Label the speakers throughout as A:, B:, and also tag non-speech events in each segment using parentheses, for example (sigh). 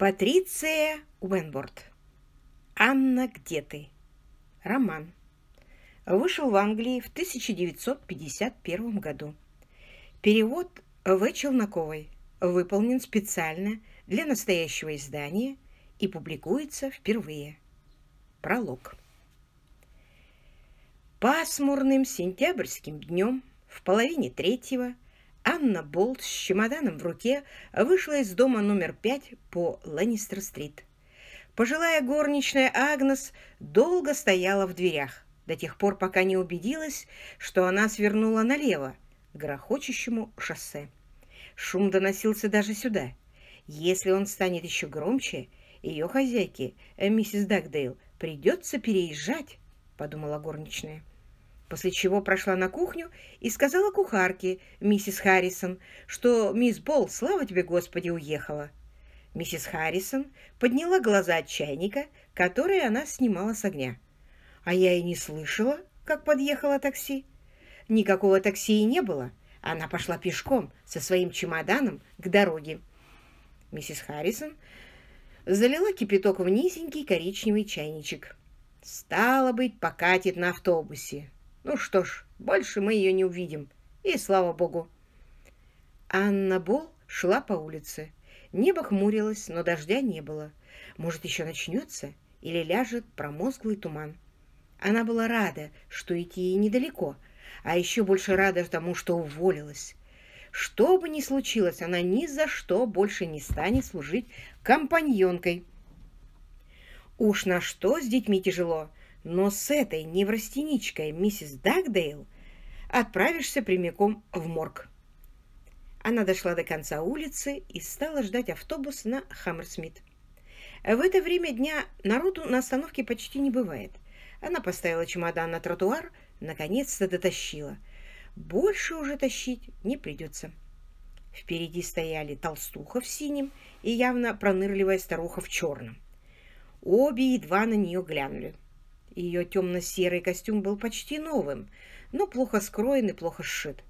A: Патриция Уэнборд. «Анна, где ты?» Роман. Вышел в Англии в 1951 году. Перевод В. Челноковой выполнен специально для настоящего издания и публикуется впервые. Пролог. Пасмурным сентябрьским днем в половине третьего – Анна Болт с чемоданом в руке вышла из дома номер 5 по Ланнистер-стрит. Пожилая горничная Агнес долго стояла в дверях, до тех пор, пока не убедилась, что она свернула налево, к грохочущему шоссе. Шум доносился даже сюда. Если он станет еще громче, ее хозяйке, миссис Дагдейл, придется переезжать, подумала горничная после чего прошла на кухню и сказала кухарке, миссис Харрисон, что мисс Болл, слава тебе, Господи, уехала. Миссис Харрисон подняла глаза от чайника, который она снимала с огня. А я и не слышала, как подъехало такси. Никакого такси и не было. Она пошла пешком со своим чемоданом к дороге. Миссис Харрисон залила кипяток в низенький коричневый чайничек. «Стало быть, покатит на автобусе. Ну что ж, больше мы ее не увидим. И слава богу. Анна Бол шла по улице. Небо хмурилось, но дождя не было. Может, еще начнется или ляжет промозглый туман. Она была рада, что идти ей недалеко, а еще больше рада тому, что уволилась. Что бы ни случилось, она ни за что больше не станет служить компаньонкой. Уж на что с детьми тяжело но с этой неврастеничкой миссис Дагдейл отправишься прямиком в морг. Она дошла до конца улицы и стала ждать автобус на Хаммерсмит. В это время дня народу на остановке почти не бывает. Она поставила чемодан на тротуар, наконец-то дотащила. Больше уже тащить не придется. Впереди стояли толстуха в синем и явно пронырливая старуха в черном. Обе едва на нее глянули. Ее темно-серый костюм был почти новым, но плохо скроен и плохо сшит.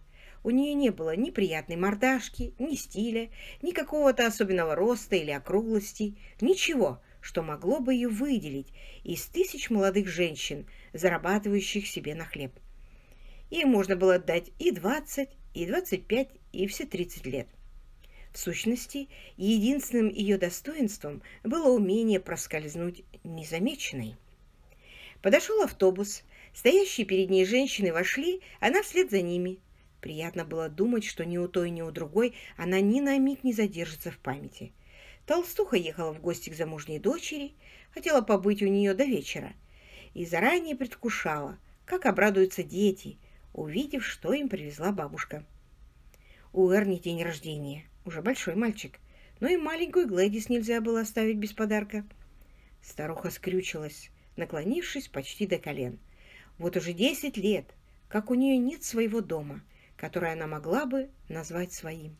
A: У нее не было ни приятной мордашки, ни стиля, ни какого-то особенного роста или округлостей, ничего, что могло бы ее выделить из тысяч молодых женщин, зарабатывающих себе на хлеб. Ей можно было отдать и 20, и 25, и все 30 лет. В сущности, единственным ее достоинством было умение проскользнуть незамеченной. Подошел автобус. Стоящие перед ней женщины вошли, она вслед за ними. Приятно было думать, что ни у той, ни у другой она ни на миг не задержится в памяти. Толстуха ехала в гости к замужней дочери, хотела побыть у нее до вечера. И заранее предвкушала, как обрадуются дети, увидев, что им привезла бабушка. У Эрни день рождения, уже большой мальчик, но и маленькую Глэдис нельзя было оставить без подарка. Старуха скрючилась, наклонившись почти до колен. Вот уже десять лет, как у нее нет своего дома, который она могла бы назвать своим.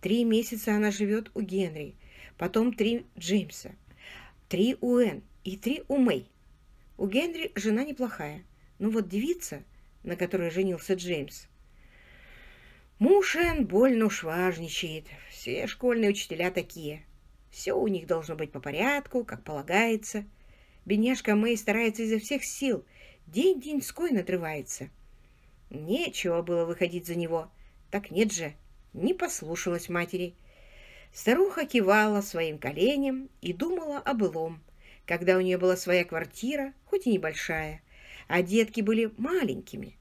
A: Три месяца она живет у Генри, потом три Джеймса, три у Энн и три у Мэй. У Генри жена неплохая, но вот девица, на которой женился Джеймс, Муж Энн больно уж важничает. Все школьные учителя такие. Все у них должно быть по порядку, как полагается. Бедняжка Мэй старается изо всех сил. День-деньской надрывается. Нечего было выходить за него. Так нет же, не послушалась матери. Старуха кивала своим коленям и думала о былом, когда у нее была своя квартира, хоть и небольшая, а детки были маленькими.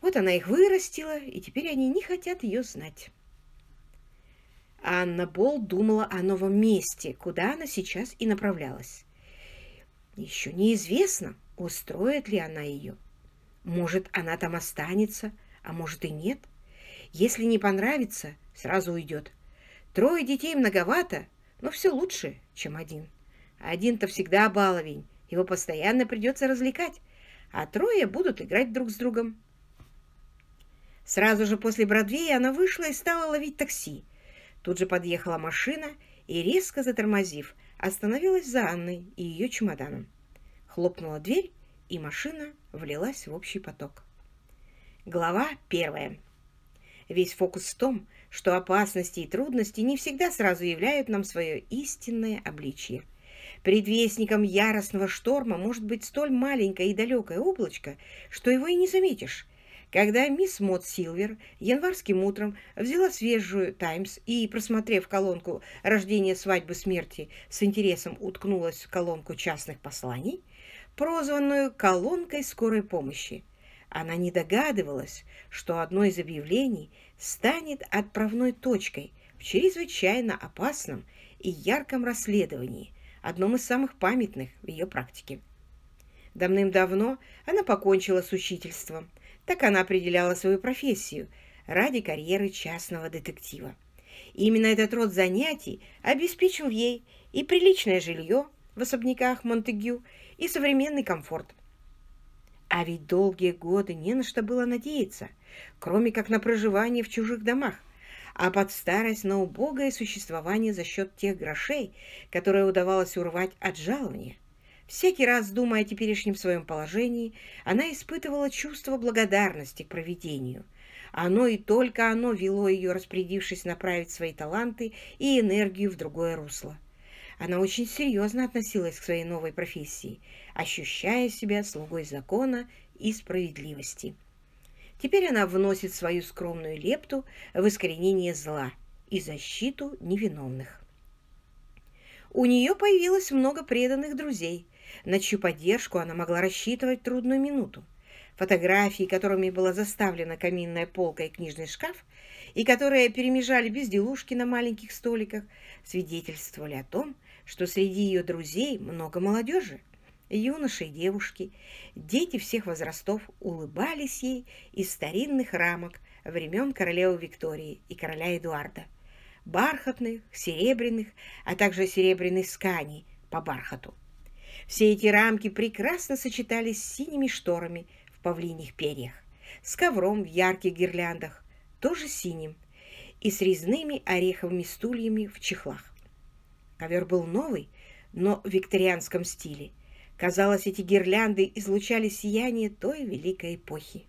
A: Вот она их вырастила, и теперь они не хотят ее знать. Анна Бол думала о новом месте, куда она сейчас и направлялась. Еще неизвестно, устроит ли она ее. Может, она там останется, а может и нет. Если не понравится, сразу уйдет. Трое детей многовато, но все лучше, чем один. Один-то всегда баловень, его постоянно придется развлекать, а трое будут играть друг с другом. Сразу же после Бродвея она вышла и стала ловить такси. Тут же подъехала машина и, резко затормозив, остановилась за Анной и ее чемоданом. Хлопнула дверь, и машина влилась в общий поток. Глава первая. Весь фокус в том, что опасности и трудности не всегда сразу являют нам свое истинное обличье. Предвестником яростного шторма может быть столь маленькое и далекое облачко, что его и не заметишь, когда мисс Мот Силвер январским утром взяла свежую «Таймс» и, просмотрев колонку «Рождение, свадьбы, смерти», с интересом уткнулась в колонку частных посланий, прозванную «колонкой скорой помощи». Она не догадывалась, что одно из объявлений станет отправной точкой в чрезвычайно опасном и ярком расследовании, одном из самых памятных в ее практике. Давным-давно она покончила с учительством, так она определяла свою профессию ради карьеры частного детектива. И именно этот род занятий обеспечил ей и приличное жилье в особняках Монтегю, и современный комфорт. А ведь долгие годы не на что было надеяться, кроме как на проживание в чужих домах, а под старость на убогое существование за счет тех грошей, которые удавалось урвать от жалования. Всякий раз, думая о теперешнем своем положении, она испытывала чувство благодарности к проведению. Оно и только оно вело ее, распорядившись направить свои таланты и энергию в другое русло. Она очень серьезно относилась к своей новой профессии, ощущая себя слугой закона и справедливости. Теперь она вносит свою скромную лепту в искоренение зла и защиту невиновных. У нее появилось много преданных друзей – на чью поддержку она могла рассчитывать трудную минуту. Фотографии, которыми была заставлена каминная полка и книжный шкаф, и которые перемежали безделушки на маленьких столиках, свидетельствовали о том, что среди ее друзей много молодежи. Юноши и девушки, дети всех возрастов улыбались ей из старинных рамок времен королевы Виктории и короля Эдуарда. Бархатных, серебряных, а также серебряной скани по бархату. Все эти рамки прекрасно сочетались с синими шторами в павлиних перьях, с ковром в ярких гирляндах, тоже синим, и с резными ореховыми стульями в чехлах. Ковер был новый, но в викторианском стиле. Казалось, эти гирлянды излучали сияние той великой эпохи.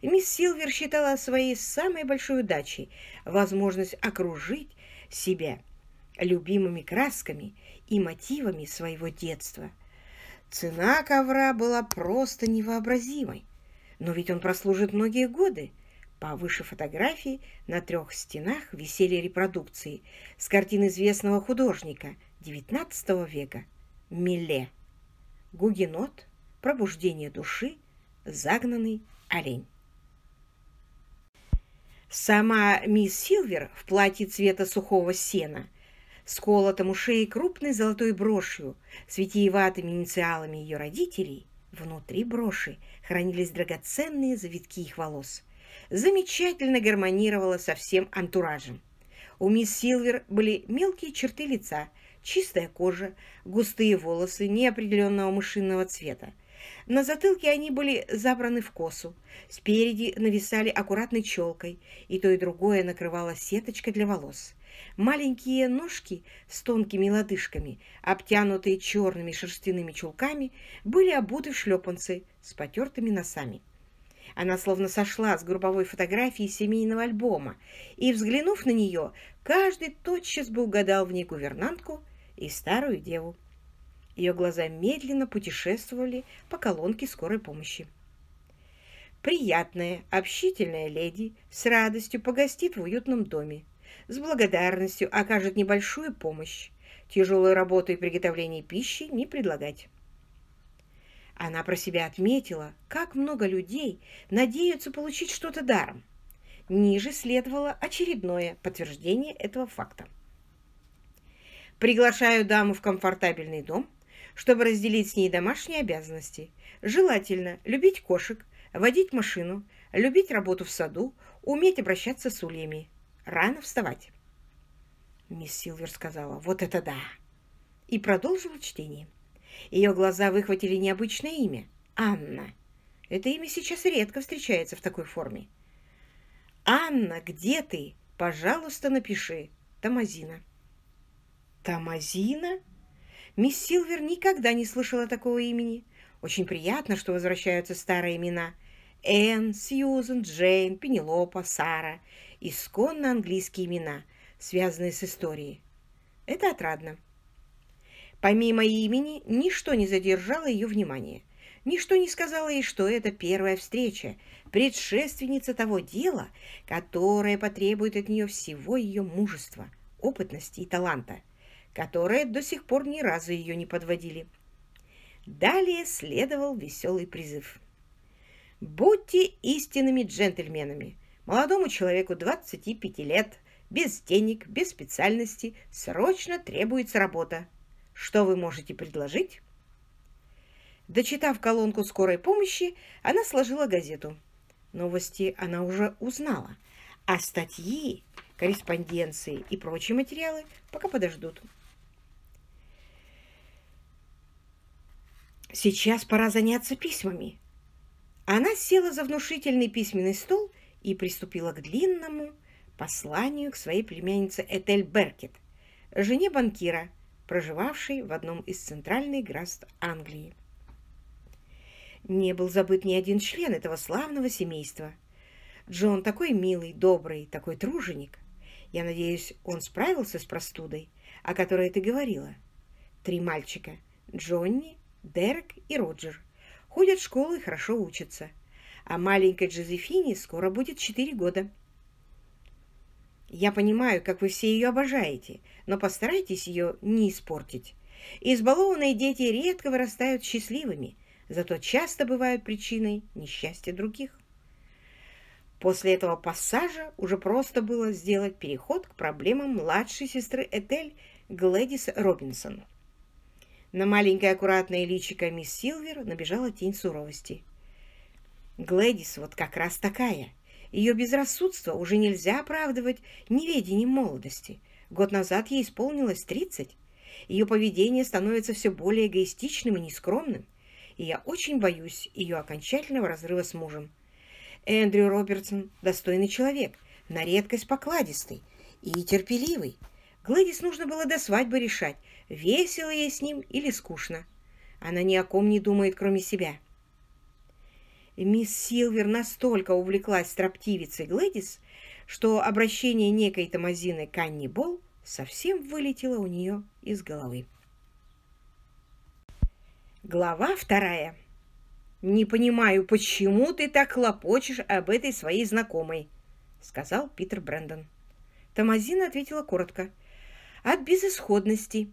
A: Мисс Силвер считала своей самой большой удачей возможность окружить себя любимыми красками и мотивами своего детства – Цена ковра была просто невообразимой. Но ведь он прослужит многие годы. Повыше фотографии на трех стенах висели репродукции с картин известного художника XIX века Миле. Гугенот, пробуждение души, загнанный олень. Сама мисс Силвер в платье цвета сухого сена – с колотом у шеи крупной золотой брошью с витиеватыми инициалами ее родителей, внутри броши хранились драгоценные завитки их волос. Замечательно гармонировала со всем антуражем. У мисс Силвер были мелкие черты лица, чистая кожа, густые волосы неопределенного мышиного цвета. На затылке они были забраны в косу, спереди нависали аккуратной челкой, и то и другое накрывала сеточка для волос. Маленькие ножки с тонкими лодыжками, обтянутые черными шерстяными чулками, были обуты в шлепанцы с потертыми носами. Она словно сошла с групповой фотографии семейного альбома, и, взглянув на нее, каждый тотчас бы угадал в ней гувернантку и старую деву. Ее глаза медленно путешествовали по колонке скорой помощи. Приятная, общительная леди с радостью погостит в уютном доме, с благодарностью окажет небольшую помощь. Тяжелую работу и приготовление пищи не предлагать. Она про себя отметила, как много людей надеются получить что-то даром. Ниже следовало очередное подтверждение этого факта. Приглашаю даму в комфортабельный дом, чтобы разделить с ней домашние обязанности. Желательно любить кошек, водить машину, любить работу в саду, уметь обращаться с ульями рано вставать. Мисс Силвер сказала «Вот это да!» и продолжила чтение. Ее глаза выхватили необычное имя – Анна. Это имя сейчас редко встречается в такой форме. «Анна, где ты? Пожалуйста, напиши. Тамазина». «Тамазина?» Мисс Силвер никогда не слышала такого имени. Очень приятно, что возвращаются старые имена. Энн, Сьюзен, Джейн, Пенелопа, Сара – исконно английские имена, связанные с историей. Это отрадно. Помимо имени, ничто не задержало ее внимания. Ничто не сказала ей, что это первая встреча, предшественница того дела, которое потребует от нее всего ее мужества, опытности и таланта, которые до сих пор ни разу ее не подводили. Далее следовал веселый призыв. «Будьте истинными джентльменами, Молодому человеку 25 лет, без денег, без специальности, срочно требуется работа. Что вы можете предложить? Дочитав колонку скорой помощи, она сложила газету. Новости она уже узнала, а статьи, корреспонденции и прочие материалы пока подождут. Сейчас пора заняться письмами. Она села за внушительный письменный стол и приступила к длинному посланию к своей племяннице Этель Беркет, жене банкира, проживавшей в одном из центральных гражд Англии. Не был забыт ни один член этого славного семейства. Джон такой милый, добрый, такой труженик. Я надеюсь, он справился с простудой, о которой ты говорила. Три мальчика – Джонни, Дерек и Роджер – ходят в школу и хорошо учатся – а маленькой Джозефине скоро будет четыре года. Я понимаю, как вы все ее обожаете, но постарайтесь ее не испортить. Избалованные дети редко вырастают счастливыми, зато часто бывают причиной несчастья других. После этого пассажа уже просто было сделать переход к проблемам младшей сестры Этель Глэдис Робинсон. На маленькое аккуратное личико мисс Силвер набежала тень суровости. Глэдис вот как раз такая. Ее безрассудство уже нельзя оправдывать неведением молодости. Год назад ей исполнилось 30. Ее поведение становится все более эгоистичным и нескромным, и я очень боюсь ее окончательного разрыва с мужем. Эндрю Робертсон – достойный человек, на редкость покладистый и терпеливый. Глэдис нужно было до свадьбы решать, весело ей с ним или скучно. Она ни о ком не думает, кроме себя. Мисс Силвер настолько увлеклась строптивицей Глэдис, что обращение некой Томазины к Бол совсем вылетело у нее из головы. Глава вторая. «Не понимаю, почему ты так хлопочешь об этой своей знакомой?» — сказал Питер Брэндон. Томазина ответила коротко. «От безысходности».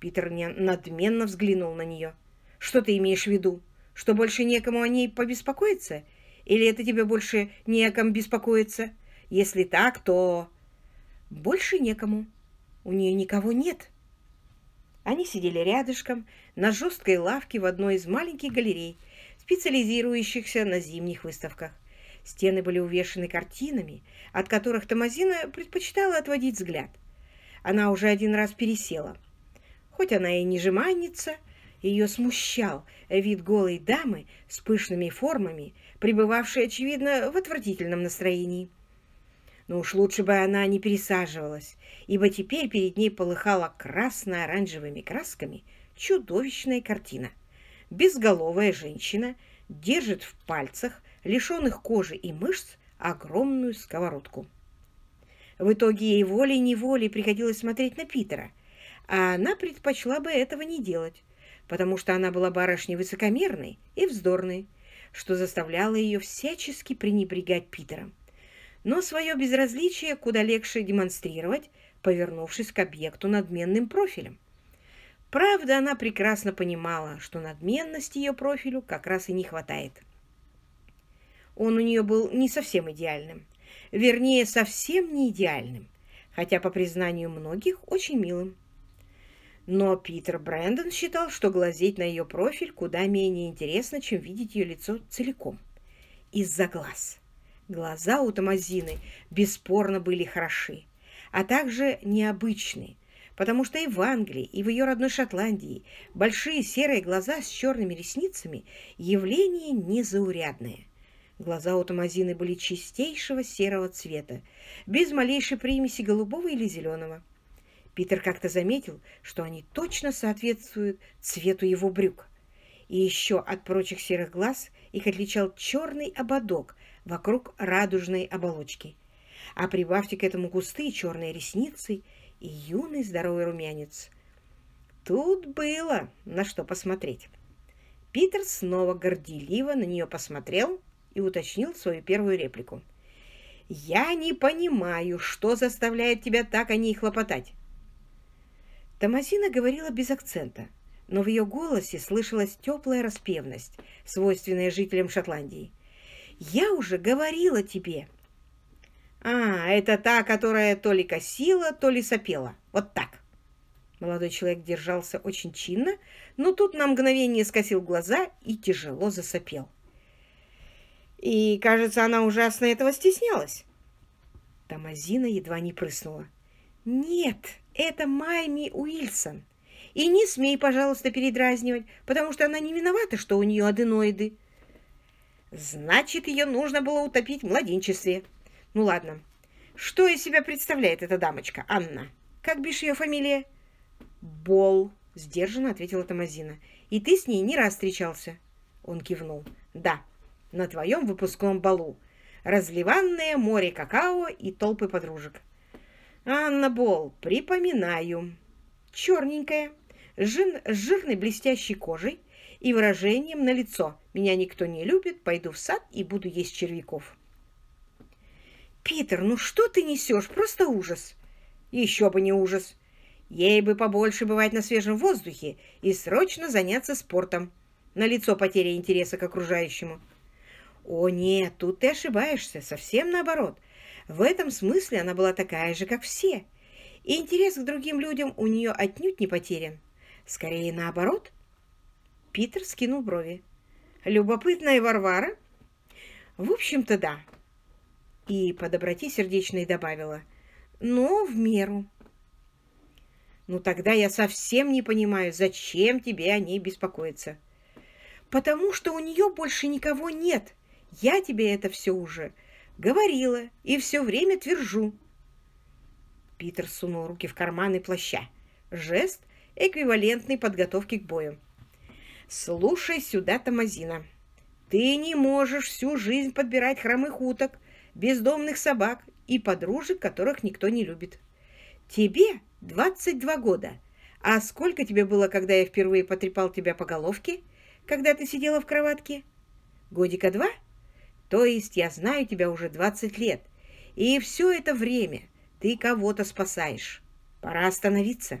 A: Питер надменно взглянул на нее. «Что ты имеешь в виду?» что больше некому о ней побеспокоиться? Или это тебе больше не беспокоиться? Если так, то... Больше некому. У нее никого нет. Они сидели рядышком на жесткой лавке в одной из маленьких галерей, специализирующихся на зимних выставках. Стены были увешаны картинами, от которых Тамазина предпочитала отводить взгляд. Она уже один раз пересела. Хоть она и не жеманница, ее смущал вид голой дамы с пышными формами, пребывавшей, очевидно, в отвратительном настроении. Но уж лучше бы она не пересаживалась, ибо теперь перед ней полыхала красно-оранжевыми красками чудовищная картина. Безголовая женщина держит в пальцах, лишенных кожи и мышц, огромную сковородку. В итоге ей волей-неволей приходилось смотреть на Питера, а она предпочла бы этого не делать, потому что она была барышней высокомерной и вздорной, что заставляло ее всячески пренебрегать Питером. Но свое безразличие куда легче демонстрировать, повернувшись к объекту надменным профилем. Правда, она прекрасно понимала, что надменности ее профилю как раз и не хватает. Он у нее был не совсем идеальным. Вернее, совсем не идеальным, хотя, по признанию многих, очень милым. Но Питер Брэндон считал, что глазеть на ее профиль куда менее интересно, чем видеть ее лицо целиком. Из-за глаз. Глаза у Тамазины бесспорно были хороши, а также необычные, потому что и в Англии, и в ее родной Шотландии большие серые глаза с черными ресницами – явление незаурядное. Глаза у Тамазины были чистейшего серого цвета, без малейшей примеси голубого или зеленого. Питер как-то заметил, что они точно соответствуют цвету его брюк. И еще от прочих серых глаз их отличал черный ободок вокруг радужной оболочки. А прибавьте к этому густые черные ресницы и юный здоровый румянец. Тут было на что посмотреть. Питер снова горделиво на нее посмотрел и уточнил свою первую реплику. «Я не понимаю, что заставляет тебя так о ней хлопотать. Тамазина говорила без акцента, но в ее голосе слышалась теплая распевность, свойственная жителям Шотландии. «Я уже говорила тебе!» «А, это та, которая то ли косила, то ли сопела. Вот так!» Молодой человек держался очень чинно, но тут на мгновение скосил глаза и тяжело засопел. И, кажется, она ужасно этого стеснялась. Тамазина едва не прыснула. «Нет!» Это Майми Уильсон. И не смей, пожалуйста, передразнивать, потому что она не виновата, что у нее аденоиды. Значит, ее нужно было утопить в младенчестве. Ну ладно. Что из себя представляет эта дамочка, Анна? Как бишь ее фамилия? Бол, сдержанно ответила Тамазина. И ты с ней не раз встречался. Он кивнул. Да, на твоем выпускном балу. Разливанное море какао и толпы подружек. Анна Бол, припоминаю. Черненькая, жир, жирной блестящей кожей и выражением на лицо. Меня никто не любит, пойду в сад и буду есть червяков. Питер, ну что ты несешь? Просто ужас. Еще бы не ужас. Ей бы побольше бывать на свежем воздухе и срочно заняться спортом. На лицо потеря интереса к окружающему. О нет, тут ты ошибаешься, совсем наоборот. В этом смысле она была такая же, как все. И интерес к другим людям у нее отнюдь не потерян. Скорее наоборот. Питер скинул брови. «Любопытная Варвара?» «В общем-то, да». И по доброте сердечной добавила. «Но в меру». «Ну тогда я совсем не понимаю, зачем тебе о ней беспокоиться?» «Потому что у нее больше никого нет. Я тебе это все уже Говорила и все время твержу. Питер сунул руки в карманы плаща. Жест, эквивалентный подготовке к бою. «Слушай сюда, Тамазина. Ты не можешь всю жизнь подбирать хромых уток, бездомных собак и подружек, которых никто не любит. Тебе 22 года. А сколько тебе было, когда я впервые потрепал тебя по головке, когда ты сидела в кроватке? Годика два?» То есть я знаю тебя уже 20 лет, и все это время ты кого-то спасаешь. Пора остановиться.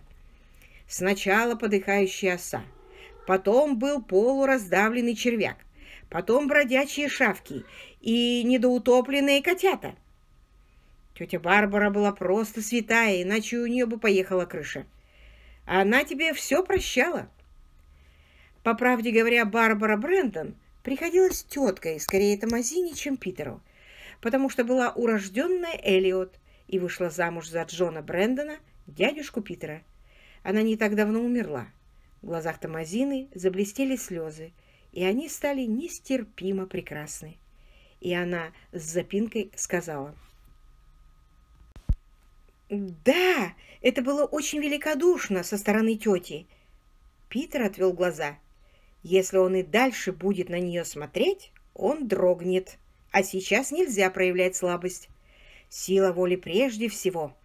A: Сначала подыхающая оса, потом был полураздавленный червяк, потом бродячие шавки и недоутопленные котята. Тетя Барбара была просто святая, иначе у нее бы поехала крыша. Она тебе все прощала. По правде говоря, Барбара Брэндон приходилась теткой, скорее Томазини, чем Питеру, потому что была урожденная Элиот и вышла замуж за Джона Брэндона, дядюшку Питера. Она не так давно умерла. В глазах Томазины заблестели слезы, и они стали нестерпимо прекрасны. И она с запинкой сказала. «Да, это было очень великодушно со стороны тети!» Питер отвел глаза – если он и дальше будет на нее смотреть, он дрогнет. А сейчас нельзя проявлять слабость. Сила воли прежде всего.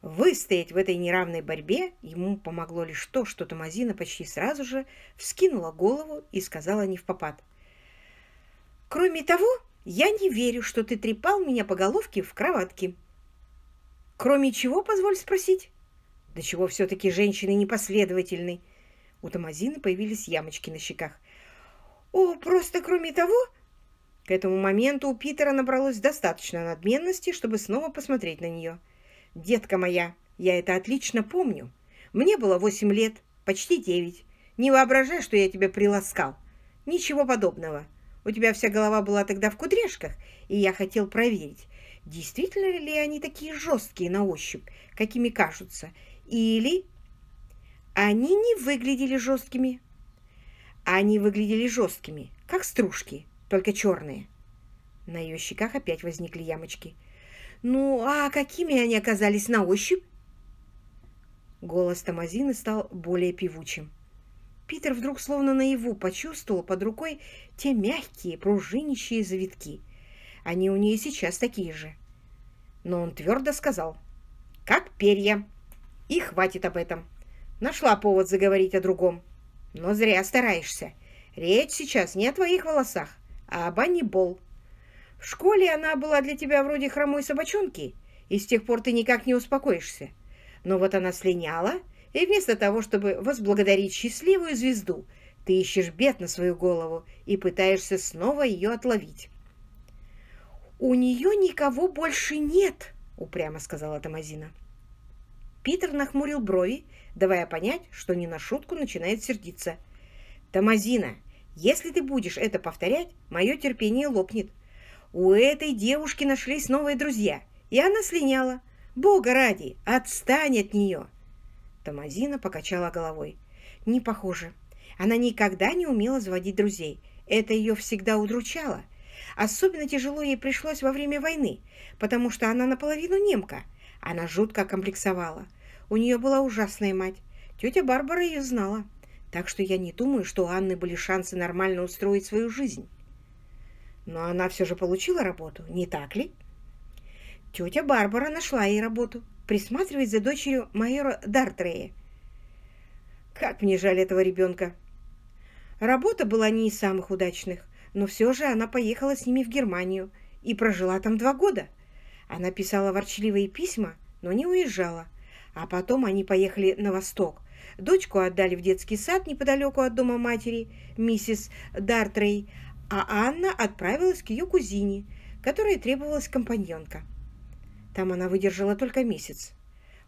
A: Выстоять в этой неравной борьбе ему помогло лишь то, что Томазина почти сразу же вскинула голову и сказала не в попад. «Кроме того, я не верю, что ты трепал меня по головке в кроватке». «Кроме чего, позволь спросить?» «До чего все-таки женщины непоследовательны?» У Тамазины появились ямочки на щеках. «О, просто кроме того...» К этому моменту у Питера набралось достаточно надменности, чтобы снова посмотреть на нее. «Детка моя, я это отлично помню. Мне было восемь лет, почти девять. Не воображай, что я тебя приласкал. Ничего подобного. У тебя вся голова была тогда в кудряшках, и я хотел проверить, действительно ли они такие жесткие на ощупь, какими кажутся, или они не выглядели жесткими. Они выглядели жесткими, как стружки, только черные. На ее щеках опять возникли ямочки. «Ну, а какими они оказались на ощупь?» Голос Тамазины стал более певучим. Питер вдруг словно наяву почувствовал под рукой те мягкие, пружинищие завитки. Они у нее сейчас такие же. Но он твердо сказал «Как перья!» И хватит об этом. Нашла повод заговорить о другом. Но зря стараешься. Речь сейчас не о твоих волосах, а об Аннибол. В школе она была для тебя вроде хромой собачонки, и с тех пор ты никак не успокоишься. Но вот она слиняла, и вместо того, чтобы возблагодарить счастливую звезду, ты ищешь бед на свою голову и пытаешься снова ее отловить. «У нее никого больше нет», — упрямо сказала Тамазина. Питер нахмурил брови давая понять, что не на шутку начинает сердиться. «Тамазина, если ты будешь это повторять, мое терпение лопнет. У этой девушки нашлись новые друзья, и она слиняла. Бога ради, отстань от нее!» Тамазина покачала головой. «Не похоже. Она никогда не умела заводить друзей. Это ее всегда удручало. Особенно тяжело ей пришлось во время войны, потому что она наполовину немка. Она жутко комплексовала. У нее была ужасная мать. Тетя Барбара ее знала. Так что я не думаю, что у Анны были шансы нормально устроить свою жизнь. Но она все же получила работу, не так ли? Тетя Барбара нашла ей работу. Присматривать за дочерью майора Дартрея. Как мне жаль этого ребенка. Работа была не из самых удачных, но все же она поехала с ними в Германию и прожила там два года. Она писала ворчливые письма, но не уезжала. А потом они поехали на восток. Дочку отдали в детский сад неподалеку от дома матери, миссис Дартрей, а Анна отправилась к ее кузине, которой требовалась компаньонка. Там она выдержала только месяц.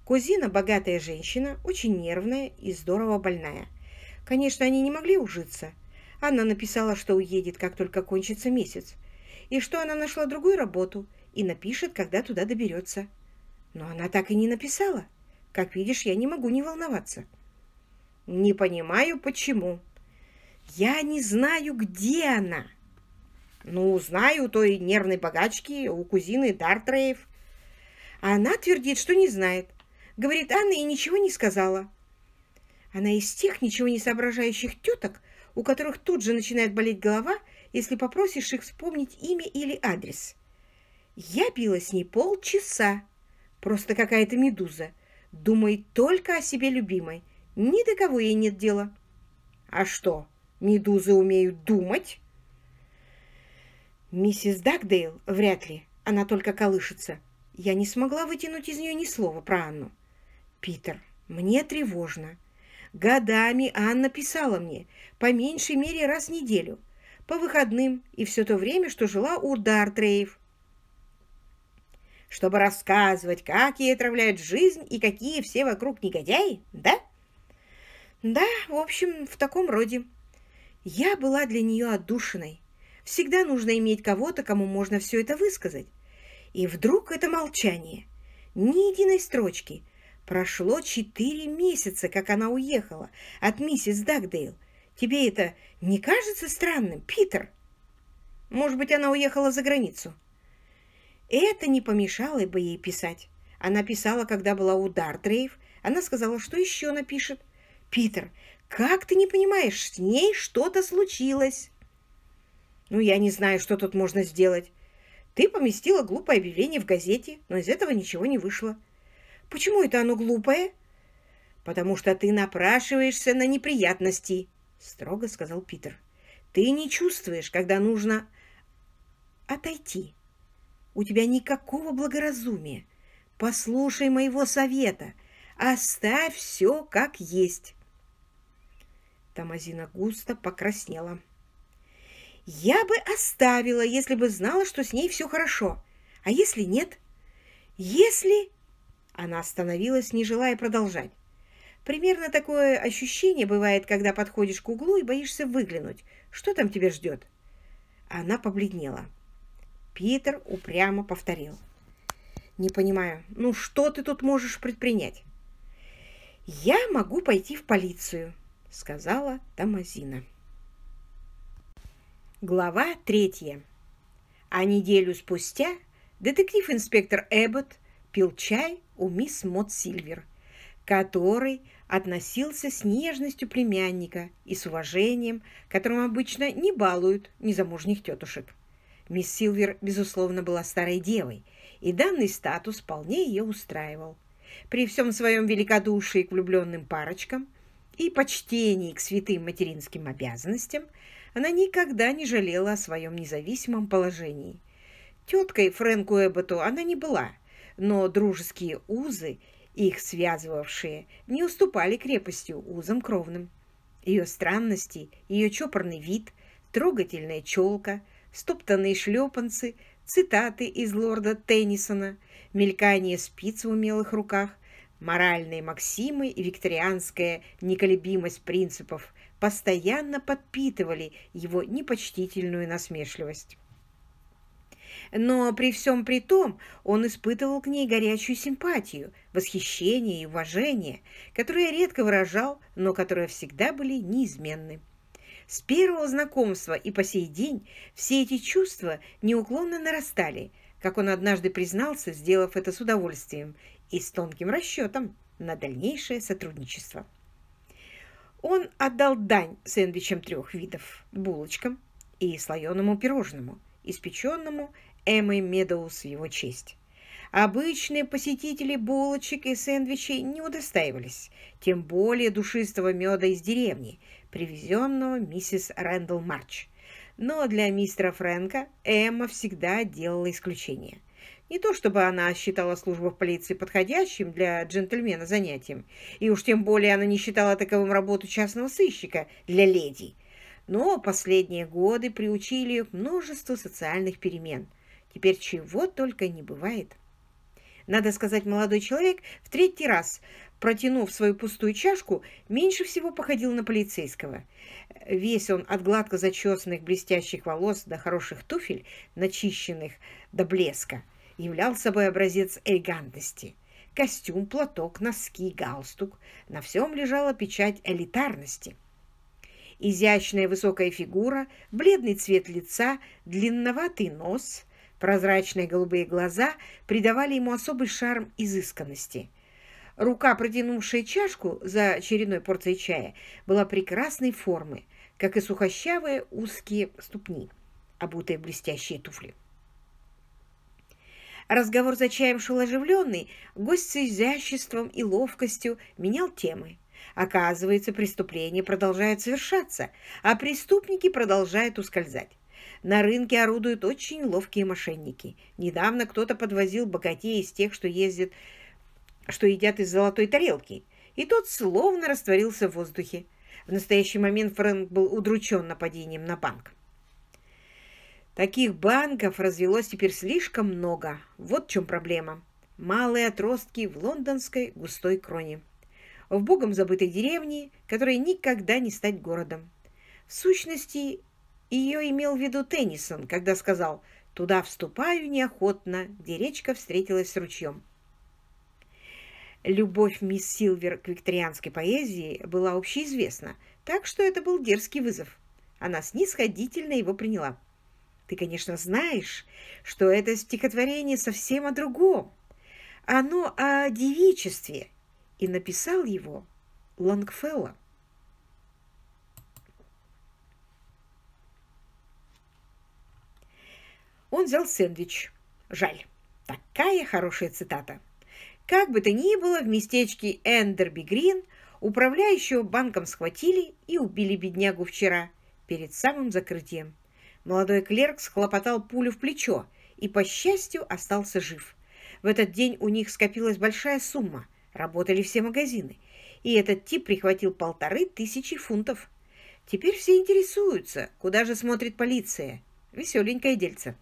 A: Кузина – богатая женщина, очень нервная и здорово больная. Конечно, они не могли ужиться. Анна написала, что уедет, как только кончится месяц, и что она нашла другую работу и напишет, когда туда доберется. Но она так и не написала. Как видишь, я не могу не волноваться. Не понимаю, почему. Я не знаю, где она. Ну, знаю той нервной богачки у кузины Дартреев. А она твердит, что не знает. Говорит, Анна и ничего не сказала. Она из тех ничего не соображающих теток, у которых тут же начинает болеть голова, если попросишь их вспомнить имя или адрес. Я била с ней полчаса. Просто какая-то медуза. Думает только о себе любимой. Ни до кого ей нет дела. А что, медузы умеют думать? Миссис Дагдейл вряд ли. Она только колышется. Я не смогла вытянуть из нее ни слова про Анну. Питер, мне тревожно. Годами Анна писала мне, по меньшей мере раз в неделю, по выходным и все то время, что жила у Дартреев чтобы рассказывать, как ей отравляет жизнь и какие все вокруг негодяи, да? Да, в общем, в таком роде. Я была для нее отдушиной. Всегда нужно иметь кого-то, кому можно все это высказать. И вдруг это молчание. Ни единой строчки. Прошло четыре месяца, как она уехала от миссис Дагдейл. Тебе это не кажется странным, Питер? Может быть, она уехала за границу? Это не помешало бы ей писать. Она писала, когда была удар Дрейв. Она сказала, что еще напишет. «Питер, как ты не понимаешь, с ней что-то случилось?» «Ну, я не знаю, что тут можно сделать. Ты поместила глупое объявление в газете, но из этого ничего не вышло». «Почему это оно глупое?» «Потому что ты напрашиваешься на неприятности», — строго сказал Питер. «Ты не чувствуешь, когда нужно отойти». У тебя никакого благоразумия. Послушай моего совета. Оставь все как есть. Тамазина густо покраснела. Я бы оставила, если бы знала, что с ней все хорошо. А если нет? Если... Она остановилась, не желая продолжать. Примерно такое ощущение бывает, когда подходишь к углу и боишься выглянуть. Что там тебя ждет? Она побледнела. Питер упрямо повторил. «Не понимаю, ну что ты тут можешь предпринять?» «Я могу пойти в полицию», — сказала Тамазина. Глава третья. А неделю спустя детектив-инспектор Эббот пил чай у мисс Мот Сильвер, который относился с нежностью племянника и с уважением, которым обычно не балуют незамужних тетушек. Мисс Силвер, безусловно, была старой девой, и данный статус вполне ее устраивал. При всем своем великодушии к влюбленным парочкам и почтении к святым материнским обязанностям она никогда не жалела о своем независимом положении. Теткой Фрэнку Эбботу она не была, но дружеские узы, их связывавшие, не уступали крепостью узам кровным. Ее странности, ее чопорный вид, трогательная челка – стоптанные шлепанцы, цитаты из лорда Теннисона, мелькание спиц в умелых руках, моральные максимы и викторианская неколебимость принципов постоянно подпитывали его непочтительную насмешливость. Но при всем при том он испытывал к ней горячую симпатию, восхищение и уважение, которые редко выражал, но которые всегда были неизменны. С первого знакомства и по сей день все эти чувства неуклонно нарастали, как он однажды признался, сделав это с удовольствием и с тонким расчетом на дальнейшее сотрудничество. Он отдал дань сэндвичам трех видов, булочкам и слоеному пирожному, испеченному Эммой Медоус в его честь. Обычные посетители булочек и сэндвичей не удостаивались, тем более душистого меда из деревни – привезенного миссис Рэндалл Марч. Но для мистера Фрэнка Эмма всегда делала исключение. Не то чтобы она считала службу в полиции подходящим для джентльмена занятием, и уж тем более она не считала таковым работу частного сыщика для леди. Но последние годы приучили ее к множеству социальных перемен. Теперь чего только не бывает. Надо сказать, молодой человек в третий раз протянув свою пустую чашку, меньше всего походил на полицейского. Весь он от гладко зачесанных блестящих волос до хороших туфель, начищенных до блеска, являл собой образец элегантности. Костюм, платок, носки, галстук – на всем лежала печать элитарности. Изящная высокая фигура, бледный цвет лица, длинноватый нос – Прозрачные голубые глаза придавали ему особый шарм изысканности – Рука, протянувшая чашку за очередной порцией чая, была прекрасной формы, как и сухощавые узкие ступни, обутые блестящие туфли. Разговор за чаем шел оживленный, гость с изяществом и ловкостью менял темы. Оказывается, преступление продолжает совершаться, а преступники продолжают ускользать. На рынке орудуют очень ловкие мошенники. Недавно кто-то подвозил богатей из тех, что ездят что едят из золотой тарелки, и тот словно растворился в воздухе. В настоящий момент Фрэнк был удручен нападением на банк. Таких банков развелось теперь слишком много. Вот в чем проблема. Малые отростки в лондонской густой кроне. В богом забытой деревне, которая никогда не стать городом. В сущности, ее имел в виду Теннисон, когда сказал «Туда вступаю неохотно», где речка встретилась с ручьем. Любовь мисс Силвер к викторианской поэзии была общеизвестна, так что это был дерзкий вызов. Она снисходительно его приняла. «Ты, конечно, знаешь, что это стихотворение совсем о другом. Оно о девичестве, и написал его Лангфелло». Он взял сэндвич. Жаль. Такая хорошая цитата. Как бы то ни было, в местечке Эндерби Грин управляющего банком схватили и убили беднягу вчера, перед самым закрытием. Молодой клерк схлопотал пулю в плечо и, по счастью, остался жив. В этот день у них скопилась большая сумма, работали все магазины, и этот тип прихватил полторы тысячи фунтов. Теперь все интересуются, куда же смотрит полиция. Веселенькое дельце.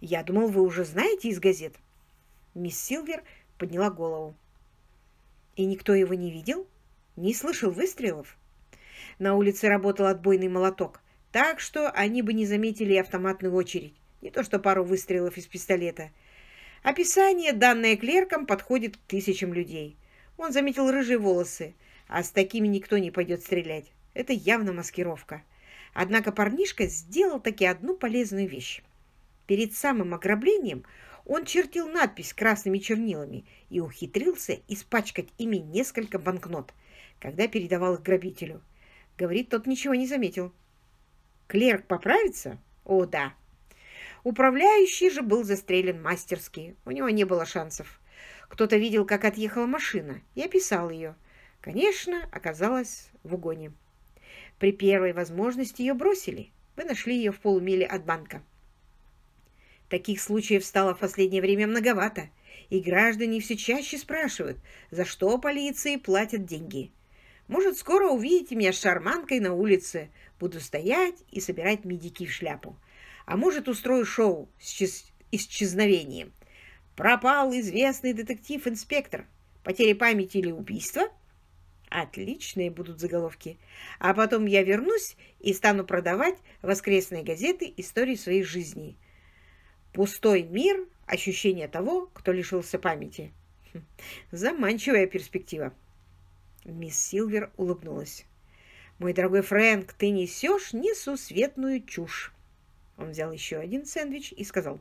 A: «Я думал, вы уже знаете из газет», Мисс Силвер подняла голову. И никто его не видел? Не слышал выстрелов? На улице работал отбойный молоток, так что они бы не заметили автоматную очередь, не то что пару выстрелов из пистолета. Описание, данное клерком, подходит к тысячам людей. Он заметил рыжие волосы, а с такими никто не пойдет стрелять. Это явно маскировка. Однако парнишка сделал таки одну полезную вещь. Перед самым ограблением – он чертил надпись красными чернилами и ухитрился испачкать ими несколько банкнот, когда передавал их грабителю. Говорит, тот ничего не заметил. Клерк поправится? О, да. Управляющий же был застрелен мастерски. У него не было шансов. Кто-то видел, как отъехала машина, и описал ее. Конечно, оказалась в угоне. При первой возможности ее бросили. Вы нашли ее в полумиле от банка. Таких случаев стало в последнее время многовато, и граждане все чаще спрашивают, за что полиции платят деньги. Может, скоро увидите меня с шарманкой на улице. Буду стоять и собирать медики в шляпу. А может, устрою шоу с исчезновением. Пропал известный детектив-инспектор. Потеря памяти или убийство? Отличные будут заголовки. А потом я вернусь и стану продавать воскресные газеты истории своей жизни. Пустой мир – ощущение того, кто лишился памяти. Хм, заманчивая перспектива. Мисс Силвер улыбнулась. «Мой дорогой Фрэнк, ты несешь несусветную чушь!» Он взял еще один сэндвич и сказал.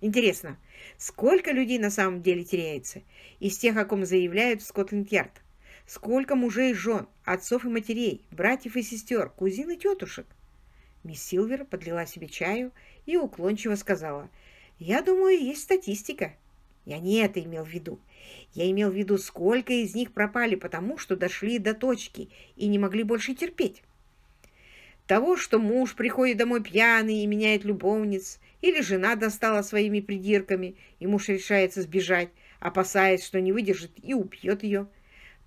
A: «Интересно, сколько людей на самом деле теряется из тех, о ком заявляют в Скотланд-Ярд? Сколько мужей и жен, отцов и матерей, братьев и сестер, кузин и тетушек?» Мисс Силвер подлила себе чаю и уклончиво сказала – я думаю, есть статистика. Я не это имел в виду. Я имел в виду, сколько из них пропали потому, что дошли до точки и не могли больше терпеть. Того, что муж приходит домой пьяный и меняет любовниц, или жена достала своими придирками, и муж решается сбежать, опасаясь, что не выдержит и убьет ее.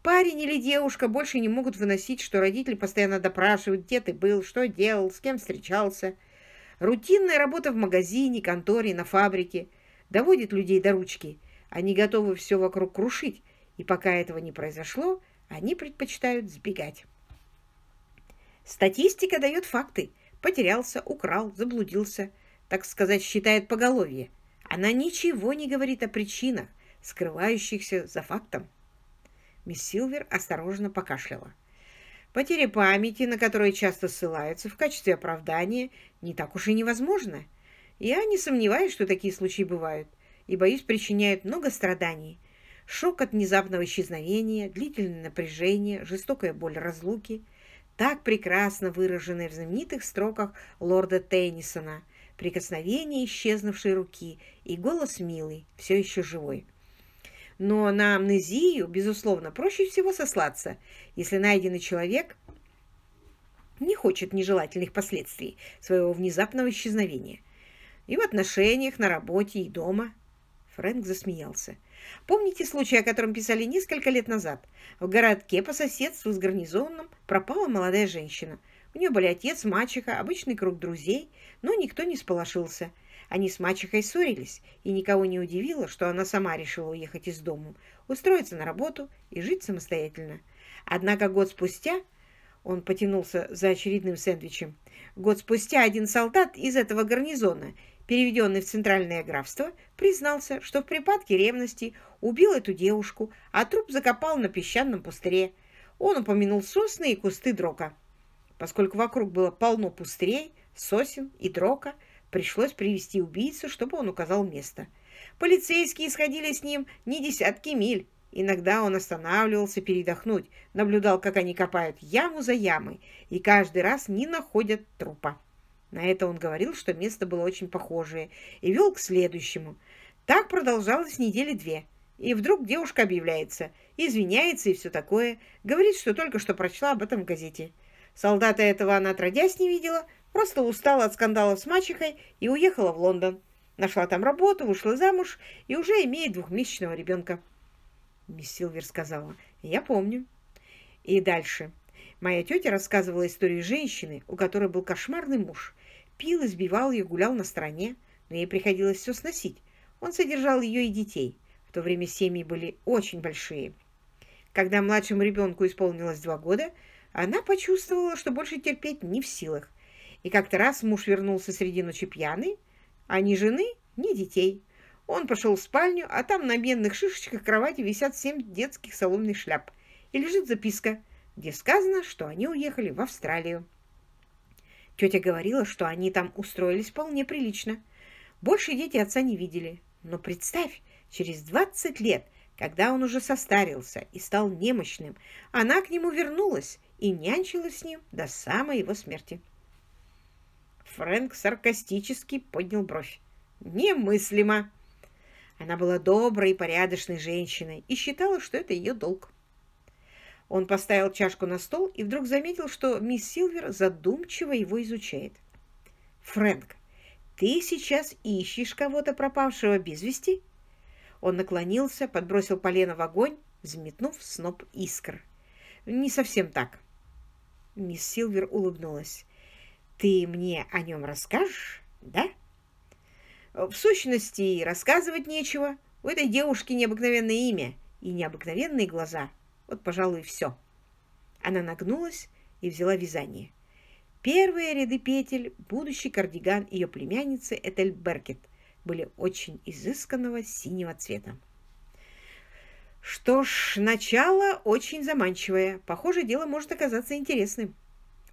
A: Парень или девушка больше не могут выносить, что родители постоянно допрашивают, где ты был, что делал, с кем встречался – Рутинная работа в магазине, конторе, на фабрике доводит людей до ручки. Они готовы все вокруг крушить, и пока этого не произошло, они предпочитают сбегать. Статистика дает факты. Потерялся, украл, заблудился, так сказать, считает поголовье. Она ничего не говорит о причинах, скрывающихся за фактом. Мисс Силвер осторожно покашляла. Потеря памяти, на которую часто ссылаются в качестве оправдания, не так уж и невозможно. Я не сомневаюсь, что такие случаи бывают, и, боюсь, причиняют много страданий. Шок от внезапного исчезновения, длительное напряжение, жестокая боль разлуки – так прекрасно выраженные в знаменитых строках лорда Теннисона – прикосновение исчезнувшей руки и голос милый, все еще живой – но на амнезию, безусловно, проще всего сослаться, если найденный человек не хочет нежелательных последствий своего внезапного исчезновения. И в отношениях, на работе, и дома. Фрэнк засмеялся. Помните случай, о котором писали несколько лет назад? В городке по соседству с гарнизоном пропала молодая женщина. У нее были отец, мачеха, обычный круг друзей, но никто не сполошился – они с мачехой ссорились, и никого не удивило, что она сама решила уехать из дома, устроиться на работу и жить самостоятельно. Однако год спустя он потянулся за очередным сэндвичем. Год спустя один солдат из этого гарнизона, переведенный в Центральное графство, признался, что в припадке ревности убил эту девушку, а труп закопал на песчаном пустыре. Он упомянул сосны и кусты дрока. Поскольку вокруг было полно пустырей, сосен и дрока, Пришлось привести убийцу, чтобы он указал место. Полицейские сходили с ним не десятки миль. Иногда он останавливался передохнуть, наблюдал, как они копают яму за ямой, и каждый раз не находят трупа. На это он говорил, что место было очень похожее, и вел к следующему. Так продолжалось недели две. И вдруг девушка объявляется, извиняется и все такое, говорит, что только что прочла об этом в газете. Солдата этого она отродясь не видела, Просто устала от скандалов с мачехой и уехала в Лондон. Нашла там работу, вышла замуж и уже имеет двухмесячного ребенка. Мисс Силвер сказала, я помню. И дальше. Моя тетя рассказывала историю женщины, у которой был кошмарный муж. Пил, избивал ее, гулял на стороне, но ей приходилось все сносить. Он содержал ее и детей. В то время семьи были очень большие. Когда младшему ребенку исполнилось два года, она почувствовала, что больше терпеть не в силах. И как-то раз муж вернулся среди ночи пьяный, а ни жены, ни детей. Он пошел в спальню, а там на бедных шишечках кровати висят семь детских соломенных шляп. И лежит записка, где сказано, что они уехали в Австралию. Тетя говорила, что они там устроились вполне прилично. Больше дети отца не видели. Но представь, через 20 лет, когда он уже состарился и стал немощным, она к нему вернулась и нянчилась с ним до самой его смерти. Фрэнк саркастически поднял бровь. «Немыслимо!» Она была доброй и порядочной женщиной и считала, что это ее долг. Он поставил чашку на стол и вдруг заметил, что мисс Силвер задумчиво его изучает. «Фрэнк, ты сейчас ищешь кого-то пропавшего без вести?» Он наклонился, подбросил полено в огонь, взметнув сноп искр. «Не совсем так». Мисс Силвер улыбнулась. Ты мне о нем расскажешь, да? В сущности, и рассказывать нечего. У этой девушки необыкновенное имя и необыкновенные глаза. Вот, пожалуй, все. Она нагнулась и взяла вязание. Первые ряды петель, будущий кардиган ее племянницы Этель Беркет, были очень изысканного синего цвета. Что ж, начало очень заманчивое. Похоже, дело может оказаться интересным.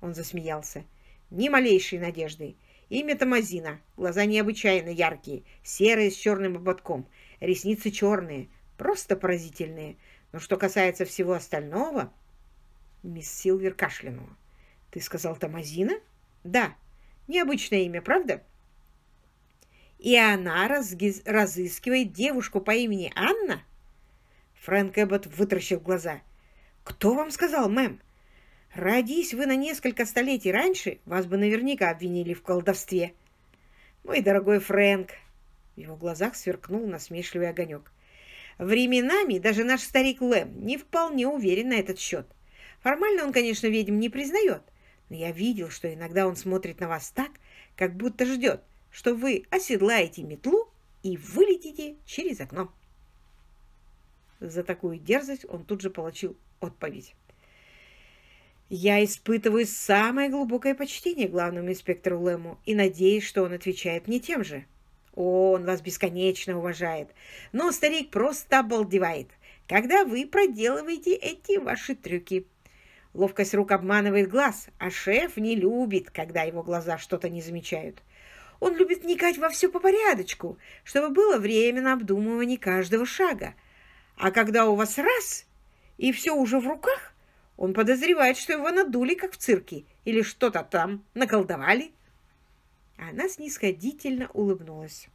A: Он засмеялся. Ни малейшей надежды. Имя Тамазина, глаза необычайно яркие, серые с черным ободком, ресницы черные, просто поразительные. Но что касается всего остального... Мисс Силвер кашлянула. «Ты сказал Томазина? «Да. Необычное имя, правда?» «И она разгиз... разыскивает девушку по имени Анна?» Фрэнк Эббот вытращил глаза. «Кто вам сказал, мэм? Родись вы на несколько столетий раньше, вас бы наверняка обвинили в колдовстве. Мой дорогой Фрэнк, в его глазах сверкнул насмешливый огонек. Временами даже наш старик Лэм не вполне уверен на этот счет. Формально он, конечно, ведьм не признает, но я видел, что иногда он смотрит на вас так, как будто ждет, что вы оседлаете метлу и вылетите через окно. За такую дерзость он тут же получил отповедь. Я испытываю самое глубокое почтение главному инспектору Лэму и надеюсь, что он отвечает мне тем же. О, он вас бесконечно уважает. Но старик просто обалдевает, когда вы проделываете эти ваши трюки. Ловкость рук обманывает глаз, а шеф не любит, когда его глаза что-то не замечают. Он любит вникать во все по порядочку, чтобы было время на обдумывание каждого шага. А когда у вас раз, и все уже в руках, он подозревает, что его надули, как в цирке, или что-то там наколдовали. Она снисходительно улыбнулась.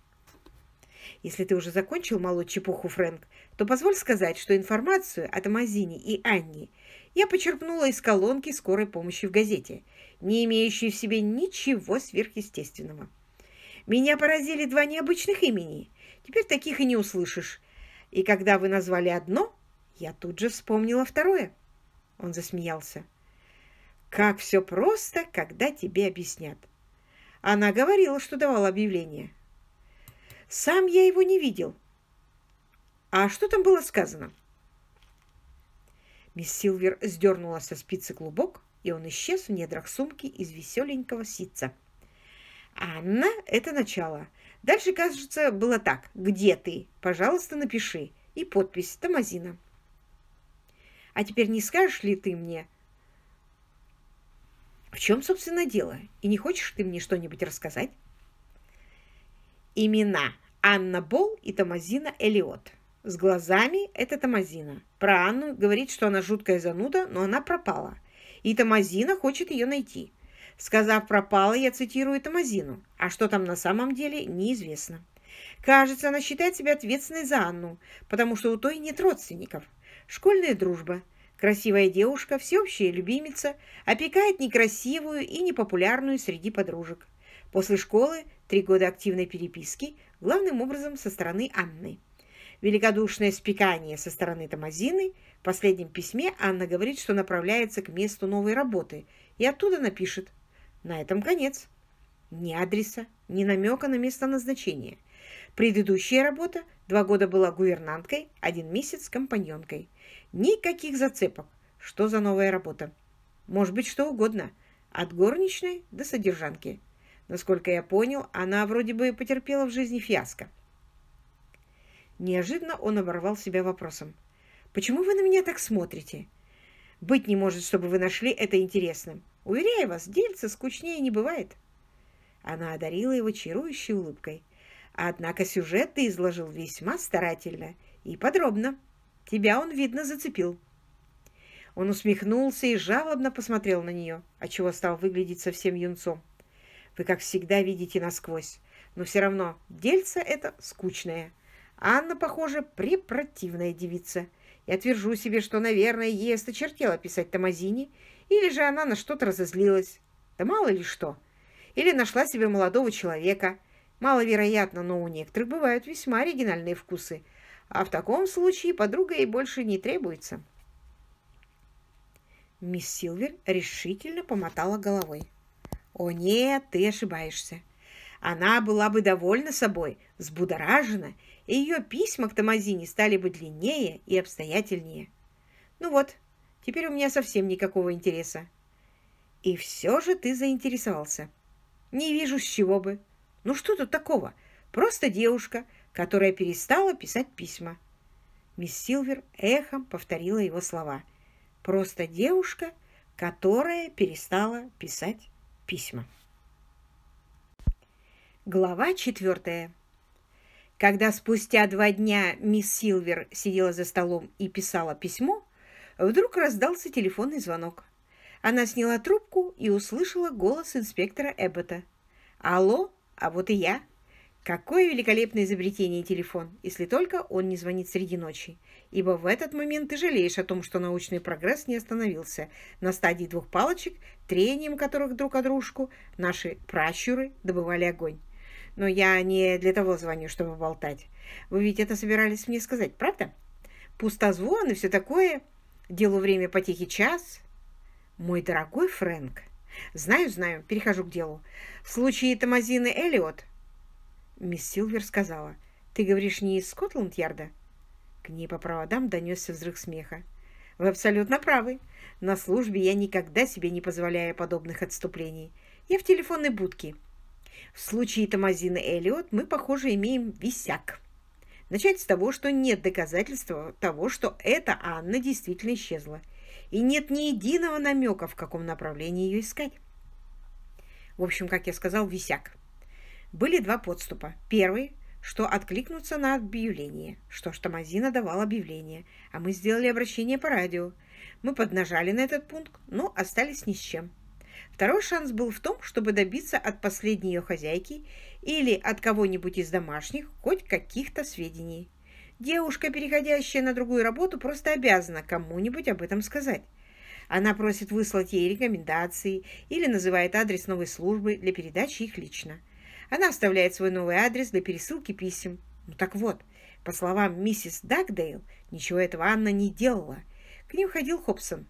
A: Если ты уже закончил молоть чепуху, Фрэнк, то позволь сказать, что информацию о Амазини и Анне я почерпнула из колонки скорой помощи в газете, не имеющей в себе ничего сверхъестественного. Меня поразили два необычных имени. Теперь таких и не услышишь. И когда вы назвали одно, я тут же вспомнила второе. Он засмеялся. «Как все просто, когда тебе объяснят!» Она говорила, что давала объявление. «Сам я его не видел». «А что там было сказано?» Мисс Силвер сдернула со спицы клубок, и он исчез в недрах сумки из веселенького ситца. «Анна, это начало. Дальше, кажется, было так. Где ты? Пожалуйста, напиши». И подпись «Тамазина». А теперь не скажешь ли ты мне, в чем, собственно, дело? И не хочешь ты мне что-нибудь рассказать? Имена Анна Бол и Томазина Элиот. С глазами это Томазина. Про Анну говорит, что она жуткая зануда, но она пропала. И Томазина хочет ее найти. Сказав «пропала», я цитирую Томазину: А что там на самом деле, неизвестно. Кажется, она считает себя ответственной за Анну, потому что у той нет родственников. Школьная дружба. Красивая девушка, всеобщая любимица, опекает некрасивую и непопулярную среди подружек. После школы три года активной переписки, главным образом со стороны Анны. Великодушное спекание со стороны Тамазины. В последнем письме Анна говорит, что направляется к месту новой работы и оттуда напишет. На этом конец. Ни адреса, ни намека на место назначения. Предыдущая работа два года была гувернанткой, один месяц компаньонкой. Никаких зацепок. Что за новая работа? Может быть, что угодно. От горничной до содержанки. Насколько я понял, она вроде бы потерпела в жизни фиаско. Неожиданно он оборвал себя вопросом. «Почему вы на меня так смотрите?» «Быть не может, чтобы вы нашли это интересным. Уверяю вас, дельца скучнее не бывает». Она одарила его чарующей улыбкой. Однако сюжет ты изложил весьма старательно и подробно. Тебя он, видно, зацепил». Он усмехнулся и жалобно посмотрел на нее, отчего стал выглядеть совсем юнцом. «Вы, как всегда, видите насквозь, но все равно дельца это скучное. Анна, похоже, препротивная девица. Я твержу себе, что, наверное, ей осточертело писать Томазини, или же она на что-то разозлилась. Да мало ли что. Или нашла себе молодого человека. Маловероятно, но у некоторых бывают весьма оригинальные вкусы – а в таком случае подруга ей больше не требуется. Мисс Силвер решительно помотала головой. «О нет, ты ошибаешься. Она была бы довольна собой, взбудоражена, и ее письма к Томазине стали бы длиннее и обстоятельнее. Ну вот, теперь у меня совсем никакого интереса. И все же ты заинтересовался. Не вижу, с чего бы. Ну что тут такого? Просто девушка — которая перестала писать письма. Мисс Силвер эхом повторила его слова. Просто девушка, которая перестала писать письма. Глава четвертая. Когда спустя два дня мисс Силвер сидела за столом и писала письмо, вдруг раздался телефонный звонок. Она сняла трубку и услышала голос инспектора Эббота. «Алло, а вот и я. Какое великолепное изобретение телефон, если только он не звонит среди ночи, ибо в этот момент ты жалеешь о том, что научный прогресс не остановился на стадии двух палочек, трением которых друг о дружку наши пращуры добывали огонь. Но я не для того звоню, чтобы болтать. Вы ведь это собирались мне сказать, правда? Пустозвон и все такое. Делу время потихи час. Мой дорогой Фрэнк. Знаю, знаю, перехожу к делу. В случае Томазины Эллиот Мисс Силвер сказала, «Ты говоришь не из Скотланд-Ярда?» К ней по проводам донесся взрыв смеха. «Вы абсолютно правы. На службе я никогда себе не позволяю подобных отступлений. Я в телефонной будке. В случае Томазины Эллиот мы, похоже, имеем висяк. Начать с того, что нет доказательства того, что эта Анна действительно исчезла. И нет ни единого намека, в каком направлении ее искать. В общем, как я сказал, висяк. Были два подступа. Первый, что откликнуться на объявление. Что ж, Тамазина давал объявление, а мы сделали обращение по радио. Мы поднажали на этот пункт, но остались ни с чем. Второй шанс был в том, чтобы добиться от последней ее хозяйки или от кого-нибудь из домашних хоть каких-то сведений. Девушка, переходящая на другую работу, просто обязана кому-нибудь об этом сказать. Она просит выслать ей рекомендации или называет адрес новой службы для передачи их лично. Она оставляет свой новый адрес для пересылки писем. Ну так вот, по словам миссис Дагдейл, ничего этого Анна не делала. К ним ходил Хобсон.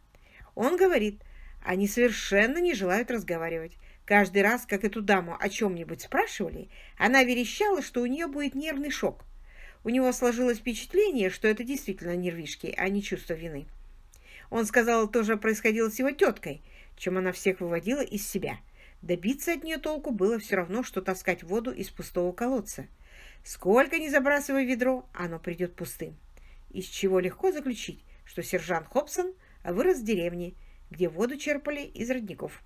A: Он говорит, они совершенно не желают разговаривать. Каждый раз, как эту даму о чем-нибудь спрашивали, она верещала, что у нее будет нервный шок. У него сложилось впечатление, что это действительно нервишки, а не чувство вины. Он сказал, тоже происходило с его теткой, чем она всех выводила из себя. Добиться от нее толку было все равно, что таскать воду из пустого колодца. Сколько ни забрасывай ведро, оно придет пустым. Из чего легко заключить, что сержант Хобсон вырос в деревне, где воду черпали из родников.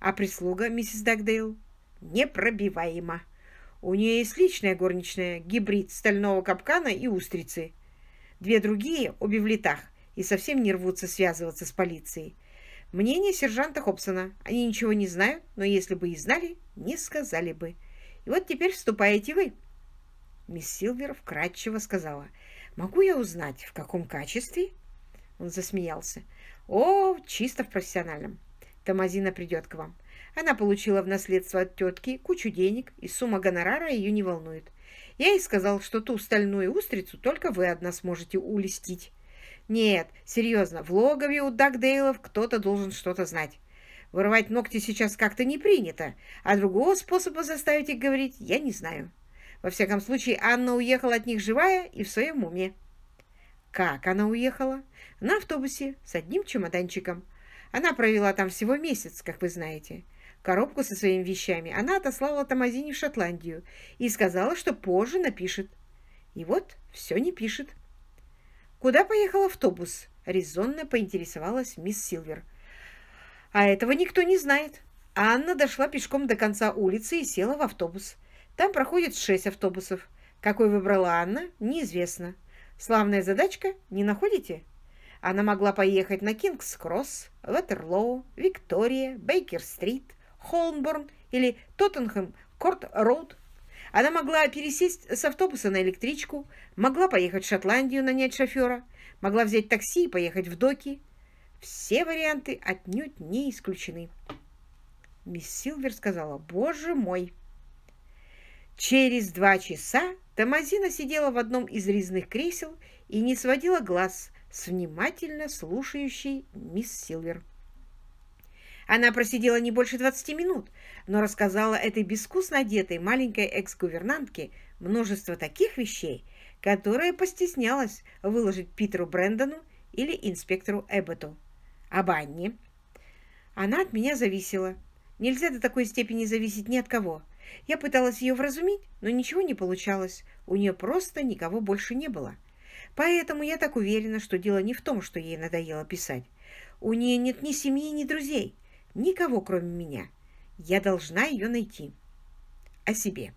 A: А прислуга, миссис Дагдейл, непробиваема. У нее есть личная горничная, гибрид стального капкана и устрицы. Две другие обе в летах и совсем не рвутся связываться с полицией. Мнение сержанта Хобсона. Они ничего не знают, но если бы и знали, не сказали бы. И вот теперь вступаете вы. Мисс Силвер вкратчиво сказала. Могу я узнать, в каком качестве? Он засмеялся. О, чисто в профессиональном. Тамазина придет к вам. Она получила в наследство от тетки кучу денег, и сумма гонорара ее не волнует. Я ей сказал, что ту стальную устрицу только вы одна сможете улестить. Нет, серьезно, в логове у Дагдейлов кто-то должен что-то знать. Вырывать ногти сейчас как-то не принято, а другого способа заставить их говорить я не знаю. Во всяком случае, Анна уехала от них живая и в своем уме. Как она уехала? На автобусе с одним чемоданчиком. Она провела там всего месяц, как вы знаете. Коробку со своими вещами она отослала Тамазине в Шотландию и сказала, что позже напишет. И вот все не пишет. «Куда поехал автобус?» – резонно поинтересовалась мисс Силвер. «А этого никто не знает. Анна дошла пешком до конца улицы и села в автобус. Там проходит шесть автобусов. Какой выбрала Анна, неизвестно. Славная задачка, не находите?» Она могла поехать на Кингс-Кросс, Ватерлоу, Виктория, Бейкер-Стрит, Холмборн или Тоттенхэм, Корт-Роуд она могла пересесть с автобуса на электричку, могла поехать в Шотландию нанять шофера, могла взять такси и поехать в доки. Все варианты отнюдь не исключены. Мисс Силвер сказала, «Боже мой!» Через два часа Томазина сидела в одном из резных кресел и не сводила глаз с внимательно слушающей мисс Силвер. Она просидела не больше 20 минут, но рассказала этой бескусно одетой маленькой экс-гувернантке множество таких вещей, которые постеснялась выложить Питеру Брэндону или инспектору Эбботу. Об Анне. Она от меня зависела. Нельзя до такой степени зависеть ни от кого. Я пыталась ее вразумить, но ничего не получалось. У нее просто никого больше не было. Поэтому я так уверена, что дело не в том, что ей надоело писать. У нее нет ни семьи, ни друзей. Никого, кроме меня. Я должна ее найти. О себе.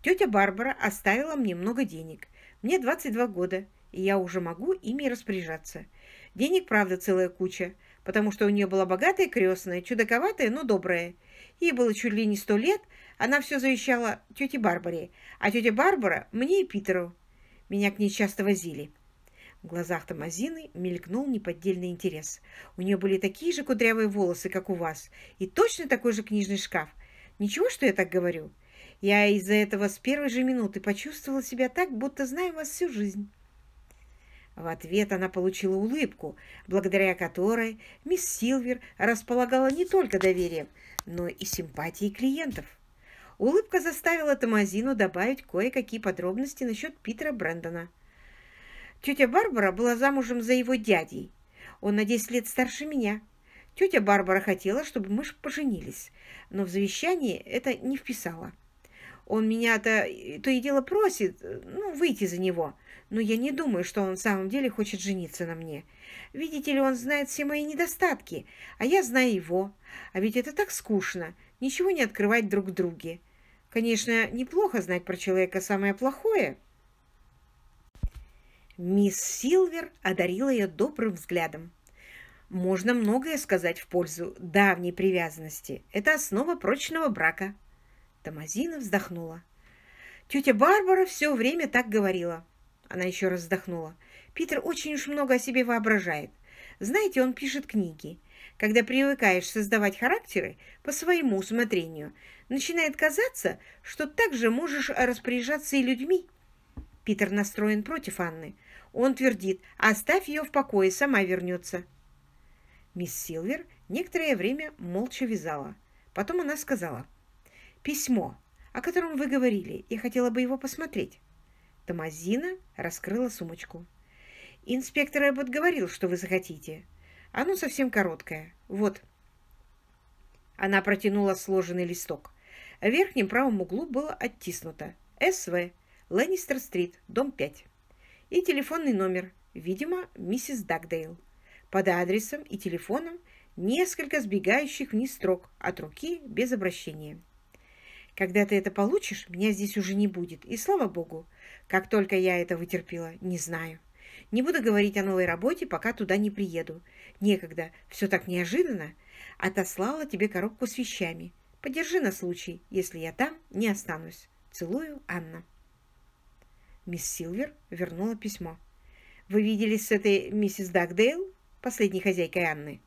A: Тетя Барбара оставила мне много денег. Мне 22 года, и я уже могу ими распоряжаться. Денег, правда, целая куча, потому что у нее была богатая крестная, чудаковатая, но добрая. Ей было чуть ли не сто лет, она все завещала тете Барбаре, а тетя Барбара мне и Питеру. Меня к ней часто возили. В глазах Тамазины мелькнул неподдельный интерес. У нее были такие же кудрявые волосы, как у вас, и точно такой же книжный шкаф. Ничего, что я так говорю? Я из-за этого с первой же минуты почувствовала себя так, будто знаю вас всю жизнь». В ответ она получила улыбку, благодаря которой мисс Силвер располагала не только доверием, но и симпатией клиентов. Улыбка заставила Томазину добавить кое-какие подробности насчет Питера Брэндона – Тетя Барбара была замужем за его дядей. Он на 10 лет старше меня. Тетя Барбара хотела, чтобы мы поженились, но в завещании это не вписала. Он меня-то то и дело просит, ну, выйти за него, но я не думаю, что он в самом деле хочет жениться на мне. Видите ли, он знает все мои недостатки, а я знаю его. А ведь это так скучно, ничего не открывать друг друге. Конечно, неплохо знать про человека самое плохое, Мисс Силвер одарила ее добрым взглядом. «Можно многое сказать в пользу давней привязанности. Это основа прочного брака». Тамазина вздохнула. «Тетя Барбара все время так говорила». Она еще раз вздохнула. «Питер очень уж много о себе воображает. Знаете, он пишет книги. Когда привыкаешь создавать характеры по своему усмотрению, начинает казаться, что также можешь распоряжаться и людьми». Питер настроен против Анны, он твердит «Оставь ее в покое, сама вернется». Мисс Силвер некоторое время молча вязала. Потом она сказала «Письмо, о котором вы говорили, я хотела бы его посмотреть». Томазина раскрыла сумочку. «Инспектор Эббот говорил, что вы захотите. Оно совсем короткое. Вот». Она протянула сложенный листок. В верхнем правом углу было оттиснуто «СВ, Леннистер-стрит, дом 5» и телефонный номер, видимо, миссис Дагдейл. Под адресом и телефоном несколько сбегающих вниз строк от руки без обращения. Когда ты это получишь, меня здесь уже не будет, и слава богу, как только я это вытерпела, не знаю. Не буду говорить о новой работе, пока туда не приеду. Некогда, все так неожиданно. Отослала тебе коробку с вещами. Подержи на случай, если я там не останусь. Целую, Анна. Мисс Силвер вернула письмо. «Вы виделись с этой миссис Дагдейл, последней хозяйкой Анны?»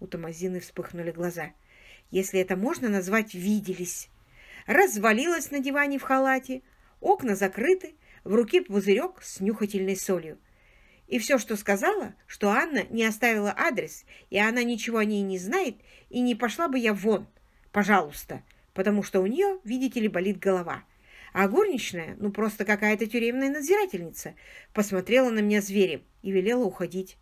A: У Томазины вспыхнули глаза. «Если это можно назвать «виделись». Развалилась на диване в халате, окна закрыты, в руке пузырек с нюхательной солью. И все, что сказала, что Анна не оставила адрес, и она ничего о ней не знает, и не пошла бы я вон, пожалуйста, потому что у нее, видите ли, болит голова. А горничная, ну просто какая-то тюремная надзирательница, посмотрела на меня зверем и велела уходить.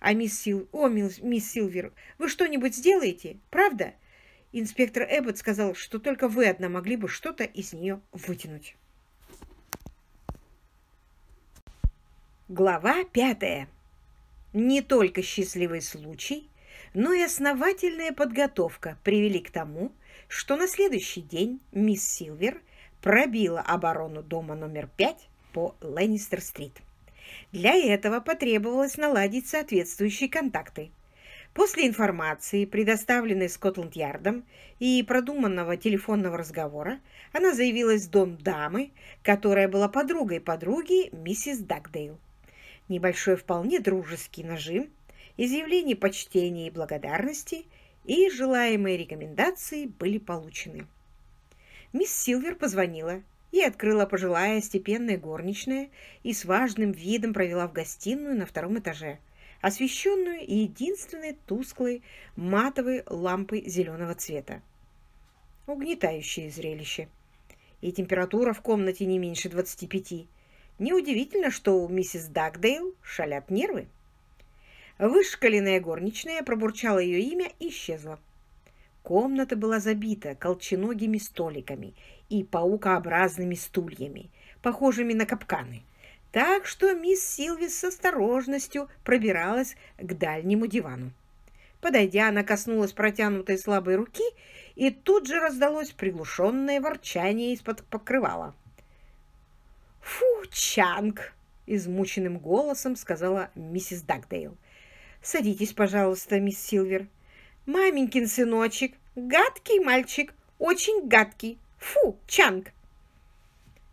A: А мисс Сил... О, мисс, мисс Силвер, вы что-нибудь сделаете, правда? Инспектор Эббот сказал, что только вы одна могли бы что-то из нее вытянуть. Глава пятая. Не только счастливый случай, но и основательная подготовка привели к тому, что на следующий день мисс Силвер – пробила оборону дома номер 5 по Леннистер-стрит. Для этого потребовалось наладить соответствующие контакты. После информации, предоставленной Скотланд-Ярдом и продуманного телефонного разговора, она заявилась в дом дамы, которая была подругой подруги миссис Дагдейл. Небольшой вполне дружеский нажим, изъявление почтения и благодарности и желаемые рекомендации были получены. Мисс Силвер позвонила. и открыла пожилая степенная горничная и с важным видом провела в гостиную на втором этаже, освещенную единственной тусклой матовой лампой зеленого цвета. Угнетающее зрелище. И температура в комнате не меньше 25. Неудивительно, что у миссис Дагдейл шалят нервы. Вышкаленная горничная пробурчала ее имя и исчезла. Комната была забита колченогими столиками и паукообразными стульями, похожими на капканы. Так что мисс Силвис с осторожностью пробиралась к дальнему дивану. Подойдя, она коснулась протянутой слабой руки, и тут же раздалось приглушенное ворчание из-под покрывала. «Фу, Чанг!» — измученным голосом сказала миссис Дагдейл. «Садитесь, пожалуйста, мисс Силвер». Маменькин сыночек, гадкий мальчик, очень гадкий. Фу, Чанг!»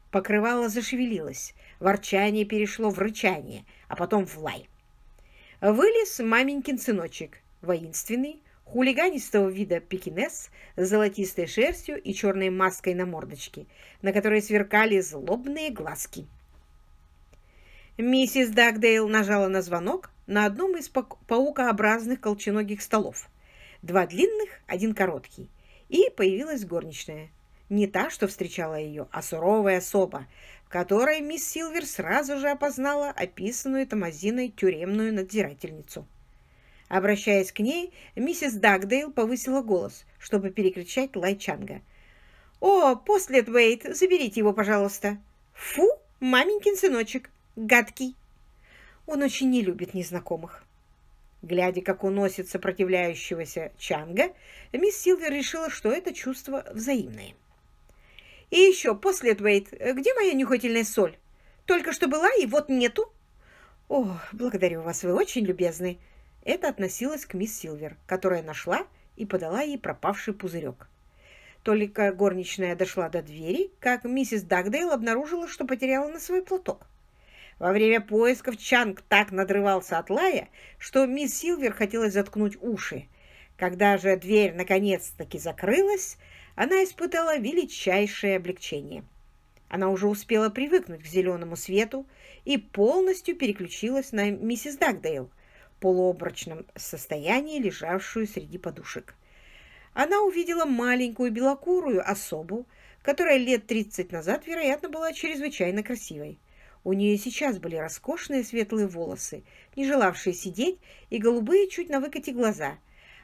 A: Покрывало зашевелилось, ворчание перешло в рычание, а потом в лай. Вылез маменькин сыночек, воинственный, хулиганистого вида пекинес с золотистой шерстью и черной маской на мордочке, на которой сверкали злобные глазки. Миссис Дагдейл нажала на звонок на одном из паукообразных колченогих столов – Два длинных, один короткий. И появилась горничная. Не та, что встречала ее, а суровая особа, в мисс Силвер сразу же опознала описанную Томазиной тюремную надзирательницу. Обращаясь к ней, миссис Дагдейл повысила голос, чтобы перекричать лайчанга: «О, после Уэйт, заберите его, пожалуйста!» «Фу, маменькин сыночек, гадкий!» «Он очень не любит незнакомых». Глядя, как уносит сопротивляющегося Чанга, мисс Силвер решила, что это чувство взаимное. «И еще, после Уэйт, где моя нюхательная соль? Только что была, и вот нету». «О, благодарю вас, вы очень любезны». Это относилось к мисс Силвер, которая нашла и подала ей пропавший пузырек. Только горничная дошла до двери, как миссис Дагдейл обнаружила, что потеряла на свой платок. Во время поисков Чанг так надрывался от лая, что мисс Силвер хотелось заткнуть уши. Когда же дверь наконец-таки закрылась, она испытала величайшее облегчение. Она уже успела привыкнуть к зеленому свету и полностью переключилась на миссис Дагдейл, в полуобрачном состоянии, лежавшую среди подушек. Она увидела маленькую белокурую особу, которая лет 30 назад, вероятно, была чрезвычайно красивой. У нее сейчас были роскошные светлые волосы, не желавшие сидеть, и голубые чуть на выкате глаза,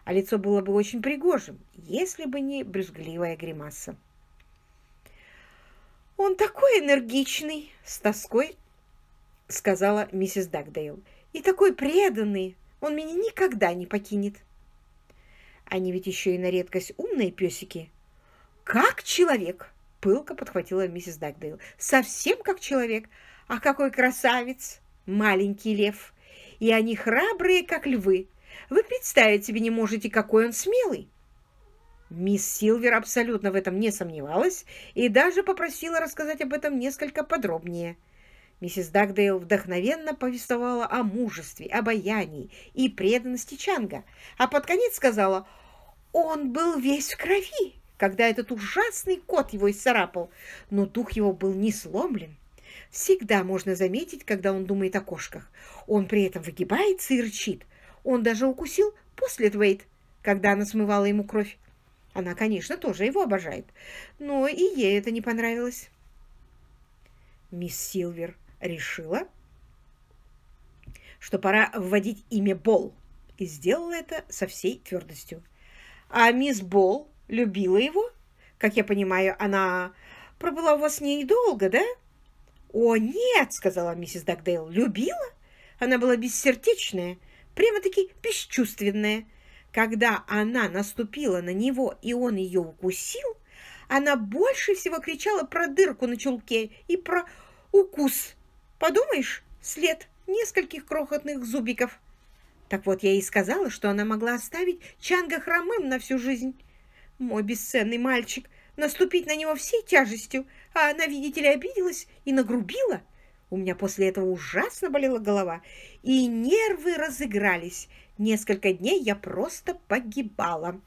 A: а лицо было бы очень пригожим, если бы не брюзгливая гримаса. «Он такой энергичный!» — с тоской сказала миссис Дагдейл. «И такой преданный! Он меня никогда не покинет!» «Они ведь еще и на редкость умные песики!» «Как человек!» — пылко подхватила миссис Дагдейл. «Совсем как человек!» Ах, какой красавец! Маленький лев! И они храбрые, как львы. Вы представить себе не можете, какой он смелый!» Мисс Силвер абсолютно в этом не сомневалась и даже попросила рассказать об этом несколько подробнее. Миссис Дагдейл вдохновенно повествовала о мужестве, обаянии и преданности Чанга, а под конец сказала «Он был весь в крови, когда этот ужасный кот его исцарапал, но дух его был не сломлен всегда можно заметить, когда он думает о кошках. Он при этом выгибается и рычит. Он даже укусил после Твейт, когда она смывала ему кровь. Она, конечно, тоже его обожает, но и ей это не понравилось. Мисс Силвер решила, что пора вводить имя Бол, и сделала это со всей твердостью. А мисс Бол любила его? Как я понимаю, она пробыла у вас с ней недолго, да? — «О, нет!» — сказала миссис Дагдейл. «Любила?» Она была бессердечная, прямо-таки бесчувственная. Когда она наступила на него, и он ее укусил, она больше всего кричала про дырку на чулке и про укус. Подумаешь, след нескольких крохотных зубиков. Так вот, я ей сказала, что она могла оставить Чанга хромым на всю жизнь. Мой бесценный мальчик, наступить на него всей тяжестью, а она, видите ли, обиделась и нагрубила. У меня после этого ужасно болела голова, и нервы разыгрались. Несколько дней я просто погибала.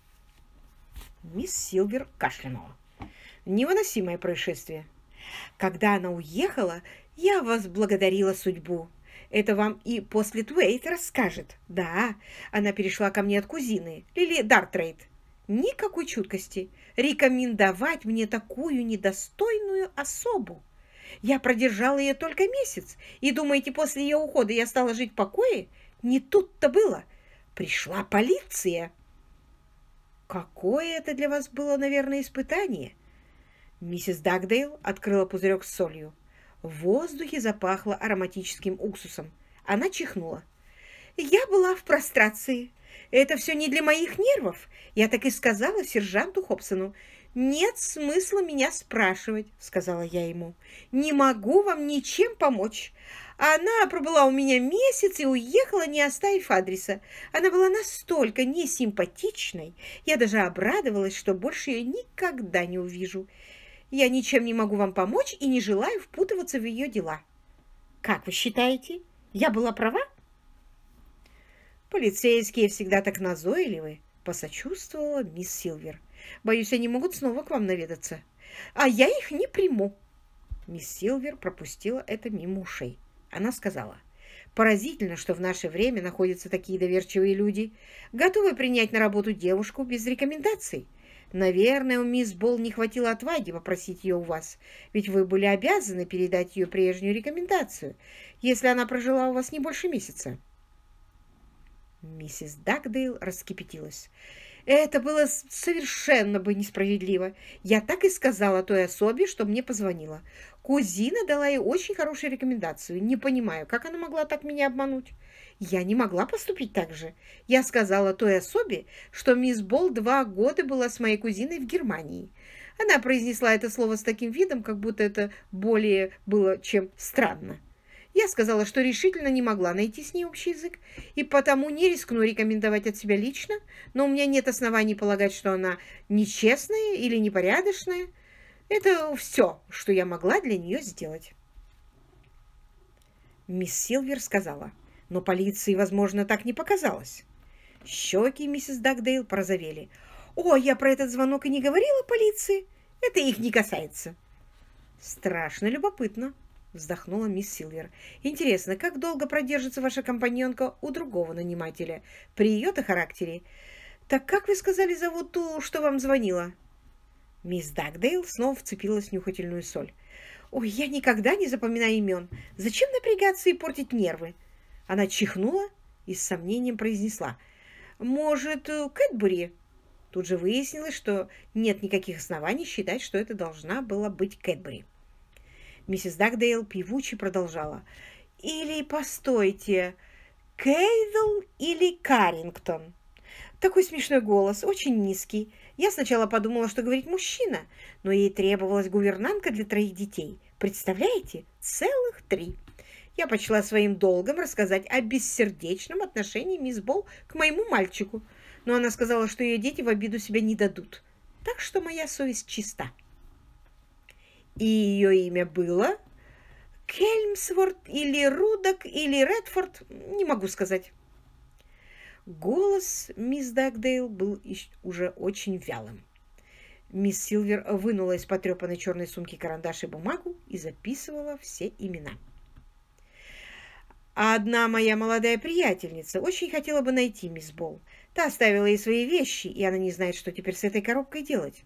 A: Мисс Силвер кашлянула. Невыносимое происшествие. Когда она уехала, я возблагодарила судьбу. Это вам и после Твейт расскажет. Да, она перешла ко мне от кузины, Лили Дартрейт никакой чуткости рекомендовать мне такую недостойную особу. Я продержала ее только месяц, и, думаете, после ее ухода я стала жить в покое? Не тут-то было. Пришла полиция. Какое это для вас было, наверное, испытание? Миссис Дагдейл открыла пузырек с солью. В воздухе запахло ароматическим уксусом. Она чихнула. Я была в прострации. Это все не для моих нервов. Я так и сказала сержанту Хобсону. «Нет смысла меня спрашивать», — сказала я ему. «Не могу вам ничем помочь. Она пробыла у меня месяц и уехала, не оставив адреса. Она была настолько несимпатичной. Я даже обрадовалась, что больше ее никогда не увижу. Я ничем не могу вам помочь и не желаю впутываться в ее дела». «Как вы считаете, я была права?» Полицейские всегда так назойливы, посочувствовала мисс Силвер. Боюсь, они могут снова к вам наведаться. А я их не приму. Мисс Силвер пропустила это мимо ушей. Она сказала, поразительно, что в наше время находятся такие доверчивые люди, готовы принять на работу девушку без рекомендаций. Наверное, у мисс Болл не хватило отваги попросить ее у вас, ведь вы были обязаны передать ее прежнюю рекомендацию, если она прожила у вас не больше месяца. Миссис Дагдейл раскипятилась. «Это было совершенно бы несправедливо. Я так и сказала той особе, что мне позвонила. Кузина дала ей очень хорошую рекомендацию. Не понимаю, как она могла так меня обмануть? Я не могла поступить так же. Я сказала той особе, что мисс Болл два года была с моей кузиной в Германии. Она произнесла это слово с таким видом, как будто это более было, чем странно. Я сказала, что решительно не могла найти с ней общий язык, и потому не рискну рекомендовать от себя лично, но у меня нет оснований полагать, что она нечестная или непорядочная. Это все, что я могла для нее сделать. Мисс Силвер сказала, но полиции, возможно, так не показалось. Щеки миссис Дагдейл порозовели. «О, я про этот звонок и не говорила полиции. Это их не касается». «Страшно любопытно», вздохнула мисс Силвер. «Интересно, как долго продержится ваша компаньонка у другого нанимателя при ее-то характере? Так как вы сказали зовут ту, что вам звонила?» Мисс Дагдейл снова вцепилась в нюхательную соль. «Ой, я никогда не запоминаю имен. Зачем напрягаться и портить нервы?» Она чихнула и с сомнением произнесла. «Может, Кэтбери?» Тут же выяснилось, что нет никаких оснований считать, что это должна была быть Кэтбери. Миссис Дагдейл певуче продолжала. «Или, постойте, Кейдл или Карингтон?» Такой смешной голос, очень низкий. Я сначала подумала, что говорит мужчина, но ей требовалась гувернантка для троих детей. Представляете? Целых три. Я почла своим долгом рассказать о бессердечном отношении мисс Болл к моему мальчику, но она сказала, что ее дети в обиду себя не дадут. Так что моя совесть чиста и ее имя было Кельмсворт или Рудок или Редфорд, не могу сказать. Голос мисс Дагдейл был уже очень вялым. Мисс Силвер вынула из потрепанной черной сумки карандаш и бумагу и записывала все имена. А одна моя молодая приятельница очень хотела бы найти мисс Болл. Та оставила ей свои вещи, и она не знает, что теперь с этой коробкой делать.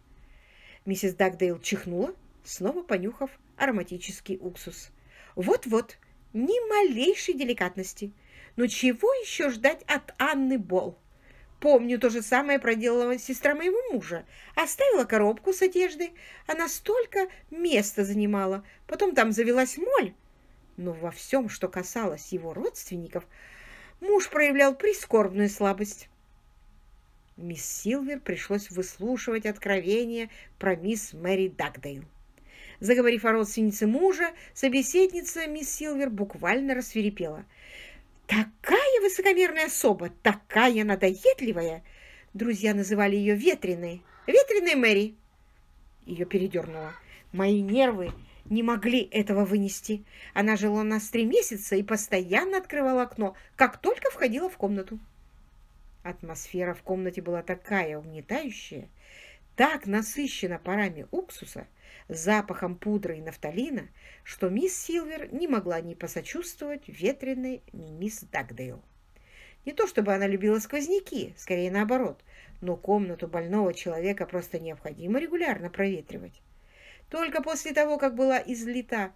A: Миссис Дагдейл чихнула, снова понюхав ароматический уксус. «Вот-вот, ни малейшей деликатности. Но чего еще ждать от Анны Бол? Помню, то же самое проделала сестра моего мужа. Оставила коробку с одеждой. Она столько места занимала. Потом там завелась моль. Но во всем, что касалось его родственников, муж проявлял прискорбную слабость. Мисс Силвер пришлось выслушивать откровения про мисс Мэри Дагдейл. Заговорив о родственнице мужа, собеседница мисс Силвер буквально рассверепела. «Такая высокомерная особа! Такая надоедливая!» Друзья называли ее Ветреной. ветреной Мэри!» Ее передернуло. «Мои нервы не могли этого вынести. Она жила у нас три месяца и постоянно открывала окно, как только входила в комнату». Атмосфера в комнате была такая угнетающая, так насыщена парами уксуса, запахом пудры и нафталина, что мисс Силвер не могла не посочувствовать ветреной мисс Дагдейл. Не то чтобы она любила сквозняки, скорее наоборот, но комнату больного человека просто необходимо регулярно проветривать. Только после того, как была излита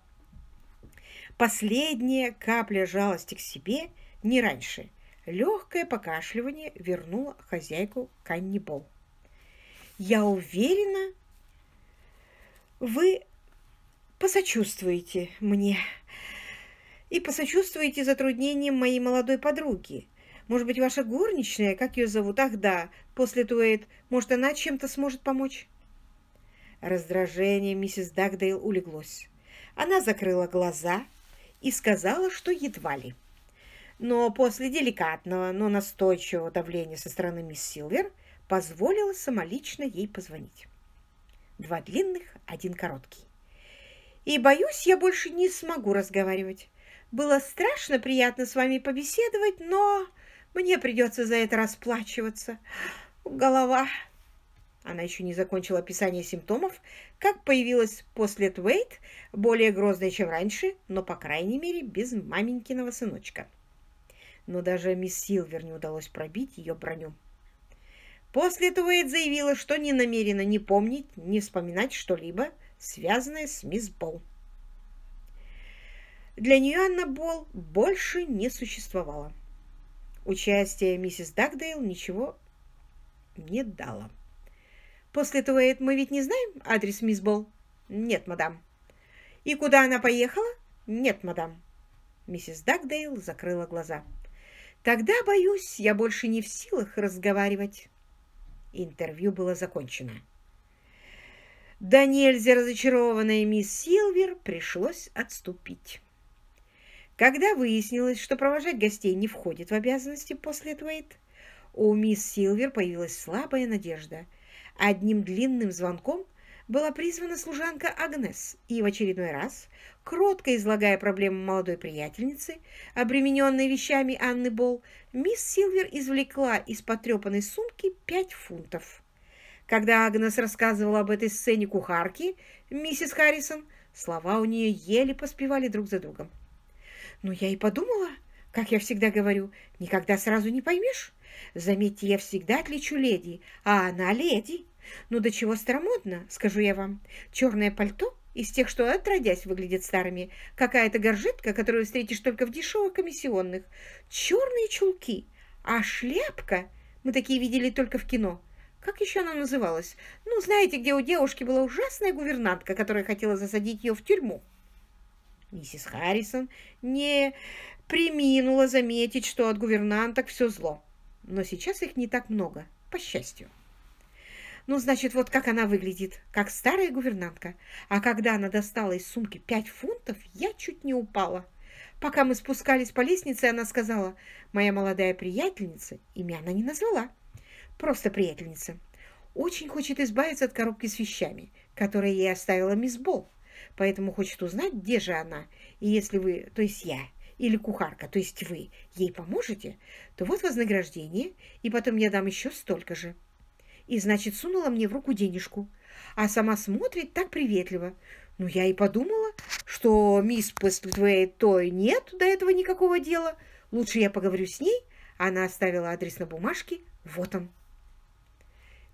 A: последняя капля жалости к себе, не раньше, легкое покашливание вернуло хозяйку к я уверена, вы посочувствуете мне и посочувствуете затруднениям моей молодой подруги. Может быть, ваша горничная, как ее зовут? Ах, да, после Туэйт. Может, она чем-то сможет помочь?» Раздражение миссис Дагдейл улеглось. Она закрыла глаза и сказала, что едва ли. Но после деликатного, но настойчивого давления со стороны мисс Силвер – позволила самолично ей позвонить. Два длинных, один короткий. И, боюсь, я больше не смогу разговаривать. Было страшно приятно с вами побеседовать, но мне придется за это расплачиваться. Голова. Она еще не закончила описание симптомов, как появилась после Твейт, более грозная, чем раньше, но, по крайней мере, без маменькиного сыночка. Но даже мисс Силвер не удалось пробить ее броню. После этого Эд заявила, что не намерена ни помнить, не вспоминать что-либо, связанное с мисс Болл. Для нее Анна Болл больше не существовала. Участие миссис Дагдейл ничего не дало. После этого Эд мы ведь не знаем адрес мисс Болл? Нет, мадам. И куда она поехала? Нет, мадам. Миссис Дагдейл закрыла глаза. Тогда, боюсь, я больше не в силах разговаривать. Интервью было закончено. Да нельзя разочарованная мисс Силвер пришлось отступить. Когда выяснилось, что провожать гостей не входит в обязанности после Твейт, у мисс Силвер появилась слабая надежда. Одним длинным звонком была призвана служанка Агнес и в очередной раз Кротко излагая проблему молодой приятельницы, обремененной вещами Анны Бол, мисс Силвер извлекла из потрепанной сумки пять фунтов. Когда Агнес рассказывала об этой сцене кухарки, миссис Харрисон, слова у нее еле поспевали друг за другом. «Ну, я и подумала, как я всегда говорю, никогда сразу не поймешь. Заметьте, я всегда отличу леди, а она леди. Ну, до чего старомодно, скажу я вам. Черное пальто из тех, что отродясь выглядят старыми. Какая-то горжетка, которую встретишь только в дешевых комиссионных. Черные чулки. А шляпка? Мы такие видели только в кино. Как еще она называлась? Ну, знаете, где у девушки была ужасная гувернантка, которая хотела засадить ее в тюрьму. Миссис Харрисон не приминула заметить, что от гувернанток все зло. Но сейчас их не так много, по счастью. Ну, значит, вот как она выглядит, как старая гувернантка. А когда она достала из сумки пять фунтов, я чуть не упала. Пока мы спускались по лестнице, она сказала, моя молодая приятельница, имя она не назвала, просто приятельница, очень хочет избавиться от коробки с вещами, которые ей оставила мисс Болл, поэтому хочет узнать, где же она, и если вы, то есть я, или кухарка, то есть вы, ей поможете, то вот вознаграждение, и потом я дам еще столько же и, значит, сунула мне в руку денежку. А сама смотрит так приветливо. Ну, я и подумала, что мисс Пествейт той нет до этого никакого дела. Лучше я поговорю с ней. Она оставила адрес на бумажке. Вот он.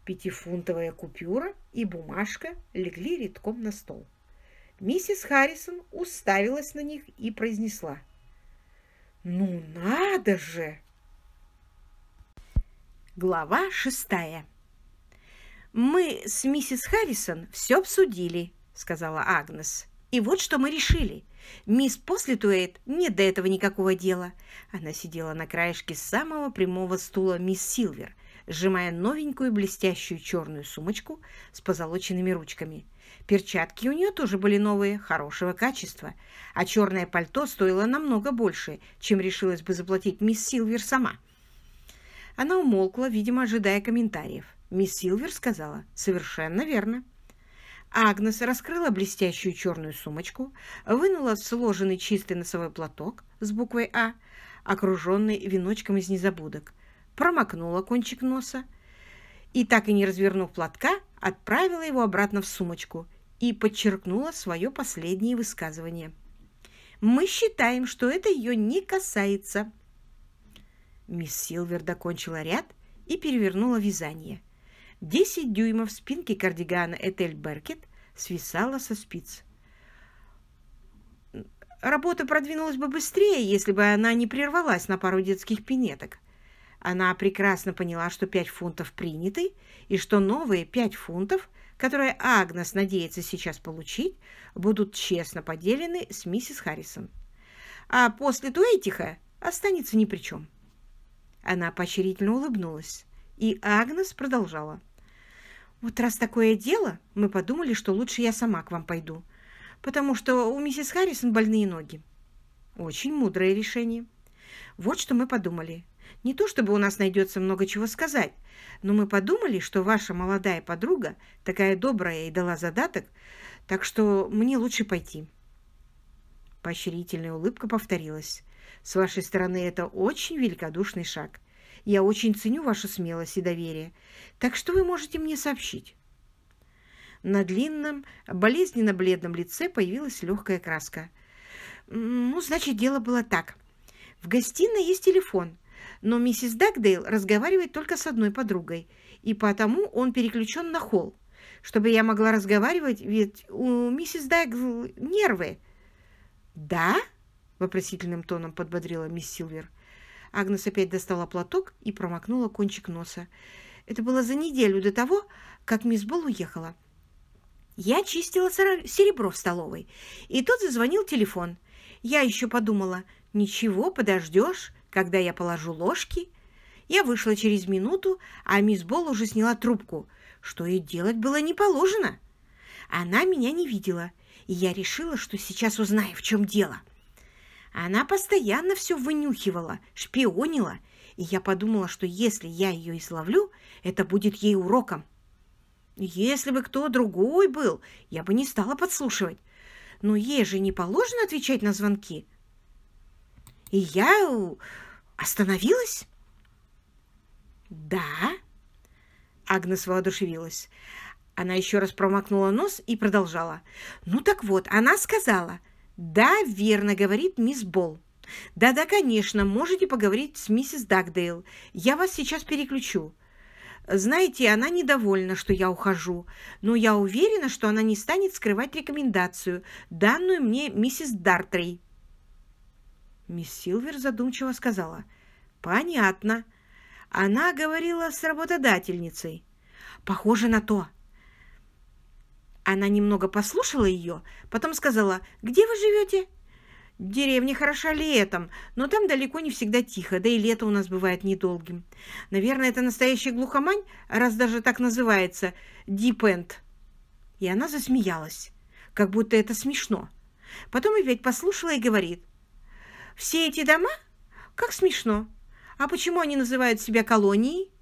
A: Пятифунтовая купюра и бумажка легли редком на стол. Миссис Харрисон уставилась на них и произнесла. «Ну надо же!» Глава шестая «Мы с миссис Харрисон все обсудили», — сказала Агнес. «И вот что мы решили. Мисс Послитуэйт нет до этого никакого дела». Она сидела на краешке самого прямого стула мисс Силвер, сжимая новенькую блестящую черную сумочку с позолоченными ручками. Перчатки у нее тоже были новые, хорошего качества, а черное пальто стоило намного больше, чем решилась бы заплатить мисс Силвер сама. Она умолкла, видимо, ожидая комментариев. Мисс Силвер сказала. «Совершенно верно». Агнес раскрыла блестящую черную сумочку, вынула сложенный чистый носовой платок с буквой «А», окруженный веночком из незабудок, промокнула кончик носа и, так и не развернув платка, отправила его обратно в сумочку и подчеркнула свое последнее высказывание. «Мы считаем, что это ее не касается». Мисс Силвер докончила ряд и перевернула вязание – Десять дюймов спинки кардигана Этель Беркет свисала со спиц. Работа продвинулась бы быстрее, если бы она не прервалась на пару детских пинеток. Она прекрасно поняла, что пять фунтов приняты, и что новые пять фунтов, которые Агнес надеется сейчас получить, будут честно поделены с миссис Харрисон. А после Дуэтиха останется ни при чем. Она поощрительно улыбнулась, и Агнес продолжала. — вот раз такое дело, мы подумали, что лучше я сама к вам пойду, потому что у миссис Харрисон больные ноги. Очень мудрое решение. Вот что мы подумали. Не то чтобы у нас найдется много чего сказать, но мы подумали, что ваша молодая подруга такая добрая и дала задаток, так что мне лучше пойти. Поощрительная улыбка повторилась. С вашей стороны это очень великодушный шаг – я очень ценю вашу смелость и доверие. Так что вы можете мне сообщить?» На длинном, болезненно-бледном лице появилась легкая краска. «Ну, значит, дело было так. В гостиной есть телефон, но миссис Дагдейл разговаривает только с одной подругой, и потому он переключен на холл. Чтобы я могла разговаривать, ведь у миссис Дагдейл нервы». «Да?» – вопросительным тоном подбодрила мисс Силвер – Агнес опять достала платок и промокнула кончик носа. Это было за неделю до того, как мисс Бол уехала. Я чистила серебро в столовой, и тут зазвонил телефон. Я еще подумала, ничего, подождешь, когда я положу ложки. Я вышла через минуту, а мисс Бол уже сняла трубку, что ей делать было не положено. Она меня не видела, и я решила, что сейчас узнаю, в чем дело. Она постоянно все вынюхивала, шпионила, и я подумала, что если я ее изловлю, это будет ей уроком. Если бы кто другой был, я бы не стала подслушивать. Но ей же не положено отвечать на звонки. И я э, остановилась. Да. Агнес воодушевилась. Она еще раз промокнула нос и продолжала. «Ну так вот, она сказала, «Да, верно, — говорит мисс Болл. Да-да, конечно, можете поговорить с миссис Дагдейл. Я вас сейчас переключу. Знаете, она недовольна, что я ухожу, но я уверена, что она не станет скрывать рекомендацию, данную мне миссис Дартрей». Мисс Силвер задумчиво сказала. «Понятно. Она говорила с работодательницей. Похоже на то». Она немного послушала ее, потом сказала, «Где вы живете?» Деревня хороша летом, но там далеко не всегда тихо, да и лето у нас бывает недолгим. Наверное, это настоящая глухомань, раз даже так называется, deep end. И она засмеялась, как будто это смешно. Потом опять послушала и говорит, «Все эти дома? Как смешно! А почему они называют себя колонией?»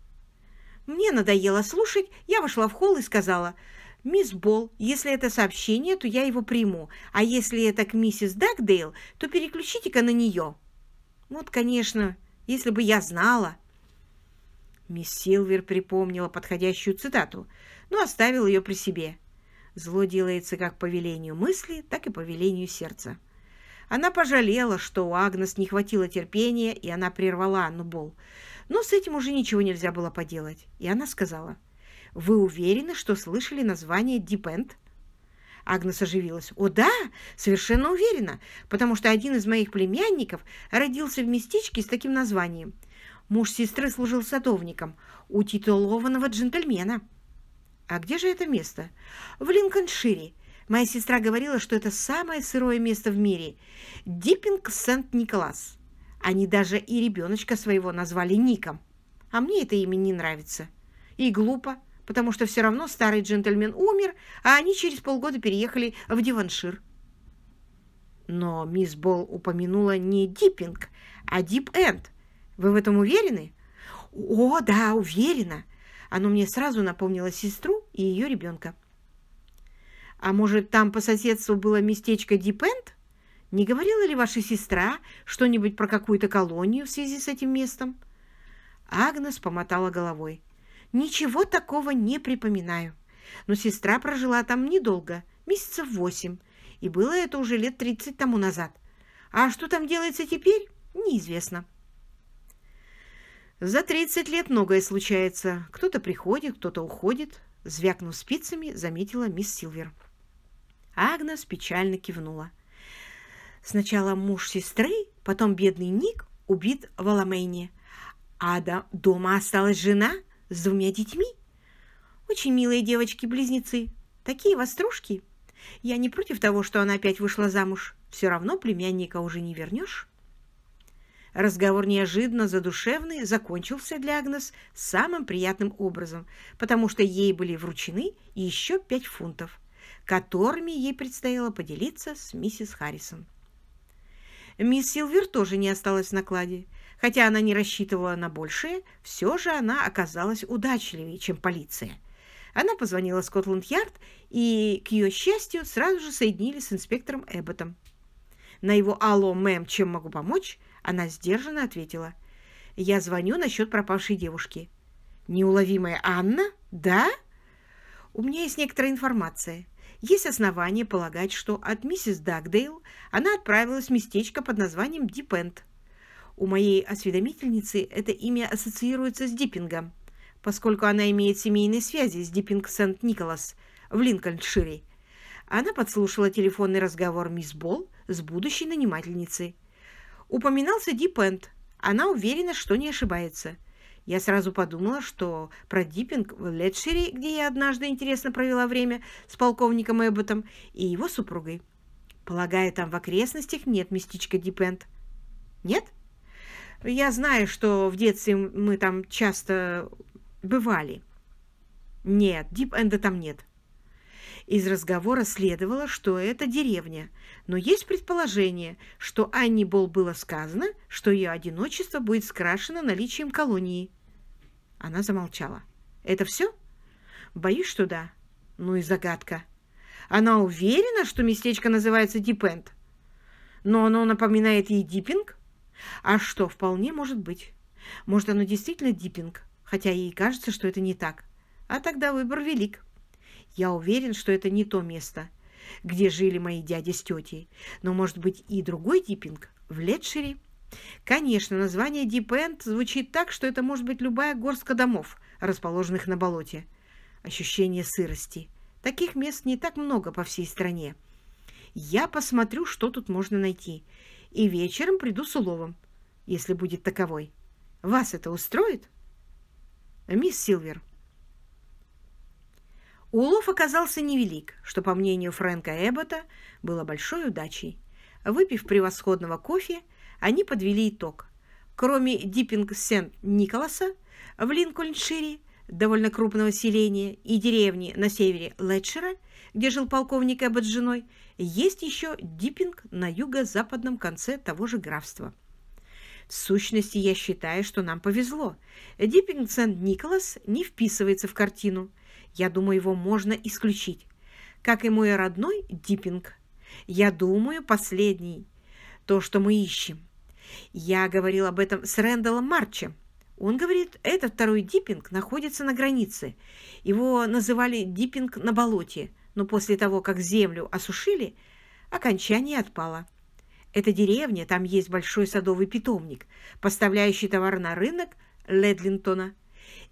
A: Мне надоело слушать, я вошла в холл и сказала, «Мисс Болл, если это сообщение, то я его приму, а если это к миссис Дагдейл, то переключите-ка на нее». «Вот, конечно, если бы я знала». Мисс Силвер припомнила подходящую цитату, но оставила ее при себе. Зло делается как по велению мысли, так и по велению сердца. Она пожалела, что у Агнес не хватило терпения, и она прервала Анну Болл. Но с этим уже ничего нельзя было поделать, и она сказала – вы уверены, что слышали название Дипенд? Агнес оживилась. «О да, совершенно уверена, потому что один из моих племянников родился в местечке с таким названием. Муж сестры служил садовником у титулованного джентльмена». «А где же это место?» «В Линкольншире. Моя сестра говорила, что это самое сырое место в мире. Диппинг Сент-Николас. Они даже и ребеночка своего назвали Ником. А мне это имя не нравится. И глупо потому что все равно старый джентльмен умер, а они через полгода переехали в Диваншир. Но мисс Болл упомянула не диппинг, а дип-энд. Вы в этом уверены? О, да, уверена. Оно мне сразу напомнило сестру и ее ребенка. А может, там по соседству было местечко Дипенд? Не говорила ли ваша сестра что-нибудь про какую-то колонию в связи с этим местом? Агнес помотала головой. Ничего такого не припоминаю. Но сестра прожила там недолго, месяцев восемь, и было это уже лет тридцать тому назад. А что там делается теперь, неизвестно. За тридцать лет многое случается. Кто-то приходит, кто-то уходит. Звякнув спицами, заметила мисс Силвер. Агнес печально кивнула. Сначала муж сестры, потом бедный Ник убит в Аламейне. А дома осталась жена – с двумя детьми? Очень милые девочки-близнецы, такие вострушки. Я не против того, что она опять вышла замуж. Все равно племянника уже не вернешь. Разговор неожиданно задушевный закончился для Агнес самым приятным образом, потому что ей были вручены еще пять фунтов, которыми ей предстояло поделиться с миссис Харрисон. Мисс Силвер тоже не осталась в накладе. Хотя она не рассчитывала на большее, все же она оказалась удачливее, чем полиция. Она позвонила в Скотланд-Ярд, и, к ее счастью, сразу же соединили с инспектором Эбботом. На его «Алло, мэм, чем могу помочь?» она сдержанно ответила. «Я звоню насчет пропавшей девушки». «Неуловимая Анна? Да?» «У меня есть некоторая информация. Есть основания полагать, что от миссис Дагдейл она отправилась в местечко под названием Дипенд. У моей осведомительницы это имя ассоциируется с Диппингом, поскольку она имеет семейные связи с Диппинг Сент-Николас в Линкольншире. Она подслушала телефонный разговор мисс Болл с будущей нанимательницей. Упоминался Диппенд. Она уверена, что не ошибается. Я сразу подумала, что про диппинг в Летшере, где я однажды интересно провела время с полковником Эбботом и его супругой. Полагаю, там в окрестностях нет местечка диппенд. Нет? — я знаю, что в детстве мы там часто бывали. Нет, дип-энда там нет. Из разговора следовало, что это деревня, но есть предположение, что Анни Бол было сказано, что ее одиночество будет скрашено наличием колонии. Она замолчала. «Это все?» «Боюсь, что да». «Ну и загадка». «Она уверена, что местечко называется Дипенд?» «Но оно напоминает ей Диппинг?» А что, вполне может быть. Может, оно действительно диппинг, хотя ей кажется, что это не так. А тогда выбор велик. Я уверен, что это не то место, где жили мои дяди с тетей. Но, может быть, и другой диппинг в Летшере? Конечно, название Дипенд звучит так, что это может быть любая горстка домов, расположенных на болоте. Ощущение сырости. Таких мест не так много по всей стране. Я посмотрю, что тут можно найти и вечером приду с уловом, если будет таковой. Вас это устроит? Мисс Силвер. Улов оказался невелик, что, по мнению Фрэнка Эббота, было большой удачей. Выпив превосходного кофе, они подвели итог. Кроме Диппинг Сент-Николаса в Линкольншире, довольно крупного селения, и деревни на севере Летчера, где жил полковник Эббот с женой, есть еще диппинг на юго-западном конце того же графства. В сущности, я считаю, что нам повезло. Диппинг Сент-Николас не вписывается в картину. Я думаю, его можно исключить. Как и мой родной диппинг. Я думаю, последний. То, что мы ищем. Я говорил об этом с Рэндаллом Марчем. Он говорит, этот второй диппинг находится на границе. Его называли диппинг на болоте но после того, как землю осушили, окончание отпало. Это деревня, там есть большой садовый питомник, поставляющий товар на рынок Ледлинтона.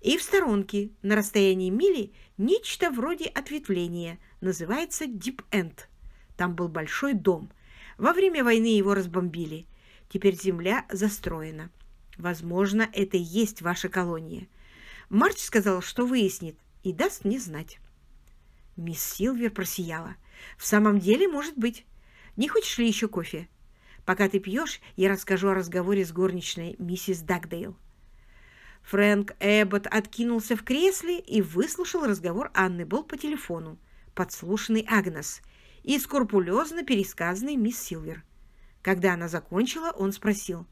A: И в сторонке, на расстоянии мили, нечто вроде ответвления, называется Дип-Энд. Там был большой дом. Во время войны его разбомбили. Теперь земля застроена. Возможно, это и есть ваша колония. Марч сказал, что выяснит, и даст мне знать. Мисс Силвер просияла. «В самом деле, может быть. Не хочешь ли еще кофе? Пока ты пьешь, я расскажу о разговоре с горничной миссис Дагдейл». Фрэнк Эбботт откинулся в кресле и выслушал разговор Анны Бол по телефону, подслушанный Агнес, и скрупулезно пересказанный мисс Силвер. Когда она закончила, он спросил,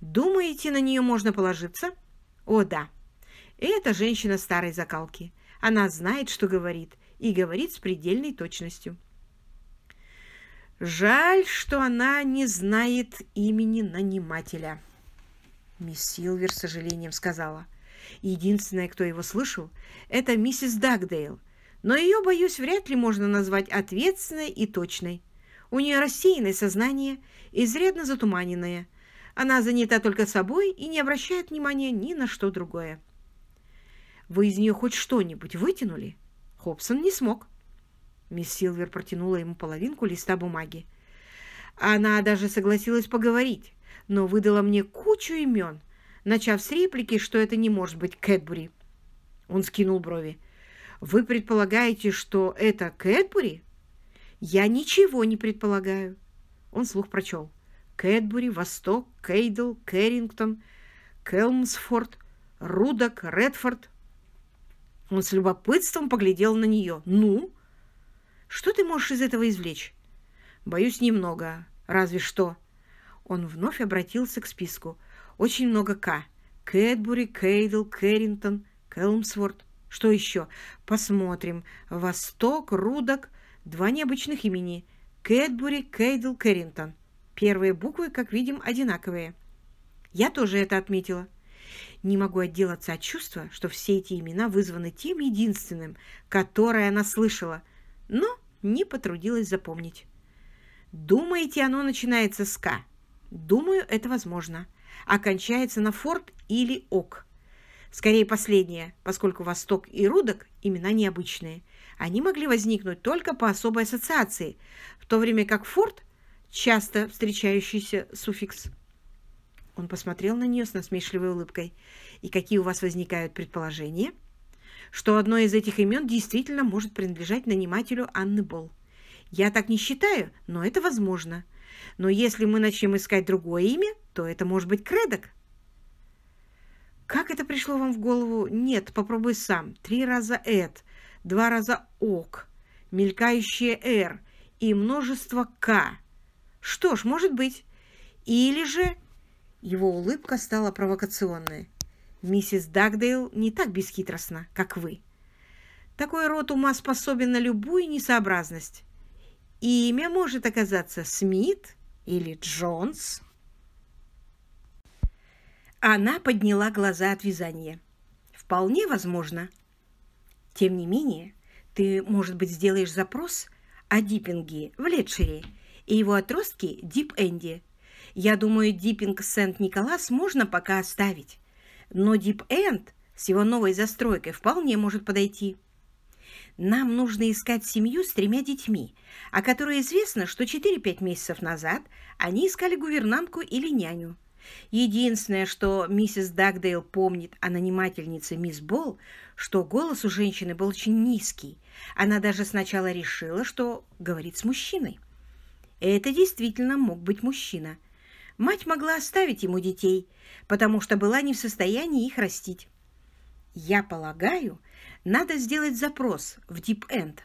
A: «Думаете, на нее можно положиться?» «О, да. Эта женщина старой закалки. Она знает, что говорит, и говорит с предельной точностью. Жаль, что она не знает имени нанимателя. Мисс Силвер с сожалением сказала. Единственная, кто его слышал, это миссис Дагдейл, но ее, боюсь, вряд ли можно назвать ответственной и точной. У нее рассеянное сознание, изрядно затуманенное. Она занята только собой и не обращает внимания ни на что другое. «Вы из нее хоть что-нибудь вытянули?» Хобсон не смог. Мисс Силвер протянула ему половинку листа бумаги. Она даже согласилась поговорить, но выдала мне кучу имен, начав с реплики, что это не может быть Кэтбури. Он скинул брови. «Вы предполагаете, что это Кэтбури?» «Я ничего не предполагаю». Он слух прочел. «Кэтбури, Восток, Кейдл, Кэррингтон, Келмсфорд, Рудок, Редфорд, он с любопытством поглядел на нее. «Ну? Что ты можешь из этого извлечь?» «Боюсь, немного. Разве что». Он вновь обратился к списку. «Очень много «К». Кэтбури, Кейдл, Кэррингтон, Келмсворт. Что еще? Посмотрим. Восток, Рудок. Два необычных имени. Кэтбури, Кейдл, Кэррингтон. Первые буквы, как видим, одинаковые. Я тоже это отметила не могу отделаться от чувства, что все эти имена вызваны тем единственным, которое она слышала, но не потрудилась запомнить. Думаете, оно начинается с «к»? Думаю, это возможно. Окончается на форд или «ок». Скорее последнее, поскольку «восток» и «рудок» – имена необычные. Они могли возникнуть только по особой ассоциации, в то время как форд часто встречающийся суффикс – он посмотрел на нее с насмешливой улыбкой. «И какие у вас возникают предположения?» «Что одно из этих имен действительно может принадлежать нанимателю Анны Болл. Я так не считаю, но это возможно. Но если мы начнем искать другое имя, то это может быть Кредок». «Как это пришло вам в голову? Нет, попробуй сам. Три раза «эт», два раза «ок», мелькающее «р» и множество «к». Что ж, может быть. Или же его улыбка стала провокационной. «Миссис Дагдейл не так бесхитростна, как вы. Такой род ума способен на любую несообразность. Имя может оказаться Смит или Джонс». Она подняла глаза от вязания. «Вполне возможно. Тем не менее, ты, может быть, сделаешь запрос о диппинге в Летшере и его отростке Дип Энди. Я думаю, Диппинг Сент-Николас можно пока оставить. Но Дип-Энд с его новой застройкой вполне может подойти. Нам нужно искать семью с тремя детьми, о которой известно, что 4-5 месяцев назад они искали гувернантку или няню. Единственное, что миссис Дагдейл помнит о нанимательнице мисс Болл, что голос у женщины был очень низкий. Она даже сначала решила, что говорит с мужчиной. Это действительно мог быть мужчина – мать могла оставить ему детей, потому что была не в состоянии их растить. Я полагаю, надо сделать запрос в Deep End.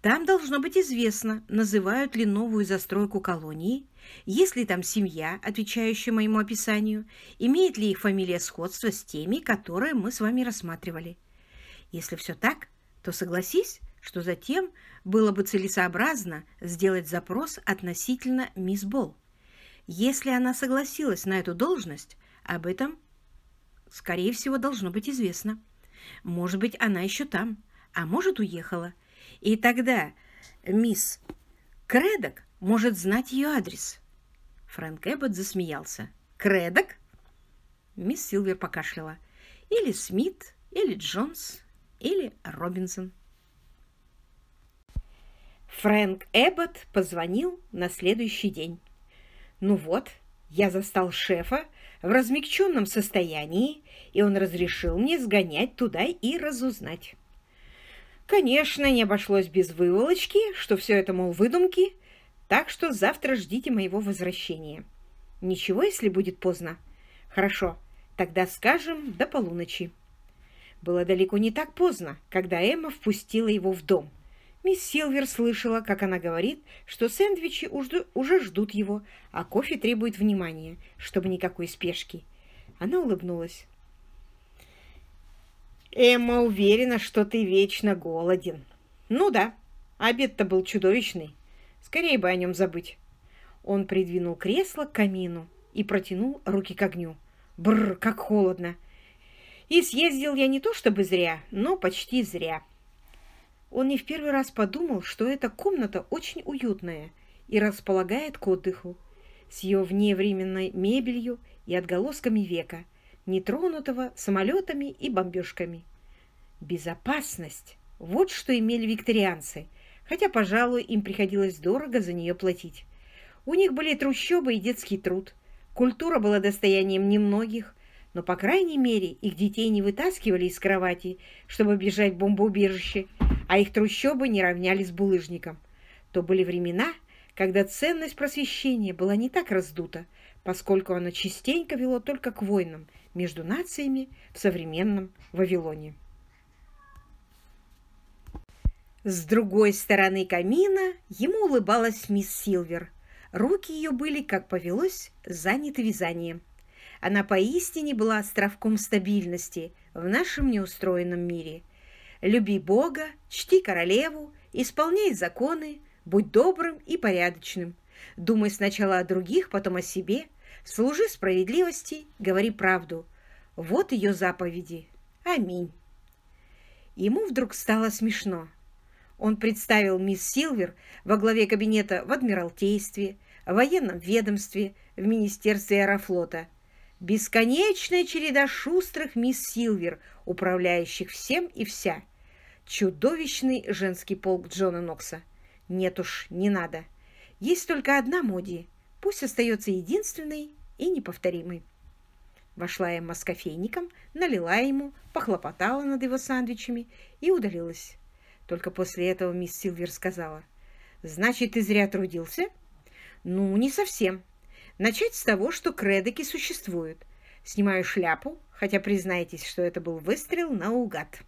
A: Там должно быть известно, называют ли новую застройку колонии, есть ли там семья, отвечающая моему описанию, имеет ли их фамилия сходство с теми, которые мы с вами рассматривали. Если все так, то согласись, что затем было бы целесообразно сделать запрос относительно мисс Болл. Если она согласилась на эту должность, об этом, скорее всего, должно быть известно. Может быть, она еще там, а может, уехала. И тогда мисс Кредок может знать ее адрес. Фрэнк Эббот засмеялся. «Кредок?» Мисс Силвер покашляла. «Или Смит, или Джонс, или Робинсон». Фрэнк Эббот позвонил на следующий день. Ну вот, я застал шефа в размягченном состоянии, и он разрешил мне сгонять туда и разузнать. Конечно, не обошлось без выволочки, что все это, мол, выдумки, так что завтра ждите моего возвращения. Ничего, если будет поздно. Хорошо, тогда скажем до полуночи. Было далеко не так поздно, когда Эмма впустила его в дом. Мисс Силвер слышала, как она говорит, что сэндвичи уже ждут его, а кофе требует внимания, чтобы никакой спешки. Она улыбнулась. «Эмма уверена, что ты вечно голоден». «Ну да, обед-то был чудовищный. Скорее бы о нем забыть». Он придвинул кресло к камину и протянул руки к огню. Бррр, как холодно! И съездил я не то чтобы зря, но почти зря. Он не в первый раз подумал, что эта комната очень уютная и располагает к отдыху, с ее вневременной мебелью и отголосками века, нетронутого самолетами и бомбежками. Безопасность – вот что имели викторианцы, хотя, пожалуй, им приходилось дорого за нее платить. У них были трущобы и детский труд. Культура была достоянием немногих, но, по крайней мере, их детей не вытаскивали из кровати, чтобы бежать в бомбоубежище, а их трущобы не равняли с булыжником. То были времена, когда ценность просвещения была не так раздута, поскольку оно частенько вело только к войнам между нациями в современном Вавилоне. С другой стороны камина ему улыбалась мисс Силвер. Руки ее были, как повелось, заняты вязанием. Она поистине была островком стабильности в нашем неустроенном мире. Люби Бога, чти королеву, исполняй законы, будь добрым и порядочным. Думай сначала о других, потом о себе. Служи справедливости, говори правду. Вот ее заповеди. Аминь. Ему вдруг стало смешно. Он представил мисс Силвер во главе кабинета в Адмиралтействе, в военном ведомстве, в Министерстве аэрофлота – Бесконечная череда шустрых мисс Силвер, управляющих всем и вся. Чудовищный женский полк Джона Нокса. Нет уж, не надо. Есть только одна Моди. Пусть остается единственной и неповторимой. Вошла Эмма с кофейником, налила ему, похлопотала над его сандвичами и удалилась. Только после этого мисс Силвер сказала. «Значит, ты зря трудился?» «Ну, не совсем. Начать с того, что кредоки существуют. Снимаю шляпу, хотя признайтесь, что это был выстрел наугад.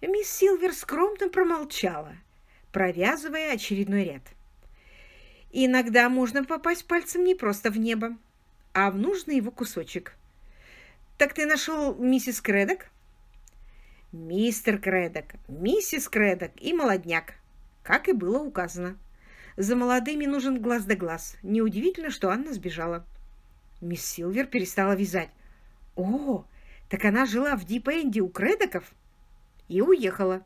A: Мисс Силвер скромно промолчала, провязывая очередной ряд. Иногда можно попасть пальцем не просто в небо, а в нужный его кусочек. «Так ты нашел миссис Кредок?» «Мистер Кредок, миссис Кредок и молодняк», как и было указано. За молодыми нужен глаз да глаз. Неудивительно, что Анна сбежала. Мисс Силвер перестала вязать. О, так она жила в Дипенде у Кредоков и уехала,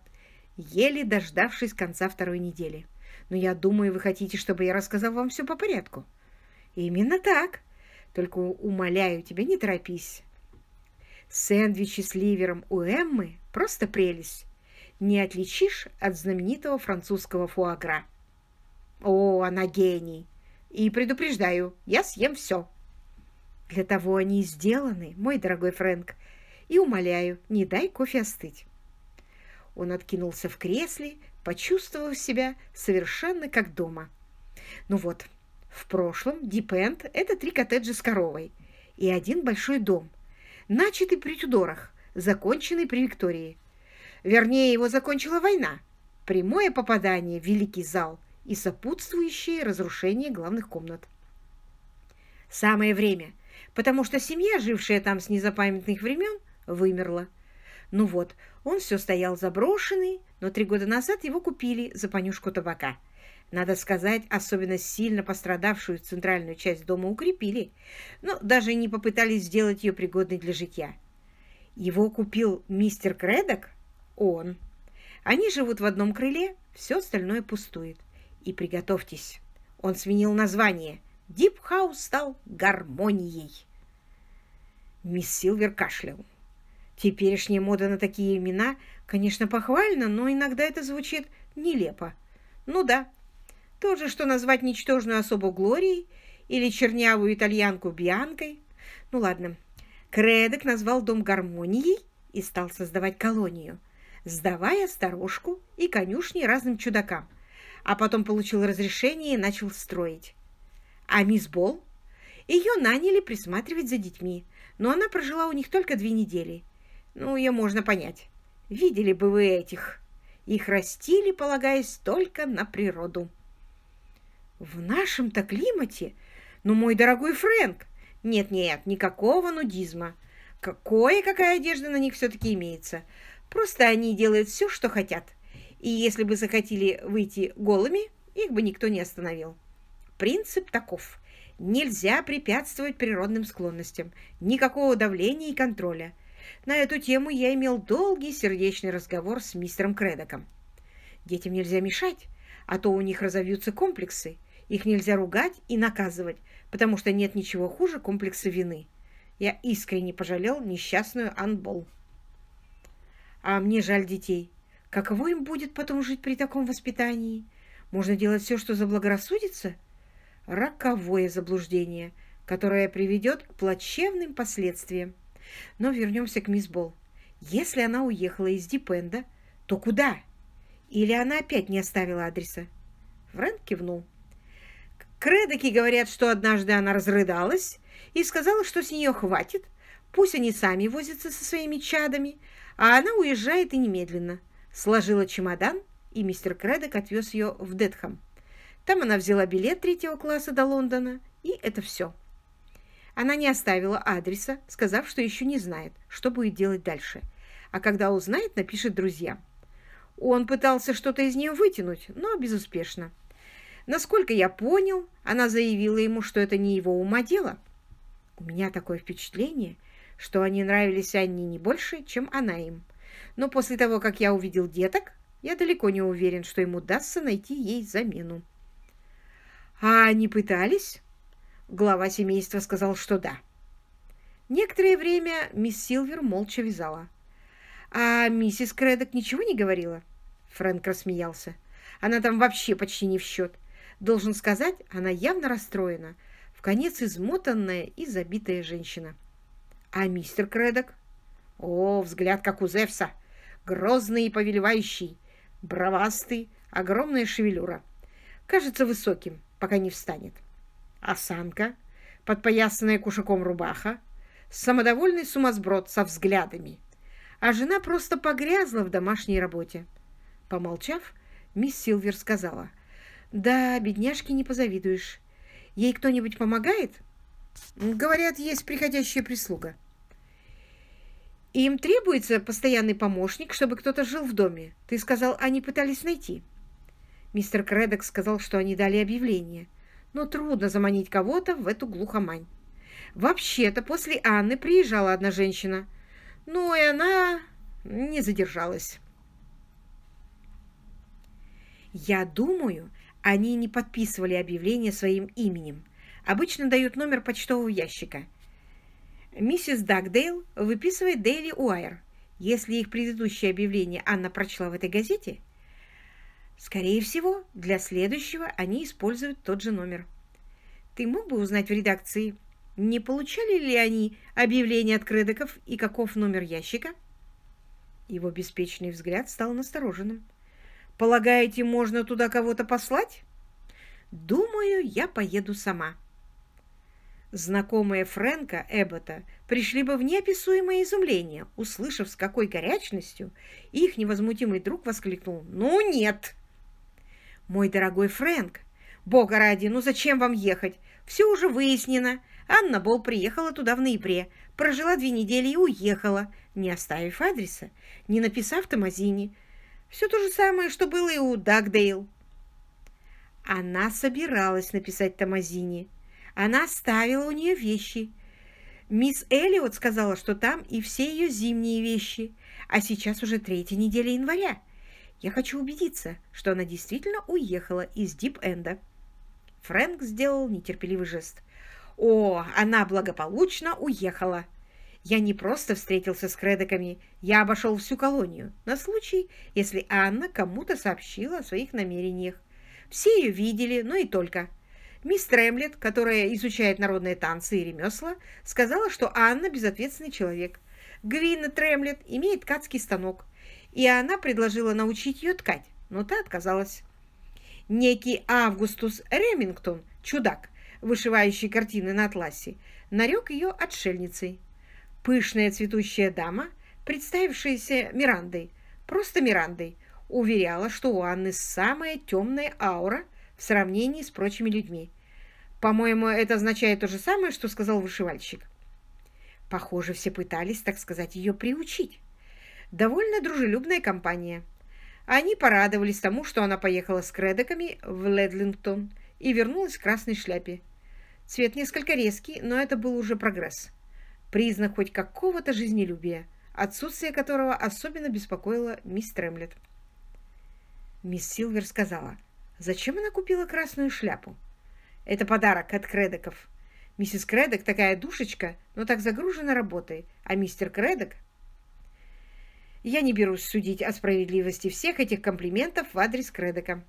A: еле дождавшись конца второй недели. Но я думаю, вы хотите, чтобы я рассказал вам все по порядку. Именно так. Только умоляю тебя, не торопись. Сэндвичи с ливером у Эммы просто прелесть. Не отличишь от знаменитого французского фуагра. О, она гений! И предупреждаю, я съем все. Для того они и сделаны, мой дорогой Фрэнк. И умоляю, не дай кофе остыть. Он откинулся в кресле, почувствовав себя совершенно как дома. Ну вот, в прошлом Дипенд – это три коттеджа с коровой и один большой дом, начатый при Тюдорах, законченный при Виктории. Вернее, его закончила война, прямое попадание в Великий зал – и сопутствующее разрушение главных комнат. Самое время, потому что семья, жившая там с незапамятных времен, вымерла. Ну вот, он все стоял заброшенный, но три года назад его купили за понюшку табака. Надо сказать, особенно сильно пострадавшую центральную часть дома укрепили, но даже не попытались сделать ее пригодной для житья. Его купил мистер Кредок? Он. Они живут в одном крыле, все остальное пустует и приготовьтесь. Он сменил название. Дипхаус стал гармонией. Мисс Силвер кашлял. Теперешняя мода на такие имена, конечно, похвальна, но иногда это звучит нелепо. Ну да, то же, что назвать ничтожную особу Глорией или чернявую итальянку Бианкой. Ну ладно, Кредок назвал дом гармонией и стал создавать колонию, сдавая сторожку и конюшни разным чудакам – а потом получил разрешение и начал строить. А мисс Бол? Ее наняли присматривать за детьми, но она прожила у них только две недели. Ну, ее можно понять. Видели бы вы этих. Их растили, полагаясь только на природу. В нашем-то климате? Ну, мой дорогой Фрэнк! Нет-нет, никакого нудизма. Кое-какая одежда на них все-таки имеется. Просто они делают все, что хотят и если бы захотели выйти голыми, их бы никто не остановил. Принцип таков. Нельзя препятствовать природным склонностям, никакого давления и контроля. На эту тему я имел долгий сердечный разговор с мистером Кредоком. Детям нельзя мешать, а то у них разовьются комплексы. Их нельзя ругать и наказывать, потому что нет ничего хуже комплекса вины. Я искренне пожалел несчастную Анбол. А мне жаль детей. Каково им будет потом жить при таком воспитании? Можно делать все, что заблагорассудится? Роковое заблуждение, которое приведет к плачевным последствиям. Но вернемся к мисс Бол. Если она уехала из Дипенда, то куда? Или она опять не оставила адреса? Фрэнк кивнул. Кредоки говорят, что однажды она разрыдалась и сказала, что с нее хватит. Пусть они сами возятся со своими чадами, а она уезжает и немедленно сложила чемодан, и мистер Кредок отвез ее в Детхам. Там она взяла билет третьего класса до Лондона, и это все. Она не оставила адреса, сказав, что еще не знает, что будет делать дальше. А когда узнает, напишет друзьям. Он пытался что-то из нее вытянуть, но безуспешно. Насколько я понял, она заявила ему, что это не его ума дело. У меня такое впечатление, что они нравились Анне не больше, чем она им. Но после того, как я увидел деток, я далеко не уверен, что ему удастся найти ей замену. А они пытались? Глава семейства сказал, что да. Некоторое время мисс Силвер молча вязала. А миссис Кредок ничего не говорила? Фрэнк рассмеялся. Она там вообще почти не в счет. Должен сказать, она явно расстроена. В конец измотанная и забитая женщина. А мистер Кредок? О, взгляд как у Зевса грозный и повелевающий, бровастый, огромная шевелюра. Кажется высоким, пока не встанет. Осанка, подпоясанная кушаком рубаха, самодовольный сумасброд со взглядами. А жена просто погрязла в домашней работе. Помолчав, мисс Силвер сказала, «Да, бедняжке не позавидуешь. Ей кто-нибудь помогает?» «Говорят, есть приходящая прислуга». Им требуется постоянный помощник, чтобы кто-то жил в доме. Ты сказал, они пытались найти. Мистер Кредок сказал, что они дали объявление. Но трудно заманить кого-то в эту глухомань. Вообще-то после Анны приезжала одна женщина. Но и она не задержалась. Я думаю, они не подписывали объявление своим именем. Обычно дают номер почтового ящика – Миссис Дагдейл выписывает Дейли Уайр. Если их предыдущее объявление Анна прочла в этой газете, скорее всего, для следующего они используют тот же номер. Ты мог бы узнать в редакции, не получали ли они объявление от кредоков и каков номер ящика? Его беспечный взгляд стал настороженным. «Полагаете, можно туда кого-то послать?» «Думаю, я поеду сама». Знакомые Фрэнка Эббота пришли бы в неописуемое изумление, услышав, с какой горячностью их невозмутимый друг воскликнул «Ну нет!» «Мой дорогой Фрэнк, бога ради, ну зачем вам ехать? Все уже выяснено. Анна Бол приехала туда в ноябре, прожила две недели и уехала, не оставив адреса, не написав Томазини. Все то же самое, что было и у Дагдейл». Она собиралась написать Томазини, она оставила у нее вещи. Мисс Эллиот сказала, что там и все ее зимние вещи. А сейчас уже третья неделя января. Я хочу убедиться, что она действительно уехала из Дип-Энда. Фрэнк сделал нетерпеливый жест. «О, она благополучно уехала!» Я не просто встретился с кредоками, я обошел всю колонию на случай, если Анна кому-то сообщила о своих намерениях. Все ее видели, но и только. Мисс Тремлет, которая изучает народные танцы и ремесла, сказала, что Анна – безответственный человек. Гвинна Тремлет имеет ткацкий станок, и она предложила научить ее ткать, но та отказалась. Некий Августус Ремингтон, чудак, вышивающий картины на атласе, нарек ее отшельницей. Пышная цветущая дама, представившаяся Мирандой, просто Мирандой, уверяла, что у Анны самая темная аура в сравнении с прочими людьми. По-моему, это означает то же самое, что сказал вышивальщик. Похоже, все пытались, так сказать, ее приучить. Довольно дружелюбная компания. Они порадовались тому, что она поехала с кредоками в Ледлингтон и вернулась в красной шляпе. Цвет несколько резкий, но это был уже прогресс. Признак хоть какого-то жизнелюбия, отсутствие которого особенно беспокоило мисс Тремлет. Мисс Силвер сказала – Зачем она купила красную шляпу? Это подарок от Кредоков. Миссис Кредок такая душечка, но так загружена работой. А мистер Кредок... Я не берусь судить о справедливости всех этих комплиментов в адрес Кредока.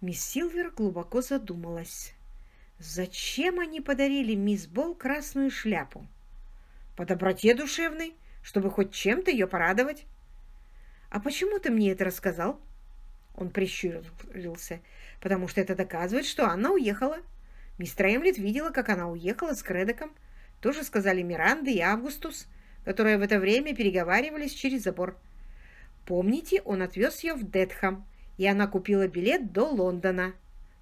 A: Мисс Силвер глубоко задумалась. Зачем они подарили мисс Бол красную шляпу? По доброте душевной, чтобы хоть чем-то ее порадовать. А почему ты мне это рассказал? — он прищурился, потому что это доказывает, что она уехала. Мистер Эмлет видела, как она уехала с Кредоком. Тоже сказали Миранда и Августус, которые в это время переговаривались через забор. Помните, он отвез ее в Детхам, и она купила билет до Лондона.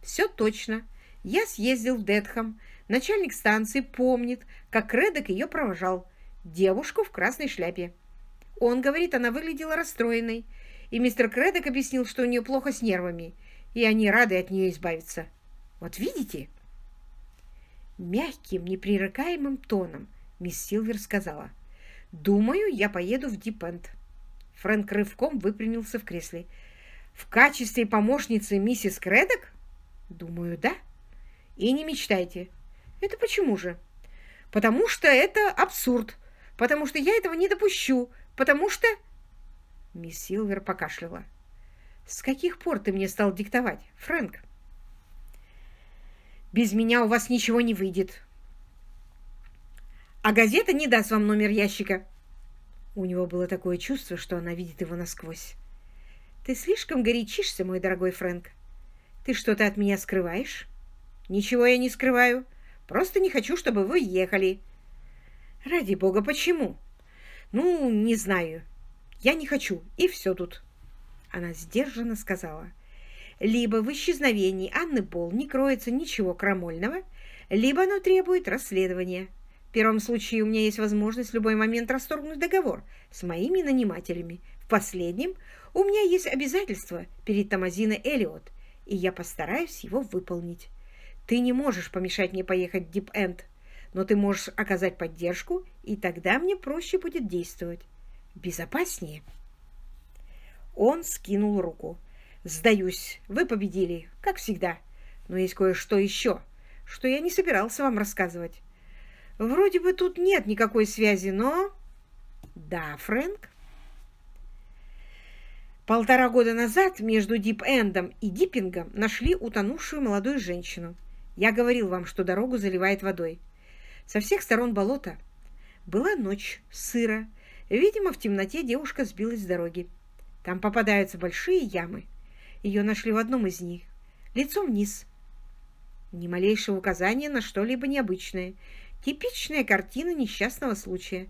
A: Все точно. Я съездил в Детхам. Начальник станции помнит, как Кредок ее провожал. Девушку в красной шляпе. Он говорит, она выглядела расстроенной, и мистер Кредок объяснил, что у нее плохо с нервами, и они рады от нее избавиться. Вот видите? Мягким, непререкаемым тоном мисс Силвер сказала. «Думаю, я поеду в Дипенд». Фрэнк рывком выпрямился в кресле. «В качестве помощницы миссис Кредок?» «Думаю, да». «И не мечтайте». «Это почему же?» «Потому что это абсурд. Потому что я этого не допущу. Потому что...» Мисс Силвер покашляла. «С каких пор ты мне стал диктовать, Фрэнк?» «Без меня у вас ничего не выйдет». «А газета не даст вам номер ящика». У него было такое чувство, что она видит его насквозь. «Ты слишком горячишься, мой дорогой Фрэнк. Ты что-то от меня скрываешь?» «Ничего я не скрываю. Просто не хочу, чтобы вы ехали». «Ради бога, почему?» «Ну, не знаю. Я не хочу, и все тут. Она сдержанно сказала. Либо в исчезновении Анны Пол не кроется ничего крамольного, либо оно требует расследования. В первом случае у меня есть возможность в любой момент расторгнуть договор с моими нанимателями. В последнем у меня есть обязательство перед Тамазино Элиот, и я постараюсь его выполнить. Ты не можешь помешать мне поехать в Дип-Энд, но ты можешь оказать поддержку, и тогда мне проще будет действовать безопаснее. Он скинул руку. «Сдаюсь, вы победили, как всегда. Но есть кое-что еще, что я не собирался вам рассказывать. Вроде бы тут нет никакой связи, но...» «Да, Фрэнк?» Полтора года назад между Дип-Эндом и Диппингом нашли утонувшую молодую женщину. Я говорил вам, что дорогу заливает водой. Со всех сторон болото. Была ночь, сыро, Видимо, в темноте девушка сбилась с дороги. Там попадаются большие ямы. Ее нашли в одном из них. Лицом вниз. Ни малейшего указания на что-либо необычное. Типичная картина несчастного случая.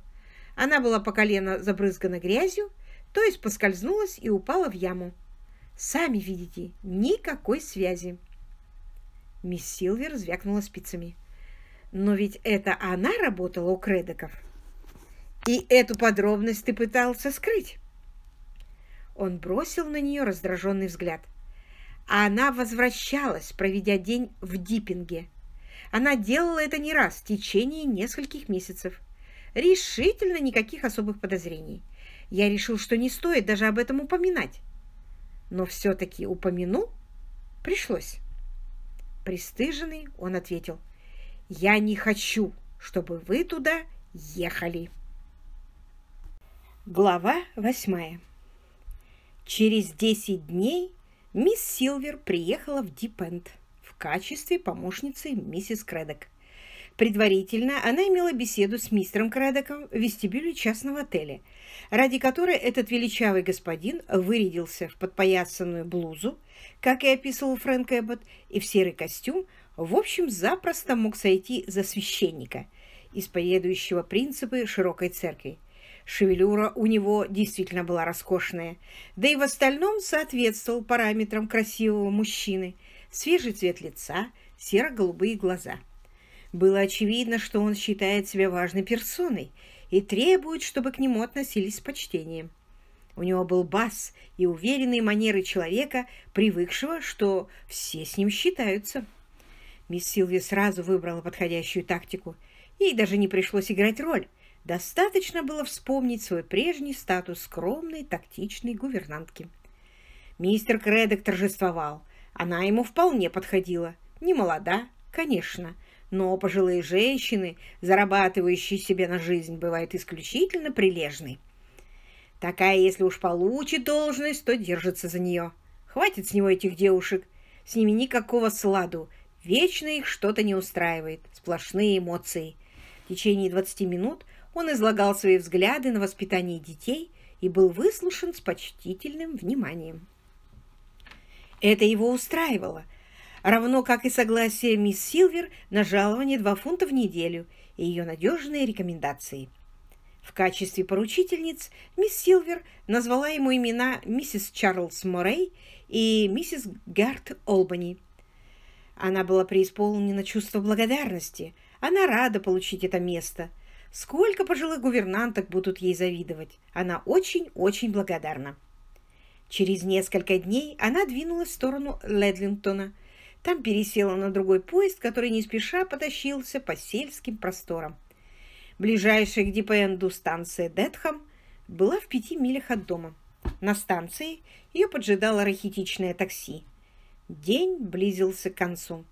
A: Она была по колено забрызгана грязью, то есть поскользнулась и упала в яму. Сами видите, никакой связи. Мисс Силвер звякнула спицами. Но ведь это она работала у Кредоков. И эту подробность ты пытался скрыть. Он бросил на нее раздраженный взгляд. А она возвращалась, проведя день в диппинге. Она делала это не раз в течение нескольких месяцев. Решительно никаких особых подозрений. Я решил, что не стоит даже об этом упоминать. Но все-таки упомянул? Пришлось. Престыженный он ответил. «Я не хочу, чтобы вы туда ехали». Глава восьмая. Через десять дней мисс Силвер приехала в Дипенд в качестве помощницы миссис Кредок. Предварительно она имела беседу с мистером Кредоком в вестибюле частного отеля, ради которой этот величавый господин вырядился в подпоясанную блузу, как и описывал Фрэнк Эббот, и в серый костюм, в общем, запросто мог сойти за священника, исповедующего принципы широкой церкви – Шевелюра у него действительно была роскошная, да и в остальном соответствовал параметрам красивого мужчины. Свежий цвет лица, серо-голубые глаза. Было очевидно, что он считает себя важной персоной и требует, чтобы к нему относились с почтением. У него был бас и уверенные манеры человека, привыкшего, что все с ним считаются. Мисс Силви сразу выбрала подходящую тактику. Ей даже не пришлось играть роль. Достаточно было вспомнить свой прежний статус скромной, тактичной гувернантки. Мистер Кредок торжествовал. Она ему вполне подходила. Не молода, конечно, но пожилые женщины, зарабатывающие себе на жизнь, бывают исключительно прилежны. Такая, если уж получит должность, то держится за нее. Хватит с него этих девушек. С ними никакого сладу. Вечно их что-то не устраивает. Сплошные эмоции. В течение 20 минут – он излагал свои взгляды на воспитание детей и был выслушан с почтительным вниманием. Это его устраивало, равно как и согласие мисс Силвер на жалование 2 фунта в неделю и ее надежные рекомендации. В качестве поручительниц мисс Силвер назвала ему имена миссис Чарльз Морей и миссис Гарт Олбани. Она была преисполнена чувства благодарности. Она рада получить это место, Сколько пожилых гувернанток будут ей завидовать. Она очень-очень благодарна. Через несколько дней она двинулась в сторону Ледлинтона. Там пересела на другой поезд, который не спеша потащился по сельским просторам. Ближайшая к Дипенду станция Детхам была в пяти милях от дома. На станции ее поджидало рахитичное такси. День близился к концу.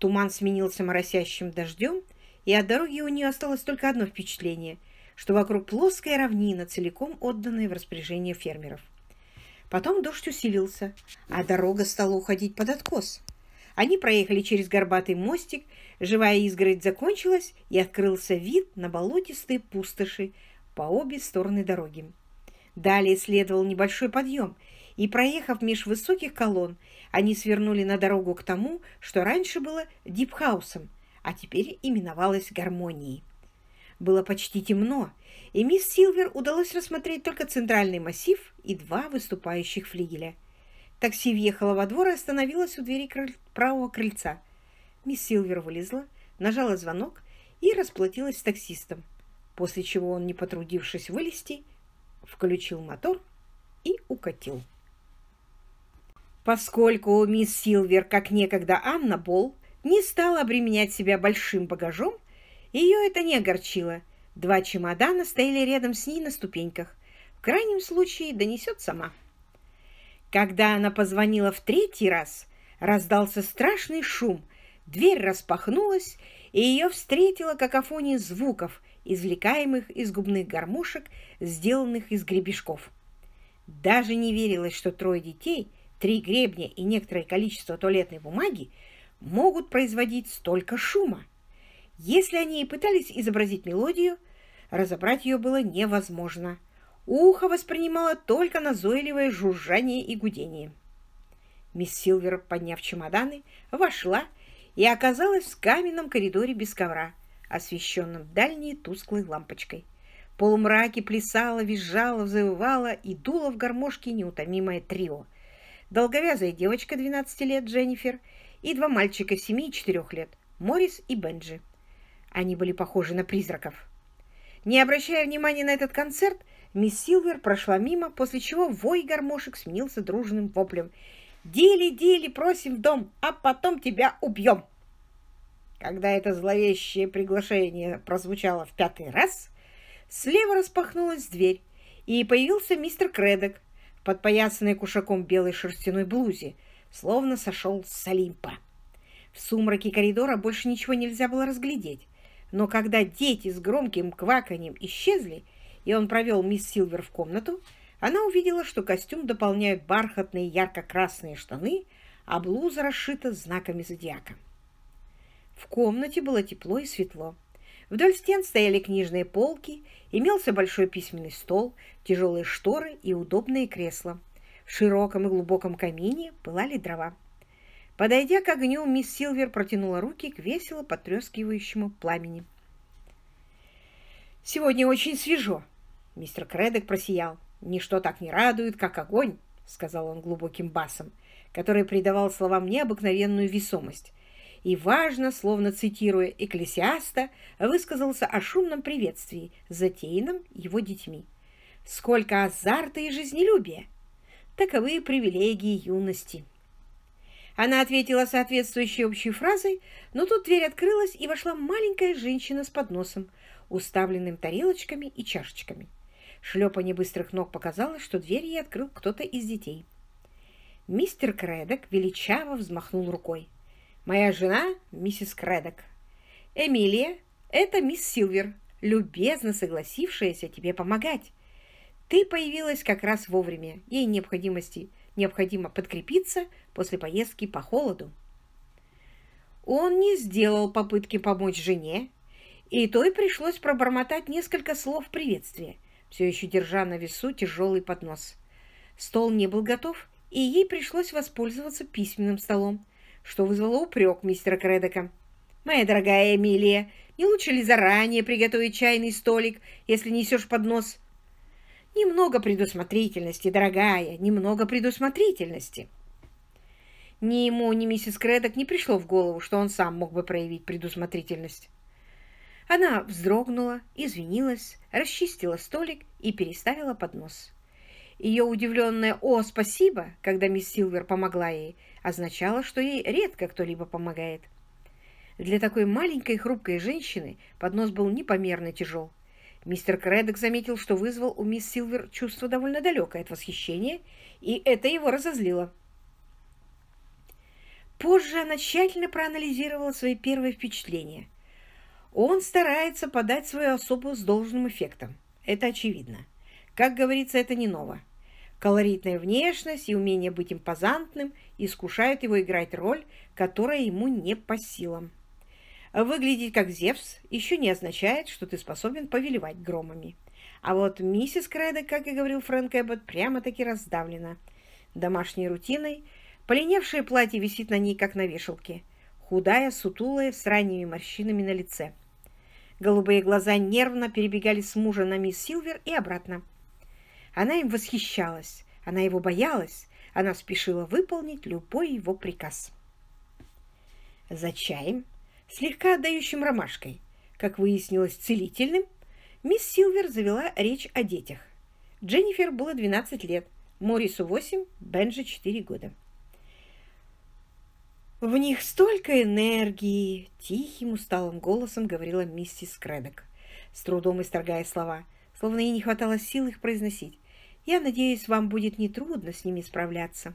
A: Туман сменился моросящим дождем – и от дороги у нее осталось только одно впечатление, что вокруг плоская равнина, целиком отданная в распоряжение фермеров. Потом дождь усилился, а дорога стала уходить под откос. Они проехали через горбатый мостик, живая изгородь закончилась, и открылся вид на болотистые пустоши по обе стороны дороги. Далее следовал небольшой подъем, и, проехав меж высоких колонн, они свернули на дорогу к тому, что раньше было дипхаусом – а теперь именовалась гармонией. Было почти темно, и мисс Силвер удалось рассмотреть только центральный массив и два выступающих флигеля. Такси въехало во двор и остановилось у двери крыль... правого крыльца. Мисс Силвер вылезла, нажала звонок и расплатилась с таксистом, после чего он, не потрудившись вылезти, включил мотор и укатил. Поскольку мисс Силвер, как некогда Анна Болл, не стала обременять себя большим багажом, ее это не огорчило. Два чемодана стояли рядом с ней на ступеньках. В крайнем случае донесет сама. Когда она позвонила в третий раз, раздался страшный шум. Дверь распахнулась, и ее встретила какофония звуков, извлекаемых из губных гармошек, сделанных из гребешков. Даже не верилось, что трое детей, три гребня и некоторое количество туалетной бумаги – могут производить столько шума. Если они и пытались изобразить мелодию, разобрать ее было невозможно. Ухо воспринимало только назойливое жужжание и гудение. Мисс Силвер, подняв чемоданы, вошла и оказалась в каменном коридоре без ковра, освещенном дальней тусклой лампочкой. В полумраке плясала, визжала, взвывала и дуло в гармошке неутомимое трио. Долговязая девочка 12 лет, Дженнифер, — и два мальчика 7 и 4 лет, Морис и Бенджи. Они были похожи на призраков. Не обращая внимания на этот концерт, мисс Силвер прошла мимо, после чего вой гармошек сменился дружным воплем. «Дили, дили, просим в дом, а потом тебя убьем!» Когда это зловещее приглашение прозвучало в пятый раз, слева распахнулась дверь, и появился мистер Кредок в подпоясанной кушаком белой шерстяной блузе, словно сошел с Олимпа. В сумраке коридора больше ничего нельзя было разглядеть, но когда дети с громким кваканьем исчезли, и он провел мисс Силвер в комнату, она увидела, что костюм дополняют бархатные ярко-красные штаны, а блуза расшита знаками зодиака. В комнате было тепло и светло. Вдоль стен стояли книжные полки, имелся большой письменный стол, тяжелые шторы и удобные кресла – в широком и глубоком камине пылали дрова. Подойдя к огню, мисс Силвер протянула руки к весело потрескивающему пламени. «Сегодня очень свежо!» Мистер Кредок просиял. «Ничто так не радует, как огонь!» — сказал он глубоким басом, который придавал словам необыкновенную весомость. И важно, словно цитируя экклесиаста, высказался о шумном приветствии, затеянном его детьми. «Сколько азарта и жизнелюбия!» Таковы привилегии юности. Она ответила соответствующей общей фразой, но тут дверь открылась, и вошла маленькая женщина с подносом, уставленным тарелочками и чашечками. Шлепанье быстрых ног показалось, что дверь ей открыл кто-то из детей. Мистер Кредок величаво взмахнул рукой. «Моя жена – миссис Кредок. Эмилия – это мисс Силвер, любезно согласившаяся тебе помогать. Ты появилась как раз вовремя. Ей необходимости необходимо подкрепиться после поездки по холоду. Он не сделал попытки помочь жене, и той пришлось пробормотать несколько слов приветствия, все еще держа на весу тяжелый поднос. Стол не был готов, и ей пришлось воспользоваться письменным столом, что вызвало упрек мистера Кредока. «Моя дорогая Эмилия, не лучше ли заранее приготовить чайный столик, если несешь поднос?» Немного предусмотрительности, дорогая, немного предусмотрительности. Ни ему, ни миссис Кредок не пришло в голову, что он сам мог бы проявить предусмотрительность. Она вздрогнула, извинилась, расчистила столик и переставила поднос. Ее удивленное «О, спасибо!», когда мисс Силвер помогла ей, означало, что ей редко кто-либо помогает. Для такой маленькой хрупкой женщины поднос был непомерно тяжел. Мистер Кредок заметил, что вызвал у мисс Силвер чувство довольно далекое от восхищения, и это его разозлило. Позже она тщательно проанализировала свои первые впечатления. Он старается подать свою особу с должным эффектом. Это очевидно. Как говорится, это не ново. Колоритная внешность и умение быть импозантным искушают его играть роль, которая ему не по силам. Выглядеть как Зевс еще не означает, что ты способен повелевать громами. А вот миссис Кредо, как и говорил Фрэнк Эббот, прямо-таки раздавлена. Домашней рутиной, полинявшее платье висит на ней, как на вешалке. Худая, сутулая, с ранними морщинами на лице. Голубые глаза нервно перебегали с мужа на мисс Силвер и обратно. Она им восхищалась, она его боялась, она спешила выполнить любой его приказ. За чаем слегка отдающим ромашкой, как выяснилось, целительным, мисс Силвер завела речь о детях. Дженнифер было 12 лет, Морису 8, Бенджи 4 года. «В них столько энергии!» – тихим усталым голосом говорила миссис Кредок, с трудом исторгая слова, словно ей не хватало сил их произносить. «Я надеюсь, вам будет нетрудно с ними справляться».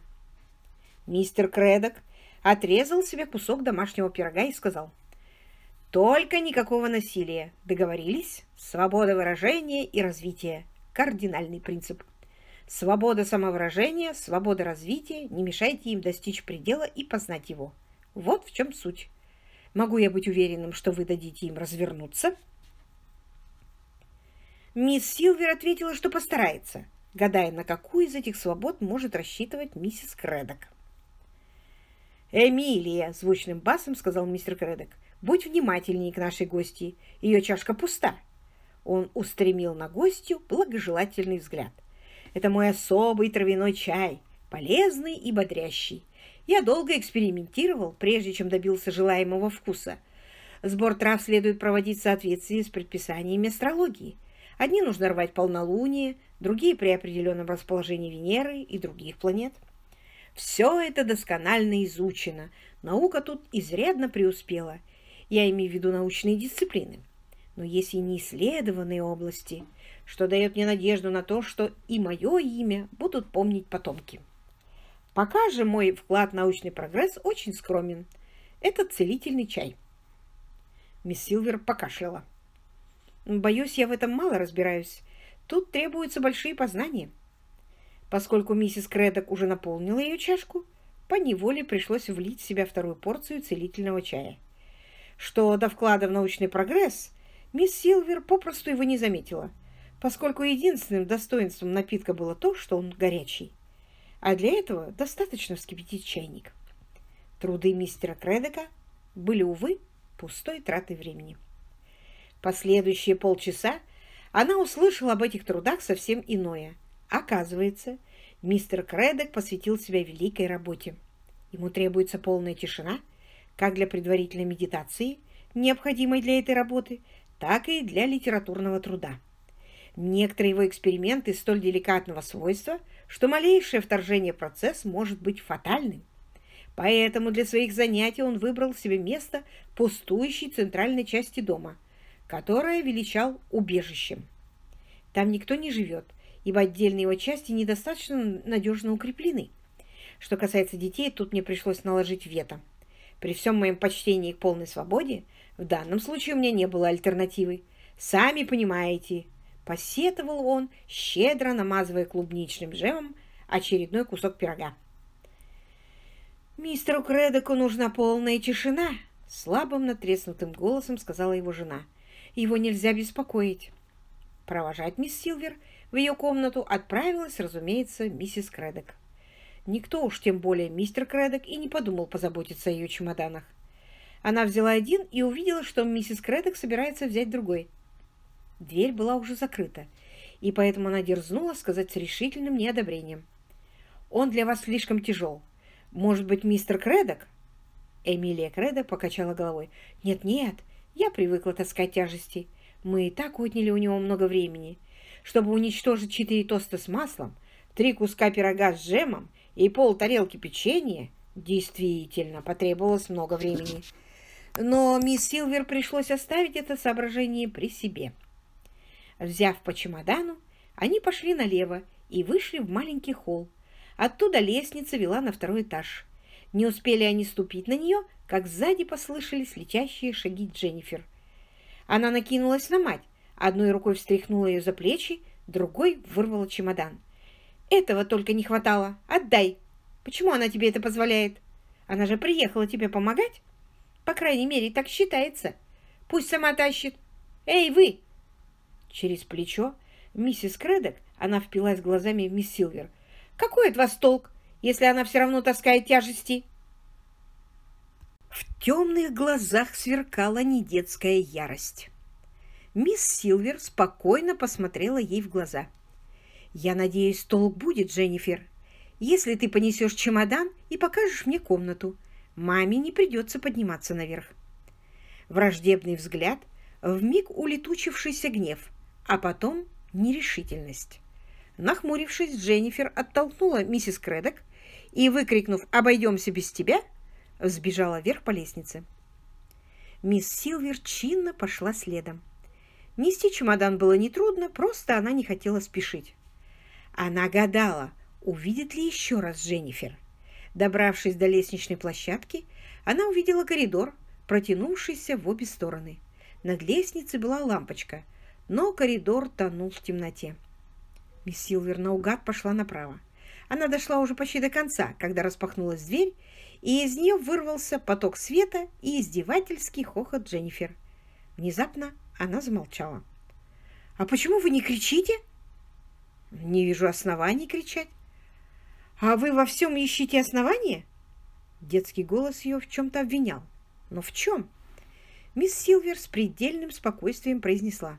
A: Мистер Кредок отрезал себе кусок домашнего пирога и сказал, только никакого насилия. Договорились? Свобода выражения и развития. Кардинальный принцип. Свобода самовыражения, свобода развития, не мешайте им достичь предела и познать его. Вот в чем суть. Могу я быть уверенным, что вы дадите им развернуться? Мисс Силвер ответила, что постарается, гадая, на какую из этих свобод может рассчитывать миссис Кредок. «Эмилия!» – звучным басом сказал мистер Кредок – Будь внимательней к нашей гости. Ее чашка пуста. Он устремил на гостю благожелательный взгляд. Это мой особый травяной чай, полезный и бодрящий. Я долго экспериментировал, прежде чем добился желаемого вкуса. Сбор трав следует проводить в соответствии с предписаниями астрологии. Одни нужно рвать полнолуние, другие при определенном расположении Венеры и других планет. Все это досконально изучено. Наука тут изрядно преуспела – я имею в виду научные дисциплины, но есть и неисследованные области, что дает мне надежду на то, что и мое имя будут помнить потомки. Пока же мой вклад в научный прогресс очень скромен. Это целительный чай. Мисс Силвер покашляла. Боюсь, я в этом мало разбираюсь. Тут требуются большие познания. Поскольку миссис Кредок уже наполнила ее чашку, по неволе пришлось влить в себя вторую порцию целительного чая – что до вклада в научный прогресс мисс Силвер попросту его не заметила, поскольку единственным достоинством напитка было то, что он горячий. А для этого достаточно вскипятить чайник. Труды мистера Кредека были, увы, пустой тратой времени. Последующие полчаса она услышала об этих трудах совсем иное. Оказывается, мистер Кредек посвятил себя великой работе. Ему требуется полная тишина – как для предварительной медитации, необходимой для этой работы, так и для литературного труда. Некоторые его эксперименты столь деликатного свойства, что малейшее вторжение в процесс может быть фатальным. Поэтому для своих занятий он выбрал себе место пустующей центральной части дома, которое величал убежищем. Там никто не живет, ибо отдельные его части недостаточно надежно укреплены. Что касается детей, тут мне пришлось наложить вето. При всем моем почтении к полной свободе, в данном случае у меня не было альтернативы. Сами понимаете, посетовал он, щедро намазывая клубничным джемом очередной кусок пирога. «Мистеру Кредоку нужна полная тишина», — слабым натреснутым голосом сказала его жена. «Его нельзя беспокоить». Провожать мисс Силвер в ее комнату отправилась, разумеется, миссис Кредок. Никто уж тем более мистер Кредок и не подумал позаботиться о ее чемоданах. Она взяла один и увидела, что миссис Кредок собирается взять другой. Дверь была уже закрыта, и поэтому она дерзнула сказать с решительным неодобрением. «Он для вас слишком тяжел. Может быть, мистер Кредок?» Эмилия Кредо покачала головой. «Нет-нет, я привыкла таскать тяжести. Мы и так отняли у него много времени. Чтобы уничтожить четыре тоста с маслом, три куска пирога с джемом и пол тарелки печенья действительно потребовалось много времени. Но мисс Силвер пришлось оставить это соображение при себе. Взяв по чемодану, они пошли налево и вышли в маленький холл. Оттуда лестница вела на второй этаж. Не успели они ступить на нее, как сзади послышались летящие шаги Дженнифер. Она накинулась на мать, одной рукой встряхнула ее за плечи, другой вырвала чемодан. Этого только не хватало. Отдай. Почему она тебе это позволяет? Она же приехала тебе помогать. По крайней мере, так считается. Пусть сама тащит. Эй, вы! Через плечо миссис Кредок, она впилась глазами в мисс Силвер. Какой от вас толк, если она все равно таскает тяжести? В темных глазах сверкала недетская ярость. Мисс Силвер спокойно посмотрела ей в глаза. — «Я надеюсь, толк будет, Дженнифер, если ты понесешь чемодан и покажешь мне комнату. Маме не придется подниматься наверх». Враждебный взгляд, вмиг улетучившийся гнев, а потом нерешительность. Нахмурившись, Дженнифер оттолкнула миссис Кредок и, выкрикнув «Обойдемся без тебя!», сбежала вверх по лестнице. Мисс Силвер чинно пошла следом. Нести чемодан было нетрудно, просто она не хотела спешить. Она гадала, увидит ли еще раз Дженнифер. Добравшись до лестничной площадки, она увидела коридор, протянувшийся в обе стороны. Над лестницей была лампочка, но коридор тонул в темноте. Мисс Силвер наугад пошла направо. Она дошла уже почти до конца, когда распахнулась дверь, и из нее вырвался поток света и издевательский хохот Дженнифер. Внезапно она замолчала. «А почему вы не кричите?» Не вижу оснований кричать. А вы во всем ищете основания? Детский голос ее в чем-то обвинял. Но в чем? Мисс Силвер с предельным спокойствием произнесла.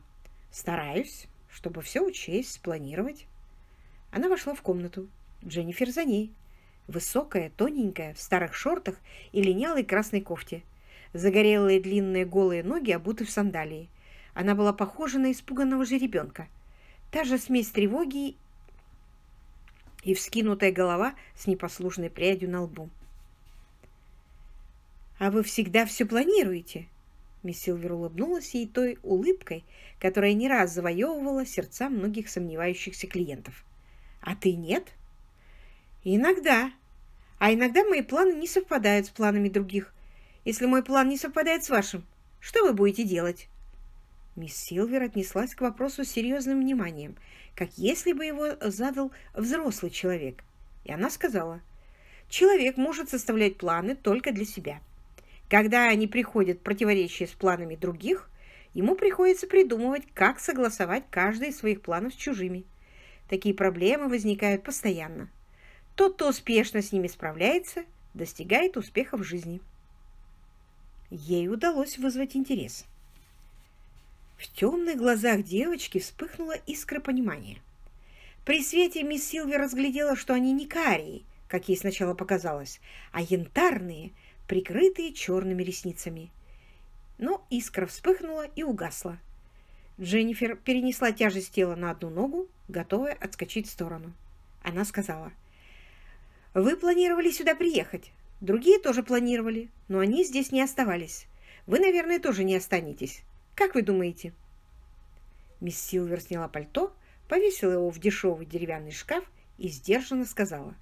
A: Стараюсь, чтобы все учесть, спланировать. Она вошла в комнату. Дженнифер за ней. Высокая, тоненькая, в старых шортах и линялой красной кофте. Загорелые длинные голые ноги обуты в сандалии. Она была похожа на испуганного же ребенка Та же смесь тревоги и вскинутая голова с непослушной прядью на лбу. «А вы всегда все планируете?» Мисс Силвер улыбнулась ей той улыбкой, которая не раз завоевывала сердца многих сомневающихся клиентов. «А ты нет?» «Иногда. А иногда мои планы не совпадают с планами других. Если мой план не совпадает с вашим, что вы будете делать?» Мисс Силвер отнеслась к вопросу с серьезным вниманием, как если бы его задал взрослый человек. И она сказала, «Человек может составлять планы только для себя. Когда они приходят в противоречие с планами других, ему приходится придумывать, как согласовать каждый из своих планов с чужими. Такие проблемы возникают постоянно. Тот, кто успешно с ними справляется, достигает успеха в жизни». Ей удалось вызвать интерес – в темных глазах девочки вспыхнула искра понимания. При свете мисс Силви разглядела, что они не карие, как ей сначала показалось, а янтарные, прикрытые черными ресницами. Но искра вспыхнула и угасла. Дженнифер перенесла тяжесть тела на одну ногу, готовая отскочить в сторону. Она сказала, «Вы планировали сюда приехать. Другие тоже планировали, но они здесь не оставались. Вы, наверное, тоже не останетесь. Как вы думаете?» Мисс Силвер сняла пальто, повесила его в дешевый деревянный шкаф и сдержанно сказала.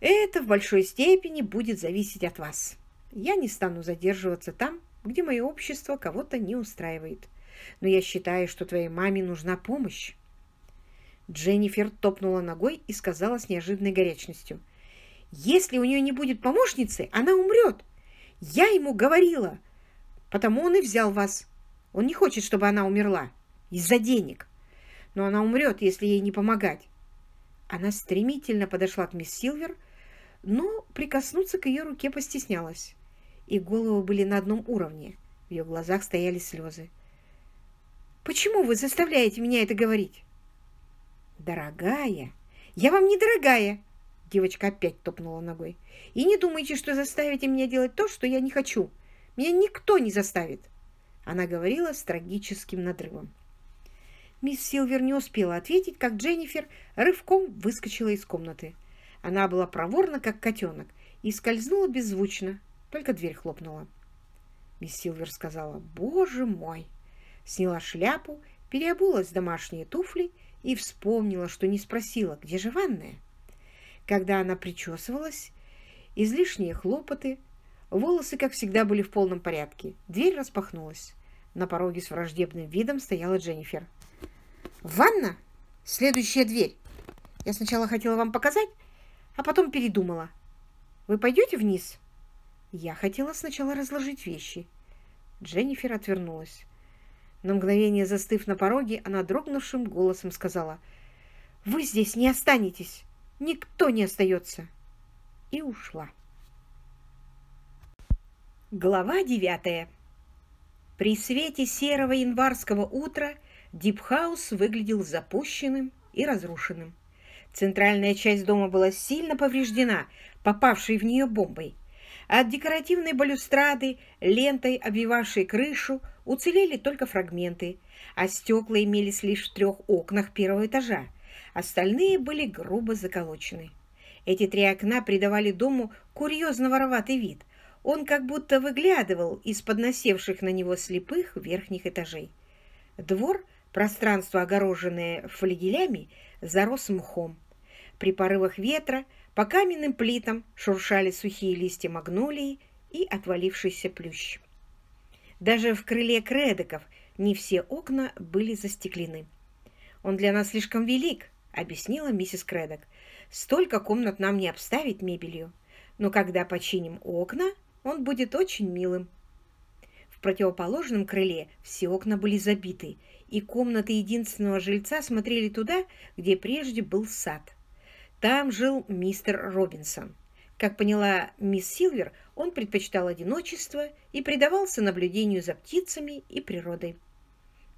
A: «Это в большой степени будет зависеть от вас. Я не стану задерживаться там, где мое общество кого-то не устраивает. Но я считаю, что твоей маме нужна помощь». Дженнифер топнула ногой и сказала с неожиданной горячностью. «Если у нее не будет помощницы, она умрет. Я ему говорила, потому он и взял вас. Он не хочет, чтобы она умерла из-за денег. Но она умрет, если ей не помогать. Она стремительно подошла к мисс Силвер, но прикоснуться к ее руке постеснялась. И головы были на одном уровне. В ее глазах стояли слезы. «Почему вы заставляете меня это говорить?» «Дорогая! Я вам не дорогая!» Девочка опять топнула ногой. «И не думайте, что заставите меня делать то, что я не хочу. Меня никто не заставит!» Она говорила с трагическим надрывом. Мисс Силвер не успела ответить, как Дженнифер рывком выскочила из комнаты. Она была проворна, как котенок, и скользнула беззвучно, только дверь хлопнула. Мисс Силвер сказала «Боже мой!», сняла шляпу, переобулась в домашние туфли и вспомнила, что не спросила, где же ванная. Когда она причесывалась, излишние хлопоты Волосы, как всегда, были в полном порядке. Дверь распахнулась. На пороге с враждебным видом стояла Дженнифер. «Ванна? Следующая дверь. Я сначала хотела вам показать, а потом передумала. Вы пойдете вниз?» Я хотела сначала разложить вещи. Дженнифер отвернулась. На мгновение застыв на пороге, она дрогнувшим голосом сказала, «Вы здесь не останетесь! Никто не остается!» И ушла. Глава 9. При свете серого январского утра Дипхаус выглядел запущенным и разрушенным. Центральная часть дома была сильно повреждена, попавшей в нее бомбой. От декоративной балюстрады, лентой, обвивавшей крышу, уцелели только фрагменты, а стекла имелись лишь в трех окнах первого этажа. Остальные были грубо заколочены. Эти три окна придавали дому курьезно вороватый вид – он как будто выглядывал из-под насевших на него слепых верхних этажей. Двор, пространство, огороженное флигелями, зарос мхом. При порывах ветра по каменным плитам шуршали сухие листья магнолии и отвалившийся плющ. Даже в крыле кредоков не все окна были застеклены. «Он для нас слишком велик», — объяснила миссис Кредок. «Столько комнат нам не обставить мебелью. Но когда починим окна, он будет очень милым. В противоположном крыле все окна были забиты, и комнаты единственного жильца смотрели туда, где прежде был сад. Там жил мистер Робинсон. Как поняла мисс Силвер, он предпочитал одиночество и предавался наблюдению за птицами и природой.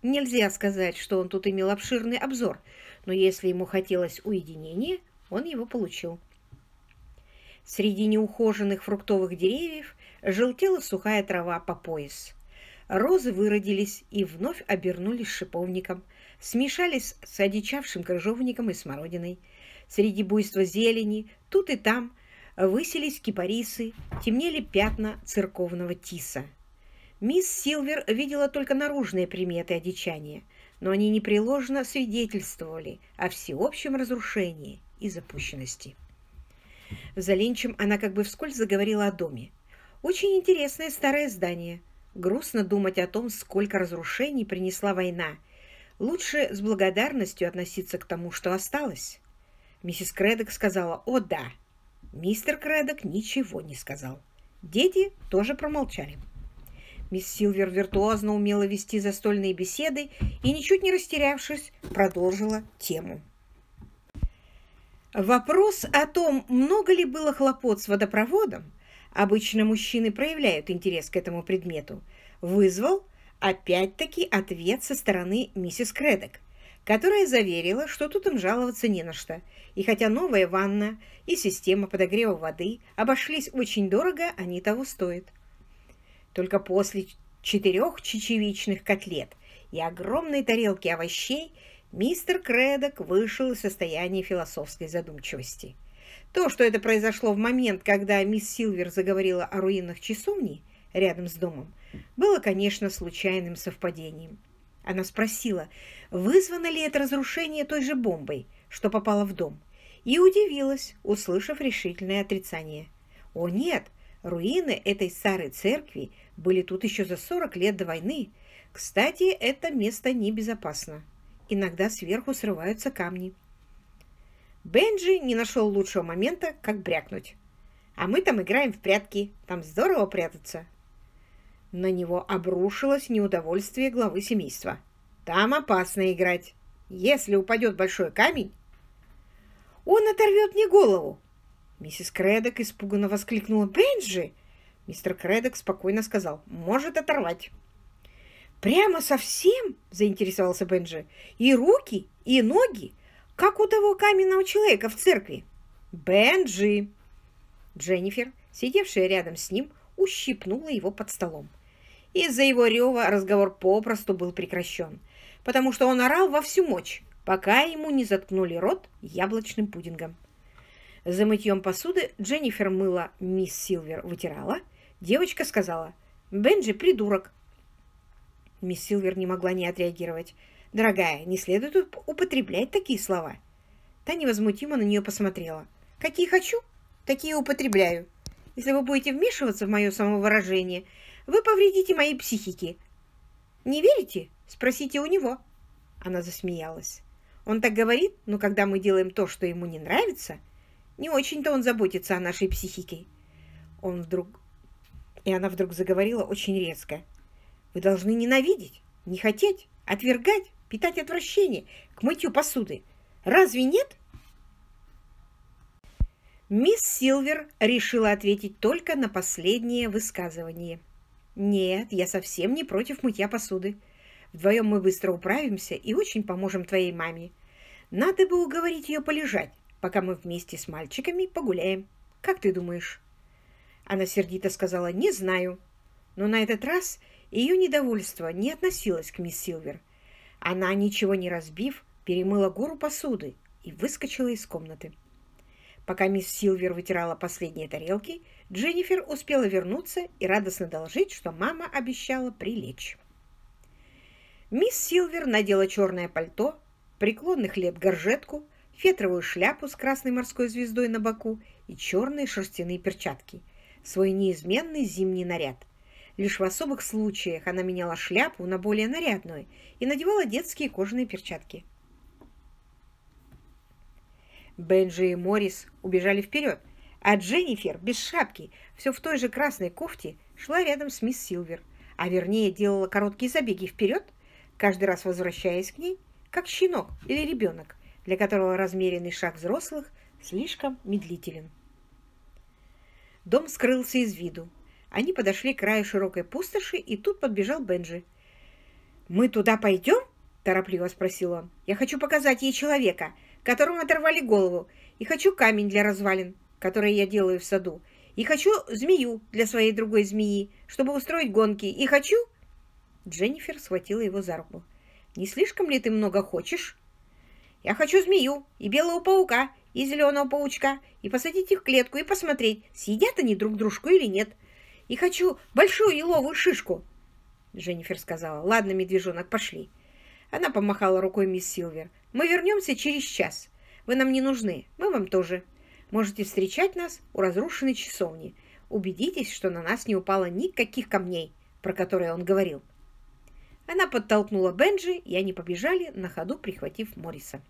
A: Нельзя сказать, что он тут имел обширный обзор, но если ему хотелось уединения, он его получил. Среди неухоженных фруктовых деревьев желтела сухая трава по пояс. Розы выродились и вновь обернулись шиповником, смешались с одичавшим крыжовником и смородиной. Среди буйства зелени тут и там высились кипарисы, темнели пятна церковного тиса. Мисс Силвер видела только наружные приметы одичания, но они непреложно свидетельствовали о всеобщем разрушении и запущенности. В Заленчем она как бы вскользь заговорила о доме. Очень интересное старое здание. Грустно думать о том, сколько разрушений принесла война. Лучше с благодарностью относиться к тому, что осталось. Миссис Кредок сказала «О, да». Мистер Кредок ничего не сказал. Дети тоже промолчали. Мисс Силвер виртуозно умела вести застольные беседы и, ничуть не растерявшись, продолжила тему. Вопрос о том, много ли было хлопот с водопроводом, обычно мужчины проявляют интерес к этому предмету, вызвал опять-таки ответ со стороны миссис Кредок, которая заверила, что тут им жаловаться не на что, и хотя новая ванна и система подогрева воды обошлись очень дорого, они того стоят. Только после четырех чечевичных котлет и огромной тарелки овощей мистер Кредок вышел из состояния философской задумчивости. То, что это произошло в момент, когда мисс Силвер заговорила о руинах часовни рядом с домом, было, конечно, случайным совпадением. Она спросила, вызвано ли это разрушение той же бомбой, что попала в дом, и удивилась, услышав решительное отрицание. «О нет, руины этой старой церкви были тут еще за 40 лет до войны. Кстати, это место небезопасно. Иногда сверху срываются камни». Бенджи не нашел лучшего момента, как брякнуть. А мы там играем в прятки, там здорово прятаться. На него обрушилось неудовольствие главы семейства. Там опасно играть. Если упадет большой камень, он оторвет мне голову. Миссис Кредок испуганно воскликнула. «Бенджи!» Мистер Кредок спокойно сказал. «Может оторвать». «Прямо совсем?» – заинтересовался Бенджи. «И руки, и ноги, как у того каменного человека в церкви. Бенджи!» Дженнифер, сидевшая рядом с ним, ущипнула его под столом. Из-за его рева разговор попросту был прекращен, потому что он орал во всю мочь, пока ему не заткнули рот яблочным пудингом. За мытьем посуды Дженнифер мыла, мисс Силвер вытирала. Девочка сказала, «Бенджи придурок». Мисс Силвер не могла не отреагировать. «Дорогая, не следует употреблять такие слова». Та невозмутимо на нее посмотрела. «Какие хочу, такие употребляю. Если вы будете вмешиваться в мое самовыражение, вы повредите моей психике. Не верите? Спросите у него». Она засмеялась. «Он так говорит, но когда мы делаем то, что ему не нравится, не очень-то он заботится о нашей психике». Он вдруг... И она вдруг заговорила очень резко. «Вы должны ненавидеть, не хотеть, отвергать, питать отвращение к мытью посуды. Разве нет? Мисс Силвер решила ответить только на последнее высказывание. «Нет, я совсем не против мытья посуды. Вдвоем мы быстро управимся и очень поможем твоей маме. Надо бы уговорить ее полежать, пока мы вместе с мальчиками погуляем. Как ты думаешь?» Она сердито сказала «Не знаю». Но на этот раз ее недовольство не относилось к мисс Силвер. Она, ничего не разбив, перемыла гору посуды и выскочила из комнаты. Пока мисс Силвер вытирала последние тарелки, Дженнифер успела вернуться и радостно доложить, что мама обещала прилечь. Мисс Силвер надела черное пальто, преклонных лет горжетку, фетровую шляпу с красной морской звездой на боку и черные шерстяные перчатки, свой неизменный зимний наряд – Лишь в особых случаях она меняла шляпу на более нарядную и надевала детские кожаные перчатки. Бенджи и Морис убежали вперед, а Дженнифер без шапки, все в той же красной кофте, шла рядом с мисс Силвер, а вернее делала короткие забеги вперед, каждый раз возвращаясь к ней, как щенок или ребенок, для которого размеренный шаг взрослых слишком медлителен. Дом скрылся из виду, они подошли к краю широкой пустоши, и тут подбежал Бенджи. «Мы туда пойдем?» – торопливо спросил он. «Я хочу показать ей человека, которому оторвали голову, и хочу камень для развалин, который я делаю в саду, и хочу змею для своей другой змеи, чтобы устроить гонки, и хочу...» Дженнифер схватила его за руку. «Не слишком ли ты много хочешь?» «Я хочу змею, и белого паука, и зеленого паучка, и посадить их в клетку, и посмотреть, съедят они друг дружку или нет» и хочу большую еловую шишку!» Дженнифер сказала. «Ладно, медвежонок, пошли». Она помахала рукой мисс Силвер. «Мы вернемся через час. Вы нам не нужны, мы вам тоже. Можете встречать нас у разрушенной часовни. Убедитесь, что на нас не упало никаких камней, про которые он говорил». Она подтолкнула Бенджи, и они побежали, на ходу прихватив Морриса.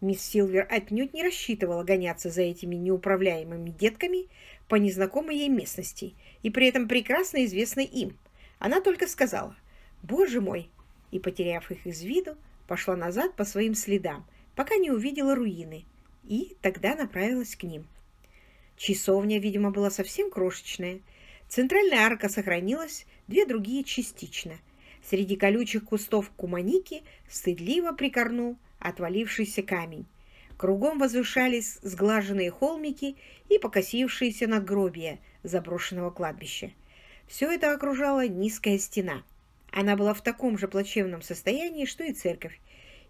A: Мисс Силвер отнюдь не рассчитывала гоняться за этими неуправляемыми детками, по незнакомой ей местности и при этом прекрасно известной им. Она только сказала «Боже мой!» и, потеряв их из виду, пошла назад по своим следам, пока не увидела руины, и тогда направилась к ним. Часовня, видимо, была совсем крошечная. Центральная арка сохранилась, две другие частично. Среди колючих кустов куманики стыдливо прикорнул отвалившийся камень. Кругом возвышались сглаженные холмики и покосившиеся надгробия заброшенного кладбища. Все это окружала низкая стена. Она была в таком же плачевном состоянии, что и церковь,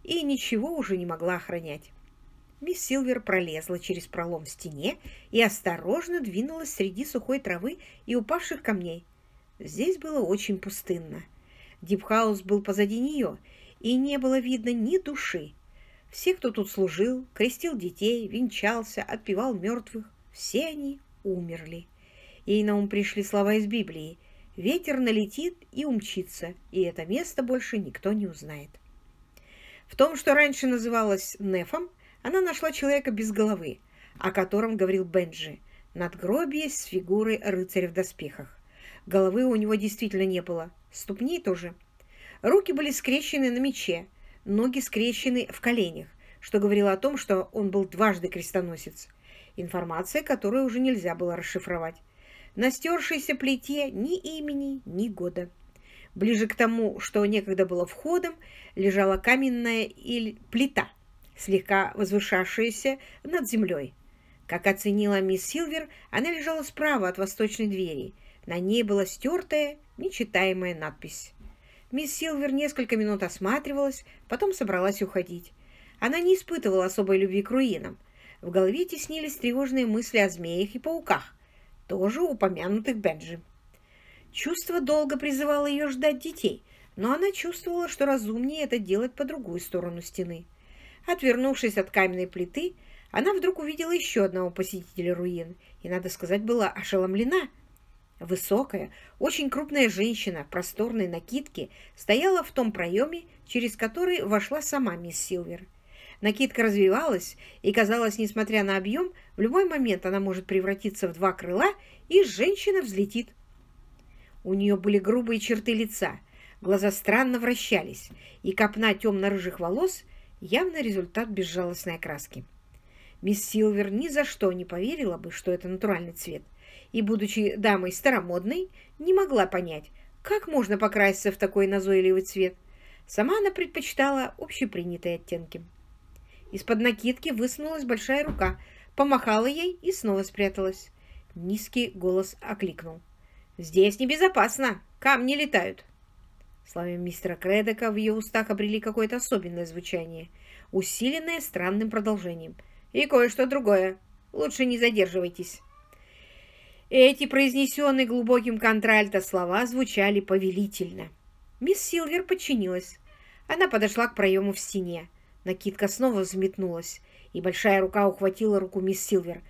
A: и ничего уже не могла охранять. Мисс Силвер пролезла через пролом в стене и осторожно двинулась среди сухой травы и упавших камней. Здесь было очень пустынно. Дипхаус был позади нее, и не было видно ни души. Все, кто тут служил, крестил детей, венчался, отпевал мертвых, все они умерли. Ей на ум пришли слова из Библии. Ветер налетит и умчится, и это место больше никто не узнает. В том, что раньше называлось Нефом, она нашла человека без головы, о котором говорил Бенджи, надгробие с фигурой рыцаря в доспехах. Головы у него действительно не было, ступней тоже. Руки были скрещены на мече, ноги скрещены в коленях, что говорило о том, что он был дважды крестоносец – информация, которую уже нельзя было расшифровать. На стершейся плите ни имени, ни года. Ближе к тому, что некогда было входом, лежала каменная плита, слегка возвышавшаяся над землей. Как оценила мисс Силвер, она лежала справа от восточной двери. На ней была стертая, нечитаемая надпись. Мисс Силвер несколько минут осматривалась, потом собралась уходить. Она не испытывала особой любви к руинам, в голове теснились тревожные мысли о змеях и пауках, тоже упомянутых Бенджи. Чувство долго призывало ее ждать детей, но она чувствовала, что разумнее это делать по другую сторону стены. Отвернувшись от каменной плиты, она вдруг увидела еще одного посетителя руин и, надо сказать, была ошеломлена. Высокая, очень крупная женщина в просторной накидке стояла в том проеме, через который вошла сама мисс Силвер. Накидка развивалась, и казалось, несмотря на объем, в любой момент она может превратиться в два крыла, и женщина взлетит. У нее были грубые черты лица, глаза странно вращались, и копна темно-рыжих волос явно результат безжалостной окраски. Мисс Силвер ни за что не поверила бы, что это натуральный цвет, и, будучи дамой старомодной, не могла понять, как можно покраситься в такой назойливый цвет. Сама она предпочитала общепринятые оттенки. Из-под накидки высунулась большая рука, помахала ей и снова спряталась. Низкий голос окликнул. «Здесь небезопасно! Камни летают!» Слова мистера Кредека в ее устах обрели какое-то особенное звучание, усиленное странным продолжением. «И кое-что другое. Лучше не задерживайтесь». Эти произнесенные глубоким контральто слова звучали повелительно. Мисс Силвер подчинилась. Она подошла к проему в стене. Накидка снова взметнулась, и большая рука ухватила руку мисс Силвер.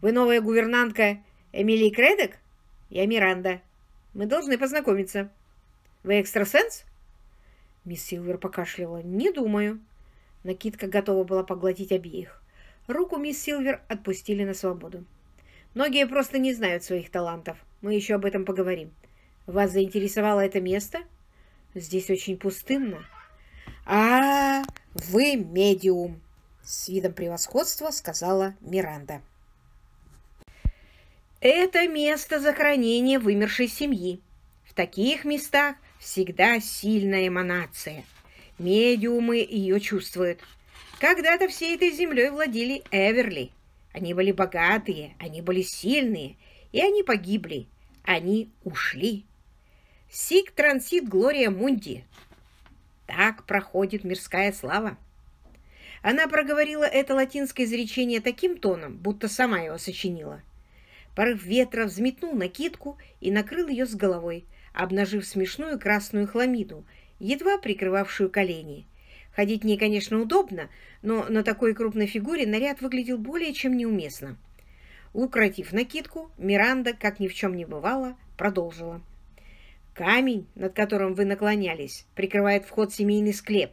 A: «Вы новая гувернантка Эмилии Кредок?» «Я Миранда. Мы должны познакомиться». «Вы экстрасенс?» Мисс Силвер покашляла. «Не думаю». Накидка готова была поглотить обеих. Руку мисс Силвер отпустили на свободу. «Многие просто не знают своих талантов. Мы еще об этом поговорим. Вас заинтересовало это место?» «Здесь очень пустынно». «А, вы медиум!» — с видом превосходства сказала Миранда. «Это место захоронения вымершей семьи. В таких местах всегда сильная эманация. Медиумы ее чувствуют. Когда-то всей этой землей владели Эверли. Они были богатые, они были сильные, и они погибли. Они ушли. Сик трансит Глория Мунди, так проходит мирская слава. Она проговорила это латинское изречение таким тоном, будто сама его сочинила. Порыв ветра взметнул накидку и накрыл ее с головой, обнажив смешную красную хламиду, едва прикрывавшую колени. Ходить мне, конечно, удобно, но на такой крупной фигуре наряд выглядел более чем неуместно. Укротив накидку, Миранда, как ни в чем не бывало, продолжила. Камень, над которым вы наклонялись, прикрывает вход семейный склеп.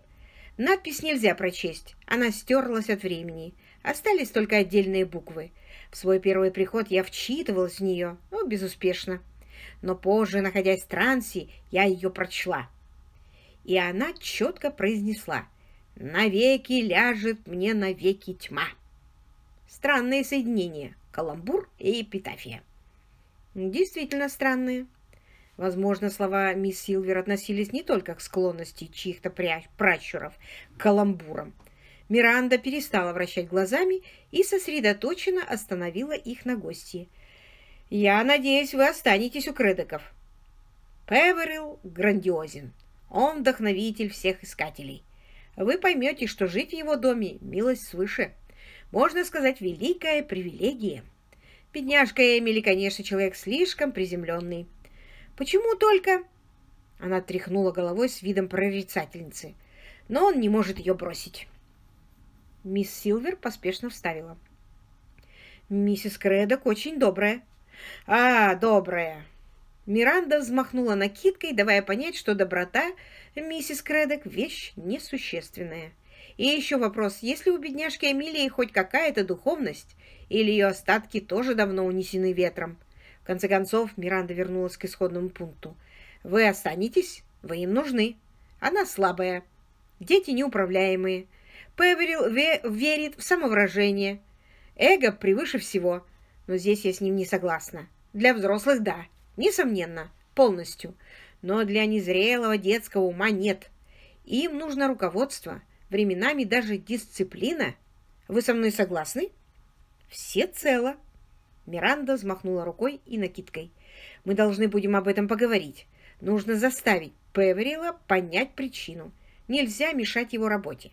A: Надпись нельзя прочесть, она стерлась от времени. Остались только отдельные буквы. В свой первый приход я вчитывалась в нее, ну безуспешно. Но позже, находясь в трансе, я ее прочла. И она четко произнесла «Навеки ляжет мне навеки тьма». Странное соединение – каламбур и эпитафия. Действительно странные. Возможно, слова мисс Силвер относились не только к склонности чьих-то пращуров к каламбурам. Миранда перестала вращать глазами и сосредоточенно остановила их на гости. «Я надеюсь, вы останетесь у кредоков». Певерилл грандиозен. Он вдохновитель всех искателей. Вы поймете, что жить в его доме – милость свыше. Можно сказать, великая привилегия. Бедняжка Эмили, конечно, человек слишком приземленный. Почему только...» Она тряхнула головой с видом прорицательницы. «Но он не может ее бросить». Мисс Силвер поспешно вставила. «Миссис Кредок очень добрая». «А, добрая!» Миранда взмахнула накидкой, давая понять, что доброта миссис Кредок – вещь несущественная. И еще вопрос, есть ли у бедняжки Амилии хоть какая-то духовность, или ее остатки тоже давно унесены ветром? конце концов, Миранда вернулась к исходному пункту. «Вы останетесь? Вы им нужны. Она слабая. Дети неуправляемые. Певерил ве верит в самовыражение. Эго превыше всего. Но здесь я с ним не согласна. Для взрослых – да, несомненно, полностью. Но для незрелого детского ума нет. Им нужно руководство, временами даже дисциплина. Вы со мной согласны?» «Все цело», Миранда взмахнула рукой и накидкой. «Мы должны будем об этом поговорить. Нужно заставить Певерила понять причину. Нельзя мешать его работе.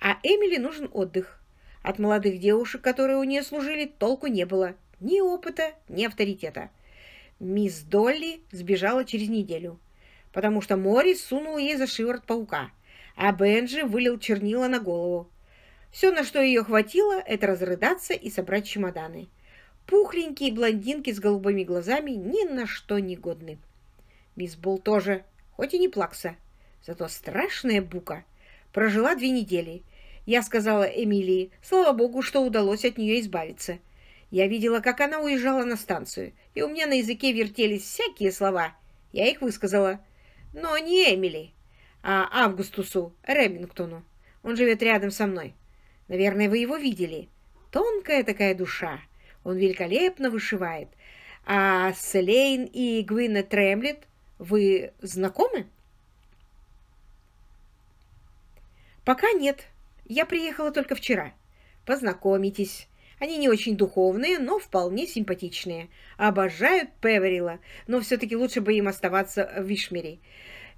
A: А Эмили нужен отдых. От молодых девушек, которые у нее служили, толку не было. Ни опыта, ни авторитета. Мисс Долли сбежала через неделю, потому что Морис сунул ей за шиворот паука, а Бенджи вылил чернила на голову. Все, на что ее хватило, это разрыдаться и собрать чемоданы». Пухленькие блондинки с голубыми глазами ни на что не годны. Мисс Бул тоже, хоть и не плакса, зато страшная бука. Прожила две недели. Я сказала Эмилии, слава богу, что удалось от нее избавиться. Я видела, как она уезжала на станцию, и у меня на языке вертелись всякие слова. Я их высказала. Но не Эмили, а Августусу Ремингтону. Он живет рядом со мной. Наверное, вы его видели. Тонкая такая душа он великолепно вышивает. А Селейн и Гвина Тремлет вы знакомы? Пока нет. Я приехала только вчера. Познакомитесь. Они не очень духовные, но вполне симпатичные. Обожают Певерила, но все-таки лучше бы им оставаться в Вишмере.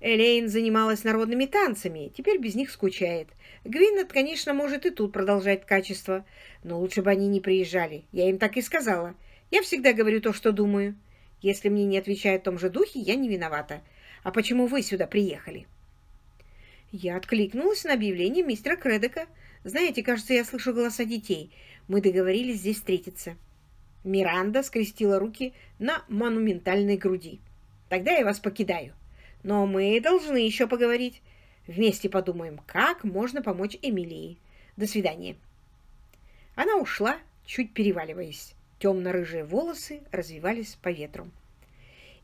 A: Элейн занималась народными танцами, теперь без них скучает. Гвиннет, конечно, может и тут продолжать качество, но лучше бы они не приезжали. Я им так и сказала. Я всегда говорю то, что думаю. Если мне не отвечают в том же духе, я не виновата. А почему вы сюда приехали?» Я откликнулась на объявление мистера Кредека. «Знаете, кажется, я слышу голоса детей. Мы договорились здесь встретиться». Миранда скрестила руки на монументальной груди. «Тогда я вас покидаю». Но мы должны еще поговорить. Вместе подумаем, как можно помочь Эмилии. До свидания. Она ушла, чуть переваливаясь. Темно-рыжие волосы развивались по ветру.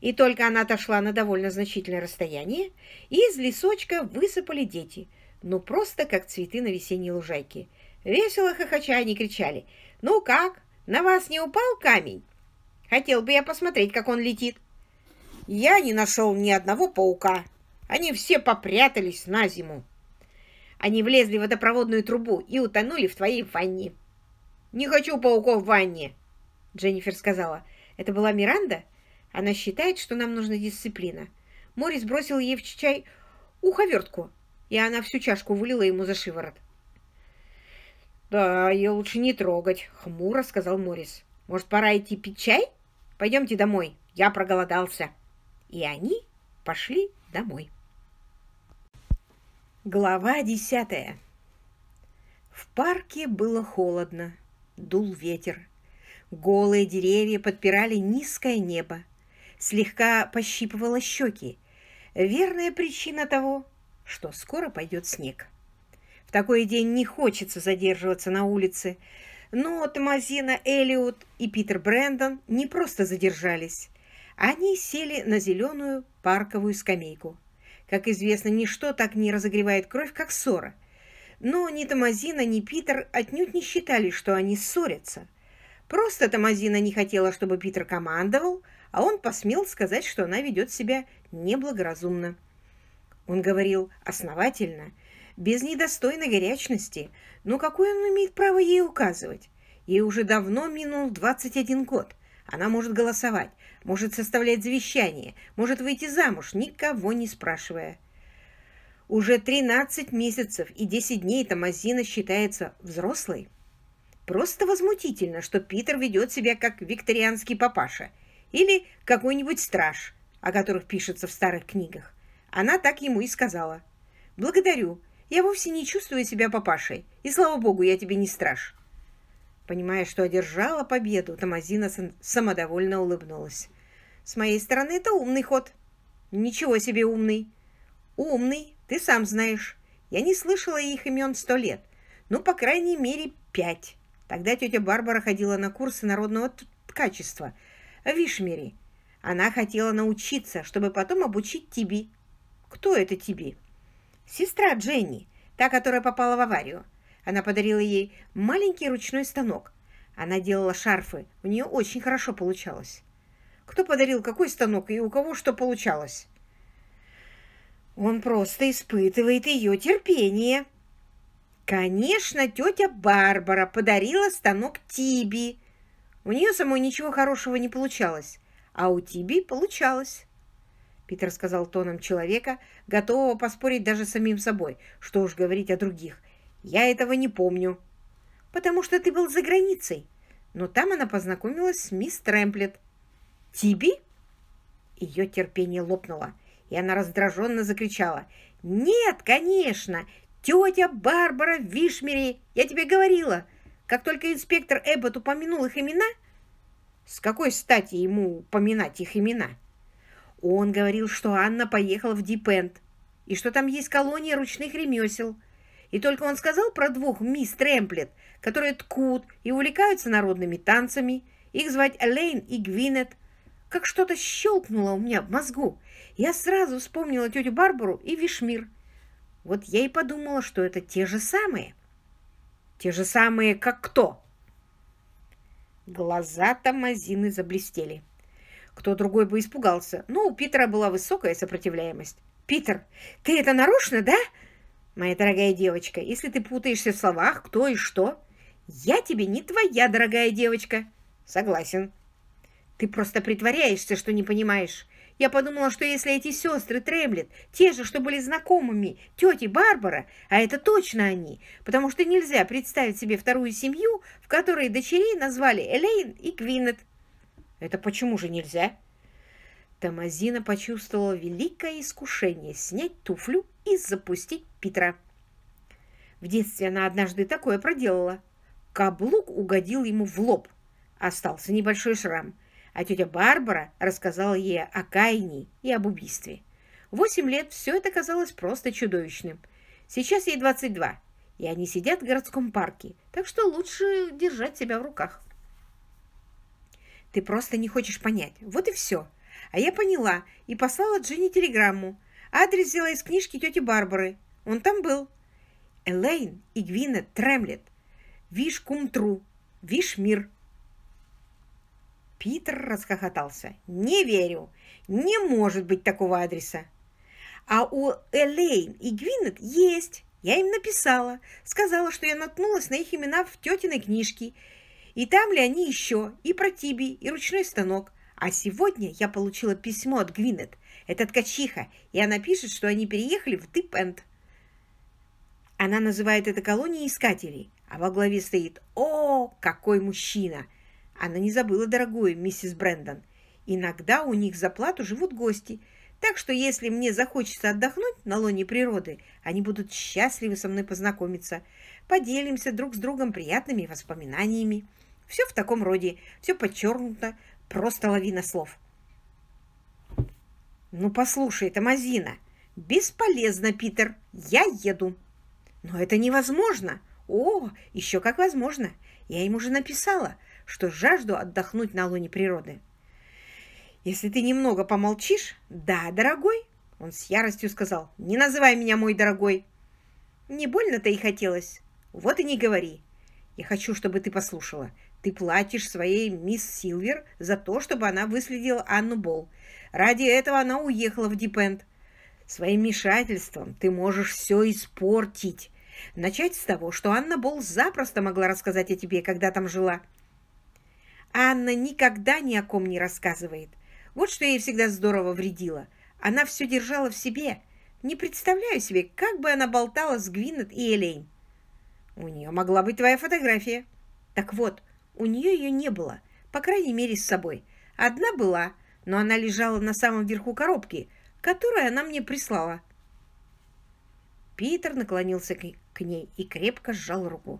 A: И только она отошла на довольно значительное расстояние, и из лесочка высыпали дети, ну просто как цветы на весенней лужайке. Весело хохоча они кричали. «Ну как, на вас не упал камень? Хотел бы я посмотреть, как он летит» я не нашел ни одного паука. Они все попрятались на зиму. Они влезли в водопроводную трубу и утонули в твоей ванне. «Не хочу пауков в ванне», — Дженнифер сказала. «Это была Миранда? Она считает, что нам нужна дисциплина». Морис бросил ей в чай уховертку, и она всю чашку вылила ему за шиворот. «Да, ее лучше не трогать», — хмуро сказал Морис. «Может, пора идти пить чай? Пойдемте домой. Я проголодался» и они пошли домой. Глава десятая. В парке было холодно, дул ветер. Голые деревья подпирали низкое небо. Слегка пощипывало щеки. Верная причина того, что скоро пойдет снег. В такой день не хочется задерживаться на улице, но Томазина Элиот и Питер Брэндон не просто задержались, они сели на зеленую парковую скамейку. Как известно, ничто так не разогревает кровь, как ссора. Но ни Тамазина, ни Питер отнюдь не считали, что они ссорятся. Просто Тамазина не хотела, чтобы Питер командовал, а он посмел сказать, что она ведет себя неблагоразумно. Он говорил основательно, без недостойной горячности. Но какое он имеет право ей указывать? Ей уже давно минул 21 год. Она может голосовать, может составлять завещание, может выйти замуж, никого не спрашивая. Уже 13 месяцев и 10 дней Тамазина считается взрослой. Просто возмутительно, что Питер ведет себя как викторианский папаша или какой-нибудь страж, о которых пишется в старых книгах. Она так ему и сказала. «Благодарю. Я вовсе не чувствую себя папашей. И, слава богу, я тебе не страж». Понимая, что одержала победу, Тамазина самодовольно улыбнулась. «С моей стороны это умный ход». «Ничего себе умный!» «Умный, ты сам знаешь. Я не слышала их имен сто лет. Ну, по крайней мере, пять. Тогда тетя Барбара ходила на курсы народного ткачества в Вишмере. Она хотела научиться, чтобы потом обучить тебе. Кто это тебе? Сестра Дженни, та, которая попала в аварию. Она подарила ей маленький ручной станок. Она делала шарфы, у нее очень хорошо получалось. Кто подарил какой станок и у кого что получалось? Он просто испытывает ее терпение. Конечно, тетя Барбара подарила станок Тиби. У нее самой ничего хорошего не получалось, а у Тиби получалось. Питер сказал тоном человека, готового поспорить даже самим собой, что уж говорить о других – я этого не помню. Потому что ты был за границей. Но там она познакомилась с мисс Трэмплет. Тиби? Ее терпение лопнуло, и она раздраженно закричала. Нет, конечно, тетя Барбара Вишмери, я тебе говорила. Как только инспектор Эббот упомянул их имена, с какой стати ему упоминать их имена? Он говорил, что Анна поехала в Дипенд, и что там есть колония ручных ремесел – и только он сказал про двух мисс Тремплет, которые ткут и увлекаются народными танцами. Их звать Элейн и Гвинет. Как что-то щелкнуло у меня в мозгу. Я сразу вспомнила тетю Барбару и Вишмир. Вот я и подумала, что это те же самые. Те же самые, как кто? Глаза Томазины заблестели. Кто другой бы испугался, но ну, у Питера была высокая сопротивляемость. «Питер, ты это нарочно, да?» моя дорогая девочка, если ты путаешься в словах «кто» и «что», я тебе не твоя дорогая девочка. Согласен. Ты просто притворяешься, что не понимаешь. Я подумала, что если эти сестры Тремлет, те же, что были знакомыми, тети Барбара, а это точно они, потому что нельзя представить себе вторую семью, в которой дочерей назвали Элейн и Квинет. Это почему же нельзя? Тамазина почувствовала великое искушение снять туфлю и запустить Петра. В детстве она однажды такое проделала. Каблук угодил ему в лоб. Остался небольшой шрам, а тетя Барбара рассказала ей о Каине и об убийстве. Восемь лет все это казалось просто чудовищным. Сейчас ей 22, и они сидят в городском парке, так что лучше держать себя в руках. Ты просто не хочешь понять. Вот и все. А я поняла и послала Джинни телеграмму. Адрес взяла из книжки тети Барбары. Он там был. Элейн и Гвина Тремлет. Виш кумтру. Виш мир. Питер расхохотался. «Не верю! Не может быть такого адреса!» «А у Элейн и Гвинет есть!» Я им написала, сказала, что я наткнулась на их имена в тетиной книжке. И там ли они еще, и про Тиби, и ручной станок. А сегодня я получила письмо от Гвинет. Это ткачиха, и она пишет, что они переехали в Типенд. Она называет это колонией искателей, а во главе стоит «О, какой мужчина!» Она не забыла дорогую миссис Брэндон. Иногда у них за плату живут гости, так что если мне захочется отдохнуть на лоне природы, они будут счастливы со мной познакомиться. Поделимся друг с другом приятными воспоминаниями. Все в таком роде, все подчеркнуто, Просто лавина слов. «Ну, послушай, Тамазина, бесполезно, Питер, я еду». «Но это невозможно!» «О, еще как возможно! Я ему уже написала, что жажду отдохнуть на лоне природы». «Если ты немного помолчишь...» «Да, дорогой!» Он с яростью сказал. «Не называй меня мой дорогой!» «Не больно-то и хотелось. Вот и не говори. Я хочу, чтобы ты послушала. Ты платишь своей мисс Силвер за то, чтобы она выследила Анну Болл. Ради этого она уехала в Дипенд. Своим вмешательством ты можешь все испортить. Начать с того, что Анна Болл запросто могла рассказать о тебе, когда там жила. Анна никогда ни о ком не рассказывает. Вот что ей всегда здорово вредило. Она все держала в себе. Не представляю себе, как бы она болтала с Гвинет и Элейн. У нее могла быть твоя фотография. Так вот, у нее ее не было, по крайней мере, с собой. Одна была, но она лежала на самом верху коробки, которую она мне прислала. Питер наклонился к ней и крепко сжал руку.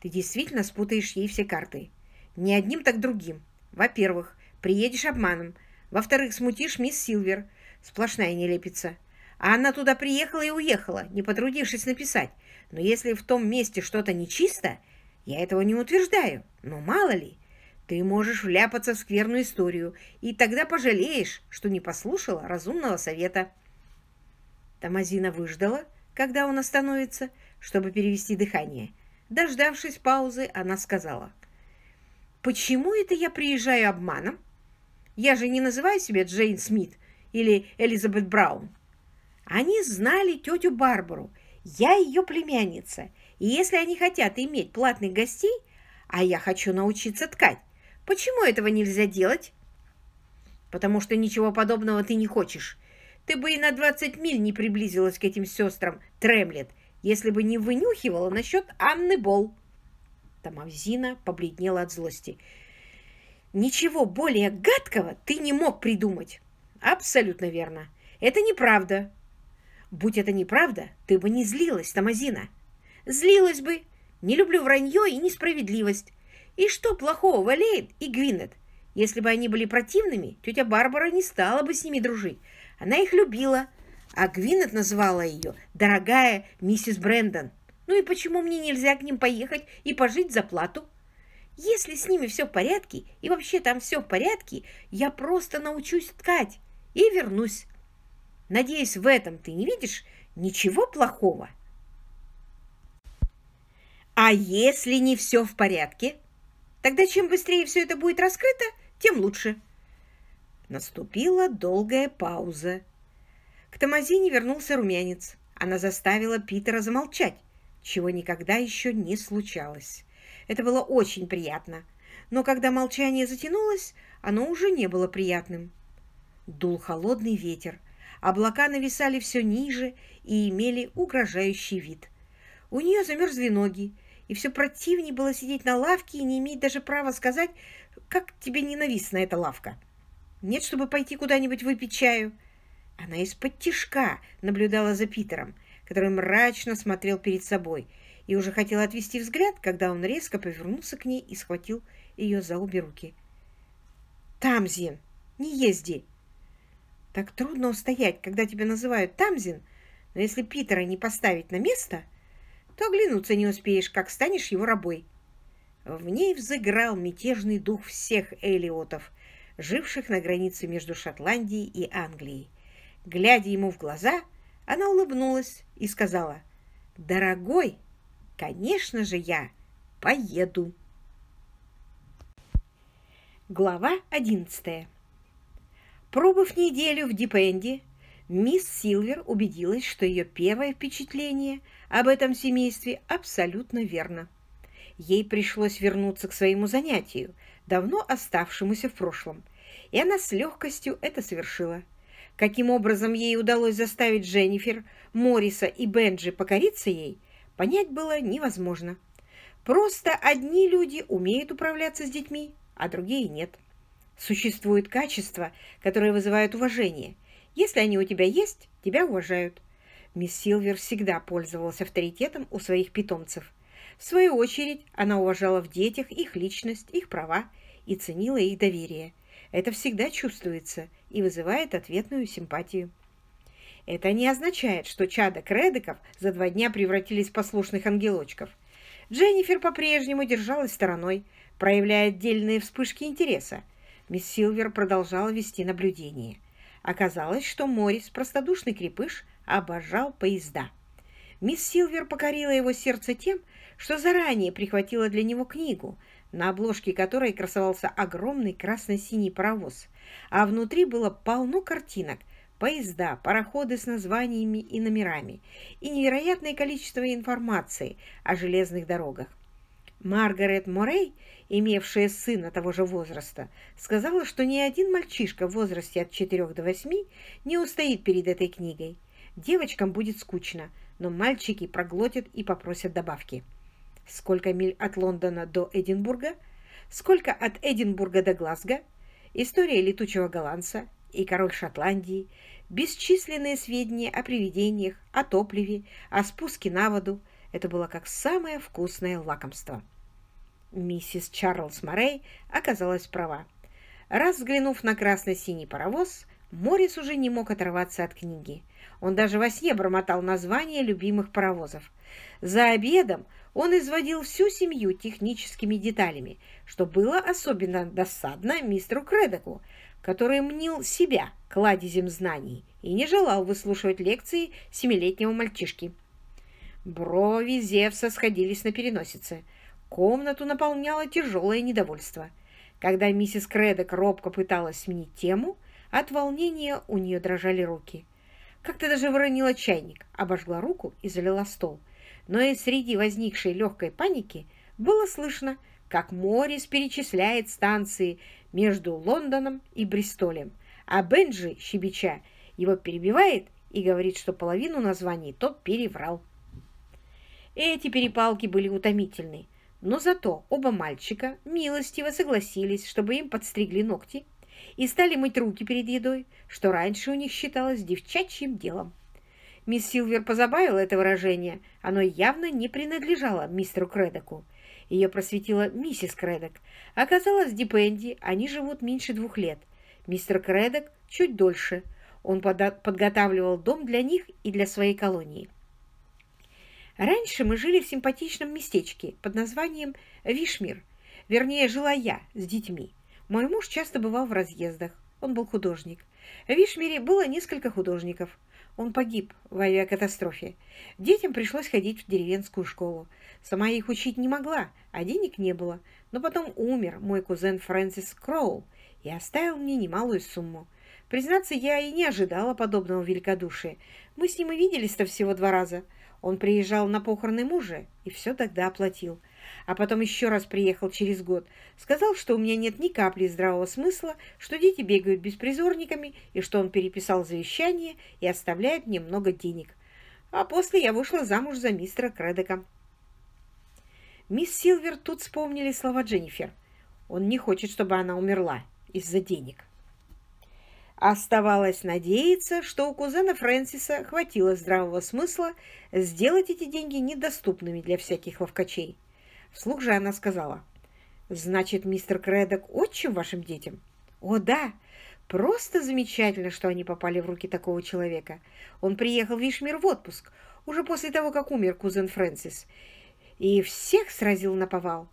A: «Ты действительно спутаешь ей все карты. Не одним, так другим. Во-первых, приедешь обманом. Во-вторых, смутишь мисс Силвер. Сплошная нелепица. А она туда приехала и уехала, не потрудившись написать. Но если в том месте что-то нечисто, я этого не утверждаю, но мало ли, ты можешь вляпаться в скверную историю, и тогда пожалеешь, что не послушала разумного совета. Тамазина выждала, когда он остановится, чтобы перевести дыхание. Дождавшись паузы, она сказала, «Почему это я приезжаю обманом? Я же не называю себя Джейн Смит или Элизабет Браун. Они знали тетю Барбару, я ее племянница, и если они хотят иметь платных гостей, а я хочу научиться ткать, почему этого нельзя делать? Потому что ничего подобного ты не хочешь. Ты бы и на 20 миль не приблизилась к этим сестрам, Тремлет, если бы не вынюхивала насчет Анны Бол. Тамавзина побледнела от злости. Ничего более гадкого ты не мог придумать. Абсолютно верно. Это неправда. Будь это неправда, ты бы не злилась, Тамазина. Злилась бы. Не люблю вранье и несправедливость. И что плохого Валеет и Гвинет? Если бы они были противными, тетя Барбара не стала бы с ними дружить. Она их любила, а Гвинет называла ее «дорогая миссис Брэндон». Ну и почему мне нельзя к ним поехать и пожить за плату? Если с ними все в порядке, и вообще там все в порядке, я просто научусь ткать и вернусь. Надеюсь, в этом ты не видишь ничего плохого. А если не все в порядке, тогда чем быстрее все это будет раскрыто, тем лучше. Наступила долгая пауза. К Томазине вернулся румянец. Она заставила Питера замолчать, чего никогда еще не случалось. Это было очень приятно. Но когда молчание затянулось, оно уже не было приятным. Дул холодный ветер. Облака нависали все ниже и имели угрожающий вид. У нее замерзли ноги, и все противнее было сидеть на лавке и не иметь даже права сказать, как тебе ненавистна эта лавка. Нет, чтобы пойти куда-нибудь выпить чаю. Она из-под тишка наблюдала за Питером, который мрачно смотрел перед собой, и уже хотела отвести взгляд, когда он резко повернулся к ней и схватил ее за обе руки. «Тамзин, не езди!» Так трудно устоять, когда тебя называют Тамзин, но если Питера не поставить на место – то оглянуться не успеешь, как станешь его рабой. В ней взыграл мятежный дух всех элиотов, живших на границе между Шотландией и Англией. Глядя ему в глаза, она улыбнулась и сказала, «Дорогой, конечно же я поеду». Глава 11. Пробыв неделю в Дипенде, мисс Силвер убедилась, что ее первое впечатление – об этом семействе абсолютно верно. Ей пришлось вернуться к своему занятию, давно оставшемуся в прошлом, и она с легкостью это совершила. Каким образом ей удалось заставить Дженнифер, Морриса и Бенджи покориться ей, понять было невозможно. Просто одни люди умеют управляться с детьми, а другие нет. Существуют качества, которые вызывают уважение. Если они у тебя есть, тебя уважают. Мисс Силвер всегда пользовалась авторитетом у своих питомцев. В свою очередь, она уважала в детях их личность, их права и ценила их доверие. Это всегда чувствуется и вызывает ответную симпатию. Это не означает, что чада кредиков за два дня превратились в послушных ангелочков. Дженнифер по-прежнему держалась стороной, проявляя отдельные вспышки интереса. Мисс Силвер продолжала вести наблюдение. Оказалось, что Морис, простодушный крепыш, обожал поезда. Мисс Силвер покорила его сердце тем, что заранее прихватила для него книгу, на обложке которой красовался огромный красно-синий паровоз, а внутри было полно картинок, поезда, пароходы с названиями и номерами и невероятное количество информации о железных дорогах. Маргарет Морей, имевшая сына того же возраста, сказала, что ни один мальчишка в возрасте от 4 до 8 не устоит перед этой книгой. Девочкам будет скучно, но мальчики проглотят и попросят добавки. Сколько миль от Лондона до Эдинбурга? Сколько от Эдинбурга до Глазго? История летучего голландца и король Шотландии, бесчисленные сведения о привидениях, о топливе, о спуске на воду. Это было как самое вкусное лакомство. Миссис Чарльз Морей оказалась права. Раз взглянув на красно-синий паровоз, Морис уже не мог оторваться от книги – он даже во сне бормотал названия любимых паровозов. За обедом он изводил всю семью техническими деталями, что было особенно досадно мистеру Кредоку, который мнил себя кладезем знаний и не желал выслушивать лекции семилетнего мальчишки. Брови Зевса сходились на переносице. Комнату наполняло тяжелое недовольство. Когда миссис Кредок робко пыталась сменить тему, от волнения у нее дрожали руки – как то даже выронила чайник, обожгла руку и залила стол. Но и среди возникшей легкой паники было слышно, как Морис перечисляет станции между Лондоном и Бристолем, а Бенджи, щебеча, его перебивает и говорит, что половину названий тот переврал. Эти перепалки были утомительны, но зато оба мальчика милостиво согласились, чтобы им подстригли ногти и стали мыть руки перед едой, что раньше у них считалось девчачьим делом. Мисс Силвер позабавила это выражение, оно явно не принадлежало мистеру Кредоку. Ее просветила миссис Кредок. Оказалось, Дипенди они живут меньше двух лет. Мистер Кредок чуть дольше. Он подготавливал дом для них и для своей колонии. Раньше мы жили в симпатичном местечке под названием Вишмир. Вернее, жила я с детьми. Мой муж часто бывал в разъездах. Он был художник. В Ишмире было несколько художников. Он погиб в авиакатастрофе. Детям пришлось ходить в деревенскую школу. Сама их учить не могла, а денег не было. Но потом умер мой кузен Фрэнсис Кроул и оставил мне немалую сумму. Признаться, я и не ожидала подобного великодушия. Мы с ним и виделись-то всего два раза. Он приезжал на похороны мужа и все тогда оплатил – а потом еще раз приехал через год. Сказал, что у меня нет ни капли здравого смысла, что дети бегают беспризорниками и что он переписал завещание и оставляет мне много денег. А после я вышла замуж за мистера Кредека. Мисс Силвер тут вспомнили слова Дженнифер. Он не хочет, чтобы она умерла из-за денег. Оставалось надеяться, что у кузена Фрэнсиса хватило здравого смысла сделать эти деньги недоступными для всяких ловкачей. Вслух же она сказала, «Значит, мистер Кредок отчим вашим детям?» «О, да! Просто замечательно, что они попали в руки такого человека. Он приехал в Вишмир в отпуск, уже после того, как умер кузен Фрэнсис, и всех сразил на повал.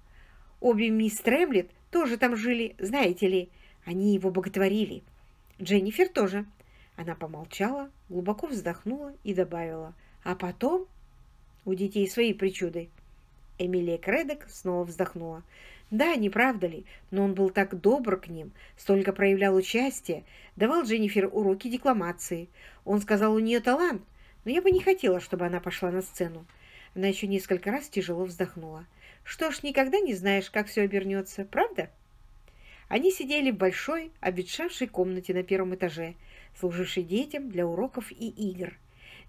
A: Обе мисс Тремлет тоже там жили, знаете ли, они его боготворили. Дженнифер тоже». Она помолчала, глубоко вздохнула и добавила, «А потом у детей свои причуды». Эмилия Кредок снова вздохнула. Да, не правда ли, но он был так добр к ним, столько проявлял участие, давал Дженнифер уроки декламации. Он сказал, у нее талант, но я бы не хотела, чтобы она пошла на сцену. Она еще несколько раз тяжело вздохнула. Что ж, никогда не знаешь, как все обернется, правда? Они сидели в большой, обветшавшей комнате на первом этаже, служившей детям для уроков и игр.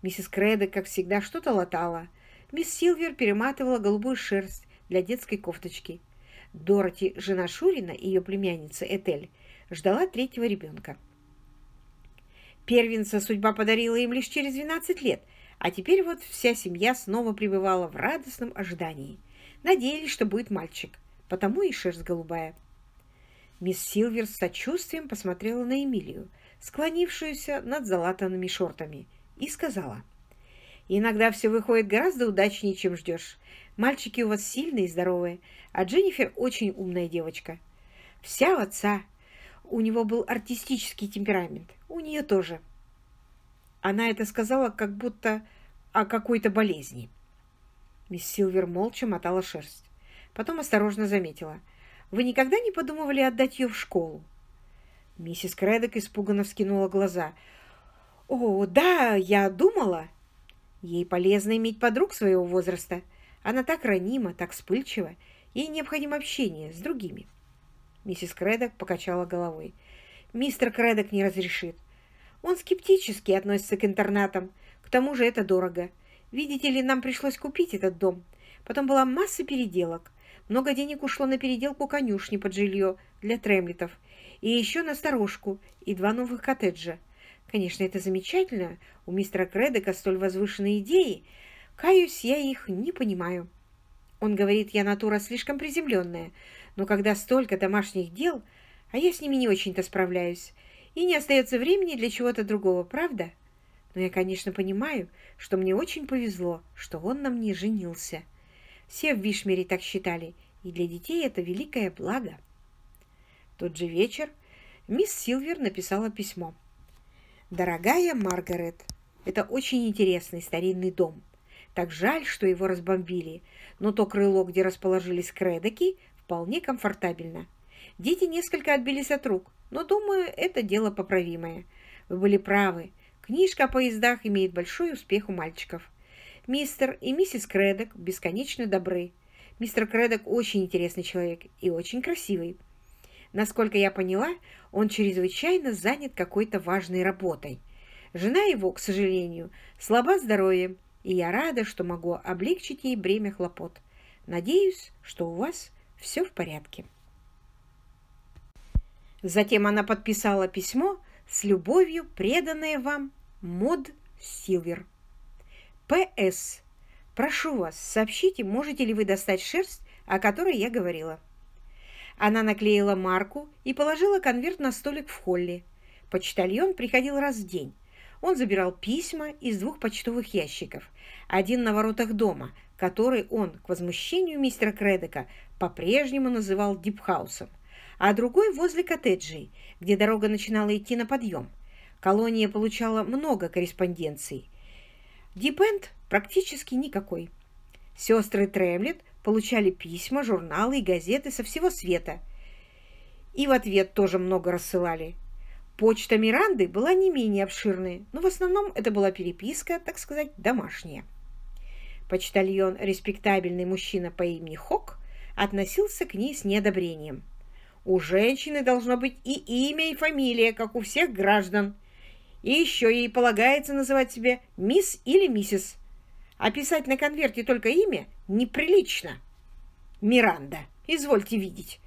A: Миссис Кредо, как всегда, что-то латала. Мисс Силвер перематывала голубую шерсть для детской кофточки. Дороти, жена Шурина и ее племянница Этель, ждала третьего ребенка. Первенца судьба подарила им лишь через 12 лет, а теперь вот вся семья снова пребывала в радостном ожидании. Надеялись, что будет мальчик, потому и шерсть голубая. Мисс Силвер с сочувствием посмотрела на Эмилию, склонившуюся над залатанными шортами, и сказала – Иногда все выходит гораздо удачнее, чем ждешь. Мальчики у вас сильные и здоровые, а Дженнифер очень умная девочка. Вся в отца. У него был артистический темперамент. У нее тоже. Она это сказала как будто о какой-то болезни. Мисс Силвер молча мотала шерсть. Потом осторожно заметила. «Вы никогда не подумывали отдать ее в школу?» Миссис Крэдок испуганно вскинула глаза. «О, да, я думала!» Ей полезно иметь подруг своего возраста. Она так ранима, так вспыльчива. Ей необходимо общение с другими. Миссис Кредок покачала головой. Мистер Кредок не разрешит. Он скептически относится к интернатам. К тому же это дорого. Видите ли, нам пришлось купить этот дом. Потом была масса переделок. Много денег ушло на переделку конюшни под жилье для тремлетов. И еще на сторожку и два новых коттеджа. Конечно, это замечательно. У мистера Кредека столь возвышенные идеи. Каюсь, я их не понимаю. Он говорит, я натура слишком приземленная, но когда столько домашних дел, а я с ними не очень-то справляюсь, и не остается времени для чего-то другого, правда? Но я, конечно, понимаю, что мне очень повезло, что он на мне женился. Все в Вишмере так считали, и для детей это великое благо. В тот же вечер мисс Силвер написала письмо. «Дорогая Маргарет, это очень интересный старинный дом. Так жаль, что его разбомбили, но то крыло, где расположились кредоки, вполне комфортабельно. Дети несколько отбились от рук, но, думаю, это дело поправимое. Вы были правы. Книжка о поездах имеет большой успех у мальчиков. Мистер и миссис Кредок бесконечно добры. Мистер Кредок очень интересный человек и очень красивый. Насколько я поняла, он чрезвычайно занят какой-то важной работой. Жена его, к сожалению, слаба здоровьем, и я рада, что могу облегчить ей бремя хлопот. Надеюсь, что у вас все в порядке. Затем она подписала письмо с любовью, преданное вам Мод Силвер. П.С. Прошу вас, сообщите, можете ли вы достать шерсть, о которой я говорила. Она наклеила марку и положила конверт на столик в холле. Почтальон приходил раз в день. Он забирал письма из двух почтовых ящиков. Один на воротах дома, который он, к возмущению мистера Кредека, по-прежнему называл дипхаусом, а другой возле коттеджей, где дорога начинала идти на подъем. Колония получала много корреспонденций. Дипенд практически никакой. Сестры Тремлет получали письма, журналы и газеты со всего света. И в ответ тоже много рассылали. Почта Миранды была не менее обширной, но в основном это была переписка, так сказать, домашняя. Почтальон, респектабельный мужчина по имени Хок, относился к ней с неодобрением. У женщины должно быть и имя, и фамилия, как у всех граждан. И еще ей полагается называть себя мисс или миссис. А писать на конверте только имя неприлично. Миранда, извольте видеть.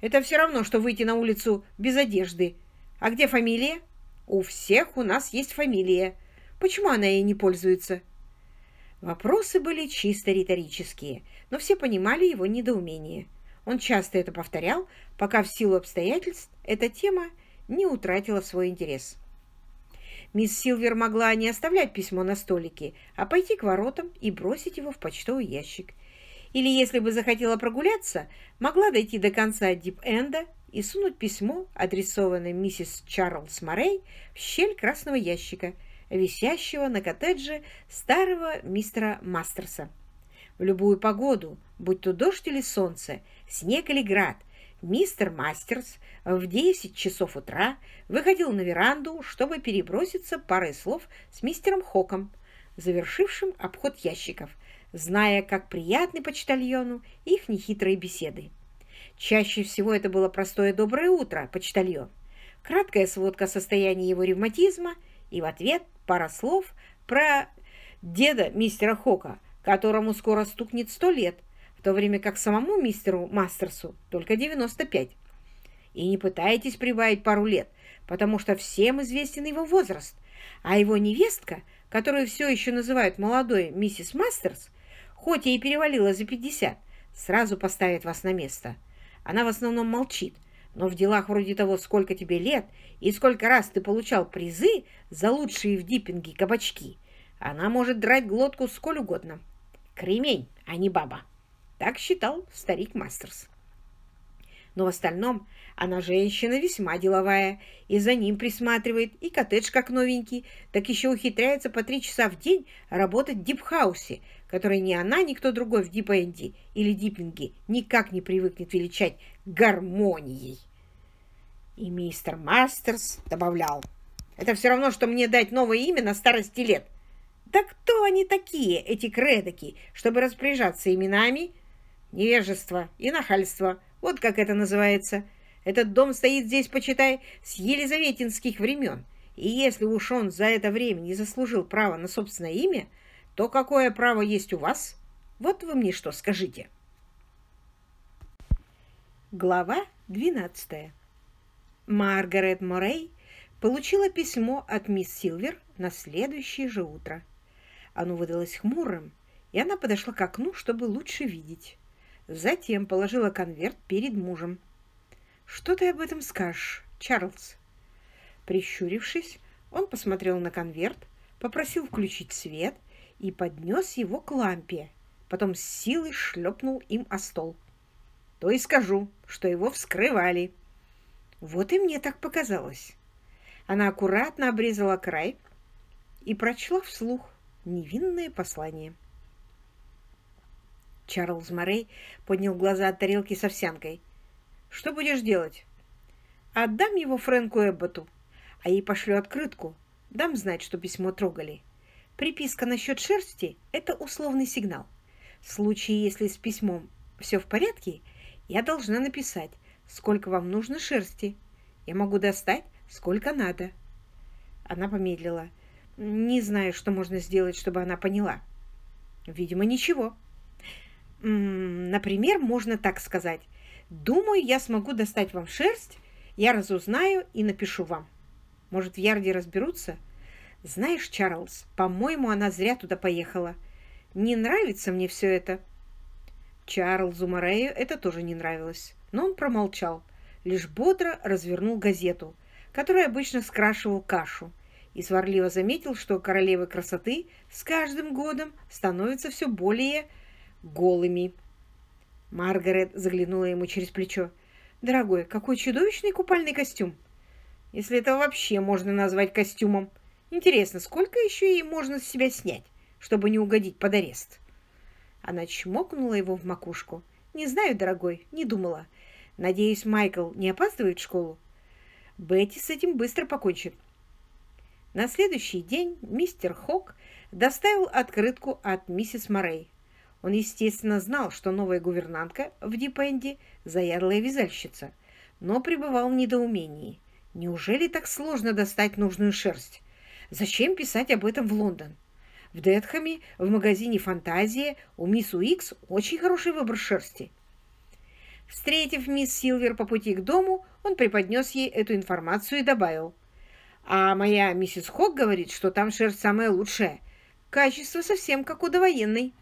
A: Это все равно, что выйти на улицу без одежды. А где фамилия? У всех у нас есть фамилия. Почему она ей не пользуется? Вопросы были чисто риторические, но все понимали его недоумение. Он часто это повторял, пока в силу обстоятельств эта тема не утратила свой интерес. Мисс Силвер могла не оставлять письмо на столике, а пойти к воротам и бросить его в почтовый ящик. Или, если бы захотела прогуляться, могла дойти до конца дип-энда и сунуть письмо, адресованное миссис Чарльз Морей, в щель красного ящика, висящего на коттедже старого мистера Мастерса. В любую погоду, будь то дождь или солнце, снег или град, Мистер Мастерс в 10 часов утра выходил на веранду, чтобы переброситься парой слов с мистером Хоком, завершившим обход ящиков, зная, как приятны почтальону их нехитрые беседы. Чаще всего это было простое «доброе утро», почтальон, краткая сводка о состоянии его ревматизма и в ответ пара слов про деда мистера Хока, которому скоро стукнет сто лет, в то время как самому мистеру Мастерсу только 95. И не пытайтесь прибавить пару лет, потому что всем известен его возраст, а его невестка, которую все еще называют молодой миссис Мастерс, хоть и перевалила за 50, сразу поставит вас на место. Она в основном молчит, но в делах вроде того, сколько тебе лет и сколько раз ты получал призы за лучшие в диппинге кабачки, она может драть глотку сколь угодно. Кремень, а не баба. Так считал старик Мастерс. Но в остальном она женщина весьма деловая, и за ним присматривает, и коттедж как новенький, так еще ухитряется по три часа в день работать в дипхаусе, который ни она, ни кто другой в дипэнди или дипинге никак не привыкнет величать гармонией. И мистер Мастерс добавлял, «Это все равно, что мне дать новое имя на старости лет. Да кто они такие, эти кредоки, чтобы распоряжаться именами невежество и нахальство. Вот как это называется. Этот дом стоит здесь, почитай, с елизаветинских времен. И если уж он за это время не заслужил право на собственное имя, то какое право есть у вас? Вот вы мне что скажите. Глава 12. Маргарет Морей получила письмо от мисс Силвер на следующее же утро. Оно выдалось хмурым, и она подошла к окну, чтобы лучше видеть. Затем положила конверт перед мужем. «Что ты об этом скажешь, Чарльз?» Прищурившись, он посмотрел на конверт, попросил включить свет и поднес его к лампе, потом с силой шлепнул им о стол. «То и скажу, что его вскрывали». Вот и мне так показалось. Она аккуратно обрезала край и прочла вслух невинное послание. Чарльз Морей поднял глаза от тарелки с овсянкой. «Что будешь делать?» «Отдам его Фрэнку Эбботу, а ей пошлю открытку. Дам знать, что письмо трогали. Приписка насчет шерсти – это условный сигнал. В случае, если с письмом все в порядке, я должна написать, сколько вам нужно шерсти. Я могу достать, сколько надо». Она помедлила. «Не знаю, что можно сделать, чтобы она поняла». «Видимо, ничего». Например, можно так сказать. Думаю, я смогу достать вам шерсть, я разузнаю и напишу вам. Может, в ярде разберутся? Знаешь, Чарльз, по-моему, она зря туда поехала. Не нравится мне все это. Чарльзу Морею это тоже не нравилось, но он промолчал, лишь бодро развернул газету, которую обычно скрашивал кашу, и сварливо заметил, что королевы красоты с каждым годом становится все более голыми. Маргарет заглянула ему через плечо. «Дорогой, какой чудовищный купальный костюм!» «Если это вообще можно назвать костюмом. Интересно, сколько еще ей можно с себя снять, чтобы не угодить под арест?» Она чмокнула его в макушку. «Не знаю, дорогой, не думала. Надеюсь, Майкл не опаздывает в школу?» Бетти с этим быстро покончит. На следующий день мистер Хок доставил открытку от миссис Морей он, естественно, знал, что новая гувернантка в Дипенде – заядлая вязальщица, но пребывал в недоумении. Неужели так сложно достать нужную шерсть? Зачем писать об этом в Лондон? В Детхаме, в магазине «Фантазия» у мисс Уикс очень хороший выбор шерсти. Встретив мисс Силвер по пути к дому, он преподнес ей эту информацию и добавил. «А моя миссис Хок говорит, что там шерсть самая лучшая. Качество совсем как у довоенной».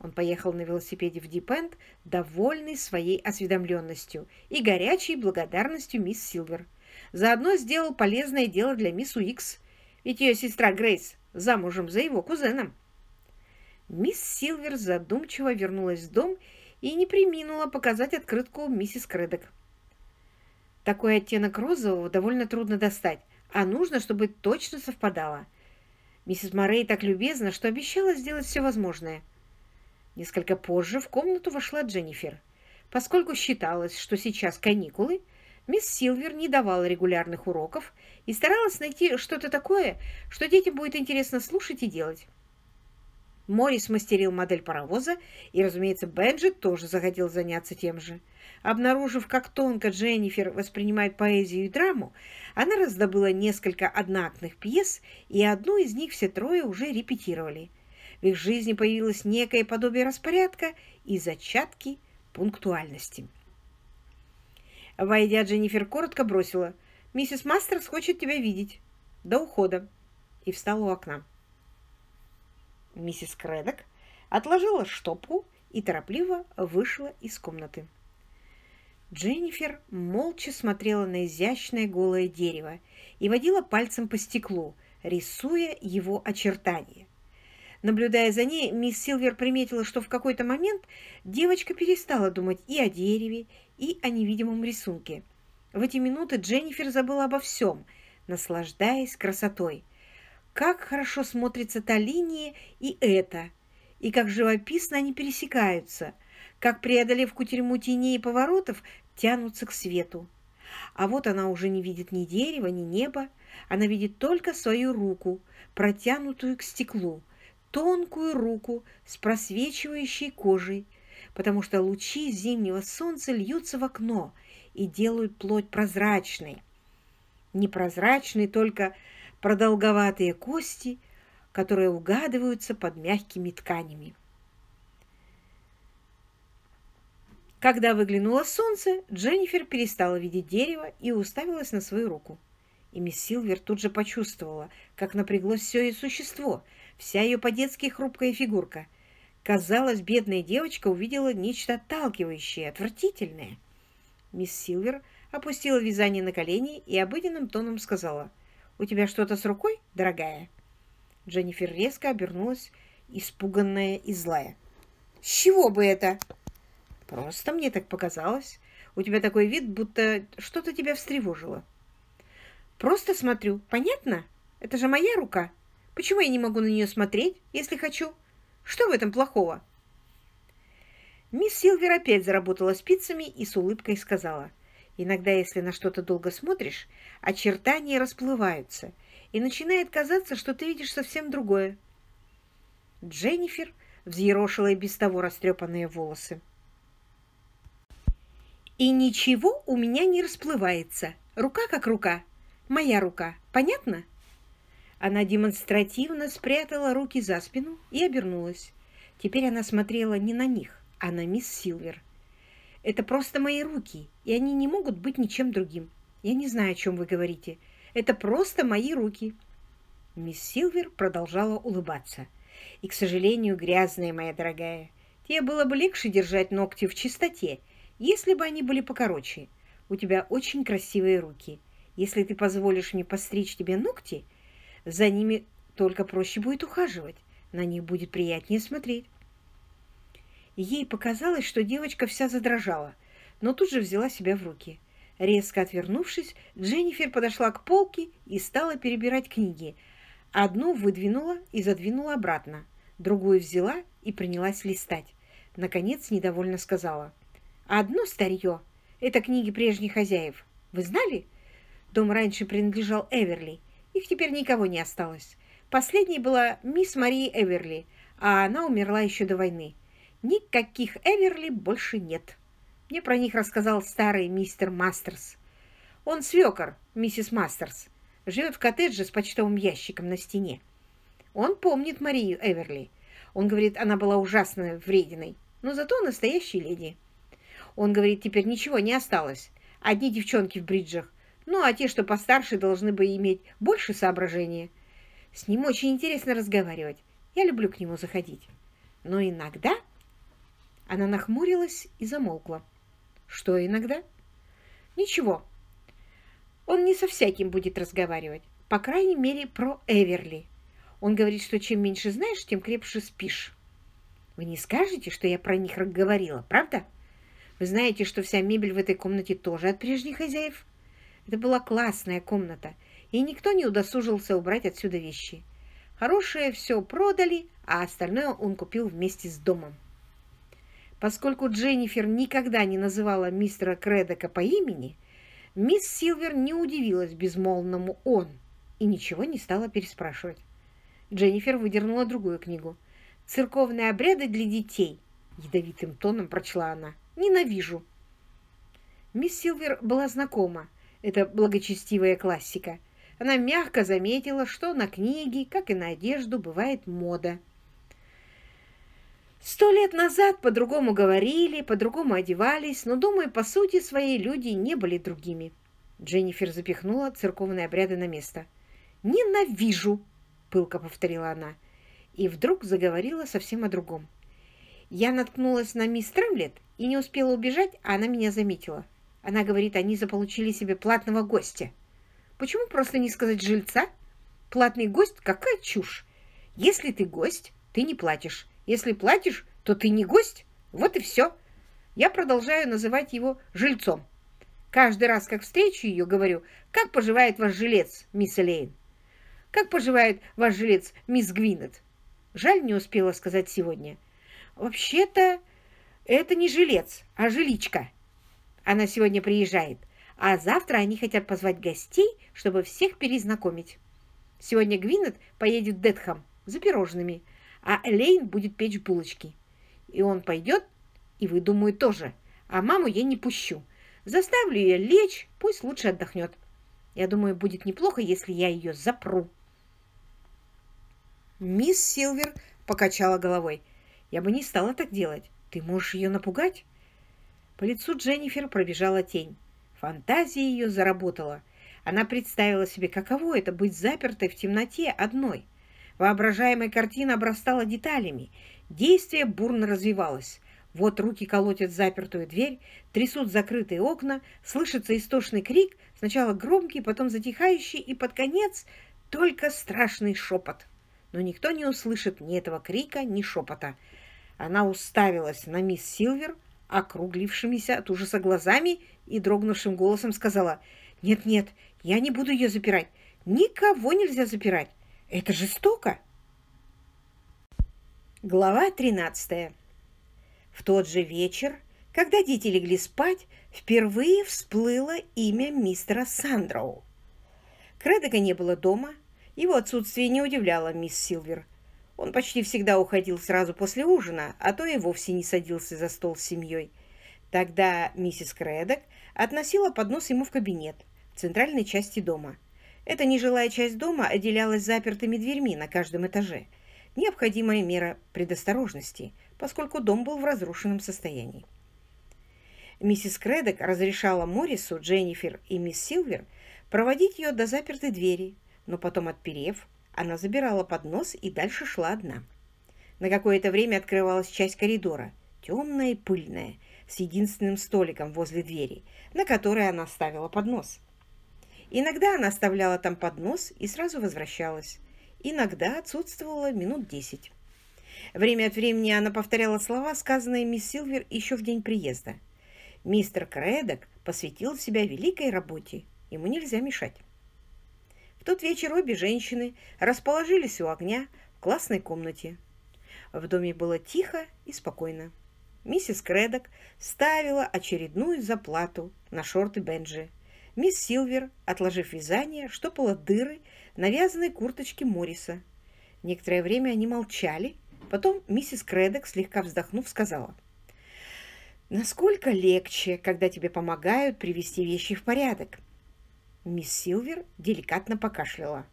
A: Он поехал на велосипеде в Дипенд, довольный своей осведомленностью и горячей благодарностью мисс Силвер. Заодно сделал полезное дело для мисс Уикс, ведь ее сестра Грейс замужем за его кузеном. Мисс Силвер задумчиво вернулась в дом и не приминула показать открытку миссис Кредок. Такой оттенок розового довольно трудно достать, а нужно, чтобы точно совпадало. Миссис Морей так любезна, что обещала сделать все возможное – Несколько позже в комнату вошла Дженнифер. Поскольку считалось, что сейчас каникулы, мисс Силвер не давала регулярных уроков и старалась найти что-то такое, что детям будет интересно слушать и делать. Морис мастерил модель паровоза, и, разумеется, Бенджи тоже захотел заняться тем же. Обнаружив, как тонко Дженнифер воспринимает поэзию и драму, она раздобыла несколько одноактных пьес, и одну из них все трое уже репетировали – в их жизни появилось некое подобие распорядка и зачатки пунктуальности. Войдя, Дженнифер коротко бросила. «Миссис Мастерс хочет тебя видеть. До ухода». И встала у окна. Миссис Кредок отложила штопку и торопливо вышла из комнаты. Дженнифер молча смотрела на изящное голое дерево и водила пальцем по стеклу, рисуя его очертания. Наблюдая за ней, мисс Силвер приметила, что в какой-то момент девочка перестала думать и о дереве, и о невидимом рисунке. В эти минуты Дженнифер забыла обо всем, наслаждаясь красотой. Как хорошо смотрится та линия и это, и как живописно они пересекаются, как, преодолев кутерьму теней и поворотов, тянутся к свету. А вот она уже не видит ни дерева, ни неба, она видит только свою руку, протянутую к стеклу тонкую руку с просвечивающей кожей, потому что лучи зимнего солнца льются в окно и делают плоть прозрачной. Непрозрачны только продолговатые кости, которые угадываются под мягкими тканями. Когда выглянуло солнце, Дженнифер перестала видеть дерево и уставилась на свою руку. И мисс Силвер тут же почувствовала, как напряглось все ее существо – Вся ее по-детски хрупкая фигурка. Казалось, бедная девочка увидела нечто отталкивающее, отвратительное. Мисс Силвер опустила вязание на колени и обыденным тоном сказала, «У тебя что-то с рукой, дорогая?» Дженнифер резко обернулась, испуганная и злая. «С чего бы это?» «Просто мне так показалось. У тебя такой вид, будто что-то тебя встревожило». «Просто смотрю. Понятно? Это же моя рука!» Почему я не могу на нее смотреть, если хочу? Что в этом плохого?» Мисс Силвер опять заработала спицами и с улыбкой сказала, «Иногда, если на что-то долго смотришь, очертания расплываются, и начинает казаться, что ты видишь совсем другое». Дженнифер взъерошила и без того растрепанные волосы. «И ничего у меня не расплывается. Рука как рука. Моя рука. Понятно?» Она демонстративно спрятала руки за спину и обернулась. Теперь она смотрела не на них, а на мисс Силвер. «Это просто мои руки, и они не могут быть ничем другим. Я не знаю, о чем вы говорите. Это просто мои руки». Мисс Силвер продолжала улыбаться. «И, к сожалению, грязные, моя дорогая. Тебе было бы легче держать ногти в чистоте, если бы они были покороче. У тебя очень красивые руки. Если ты позволишь мне постричь тебе ногти...» За ними только проще будет ухаживать, на них будет приятнее смотреть. Ей показалось, что девочка вся задрожала, но тут же взяла себя в руки. Резко отвернувшись, Дженнифер подошла к полке и стала перебирать книги. Одну выдвинула и задвинула обратно, другую взяла и принялась листать. Наконец, недовольно сказала. «Одно старье. Это книги прежних хозяев. Вы знали? Дом раньше принадлежал Эверли, их теперь никого не осталось. Последней была мисс Мария Эверли, а она умерла еще до войны. Никаких Эверли больше нет. Мне про них рассказал старый мистер Мастерс. Он свекор, миссис Мастерс. Живет в коттедже с почтовым ящиком на стене. Он помнит Марию Эверли. Он говорит, она была ужасно врединой, но зато настоящей леди. Он говорит, теперь ничего не осталось. Одни девчонки в бриджах, ну, а те, что постарше, должны бы иметь больше соображения. С ним очень интересно разговаривать. Я люблю к нему заходить. Но иногда... Она нахмурилась и замолкла. Что иногда? Ничего. Он не со всяким будет разговаривать. По крайней мере, про Эверли. Он говорит, что чем меньше знаешь, тем крепше спишь. Вы не скажете, что я про них говорила, правда? Вы знаете, что вся мебель в этой комнате тоже от прежних хозяев? Это была классная комната, и никто не удосужился убрать отсюда вещи. Хорошее все продали, а остальное он купил вместе с домом. Поскольку Дженнифер никогда не называла мистера Кредека по имени, мисс Силвер не удивилась безмолвному «он» и ничего не стала переспрашивать. Дженнифер выдернула другую книгу. «Церковные обряды для детей», — ядовитым тоном прочла она. «Ненавижу». Мисс Силвер была знакома это благочестивая классика. Она мягко заметила, что на книги, как и на одежду, бывает мода. Сто лет назад по-другому говорили, по-другому одевались, но, думаю, по сути своей люди не были другими. Дженнифер запихнула церковные обряды на место. «Ненавижу!» — пылко повторила она. И вдруг заговорила совсем о другом. Я наткнулась на мисс Тремлет и не успела убежать, а она меня заметила. Она говорит, они заполучили себе платного гостя. Почему просто не сказать жильца? Платный гость – какая чушь! Если ты гость, ты не платишь. Если платишь, то ты не гость. Вот и все. Я продолжаю называть его жильцом. Каждый раз, как встречу ее, говорю, как поживает ваш жилец, мисс Элейн? Как поживает ваш жилец, мисс Гвинет? Жаль, не успела сказать сегодня. Вообще-то это не жилец, а жиличка. Она сегодня приезжает, а завтра они хотят позвать гостей, чтобы всех перезнакомить. Сегодня Гвинет поедет в Детхам за пирожными, а Элейн будет печь булочки. И он пойдет, и вы, думаю, тоже, а маму я не пущу. Заставлю ее лечь, пусть лучше отдохнет. Я думаю, будет неплохо, если я ее запру. Мисс Силвер покачала головой. Я бы не стала так делать. Ты можешь ее напугать? По лицу Дженнифер пробежала тень. Фантазия ее заработала. Она представила себе, каково это быть запертой в темноте одной. Воображаемая картина обрастала деталями. Действие бурно развивалось. Вот руки колотят запертую дверь, трясут закрытые окна, слышится истошный крик, сначала громкий, потом затихающий, и под конец только страшный шепот. Но никто не услышит ни этого крика, ни шепота. Она уставилась на мисс Силвер, округлившимися от ужаса глазами и дрогнувшим голосом сказала, «Нет-нет, я не буду ее запирать. Никого нельзя запирать. Это жестоко!» Глава 13. В тот же вечер, когда дети легли спать, впервые всплыло имя мистера Сандроу. Кредога не было дома, его отсутствие не удивляло мисс Силвер, он почти всегда уходил сразу после ужина, а то и вовсе не садился за стол с семьей. Тогда миссис Кредок относила поднос ему в кабинет в центральной части дома. Эта нежилая часть дома отделялась запертыми дверьми на каждом этаже. Необходимая мера предосторожности, поскольку дом был в разрушенном состоянии. Миссис Кредок разрешала Моррису, Дженнифер и мисс Силвер проводить ее до запертой двери, но потом, отперев, она забирала поднос и дальше шла одна. На какое-то время открывалась часть коридора, темная и пыльная, с единственным столиком возле двери, на который она ставила поднос. Иногда она оставляла там поднос и сразу возвращалась. Иногда отсутствовала минут десять. Время от времени она повторяла слова, сказанные мисс Силвер еще в день приезда. Мистер Кредок посвятил себя великой работе. Ему нельзя мешать. В тот вечер обе женщины расположились у огня в классной комнате. В доме было тихо и спокойно. Миссис Кредок ставила очередную заплату на шорты Бенджи. Мисс Силвер, отложив вязание, штопала дыры навязанной курточки Морриса. Некоторое время они молчали, потом миссис Кредок, слегка вздохнув, сказала, «Насколько легче, когда тебе помогают привести вещи в порядок? Мисс Силвер деликатно покашляла.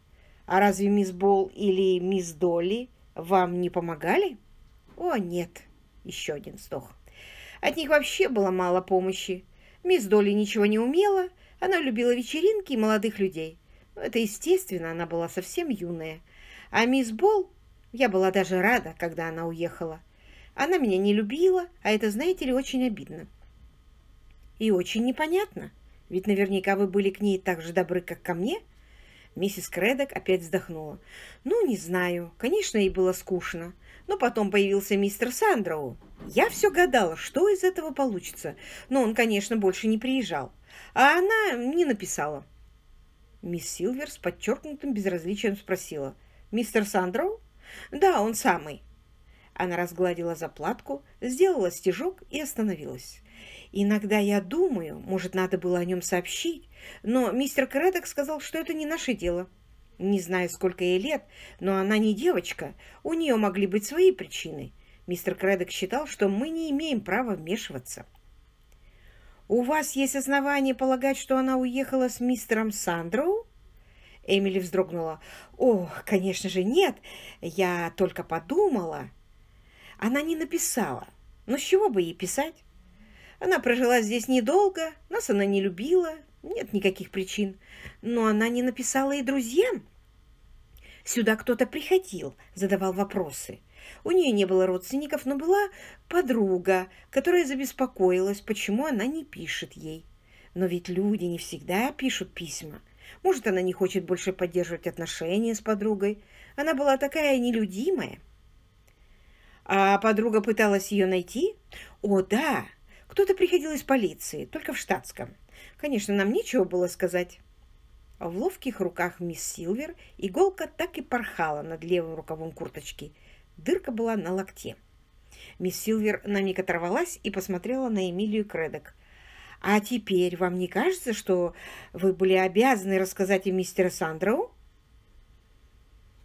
A: «А разве мисс Болл или мисс Долли вам не помогали?» «О, нет!» — еще один вздох. «От них вообще было мало помощи. Мисс Долли ничего не умела, она любила вечеринки и молодых людей. Ну, это естественно, она была совсем юная. А мисс Болл, я была даже рада, когда она уехала. Она меня не любила, а это, знаете ли, очень обидно. И очень непонятно. Ведь наверняка вы были к ней так же добры, как ко мне». Миссис Кредок опять вздохнула. «Ну, не знаю. Конечно, ей было скучно. Но потом появился мистер Сандроу. Я все гадала, что из этого получится. Но он, конечно, больше не приезжал. А она не написала». Мисс Силвер с подчеркнутым безразличием спросила. «Мистер Сандроу?» «Да, он самый». Она разгладила заплатку, сделала стежок и остановилась. Иногда я думаю, может, надо было о нем сообщить, но мистер Кредок сказал, что это не наше дело. Не знаю, сколько ей лет, но она не девочка, у нее могли быть свои причины. Мистер Кредок считал, что мы не имеем права вмешиваться. «У вас есть основания полагать, что она уехала с мистером Сандроу?» Эмили вздрогнула. «О, конечно же, нет! Я только подумала!» Она не написала. Но с чего бы ей писать? Она прожила здесь недолго, нас она не любила, нет никаких причин. Но она не написала и друзьям. Сюда кто-то приходил, задавал вопросы. У нее не было родственников, но была подруга, которая забеспокоилась, почему она не пишет ей. Но ведь люди не всегда пишут письма. Может, она не хочет больше поддерживать отношения с подругой. Она была такая нелюдимая. А подруга пыталась ее найти? О, да, кто-то приходил из полиции, только в штатском. Конечно, нам нечего было сказать. В ловких руках мисс Силвер иголка так и порхала над левым рукавом курточки. Дырка была на локте. Мисс Силвер на миг оторвалась и посмотрела на Эмилию Кредок. «А теперь вам не кажется, что вы были обязаны рассказать им мистеру Сандроу?»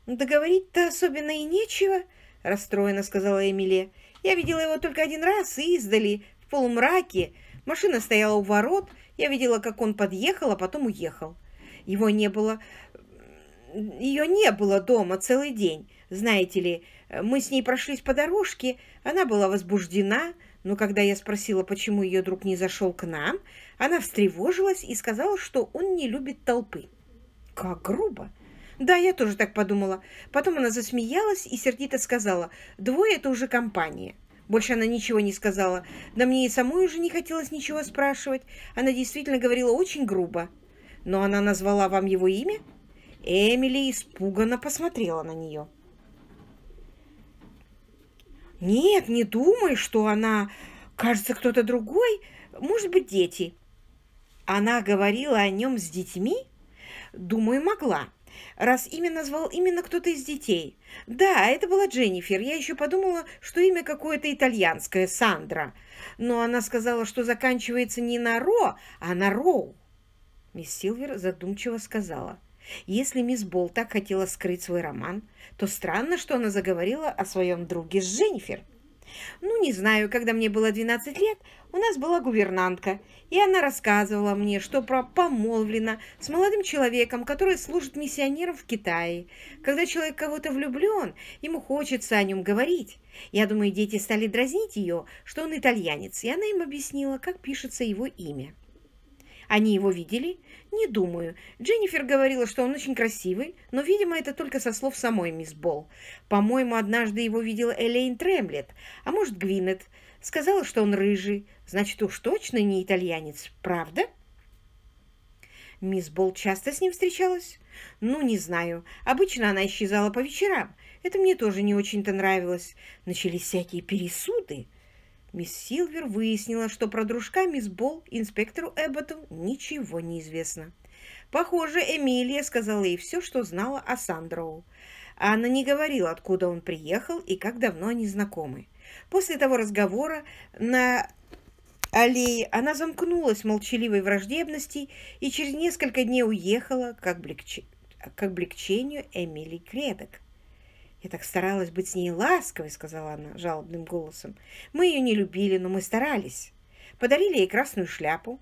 A: «Договорить-то особенно и нечего», — расстроенно сказала Эмилия. «Я видела его только один раз и издали, полумраке. Машина стояла у ворот. Я видела, как он подъехал, а потом уехал. Его не было... Ее не было дома целый день. Знаете ли, мы с ней прошлись по дорожке. Она была возбуждена, но когда я спросила, почему ее друг не зашел к нам, она встревожилась и сказала, что он не любит толпы. Как грубо! Да, я тоже так подумала. Потом она засмеялась и сердито сказала, двое – это уже компания. Больше она ничего не сказала. Да мне и самой уже не хотелось ничего спрашивать. Она действительно говорила очень грубо. Но она назвала вам его имя? Эмили испуганно посмотрела на нее. «Нет, не думай, что она... Кажется, кто-то другой. Может быть, дети». Она говорила о нем с детьми? Думаю, могла раз имя назвал именно кто-то из детей. Да, это была Дженнифер. Я еще подумала, что имя какое-то итальянское, Сандра. Но она сказала, что заканчивается не на Ро, а на Роу. Мисс Силвер задумчиво сказала. Если мисс Бол так хотела скрыть свой роман, то странно, что она заговорила о своем друге с Дженнифер. Ну, не знаю, когда мне было 12 лет, у нас была гувернантка, и она рассказывала мне, что про помолвлена с молодым человеком, который служит миссионером в Китае. Когда человек кого-то влюблен, ему хочется о нем говорить. Я думаю, дети стали дразнить ее, что он итальянец, и она им объяснила, как пишется его имя. Они его видели? Не думаю. Дженнифер говорила, что он очень красивый, но, видимо, это только со слов самой мисс Болл. По-моему, однажды его видела Элейн Тремлет, а может, Гвинет. Сказала, что он рыжий. Значит, уж точно не итальянец, правда? Мисс Болл часто с ним встречалась? Ну, не знаю. Обычно она исчезала по вечерам. Это мне тоже не очень-то нравилось. Начались всякие пересуды. Мисс Силвер выяснила, что про дружка мисс Болл инспектору Эбботу ничего не известно. Похоже, Эмилия сказала ей все, что знала о Сандроу. Она не говорила, откуда он приехал и как давно они знакомы. После того разговора на аллее она замкнулась в молчаливой враждебности и через несколько дней уехала к, облегч... к облегчению Эмили Кредок. «Я так старалась быть с ней ласковой», — сказала она жалобным голосом. «Мы ее не любили, но мы старались. Подарили ей красную шляпу».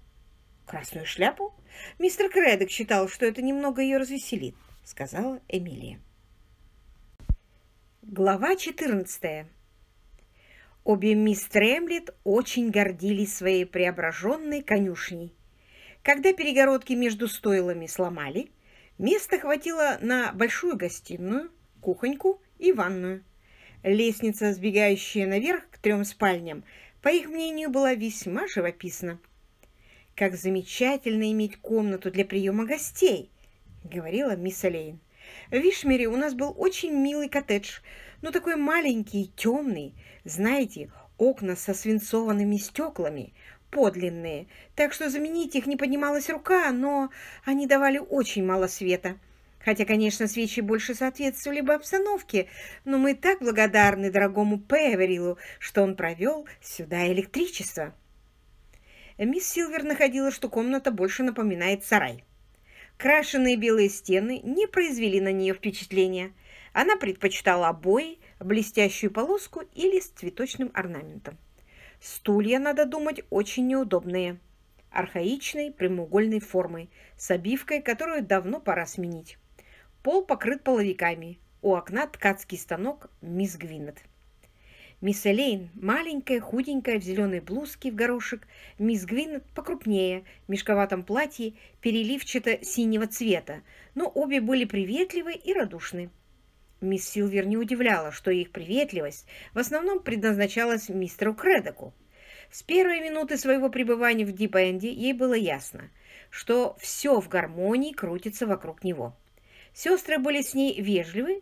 A: «Красную шляпу?» «Мистер Кредок считал, что это немного ее развеселит», — сказала Эмилия. Глава 14. Обе мисс Тремлет очень гордились своей преображенной конюшней. Когда перегородки между стойлами сломали, места хватило на большую гостиную, кухоньку и ванную. Лестница, сбегающая наверх к трем спальням, по их мнению, была весьма живописна. «Как замечательно иметь комнату для приема гостей!» — говорила мисс Олейн. «В Вишмере у нас был очень милый коттедж, но такой маленький и темный. Знаете, окна со свинцованными стеклами, подлинные, так что заменить их не поднималась рука, но они давали очень мало света». Хотя, конечно, свечи больше соответствовали бы обстановке, но мы так благодарны дорогому Певерилу, что он провел сюда электричество. Мисс Силвер находила, что комната больше напоминает сарай. Крашенные белые стены не произвели на нее впечатления. Она предпочитала обои, блестящую полоску или с цветочным орнаментом. Стулья, надо думать, очень неудобные, архаичной прямоугольной формы, с обивкой, которую давно пора сменить. Пол покрыт половиками. У окна ткацкий станок мисс Гвинет. Мисс Элейн, маленькая, худенькая, в зеленой блузке, в горошек. Мисс Гвинет покрупнее, в мешковатом платье, переливчато-синего цвета. Но обе были приветливы и радушны. Мисс Силвер не удивляла, что их приветливость в основном предназначалась мистеру Кредоку. С первой минуты своего пребывания в Дипенде ей было ясно, что все в гармонии крутится вокруг него. Сестры были с ней вежливы,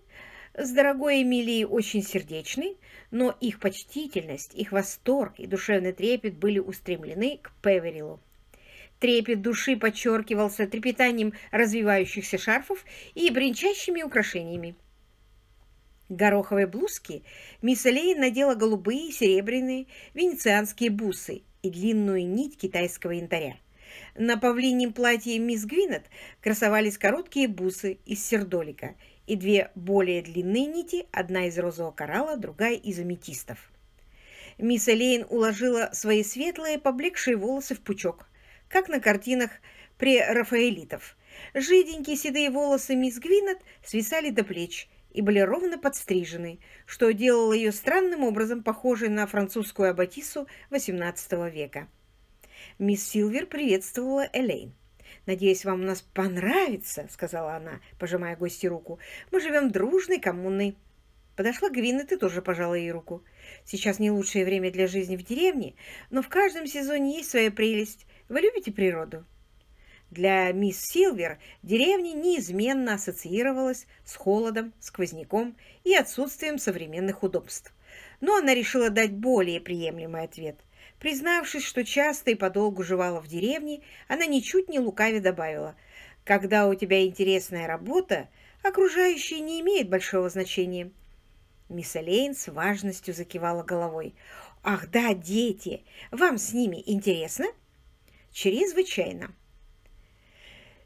A: с дорогой Эмилией очень сердечны, но их почтительность, их восторг и душевный трепет были устремлены к Певерилу. Трепет души подчеркивался трепетанием развивающихся шарфов и бренчащими украшениями. Гороховые блузки мисс Элейн надела голубые, серебряные, венецианские бусы и длинную нить китайского янтаря. На павлинем платье мисс Гвинет красовались короткие бусы из сердолика и две более длинные нити, одна из розового коралла, другая из аметистов. Мисс Элейн уложила свои светлые, поблекшие волосы в пучок, как на картинах прерафаэлитов. Жиденькие седые волосы мисс Гвинет свисали до плеч и были ровно подстрижены, что делало ее странным образом похожей на французскую аббатису XVIII века. Мисс Силвер приветствовала Элейн. «Надеюсь, вам у нас понравится», — сказала она, пожимая гости руку. «Мы живем дружной коммуной». Подошла Гвинет и ты тоже пожала ей руку. «Сейчас не лучшее время для жизни в деревне, но в каждом сезоне есть своя прелесть. Вы любите природу?» Для мисс Силвер деревня неизменно ассоциировалась с холодом, сквозняком и отсутствием современных удобств. Но она решила дать более приемлемый ответ. Признавшись, что часто и подолгу жевала в деревне, она ничуть не лукаве добавила. «Когда у тебя интересная работа, окружающие не имеют большого значения». Мисс Элейн с важностью закивала головой. «Ах да, дети! Вам с ними интересно?» «Чрезвычайно!»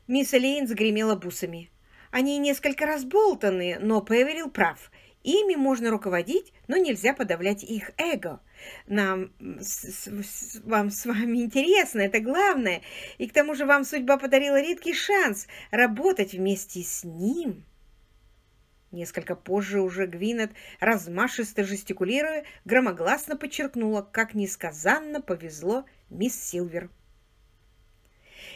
A: Мисс Элейн загремела бусами. Они несколько разболтаны, но Певерил прав. Ими можно руководить, но нельзя подавлять их эго – нам с, с, вам с вами интересно, это главное. И к тому же вам судьба подарила редкий шанс работать вместе с ним. Несколько позже уже Гвинет, размашисто жестикулируя, громогласно подчеркнула, как несказанно повезло мисс Силвер.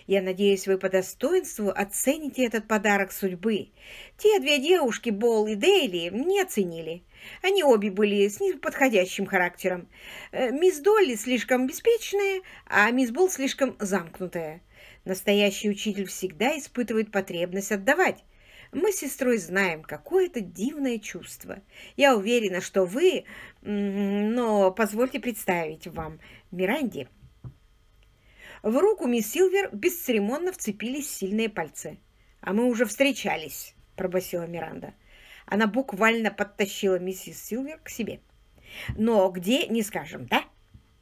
A: Я надеюсь, вы по достоинству оцените этот подарок судьбы. Те две девушки, Бол и Дейли, не оценили. Они обе были с неподходящим характером. Э, мисс Долли слишком беспечная, а мисс Болл слишком замкнутая. Настоящий учитель всегда испытывает потребность отдавать. Мы с сестрой знаем, какое это дивное чувство. Я уверена, что вы... Но позвольте представить вам Миранде. В руку мисс Силвер бесцеремонно вцепились сильные пальцы. «А мы уже встречались», – пробасила Миранда. Она буквально подтащила миссис Силвер к себе. «Но где, не скажем, да?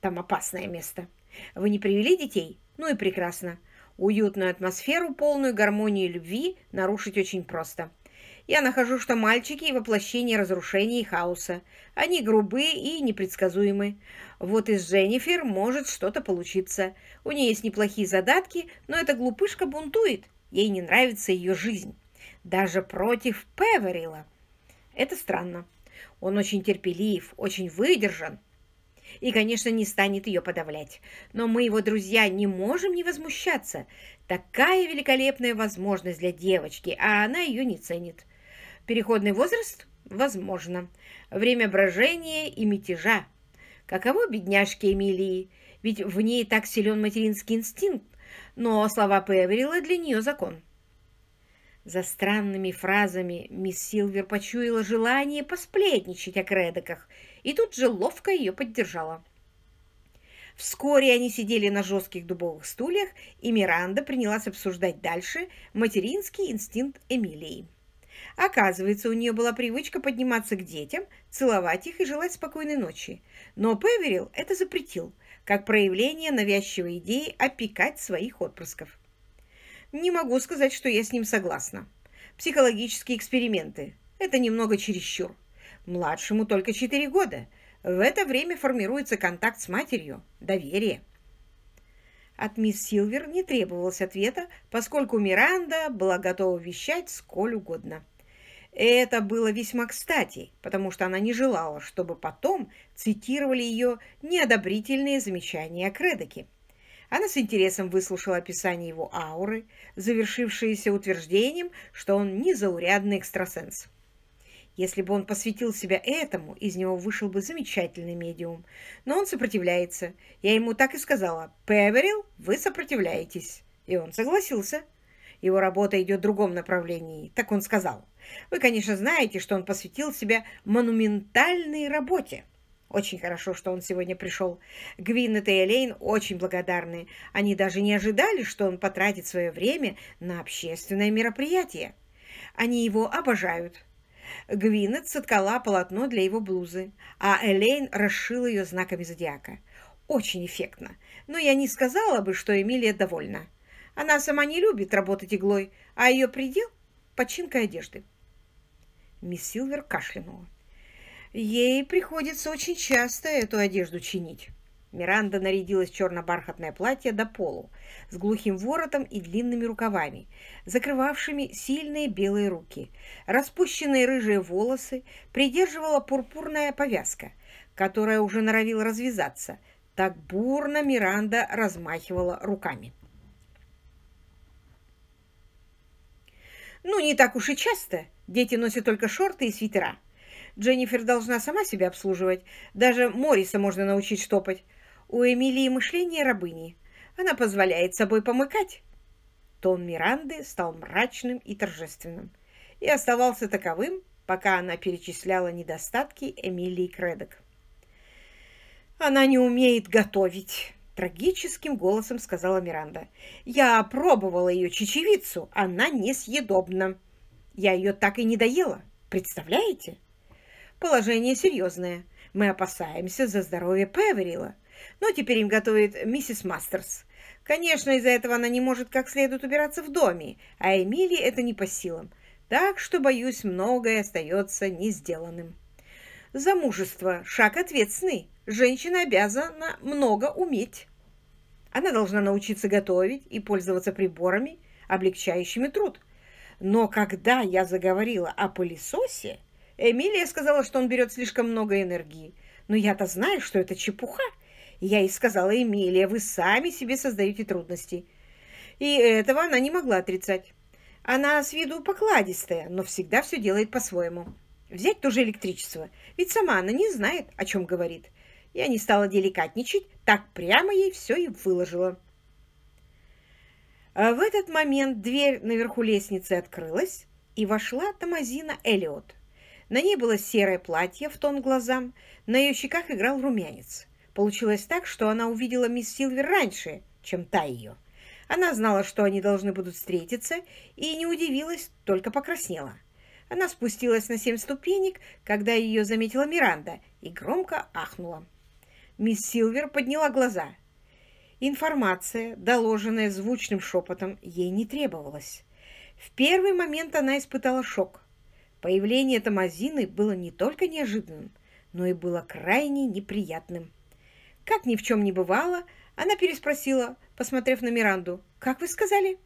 A: Там опасное место. Вы не привели детей? Ну и прекрасно. Уютную атмосферу, полную гармонии и любви нарушить очень просто. Я нахожу, что мальчики – воплощение разрушений и хаоса. Они грубые и непредсказуемы. Вот из Дженнифер может что-то получиться. У нее есть неплохие задатки, но эта глупышка бунтует. Ей не нравится ее жизнь. Даже против Певерила. Это странно. Он очень терпелив, очень выдержан и, конечно, не станет ее подавлять. Но мы, его друзья, не можем не возмущаться. Такая великолепная возможность для девочки, а она ее не ценит. Переходный возраст? Возможно. Время брожения и мятежа. Каково бедняжке Эмилии? Ведь в ней так силен материнский инстинкт, но слова Певерила для нее закон. За странными фразами мисс Силвер почуяла желание посплетничать о кредоках и тут же ловко ее поддержала. Вскоре они сидели на жестких дубовых стульях, и Миранда принялась обсуждать дальше материнский инстинкт Эмилии. Оказывается, у нее была привычка подниматься к детям, целовать их и желать спокойной ночи. Но Певерил это запретил, как проявление навязчивой идеи опекать своих отпрысков. Не могу сказать, что я с ним согласна. Психологические эксперименты – это немного чересчур. Младшему только 4 года. В это время формируется контакт с матерью, доверие. От мисс Силвер не требовалось ответа, поскольку Миранда была готова вещать сколь угодно. Это было весьма кстати, потому что она не желала, чтобы потом цитировали ее неодобрительные замечания о Кредоке. Она с интересом выслушала описание его ауры, завершившееся утверждением, что он незаурядный экстрасенс. Если бы он посвятил себя этому, из него вышел бы замечательный медиум. Но он сопротивляется. Я ему так и сказала. «Певерил, вы сопротивляетесь». И он согласился. Его работа идет в другом направлении. Так он сказал. Вы, конечно, знаете, что он посвятил себя монументальной работе. Очень хорошо, что он сегодня пришел. Гвинет и Элейн очень благодарны. Они даже не ожидали, что он потратит свое время на общественное мероприятие. Они его обожают. Гвинет соткала полотно для его блузы, а Элейн расшила ее знаками зодиака. Очень эффектно. Но я не сказала бы, что Эмилия довольна. Она сама не любит работать иглой, а ее предел – починка одежды. Мисс Силвер кашлянула. Ей приходится очень часто эту одежду чинить. Миранда нарядилась в черно-бархатное платье до полу, с глухим воротом и длинными рукавами, закрывавшими сильные белые руки. Распущенные рыжие волосы придерживала пурпурная повязка, которая уже норовила развязаться. Так бурно Миранда размахивала руками. «Ну, не так уж и часто. Дети носят только шорты и свитера», Дженнифер должна сама себя обслуживать. Даже Морриса можно научить штопать. У Эмилии мышление рабыни. Она позволяет собой помыкать. Тон Миранды стал мрачным и торжественным. И оставался таковым, пока она перечисляла недостатки Эмилии Кредок. «Она не умеет готовить», — трагическим голосом сказала Миранда. «Я опробовала ее чечевицу, она несъедобна. Я ее так и не доела, представляете?» Положение серьезное. Мы опасаемся за здоровье Певерила. Но теперь им готовит миссис Мастерс. Конечно, из-за этого она не может как следует убираться в доме, а Эмили это не по силам. Так что, боюсь, многое остается не сделанным. Замужество – шаг ответственный. Женщина обязана много уметь. Она должна научиться готовить и пользоваться приборами, облегчающими труд. Но когда я заговорила о пылесосе, Эмилия сказала, что он берет слишком много энергии. Но я-то знаю, что это чепуха. Я ей сказала, Эмилия, вы сами себе создаете трудности. И этого она не могла отрицать. Она с виду покладистая, но всегда все делает по-своему. Взять тоже электричество. Ведь сама она не знает, о чем говорит. Я не стала деликатничать, так прямо ей все и выложила. А в этот момент дверь наверху лестницы открылась, и вошла Тамазина Элиот. На ней было серое платье в тон глазам, на ее щеках играл румянец. Получилось так, что она увидела мисс Силвер раньше, чем та ее. Она знала, что они должны будут встретиться, и не удивилась, только покраснела. Она спустилась на семь ступенек, когда ее заметила Миранда, и громко ахнула. Мисс Силвер подняла глаза. Информация, доложенная звучным шепотом, ей не требовалась. В первый момент она испытала шок. Появление Томазины было не только неожиданным, но и было крайне неприятным. Как ни в чем не бывало, она переспросила, посмотрев на Миранду. «Как вы сказали?»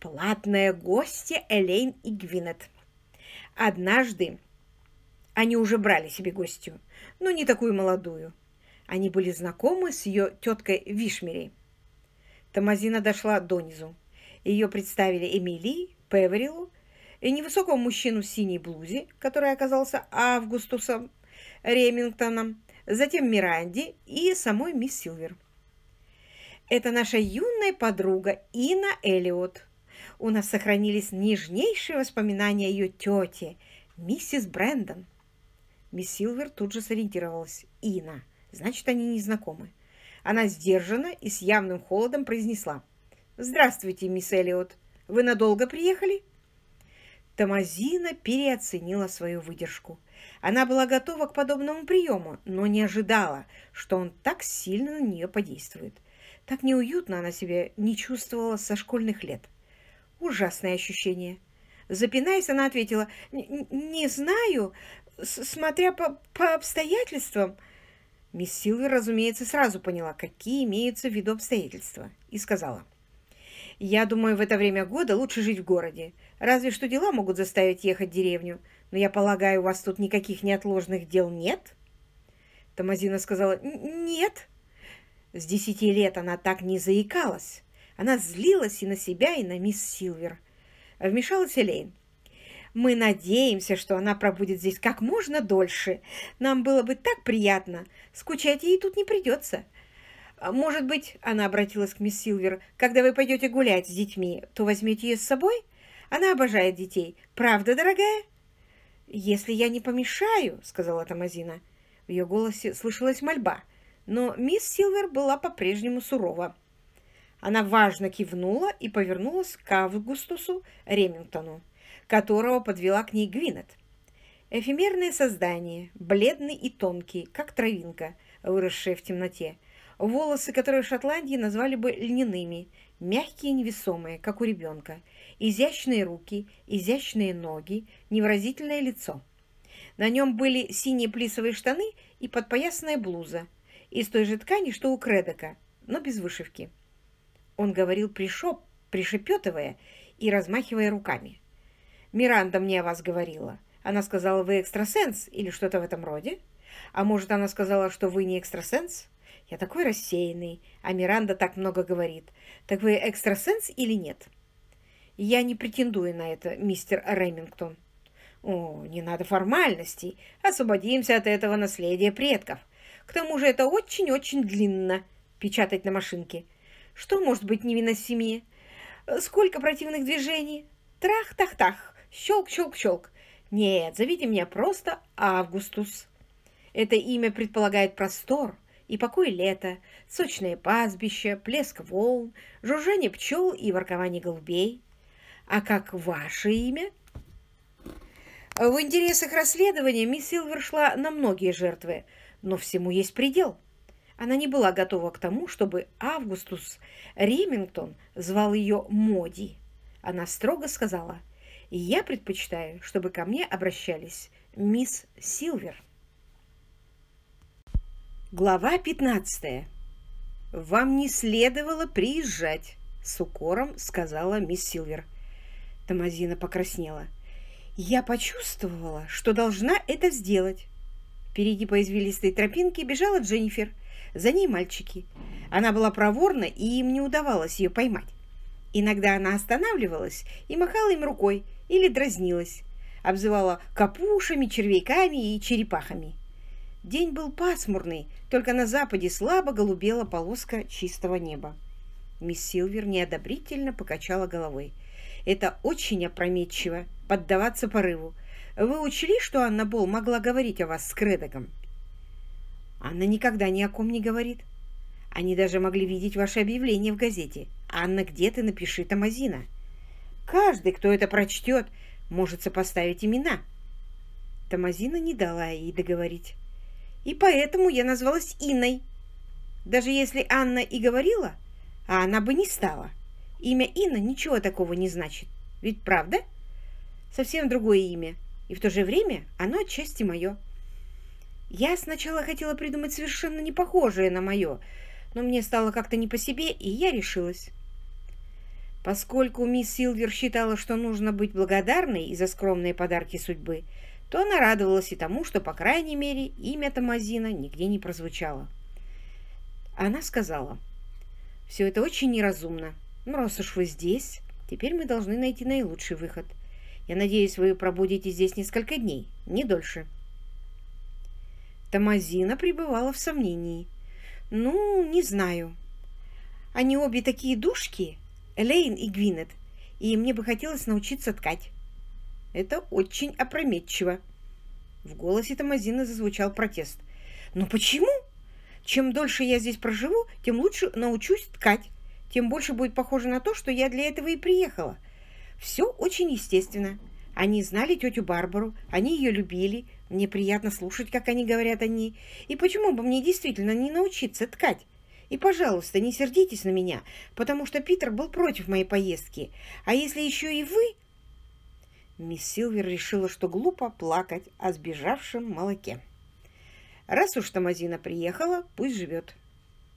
A: «Платная гостья Элейн и Гвинет. Однажды они уже брали себе гостью, но не такую молодую. Они были знакомы с ее теткой Вишмерей. Томазина дошла донизу. Ее представили Эмилии, Певерилу невысокого мужчину в синей блузе, который оказался Августусом Ремингтоном, затем Миранди и самой мисс Силвер. Это наша юная подруга Ина Элиот. У нас сохранились нежнейшие воспоминания ее тете миссис Брэндон. Мисс Силвер тут же сориентировалась. Ина. Значит, они не знакомы. Она сдержанно и с явным холодом произнесла. «Здравствуйте, мисс Элиот. Вы надолго приехали?» Тамазина переоценила свою выдержку. Она была готова к подобному приему, но не ожидала, что он так сильно на нее подействует. Так неуютно она себя не чувствовала со школьных лет. Ужасное ощущение. Запинаясь, она ответила, «Не знаю, смотря по, по обстоятельствам». Мисс Силвер, разумеется, сразу поняла, какие имеются в виду обстоятельства, и сказала, «Я думаю, в это время года лучше жить в городе. Разве что дела могут заставить ехать в деревню. Но я полагаю, у вас тут никаких неотложных дел нет?» Тамазина сказала «Нет». С десяти лет она так не заикалась. Она злилась и на себя, и на мисс Силвер. Вмешалась Элейн. «Мы надеемся, что она пробудет здесь как можно дольше. Нам было бы так приятно. Скучать ей тут не придется. А может быть, — она обратилась к мисс Силвер, — когда вы пойдете гулять с детьми, то возьмете ее с собой?» Она обожает детей. Правда, дорогая?» «Если я не помешаю», — сказала Тамазина. В ее голосе слышалась мольба, но мисс Силвер была по-прежнему сурова. Она важно кивнула и повернулась к Августусу Ремингтону, которого подвела к ней Гвинет. Эфемерное создание, бледный и тонкий, как травинка, выросшая в темноте. Волосы, которые в Шотландии назвали бы льняными, мягкие и невесомые, как у ребенка, изящные руки, изящные ноги, невразительное лицо. На нем были синие плисовые штаны и подпоясанная блуза из той же ткани, что у Кредока, но без вышивки. Он говорил, пришоп, пришепетывая и размахивая руками. «Миранда мне о вас говорила. Она сказала, вы экстрасенс или что-то в этом роде. А может, она сказала, что вы не экстрасенс?» Я такой рассеянный, а Миранда так много говорит. Так вы экстрасенс или нет? Я не претендую на это, мистер Ремингтон. О, не надо формальностей. Освободимся от этого наследия предков. К тому же это очень-очень длинно печатать на машинке. Что может быть невыносимее? Сколько противных движений? Трах-тах-тах, щелк-щелк-щелк. Нет, зовите меня просто Августус. Это имя предполагает простор, и покой лета, сочное пастбище, плеск волн, жужжание пчел и воркование голубей. А как ваше имя? В интересах расследования мисс Силвер шла на многие жертвы, но всему есть предел. Она не была готова к тому, чтобы Августус Ремингтон звал ее Моди. Она строго сказала, «Я предпочитаю, чтобы ко мне обращались мисс Силвер». Глава 15. «Вам не следовало приезжать», — с укором сказала мисс Сильвер. Тамазина покраснела. «Я почувствовала, что должна это сделать». Впереди по извилистой тропинке бежала Дженнифер. За ней мальчики. Она была проворна, и им не удавалось ее поймать. Иногда она останавливалась и махала им рукой или дразнилась. Обзывала капушами, червяками и черепахами. День был пасмурный, только на западе слабо голубела полоска чистого неба. Мисс Силвер неодобрительно покачала головой. Это очень опрометчиво, поддаваться порыву. Вы учли, что Анна Бол могла говорить о вас с Кредоком? Анна никогда ни о ком не говорит. Они даже могли видеть ваше объявление в газете. «Анна, где ты? Напиши Тамазина». Каждый, кто это прочтет, может сопоставить имена. Тамазина не дала ей договорить и поэтому я назвалась Инной. Даже если Анна и говорила, а она бы не стала. Имя Инна ничего такого не значит. Ведь правда? Совсем другое имя. И в то же время оно отчасти мое. Я сначала хотела придумать совершенно не похожее на мое, но мне стало как-то не по себе, и я решилась. Поскольку мисс Силвер считала, что нужно быть благодарной из за скромные подарки судьбы, то она радовалась и тому, что, по крайней мере, имя Тамазина нигде не прозвучало. Она сказала, «Все это очень неразумно. Ну, раз уж вы здесь, теперь мы должны найти наилучший выход. Я надеюсь, вы пробудете здесь несколько дней, не дольше». Тамазина пребывала в сомнении. «Ну, не знаю. Они обе такие душки, Элейн и Гвинет, и мне бы хотелось научиться ткать». Это очень опрометчиво. В голосе Тамазина зазвучал протест. «Но почему? Чем дольше я здесь проживу, тем лучше научусь ткать, тем больше будет похоже на то, что я для этого и приехала. Все очень естественно. Они знали тетю Барбару, они ее любили, мне приятно слушать, как они говорят о ней. И почему бы мне действительно не научиться ткать?» И, пожалуйста, не сердитесь на меня, потому что Питер был против моей поездки. А если еще и вы Мисс Силвер решила, что глупо плакать о сбежавшем молоке. «Раз уж Тамазина приехала, пусть живет».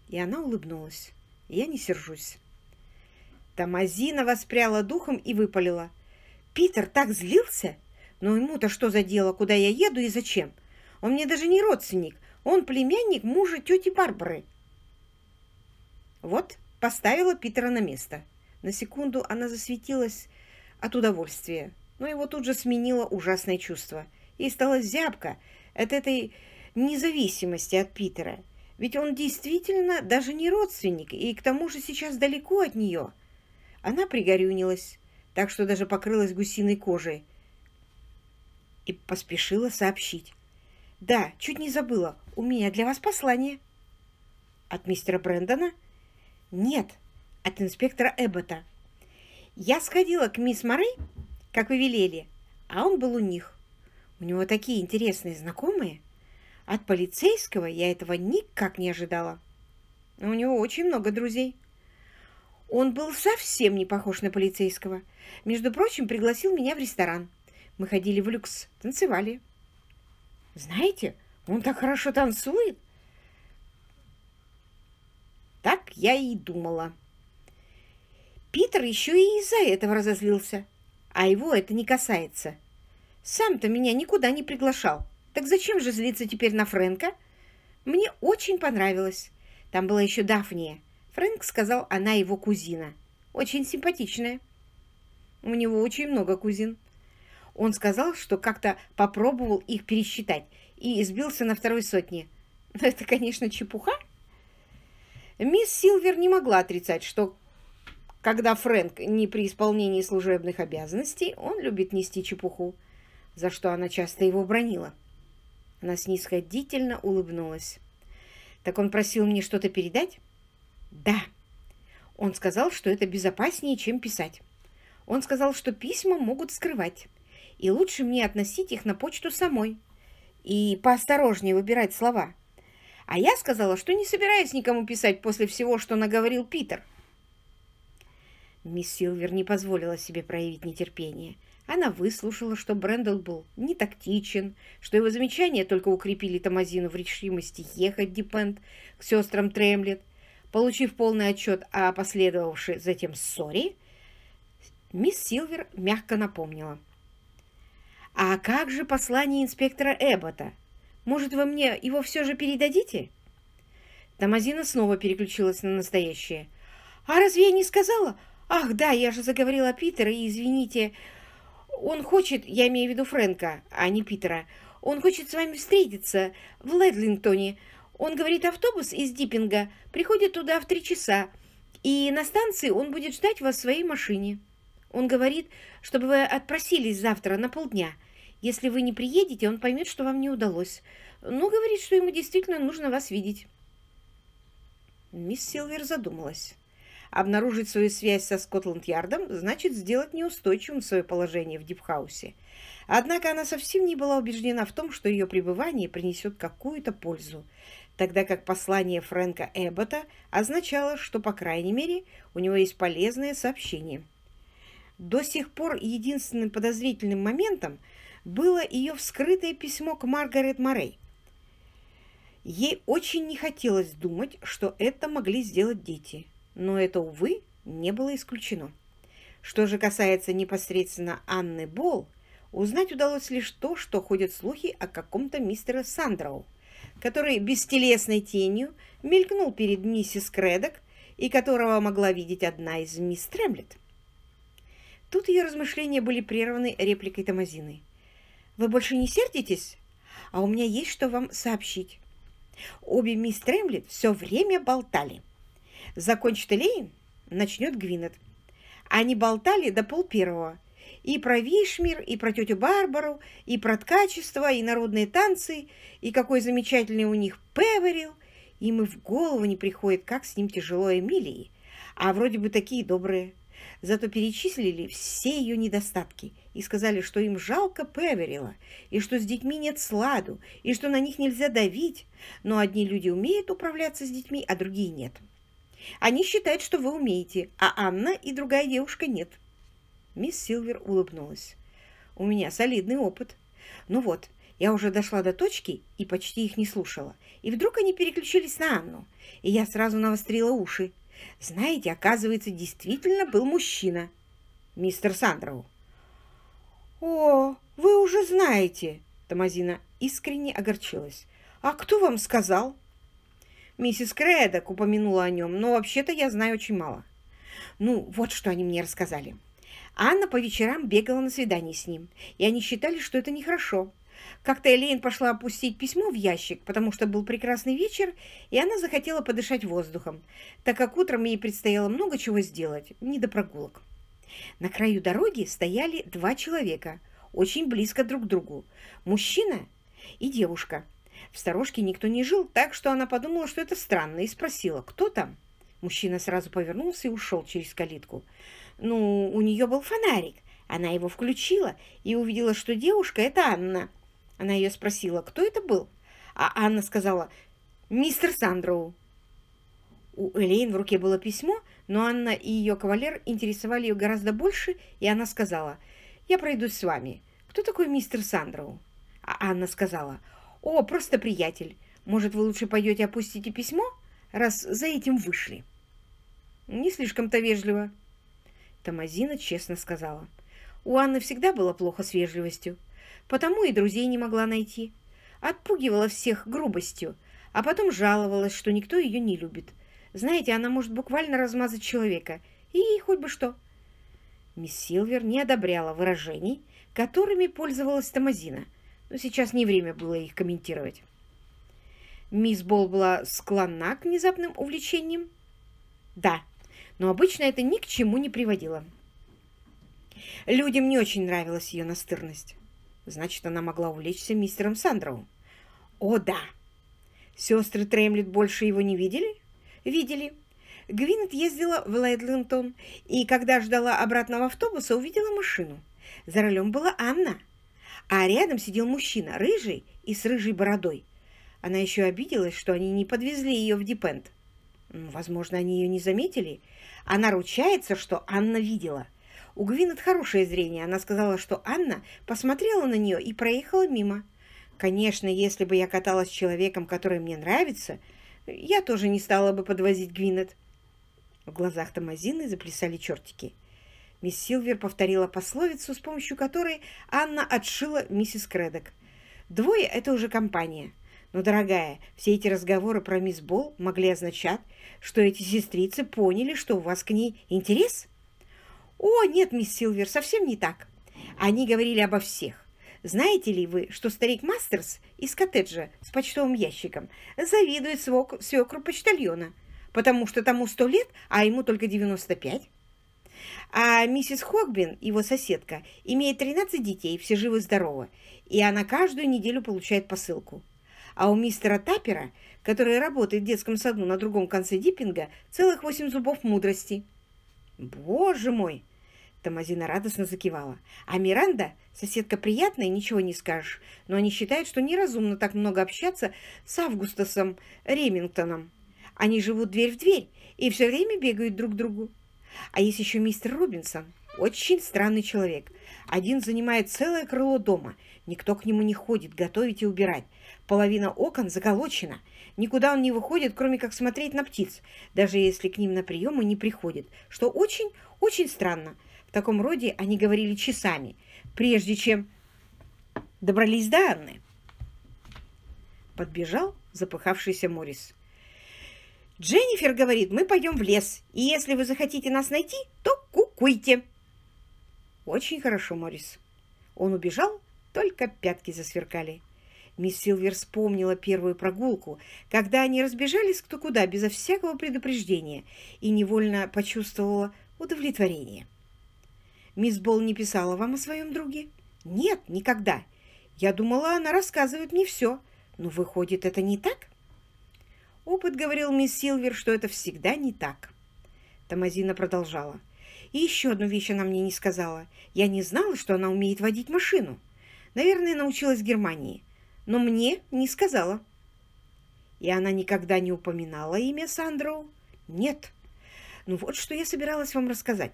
A: И она улыбнулась. «Я не сержусь». Тамазина воспряла духом и выпалила. «Питер так злился! Но ну, ему-то что за дело, куда я еду и зачем? Он мне даже не родственник, он племянник мужа тети Барбары». Вот поставила Питера на место. На секунду она засветилась от удовольствия. Но его тут же сменило ужасное чувство. И стало зябко от этой независимости от Питера. Ведь он действительно даже не родственник, и к тому же сейчас далеко от нее. Она пригорюнилась, так что даже покрылась гусиной кожей. И поспешила сообщить. «Да, чуть не забыла. У меня для вас послание». «От мистера Брэндона?» «Нет, от инспектора Эббота». «Я сходила к мисс Морей как вы велели, а он был у них. У него такие интересные знакомые. От полицейского я этого никак не ожидала. У него очень много друзей. Он был совсем не похож на полицейского. Между прочим, пригласил меня в ресторан. Мы ходили в люкс, танцевали. Знаете, он так хорошо танцует. Так я и думала. Питер еще и из-за этого разозлился а его это не касается. Сам-то меня никуда не приглашал. Так зачем же злиться теперь на Фрэнка? Мне очень понравилось. Там была еще Дафния. Фрэнк сказал, она его кузина. Очень симпатичная. У него очень много кузин. Он сказал, что как-то попробовал их пересчитать и избился на второй сотне. Но это, конечно, чепуха. Мисс Силвер не могла отрицать, что когда Фрэнк не при исполнении служебных обязанностей, он любит нести чепуху, за что она часто его бронила. Она снисходительно улыбнулась. «Так он просил мне что-то передать?» «Да». Он сказал, что это безопаснее, чем писать. Он сказал, что письма могут скрывать, и лучше мне относить их на почту самой и поосторожнее выбирать слова. А я сказала, что не собираюсь никому писать после всего, что наговорил Питер – Мисс Силвер не позволила себе проявить нетерпение. Она выслушала, что Брэндл был не тактичен, что его замечания только укрепили Томазину в решимости ехать Дипент к сестрам Тремлет. Получив полный отчет о последовавшей затем ссоре, мисс Силвер мягко напомнила. «А как же послание инспектора Эббота? Может, вы мне его все же передадите?» Тамазина снова переключилась на настоящее. «А разве я не сказала? Ах, да, я же заговорила Питера, и извините, он хочет, я имею в виду Фрэнка, а не Питера, он хочет с вами встретиться в Ледлингтоне. Он говорит, автобус из Диппинга приходит туда в три часа, и на станции он будет ждать вас в своей машине. Он говорит, чтобы вы отпросились завтра на полдня. Если вы не приедете, он поймет, что вам не удалось. Но ну, говорит, что ему действительно нужно вас видеть. Мисс Силвер задумалась. Обнаружить свою связь со Скотланд-Ярдом значит сделать неустойчивым свое положение в Дипхаусе. Однако она совсем не была убеждена в том, что ее пребывание принесет какую-то пользу, тогда как послание Фрэнка Эббота означало, что, по крайней мере, у него есть полезное сообщение. До сих пор единственным подозрительным моментом было ее вскрытое письмо к Маргарет Морей. Ей очень не хотелось думать, что это могли сделать дети – но это, увы, не было исключено. Что же касается непосредственно Анны Болл, узнать удалось лишь то, что ходят слухи о каком-то мистере Сандроу, который бестелесной тенью мелькнул перед миссис Кредок и которого могла видеть одна из мисс Тремлет. Тут ее размышления были прерваны репликой Томазины. «Вы больше не сердитесь? А у меня есть что вам сообщить». Обе мисс Тремлет все время болтали. Закончит Элейн, начнет Гвинет. Они болтали до пол первого. И про Вишмир, и про тетю Барбару, и про ткачество, и народные танцы, и какой замечательный у них Певерил. Им и в голову не приходит, как с ним тяжело Эмилии. А вроде бы такие добрые. Зато перечислили все ее недостатки и сказали, что им жалко Певерила, и что с детьми нет сладу, и что на них нельзя давить. Но одни люди умеют управляться с детьми, а другие нет. Они считают, что вы умеете, а Анна и другая девушка нет». Мисс Силвер улыбнулась. «У меня солидный опыт. Ну вот, я уже дошла до точки и почти их не слушала. И вдруг они переключились на Анну, и я сразу навострила уши. Знаете, оказывается, действительно был мужчина. Мистер Сандроу. «О, вы уже знаете!» Тамазина искренне огорчилась. «А кто вам сказал?» Миссис Кредок упомянула о нем, но вообще-то я знаю очень мало. Ну, вот что они мне рассказали. Анна по вечерам бегала на свидание с ним, и они считали, что это нехорошо. Как-то Элейн пошла опустить письмо в ящик, потому что был прекрасный вечер, и она захотела подышать воздухом, так как утром ей предстояло много чего сделать, не до прогулок. На краю дороги стояли два человека, очень близко друг к другу, мужчина и девушка – в сторожке никто не жил, так что она подумала, что это странно, и спросила, кто там? Мужчина сразу повернулся и ушел через калитку. Ну, у нее был фонарик. Она его включила и увидела, что девушка – это Анна. Она ее спросила, кто это был? А Анна сказала, мистер Сандроу. У Элейн в руке было письмо, но Анна и ее кавалер интересовали ее гораздо больше, и она сказала, «Я пройду с вами. Кто такой мистер Сандроу?» А Анна сказала, «О, просто приятель. Может, вы лучше пойдете опустите письмо, раз за этим вышли?» «Не слишком-то вежливо», — Тамазина честно сказала. «У Анны всегда было плохо с вежливостью, потому и друзей не могла найти. Отпугивала всех грубостью, а потом жаловалась, что никто ее не любит. Знаете, она может буквально размазать человека, и хоть бы что». Мисс Силвер не одобряла выражений, которыми пользовалась Тамазина, но сейчас не время было их комментировать. Мисс Болл была склонна к внезапным увлечениям? Да, но обычно это ни к чему не приводило. Людям не очень нравилась ее настырность. Значит, она могла увлечься мистером Сандровым. О, да! Сестры Тремлет больше его не видели? Видели. Гвинет ездила в Лейдлинтон, и когда ждала обратного автобуса, увидела машину. За рулем была Анна а рядом сидел мужчина, рыжий и с рыжей бородой. Она еще обиделась, что они не подвезли ее в Дипент. Возможно, они ее не заметили. Она ручается, что Анна видела. У Гвинет хорошее зрение. Она сказала, что Анна посмотрела на нее и проехала мимо. Конечно, если бы я каталась с человеком, который мне нравится, я тоже не стала бы подвозить Гвинет. В глазах Тамазины заплясали чертики. Мисс Силвер повторила пословицу, с помощью которой Анна отшила миссис Кредок. «Двое — это уже компания. Но, дорогая, все эти разговоры про мисс Бол могли означать, что эти сестрицы поняли, что у вас к ней интерес?» «О, нет, мисс Силвер, совсем не так. Они говорили обо всех. Знаете ли вы, что старик Мастерс из коттеджа с почтовым ящиком завидует свекру почтальона, потому что тому сто лет, а ему только девяносто пять?» А миссис Хогбин, его соседка, имеет 13 детей, все живы-здоровы, и она каждую неделю получает посылку. А у мистера Тапера, который работает в детском саду на другом конце Диппинга, целых восемь зубов мудрости. «Боже мой!» Тамазина радостно закивала. «А Миранда, соседка приятная, ничего не скажешь, но они считают, что неразумно так много общаться с Августасом Ремингтоном. Они живут дверь в дверь и все время бегают друг к другу. А есть еще мистер Рубинсон, очень странный человек. Один занимает целое крыло дома. Никто к нему не ходит готовить и убирать. Половина окон заколочена. Никуда он не выходит, кроме как смотреть на птиц, даже если к ним на приемы не приходит, что очень-очень странно. В таком роде они говорили часами, прежде чем добрались до Анны. Подбежал запыхавшийся Морис. Дженнифер говорит, мы пойдем в лес, и если вы захотите нас найти, то кукуйте. Очень хорошо, Морис. Он убежал, только пятки засверкали. Мисс Силвер вспомнила первую прогулку, когда они разбежались кто куда безо всякого предупреждения и невольно почувствовала удовлетворение. «Мисс Болл не писала вам о своем друге?» «Нет, никогда. Я думала, она рассказывает мне все. Но выходит, это не так?» Опыт говорил мисс Силвер, что это всегда не так. Тамазина продолжала. И еще одну вещь она мне не сказала. Я не знала, что она умеет водить машину. Наверное, научилась в Германии. Но мне не сказала. И она никогда не упоминала имя Сандроу? Нет. Ну вот, что я собиралась вам рассказать.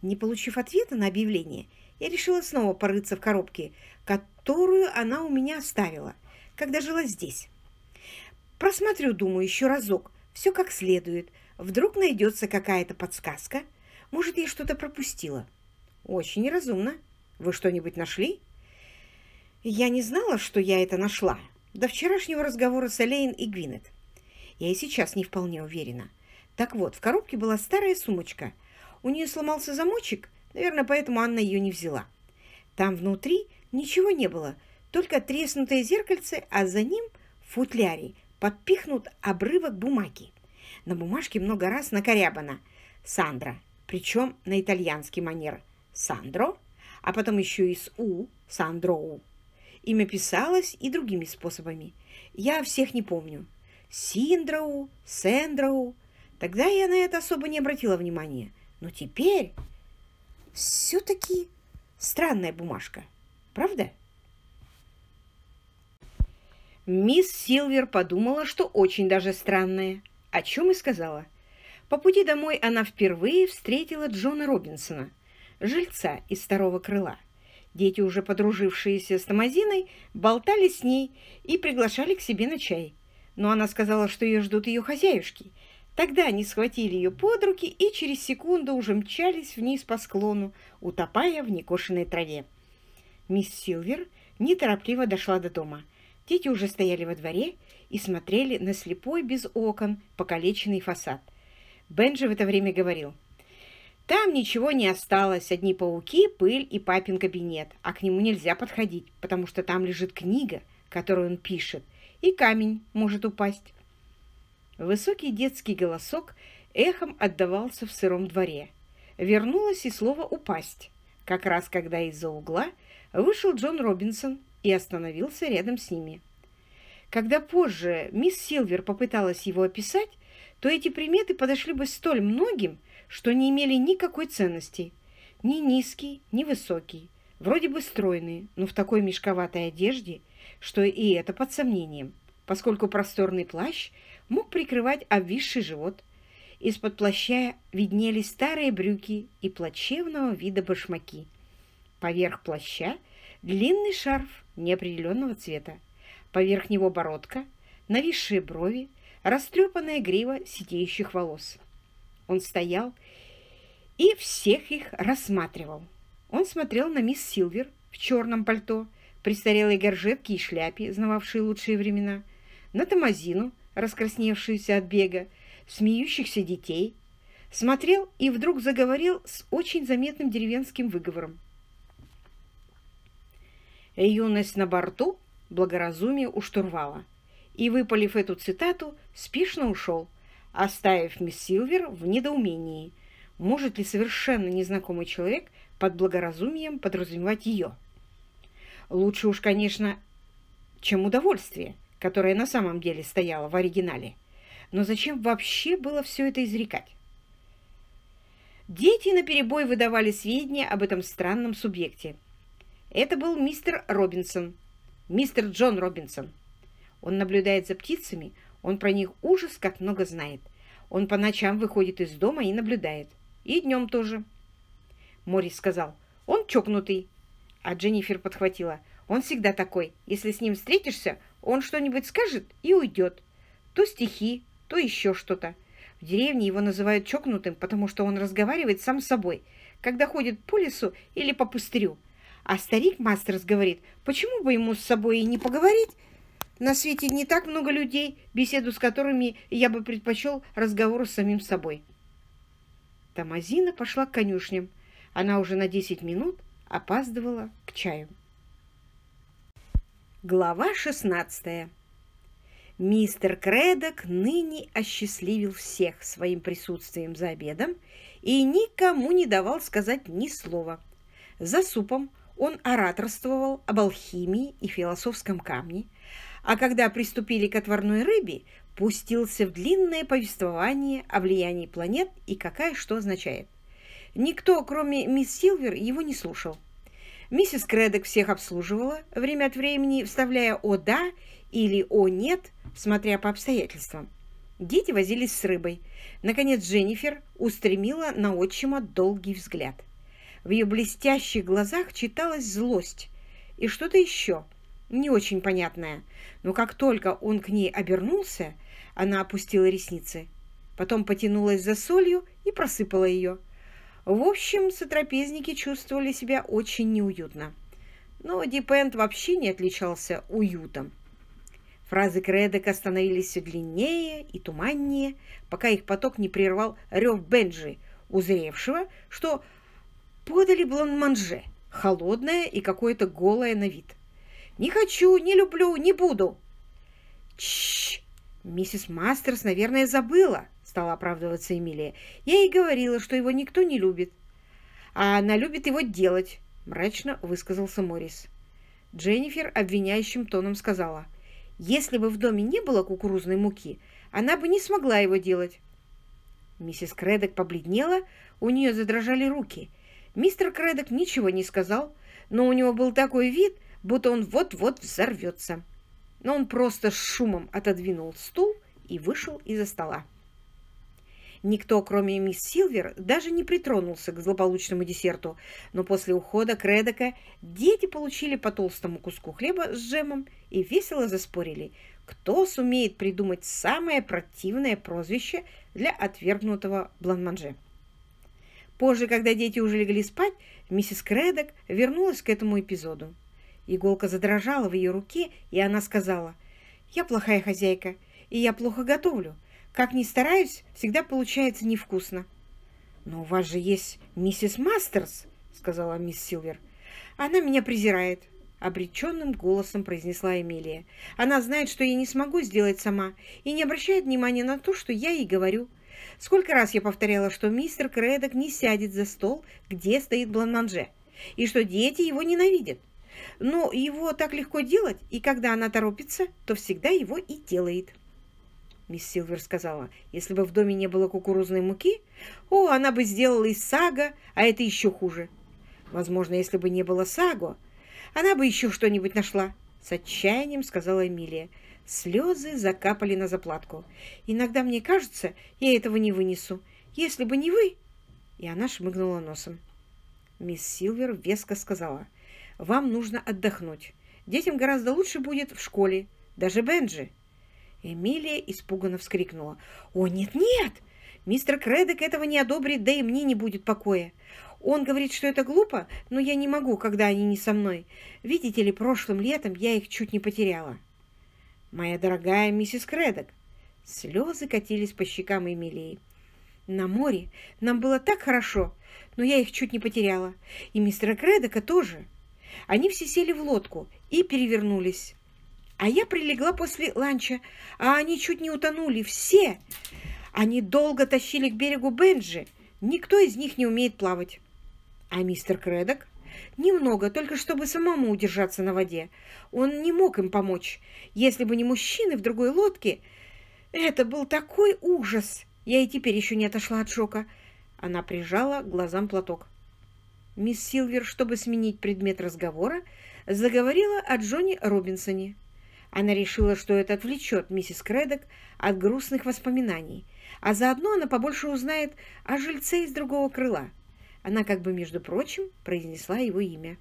A: Не получив ответа на объявление, я решила снова порыться в коробке, которую она у меня оставила, когда жила здесь. Просмотрю, думаю, еще разок, все как следует. Вдруг найдется какая-то подсказка. Может, я что-то пропустила. Очень неразумно. Вы что-нибудь нашли? Я не знала, что я это нашла. До вчерашнего разговора с Элейн и Гвинет. Я и сейчас не вполне уверена. Так вот, в коробке была старая сумочка. У нее сломался замочек, наверное, поэтому Анна ее не взяла. Там внутри ничего не было, только треснутое зеркальце, а за ним футлярий подпихнут обрывок бумаги. На бумажке много раз накорябано «Сандра», причем на итальянский манер «Сандро», а потом еще и с «У» «Сандроу». Имя писалось и другими способами. Я всех не помню. Синдроу, Сендроу. Тогда я на это особо не обратила внимания. Но теперь все-таки странная бумажка, правда? Мисс Силвер подумала, что очень даже странное, о чем и сказала. По пути домой она впервые встретила Джона Робинсона, жильца из старого крыла. Дети, уже подружившиеся с Тамазиной, болтали с ней и приглашали к себе на чай. Но она сказала, что ее ждут ее хозяюшки. Тогда они схватили ее под руки и через секунду уже мчались вниз по склону, утопая в некошенной траве. Мисс Силвер неторопливо дошла до дома. Дети уже стояли во дворе и смотрели на слепой без окон покалеченный фасад. Бенджи в это время говорил. Там ничего не осталось, одни пауки, пыль и папин кабинет, а к нему нельзя подходить, потому что там лежит книга, которую он пишет, и камень может упасть. Высокий детский голосок эхом отдавался в сыром дворе. Вернулось и слово «упасть», как раз когда из-за угла вышел Джон Робинсон и остановился рядом с ними. Когда позже мисс Силвер попыталась его описать, то эти приметы подошли бы столь многим, что не имели никакой ценности. Ни низкий, ни высокий. Вроде бы стройный, но в такой мешковатой одежде, что и это под сомнением, поскольку просторный плащ мог прикрывать обвисший живот. Из-под плаща виднелись старые брюки и плачевного вида башмаки. Поверх плаща длинный шарф неопределенного цвета. Поверх него бородка, нависшие брови, растрепанная грива сидеющих волос. Он стоял и всех их рассматривал. Он смотрел на мисс Силвер в черном пальто, престарелой горжетке и шляпе, знававшей лучшие времена, на Томазину, раскрасневшуюся от бега, смеющихся детей. Смотрел и вдруг заговорил с очень заметным деревенским выговором юность на борту, благоразумие у штурвала. И, выпалив эту цитату, спешно ушел, оставив мисс Силвер в недоумении. Может ли совершенно незнакомый человек под благоразумием подразумевать ее? Лучше уж, конечно, чем удовольствие, которое на самом деле стояло в оригинале. Но зачем вообще было все это изрекать? Дети наперебой выдавали сведения об этом странном субъекте – это был мистер Робинсон, мистер Джон Робинсон. Он наблюдает за птицами, он про них ужас как много знает. Он по ночам выходит из дома и наблюдает. И днем тоже. Морис сказал, он чокнутый. А Дженнифер подхватила, он всегда такой. Если с ним встретишься, он что-нибудь скажет и уйдет. То стихи, то еще что-то. В деревне его называют чокнутым, потому что он разговаривает сам с собой, когда ходит по лесу или по пустырю. А старик Мастерс говорит, почему бы ему с собой и не поговорить? На свете не так много людей, беседу с которыми я бы предпочел разговору с самим собой. Тамазина пошла к конюшням. Она уже на 10 минут опаздывала к чаю. Глава 16 Мистер Кредок ныне осчастливил всех своим присутствием за обедом и никому не давал сказать ни слова. За супом он ораторствовал об алхимии и философском камне, а когда приступили к отварной рыбе, пустился в длинное повествование о влиянии планет и какая что означает. Никто, кроме мисс Силвер, его не слушал. Миссис Кредок всех обслуживала, время от времени вставляя «о да» или «о нет», смотря по обстоятельствам. Дети возились с рыбой. Наконец Дженнифер устремила на отчима долгий взгляд – в ее блестящих глазах читалась злость и что-то еще, не очень понятное. Но как только он к ней обернулся, она опустила ресницы. Потом потянулась за солью и просыпала ее. В общем, сотрапезники чувствовали себя очень неуютно. Но Дипент вообще не отличался уютом. Фразы Кредека становились все длиннее и туманнее, пока их поток не прервал рев Бенджи, узревшего, что подали блан-манже, холодное и какое-то голое на вид. «Не хочу, не люблю, не буду!» «Тш! Миссис Мастерс, наверное, забыла!» стала оправдываться Эмилия. «Я ей говорила, что его никто не любит, а она любит его делать», мрачно высказался Морис. Дженнифер обвиняющим тоном сказала, «Если бы в доме не было кукурузной муки, она бы не смогла его делать». Миссис Кредок побледнела, у нее задрожали руки – Мистер Кредок ничего не сказал, но у него был такой вид, будто он вот-вот взорвется. Но он просто с шумом отодвинул стул и вышел из-за стола. Никто, кроме мисс Силвер, даже не притронулся к злополучному десерту, но после ухода Кредока дети получили по толстому куску хлеба с джемом и весело заспорили, кто сумеет придумать самое противное прозвище для отвергнутого бланманже. Позже, когда дети уже легли спать, миссис Кредок вернулась к этому эпизоду. Иголка задрожала в ее руке, и она сказала, «Я плохая хозяйка, и я плохо готовлю. Как ни стараюсь, всегда получается невкусно». «Но у вас же есть миссис Мастерс», — сказала мисс Силвер. «Она меня презирает», — обреченным голосом произнесла Эмилия. «Она знает, что я не смогу сделать сама, и не обращает внимания на то, что я ей говорю». Сколько раз я повторяла, что мистер Кредок не сядет за стол, где стоит бланманже, и что дети его ненавидят. Но его так легко делать, и когда она торопится, то всегда его и делает. Мисс Силвер сказала, если бы в доме не было кукурузной муки, о, она бы сделала из сага, а это еще хуже. Возможно, если бы не было саго, она бы еще что-нибудь нашла. С отчаянием сказала Эмилия. Слезы закапали на заплатку. «Иногда мне кажется, я этого не вынесу. Если бы не вы...» И она шмыгнула носом. Мисс Силвер веско сказала, «Вам нужно отдохнуть. Детям гораздо лучше будет в школе, даже Бенджи». Эмилия испуганно вскрикнула. «О, нет-нет! Мистер Кредек этого не одобрит, да и мне не будет покоя. Он говорит, что это глупо, но я не могу, когда они не со мной. Видите ли, прошлым летом я их чуть не потеряла» моя дорогая миссис Кредок!» Слезы катились по щекам Эмилии. «На море нам было так хорошо, но я их чуть не потеряла. И мистера Кредока тоже. Они все сели в лодку и перевернулись. А я прилегла после ланча, а они чуть не утонули. Все! Они долго тащили к берегу Бенджи. Никто из них не умеет плавать. А мистер Кредок Немного, только чтобы самому удержаться на воде. Он не мог им помочь. Если бы не мужчины в другой лодке... Это был такой ужас! Я и теперь еще не отошла от шока. Она прижала глазам платок. Мисс Силвер, чтобы сменить предмет разговора, заговорила о Джонни Робинсоне. Она решила, что это отвлечет миссис Кредок от грустных воспоминаний, а заодно она побольше узнает о жильце из другого крыла – она как бы, между прочим, произнесла его имя.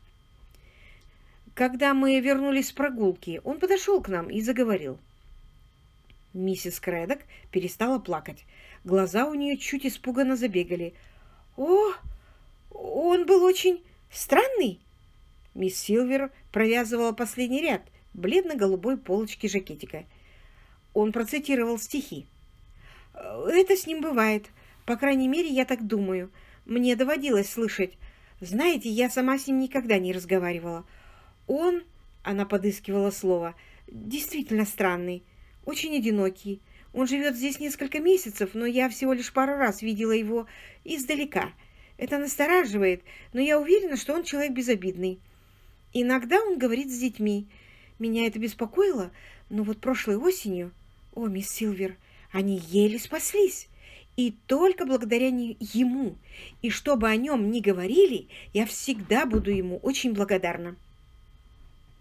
A: Когда мы вернулись с прогулки, он подошел к нам и заговорил. Миссис Кредок перестала плакать. Глаза у нее чуть испуганно забегали. «О, он был очень странный!» Мисс Силвер провязывала последний ряд бледно-голубой полочки жакетика. Он процитировал стихи. «Э, «Это с ним бывает. По крайней мере, я так думаю мне доводилось слышать. Знаете, я сама с ним никогда не разговаривала. Он, она подыскивала слово, действительно странный, очень одинокий. Он живет здесь несколько месяцев, но я всего лишь пару раз видела его издалека. Это настораживает, но я уверена, что он человек безобидный. Иногда он говорит с детьми. Меня это беспокоило, но вот прошлой осенью... О, мисс Силвер, они еле спаслись и только благодаря ему. И что бы о нем ни говорили, я всегда буду ему очень благодарна.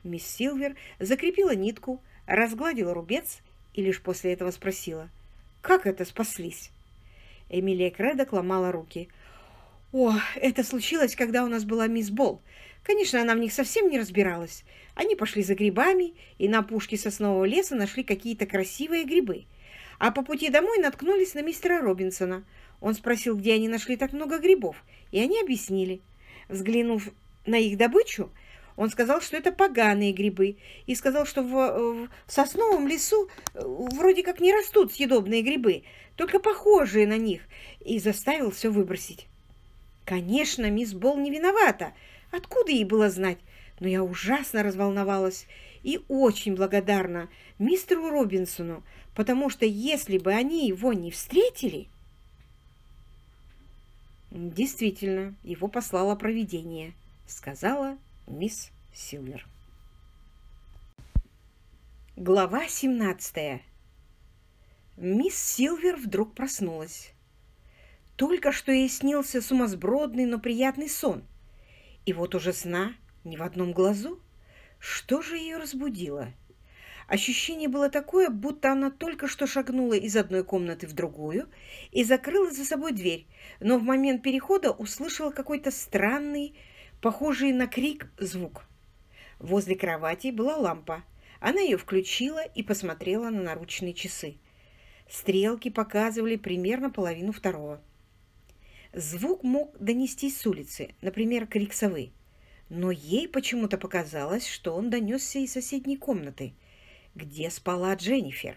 A: Мисс Силвер закрепила нитку, разгладила рубец и лишь после этого спросила, как это спаслись? Эмилия Кредок ломала руки. «О, это случилось, когда у нас была мисс Болл. Конечно, она в них совсем не разбиралась. Они пошли за грибами и на пушке соснового леса нашли какие-то красивые грибы а по пути домой наткнулись на мистера Робинсона. Он спросил, где они нашли так много грибов, и они объяснили. Взглянув на их добычу, он сказал, что это поганые грибы, и сказал, что в, э, в сосновом лесу э, вроде как не растут съедобные грибы, только похожие на них, и заставил все выбросить. Конечно, мисс Болл не виновата. Откуда ей было знать? Но я ужасно разволновалась и очень благодарна мистеру Робинсону потому что если бы они его не встретили... Действительно, его послало провидение, сказала мисс Силвер. Глава 17. Мисс Силвер вдруг проснулась. Только что ей снился сумасбродный, но приятный сон. И вот уже сна ни в одном глазу. Что же ее разбудило? — Ощущение было такое, будто она только что шагнула из одной комнаты в другую и закрыла за собой дверь, но в момент перехода услышала какой-то странный, похожий на крик звук. Возле кровати была лампа. Она ее включила и посмотрела на наручные часы. Стрелки показывали примерно половину второго. Звук мог донестись с улицы, например, крик совы. Но ей почему-то показалось, что он донесся из соседней комнаты – где спала Дженнифер.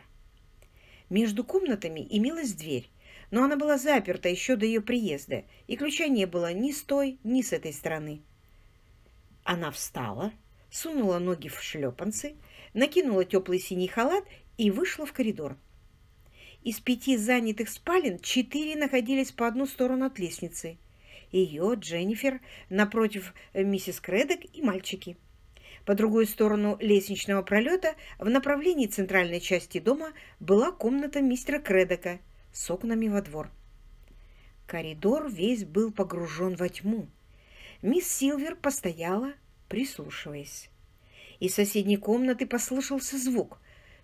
A: Между комнатами имелась дверь, но она была заперта еще до ее приезда, и ключа не было ни с той, ни с этой стороны. Она встала, сунула ноги в шлепанцы, накинула теплый синий халат и вышла в коридор. Из пяти занятых спален четыре находились по одну сторону от лестницы. Ее, Дженнифер, напротив э, миссис Кредок и мальчики – по другую сторону лестничного пролета, в направлении центральной части дома, была комната мистера Кредока с окнами во двор. Коридор весь был погружен во тьму. Мисс Силвер постояла, прислушиваясь. Из соседней комнаты послышался звук.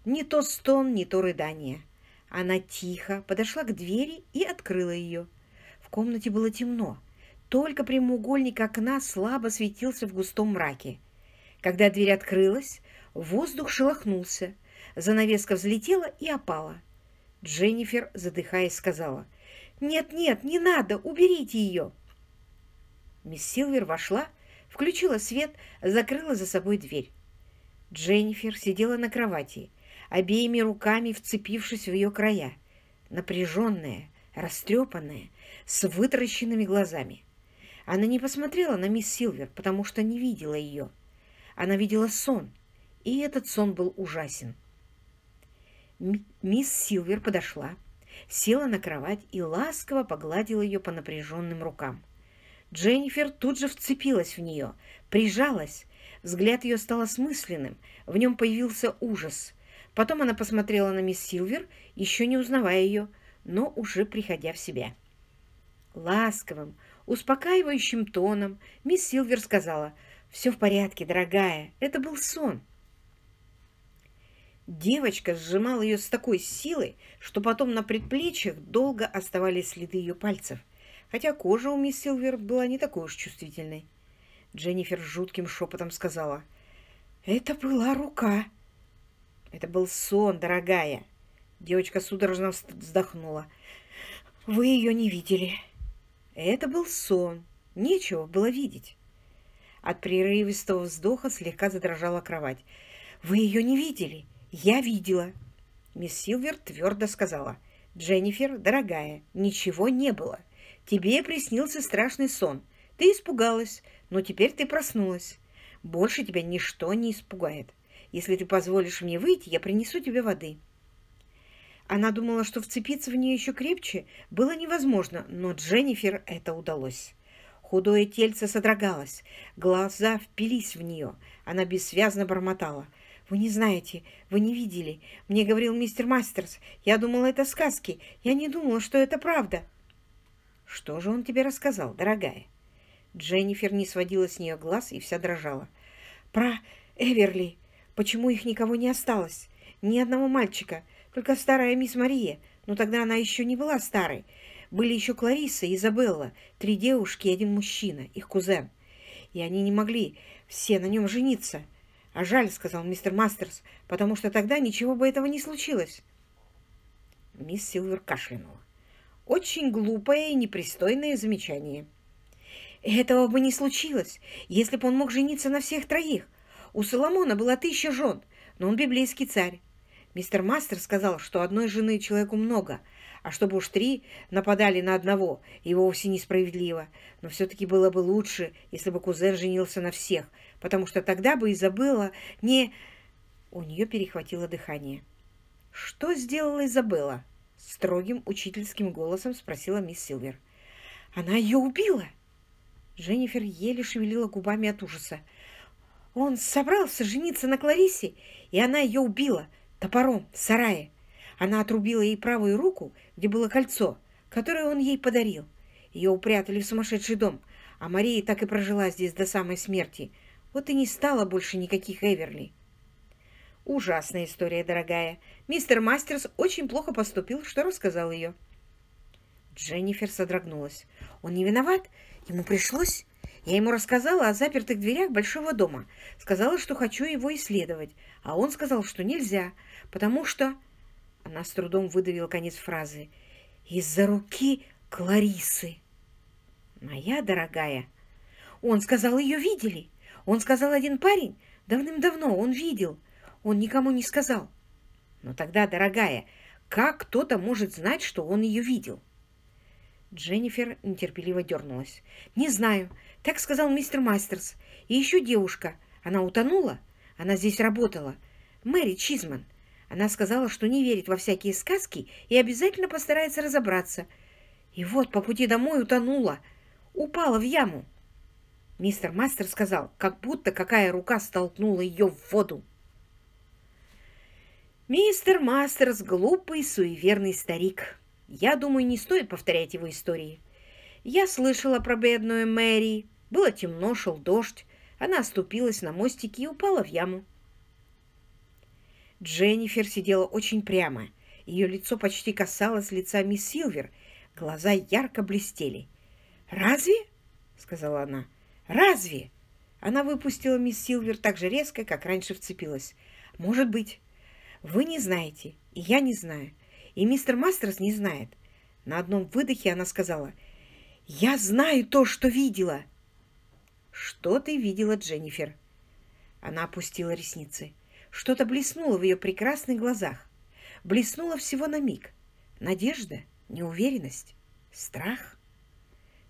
A: Не то стон, не то рыдание. Она тихо подошла к двери и открыла ее. В комнате было темно. Только прямоугольник окна слабо светился в густом мраке. Когда дверь открылась, воздух шелохнулся, занавеска взлетела и опала. Дженнифер, задыхаясь, сказала, «Нет, нет, не надо, уберите ее!» Мисс Силвер вошла, включила свет, закрыла за собой дверь. Дженнифер сидела на кровати, обеими руками вцепившись в ее края, напряженная, растрепанная, с вытращенными глазами. Она не посмотрела на мисс Силвер, потому что не видела ее. Она видела сон, и этот сон был ужасен. Мисс Силвер подошла, села на кровать и ласково погладила ее по напряженным рукам. Дженнифер тут же вцепилась в нее, прижалась. Взгляд ее стал осмысленным, в нем появился ужас. Потом она посмотрела на мисс Силвер, еще не узнавая ее, но уже приходя в себя. Ласковым, успокаивающим тоном мисс Силвер сказала, все в порядке, дорогая. Это был сон. Девочка сжимала ее с такой силой, что потом на предплечьях долго оставались следы ее пальцев, хотя кожа у мисс Силвер была не такой уж чувствительной. Дженнифер жутким шепотом сказала, «Это была рука». «Это был сон, дорогая». Девочка судорожно вздохнула. «Вы ее не видели». «Это был сон. Нечего было видеть». От прерывистого вздоха слегка задрожала кровать. «Вы ее не видели?» «Я видела!» Мисс Силвер твердо сказала. «Дженнифер, дорогая, ничего не было. Тебе приснился страшный сон. Ты испугалась, но теперь ты проснулась. Больше тебя ничто не испугает. Если ты позволишь мне выйти, я принесу тебе воды». Она думала, что вцепиться в нее еще крепче было невозможно, но Дженнифер это удалось. Худое тельце содрогалось, глаза впились в нее. Она бессвязно бормотала. «Вы не знаете, вы не видели. Мне говорил мистер Мастерс. Я думала, это сказки. Я не думала, что это правда». «Что же он тебе рассказал, дорогая?» Дженнифер не сводила с нее глаз и вся дрожала. «Про Эверли. Почему их никого не осталось? Ни одного мальчика. Только старая мисс Мария. Но тогда она еще не была старой. Были еще Клариса и Изабелла, три девушки и один мужчина, их кузен. И они не могли все на нем жениться. «А жаль», — сказал мистер Мастерс, — «потому что тогда ничего бы этого не случилось». Мисс Силвер кашлянула. «Очень глупое и непристойное замечание». «Этого бы не случилось, если бы он мог жениться на всех троих. У Соломона было тысяча жен, но он библейский царь. Мистер Мастер сказал, что одной жены человеку много — а чтобы уж три нападали на одного, и вовсе несправедливо. Но все-таки было бы лучше, если бы кузен женился на всех, потому что тогда бы Изабелла не... У нее перехватило дыхание. «Что сделала Изабелла?» — строгим учительским голосом спросила мисс Силвер. «Она ее убила!» Дженнифер еле шевелила губами от ужаса. «Он собрался жениться на Кларисе, и она ее убила топором в сарае!» Она отрубила ей правую руку, где было кольцо, которое он ей подарил. Ее упрятали в сумасшедший дом, а Мария так и прожила здесь до самой смерти. Вот и не стало больше никаких Эверли. Ужасная история, дорогая. Мистер Мастерс очень плохо поступил, что рассказал ее. Дженнифер содрогнулась. Он не виноват? Ему пришлось? Я ему рассказала о запертых дверях большого дома. Сказала, что хочу его исследовать. А он сказал, что нельзя, потому что... Она с трудом выдавила конец фразы. «Из-за руки Кларисы!» «Моя дорогая!» «Он сказал, ее видели!» «Он сказал один парень, давным-давно он видел!» «Он никому не сказал!» «Но тогда, дорогая, как кто-то может знать, что он ее видел?» Дженнифер нетерпеливо дернулась. «Не знаю. Так сказал мистер Мастерс. И еще девушка. Она утонула? Она здесь работала. Мэри Чизман. Она сказала, что не верит во всякие сказки и обязательно постарается разобраться. И вот по пути домой утонула, упала в яму. Мистер Мастер сказал, как будто какая рука столкнула ее в воду. Мистер Мастерс – глупый, суеверный старик. Я думаю, не стоит повторять его истории. Я слышала про бедную Мэри. Было темно, шел дождь. Она оступилась на мостике и упала в яму. Дженнифер сидела очень прямо. Ее лицо почти касалось лица мисс Силвер. Глаза ярко блестели. «Разве?» — сказала она. «Разве?» Она выпустила мисс Силвер так же резко, как раньше вцепилась. «Может быть. Вы не знаете, и я не знаю, и мистер Мастерс не знает». На одном выдохе она сказала, «Я знаю то, что видела». «Что ты видела, Дженнифер?» Она опустила ресницы. Что-то блеснуло в ее прекрасных глазах. Блеснуло всего на миг. Надежда, неуверенность, страх.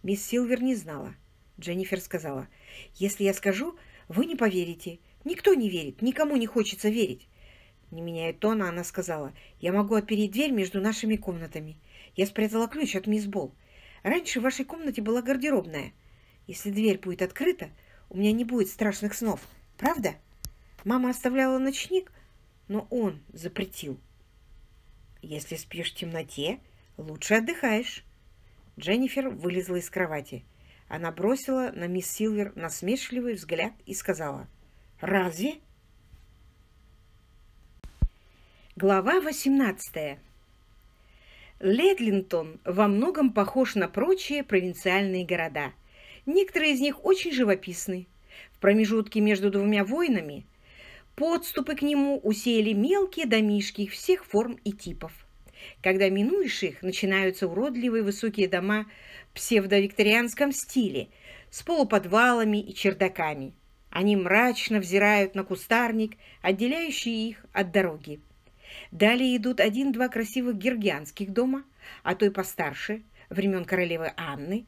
A: Мисс Силвер не знала. Дженнифер сказала, «Если я скажу, вы не поверите. Никто не верит, никому не хочется верить». Не меняя тона, она сказала, «Я могу отпереть дверь между нашими комнатами. Я спрятала ключ от мисс Бол. Раньше в вашей комнате была гардеробная. Если дверь будет открыта, у меня не будет страшных снов. Правда?» Мама оставляла ночник, но он запретил. Если спишь в темноте, лучше отдыхаешь. Дженнифер вылезла из кровати. Она бросила на мисс Силвер насмешливый взгляд и сказала, «Разве?» Глава 18. Ледлинтон во многом похож на прочие провинциальные города. Некоторые из них очень живописны. В промежутке между двумя войнами – Подступы к нему усеяли мелкие домишки всех форм и типов. Когда минуешь их, начинаются уродливые высокие дома в псевдовикторианском стиле с полуподвалами и чердаками. Они мрачно взирают на кустарник, отделяющий их от дороги. Далее идут один-два красивых георгианских дома, а то и постарше, времен королевы Анны,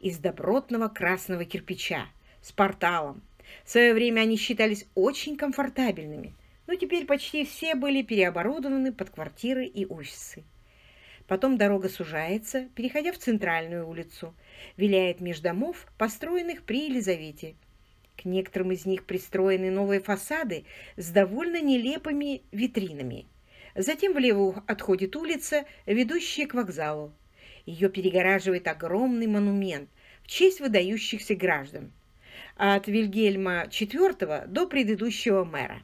A: из добротного красного кирпича с порталом, в свое время они считались очень комфортабельными, но теперь почти все были переоборудованы под квартиры и офисы. Потом дорога сужается, переходя в центральную улицу, виляет меж домов, построенных при Елизавете. К некоторым из них пристроены новые фасады с довольно нелепыми витринами. Затем влево отходит улица, ведущая к вокзалу. Ее перегораживает огромный монумент в честь выдающихся граждан – от Вильгельма IV до предыдущего мэра.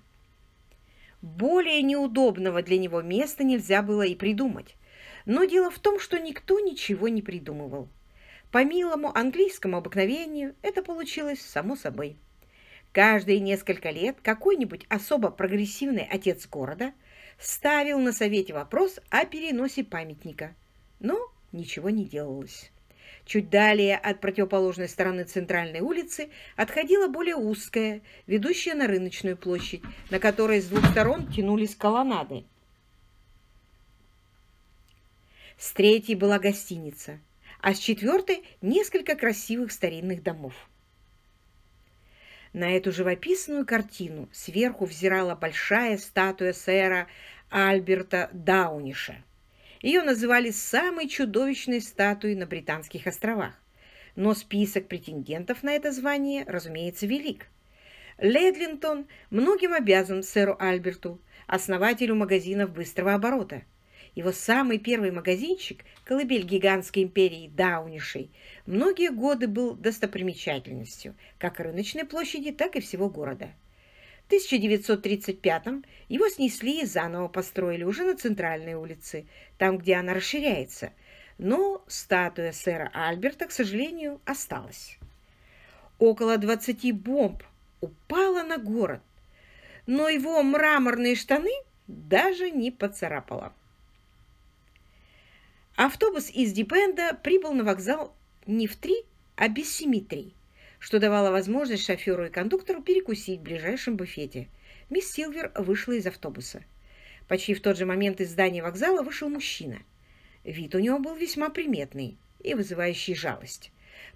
A: Более неудобного для него места нельзя было и придумать. Но дело в том, что никто ничего не придумывал. По милому английскому обыкновению это получилось само собой. Каждые несколько лет какой-нибудь особо прогрессивный отец города ставил на совете вопрос о переносе памятника, но ничего не делалось. Чуть далее от противоположной стороны центральной улицы отходила более узкая, ведущая на рыночную площадь, на которой с двух сторон тянулись колоннады. С третьей была гостиница, а с четвертой – несколько красивых старинных домов. На эту живописную картину сверху взирала большая статуя сэра Альберта Дауниша – ее называли самой чудовищной статуей на Британских островах. Но список претендентов на это звание, разумеется, велик. Ледлинтон многим обязан сэру Альберту, основателю магазинов быстрого оборота. Его самый первый магазинчик, колыбель гигантской империи Даунишей, многие годы был достопримечательностью как рыночной площади, так и всего города. 1935-м его снесли и заново построили уже на центральной улице, там, где она расширяется. Но статуя сэра Альберта, к сожалению, осталась. Около 20 бомб упало на город, но его мраморные штаны даже не поцарапало. Автобус из Дипенда прибыл на вокзал не в три, а без семи три что давало возможность шоферу и кондуктору перекусить в ближайшем буфете. Мисс Силвер вышла из автобуса. Почти в тот же момент из здания вокзала вышел мужчина. Вид у него был весьма приметный и вызывающий жалость,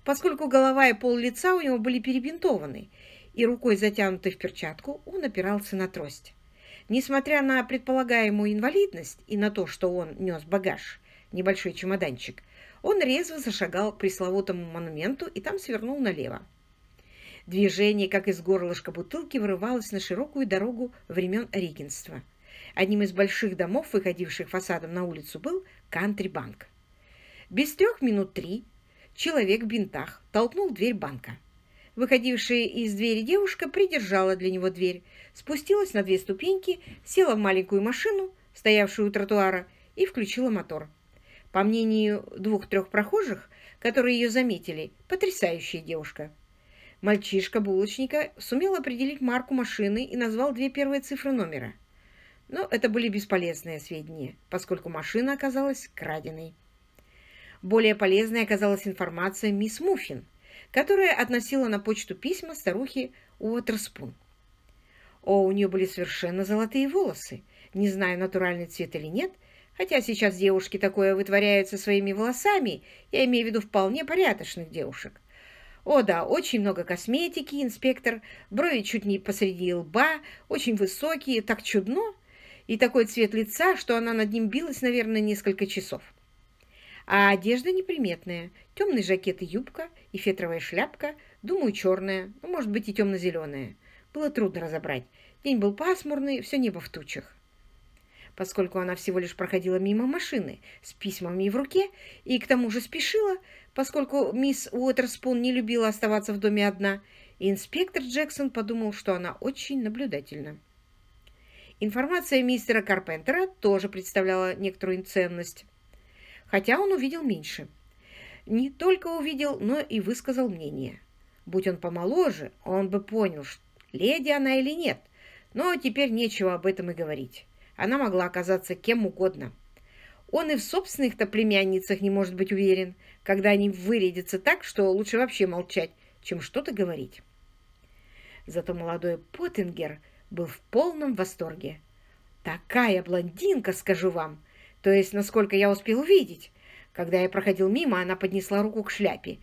A: поскольку голова и пол лица у него были перебинтованы, и рукой, затянутой в перчатку, он опирался на трость. Несмотря на предполагаемую инвалидность и на то, что он нес багаж, небольшой чемоданчик, он резво зашагал к пресловутому монументу и там свернул налево. Движение, как из горлышка бутылки, вырывалось на широкую дорогу времен регенства. Одним из больших домов, выходивших фасадом на улицу, был кантри-банк. Без трех минут три человек в бинтах толкнул дверь банка. Выходившая из двери девушка придержала для него дверь, спустилась на две ступеньки, села в маленькую машину, стоявшую у тротуара, и включила мотор. По мнению двух-трех прохожих, которые ее заметили, потрясающая девушка – Мальчишка булочника сумел определить марку машины и назвал две первые цифры номера. Но это были бесполезные сведения, поскольку машина оказалась краденой. Более полезной оказалась информация мисс Муффин, которая относила на почту письма старухи Уотерспун. О, у нее были совершенно золотые волосы, не знаю, натуральный цвет или нет, хотя сейчас девушки такое вытворяют со своими волосами, я имею в виду вполне порядочных девушек – о да, очень много косметики, инспектор, брови чуть не посреди лба, очень высокие, так чудно, и такой цвет лица, что она над ним билась, наверное, несколько часов. А одежда неприметная, темный жакет и юбка, и фетровая шляпка, думаю, черная, ну, может быть, и темно-зеленая. Было трудно разобрать. День был пасмурный, все небо в тучах. Поскольку она всего лишь проходила мимо машины с письмами в руке и к тому же спешила, Поскольку мисс Уотерспун не любила оставаться в доме одна, инспектор Джексон подумал, что она очень наблюдательна. Информация мистера Карпентера тоже представляла некоторую ценность, хотя он увидел меньше. Не только увидел, но и высказал мнение. Будь он помоложе, он бы понял, леди она или нет, но теперь нечего об этом и говорить. Она могла оказаться кем угодно. Он и в собственных-то племянницах не может быть уверен, когда они вырядятся так, что лучше вообще молчать, чем что-то говорить. Зато молодой Поттингер был в полном восторге. «Такая блондинка, скажу вам! То есть, насколько я успел увидеть. Когда я проходил мимо, она поднесла руку к шляпе.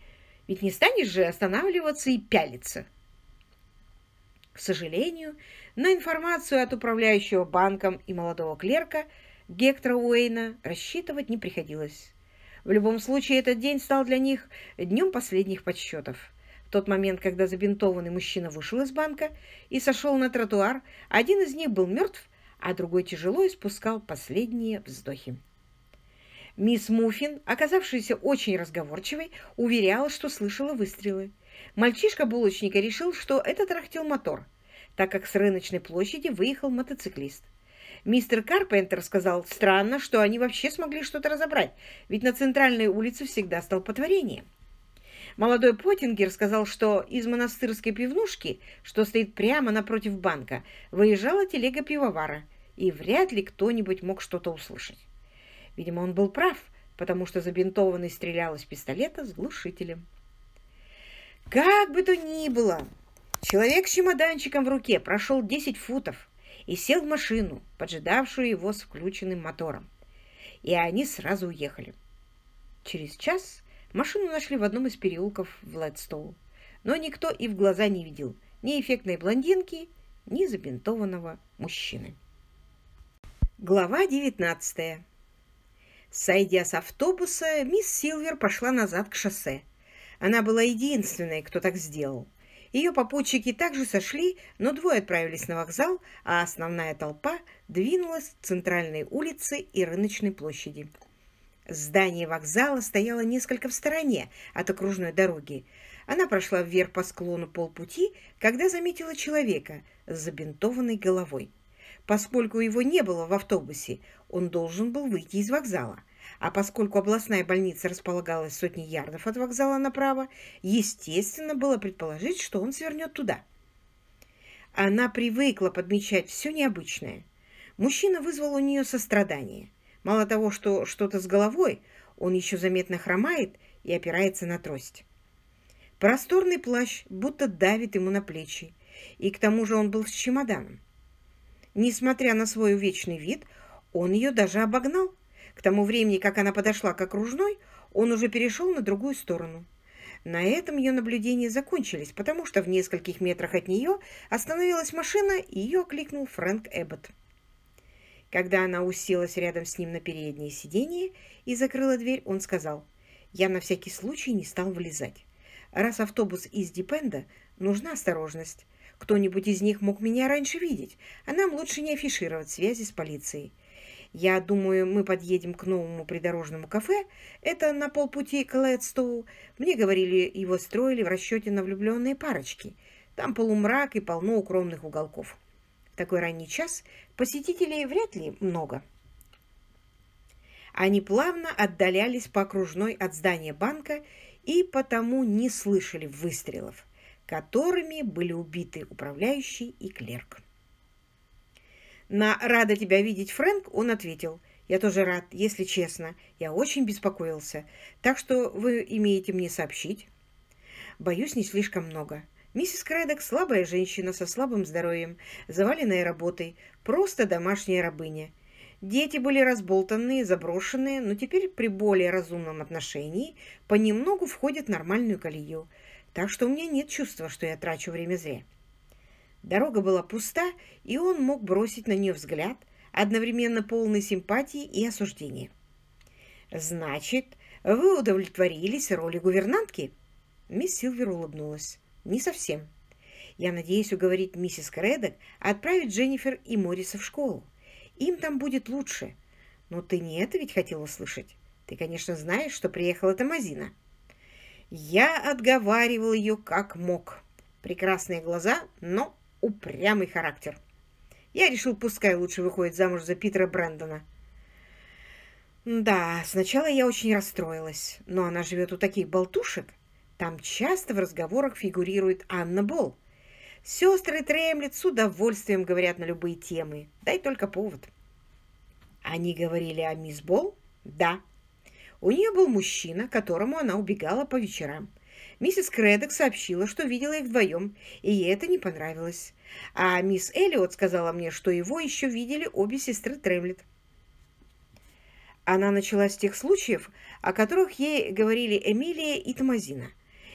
A: Ведь не станешь же останавливаться и пялиться!» К сожалению, на информацию от управляющего банком и молодого клерка – Гектора Уэйна рассчитывать не приходилось. В любом случае, этот день стал для них днем последних подсчетов. В тот момент, когда забинтованный мужчина вышел из банка и сошел на тротуар, один из них был мертв, а другой тяжело испускал последние вздохи. Мисс Муффин, оказавшаяся очень разговорчивой, уверяла, что слышала выстрелы. Мальчишка-булочника решил, что это тарахтел мотор, так как с рыночной площади выехал мотоциклист. Мистер Карпентер сказал, странно, что они вообще смогли что-то разобрать, ведь на центральной улице всегда столпотворение. Молодой Потингер сказал, что из монастырской пивнушки, что стоит прямо напротив банка, выезжала телега пивовара, и вряд ли кто-нибудь мог что-то услышать. Видимо, он был прав, потому что забинтованный стрелял из пистолета с глушителем. Как бы то ни было, человек с чемоданчиком в руке прошел 10 футов, и сел в машину, поджидавшую его с включенным мотором. И они сразу уехали. Через час машину нашли в одном из переулков в Лэдстоу, но никто и в глаза не видел ни эффектной блондинки, ни забинтованного мужчины. Глава 19 Сойдя с автобуса, мисс Силвер пошла назад к шоссе. Она была единственной, кто так сделал. Ее попутчики также сошли, но двое отправились на вокзал, а основная толпа двинулась к центральной улице и рыночной площади. Здание вокзала стояло несколько в стороне от окружной дороги. Она прошла вверх по склону полпути, когда заметила человека с забинтованной головой. Поскольку его не было в автобусе, он должен был выйти из вокзала. А поскольку областная больница располагалась сотни ярдов от вокзала направо, естественно было предположить, что он свернет туда. Она привыкла подмечать все необычное. Мужчина вызвал у нее сострадание. Мало того, что что-то с головой, он еще заметно хромает и опирается на трость. Просторный плащ будто давит ему на плечи, и к тому же он был с чемоданом. Несмотря на свой увечный вид, он ее даже обогнал. К тому времени, как она подошла к окружной, он уже перешел на другую сторону. На этом ее наблюдения закончились, потому что в нескольких метрах от нее остановилась машина, и ее окликнул Фрэнк Эббот. Когда она уселась рядом с ним на переднее сиденье и закрыла дверь, он сказал, «Я на всякий случай не стал вылезать. Раз автобус из Дипенда, нужна осторожность. Кто-нибудь из них мог меня раньше видеть, а нам лучше не афишировать связи с полицией. Я думаю, мы подъедем к новому придорожному кафе. Это на полпути к Лэдстоу. Мне говорили, его строили в расчете на влюбленные парочки. Там полумрак и полно укромных уголков. В такой ранний час посетителей вряд ли много. Они плавно отдалялись по окружной от здания банка и потому не слышали выстрелов, которыми были убиты управляющий и клерк. На «Рада тебя видеть, Фрэнк» он ответил. «Я тоже рад, если честно. Я очень беспокоился. Так что вы имеете мне сообщить?» «Боюсь, не слишком много. Миссис Крэдок – слабая женщина со слабым здоровьем, заваленная работой, просто домашняя рабыня. Дети были разболтанные, заброшенные, но теперь при более разумном отношении понемногу входят в нормальную колею. Так что у меня нет чувства, что я трачу время зря». Дорога была пуста, и он мог бросить на нее взгляд, одновременно полный симпатии и осуждения. «Значит, вы удовлетворились роли гувернантки?» Мисс Силвер улыбнулась. «Не совсем. Я надеюсь уговорить миссис Кредок отправить Дженнифер и Морриса в школу. Им там будет лучше. Но ты не это ведь хотела слышать. Ты, конечно, знаешь, что приехала Тамазина». Я отговаривал ее как мог. Прекрасные глаза, но упрямый характер. Я решил, пускай лучше выходит замуж за Питера Брэндона. Да, сначала я очень расстроилась, но она живет у таких болтушек. Там часто в разговорах фигурирует Анна Болл. Сестры Тремлет с удовольствием говорят на любые темы. Дай только повод. Они говорили о мисс Болл? Да. У нее был мужчина, которому она убегала по вечерам. Миссис Кредок сообщила, что видела их вдвоем, и ей это не понравилось. А мисс Эллиот сказала мне, что его еще видели обе сестры Тремлет. Она начала с тех случаев, о которых ей говорили Эмилия и Томазина,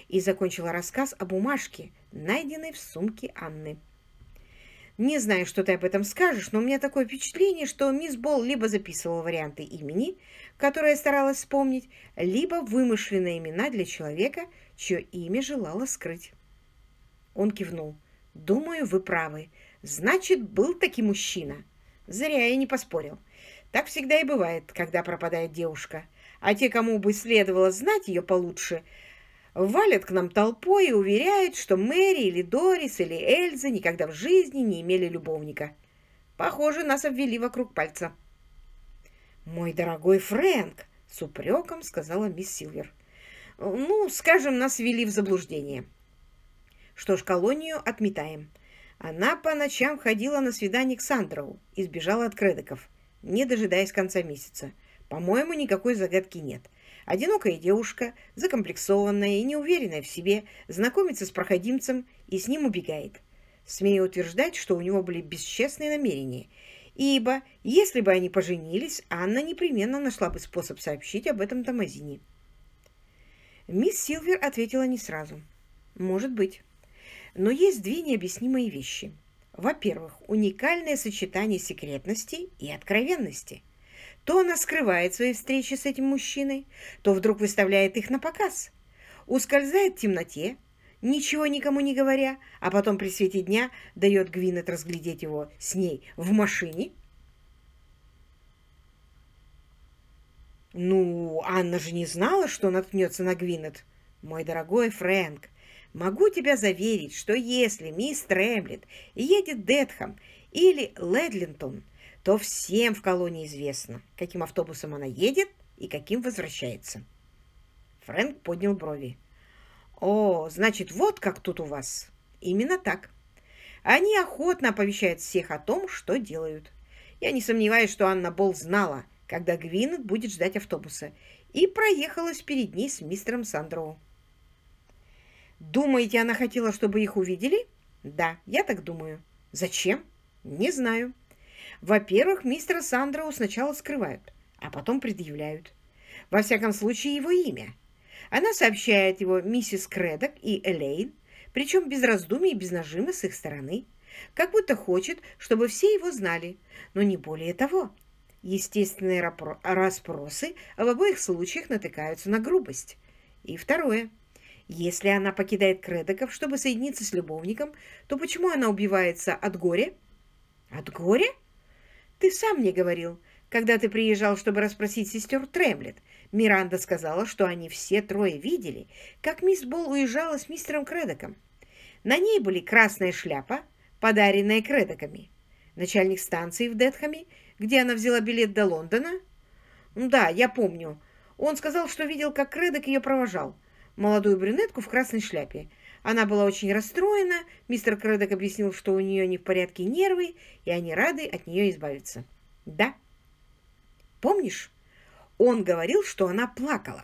A: и закончила рассказ о бумажке, найденной в сумке Анны. Не знаю, что ты об этом скажешь, но у меня такое впечатление, что мисс Болл либо записывала варианты имени, которая старалась вспомнить, либо вымышленные имена для человека, чье имя желала скрыть. Он кивнул. «Думаю, вы правы. Значит, был таки мужчина. Зря я не поспорил. Так всегда и бывает, когда пропадает девушка. А те, кому бы следовало знать ее получше, валят к нам толпой и уверяют, что Мэри или Дорис или Эльза никогда в жизни не имели любовника. Похоже, нас обвели вокруг пальца». «Мой дорогой Фрэнк!» — с упреком сказала мисс Силвер. «Ну, скажем, нас ввели в заблуждение». «Что ж, колонию отметаем». Она по ночам ходила на свидание к Сандроу и сбежала от кредоков, не дожидаясь конца месяца. По-моему, никакой загадки нет. Одинокая девушка, закомплексованная и неуверенная в себе, знакомится с проходимцем и с ним убегает. Смею утверждать, что у него были бесчестные намерения, ибо если бы они поженились, Анна непременно нашла бы способ сообщить об этом Томазине. Мисс Силвер ответила не сразу. «Может быть. Но есть две необъяснимые вещи. Во-первых, уникальное сочетание секретности и откровенности. То она скрывает свои встречи с этим мужчиной, то вдруг выставляет их на показ, ускользает в темноте, ничего никому не говоря, а потом при свете дня дает Гвинет разглядеть его с ней в машине? Ну, Анна же не знала, что наткнется на Гвинет. Мой дорогой Фрэнк, могу тебя заверить, что если мисс Тремлет едет Детхам или Ледлинтон, то всем в колонии известно, каким автобусом она едет и каким возвращается. Фрэнк поднял брови. О, значит, вот как тут у вас. Именно так. Они охотно оповещают всех о том, что делают. Я не сомневаюсь, что Анна Бол знала, когда Гвинет будет ждать автобуса, и проехалась перед ней с мистером Сандроу. Думаете, она хотела, чтобы их увидели? Да, я так думаю. Зачем? Не знаю. Во-первых, мистера Сандроу сначала скрывают, а потом предъявляют. Во всяком случае, его имя – она сообщает его миссис Кредок и Элейн, причем без раздумий и без нажима с их стороны, как будто хочет, чтобы все его знали, но не более того. Естественные расспросы в обоих случаях натыкаются на грубость. И второе. Если она покидает Кредоков, чтобы соединиться с любовником, то почему она убивается от горя? От горя? Ты сам мне говорил, когда ты приезжал, чтобы расспросить сестер Тремлет, Миранда сказала, что они все трое видели, как мисс Бол уезжала с мистером Кредоком. На ней были красная шляпа, подаренная Кредоками. Начальник станции в Детхаме, где она взяла билет до Лондона. Да, я помню. Он сказал, что видел, как Кредок ее провожал. Молодую брюнетку в красной шляпе. Она была очень расстроена, мистер Кредок объяснил, что у нее не в порядке нервы, и они рады от нее избавиться. Да, Помнишь? Он говорил, что она плакала.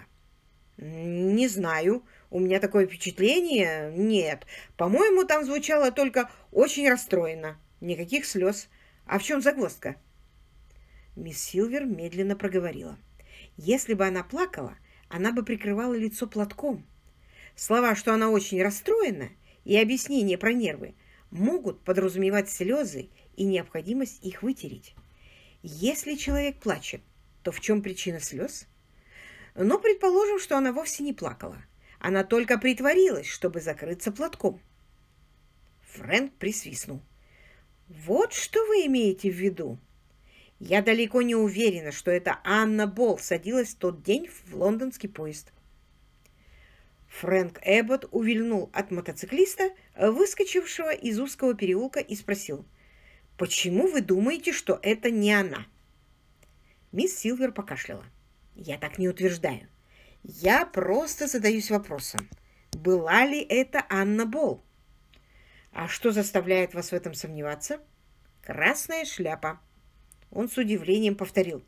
A: Не знаю. У меня такое впечатление. Нет. По-моему, там звучало только очень расстроено. Никаких слез. А в чем загвоздка? Мисс Силвер медленно проговорила. Если бы она плакала, она бы прикрывала лицо платком. Слова, что она очень расстроена, и объяснение про нервы могут подразумевать слезы и необходимость их вытереть. Если человек плачет, то в чем причина слез? Но ну, предположим, что она вовсе не плакала. Она только притворилась, чтобы закрыться платком. Фрэнк присвистнул. «Вот что вы имеете в виду?» Я далеко не уверена, что это Анна Болл садилась в тот день в лондонский поезд. Фрэнк Эббот увильнул от мотоциклиста, выскочившего из узкого переулка, и спросил, «Почему вы думаете, что это не она?» Мисс Силвер покашляла. «Я так не утверждаю. Я просто задаюсь вопросом, была ли это Анна Болл? А что заставляет вас в этом сомневаться? Красная шляпа». Он с удивлением повторил.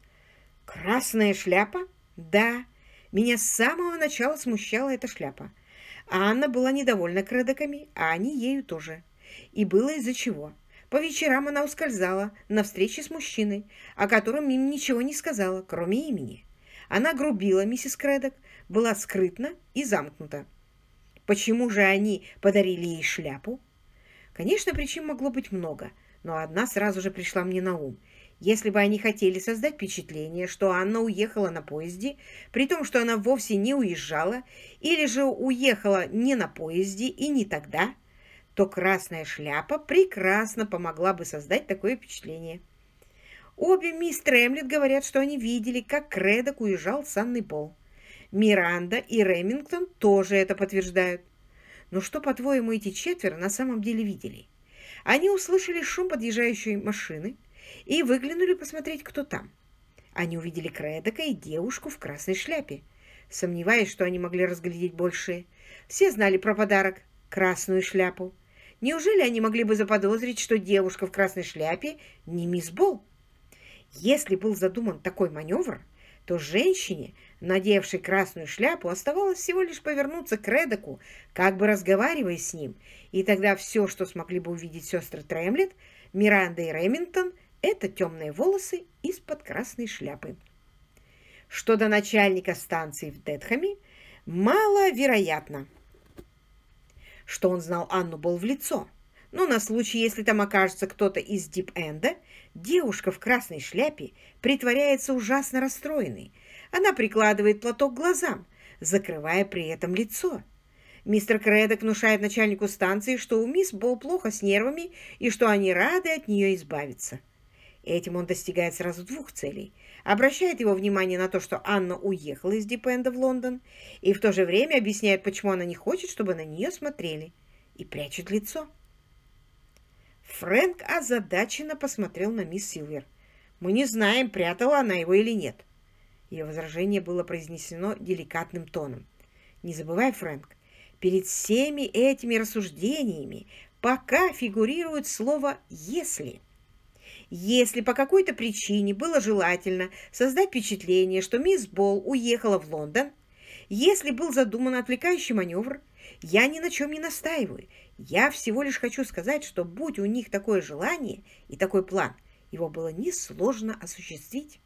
A: «Красная шляпа? Да. Меня с самого начала смущала эта шляпа. А Анна была недовольна кредоками, а они ею тоже. И было из-за чего. По вечерам она ускользала на встрече с мужчиной, о котором им ничего не сказала, кроме имени. Она грубила миссис Кредок, была скрытна и замкнута. Почему же они подарили ей шляпу? Конечно, причин могло быть много, но одна сразу же пришла мне на ум. Если бы они хотели создать впечатление, что Анна уехала на поезде, при том, что она вовсе не уезжала, или же уехала не на поезде и не тогда – то красная шляпа прекрасно помогла бы создать такое впечатление. Обе мисс Тремлет говорят, что они видели, как Кредок уезжал с Анной Пол. Миранда и Ремингтон тоже это подтверждают. Но что, по-твоему, эти четверо на самом деле видели? Они услышали шум подъезжающей машины и выглянули посмотреть, кто там. Они увидели Кредока и девушку в красной шляпе. Сомневаюсь, что они могли разглядеть больше. Все знали про подарок – красную шляпу. Неужели они могли бы заподозрить, что девушка в красной шляпе не мисс Бол? Если был задуман такой маневр, то женщине, надевшей красную шляпу, оставалось всего лишь повернуться к Редоку, как бы разговаривая с ним, и тогда все, что смогли бы увидеть сестры Тремлет, Миранда и Ремингтон, это темные волосы из-под красной шляпы. Что до начальника станции в Детхаме, маловероятно что он знал Анну был в лицо. Но на случай, если там окажется кто-то из дип-энда, девушка в красной шляпе притворяется ужасно расстроенной. Она прикладывает платок к глазам, закрывая при этом лицо. Мистер Кредок внушает начальнику станции, что у мисс Бол плохо с нервами и что они рады от нее избавиться. Этим он достигает сразу двух целей обращает его внимание на то, что Анна уехала из Дипенда в Лондон, и в то же время объясняет, почему она не хочет, чтобы на нее смотрели, и прячет лицо. Фрэнк озадаченно посмотрел на мисс Силвер. Мы не знаем, прятала она его или нет. Ее возражение было произнесено деликатным тоном. Не забывай, Фрэнк, перед всеми этими рассуждениями пока фигурирует слово «если». Если по какой-то причине было желательно создать впечатление, что мисс Болл уехала в Лондон, если был задуман отвлекающий маневр, я ни на чем не настаиваю. Я всего лишь хочу сказать, что будь у них такое желание и такой план, его было несложно осуществить.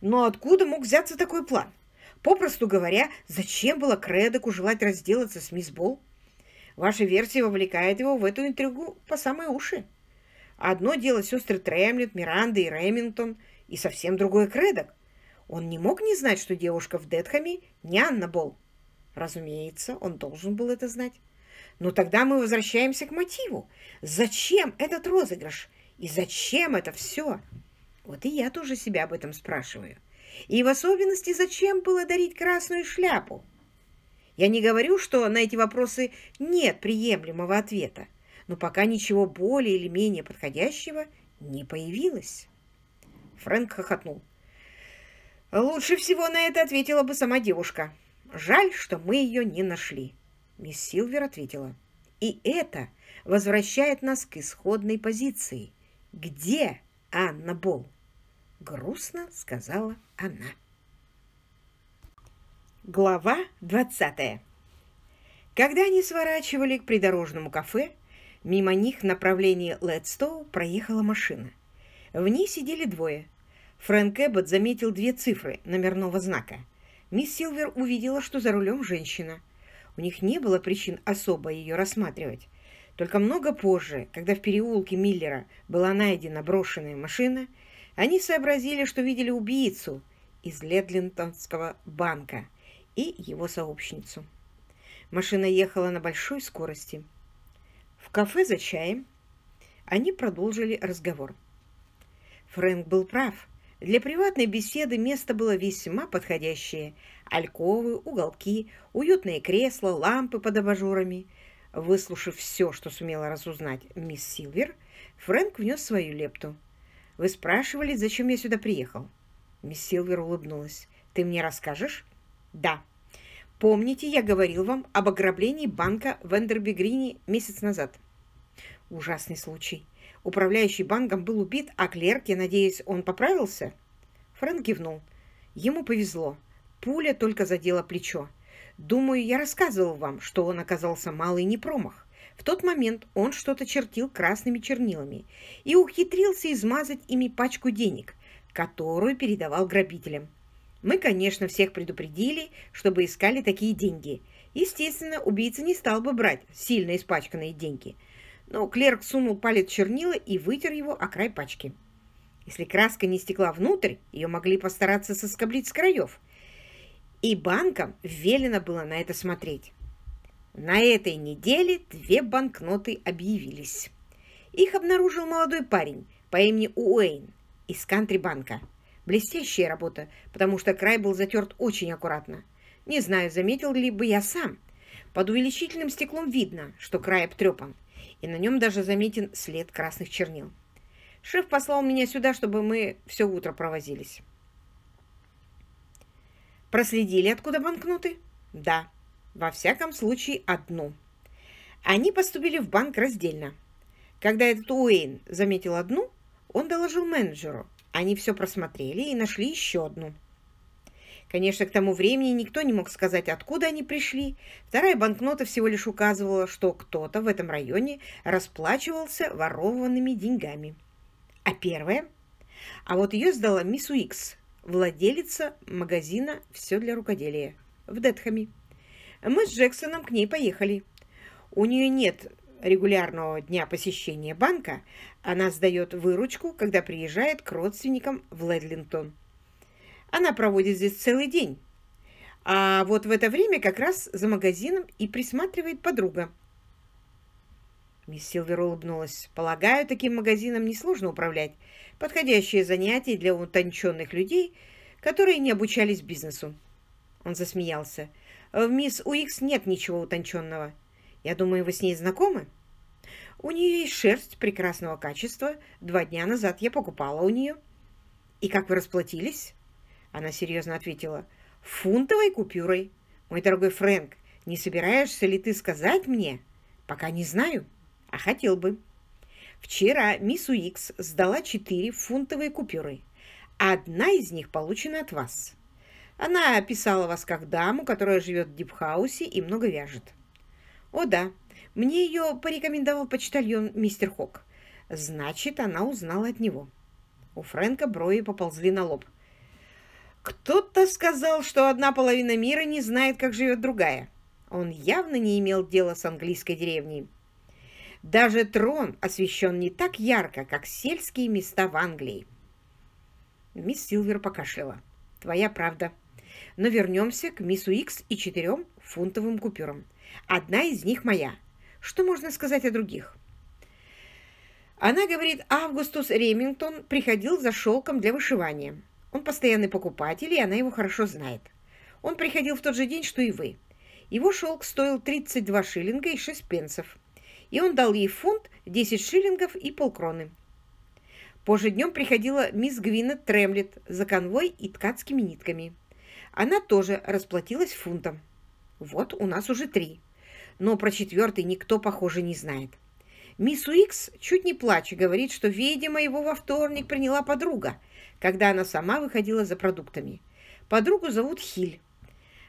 A: Но откуда мог взяться такой план? Попросту говоря, зачем было Кредоку желать разделаться с мисс Болл? Ваша версия вовлекает его в эту интригу по самые уши. Одно дело сестры Тремлет, Миранда и Ремингтон, и совсем другой Кредок. Он не мог не знать, что девушка в Детхаме не Анна Бол. Разумеется, он должен был это знать. Но тогда мы возвращаемся к мотиву. Зачем этот розыгрыш? И зачем это все? Вот и я тоже себя об этом спрашиваю. И в особенности, зачем было дарить красную шляпу? Я не говорю, что на эти вопросы нет приемлемого ответа но пока ничего более или менее подходящего не появилось. Фрэнк хохотнул. «Лучше всего на это ответила бы сама девушка. Жаль, что мы ее не нашли», — мисс Силвер ответила. «И это возвращает нас к исходной позиции. Где Анна Бол?» Грустно сказала она. Глава 20. Когда они сворачивали к придорожному кафе, Мимо них в направлении Лэдстоу проехала машина. В ней сидели двое. Фрэнк Эббот заметил две цифры номерного знака. Мисс Силвер увидела, что за рулем женщина. У них не было причин особо ее рассматривать. Только много позже, когда в переулке Миллера была найдена брошенная машина, они сообразили, что видели убийцу из Ледлинтонского банка и его сообщницу. Машина ехала на большой скорости. В кафе за чаем они продолжили разговор. Фрэнк был прав. Для приватной беседы место было весьма подходящее. Альковы, уголки, уютные кресла, лампы под абажурами. Выслушав все, что сумела разузнать мисс Силвер, Фрэнк внес свою лепту. «Вы спрашивали, зачем я сюда приехал?» Мисс Силвер улыбнулась. «Ты мне расскажешь?» «Да». Помните, я говорил вам об ограблении банка в Эндербегрине месяц назад? Ужасный случай. Управляющий банком был убит, а клерк, я надеюсь, он поправился? Фрэнк кивнул. Ему повезло. Пуля только задела плечо. Думаю, я рассказывал вам, что он оказался малый непромах. В тот момент он что-то чертил красными чернилами и ухитрился измазать ими пачку денег, которую передавал грабителям. Мы, конечно, всех предупредили, чтобы искали такие деньги. Естественно, убийца не стал бы брать сильно испачканные деньги. Но клерк сунул палец чернила и вытер его о край пачки. Если краска не стекла внутрь, ее могли постараться соскоблить с краев. И банкам велено было на это смотреть. На этой неделе две банкноты объявились. Их обнаружил молодой парень по имени Уэйн из Кантри-банка. Блестящая работа, потому что край был затерт очень аккуратно. Не знаю, заметил ли бы я сам. Под увеличительным стеклом видно, что край обтрепан, и на нем даже заметен след красных чернил. Шеф послал меня сюда, чтобы мы все утро провозились. Проследили, откуда банкноты? Да, во всяком случае, одну. Они поступили в банк раздельно. Когда этот Уэйн заметил одну, он доложил менеджеру – они все просмотрели и нашли еще одну. Конечно, к тому времени никто не мог сказать, откуда они пришли. Вторая банкнота всего лишь указывала, что кто-то в этом районе расплачивался ворованными деньгами. А первая? А вот ее сдала мисс Уикс, владелица магазина «Все для рукоделия» в Детхаме. Мы с Джексоном к ней поехали. У нее нет регулярного дня посещения банка, она сдает выручку, когда приезжает к родственникам в Ледлинтон. Она проводит здесь целый день. А вот в это время как раз за магазином и присматривает подруга. Мисс Силвер улыбнулась. «Полагаю, таким магазином несложно управлять. Подходящее занятие для утонченных людей, которые не обучались бизнесу». Он засмеялся. «В мисс Уикс нет ничего утонченного. Я думаю, вы с ней знакомы? У нее есть шерсть прекрасного качества. Два дня назад я покупала у нее. И как вы расплатились? Она серьезно ответила. Фунтовой купюрой. Мой дорогой Фрэнк, не собираешься ли ты сказать мне? Пока не знаю, а хотел бы. Вчера мисс Уикс сдала четыре фунтовые купюры. Одна из них получена от вас. Она описала вас как даму, которая живет в дипхаусе и много вяжет. О да, мне ее порекомендовал почтальон мистер Хок. Значит, она узнала от него. У Фрэнка брови поползли на лоб. Кто-то сказал, что одна половина мира не знает, как живет другая. Он явно не имел дела с английской деревней. Даже трон освещен не так ярко, как сельские места в Англии. Мисс Силвер покашляла. «Твоя правда. Но вернемся к мисс Уикс и четырем фунтовым купюрам. Одна из них моя. Что можно сказать о других? Она говорит, Августус Ремингтон приходил за шелком для вышивания. Он постоянный покупатель, и она его хорошо знает. Он приходил в тот же день, что и вы. Его шелк стоил 32 шиллинга и 6 пенсов. И он дал ей фунт, 10 шиллингов и полкроны. Позже днем приходила мисс Гвинет Тремлет за конвой и ткацкими нитками. Она тоже расплатилась фунтом. Вот у нас уже три. Но про четвертый никто, похоже, не знает. Мисс Уикс чуть не плача говорит, что, видимо, его во вторник приняла подруга, когда она сама выходила за продуктами. Подругу зовут Хиль.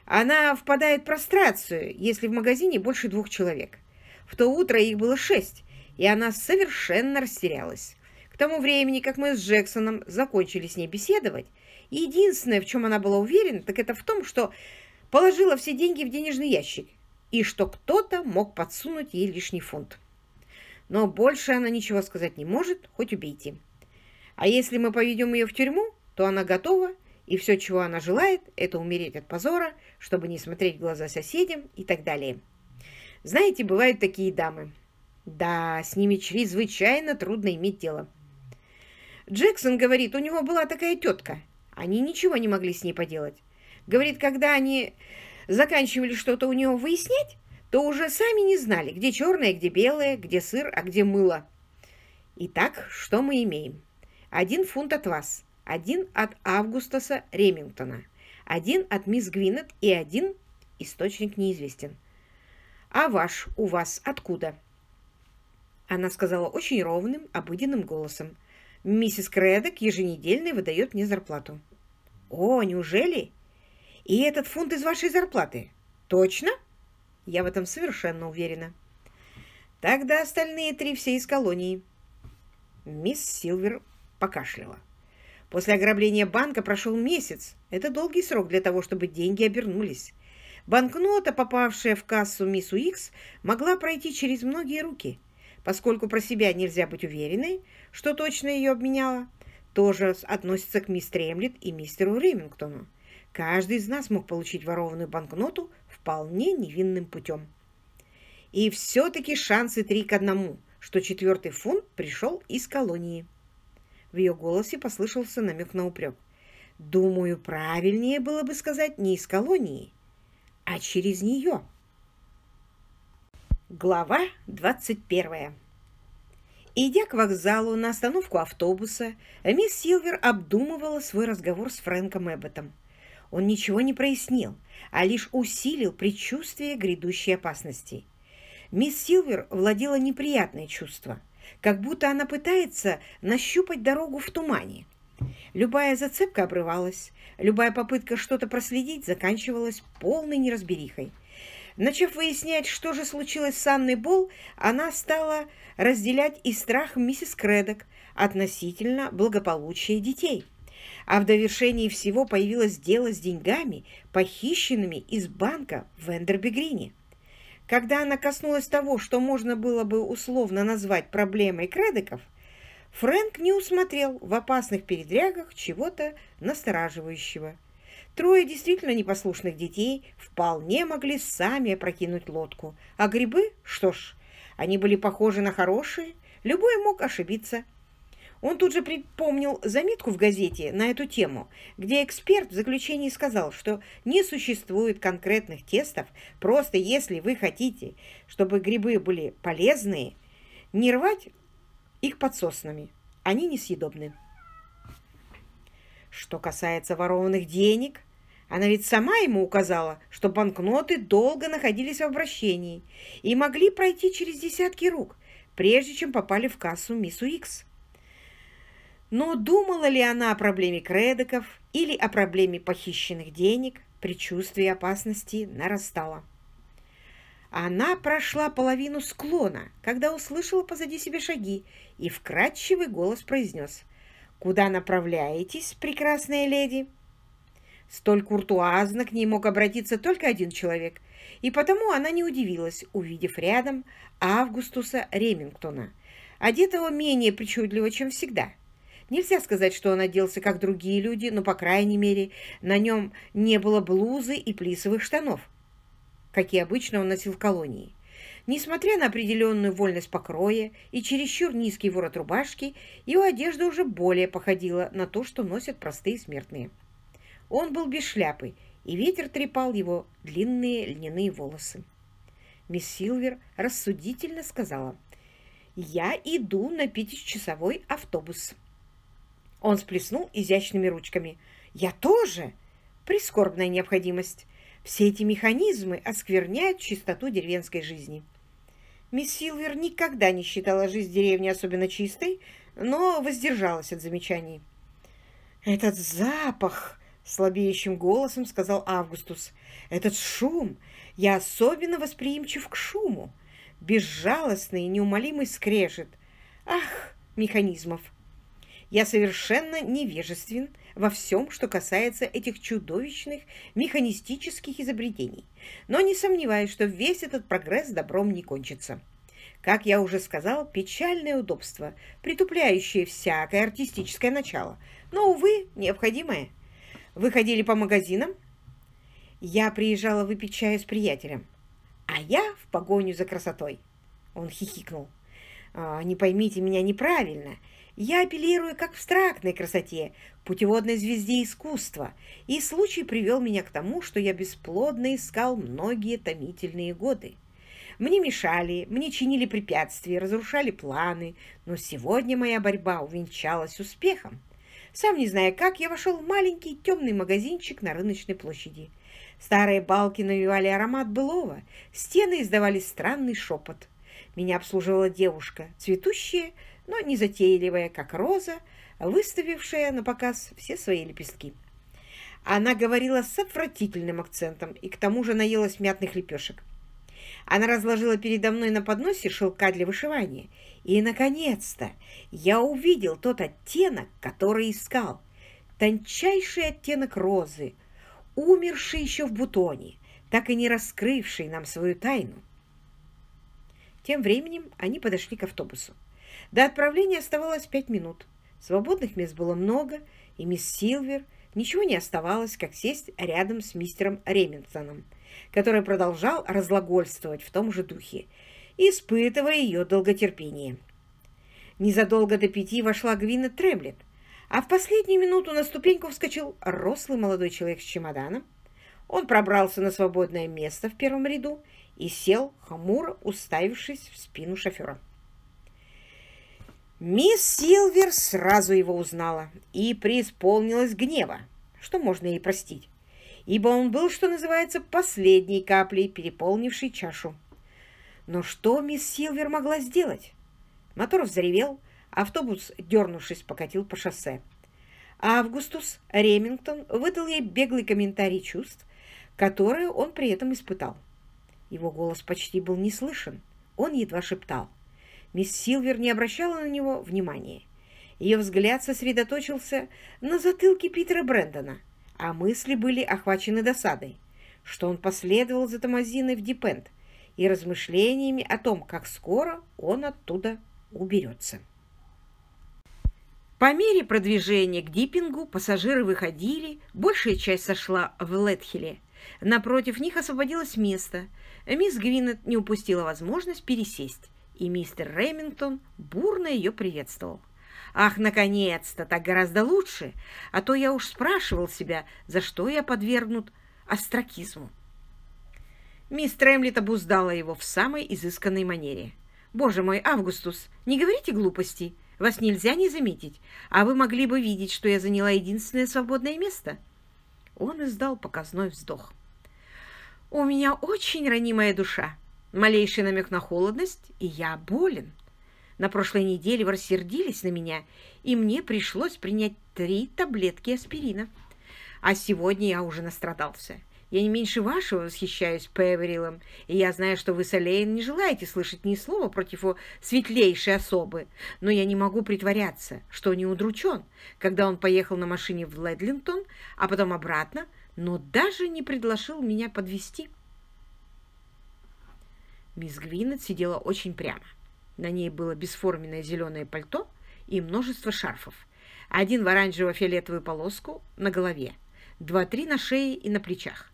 A: Она впадает в прострацию, если в магазине больше двух человек. В то утро их было шесть, и она совершенно растерялась. К тому времени, как мы с Джексоном закончили с ней беседовать, единственное, в чем она была уверена, так это в том, что положила все деньги в денежный ящик и что кто-то мог подсунуть ей лишний фунт. Но больше она ничего сказать не может, хоть убейте. А если мы поведем ее в тюрьму, то она готова, и все, чего она желает, это умереть от позора, чтобы не смотреть в глаза соседям и так далее. Знаете, бывают такие дамы. Да, с ними чрезвычайно трудно иметь дело. Джексон говорит, у него была такая тетка. Они ничего не могли с ней поделать. Говорит, когда они заканчивали что-то у него выяснять, то уже сами не знали, где черное, где белое, где сыр, а где мыло. Итак, что мы имеем? Один фунт от вас, один от Августаса Ремингтона, один от мисс Гвинет и один источник неизвестен. А ваш у вас откуда? Она сказала очень ровным, обыденным голосом. Миссис Кредок еженедельно выдает мне зарплату. О, неужели? И этот фунт из вашей зарплаты. Точно? Я в этом совершенно уверена. Тогда остальные три все из колонии. Мисс Силвер покашляла. После ограбления банка прошел месяц. Это долгий срок для того, чтобы деньги обернулись. Банкнота, попавшая в кассу мисс Уикс, могла пройти через многие руки. Поскольку про себя нельзя быть уверенной, что точно ее обменяла, тоже относится к мисс Тремлет и мистеру Ремингтону. Каждый из нас мог получить ворованную банкноту вполне невинным путем. И все-таки шансы три к одному, что четвертый фунт пришел из колонии. В ее голосе послышался намек на упрек. Думаю, правильнее было бы сказать не из колонии, а через нее. Глава 21. Идя к вокзалу на остановку автобуса, мисс Силвер обдумывала свой разговор с Фрэнком Эбботом он ничего не прояснил, а лишь усилил предчувствие грядущей опасности. Мисс Силвер владела неприятное чувство, как будто она пытается нащупать дорогу в тумане. Любая зацепка обрывалась, любая попытка что-то проследить заканчивалась полной неразберихой. Начав выяснять, что же случилось с Анной Бол, она стала разделять и страх миссис Кредок относительно благополучия детей. А в довершении всего появилось дело с деньгами, похищенными из банка в Эндербегрине. Когда она коснулась того, что можно было бы условно назвать проблемой кредиков, Фрэнк не усмотрел в опасных передрягах чего-то настораживающего. Трое действительно непослушных детей вполне могли сами опрокинуть лодку, а грибы, что ж, они были похожи на хорошие, любой мог ошибиться – он тут же припомнил заметку в газете на эту тему, где эксперт в заключении сказал, что не существует конкретных тестов, просто если вы хотите, чтобы грибы были полезные, не рвать их под соснами. Они несъедобны. Что касается ворованных денег, она ведь сама ему указала, что банкноты долго находились в обращении и могли пройти через десятки рук, прежде чем попали в кассу мисс Уикс. Но думала ли она о проблеме кредоков или о проблеме похищенных денег, предчувствие опасности нарастало. Она прошла половину склона, когда услышала позади себя шаги, и вкрадчивый голос произнес «Куда направляетесь, прекрасная леди?» Столь куртуазно к ней мог обратиться только один человек, и потому она не удивилась, увидев рядом Августуса Ремингтона, одетого менее причудливо, чем всегда – Нельзя сказать, что он оделся, как другие люди, но, по крайней мере, на нем не было блузы и плисовых штанов, какие обычно он носил в колонии. Несмотря на определенную вольность покроя и чересчур низкий ворот рубашки, его одежда уже более походила на то, что носят простые смертные. Он был без шляпы, и ветер трепал его длинные льняные волосы. Мисс Силвер рассудительно сказала, «Я иду на пятичасовой автобус». Он сплеснул изящными ручками. «Я тоже!» Прискорбная необходимость. Все эти механизмы оскверняют чистоту деревенской жизни. Мисс Силвер никогда не считала жизнь деревни особенно чистой, но воздержалась от замечаний. «Этот запах!» — слабеющим голосом сказал Августус. «Этот шум! Я особенно восприимчив к шуму! Безжалостный, неумолимый скрежет! Ах, механизмов!» Я совершенно невежествен во всем, что касается этих чудовищных механистических изобретений, но не сомневаюсь, что весь этот прогресс добром не кончится. Как я уже сказал, печальное удобство, притупляющее всякое артистическое начало, но, увы, необходимое. Вы ходили по магазинам? Я приезжала выпить чаю с приятелем, а я в погоню за красотой. Он хихикнул. «А, «Не поймите меня неправильно. Я апеллирую к абстрактной красоте, путеводной звезде искусства, и случай привел меня к тому, что я бесплодно искал многие томительные годы. Мне мешали, мне чинили препятствия, разрушали планы, но сегодня моя борьба увенчалась успехом. Сам не зная как, я вошел в маленький темный магазинчик на рыночной площади. Старые балки навевали аромат былого, стены издавали странный шепот. Меня обслуживала девушка, цветущая, но не затейливая, как роза, выставившая на показ все свои лепестки. Она говорила с отвратительным акцентом и к тому же наелась мятных лепешек. Она разложила передо мной на подносе шелка для вышивания. И, наконец-то, я увидел тот оттенок, который искал. Тончайший оттенок розы, умерший еще в бутоне, так и не раскрывший нам свою тайну. Тем временем они подошли к автобусу. До отправления оставалось пять минут. Свободных мест было много, и мисс Силвер ничего не оставалось, как сесть рядом с мистером Ремингтоном, который продолжал разлагольствовать в том же духе, испытывая ее долготерпение. Незадолго до пяти вошла Гвина Тремлет, а в последнюю минуту на ступеньку вскочил рослый молодой человек с чемоданом. Он пробрался на свободное место в первом ряду и сел, хмуро уставившись в спину шофера. Мисс Силвер сразу его узнала и преисполнилась гнева, что можно ей простить, ибо он был, что называется, последней каплей, переполнившей чашу. Но что мисс Силвер могла сделать? Мотор взревел, автобус, дернувшись, покатил по шоссе. А Августус Ремингтон выдал ей беглый комментарий чувств, которые он при этом испытал. Его голос почти был не слышен, он едва шептал – Мисс Силвер не обращала на него внимания. Ее взгляд сосредоточился на затылке Питера Брэндона, а мысли были охвачены досадой, что он последовал за Томазиной в Дипенд и размышлениями о том, как скоро он оттуда уберется. По мере продвижения к Диппингу пассажиры выходили, большая часть сошла в Летхиле. Напротив них освободилось место. Мисс Гвинет не упустила возможность пересесть и мистер Ремингтон бурно ее приветствовал. «Ах, наконец-то! Так гораздо лучше! А то я уж спрашивал себя, за что я подвергнут остракизму». Мисс Тремлет обуздала его в самой изысканной манере. «Боже мой, Августус, не говорите глупостей! Вас нельзя не заметить, а вы могли бы видеть, что я заняла единственное свободное место!» Он издал показной вздох. «У меня очень ранимая душа. Малейший намек на холодность, и я болен. На прошлой неделе вы рассердились на меня, и мне пришлось принять три таблетки аспирина. А сегодня я уже настрадался. Я не меньше вашего восхищаюсь Певерилом, и я знаю, что вы с Алейн не желаете слышать ни слова против его светлейшей особы, но я не могу притворяться, что не удручен, когда он поехал на машине в Ледлинтон, а потом обратно, но даже не предложил меня подвести. Мисс Гвинет сидела очень прямо. На ней было бесформенное зеленое пальто и множество шарфов. Один в оранжево-фиолетовую полоску на голове, два-три на шее и на плечах.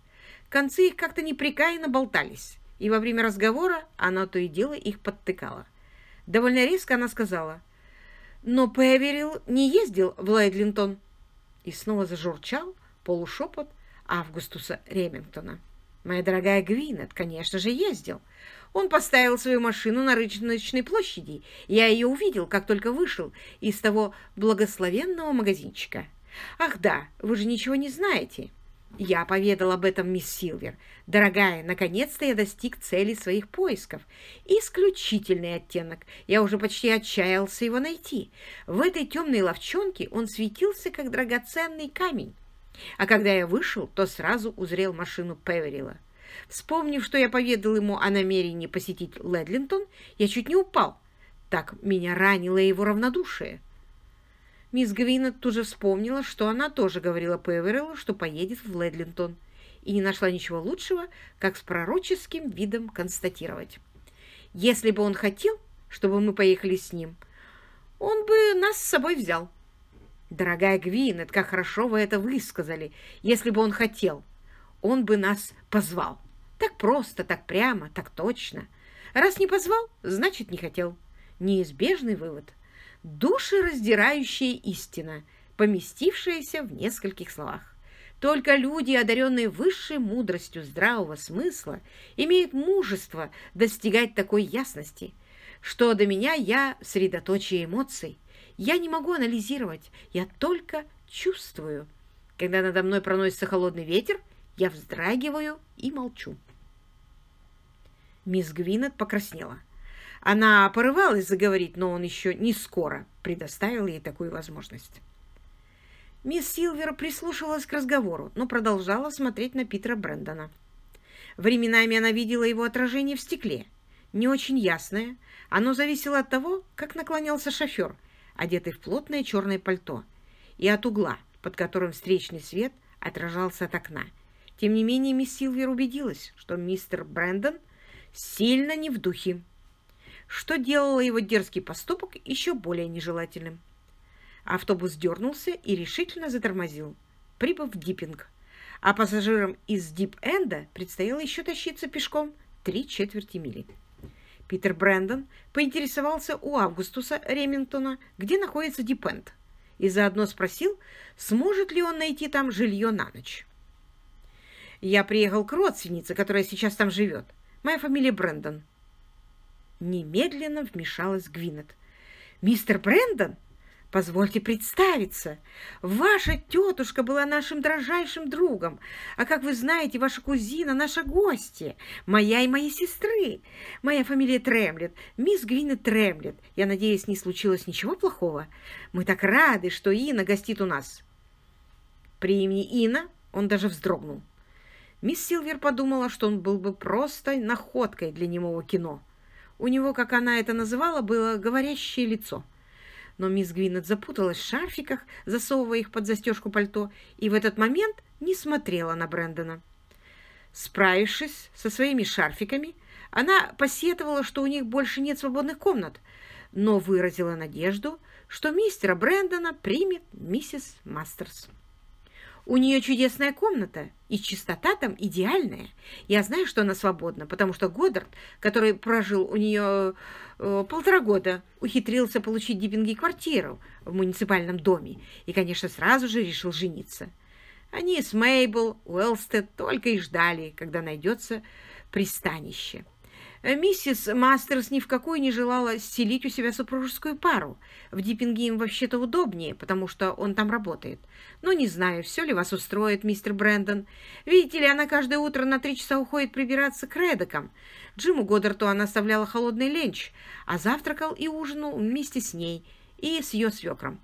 A: Концы их как-то непрекаянно болтались, и во время разговора она то и дело их подтыкала. Довольно резко она сказала, «Но Певерил не ездил в Лейдлинтон». И снова зажурчал полушепот Августуса Ремингтона. «Моя дорогая Гвинет, конечно же, ездил. Он поставил свою машину на рыночной площади. Я ее увидел, как только вышел из того благословенного магазинчика. «Ах да, вы же ничего не знаете!» Я поведал об этом мисс Силвер. «Дорогая, наконец-то я достиг цели своих поисков. Исключительный оттенок. Я уже почти отчаялся его найти. В этой темной ловчонке он светился, как драгоценный камень. А когда я вышел, то сразу узрел машину Певерила. Вспомнив, что я поведал ему о намерении посетить Ледлинтон, я чуть не упал. Так меня ранило его равнодушие. Мисс Гвинет тут же вспомнила, что она тоже говорила Певереллу, что поедет в Ледлинтон, и не нашла ничего лучшего, как с пророческим видом констатировать. Если бы он хотел, чтобы мы поехали с ним, он бы нас с собой взял. Дорогая Гвинет, как хорошо вы это высказали. Если бы он хотел, он бы нас позвал. Так просто, так прямо, так точно. Раз не позвал, значит, не хотел. Неизбежный вывод. Душераздирающая истина, поместившаяся в нескольких словах. Только люди, одаренные высшей мудростью здравого смысла, имеют мужество достигать такой ясности, что до меня я средоточие эмоций. Я не могу анализировать, я только чувствую. Когда надо мной проносится холодный ветер, я вздрагиваю и молчу. Мисс Гвинет покраснела. Она порывалась заговорить, но он еще не скоро предоставил ей такую возможность. Мисс Силвер прислушивалась к разговору, но продолжала смотреть на Питера Брэндона. Временами она видела его отражение в стекле, не очень ясное. Оно зависело от того, как наклонялся шофер, одетый в плотное черное пальто, и от угла, под которым встречный свет отражался от окна. Тем не менее, мисс Силвер убедилась, что мистер Брэндон сильно не в духе, что делало его дерзкий поступок еще более нежелательным. Автобус дернулся и решительно затормозил, прибыв в Диппинг, а пассажирам из Дип-Энда предстояло еще тащиться пешком три четверти мили. Питер Брэндон поинтересовался у Августуса Ремингтона, где находится Дипенд, и заодно спросил, сможет ли он найти там жилье на ночь. «Я приехал к родственнице, которая сейчас там живет, Моя фамилия Брэндон». Немедленно вмешалась Гвинет. «Мистер Брэндон, позвольте представиться. Ваша тетушка была нашим дрожайшим другом, а, как вы знаете, ваша кузина — наша гостья, моя и моей сестры. Моя фамилия Тремлет, мисс Гвинет Тремлет. Я надеюсь, не случилось ничего плохого. Мы так рады, что Ина гостит у нас». При имени Ина он даже вздрогнул. Мисс Силвер подумала, что он был бы просто находкой для немого кино. У него, как она это называла, было говорящее лицо. Но мисс Гвинет запуталась в шарфиках, засовывая их под застежку пальто, и в этот момент не смотрела на Брэндона. Справившись со своими шарфиками, она посетовала, что у них больше нет свободных комнат, но выразила надежду, что мистера Брэндона примет миссис Мастерс. У нее чудесная комната, и чистота там идеальная. Я знаю, что она свободна, потому что Годдард, который прожил у нее э, полтора года, ухитрился получить диппинги квартиру в муниципальном доме и, конечно, сразу же решил жениться. Они с Мейбл, Уэлстед только и ждали, когда найдется пристанище. Э, миссис Мастерс ни в какую не желала селить у себя супружескую пару. В Диппинге им вообще-то удобнее, потому что он там работает. Но ну, не знаю, все ли вас устроит, мистер Брэндон. Видите ли, она каждое утро на три часа уходит прибираться к Редекам. Джиму Годдарту она оставляла холодный ленч, а завтракал и ужинал вместе с ней и с ее свекром.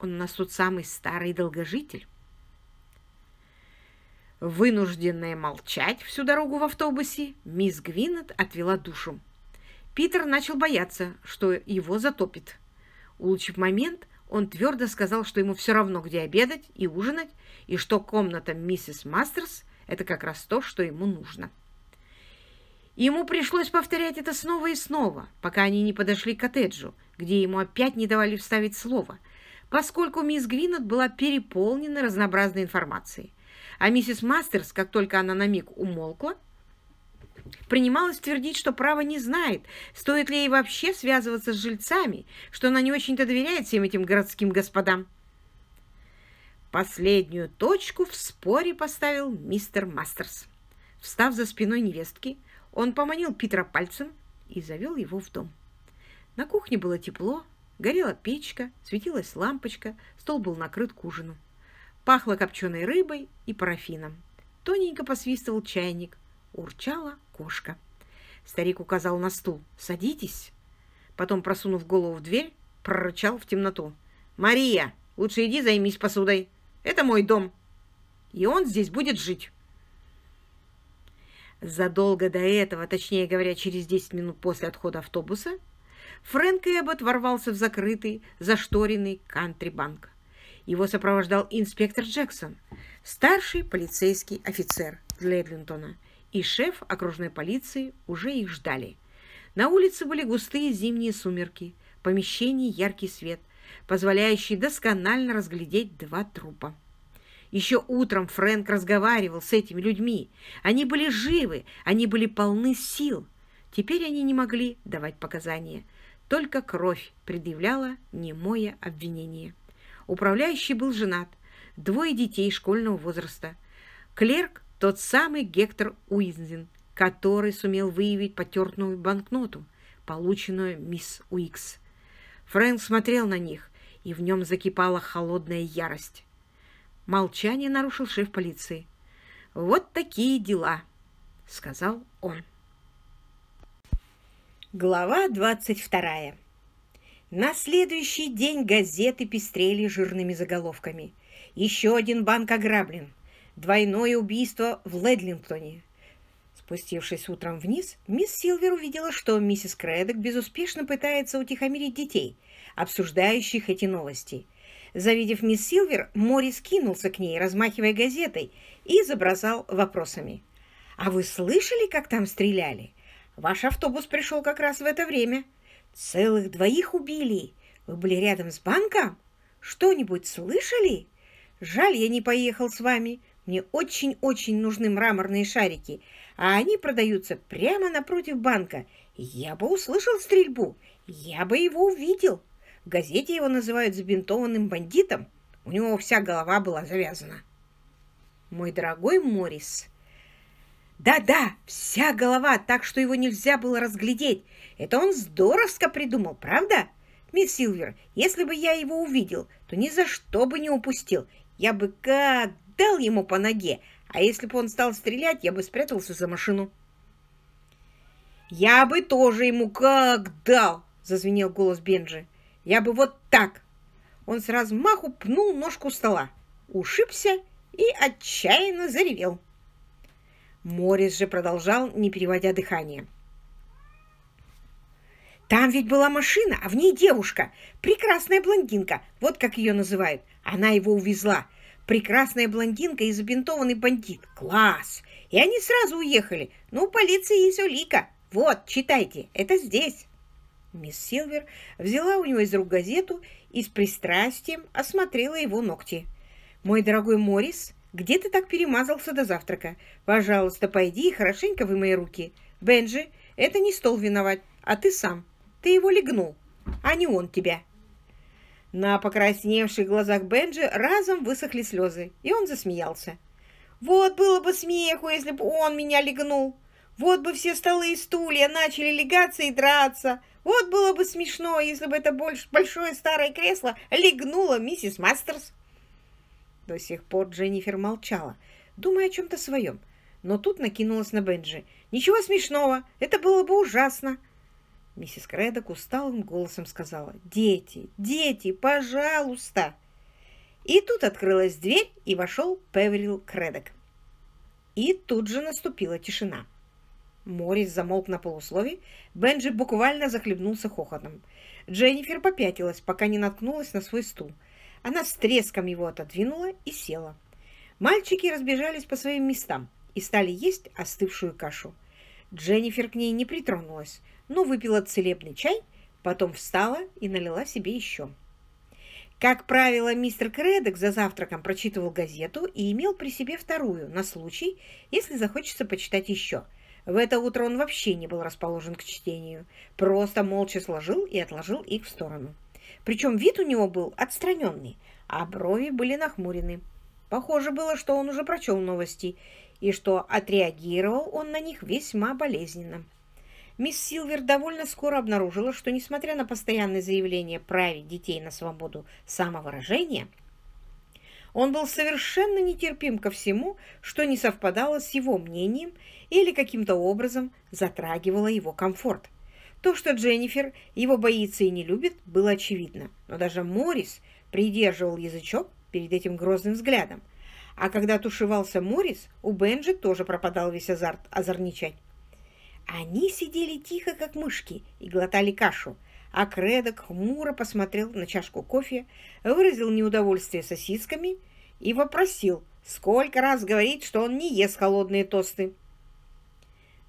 A: Он у нас тут самый старый долгожитель». Вынужденная молчать всю дорогу в автобусе, мисс Гвинет отвела душу. Питер начал бояться, что его затопит. Улучив момент, он твердо сказал, что ему все равно, где обедать и ужинать, и что комната миссис Мастерс – это как раз то, что ему нужно. Ему пришлось повторять это снова и снова, пока они не подошли к коттеджу, где ему опять не давали вставить слово, поскольку мисс Гвинет была переполнена разнообразной информацией. А миссис Мастерс, как только она на миг умолкла, принималась твердить, что право не знает, стоит ли ей вообще связываться с жильцами, что она не очень-то доверяет всем этим городским господам. Последнюю точку в споре поставил мистер Мастерс. Встав за спиной невестки, он поманил Питера пальцем и завел его в дом. На кухне было тепло, горела печка, светилась лампочка, стол был накрыт к ужину. Пахло копченой рыбой и парафином. Тоненько посвистывал чайник. Урчала кошка. Старик указал на стул. «Садитесь». Потом, просунув голову в дверь, прорычал в темноту. «Мария, лучше иди займись посудой. Это мой дом, и он здесь будет жить». Задолго до этого, точнее говоря, через 10 минут после отхода автобуса, Фрэнк Эббот ворвался в закрытый, зашторенный кантри-банк. Его сопровождал инспектор Джексон, старший полицейский офицер Ледлинтона, и шеф окружной полиции уже их ждали. На улице были густые зимние сумерки, в помещении яркий свет, позволяющий досконально разглядеть два трупа. Еще утром Фрэнк разговаривал с этими людьми. Они были живы, они были полны сил. Теперь они не могли давать показания. Только кровь предъявляла немое обвинение. Управляющий был женат, двое детей школьного возраста. Клерк – тот самый Гектор Уинзин, который сумел выявить потертную банкноту, полученную мисс Уикс. Фрэнк смотрел на них, и в нем закипала холодная ярость. Молчание нарушил шеф полиции. «Вот такие дела», — сказал он. Глава двадцать вторая. На следующий день газеты пестрели жирными заголовками. Еще один банк ограблен. Двойное убийство в Ледлингтоне. Спустившись утром вниз, мисс Силвер увидела, что миссис Кредок безуспешно пытается утихомирить детей, обсуждающих эти новости. Завидев мисс Силвер, Морис кинулся к ней, размахивая газетой, и забросал вопросами. «А вы слышали, как там стреляли? Ваш автобус пришел как раз в это время». Целых двоих убили. Вы были рядом с банком? Что-нибудь слышали? Жаль, я не поехал с вами. Мне очень-очень нужны мраморные шарики, а они продаются прямо напротив банка. Я бы услышал стрельбу, я бы его увидел. В газете его называют забинтованным бандитом. У него вся голова была завязана. Мой дорогой Морис, да-да, вся голова, так что его нельзя было разглядеть. Это он здоровско придумал, правда? Мисс Силвер, если бы я его увидел, то ни за что бы не упустил. Я бы как дал ему по ноге, а если бы он стал стрелять, я бы спрятался за машину. «Я бы тоже ему как дал!» — зазвенел голос Бенджи. «Я бы вот так!» Он с размаху пнул ножку стола, ушибся и отчаянно заревел. Морис же продолжал, не переводя дыхание. «Там ведь была машина, а в ней девушка. Прекрасная блондинка, вот как ее называют. Она его увезла. Прекрасная блондинка и забинтованный бандит. Класс! И они сразу уехали. Ну, полиции есть улика. Вот, читайте, это здесь». Мисс Силвер взяла у него из рук газету и с пристрастием осмотрела его ногти. «Мой дорогой Морис, где ты так перемазался до завтрака? Пожалуйста, пойди и хорошенько вымой руки. Бенджи, это не стол виноват, а ты сам. Ты его легнул, а не он тебя». На покрасневших глазах Бенджи разом высохли слезы, и он засмеялся. «Вот было бы смеху, если бы он меня легнул! Вот бы все столы и стулья начали легаться и драться! Вот было бы смешно, если бы это больш большое старое кресло легнуло миссис Мастерс!» До сих пор Дженнифер молчала, думая о чем-то своем, но тут накинулась на Бенджи. «Ничего смешного! Это было бы ужасно!» Миссис Крэдок усталым голосом сказала. «Дети! Дети! Пожалуйста!» И тут открылась дверь, и вошел Певерил Кредок. И тут же наступила тишина. Морис замолк на полуслове, Бенджи буквально захлебнулся хохотом. Дженнифер попятилась, пока не наткнулась на свой стул – она с треском его отодвинула и села. Мальчики разбежались по своим местам и стали есть остывшую кашу. Дженнифер к ней не притронулась, но выпила целебный чай, потом встала и налила себе еще. Как правило, мистер Кредок за завтраком прочитывал газету и имел при себе вторую, на случай, если захочется почитать еще. В это утро он вообще не был расположен к чтению, просто молча сложил и отложил их в сторону. Причем вид у него был отстраненный, а брови были нахмурены. Похоже было, что он уже прочел новости и что отреагировал он на них весьма болезненно. Мисс Силвер довольно скоро обнаружила, что, несмотря на постоянные заявления править детей на свободу самовыражения, он был совершенно нетерпим ко всему, что не совпадало с его мнением или каким-то образом затрагивало его комфорт. То, что Дженнифер его боится и не любит, было очевидно, но даже Морис придерживал язычок перед этим грозным взглядом. А когда тушевался Морис, у Бенджи тоже пропадал весь азарт озорничать. Они сидели тихо, как мышки, и глотали кашу, а Кредок хмуро посмотрел на чашку кофе, выразил неудовольствие сосисками и вопросил, сколько раз говорить, что он не ест холодные тосты.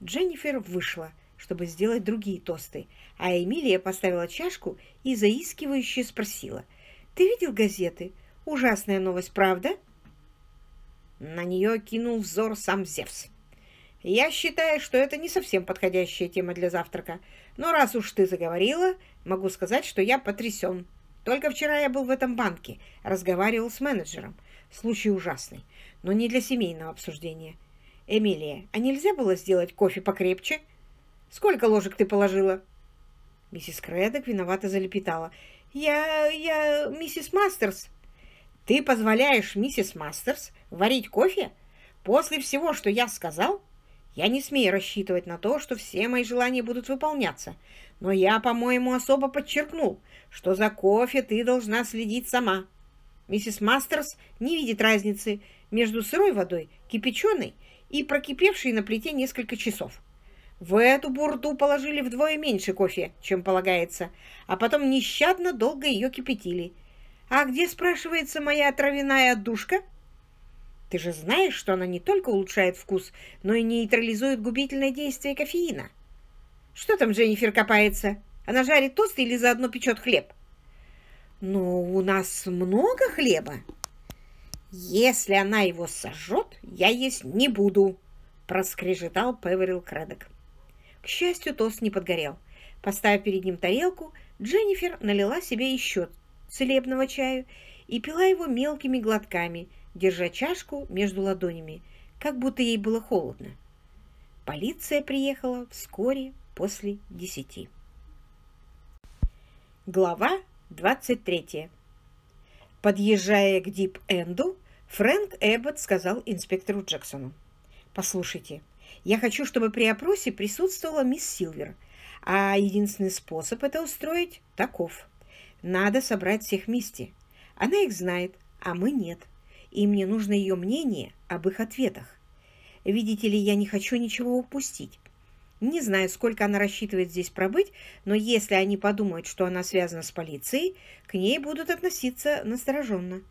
A: Дженнифер вышла, чтобы сделать другие тосты, а Эмилия поставила чашку и заискивающе спросила. «Ты видел газеты? Ужасная новость, правда?» На нее кинул взор сам Зевс. «Я считаю, что это не совсем подходящая тема для завтрака, но раз уж ты заговорила, могу сказать, что я потрясен. Только вчера я был в этом банке, разговаривал с менеджером. Случай ужасный, но не для семейного обсуждения. Эмилия, а нельзя было сделать кофе покрепче?» Сколько ложек ты положила?» Миссис Кредок виновато залепетала. «Я... я... миссис Мастерс». «Ты позволяешь миссис Мастерс варить кофе? После всего, что я сказал?» «Я не смею рассчитывать на то, что все мои желания будут выполняться, но я, по-моему, особо подчеркнул, что за кофе ты должна следить сама. Миссис Мастерс не видит разницы между сырой водой, кипяченой и прокипевшей на плите несколько часов». В эту бурду положили вдвое меньше кофе, чем полагается, а потом нещадно долго ее кипятили. А где, спрашивается, моя травяная отдушка? Ты же знаешь, что она не только улучшает вкус, но и нейтрализует губительное действие кофеина. Что там Дженнифер копается? Она жарит тост или заодно печет хлеб? Но ну, у нас много хлеба. Если она его сожжет, я есть не буду, проскрежетал Певерил Кредок. К счастью, тост не подгорел. Поставив перед ним тарелку, Дженнифер налила себе еще целебного чаю и пила его мелкими глотками, держа чашку между ладонями, как будто ей было холодно. Полиция приехала вскоре после десяти. Глава 23. Подъезжая к Дип-Энду, Фрэнк Эбботт сказал инспектору Джексону. «Послушайте, я хочу, чтобы при опросе присутствовала мисс Силвер. А единственный способ это устроить таков. Надо собрать всех вместе. Она их знает, а мы нет. И мне нужно ее мнение об их ответах. Видите ли, я не хочу ничего упустить. Не знаю, сколько она рассчитывает здесь пробыть, но если они подумают, что она связана с полицией, к ней будут относиться настороженно.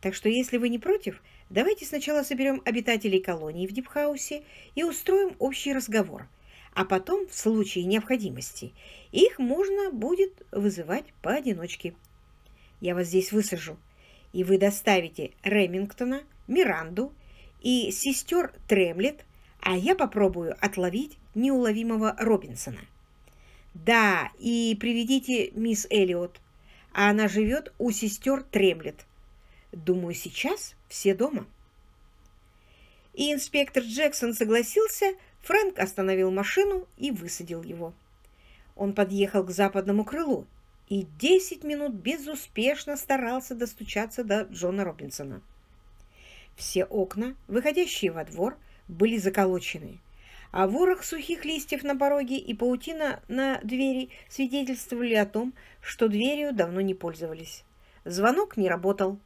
A: Так что, если вы не против, Давайте сначала соберем обитателей колонии в Дипхаусе и устроим общий разговор. А потом, в случае необходимости, их можно будет вызывать поодиночке. Я вас здесь высажу, и вы доставите Ремингтона, Миранду и сестер Тремлет, а я попробую отловить неуловимого Робинсона. Да, и приведите мисс Эллиот, а она живет у сестер Тремлет. Думаю, сейчас все дома?» И инспектор Джексон согласился, Фрэнк остановил машину и высадил его. Он подъехал к западному крылу и 10 минут безуспешно старался достучаться до Джона Робинсона. Все окна, выходящие во двор, были заколочены, а ворох сухих листьев на пороге и паутина на двери свидетельствовали о том, что дверью давно не пользовались. Звонок не работал,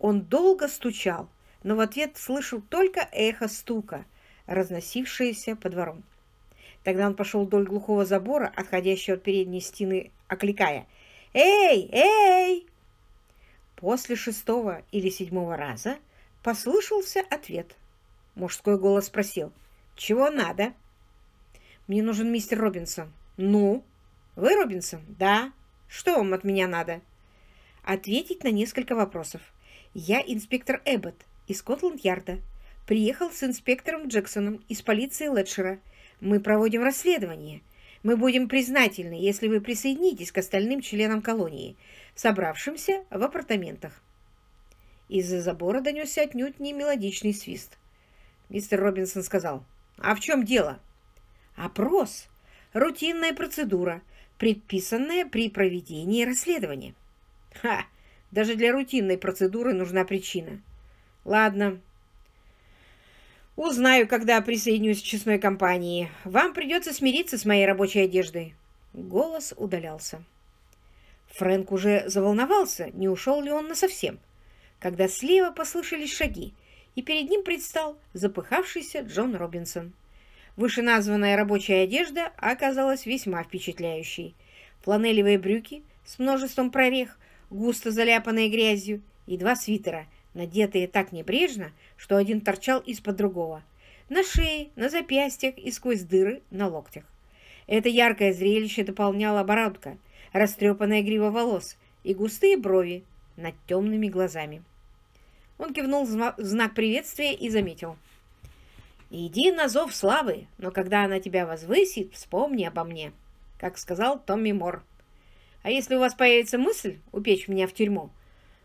A: он долго стучал, но в ответ слышал только эхо стука, разносившееся по двору. Тогда он пошел вдоль глухого забора, отходящего от передней стены, окликая «Эй! Эй!». После шестого или седьмого раза послышался ответ. Мужской голос спросил «Чего надо?». «Мне нужен мистер Робинсон». «Ну? Вы Робинсон?» «Да. Что вам от меня надо?» Ответить на несколько вопросов. Я инспектор Эббот из Скотланд-Ярда. Приехал с инспектором Джексоном из полиции Летшера. Мы проводим расследование. Мы будем признательны, если вы присоединитесь к остальным членам колонии, собравшимся в апартаментах». Из-за забора донесся отнюдь не мелодичный свист. Мистер Робинсон сказал, «А в чем дело?» «Опрос. Рутинная процедура, предписанная при проведении расследования». «Ха!» Даже для рутинной процедуры нужна причина. Ладно. Узнаю, когда присоединюсь к честной компании. Вам придется смириться с моей рабочей одеждой. Голос удалялся. Фрэнк уже заволновался, не ушел ли он насовсем, когда слева послышались шаги, и перед ним предстал запыхавшийся Джон Робинсон. Вышеназванная рабочая одежда оказалась весьма впечатляющей. Фланелевые брюки с множеством прорех, густо заляпанные грязью, и два свитера, надетые так небрежно, что один торчал из-под другого, на шее, на запястьях и сквозь дыры на локтях. Это яркое зрелище дополняла бородка, растрепанная грива волос и густые брови над темными глазами. Он кивнул в знак приветствия и заметил. «Иди на зов славы, но когда она тебя возвысит, вспомни обо мне», как сказал Томми Мор. А если у вас появится мысль упечь меня в тюрьму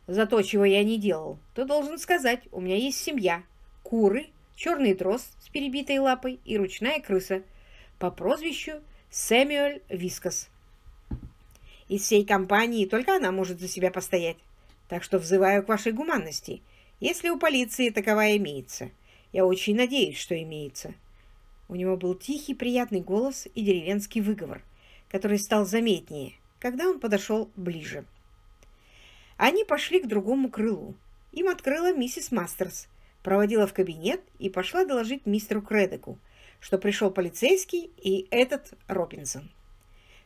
A: за то, чего я не делал, то должен сказать, у меня есть семья, куры, черный трос с перебитой лапой и ручная крыса по прозвищу Сэмюэль Вискас. Из всей компании только она может за себя постоять. Так что взываю к вашей гуманности, если у полиции таковая имеется. Я очень надеюсь, что имеется. У него был тихий, приятный голос и деревенский выговор, который стал заметнее – когда он подошел ближе. Они пошли к другому крылу. Им открыла миссис Мастерс, проводила в кабинет и пошла доложить мистеру Кредеку, что пришел полицейский и этот Робинсон.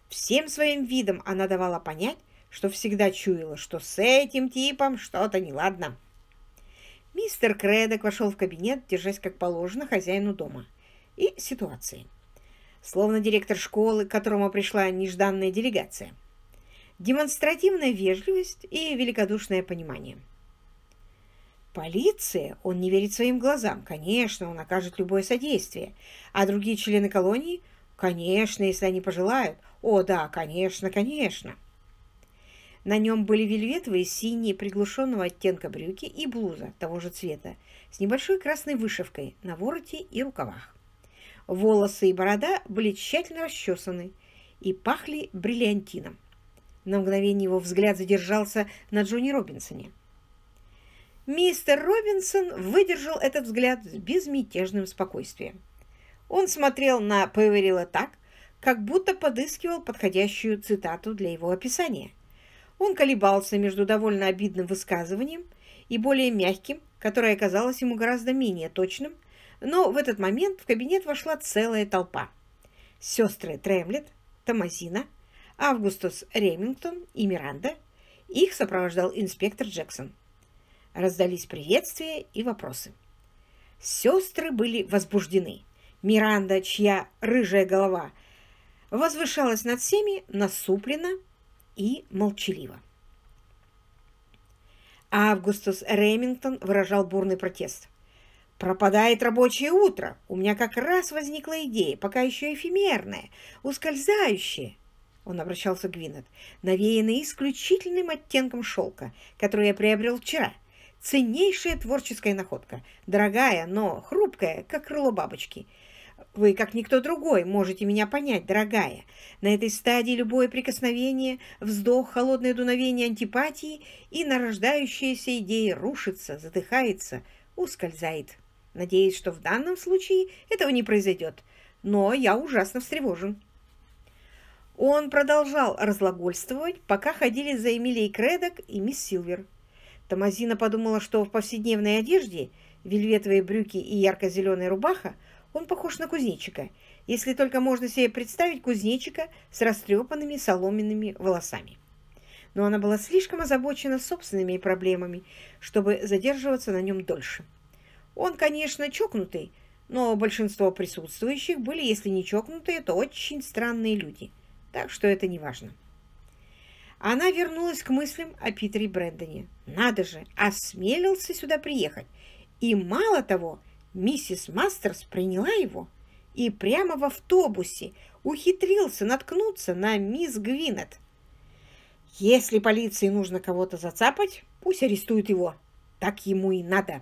A: Всем своим видом она давала понять, что всегда чуяла, что с этим типом что-то неладно. Мистер Кредек вошел в кабинет, держась как положено хозяину дома и ситуации. Словно директор школы, к которому пришла нежданная делегация – демонстративная вежливость и великодушное понимание. Полиция? Он не верит своим глазам. Конечно, он окажет любое содействие. А другие члены колонии? Конечно, если они пожелают. О, да, конечно, конечно. На нем были вельветовые, синие, приглушенного оттенка брюки и блуза того же цвета с небольшой красной вышивкой на вороте и рукавах. Волосы и борода были тщательно расчесаны и пахли бриллиантином. На мгновение его взгляд задержался на Джонни Робинсоне. Мистер Робинсон выдержал этот взгляд с безмятежным спокойствием. Он смотрел на Певерила так, как будто подыскивал подходящую цитату для его описания. Он колебался между довольно обидным высказыванием и более мягким, которое казалось ему гораздо менее точным, но в этот момент в кабинет вошла целая толпа. Сестры Тремлет, Томазина – Августус Ремингтон и Миранда. Их сопровождал инспектор Джексон. Раздались приветствия и вопросы. Сестры были возбуждены. Миранда, чья рыжая голова возвышалась над всеми, насуплена и молчалива. Августус Ремингтон выражал бурный протест. «Пропадает рабочее утро. У меня как раз возникла идея, пока еще эфемерная, ускользающая он обращался к Гвинет, навеянный исключительным оттенком шелка, который я приобрел вчера. Ценнейшая творческая находка, дорогая, но хрупкая, как крыло бабочки. Вы, как никто другой, можете меня понять, дорогая. На этой стадии любое прикосновение, вздох, холодное дуновение антипатии и нарождающаяся идея рушится, задыхается, ускользает. Надеюсь, что в данном случае этого не произойдет. Но я ужасно встревожен. Он продолжал разлагольствовать, пока ходили за Эмилией Кредок и мисс Силвер. Тамазина подумала, что в повседневной одежде, вельветовые брюки и ярко-зеленая рубаха, он похож на кузнечика, если только можно себе представить кузнечика с растрепанными соломенными волосами. Но она была слишком озабочена собственными проблемами, чтобы задерживаться на нем дольше. Он, конечно, чокнутый, но большинство присутствующих были, если не чокнутые, то очень странные люди – так что это не важно. Она вернулась к мыслям о Питере Брэндоне. Надо же, осмелился сюда приехать. И мало того, миссис Мастерс приняла его и прямо в автобусе ухитрился наткнуться на мисс Гвинет. Если полиции нужно кого-то зацапать, пусть арестуют его. Так ему и надо.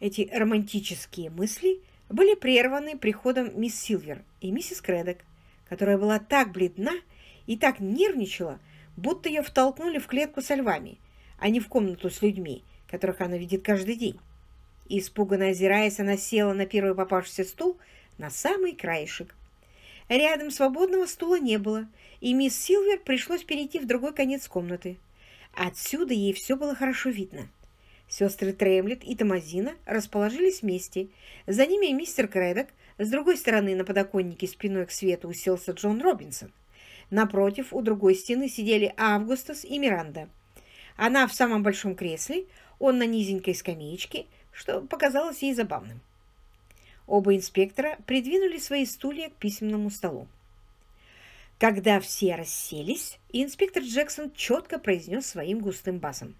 A: Эти романтические мысли были прерваны приходом мисс Силвер и миссис Кредок, которая была так бледна и так нервничала, будто ее втолкнули в клетку со львами, а не в комнату с людьми, которых она видит каждый день. И, испуганно озираясь, она села на первый попавшийся стул на самый краешек. Рядом свободного стула не было, и мисс Силвер пришлось перейти в другой конец комнаты. Отсюда ей все было хорошо видно. Сестры Тремлет и Тамазина расположились вместе. За ними мистер Кредок, с другой стороны на подоконнике спиной к свету уселся Джон Робинсон. Напротив, у другой стены сидели Августас и Миранда. Она в самом большом кресле, он на низенькой скамеечке, что показалось ей забавным. Оба инспектора придвинули свои стулья к письменному столу. Когда все расселись, инспектор Джексон четко произнес своим густым басом.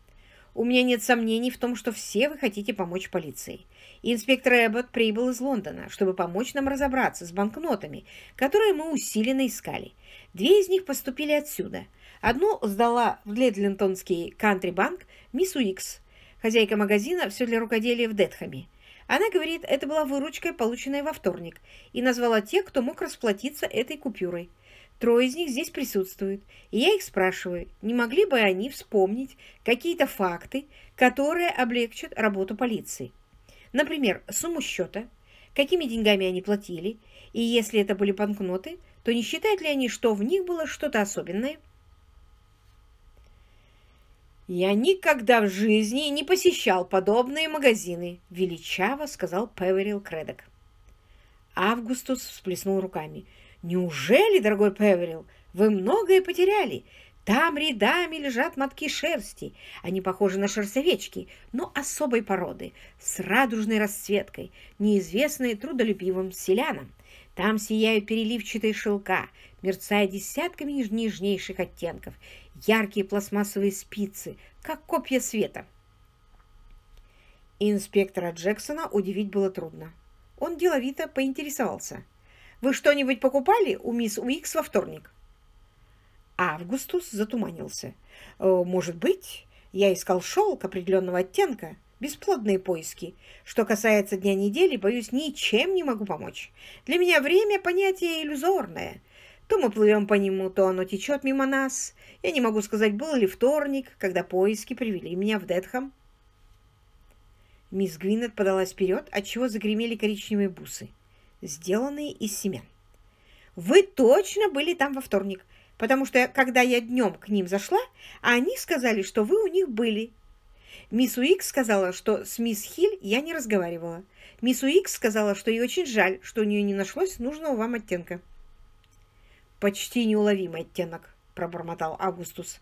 A: У меня нет сомнений в том, что все вы хотите помочь полиции. Инспектор Эббот прибыл из Лондона, чтобы помочь нам разобраться с банкнотами, которые мы усиленно искали. Две из них поступили отсюда. Одну сдала в Ледлинтонский кантри-банк мисс Уикс, хозяйка магазина «Все для рукоделия» в Детхаме. Она говорит, это была выручка, полученная во вторник, и назвала тех, кто мог расплатиться этой купюрой. Трое из них здесь присутствуют, и я их спрашиваю, не могли бы они вспомнить какие-то факты, которые облегчат работу полиции. Например, сумму счета, какими деньгами они платили, и если это были банкноты, то не считают ли они, что в них было что-то особенное? «Я никогда в жизни не посещал подобные магазины», – величаво сказал Певерил Кредок. Августус всплеснул руками – «Неужели, дорогой Певерил, вы многое потеряли? Там рядами лежат мотки шерсти. Они похожи на шерстовечки, но особой породы, с радужной расцветкой, неизвестные трудолюбивым селянам. Там сияют переливчатые шелка, мерцая десятками ниж нежнейших оттенков, яркие пластмассовые спицы, как копья света. Инспектора Джексона удивить было трудно. Он деловито поинтересовался – вы что-нибудь покупали у мисс Уикс во вторник?» Августус затуманился. «Э, «Может быть, я искал шелк определенного оттенка. Бесплодные поиски. Что касается дня недели, боюсь, ничем не могу помочь. Для меня время – понятие иллюзорное. То мы плывем по нему, то оно течет мимо нас. Я не могу сказать, был ли вторник, когда поиски привели меня в Детхам». Мисс Гвинет подалась вперед, отчего загремели коричневые бусы сделанные из семян. Вы точно были там во вторник, потому что, когда я днем к ним зашла, они сказали, что вы у них были. Мисс Уикс сказала, что с мисс Хиль я не разговаривала. Мисс Уикс сказала, что ей очень жаль, что у нее не нашлось нужного вам оттенка. «Почти неуловимый оттенок», – пробормотал Августус.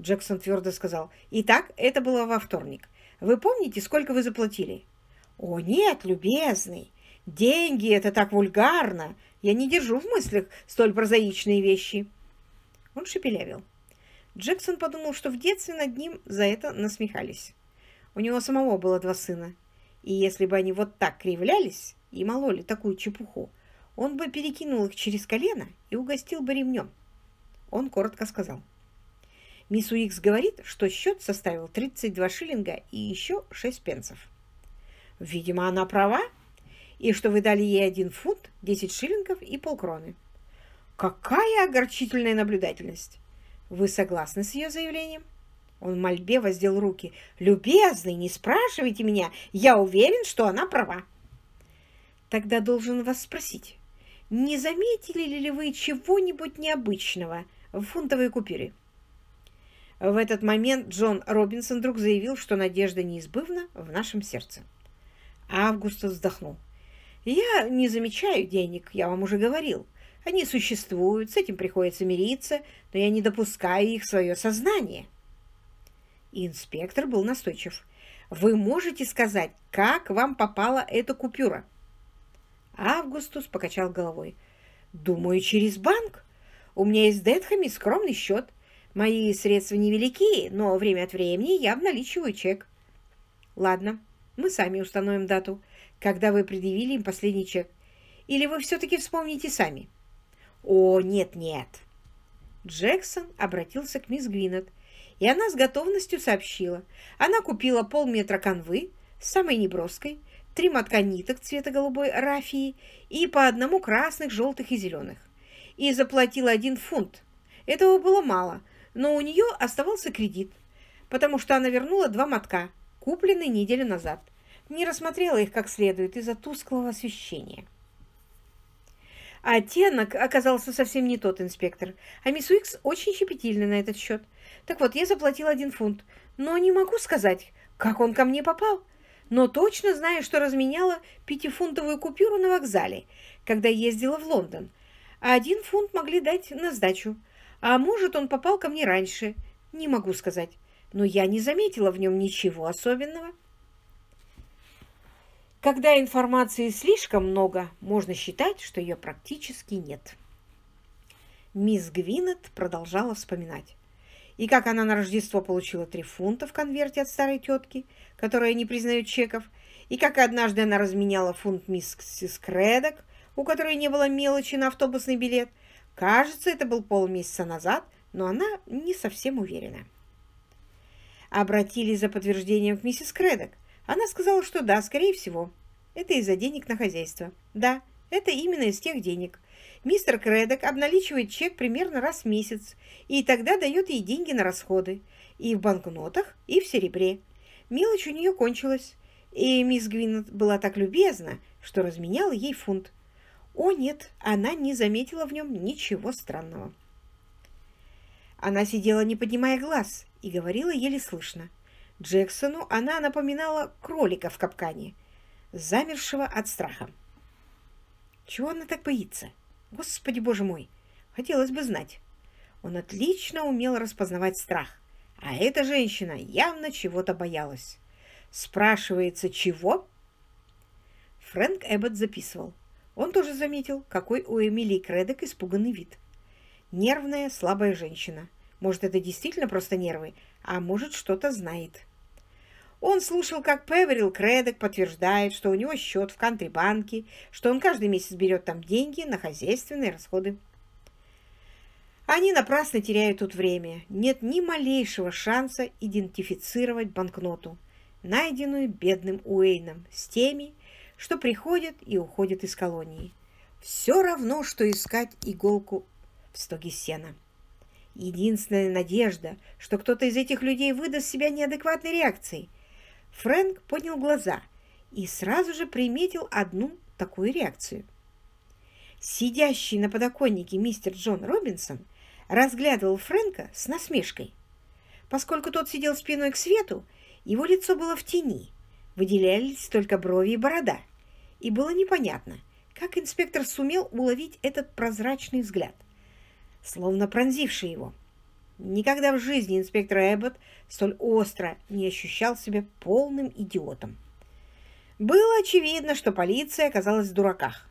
A: Джексон твердо сказал. «Итак, это было во вторник. Вы помните, сколько вы заплатили?» «О, нет, любезный, Деньги – это так вульгарно. Я не держу в мыслях столь прозаичные вещи. Он шепелявил. Джексон подумал, что в детстве над ним за это насмехались. У него самого было два сына. И если бы они вот так кривлялись и мололи такую чепуху, он бы перекинул их через колено и угостил бы ремнем. Он коротко сказал. Мисс Уикс говорит, что счет составил 32 шиллинга и еще 6 пенсов. «Видимо, она права», и что вы дали ей один фунт, десять шиллингов и полкроны. Какая огорчительная наблюдательность! Вы согласны с ее заявлением? Он в мольбе воздел руки. «Любезный, не спрашивайте меня. Я уверен, что она права». «Тогда должен вас спросить, не заметили ли вы чего-нибудь необычного в фунтовой купюре?» В этот момент Джон Робинсон вдруг заявил, что надежда неизбывна в нашем сердце. Августа вздохнул. Я не замечаю денег, я вам уже говорил. Они существуют, с этим приходится мириться, но я не допускаю их в свое сознание. И инспектор был настойчив. Вы можете сказать, как вам попала эта купюра? Августус покачал головой. Думаю, через банк. У меня есть с Детхами скромный счет. Мои средства невелики, но время от времени я обналичиваю чек. Ладно, мы сами установим дату когда вы предъявили им последний чек? Или вы все-таки вспомните сами? О, нет-нет. Джексон обратился к мисс Гвинет, и она с готовностью сообщила. Она купила полметра канвы, самой неброской, три мотка ниток цвета голубой рафии и по одному красных, желтых и зеленых. И заплатила один фунт. Этого было мало, но у нее оставался кредит, потому что она вернула два мотка, купленные неделю назад – не рассмотрела их как следует из-за тусклого освещения. Оттенок оказался совсем не тот, инспектор, а мисс Уикс очень щепетильна на этот счет. Так вот, я заплатил один фунт, но не могу сказать, как он ко мне попал. Но точно знаю, что разменяла пятифунтовую купюру на вокзале, когда ездила в Лондон. А один фунт могли дать на сдачу. А может, он попал ко мне раньше, не могу сказать. Но я не заметила в нем ничего особенного. Когда информации слишком много, можно считать, что ее практически нет. Мисс Гвинет продолжала вспоминать. И как она на Рождество получила три фунта в конверте от старой тетки, которая не признает чеков, и как однажды она разменяла фунт миссис Кредок, у которой не было мелочи на автобусный билет. Кажется, это был полмесяца назад, но она не совсем уверена. Обратились за подтверждением к миссис Кредок – она сказала, что да, скорее всего. Это из-за денег на хозяйство. Да, это именно из тех денег. Мистер Кредок обналичивает чек примерно раз в месяц, и тогда дает ей деньги на расходы. И в банкнотах, и в серебре. Мелочь у нее кончилась, и мисс Гвинет была так любезна, что разменяла ей фунт. О нет, она не заметила в нем ничего странного. Она сидела, не поднимая глаз, и говорила еле слышно. Джексону она напоминала кролика в капкане, замершего от страха. Чего она так боится? Господи, боже мой! Хотелось бы знать. Он отлично умел распознавать страх, а эта женщина явно чего-то боялась. Спрашивается, чего? Фрэнк Эббот записывал. Он тоже заметил, какой у Эмилии Кредок испуганный вид. Нервная, слабая женщина. Может, это действительно просто нервы, а может, что-то знает. Он слушал, как Певерил Кредок подтверждает, что у него счет в контрибанке, что он каждый месяц берет там деньги на хозяйственные расходы. Они напрасно теряют тут время. Нет ни малейшего шанса идентифицировать банкноту, найденную бедным Уэйном, с теми, что приходят и уходят из колонии. Все равно, что искать иголку в стоге сена. Единственная надежда, что кто-то из этих людей выдаст себя неадекватной реакцией – Фрэнк поднял глаза и сразу же приметил одну такую реакцию. Сидящий на подоконнике мистер Джон Робинсон разглядывал Фрэнка с насмешкой. Поскольку тот сидел спиной к свету, его лицо было в тени, выделялись только брови и борода, и было непонятно, как инспектор сумел уловить этот прозрачный взгляд, словно пронзивший его. Никогда в жизни инспектор Эббот столь остро не ощущал себя полным идиотом. Было очевидно, что полиция оказалась в дураках,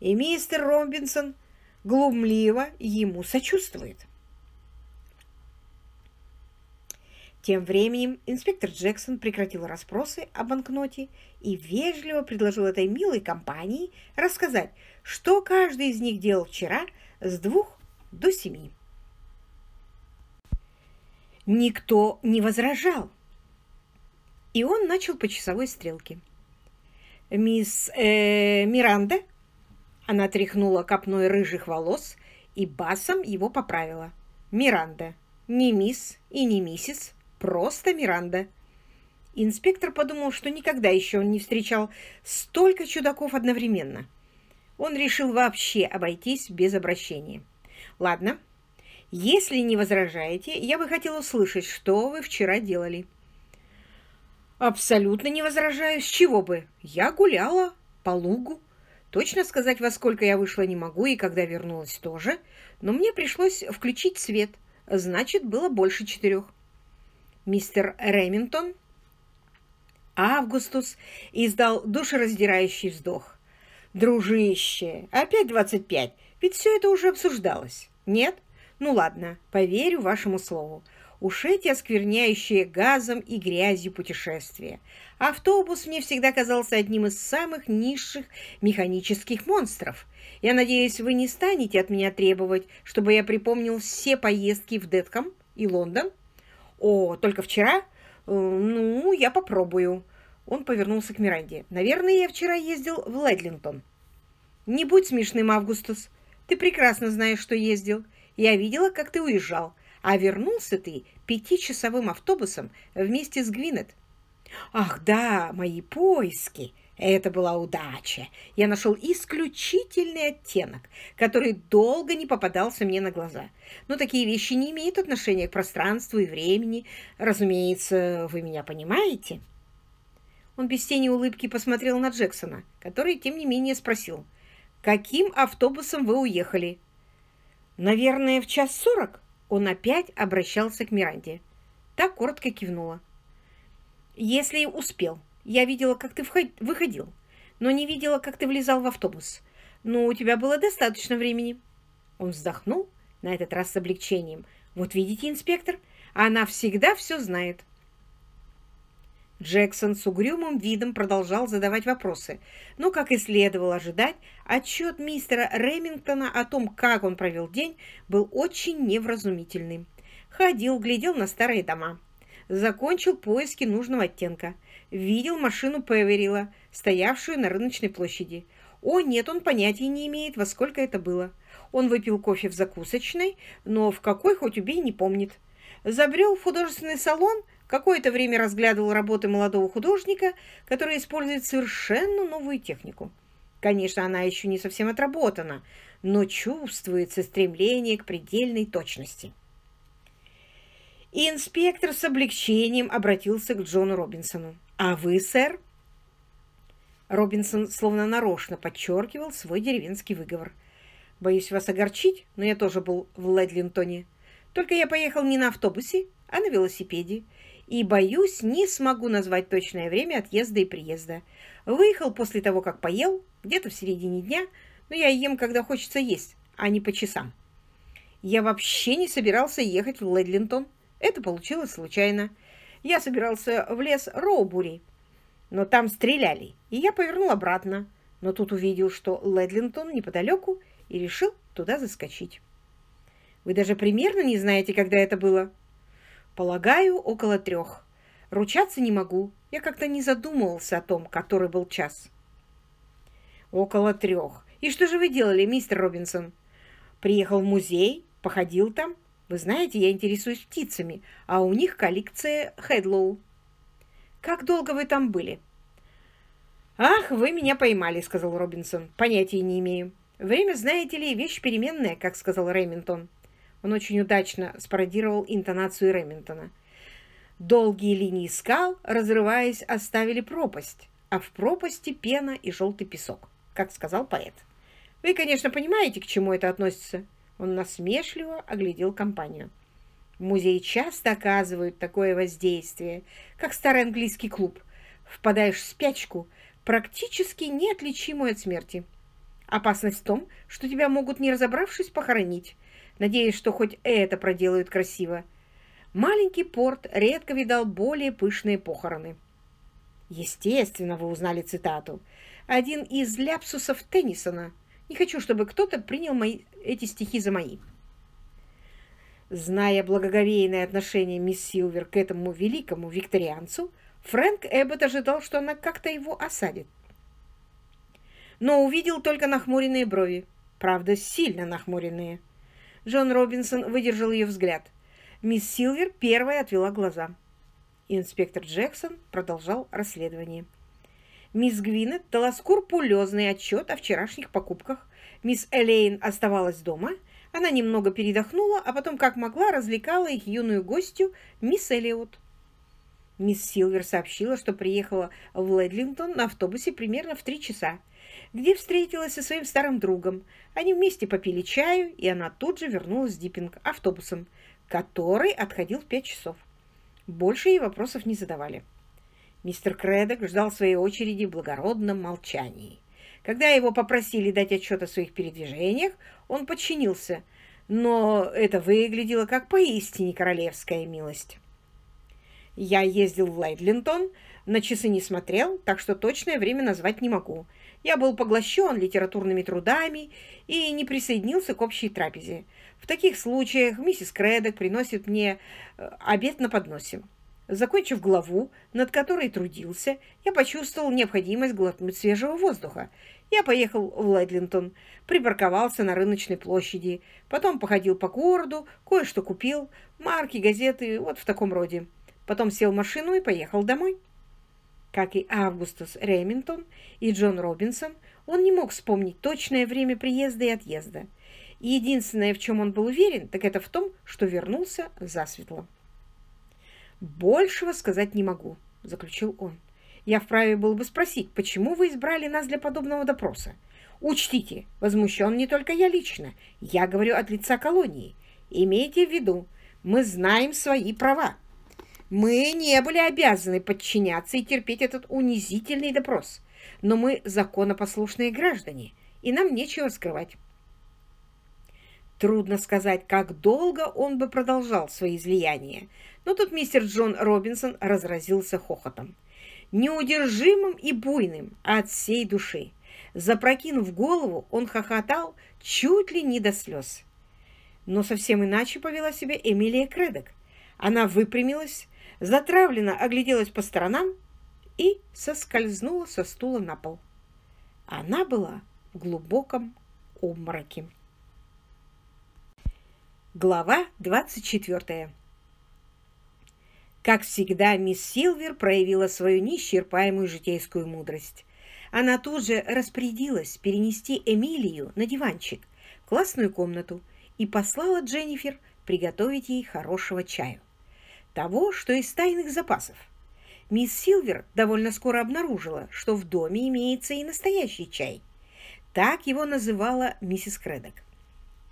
A: и мистер Ромбинсон глумливо ему сочувствует. Тем временем инспектор Джексон прекратил расспросы о банкноте и вежливо предложил этой милой компании рассказать, что каждый из них делал вчера с двух до семи. Никто не возражал. И он начал по часовой стрелке. Мисс э, Миранда, она тряхнула копной рыжих волос и басом его поправила. Миранда, не мисс и не миссис, просто Миранда. Инспектор подумал, что никогда еще он не встречал столько чудаков одновременно. Он решил вообще обойтись без обращения. «Ладно, если не возражаете, я бы хотела услышать, что вы вчера делали. Абсолютно не возражаю. С чего бы? Я гуляла по лугу. Точно сказать, во сколько я вышла, не могу, и когда вернулась тоже. Но мне пришлось включить свет. Значит, было больше четырех. Мистер Ремингтон Августус издал душераздирающий вздох. «Дружище, опять двадцать пять, ведь все это уже обсуждалось, нет?» Ну ладно, поверю вашему слову. Уж эти оскверняющие газом и грязью путешествия. Автобус мне всегда казался одним из самых низших механических монстров. Я надеюсь, вы не станете от меня требовать, чтобы я припомнил все поездки в Детком и Лондон? О, только вчера? «Э, ну, я попробую. Он повернулся к Миранде. Наверное, я вчера ездил в Ледлинтон. Не будь смешным, Августус. Ты прекрасно знаешь, что ездил. Я видела, как ты уезжал, а вернулся ты пятичасовым автобусом вместе с Гвинет. Ах да, мои поиски! Это была удача. Я нашел исключительный оттенок, который долго не попадался мне на глаза. Но такие вещи не имеют отношения к пространству и времени. Разумеется, вы меня понимаете. Он без тени улыбки посмотрел на Джексона, который, тем не менее, спросил, «Каким автобусом вы уехали?» Наверное, в час сорок он опять обращался к Миранде. Так коротко кивнула. «Если успел. Я видела, как ты выходил, но не видела, как ты влезал в автобус. Но у тебя было достаточно времени». Он вздохнул, на этот раз с облегчением. «Вот видите, инспектор, она всегда все знает». Джексон с угрюмым видом продолжал задавать вопросы, но, как и следовало ожидать, отчет мистера Ремингтона о том, как он провел день, был очень невразумительным. Ходил, глядел на старые дома. Закончил поиски нужного оттенка. Видел машину Певерила, стоявшую на рыночной площади. О, нет, он понятия не имеет, во сколько это было. Он выпил кофе в закусочной, но в какой хоть убей не помнит. Забрел в художественный салон – Какое-то время разглядывал работы молодого художника, который использует совершенно новую технику. Конечно, она еще не совсем отработана, но чувствуется стремление к предельной точности. И инспектор с облегчением обратился к Джону Робинсону. «А вы, сэр?» Робинсон словно нарочно подчеркивал свой деревенский выговор. «Боюсь вас огорчить, но я тоже был в Лэдлинтоне. Только я поехал не на автобусе, а на велосипеде и, боюсь, не смогу назвать точное время отъезда и приезда. Выехал после того, как поел, где-то в середине дня, но я ем, когда хочется есть, а не по часам. Я вообще не собирался ехать в Ледлинтон. Это получилось случайно. Я собирался в лес Роубури, но там стреляли, и я повернул обратно. Но тут увидел, что Ледлинтон неподалеку, и решил туда заскочить. Вы даже примерно не знаете, когда это было, Полагаю, около трех. Ручаться не могу. Я как-то не задумывался о том, который был час. Около трех. И что же вы делали, мистер Робинсон? Приехал в музей, походил там. Вы знаете, я интересуюсь птицами, а у них коллекция Хедлоу. Как долго вы там были? «Ах, вы меня поймали», — сказал Робинсон. «Понятия не имею. Время, знаете ли, вещь переменная, как сказал Реймингтон. Он очень удачно спародировал интонацию Ремингтона. Долгие линии скал, разрываясь, оставили пропасть, а в пропасти пена и желтый песок, как сказал поэт. Вы, конечно, понимаете, к чему это относится. Он насмешливо оглядел компанию. Музеи часто оказывают такое воздействие, как старый английский клуб. Впадаешь в спячку, практически неотличимую от смерти. Опасность в том, что тебя могут, не разобравшись, похоронить надеясь, что хоть это проделают красиво. Маленький порт редко видал более пышные похороны. Естественно, вы узнали цитату. Один из ляпсусов Теннисона. Не хочу, чтобы кто-то принял мои, эти стихи за мои. Зная благоговейное отношение мисс Силвер к этому великому викторианцу, Фрэнк Эббот ожидал, что она как-то его осадит. Но увидел только нахмуренные брови. Правда, сильно нахмуренные. Джон Робинсон выдержал ее взгляд. Мисс Силвер первая отвела глаза. Инспектор Джексон продолжал расследование. Мисс Гвинет дала скрупулезный отчет о вчерашних покупках. Мисс Элейн оставалась дома. Она немного передохнула, а потом, как могла, развлекала их юную гостью мисс Элиот. Мисс Силвер сообщила, что приехала в Лэдлингтон на автобусе примерно в три часа где встретилась со своим старым другом. Они вместе попили чаю, и она тут же вернулась в Диппинг автобусом, который отходил в пять часов. Больше ей вопросов не задавали. Мистер Кредок ждал своей очереди в благородном молчании. Когда его попросили дать отчет о своих передвижениях, он подчинился, но это выглядело как поистине королевская милость. «Я ездил в Лайдлинтон», на часы не смотрел, так что точное время назвать не могу. Я был поглощен литературными трудами и не присоединился к общей трапезе. В таких случаях миссис Кредок приносит мне э, обед на подносе. Закончив главу, над которой трудился, я почувствовал необходимость глотнуть свежего воздуха. Я поехал в Лэдлинтон, припарковался на рыночной площади, потом походил по городу, кое-что купил, марки, газеты, вот в таком роде. Потом сел в машину и поехал домой. Как и Августус Ремингтон и Джон Робинсон, он не мог вспомнить точное время приезда и отъезда. единственное, в чем он был уверен, так это в том, что вернулся засветло. «Большего сказать не могу», – заключил он. «Я вправе был бы спросить, почему вы избрали нас для подобного допроса? Учтите, возмущен не только я лично, я говорю от лица колонии. Имейте в виду, мы знаем свои права». Мы не были обязаны подчиняться и терпеть этот унизительный допрос, но мы законопослушные граждане, и нам нечего скрывать. Трудно сказать, как долго он бы продолжал свои излияния, но тут мистер Джон Робинсон разразился хохотом. Неудержимым и буйным от всей души. Запрокинув голову, он хохотал чуть ли не до слез. Но совсем иначе повела себя Эмилия Кредок. Она выпрямилась, затравленно огляделась по сторонам и соскользнула со стула на пол. Она была в глубоком обмороке. Глава 24. Как всегда, мисс Силвер проявила свою неисчерпаемую житейскую мудрость. Она тут же распорядилась перенести Эмилию на диванчик в классную комнату и послала Дженнифер приготовить ей хорошего чаю того, что из тайных запасов. Мисс Силвер довольно скоро обнаружила, что в доме имеется и настоящий чай. Так его называла миссис Кредок.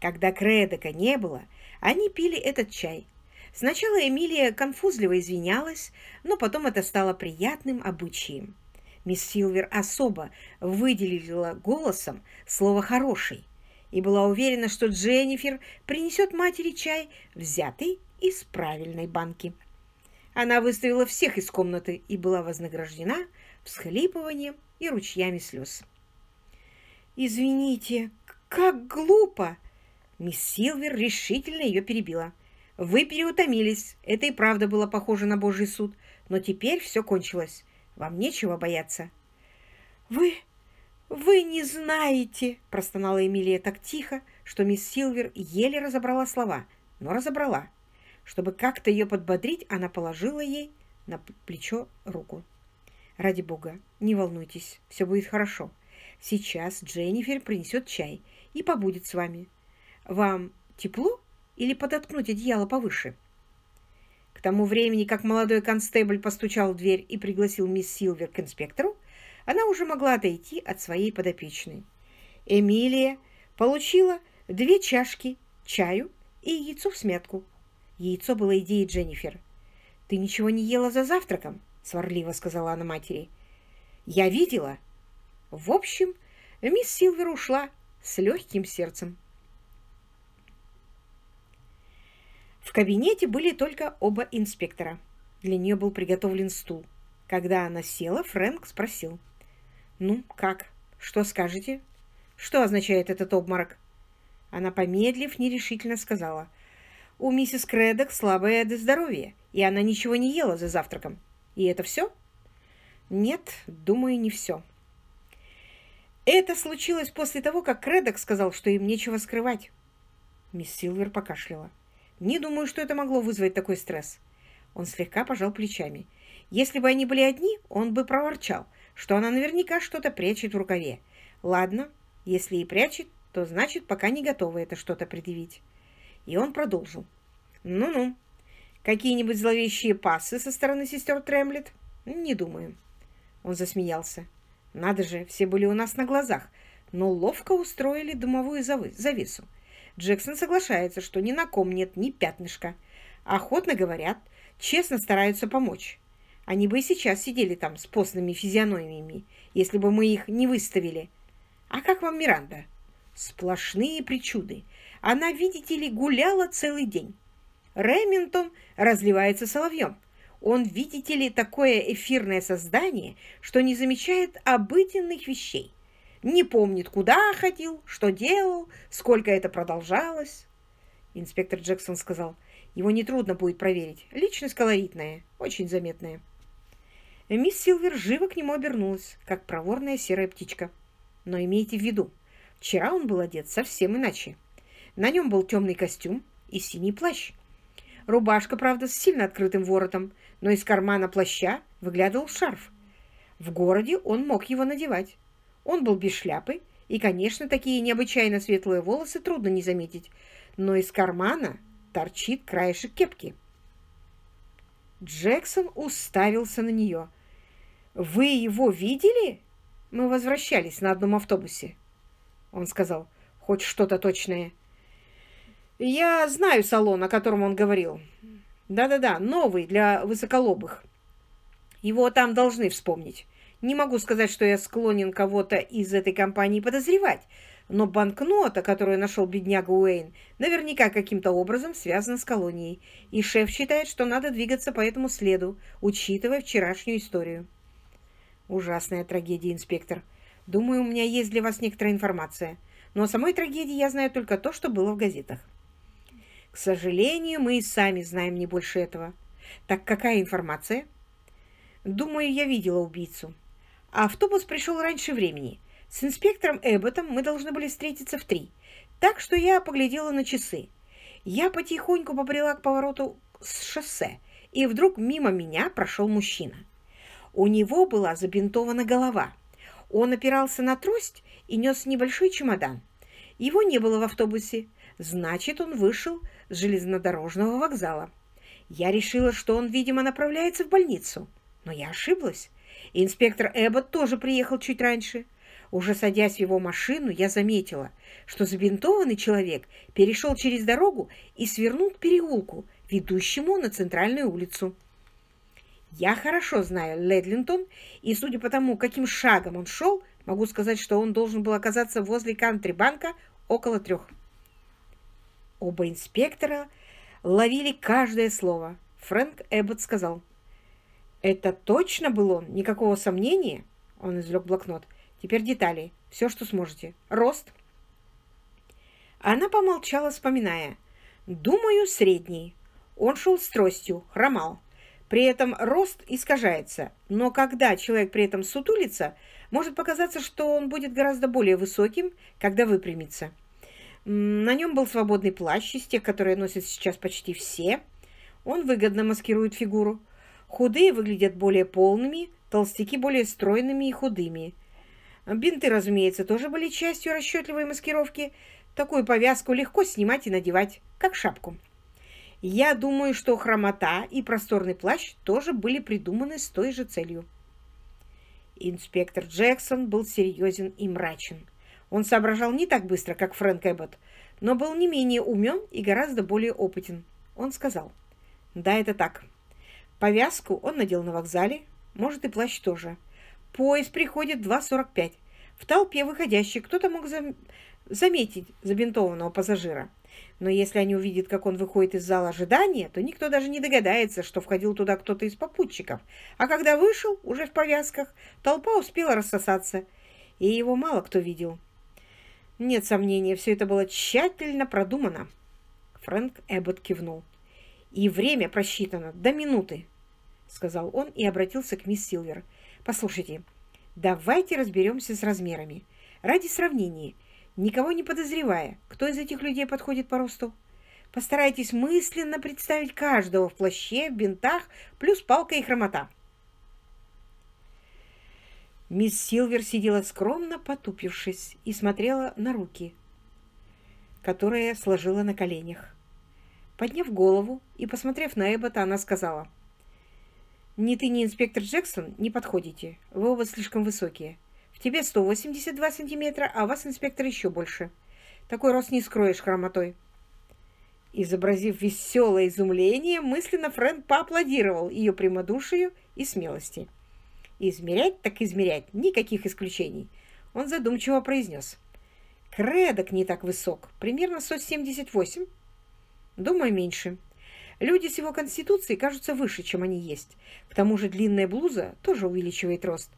A: Когда Кредока не было, они пили этот чай. Сначала Эмилия конфузливо извинялась, но потом это стало приятным обычаем. Мисс Силвер особо выделила голосом слово «хороший» и была уверена, что Дженнифер принесет матери чай, взятый из правильной банки. Она выставила всех из комнаты и была вознаграждена всхлипыванием и ручьями слез. «Извините, как глупо!» Мисс Силвер решительно ее перебила. «Вы переутомились. Это и правда было похоже на Божий суд. Но теперь все кончилось. Вам нечего бояться». «Вы... вы не знаете!» – простонала Эмилия так тихо, что мисс Силвер еле разобрала слова, но разобрала – чтобы как-то ее подбодрить, она положила ей на плечо руку. «Ради бога, не волнуйтесь, все будет хорошо. Сейчас Дженнифер принесет чай и побудет с вами. Вам тепло или подоткнуть одеяло повыше?» К тому времени, как молодой констебль постучал в дверь и пригласил мисс Силвер к инспектору, она уже могла отойти от своей подопечной. Эмилия получила две чашки чаю и яйцо в смятку, Яйцо было идеей Дженнифер. «Ты ничего не ела за завтраком?» — сварливо сказала она матери. «Я видела». В общем, мисс Силвер ушла с легким сердцем. В кабинете были только оба инспектора. Для нее был приготовлен стул. Когда она села, Фрэнк спросил. «Ну, как? Что скажете? Что означает этот обморок?» Она, помедлив, нерешительно сказала – у миссис Кредок слабое до здоровья, и она ничего не ела за завтраком. И это все? Нет, думаю, не все. Это случилось после того, как Кредок сказал, что им нечего скрывать. Мисс Силвер покашляла. Не думаю, что это могло вызвать такой стресс. Он слегка пожал плечами. Если бы они были одни, он бы проворчал, что она наверняка что-то прячет в рукаве. Ладно, если и прячет, то значит, пока не готова это что-то предъявить. И он продолжил. «Ну-ну, какие-нибудь зловещие пасы со стороны сестер Тремлет? Не думаю». Он засмеялся. «Надо же, все были у нас на глазах, но ловко устроили дымовую завесу. Джексон соглашается, что ни на ком нет ни пятнышка. Охотно говорят, честно стараются помочь. Они бы и сейчас сидели там с постными физиономиями, если бы мы их не выставили. А как вам Миранда? Сплошные причуды. Она, видите ли, гуляла целый день. Ремингтон разливается соловьем. Он, видите ли, такое эфирное создание, что не замечает обыденных вещей. Не помнит, куда ходил, что делал, сколько это продолжалось. Инспектор Джексон сказал, его нетрудно будет проверить. Личность колоритная, очень заметная. Мисс Силвер живо к нему обернулась, как проворная серая птичка. Но имейте в виду, вчера он был одет совсем иначе. На нем был темный костюм и синий плащ. Рубашка, правда, с сильно открытым воротом, но из кармана плаща выглядывал шарф. В городе он мог его надевать. Он был без шляпы, и, конечно, такие необычайно светлые волосы трудно не заметить, но из кармана торчит краешек кепки. Джексон уставился на нее. «Вы его видели?» Мы возвращались на одном автобусе. Он сказал, «Хоть что-то точное». Я знаю салон, о котором он говорил. Да-да-да, новый для высоколобых. Его там должны вспомнить. Не могу сказать, что я склонен кого-то из этой компании подозревать, но банкнота, которую нашел бедняга Уэйн, наверняка каким-то образом связана с колонией, и шеф считает, что надо двигаться по этому следу, учитывая вчерашнюю историю. Ужасная трагедия, инспектор. Думаю, у меня есть для вас некоторая информация, но о самой трагедии я знаю только то, что было в газетах. К сожалению, мы и сами знаем не больше этого. Так какая информация? Думаю, я видела убийцу. Автобус пришел раньше времени. С инспектором Эбботом мы должны были встретиться в три. Так что я поглядела на часы. Я потихоньку побрела к повороту с шоссе, и вдруг мимо меня прошел мужчина. У него была забинтована голова. Он опирался на трость и нес небольшой чемодан. Его не было в автобусе. Значит, он вышел железнодорожного вокзала. Я решила, что он, видимо, направляется в больницу. Но я ошиблась. Инспектор Эббот тоже приехал чуть раньше. Уже садясь в его машину, я заметила, что забинтованный человек перешел через дорогу и свернул к переулку, ведущему на центральную улицу. Я хорошо знаю Ледлинтон, и судя по тому, каким шагом он шел, могу сказать, что он должен был оказаться возле кантри-банка около трех. Оба инспектора ловили каждое слово. Фрэнк Эббот сказал. «Это точно был он? Никакого сомнения?» Он извлек блокнот. «Теперь детали. Все, что сможете. Рост?» Она помолчала, вспоминая. «Думаю, средний. Он шел с тростью, хромал. При этом рост искажается, но когда человек при этом сутулится, может показаться, что он будет гораздо более высоким, когда выпрямится. На нем был свободный плащ из тех, которые носят сейчас почти все. Он выгодно маскирует фигуру. Худые выглядят более полными, толстяки более стройными и худыми. Бинты, разумеется, тоже были частью расчетливой маскировки. Такую повязку легко снимать и надевать, как шапку. Я думаю, что хромота и просторный плащ тоже были придуманы с той же целью. Инспектор Джексон был серьезен и мрачен. Он соображал не так быстро, как Фрэнк Эббот, но был не менее умен и гораздо более опытен. Он сказал, «Да, это так. Повязку он надел на вокзале, может, и плащ тоже. Поезд приходит 2.45. В толпе выходящих кто-то мог зам... заметить забинтованного пассажира. Но если они увидят, как он выходит из зала ожидания, то никто даже не догадается, что входил туда кто-то из попутчиков. А когда вышел, уже в повязках, толпа успела рассосаться, и его мало кто видел. Нет сомнения, все это было тщательно продумано. Фрэнк Эббот кивнул. «И время просчитано до минуты», — сказал он и обратился к мисс Силвер. «Послушайте, давайте разберемся с размерами. Ради сравнения, никого не подозревая, кто из этих людей подходит по росту. Постарайтесь мысленно представить каждого в плаще, в бинтах, плюс палка и хромота». Мисс Силвер сидела скромно потупившись и смотрела на руки, которые сложила на коленях. Подняв голову и посмотрев на Эббота, она сказала, «Ни ты, ни инспектор Джексон не подходите. Вы оба слишком высокие. В тебе 182 сантиметра, а у вас, инспектор, еще больше. Такой рост не скроешь хромотой». Изобразив веселое изумление, мысленно Фрэнк поаплодировал ее прямодушию и смелости. Измерять так измерять, никаких исключений. Он задумчиво произнес. Кредок не так высок, примерно 178. Думаю, меньше. Люди с его конституцией кажутся выше, чем они есть. К тому же длинная блуза тоже увеличивает рост.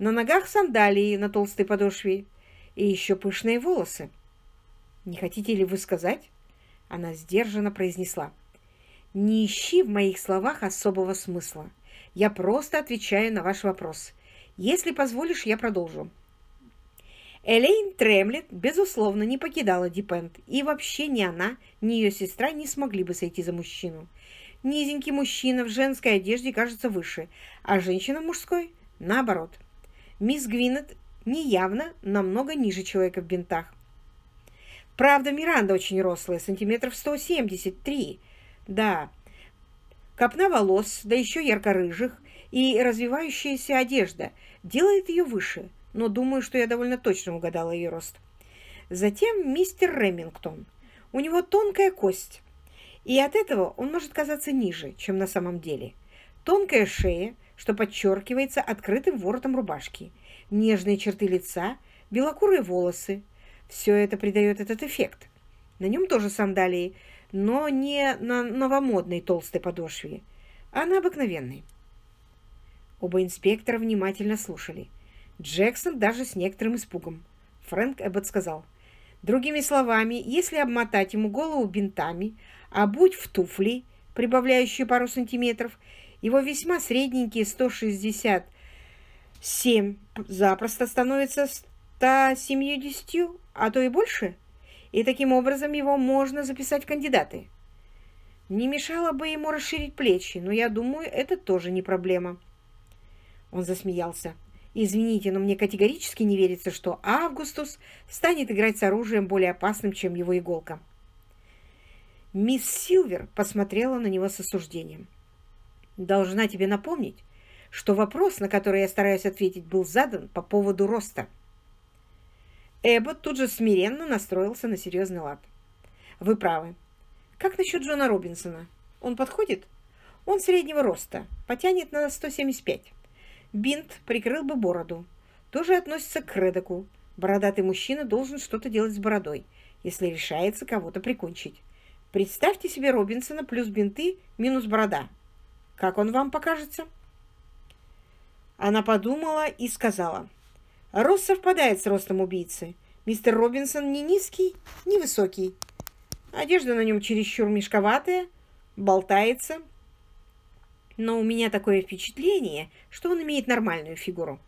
A: На ногах сандалии на толстой подошве. И еще пышные волосы. «Не хотите ли вы сказать?» Она сдержанно произнесла. «Не ищи в моих словах особого смысла. Я просто отвечаю на ваш вопрос. Если позволишь, я продолжу. Элейн Тремлет, безусловно, не покидала Дипенд, и вообще ни она, ни ее сестра не смогли бы сойти за мужчину. Низенький мужчина в женской одежде кажется выше, а женщина в мужской – наоборот. Мисс Гвинет неявно намного ниже человека в бинтах. Правда, Миранда очень рослая, сантиметров 173. Да, Копна волос, да еще ярко-рыжих, и развивающаяся одежда делает ее выше, но думаю, что я довольно точно угадала ее рост. Затем мистер Ремингтон. У него тонкая кость, и от этого он может казаться ниже, чем на самом деле. Тонкая шея, что подчеркивается открытым воротом рубашки, нежные черты лица, белокурые волосы. Все это придает этот эффект. На нем тоже сандалии, но не на новомодной толстой подошве, а на обыкновенной. Оба инспектора внимательно слушали. Джексон даже с некоторым испугом. Фрэнк Эббот сказал, «Другими словами, если обмотать ему голову бинтами, а будь в туфли, прибавляющие пару сантиметров, его весьма средненькие 167 запросто становятся 170, а то и больше» и таким образом его можно записать кандидаты. Не мешало бы ему расширить плечи, но я думаю, это тоже не проблема. Он засмеялся. Извините, но мне категорически не верится, что Августус станет играть с оружием более опасным, чем его иголка. Мисс Силвер посмотрела на него с осуждением. «Должна тебе напомнить, что вопрос, на который я стараюсь ответить, был задан по поводу роста». Эббот тут же смиренно настроился на серьезный лад. «Вы правы. Как насчет Джона Робинсона? Он подходит? Он среднего роста, потянет на 175. Бинт прикрыл бы бороду. Тоже относится к Редаку. Бородатый мужчина должен что-то делать с бородой, если решается кого-то прикончить. Представьте себе Робинсона плюс бинты минус борода. Как он вам покажется?» Она подумала и сказала – а рост совпадает с ростом убийцы. Мистер Робинсон не низкий, не высокий. Одежда на нем чересчур мешковатая, болтается. Но у меня такое впечатление, что он имеет нормальную фигуру.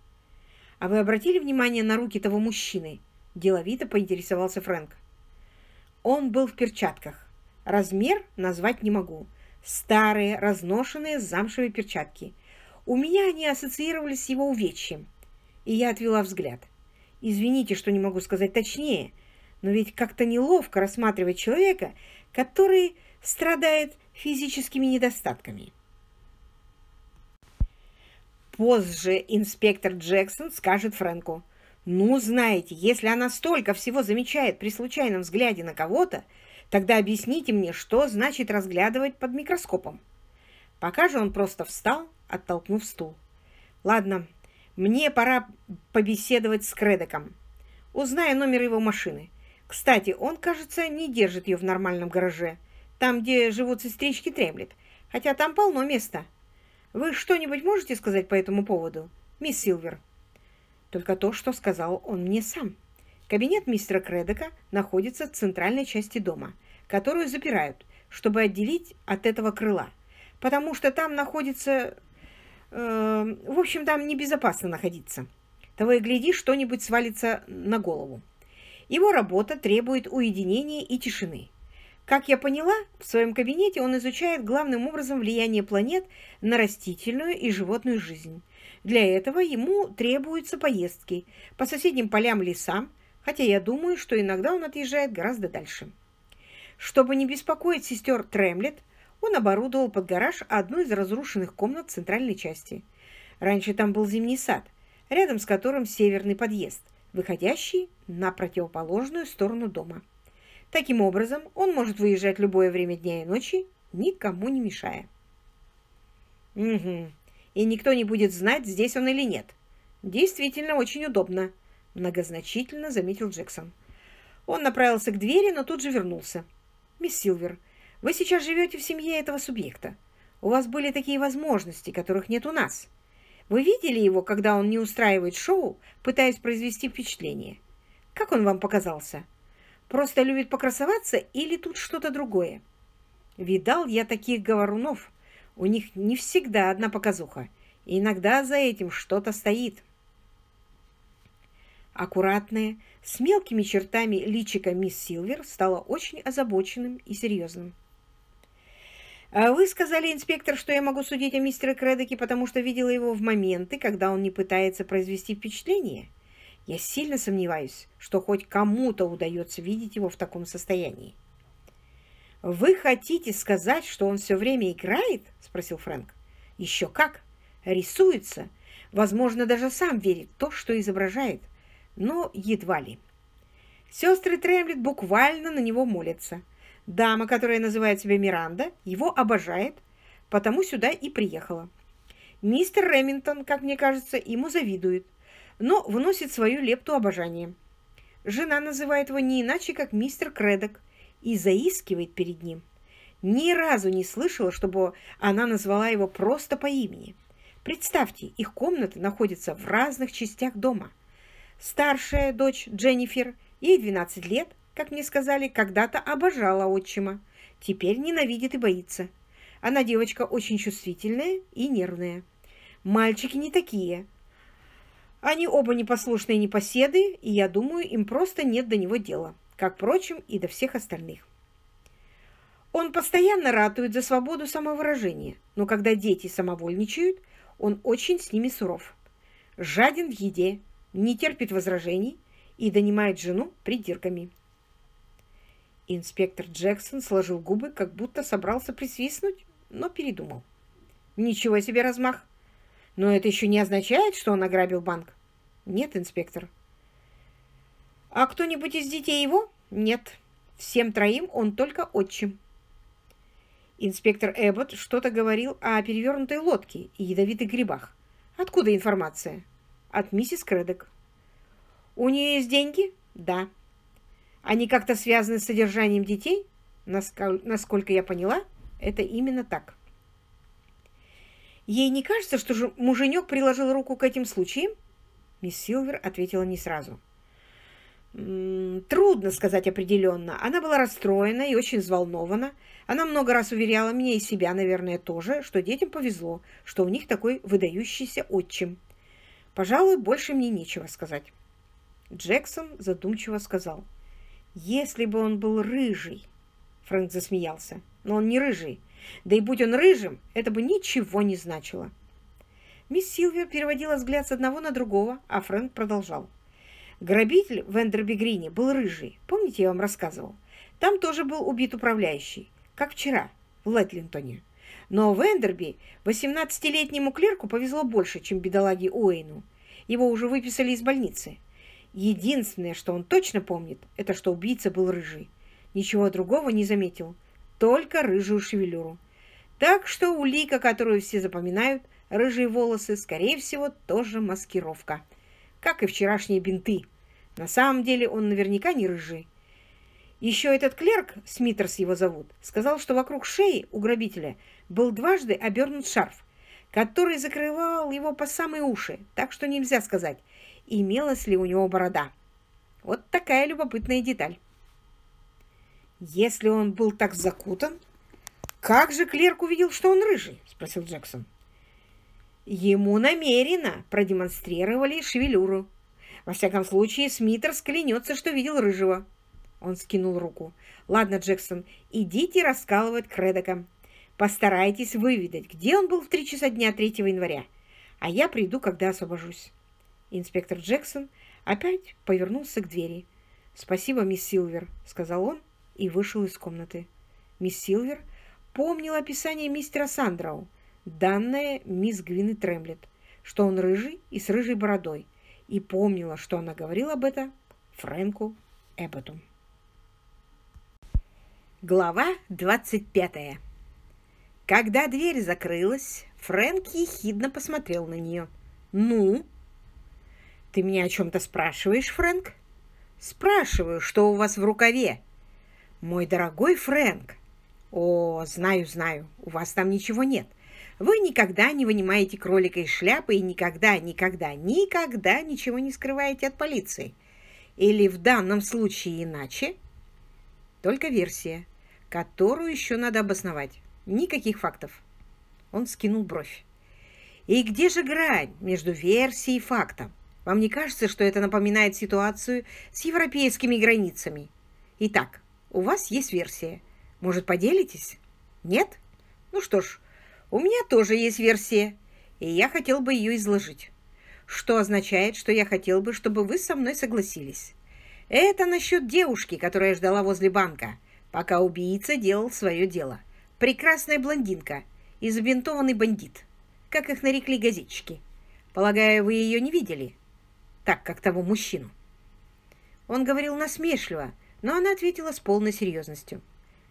A: А вы обратили внимание на руки того мужчины? Деловито поинтересовался Фрэнк. Он был в перчатках. Размер назвать не могу. Старые, разношенные замшевые перчатки. У меня они ассоциировались с его увечьем и я отвела взгляд. Извините, что не могу сказать точнее, но ведь как-то неловко рассматривать человека, который страдает физическими недостатками. Позже инспектор Джексон скажет Фрэнку, «Ну, знаете, если она столько всего замечает при случайном взгляде на кого-то, тогда объясните мне, что значит разглядывать под микроскопом». Пока же он просто встал, оттолкнув стул. «Ладно, мне пора побеседовать с Кредоком. Узнаю номер его машины. Кстати, он, кажется, не держит ее в нормальном гараже. Там, где живут сестрички, Тремлет. Хотя там полно места. Вы что-нибудь можете сказать по этому поводу, мисс Силвер? Только то, что сказал он мне сам. Кабинет мистера Кредека находится в центральной части дома, которую запирают, чтобы отделить от этого крыла, потому что там находится э, в общем, там небезопасно находиться. Того и гляди, что-нибудь свалится на голову. Его работа требует уединения и тишины. Как я поняла, в своем кабинете он изучает главным образом влияние планет на растительную и животную жизнь. Для этого ему требуются поездки по соседним полям лесам, хотя я думаю, что иногда он отъезжает гораздо дальше. Чтобы не беспокоить сестер Тремлет, он оборудовал под гараж одну из разрушенных комнат центральной части. Раньше там был зимний сад, рядом с которым северный подъезд, выходящий на противоположную сторону дома. Таким образом, он может выезжать любое время дня и ночи, никому не мешая. Угу. И никто не будет знать, здесь он или нет. Действительно, очень удобно, многозначительно заметил Джексон. Он направился к двери, но тут же вернулся. Мисс Силвер, вы сейчас живете в семье этого субъекта. У вас были такие возможности, которых нет у нас. Вы видели его, когда он не устраивает шоу, пытаясь произвести впечатление? Как он вам показался? Просто любит покрасоваться или тут что-то другое? Видал я таких говорунов. У них не всегда одна показуха. И иногда за этим что-то стоит. Аккуратная, с мелкими чертами личика мисс Силвер стала очень озабоченным и серьезным. А вы сказали, инспектор, что я могу судить о мистере Кредеке, потому что видела его в моменты, когда он не пытается произвести впечатление. Я сильно сомневаюсь, что хоть кому-то удается видеть его в таком состоянии. «Вы хотите сказать, что он все время играет?» – спросил Фрэнк. «Еще как! Рисуется. Возможно, даже сам верит в то, что изображает. Но едва ли». Сестры Тремлет буквально на него молятся – Дама, которая называет себя Миранда, его обожает, потому сюда и приехала. Мистер Ремингтон, как мне кажется, ему завидует, но вносит свою лепту обожания. Жена называет его не иначе, как мистер Кредок, и заискивает перед ним. Ни разу не слышала, чтобы она назвала его просто по имени. Представьте, их комнаты находятся в разных частях дома. Старшая дочь Дженнифер, ей 12 лет – как мне сказали, когда-то обожала отчима. Теперь ненавидит и боится. Она девочка очень чувствительная и нервная. Мальчики не такие. Они оба непослушные непоседы, и я думаю, им просто нет до него дела, как, впрочем, и до всех остальных. Он постоянно ратует за свободу самовыражения, но когда дети самовольничают, он очень с ними суров. Жаден в еде, не терпит возражений и донимает жену придирками. Инспектор Джексон сложил губы, как будто собрался присвистнуть, но передумал. «Ничего себе размах! Но это еще не означает, что он ограбил банк?» «Нет, инспектор». «А кто-нибудь из детей его?» «Нет. Всем троим он только отчим». Инспектор Эббот что-то говорил о перевернутой лодке и ядовитых грибах. «Откуда информация?» «От миссис Кредок». «У нее есть деньги?» «Да». Они как-то связаны с содержанием детей? Насколько я поняла, это именно так. Ей не кажется, что муженек приложил руку к этим случаям? Мисс Силвер ответила не сразу. Трудно сказать определенно. Она была расстроена и очень взволнована. Она много раз уверяла меня и себя, наверное, тоже, что детям повезло, что у них такой выдающийся отчим. Пожалуй, больше мне нечего сказать. Джексон задумчиво сказал – если бы он был рыжий, Фрэнк засмеялся, но он не рыжий. Да и будь он рыжим, это бы ничего не значило. Мисс Силвер переводила взгляд с одного на другого, а Фрэнк продолжал. Грабитель в Эндербегрине был рыжий. Помните, я вам рассказывал? Там тоже был убит управляющий, как вчера в Лэтлинтоне. Но в Эндерби 18-летнему клерку повезло больше, чем бедолаге Уэйну. Его уже выписали из больницы. Единственное, что он точно помнит, это что убийца был рыжий. Ничего другого не заметил, только рыжую шевелюру. Так что улика, которую все запоминают, рыжие волосы, скорее всего, тоже маскировка. Как и вчерашние бинты. На самом деле он наверняка не рыжий. Еще этот клерк, Смитерс его зовут, сказал, что вокруг шеи у грабителя был дважды обернут шарф, который закрывал его по самые уши, так что нельзя сказать – имелась ли у него борода. Вот такая любопытная деталь. «Если он был так закутан, как же клерк увидел, что он рыжий?» – спросил Джексон. «Ему намеренно продемонстрировали шевелюру. Во всяком случае, Смитер клянется, что видел рыжего». Он скинул руку. «Ладно, Джексон, идите раскалывать Кредока. Постарайтесь выведать, где он был в три часа дня 3 января, а я приду, когда освобожусь». Инспектор Джексон опять повернулся к двери. «Спасибо, мисс Силвер», — сказал он и вышел из комнаты. Мисс Силвер помнила описание мистера Сандроу, данное мисс Гвины Тремлет, что он рыжий и с рыжей бородой, и помнила, что она говорила об этом Фрэнку Эбботу. Глава 25 Когда дверь закрылась, Фрэнк ехидно посмотрел на нее. «Ну?» «Ты меня о чем-то спрашиваешь, Фрэнк?» «Спрашиваю, что у вас в рукаве?» «Мой дорогой Фрэнк!» «О, знаю, знаю, у вас там ничего нет. Вы никогда не вынимаете кролика из шляпы и никогда, никогда, никогда ничего не скрываете от полиции. Или в данном случае иначе?» «Только версия, которую еще надо обосновать. Никаких фактов». Он скинул бровь. «И где же грань между версией и фактом?» Вам не кажется, что это напоминает ситуацию с европейскими границами? Итак, у вас есть версия. Может, поделитесь? Нет? Ну что ж, у меня тоже есть версия, и я хотел бы ее изложить. Что означает, что я хотел бы, чтобы вы со мной согласились. Это насчет девушки, которая ждала возле банка, пока убийца делал свое дело. Прекрасная блондинка и забинтованный бандит, как их нарекли газетчики. Полагаю, вы ее не видели?» так, как того мужчину. Он говорил насмешливо, но она ответила с полной серьезностью.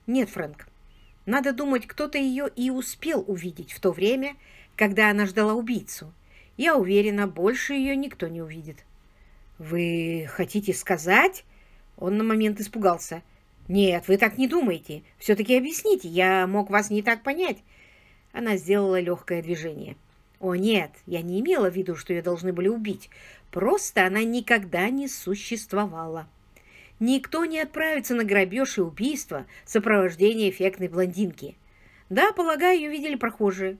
A: «Нет, Фрэнк, надо думать, кто-то ее и успел увидеть в то время, когда она ждала убийцу. Я уверена, больше ее никто не увидит». «Вы хотите сказать?» Он на момент испугался. «Нет, вы так не думаете. Все-таки объясните, я мог вас не так понять». Она сделала легкое движение. «О, нет, я не имела в виду, что ее должны были убить. Просто она никогда не существовала. Никто не отправится на грабеж и убийство в сопровождении эффектной блондинки. Да, полагаю, ее видели прохожие.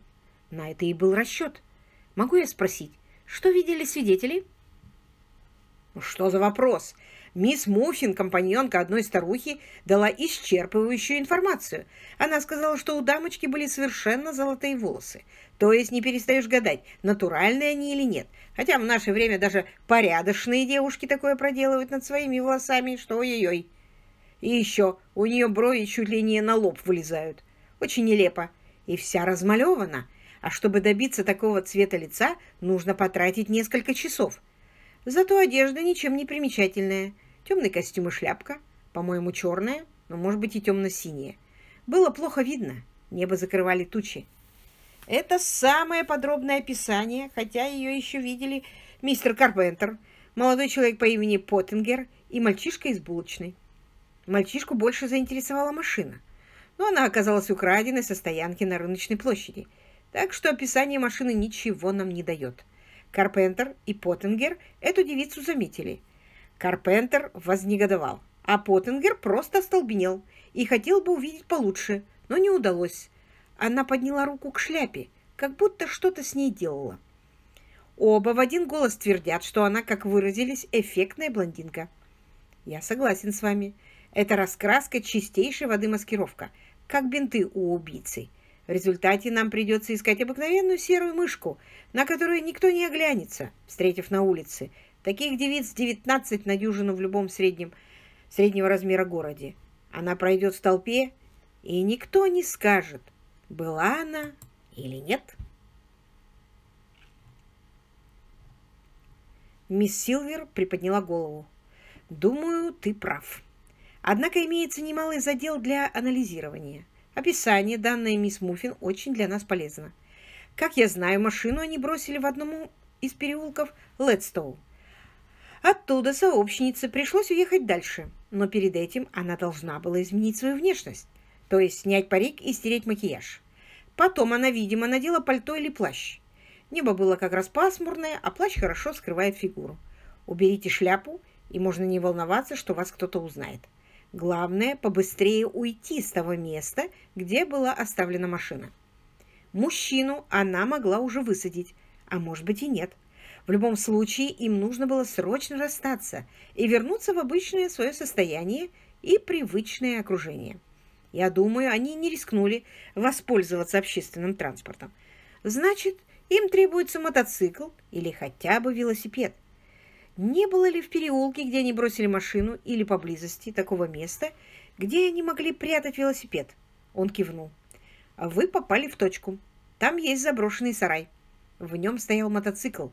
A: На это и был расчет. Могу я спросить, что видели свидетели? «Что за вопрос? Мисс Муффин, компаньонка одной старухи, дала исчерпывающую информацию. Она сказала, что у дамочки были совершенно золотые волосы. То есть не перестаешь гадать, натуральные они или нет. Хотя в наше время даже порядочные девушки такое проделывают над своими волосами, что ой-ой-ой. И еще у нее брови чуть ли не на лоб вылезают. Очень нелепо. И вся размалевана. А чтобы добиться такого цвета лица, нужно потратить несколько часов. Зато одежда ничем не примечательная. Темный костюм и шляпка, по-моему, черная, но, может быть, и темно-синяя. Было плохо видно, небо закрывали тучи. Это самое подробное описание, хотя ее еще видели мистер Карпентер, молодой человек по имени Поттингер и мальчишка из булочной. Мальчишку больше заинтересовала машина, но она оказалась украденной со стоянки на рыночной площади, так что описание машины ничего нам не дает. Карпентер и Поттингер эту девицу заметили – Карпентер вознегодовал, а Поттингер просто остолбенел и хотел бы увидеть получше, но не удалось. Она подняла руку к шляпе, как будто что-то с ней делала. Оба в один голос твердят, что она, как выразились, эффектная блондинка. Я согласен с вами. Это раскраска чистейшей воды маскировка, как бинты у убийцы. В результате нам придется искать обыкновенную серую мышку, на которую никто не оглянется, встретив на улице, Таких девиц 19 на дюжину в любом среднем, среднего размера городе. Она пройдет в толпе, и никто не скажет, была она или нет. Мисс Силвер приподняла голову. «Думаю, ты прав. Однако имеется немалый задел для анализирования. Описание, данное мисс Муффин, очень для нас полезно. Как я знаю, машину они бросили в одном из переулков Ледстоу. Оттуда сообщнице пришлось уехать дальше, но перед этим она должна была изменить свою внешность, то есть снять парик и стереть макияж. Потом она, видимо, надела пальто или плащ. Небо было как раз пасмурное, а плащ хорошо скрывает фигуру. Уберите шляпу, и можно не волноваться, что вас кто-то узнает. Главное, побыстрее уйти с того места, где была оставлена машина. Мужчину она могла уже высадить, а может быть и нет – в любом случае, им нужно было срочно расстаться и вернуться в обычное свое состояние и привычное окружение. Я думаю, они не рискнули воспользоваться общественным транспортом. Значит, им требуется мотоцикл или хотя бы велосипед. Не было ли в переулке, где они бросили машину, или поблизости такого места, где они могли прятать велосипед? Он кивнул. «Вы попали в точку. Там есть заброшенный сарай. В нем стоял мотоцикл,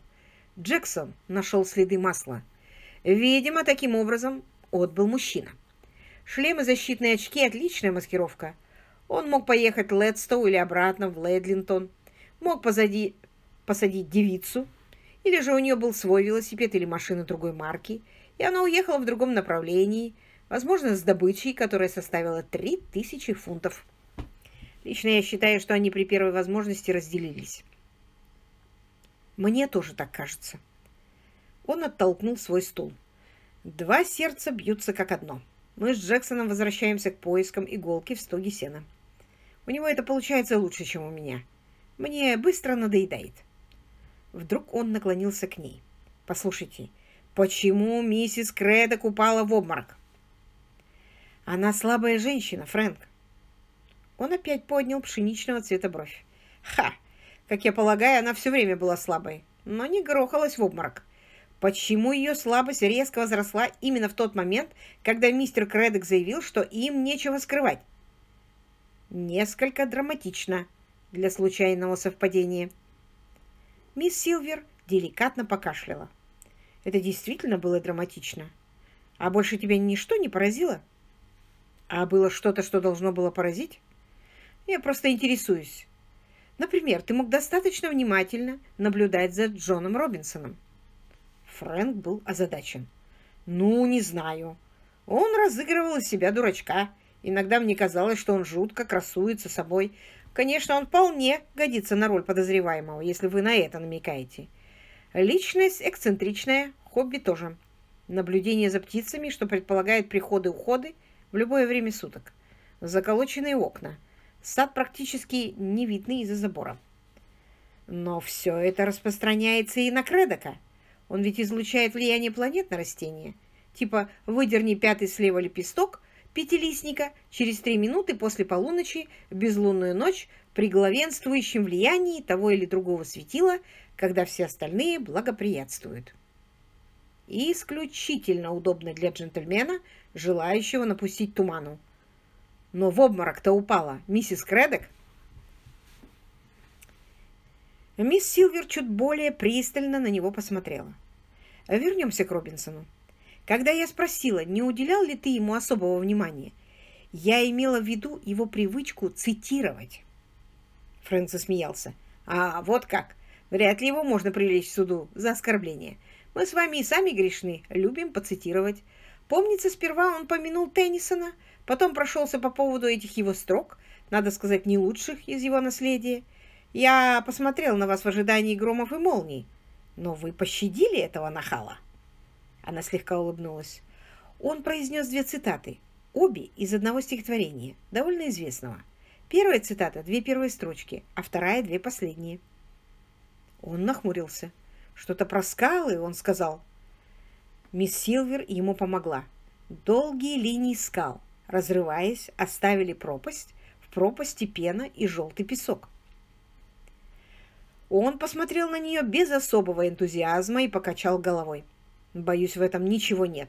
A: Джексон нашел следы масла. Видимо, таким образом отбыл мужчина. Шлем и защитные очки – отличная маскировка. Он мог поехать в Ледстоу или обратно в Ледлинтон. Мог позади... посадить девицу. Или же у нее был свой велосипед или машина другой марки, и она уехала в другом направлении, возможно, с добычей, которая составила 3000 фунтов. Лично я считаю, что они при первой возможности разделились. Мне тоже так кажется. Он оттолкнул свой стул. Два сердца бьются как одно. Мы с Джексоном возвращаемся к поискам иголки в стоге сена. У него это получается лучше, чем у меня. Мне быстро надоедает. Вдруг он наклонился к ней. «Послушайте, почему миссис Кредок упала в обморок?» «Она слабая женщина, Фрэнк». Он опять поднял пшеничного цвета бровь. «Ха! Как я полагаю, она все время была слабой, но не грохалась в обморок. Почему ее слабость резко возросла именно в тот момент, когда мистер Кредок заявил, что им нечего скрывать? Несколько драматично для случайного совпадения. Мисс Силвер деликатно покашляла. Это действительно было драматично. А больше тебя ничто не поразило? А было что-то, что должно было поразить? Я просто интересуюсь. Например, ты мог достаточно внимательно наблюдать за Джоном Робинсоном. Фрэнк был озадачен. «Ну, не знаю. Он разыгрывал из себя дурачка. Иногда мне казалось, что он жутко красуется собой. Конечно, он вполне годится на роль подозреваемого, если вы на это намекаете. Личность эксцентричная, хобби тоже. Наблюдение за птицами, что предполагает приходы-уходы и в любое время суток. Заколоченные окна – Сад практически не видно из-за забора. Но все это распространяется и на Кредока. Он ведь излучает влияние планет на растения. Типа выдерни пятый слева лепесток пятилистника через три минуты после полуночи в безлунную ночь при главенствующем влиянии того или другого светила, когда все остальные благоприятствуют. И исключительно удобно для джентльмена, желающего напустить туману. Но в обморок-то упала миссис Кредок. Мисс Силвер чуть более пристально на него посмотрела. Вернемся к Робинсону. Когда я спросила, не уделял ли ты ему особого внимания, я имела в виду его привычку цитировать. Фрэнк смеялся. «А вот как! Вряд ли его можно привлечь к суду за оскорбление. Мы с вами и сами грешны, любим поцитировать. Помнится, сперва он помянул Теннисона, потом прошелся по поводу этих его строк, надо сказать, не лучших из его наследия. Я посмотрел на вас в ожидании громов и молний, но вы пощадили этого нахала». Она слегка улыбнулась. Он произнес две цитаты, обе из одного стихотворения, довольно известного. Первая цитата – две первые строчки, а вторая – две последние. Он нахмурился. Что-то про скалы он сказал. Мисс Силвер ему помогла. «Долгие линии скал разрываясь, оставили пропасть, в пропасти пена и желтый песок. Он посмотрел на нее без особого энтузиазма и покачал головой. Боюсь, в этом ничего нет.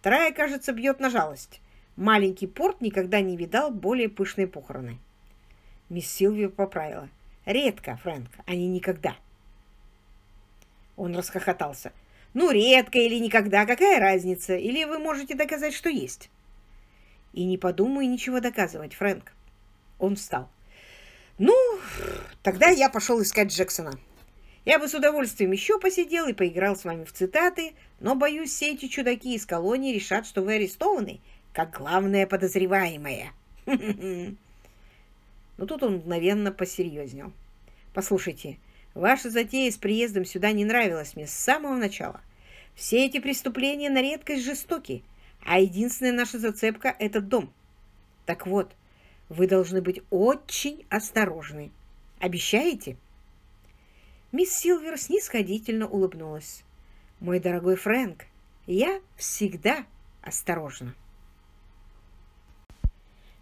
A: Вторая, кажется, бьет на жалость. Маленький порт никогда не видал более пышной похороны. Мисс Силвия поправила. Редко, Фрэнк, а не никогда. Он расхохотался. Ну, редко или никогда, какая разница? Или вы можете доказать, что есть? И не подумай ничего доказывать, Фрэнк. Он встал. Ну, тогда я пошел искать Джексона. Я бы с удовольствием еще посидел и поиграл с вами в цитаты, но, боюсь, все эти чудаки из колонии решат, что вы арестованы, как главное подозреваемое. (laughs) Но ну, тут он мгновенно посерьезнел. Послушайте, ваша затея с приездом сюда не нравилась мне с самого начала. Все эти преступления на редкость жестоки, а единственная наша зацепка – это дом. Так вот, вы должны быть очень осторожны. Обещаете?» Мисс Силвер снисходительно улыбнулась. «Мой дорогой Фрэнк, я всегда осторожна».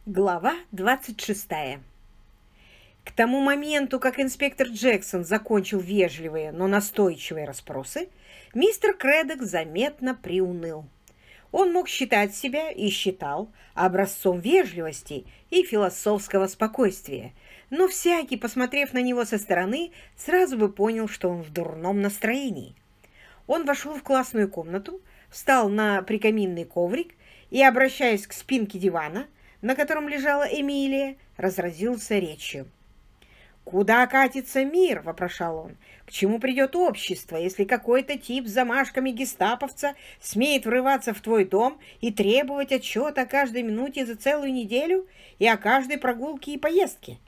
A: Глава 26. К тому моменту, как инспектор Джексон закончил вежливые, но настойчивые расспросы, мистер Кредок заметно приуныл. Он мог считать себя и считал образцом вежливости и философского спокойствия, но всякий, посмотрев на него со стороны, сразу бы понял, что он в дурном настроении. Он вошел в классную комнату, встал на прикаминный коврик и, обращаясь к спинке дивана, на котором лежала Эмилия, разразился речью. «Куда катится мир?» – вопрошал он. «К чему придет общество, если какой-то тип с замашками гестаповца смеет врываться в твой дом и требовать отчета о каждой минуте за целую неделю и о каждой прогулке и поездке?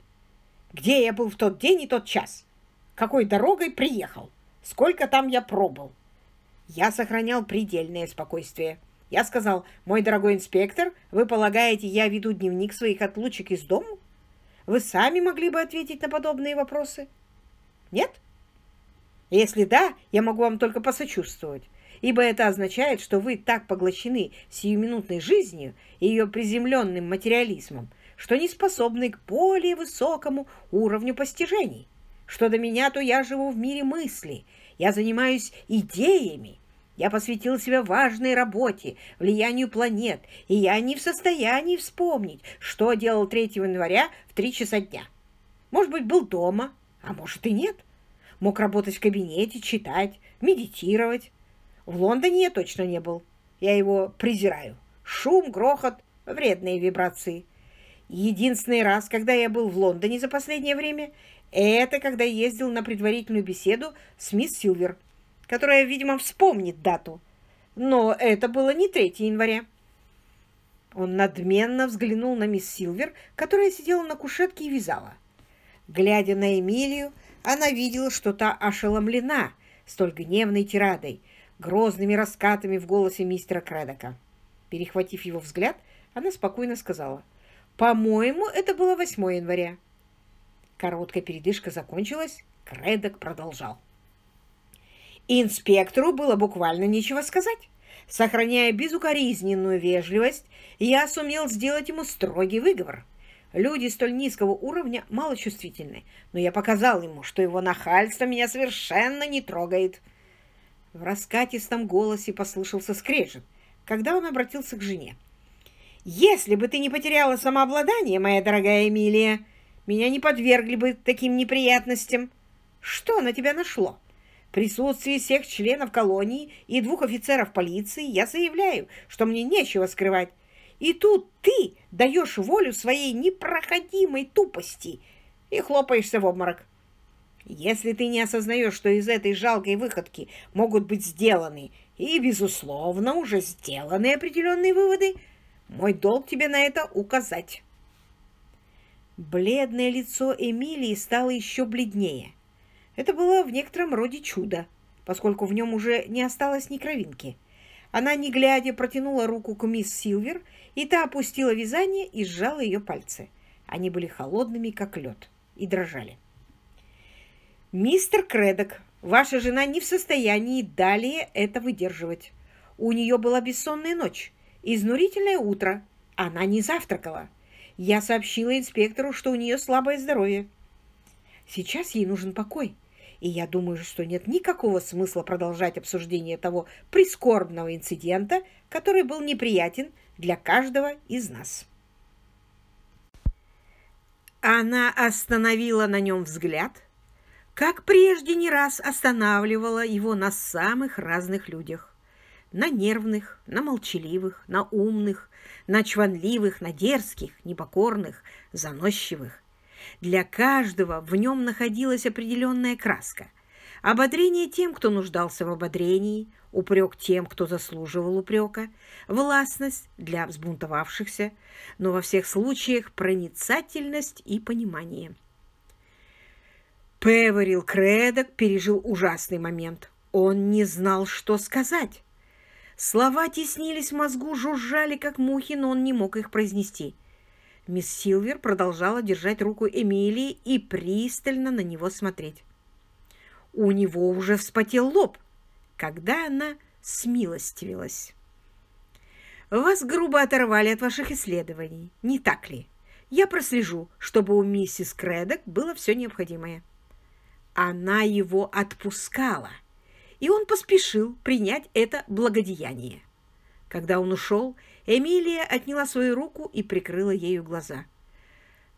A: Где я был в тот день и тот час? Какой дорогой приехал? Сколько там я пробыл?» Я сохранял предельное спокойствие. Я сказал, «Мой дорогой инспектор, вы полагаете, я веду дневник своих отлучек из дома?» Вы сами могли бы ответить на подобные вопросы? Нет? Если да, я могу вам только посочувствовать, ибо это означает, что вы так поглощены сиюминутной жизнью и ее приземленным материализмом, что не способны к более высокому уровню постижений. Что до меня, то я живу в мире мысли, я занимаюсь идеями, я посвятил себя важной работе, влиянию планет, и я не в состоянии вспомнить, что делал 3 января в 3 часа дня. Может быть, был дома, а может и нет. Мог работать в кабинете, читать, медитировать. В Лондоне я точно не был. Я его презираю. Шум, грохот, вредные вибрации. Единственный раз, когда я был в Лондоне за последнее время, это когда ездил на предварительную беседу с мисс Силвер которая, видимо, вспомнит дату. Но это было не 3 января. Он надменно взглянул на мисс Силвер, которая сидела на кушетке и вязала. Глядя на Эмилию, она видела, что та ошеломлена столь гневной тирадой, грозными раскатами в голосе мистера Кредока. Перехватив его взгляд, она спокойно сказала, «По-моему, это было 8 января». Короткая передышка закончилась, Кредок продолжал. Инспектору было буквально нечего сказать. Сохраняя безукоризненную вежливость, я сумел сделать ему строгий выговор. Люди столь низкого уровня малочувствительны, но я показал ему, что его нахальство меня совершенно не трогает. В раскатистом голосе послышался скрежет, когда он обратился к жене. «Если бы ты не потеряла самообладание, моя дорогая Эмилия, меня не подвергли бы таким неприятностям. Что на тебя нашло?» В присутствии всех членов колонии и двух офицеров полиции я заявляю, что мне нечего скрывать. И тут ты даешь волю своей непроходимой тупости и хлопаешься в обморок. Если ты не осознаешь, что из этой жалкой выходки могут быть сделаны и, безусловно, уже сделаны определенные выводы, мой долг тебе на это указать. Бледное лицо Эмилии стало еще бледнее. Это было в некотором роде чудо, поскольку в нем уже не осталось ни кровинки. Она, не глядя, протянула руку к мисс Силвер, и та опустила вязание и сжала ее пальцы. Они были холодными, как лед, и дрожали. «Мистер Кредок, ваша жена не в состоянии далее это выдерживать. У нее была бессонная ночь, изнурительное утро. Она не завтракала. Я сообщила инспектору, что у нее слабое здоровье. Сейчас ей нужен покой и я думаю, что нет никакого смысла продолжать обсуждение того прискорбного инцидента, который был неприятен для каждого из нас. Она остановила на нем взгляд, как прежде не раз останавливала его на самых разных людях. На нервных, на молчаливых, на умных, на чванливых, на дерзких, непокорных, заносчивых, для каждого в нем находилась определенная краска. Ободрение тем, кто нуждался в ободрении, упрек тем, кто заслуживал упрека, властность для взбунтовавшихся, но во всех случаях проницательность и понимание. Певерил Кредок пережил ужасный момент. Он не знал, что сказать. Слова теснились в мозгу, жужжали, как мухи, но он не мог их произнести. Мисс Силвер продолжала держать руку Эмилии и пристально на него смотреть. У него уже вспотел лоб, когда она смилостивилась. «Вас грубо оторвали от ваших исследований, не так ли? Я прослежу, чтобы у миссис Кредок было все необходимое». Она его отпускала, и он поспешил принять это благодеяние. Когда он ушел, Эмилия отняла свою руку и прикрыла ею глаза.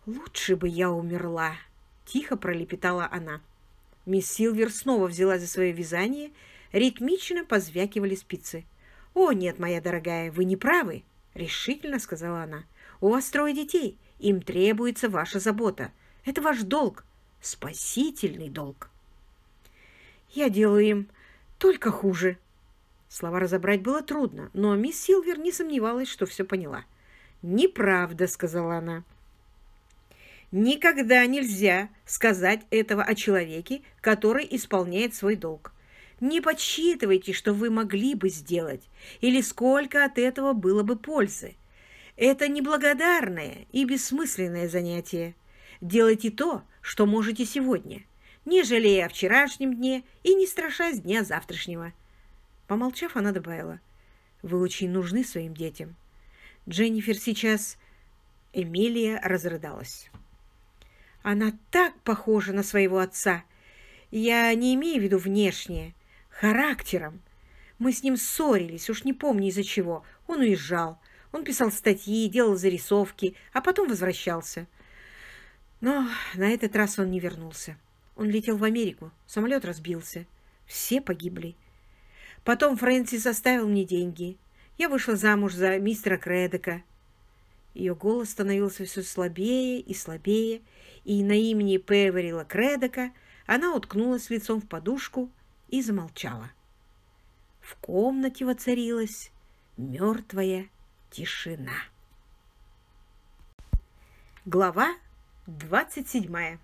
A: «Лучше бы я умерла!» – тихо пролепетала она. Мисс Силвер снова взяла за свое вязание, ритмично позвякивали спицы. «О, нет, моя дорогая, вы не правы!» – решительно сказала она. «У вас трое детей, им требуется ваша забота. Это ваш долг, спасительный долг!» «Я делаю им только хуже», Слова разобрать было трудно, но мисс Силвер не сомневалась, что все поняла. «Неправда», — сказала она. «Никогда нельзя сказать этого о человеке, который исполняет свой долг. Не подсчитывайте, что вы могли бы сделать, или сколько от этого было бы пользы. Это неблагодарное и бессмысленное занятие. Делайте то, что можете сегодня, не жалея о вчерашнем дне и не страшась дня завтрашнего». Помолчав, она добавила, «Вы очень нужны своим детям». Дженнифер сейчас... Эмилия разрыдалась. «Она так похожа на своего отца. Я не имею в виду внешнее. характером. Мы с ним ссорились, уж не помню из-за чего. Он уезжал, он писал статьи, делал зарисовки, а потом возвращался. Но на этот раз он не вернулся. Он летел в Америку, самолет разбился. Все погибли. Потом Фрэнсис оставил мне деньги. Я вышла замуж за мистера Кредека. Ее голос становился все слабее и слабее, и на имени Певерила Кредека она уткнулась лицом в подушку и замолчала. В комнате воцарилась мертвая тишина. Глава двадцать седьмая.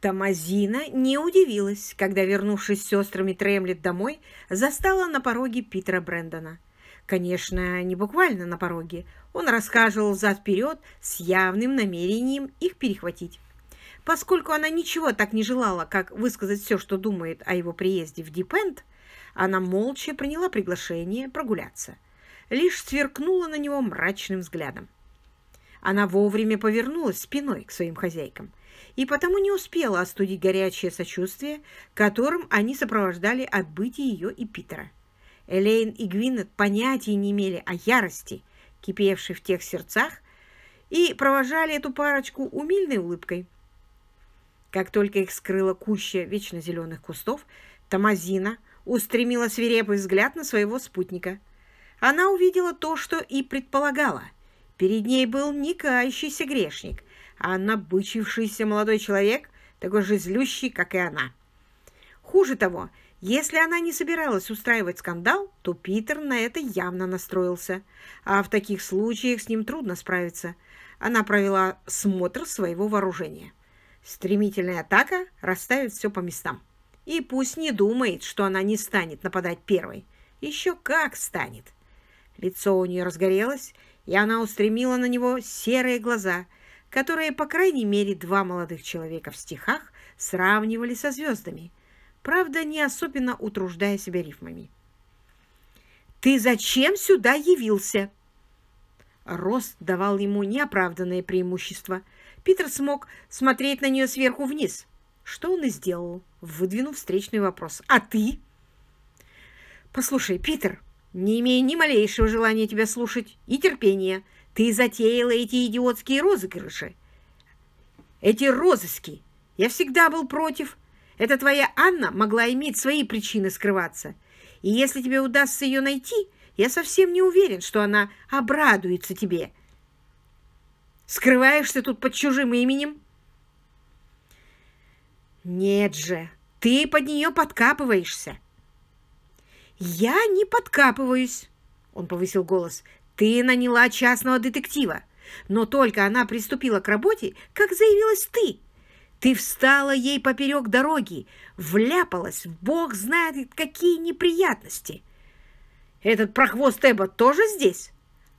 A: Тамазина не удивилась, когда, вернувшись с сестрами Тремлет домой, застала на пороге Питера Брэндона. Конечно, не буквально на пороге. Он рассказывал зад-вперед с явным намерением их перехватить. Поскольку она ничего так не желала, как высказать все, что думает о его приезде в Дипенд, она молча приняла приглашение прогуляться. Лишь сверкнула на него мрачным взглядом. Она вовремя повернулась спиной к своим хозяйкам и потому не успела остудить горячее сочувствие, которым они сопровождали отбытие ее и Питера. Элейн и Гвинет понятия не имели о ярости, кипевшей в тех сердцах, и провожали эту парочку умильной улыбкой. Как только их скрыла куща вечно зеленых кустов, Тамазина устремила свирепый взгляд на своего спутника. Она увидела то, что и предполагала. Перед ней был не кающийся грешник, а набычившийся молодой человек, такой же злющий, как и она. Хуже того, если она не собиралась устраивать скандал, то Питер на это явно настроился, а в таких случаях с ним трудно справиться. Она провела смотр своего вооружения. Стремительная атака расставит все по местам. И пусть не думает, что она не станет нападать первой. Еще как станет. Лицо у нее разгорелось, и она устремила на него серые глаза – которые, по крайней мере, два молодых человека в стихах сравнивали со звездами, правда, не особенно утруждая себя рифмами. «Ты зачем сюда явился?» Рост давал ему неоправданное преимущество. Питер смог смотреть на нее сверху вниз, что он и сделал, выдвинув встречный вопрос. «А ты?» «Послушай, Питер, не имею ни малейшего желания тебя слушать и терпения». Ты затеяла эти идиотские розыгрыши, эти розыски. Я всегда был против. Эта твоя Анна могла иметь свои причины скрываться. И если тебе удастся ее найти, я совсем не уверен, что она обрадуется тебе. Скрываешься тут под чужим именем? Нет же, ты под нее подкапываешься. Я не подкапываюсь, он повысил голос. Ты наняла частного детектива, но только она приступила к работе, как заявилась ты. Ты встала ей поперек дороги, вляпалась, бог знает, какие неприятности. Этот прохвост Эбба тоже здесь?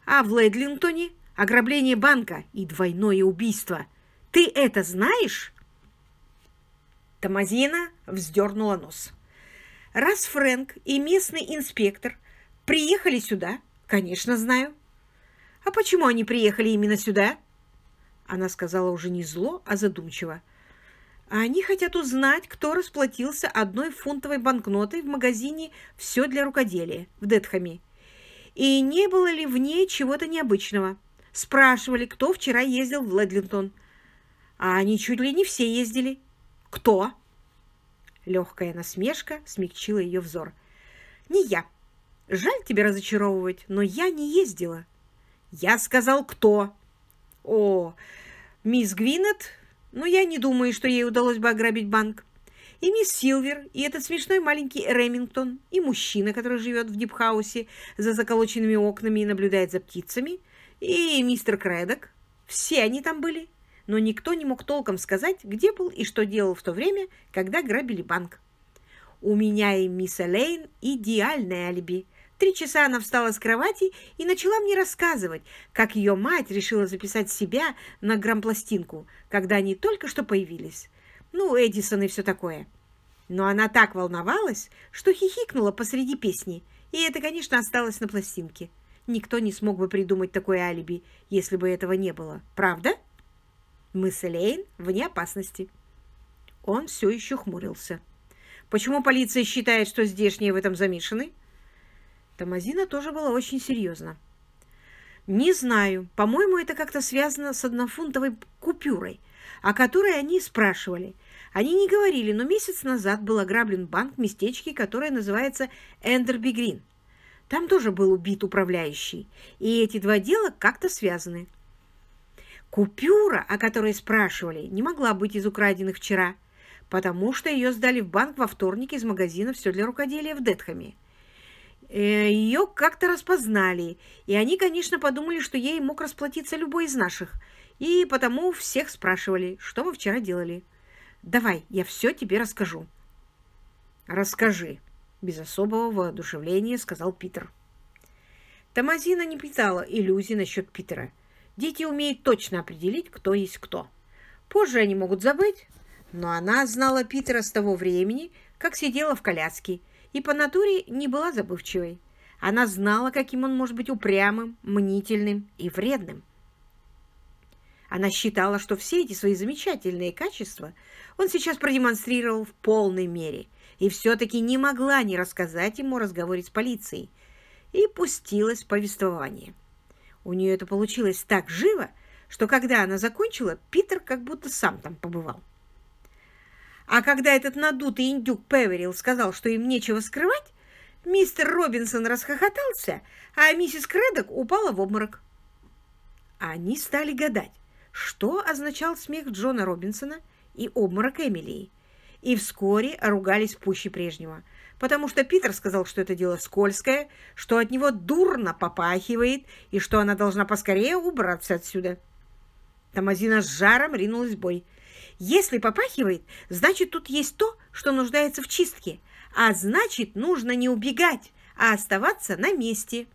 A: А в Лэдлинтоне ограбление банка и двойное убийство. Ты это знаешь?» Тамазина вздернула нос. «Раз Фрэнк и местный инспектор приехали сюда, «Конечно знаю». «А почему они приехали именно сюда?» Она сказала уже не зло, а задумчиво. А они хотят узнать, кто расплатился одной фунтовой банкнотой в магазине «Все для рукоделия» в Детхаме. И не было ли в ней чего-то необычного. Спрашивали, кто вчера ездил в Ледлинтон. А они чуть ли не все ездили. Кто? Легкая насмешка смягчила ее взор. Не я. Жаль тебе разочаровывать, но я не ездила. Я сказал, кто. О, мисс Гвинет, но ну, я не думаю, что ей удалось бы ограбить банк. И мисс Силвер, и этот смешной маленький Ремингтон, и мужчина, который живет в дипхаусе за заколоченными окнами и наблюдает за птицами, и мистер Кредок. Все они там были, но никто не мог толком сказать, где был и что делал в то время, когда грабили банк. У меня и мисс Элейн идеальное алиби – три часа она встала с кровати и начала мне рассказывать, как ее мать решила записать себя на грампластинку, когда они только что появились. Ну, Эдисон и все такое. Но она так волновалась, что хихикнула посреди песни, и это, конечно, осталось на пластинке. Никто не смог бы придумать такое алиби, если бы этого не было. Правда? Мы с Элейн вне опасности. Он все еще хмурился. Почему полиция считает, что здешние в этом замешаны? Тамазина тоже была очень серьезна. «Не знаю. По-моему, это как-то связано с однофунтовой купюрой, о которой они спрашивали. Они не говорили, но месяц назад был ограблен банк в местечке, которое называется Эндерби Грин. Там тоже был убит управляющий, и эти два дела как-то связаны. Купюра, о которой спрашивали, не могла быть из украденных вчера, потому что ее сдали в банк во вторник из магазина «Все для рукоделия» в Детхаме. Э, ее как-то распознали, и они, конечно, подумали, что ей мог расплатиться любой из наших, и потому всех спрашивали, что мы вчера делали. «Давай, я все тебе расскажу». «Расскажи», — без особого воодушевления сказал Питер. Тамазина не питала иллюзий насчет Питера. Дети умеют точно определить, кто есть кто. Позже они могут забыть, но она знала Питера с того времени, как сидела в коляске, и по натуре не была забывчивой. Она знала, каким он может быть упрямым, мнительным и вредным. Она считала, что все эти свои замечательные качества он сейчас продемонстрировал в полной мере и все-таки не могла не рассказать ему о разговоре с полицией и пустилась в повествование. У нее это получилось так живо, что когда она закончила, Питер как будто сам там побывал. А когда этот надутый индюк Певерил сказал, что им нечего скрывать, мистер Робинсон расхохотался, а миссис Кредок упала в обморок. Они стали гадать, что означал смех Джона Робинсона и обморок Эмилии. И вскоре ругались пуще прежнего, потому что Питер сказал, что это дело скользкое, что от него дурно попахивает и что она должна поскорее убраться отсюда. Тамазина с жаром ринулась в бой – если попахивает, значит, тут есть то, что нуждается в чистке. А значит, нужно не убегать, а оставаться на месте.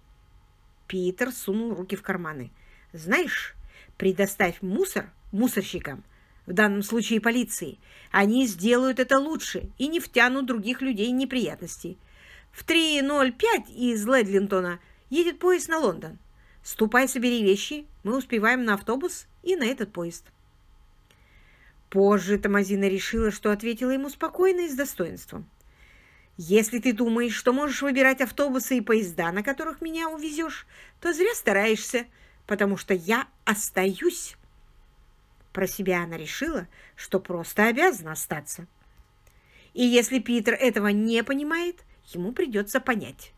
A: Питер сунул руки в карманы. Знаешь, предоставь мусор мусорщикам, в данном случае полиции. Они сделают это лучше и не втянут других людей в неприятности. В 3.05 из Ледлинтона едет поезд на Лондон. Ступай, собери вещи, мы успеваем на автобус и на этот поезд. Позже Тамазина решила, что ответила ему спокойно и с достоинством. «Если ты думаешь, что можешь выбирать автобусы и поезда, на которых меня увезешь, то зря стараешься, потому что я остаюсь». Про себя она решила, что просто обязана остаться. И если Питер этого не понимает, ему придется понять.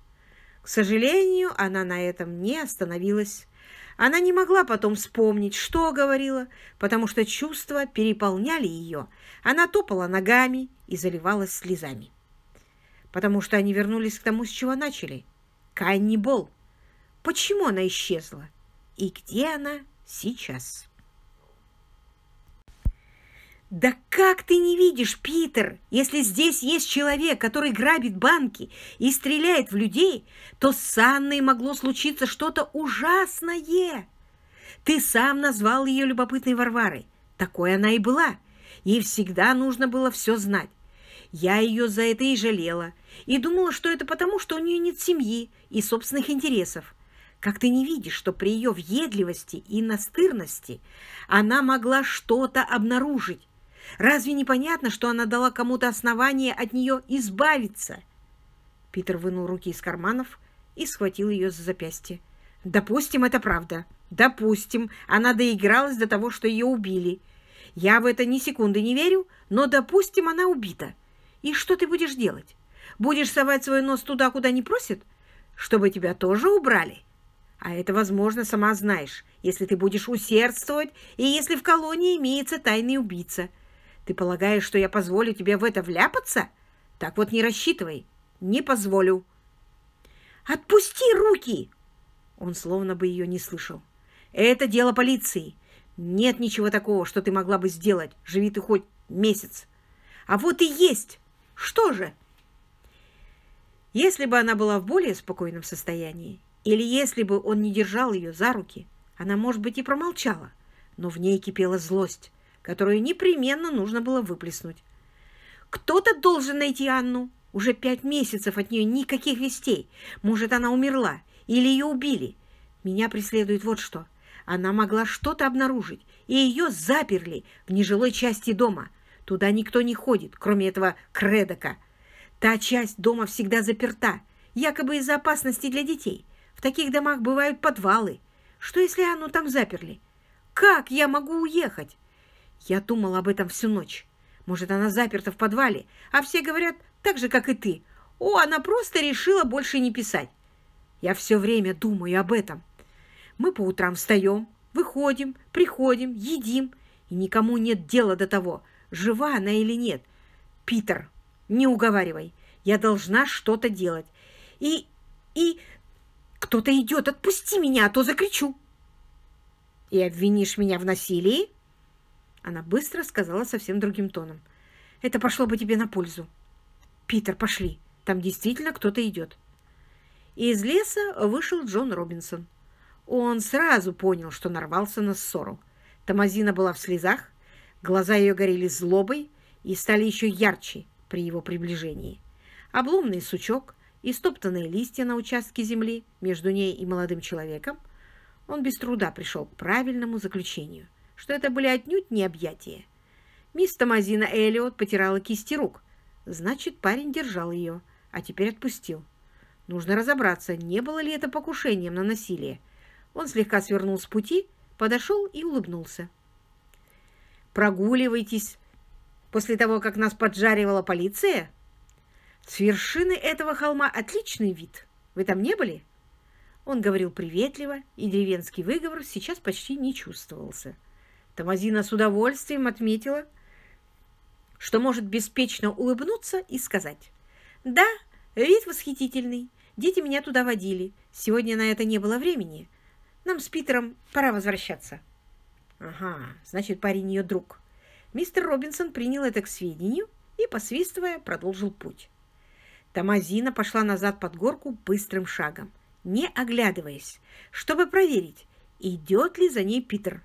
A: К сожалению, она на этом не остановилась, она не могла потом вспомнить, что говорила, потому что чувства переполняли ее. Она топала ногами и заливалась слезами. Потому что они вернулись к тому, с чего начали. Каннибал. Почему она исчезла? И где она сейчас? «Да как ты не видишь, Питер? Если здесь есть человек, который грабит банки и стреляет в людей, то с Анной могло случиться что-то ужасное. Ты сам назвал ее любопытной Варварой. Такой она и была. Ей всегда нужно было все знать. Я ее за это и жалела, и думала, что это потому, что у нее нет семьи и собственных интересов. Как ты не видишь, что при ее въедливости и настырности она могла что-то обнаружить, Разве не понятно, что она дала кому-то основание от нее избавиться? Питер вынул руки из карманов и схватил ее за запястье. Допустим, это правда. Допустим, она доигралась до того, что ее убили. Я в это ни секунды не верю, но, допустим, она убита. И что ты будешь делать? Будешь совать свой нос туда, куда не просят? Чтобы тебя тоже убрали? А это, возможно, сама знаешь, если ты будешь усердствовать и если в колонии имеется тайный убийца – ты полагаешь, что я позволю тебе в это вляпаться? Так вот не рассчитывай. Не позволю. Отпусти руки! Он словно бы ее не слышал. Это дело полиции. Нет ничего такого, что ты могла бы сделать. Живи ты хоть месяц. А вот и есть. Что же? Если бы она была в более спокойном состоянии, или если бы он не держал ее за руки, она, может быть, и промолчала, но в ней кипела злость которую непременно нужно было выплеснуть. Кто-то должен найти Анну. Уже пять месяцев от нее никаких вестей. Может, она умерла или ее убили. Меня преследует вот что. Она могла что-то обнаружить, и ее заперли в нежилой части дома. Туда никто не ходит, кроме этого кредока. Та часть дома всегда заперта, якобы из-за опасности для детей. В таких домах бывают подвалы. Что, если Анну там заперли? Как я могу уехать? Я думала об этом всю ночь. Может, она заперта в подвале, а все говорят так же, как и ты. О, она просто решила больше не писать. Я все время думаю об этом. Мы по утрам встаем, выходим, приходим, едим, и никому нет дела до того, жива она или нет. Питер, не уговаривай, я должна что-то делать. И... и... кто-то идет, отпусти меня, а то закричу. И обвинишь меня в насилии? Она быстро сказала совсем другим тоном. «Это пошло бы тебе на пользу. Питер, пошли. Там действительно кто-то идет». И из леса вышел Джон Робинсон. Он сразу понял, что нарвался на ссору. Тамазина была в слезах, глаза ее горели злобой и стали еще ярче при его приближении. Обломный сучок и стоптанные листья на участке земли между ней и молодым человеком, он без труда пришел к правильному заключению что это были отнюдь не объятия. Мисс Томазина Эллиот потирала кисти рук. Значит, парень держал ее, а теперь отпустил. Нужно разобраться, не было ли это покушением на насилие. Он слегка свернул с пути, подошел и улыбнулся. «Прогуливайтесь после того, как нас поджаривала полиция?» С вершины этого холма отличный вид. Вы там не были? Он говорил приветливо, и деревенский выговор сейчас почти не чувствовался. Тамазина с удовольствием отметила, что может беспечно улыбнуться и сказать. «Да, вид восхитительный. Дети меня туда водили. Сегодня на это не было времени. Нам с Питером пора возвращаться». «Ага, значит, парень ее друг». Мистер Робинсон принял это к сведению и, посвистывая, продолжил путь. Тамазина пошла назад под горку быстрым шагом, не оглядываясь, чтобы проверить, идет ли за ней Питер.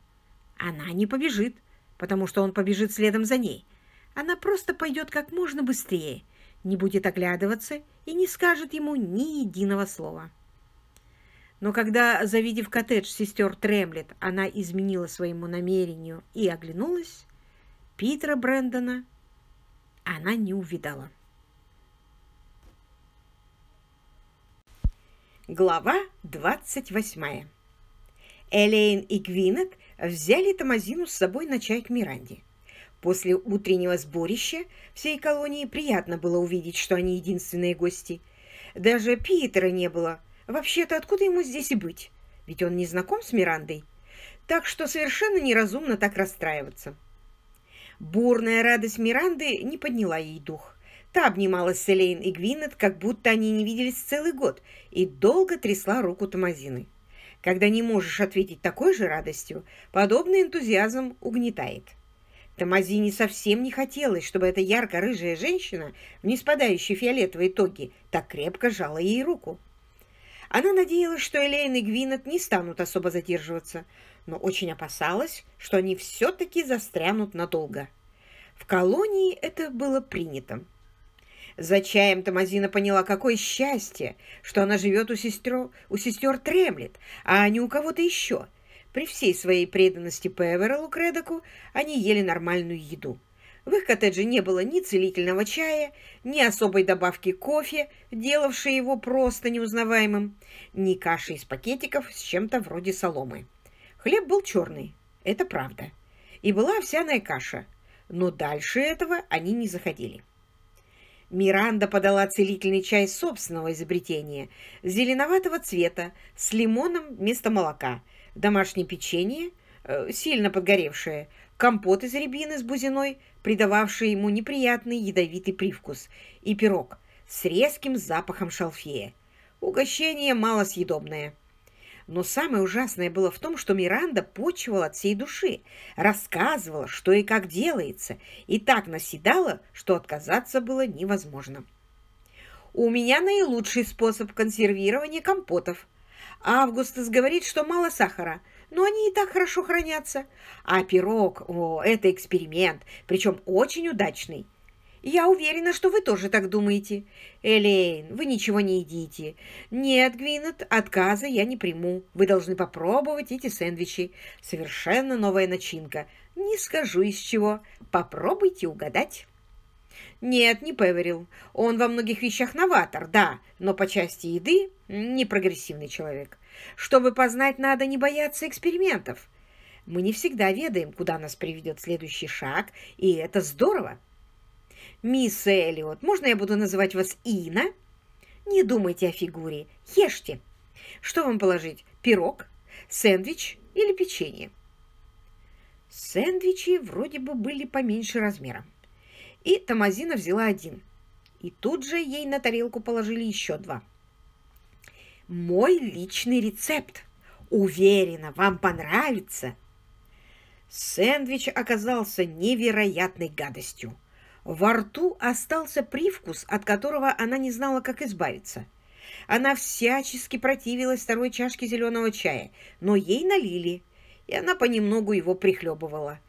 A: Она не побежит, потому что он побежит следом за ней. Она просто пойдет как можно быстрее, не будет оглядываться и не скажет ему ни единого слова. Но когда, завидев коттедж сестер Тремлет, она изменила своему намерению и оглянулась, Питера Брэндона она не увидала. Глава 28. Элейн и Гвинет взяли Тамазину с собой на чай к Миранде. После утреннего сборища всей колонии приятно было увидеть, что они единственные гости. Даже Питера не было. Вообще-то откуда ему здесь и быть? Ведь он не знаком с Мирандой. Так что совершенно неразумно так расстраиваться. Бурная радость Миранды не подняла ей дух. Та обнимала Селейн и Гвинет, как будто они не виделись целый год, и долго трясла руку Тамазины. Когда не можешь ответить такой же радостью, подобный энтузиазм угнетает. Тамазини совсем не хотелось, чтобы эта ярко-рыжая женщина в неспадающей фиолетовой тоге так крепко жала ей руку. Она надеялась, что Элейн и Гвинет не станут особо задерживаться, но очень опасалась, что они все-таки застрянут надолго. В колонии это было принято. За чаем Тамазина поняла, какое счастье, что она живет у сестер, у сестер Тремлет, а не у кого-то еще. При всей своей преданности Певерелу Кредоку они ели нормальную еду. В их коттедже не было ни целительного чая, ни особой добавки кофе, делавшей его просто неузнаваемым, ни каши из пакетиков с чем-то вроде соломы. Хлеб был черный, это правда, и была овсяная каша, но дальше этого они не заходили. Миранда подала целительный чай собственного изобретения, зеленоватого цвета, с лимоном вместо молока, домашнее печенье, э, сильно подгоревшее, компот из рябины с бузиной, придававший ему неприятный ядовитый привкус, и пирог с резким запахом шалфея. Угощение малосъедобное. Но самое ужасное было в том, что Миранда почивала от всей души, рассказывала, что и как делается, и так наседала, что отказаться было невозможно. «У меня наилучший способ консервирования компотов. Августас говорит, что мало сахара, но они и так хорошо хранятся. А пирог, о, это эксперимент, причем очень удачный. Я уверена, что вы тоже так думаете. Элейн, вы ничего не едите. Нет, Гвинет, отказа я не приму. Вы должны попробовать эти сэндвичи. Совершенно новая начинка. Не скажу из чего. Попробуйте угадать. Нет, не Певерил. Он во многих вещах новатор, да, но по части еды не прогрессивный человек. Чтобы познать, надо не бояться экспериментов. Мы не всегда ведаем, куда нас приведет следующий шаг, и это здорово. «Мисс Эллиот, можно я буду называть вас Ина?» «Не думайте о фигуре. Ешьте. Что вам положить? Пирог, сэндвич или печенье?» Сэндвичи вроде бы были поменьше размером. И Тамазина взяла один. И тут же ей на тарелку положили еще два. «Мой личный рецепт. Уверена, вам понравится!» Сэндвич оказался невероятной гадостью. Во рту остался привкус, от которого она не знала, как избавиться. Она всячески противилась второй чашке зеленого чая, но ей налили, и она понемногу его прихлебывала.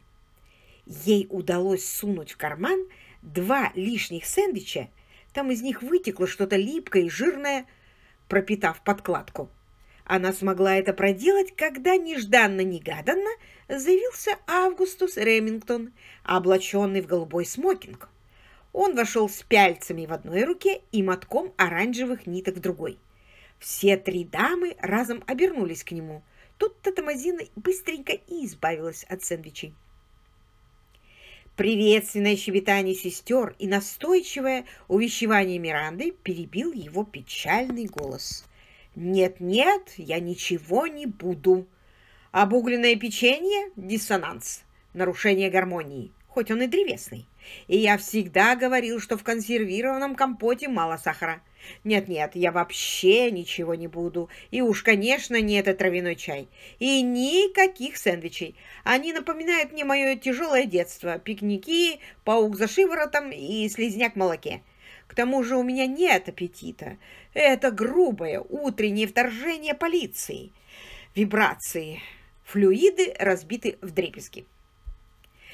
A: Ей удалось сунуть в карман два лишних сэндвича, там из них вытекло что-то липкое и жирное, пропитав подкладку. Она смогла это проделать, когда нежданно-негаданно заявился Августус Ремингтон, облаченный в голубой смокинг. Он вошел с пяльцами в одной руке и мотком оранжевых ниток в другой. Все три дамы разом обернулись к нему. тут Татамазина быстренько и избавилась от сэндвичей. Приветственное щебетание сестер и настойчивое увещевание Миранды перебил его печальный голос. «Нет-нет, я ничего не буду». Обугленное печенье – диссонанс, нарушение гармонии, хоть он и древесный. И я всегда говорил, что в консервированном компоте мало сахара. Нет-нет, я вообще ничего не буду. И уж, конечно, не этот травяной чай. И никаких сэндвичей. Они напоминают мне мое тяжелое детство. Пикники, паук за шиворотом и слизняк в молоке. К тому же у меня нет аппетита. Это грубое утреннее вторжение полиции. Вибрации. Флюиды разбиты в дребезги.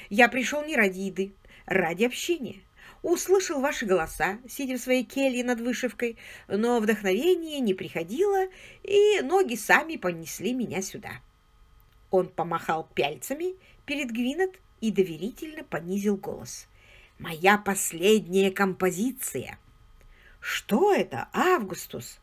A: Я пришел не ради еды, ради общения. Услышал ваши голоса, сидя в своей келье над вышивкой, но вдохновение не приходило, и ноги сами понесли меня сюда. Он помахал пяльцами перед Гвинет и доверительно понизил голос моя последняя композиция». «Что это, Августус?»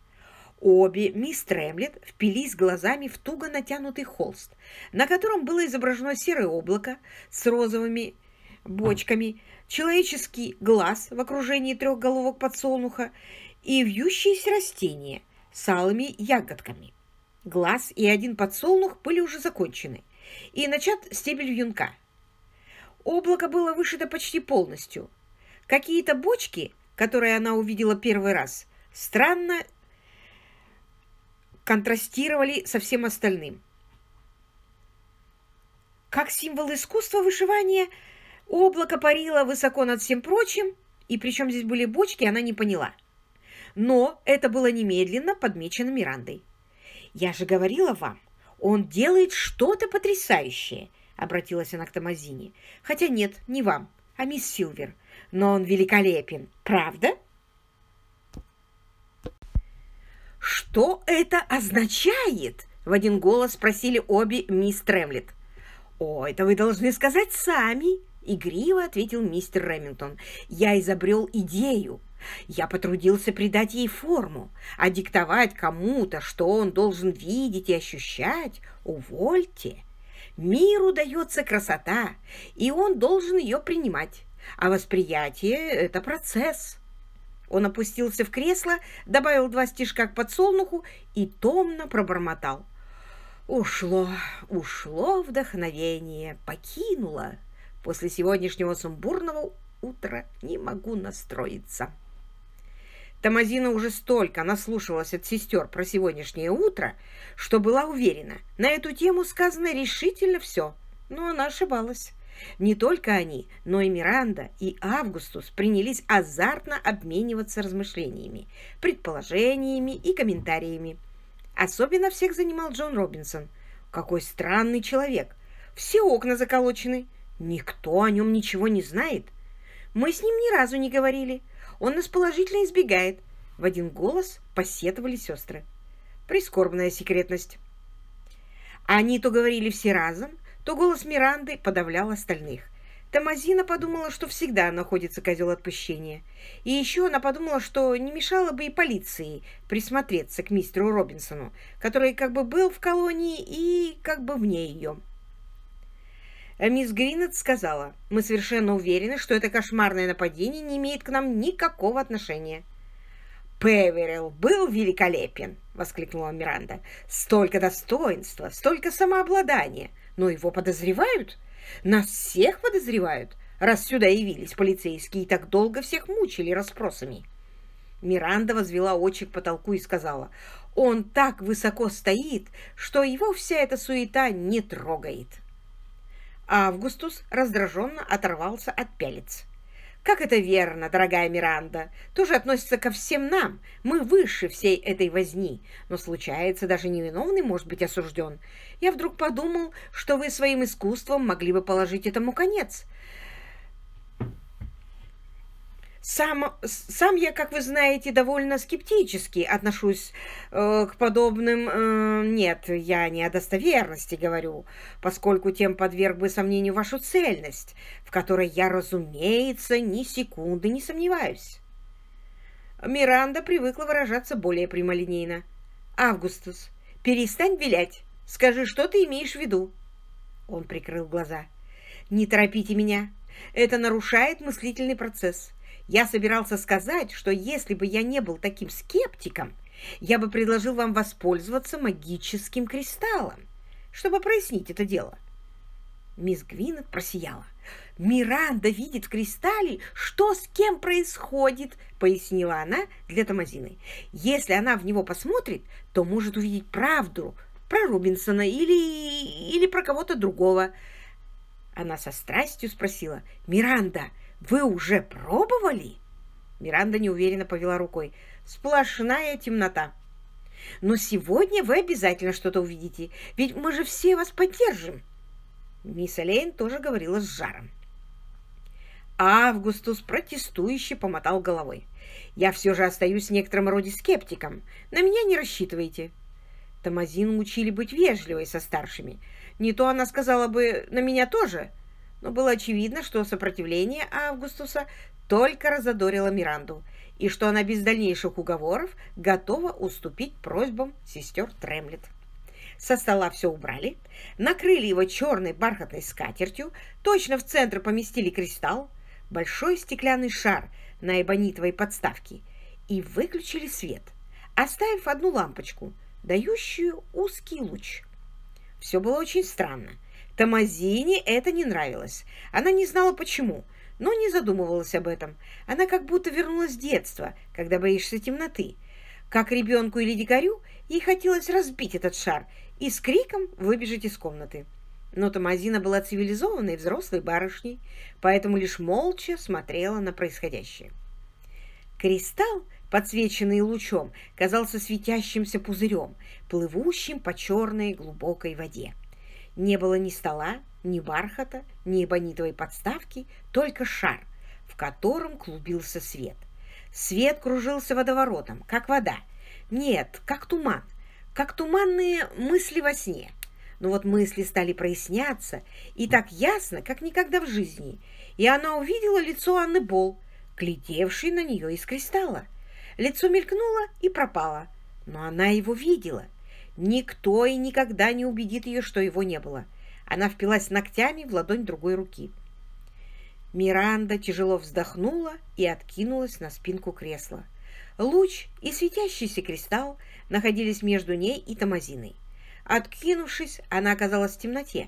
A: Обе мисс Тремлет впились глазами в туго натянутый холст, на котором было изображено серое облако с розовыми бочками, человеческий глаз в окружении трех головок подсолнуха и вьющиеся растения с алыми ягодками. Глаз и один подсолнух были уже закончены, и начат стебель юнка. Облако было вышито почти полностью. Какие-то бочки, которые она увидела первый раз, странно контрастировали со всем остальным. Как символ искусства вышивания, облако парило высоко над всем прочим, и причем здесь были бочки, она не поняла. Но это было немедленно подмечено Мирандой. «Я же говорила вам, он делает что-то потрясающее», — обратилась она к Томазини. «Хотя нет, не вам, а мисс Силвер. Но он великолепен, правда?» «Что это означает?» — в один голос спросили обе мисс Тремлет. «О, это вы должны сказать сами!» — игриво ответил мистер Ремингтон. «Я изобрел идею. Я потрудился придать ей форму, а диктовать кому-то, что он должен видеть и ощущать, увольте. Миру дается красота, и он должен ее принимать. А восприятие – это процесс. Он опустился в кресло, добавил два стишка к подсолнуху и томно пробормотал. Ушло, ушло вдохновение, покинуло. После сегодняшнего сумбурного утра не могу настроиться. Тамазина уже столько наслушалась от сестер про сегодняшнее утро, что была уверена, на эту тему сказано решительно все. Но она ошибалась. Не только они, но и Миранда, и Августус принялись азартно обмениваться размышлениями, предположениями и комментариями. Особенно всех занимал Джон Робинсон. Какой странный человек. Все окна заколочены. Никто о нем ничего не знает. Мы с ним ни разу не говорили. Он нас положительно избегает. В один голос посетовали сестры. Прискорбная секретность. Они то говорили все разом, то голос Миранды подавлял остальных. Тамазина подумала, что всегда находится козел отпущения. И еще она подумала, что не мешало бы и полиции присмотреться к мистеру Робинсону, который как бы был в колонии и как бы вне ее. А мисс Гринет сказала, мы совершенно уверены, что это кошмарное нападение не имеет к нам никакого отношения. «Певерилл был великолепен!» — воскликнула Миранда. «Столько достоинства, столько самообладания! Но его подозревают! Нас всех подозревают, раз сюда явились полицейские и так долго всех мучили расспросами!» Миранда возвела очи к потолку и сказала, «Он так высоко стоит, что его вся эта суета не трогает!» Августус раздраженно оторвался от пялец. «Как это верно, дорогая Миранда! Тоже относится ко всем нам. Мы выше всей этой возни. Но случается, даже невиновный может быть осужден. Я вдруг подумал, что вы своим искусством могли бы положить этому конец. Сам, сам я, как вы знаете, довольно скептически отношусь э, к подобным... Э, нет, я не о достоверности говорю, поскольку тем подверг бы сомнению вашу цельность, в которой я, разумеется, ни секунды не сомневаюсь. Миранда привыкла выражаться более прямолинейно. «Августус, перестань вилять. Скажи, что ты имеешь в виду?» Он прикрыл глаза. «Не торопите меня. Это нарушает мыслительный процесс». Я собирался сказать, что если бы я не был таким скептиком, я бы предложил вам воспользоваться магическим кристаллом, чтобы прояснить это дело. Мисс Гвинет просияла. «Миранда видит в кристалле, что с кем происходит», — пояснила она для Томазины. «Если она в него посмотрит, то может увидеть правду про Рубинсона или, или про кого-то другого». Она со страстью спросила. «Миранда, вы уже пробовали?» Миранда неуверенно повела рукой. «Сплошная темнота. Но сегодня вы обязательно что-то увидите, ведь мы же все вас поддержим». Мисс Олейн тоже говорила с жаром. Августус протестующе помотал головой. «Я все же остаюсь в некотором роде скептиком. На меня не рассчитывайте». Томазин учили быть вежливой со старшими. Не то она сказала бы «на меня тоже», но было очевидно, что сопротивление Августуса только разодорило Миранду, и что она без дальнейших уговоров готова уступить просьбам сестер Тремлет. Со стола все убрали, накрыли его черной бархатной скатертью, точно в центр поместили кристалл, большой стеклянный шар на эбонитовой подставке и выключили свет, оставив одну лампочку, дающую узкий луч. Все было очень странно – Томазини это не нравилось. Она не знала почему, но не задумывалась об этом. Она как будто вернулась с детства, когда боишься темноты. Как ребенку или дикарю, ей хотелось разбить этот шар и с криком выбежать из комнаты. Но Томазина была цивилизованной взрослой барышней, поэтому лишь молча смотрела на происходящее. Кристалл, подсвеченный лучом, казался светящимся пузырем, плывущим по черной глубокой воде. Не было ни стола, ни бархата, ни эбонитовой подставки, только шар, в котором клубился свет. Свет кружился водоворотом, как вода. Нет, как туман, как туманные мысли во сне. Но вот мысли стали проясняться, и так ясно, как никогда в жизни. И она увидела лицо Анны Бол, глядевшей на нее из кристалла. Лицо мелькнуло и пропало, но она его видела – Никто и никогда не убедит ее, что его не было. Она впилась ногтями в ладонь другой руки. Миранда тяжело вздохнула и откинулась на спинку кресла. Луч и светящийся кристалл находились между ней и Тамазиной. Откинувшись, она оказалась в темноте.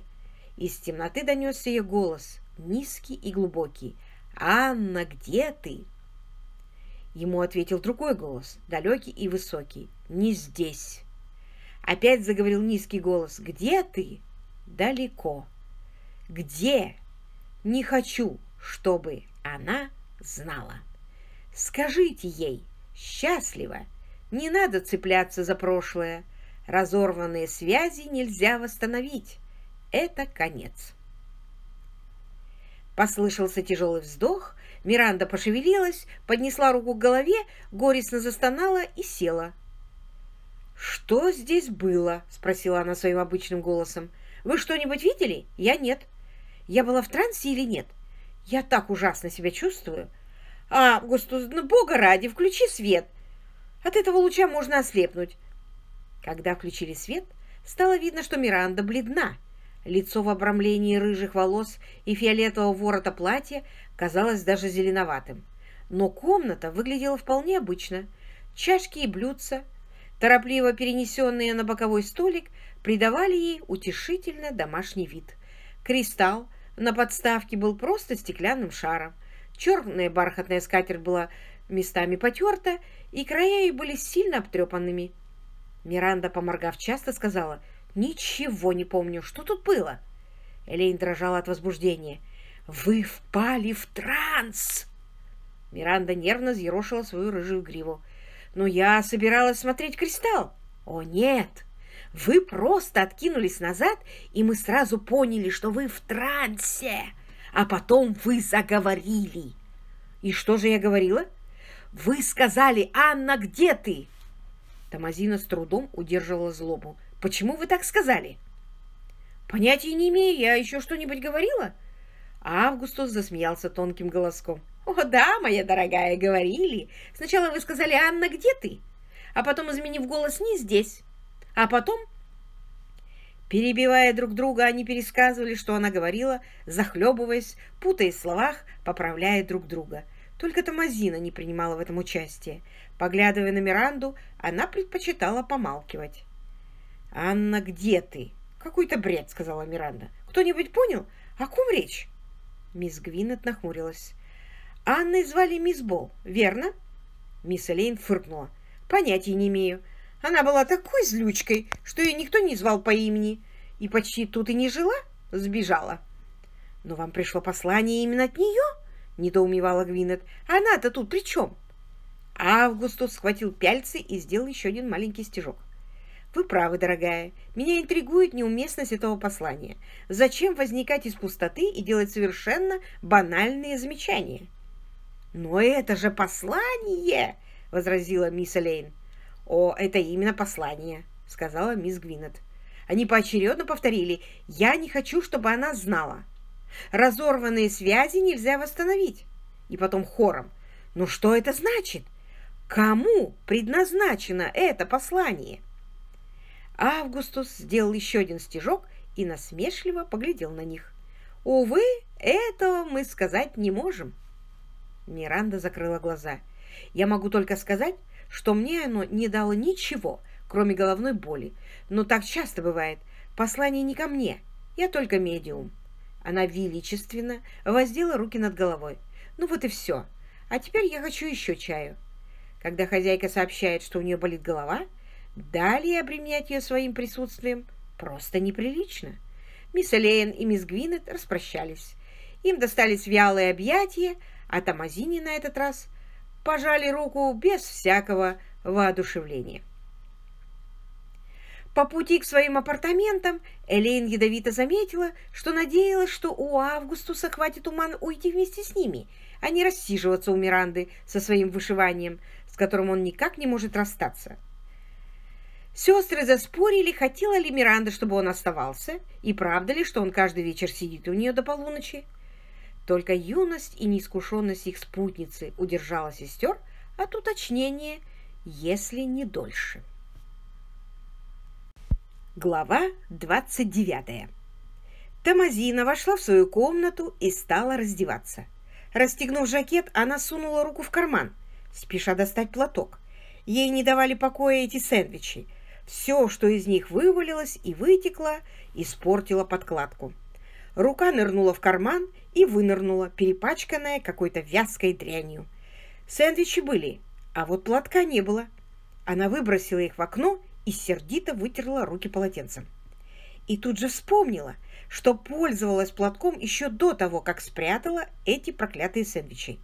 A: Из темноты донесся ее голос, низкий и глубокий. «Анна, где ты?» Ему ответил другой голос, далекий и высокий. «Не здесь». Опять заговорил низкий голос. «Где ты?» «Далеко». «Где?» «Не хочу, чтобы она знала». «Скажите ей, счастливо, не надо цепляться за прошлое. Разорванные связи нельзя восстановить. Это конец». Послышался тяжелый вздох, Миранда пошевелилась, поднесла руку к голове, горестно застонала и села, «Что здесь было?» — спросила она своим обычным голосом. «Вы что-нибудь видели? Я нет. Я была в трансе или нет? Я так ужасно себя чувствую. А, Господи, ну, Бога ради, включи свет. От этого луча можно ослепнуть». Когда включили свет, стало видно, что Миранда бледна. Лицо в обрамлении рыжих волос и фиолетового ворота платья казалось даже зеленоватым. Но комната выглядела вполне обычно. Чашки и блюдца — торопливо перенесенные на боковой столик, придавали ей утешительно домашний вид. Кристалл на подставке был просто стеклянным шаром. Черная бархатная скатерть была местами потерта, и края ее были сильно обтрепанными. Миранда, поморгав часто, сказала, «Ничего не помню, что тут было?» Элейн дрожала от возбуждения. «Вы впали в транс!» Миранда нервно зъерошила свою рыжую гриву. Но я собиралась смотреть кристалл. О, нет! Вы просто откинулись назад, и мы сразу поняли, что вы в трансе. А потом вы заговорили. И что же я говорила? Вы сказали, Анна, где ты? Тамазина с трудом удерживала злобу. Почему вы так сказали? Понятия не имею, я еще что-нибудь говорила? Августус засмеялся тонким голоском. «О да, моя дорогая, говорили. Сначала вы сказали, Анна, где ты? А потом, изменив голос, не здесь. А потом...» Перебивая друг друга, они пересказывали, что она говорила, захлебываясь, путаясь в словах, поправляя друг друга. Только Томазина не принимала в этом участие. Поглядывая на Миранду, она предпочитала помалкивать. «Анна, где ты?» «Какой-то бред», — сказала Миранда. «Кто-нибудь понял? О ком речь?» Мисс Гвинет нахмурилась. Анной звали мисс Бол, верно?» Мисс Элейн фыркнула. «Понятия не имею. Она была такой злючкой, что ее никто не звал по имени. И почти тут и не жила, сбежала». «Но вам пришло послание именно от нее?» — недоумевала Гвинет. «Она-то тут при чем?» Августус схватил пяльцы и сделал еще один маленький стежок. «Вы правы, дорогая. Меня интригует неуместность этого послания. Зачем возникать из пустоты и делать совершенно банальные замечания?» «Но это же послание!» — возразила мисс Элейн. «О, это именно послание», — сказала мисс Гвинет. Они поочередно повторили «Я не хочу, чтобы она знала». Разорванные связи нельзя восстановить. И потом хором «Ну что это значит? Кому предназначено это послание?» Августус сделал еще один стежок и насмешливо поглядел на них. «Увы, этого мы сказать не можем». Миранда закрыла глаза. «Я могу только сказать, что мне оно не дало ничего, кроме головной боли. Но так часто бывает. Послание не ко мне. Я только медиум». Она величественно воздела руки над головой. «Ну вот и все. А теперь я хочу еще чаю». Когда хозяйка сообщает, что у нее болит голова, далее обременять ее своим присутствием просто неприлично. Мисс Элейн и мисс Гвинет распрощались. Им достались вялые объятия, а Тамазини на этот раз пожали руку без всякого воодушевления. По пути к своим апартаментам Элейн ядовито заметила, что надеялась, что у Августуса хватит уман уйти вместе с ними, а не рассиживаться у Миранды со своим вышиванием, с которым он никак не может расстаться. Сестры заспорили, хотела ли Миранда, чтобы он оставался, и правда ли, что он каждый вечер сидит у нее до полуночи. Только юность и неискушенность их спутницы удержала сестер от уточнения, если не дольше. Глава 29. Тамазина вошла в свою комнату и стала раздеваться. Расстегнув жакет, она сунула руку в карман, спеша достать платок. Ей не давали покоя эти сэндвичи. Все, что из них вывалилось и вытекло, испортило подкладку. Рука нырнула в карман и вынырнула, перепачканная какой-то вязкой дрянью. Сэндвичи были, а вот платка не было. Она выбросила их в окно и сердито вытерла руки полотенцем. И тут же вспомнила, что пользовалась платком еще до того, как спрятала эти проклятые сэндвичи.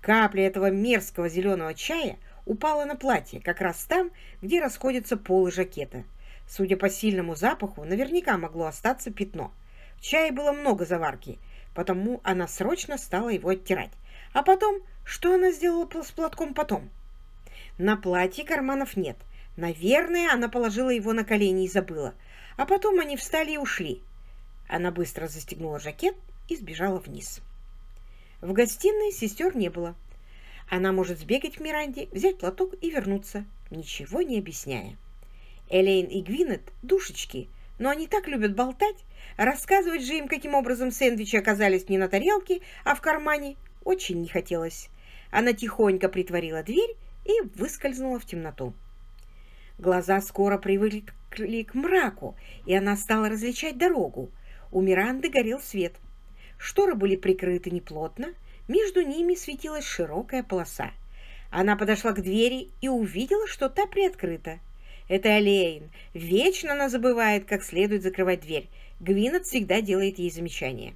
A: Капля этого мерзкого зеленого чая упала на платье, как раз там, где расходятся полы жакета. Судя по сильному запаху, наверняка могло остаться пятно – в чае было много заварки, потому она срочно стала его оттирать. А потом, что она сделала с платком потом? На платье карманов нет. Наверное, она положила его на колени и забыла. А потом они встали и ушли. Она быстро застегнула жакет и сбежала вниз. В гостиной сестер не было. Она может сбегать к Миранде, взять платок и вернуться, ничего не объясняя. Элейн и Гвинет – душечки, но они так любят болтать, Рассказывать же им, каким образом сэндвичи оказались не на тарелке, а в кармане, очень не хотелось. Она тихонько притворила дверь и выскользнула в темноту. Глаза скоро привыкли к мраку, и она стала различать дорогу. У Миранды горел свет. Шторы были прикрыты неплотно, между ними светилась широкая полоса. Она подошла к двери и увидела, что та приоткрыта. Это Олейн. Вечно она забывает, как следует закрывать дверь. Гвинет всегда делает ей замечания.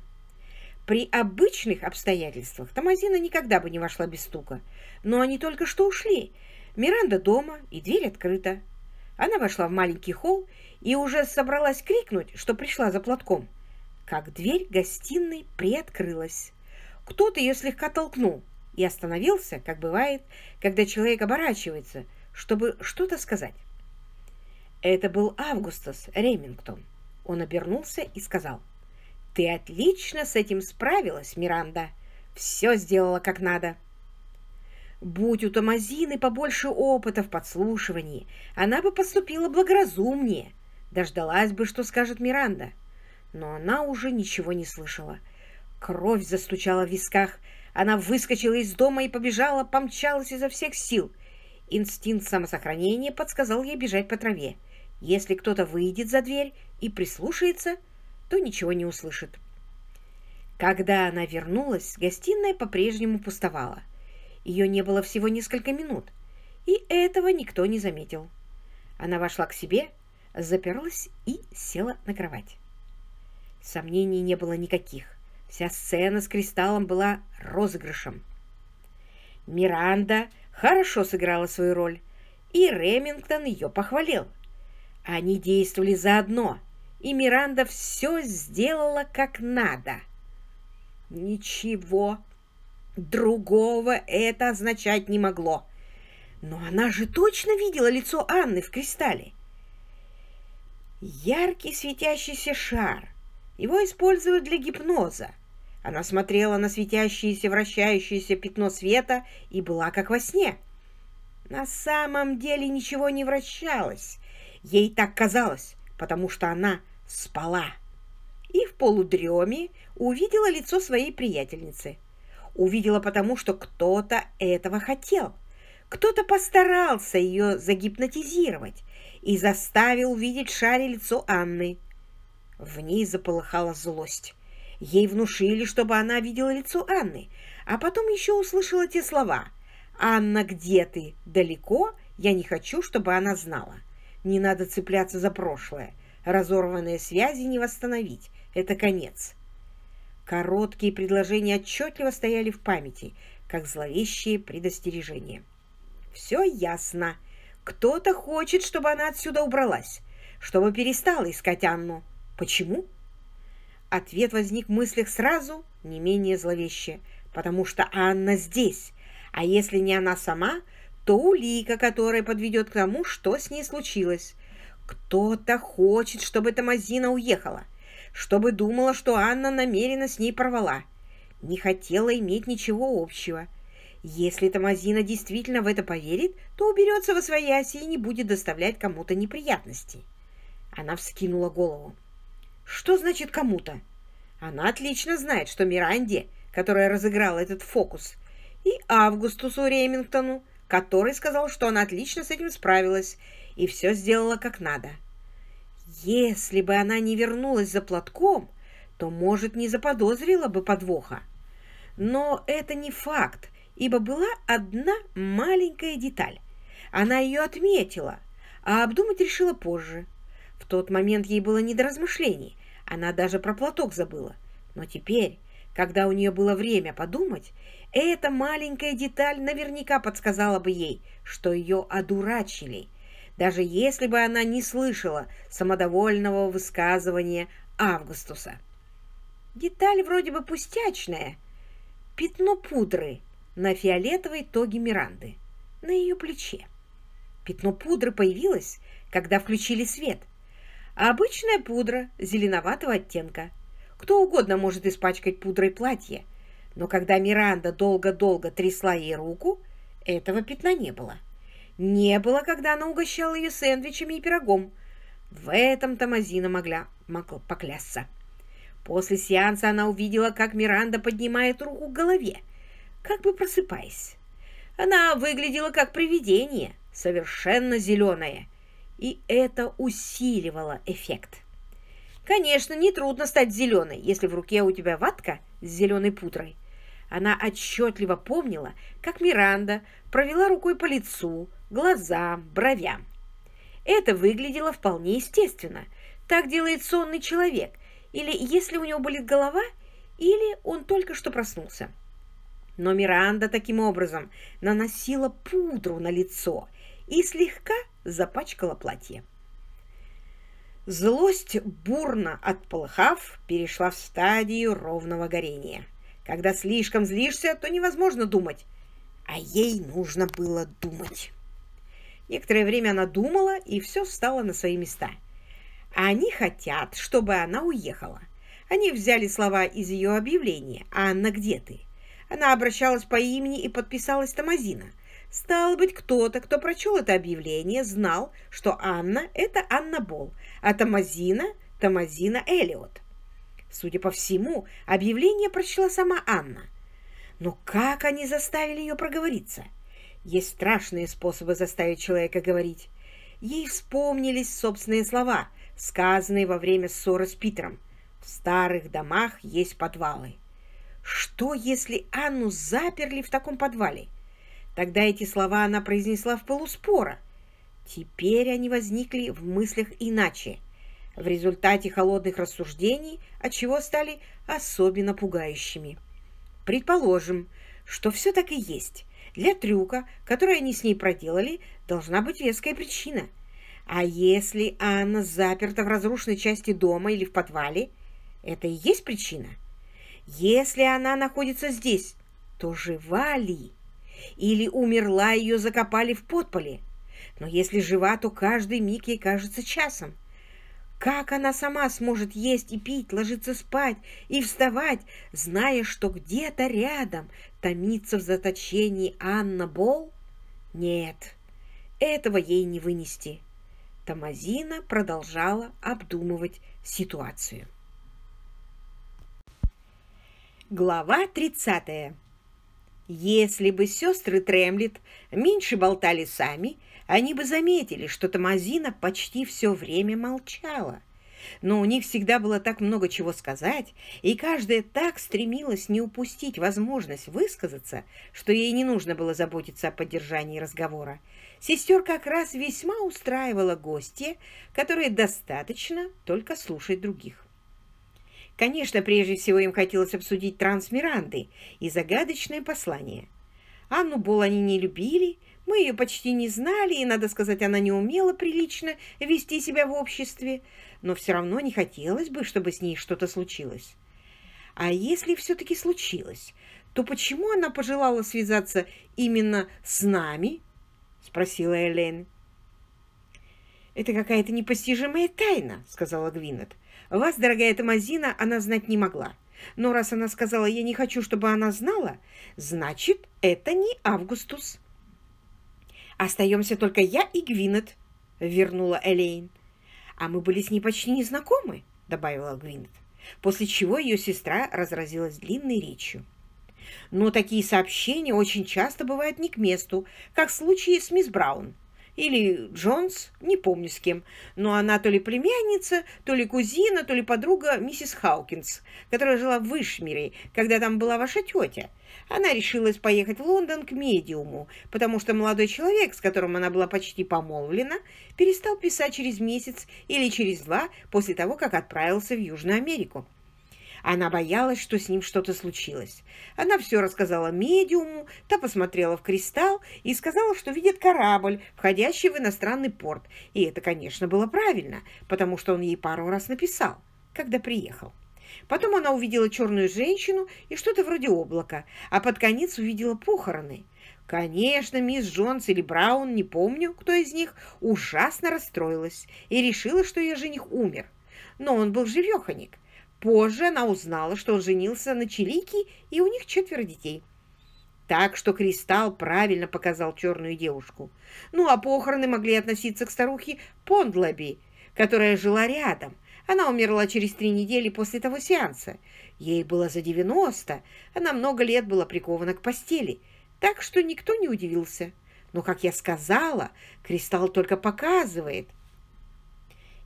A: При обычных обстоятельствах Томазина никогда бы не вошла без стука. Но они только что ушли. Миранда дома, и дверь открыта. Она вошла в маленький холл и уже собралась крикнуть, что пришла за платком. Как дверь гостиной приоткрылась. Кто-то ее слегка толкнул и остановился, как бывает, когда человек оборачивается, чтобы что-то сказать. Это был Августас Ремингтон. Он обернулся и сказал, «Ты отлично с этим справилась, Миранда. Все сделала как надо». Будь у Томазины побольше опыта в подслушивании, она бы поступила благоразумнее, дождалась бы, что скажет Миранда. Но она уже ничего не слышала. Кровь застучала в висках. Она выскочила из дома и побежала, помчалась изо всех сил. Инстинкт самосохранения подсказал ей бежать по траве. Если кто-то выйдет за дверь и прислушается, то ничего не услышит. Когда она вернулась, гостиная по-прежнему пустовала. Ее не было всего несколько минут, и этого никто не заметил. Она вошла к себе, заперлась и села на кровать. Сомнений не было никаких. Вся сцена с кристаллом была розыгрышем. Миранда хорошо сыграла свою роль, и Ремингтон ее похвалил – они действовали заодно, и Миранда все сделала как надо. Ничего другого это означать не могло. Но она же точно видела лицо Анны в кристалле. Яркий светящийся шар. Его используют для гипноза. Она смотрела на светящееся вращающееся пятно света и была как во сне. На самом деле ничего не вращалось. Ей так казалось, потому что она спала. И в полудреме увидела лицо своей приятельницы. Увидела потому, что кто-то этого хотел. Кто-то постарался ее загипнотизировать и заставил видеть шаре лицо Анны. В ней заполыхала злость. Ей внушили, чтобы она видела лицо Анны, а потом еще услышала те слова «Анна, где ты? Далеко? Я не хочу, чтобы она знала». Не надо цепляться за прошлое. Разорванные связи не восстановить. Это конец. Короткие предложения отчетливо стояли в памяти, как зловещие предостережения. Все ясно. Кто-то хочет, чтобы она отсюда убралась, чтобы перестала искать Анну. Почему? Ответ возник в мыслях сразу, не менее зловеще. Потому что Анна здесь. А если не она сама, то улика, которая подведет к тому, что с ней случилось. Кто-то хочет, чтобы Тамазина уехала, чтобы думала, что Анна намеренно с ней порвала. Не хотела иметь ничего общего. Если Тамазина действительно в это поверит, то уберется во свояси и не будет доставлять кому-то неприятностей. Она вскинула голову. Что значит «кому-то»? Она отлично знает, что Миранде, которая разыграла этот фокус, и Августусу Ремингтону, который сказал, что она отлично с этим справилась и все сделала как надо. Если бы она не вернулась за платком, то, может, не заподозрила бы подвоха. Но это не факт, ибо была одна маленькая деталь. Она ее отметила, а обдумать решила позже. В тот момент ей было не до размышлений, она даже про платок забыла. Но теперь, когда у нее было время подумать, эта маленькая деталь наверняка подсказала бы ей, что ее одурачили, даже если бы она не слышала самодовольного высказывания Августуса. Деталь вроде бы пустячная. Пятно пудры на фиолетовой тоге Миранды, на ее плече. Пятно пудры появилось, когда включили свет. А обычная пудра зеленоватого оттенка. Кто угодно может испачкать пудрой платье, но когда Миранда долго-долго трясла ей руку, этого пятна не было. Не было, когда она угощала ее сэндвичами и пирогом. В этом Тамазина могла, могла поклясться. После сеанса она увидела, как Миранда поднимает руку к голове, как бы просыпаясь. Она выглядела как привидение, совершенно зеленое, и это усиливало эффект. Конечно, нетрудно стать зеленой, если в руке у тебя ватка с зеленой пудрой, она отчетливо помнила, как Миранда провела рукой по лицу, глазам, бровям. Это выглядело вполне естественно. Так делает сонный человек. Или если у него болит голова, или он только что проснулся. Но Миранда таким образом наносила пудру на лицо и слегка запачкала платье. Злость, бурно отполыхав, перешла в стадию ровного горения – когда слишком злишься, то невозможно думать. А ей нужно было думать. Некоторое время она думала, и все встало на свои места. А они хотят, чтобы она уехала. Они взяли слова из ее объявления «Анна, где ты?». Она обращалась по имени и подписалась Тамазина. Стало быть, кто-то, кто прочел это объявление, знал, что Анна – это Анна Бол, а Тамазина – Тамазина Элиот. Судя по всему, объявление прочла сама Анна. Но как они заставили ее проговориться? Есть страшные способы заставить человека говорить. Ей вспомнились собственные слова, сказанные во время ссоры с Питером. В старых домах есть подвалы. Что, если Анну заперли в таком подвале? Тогда эти слова она произнесла в полуспора. Теперь они возникли в мыслях иначе – в результате холодных рассуждений, отчего стали особенно пугающими. Предположим, что все так и есть. Для трюка, который они с ней проделали, должна быть веская причина. А если Анна заперта в разрушенной части дома или в подвале, это и есть причина. Если она находится здесь, то жива ли? Или умерла, ее закопали в подполе? Но если жива, то каждый миг ей кажется часом. Как она сама сможет есть и пить, ложиться спать и вставать, зная, что где-то рядом томится в заточении Анна Бол? Нет, этого ей не вынести. Тамазина продолжала обдумывать ситуацию. Глава 30. Если бы сестры Тремлет меньше болтали сами – они бы заметили, что Тамазина почти все время молчала. Но у них всегда было так много чего сказать, и каждая так стремилась не упустить возможность высказаться, что ей не нужно было заботиться о поддержании разговора. Сестер как раз весьма устраивала гостья, которые достаточно только слушать других. Конечно, прежде всего им хотелось обсудить трансмиранды и загадочное послание. Анну Бол они не любили, мы ее почти не знали, и, надо сказать, она не умела прилично вести себя в обществе, но все равно не хотелось бы, чтобы с ней что-то случилось. А если все-таки случилось, то почему она пожелала связаться именно с нами? — спросила Элен. «Это какая-то непостижимая тайна», — сказала Гвинет. «Вас, дорогая Тамазина, она знать не могла. Но раз она сказала, я не хочу, чтобы она знала, значит, это не Августус». «Остаемся только я и Гвинет», — вернула Элейн. «А мы были с ней почти не знакомы», — добавила Гвинет, после чего ее сестра разразилась длинной речью. «Но такие сообщения очень часто бывают не к месту, как в случае с мисс Браун. Или Джонс, не помню с кем, но она то ли племянница, то ли кузина, то ли подруга миссис Хаукинс, которая жила в Вышмире, когда там была ваша тетя, она решилась поехать в Лондон к медиуму, потому что молодой человек, с которым она была почти помолвлена, перестал писать через месяц или через два после того, как отправился в Южную Америку. Она боялась, что с ним что-то случилось. Она все рассказала медиуму, та посмотрела в кристалл и сказала, что видит корабль, входящий в иностранный порт. И это, конечно, было правильно, потому что он ей пару раз написал, когда приехал. Потом она увидела черную женщину и что-то вроде облака, а под конец увидела похороны. Конечно, мисс Джонс или Браун, не помню, кто из них, ужасно расстроилась и решила, что ее жених умер. Но он был живеханик. Позже она узнала, что он женился на Челики и у них четверо детей. Так что Кристалл правильно показал черную девушку. Ну, а похороны могли относиться к старухе Пондлаби, которая жила рядом, она умерла через три недели после того сеанса. Ей было за 90, она много лет была прикована к постели, так что никто не удивился. Но, как я сказала, кристалл только показывает.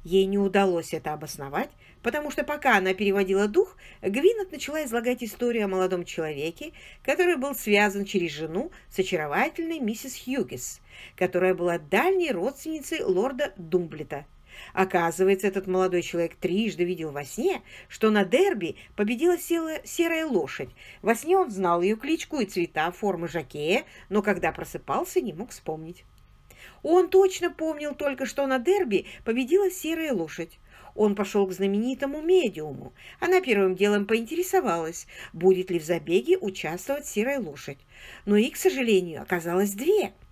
A: Ей не удалось это обосновать, потому что пока она переводила дух, Гвинет начала излагать историю о молодом человеке, который был связан через жену с очаровательной миссис Хьюгис, которая была дальней родственницей лорда Думблета – Оказывается, этот молодой человек трижды видел во сне, что на дерби победила серая лошадь. Во сне он знал ее кличку и цвета, формы жакея, но когда просыпался, не мог вспомнить. Он точно помнил только, что на дерби победила серая лошадь. Он пошел к знаменитому медиуму. Она первым делом поинтересовалась, будет ли в забеге участвовать серая лошадь. Но их, к сожалению, оказалось две –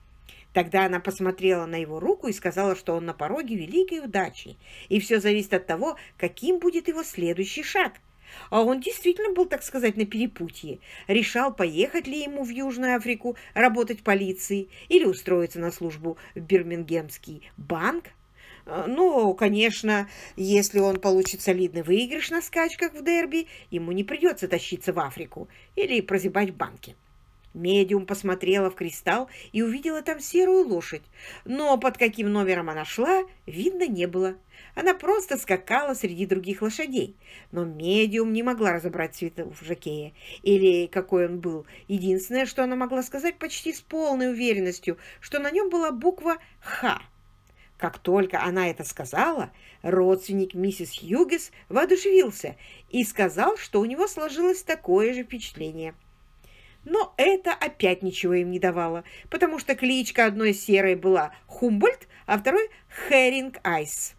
A: Тогда она посмотрела на его руку и сказала, что он на пороге великой удачи, и все зависит от того, каким будет его следующий шаг. А он действительно был, так сказать, на перепутье. Решал, поехать ли ему в Южную Африку работать в полиции или устроиться на службу в Бирмингемский банк. Ну, конечно, если он получит солидный выигрыш на скачках в дерби, ему не придется тащиться в Африку или прозябать в банке. Медиум посмотрела в кристалл и увидела там серую лошадь, но под каким номером она шла, видно не было. Она просто скакала среди других лошадей, но медиум не могла разобрать цвета в жакея, или какой он был. Единственное, что она могла сказать почти с полной уверенностью, что на нем была буква «Х». Как только она это сказала, родственник миссис Югис воодушевился и сказал, что у него сложилось такое же впечатление – но это опять ничего им не давало, потому что кличка одной серой была Хумбольд, а второй Херинг Айс.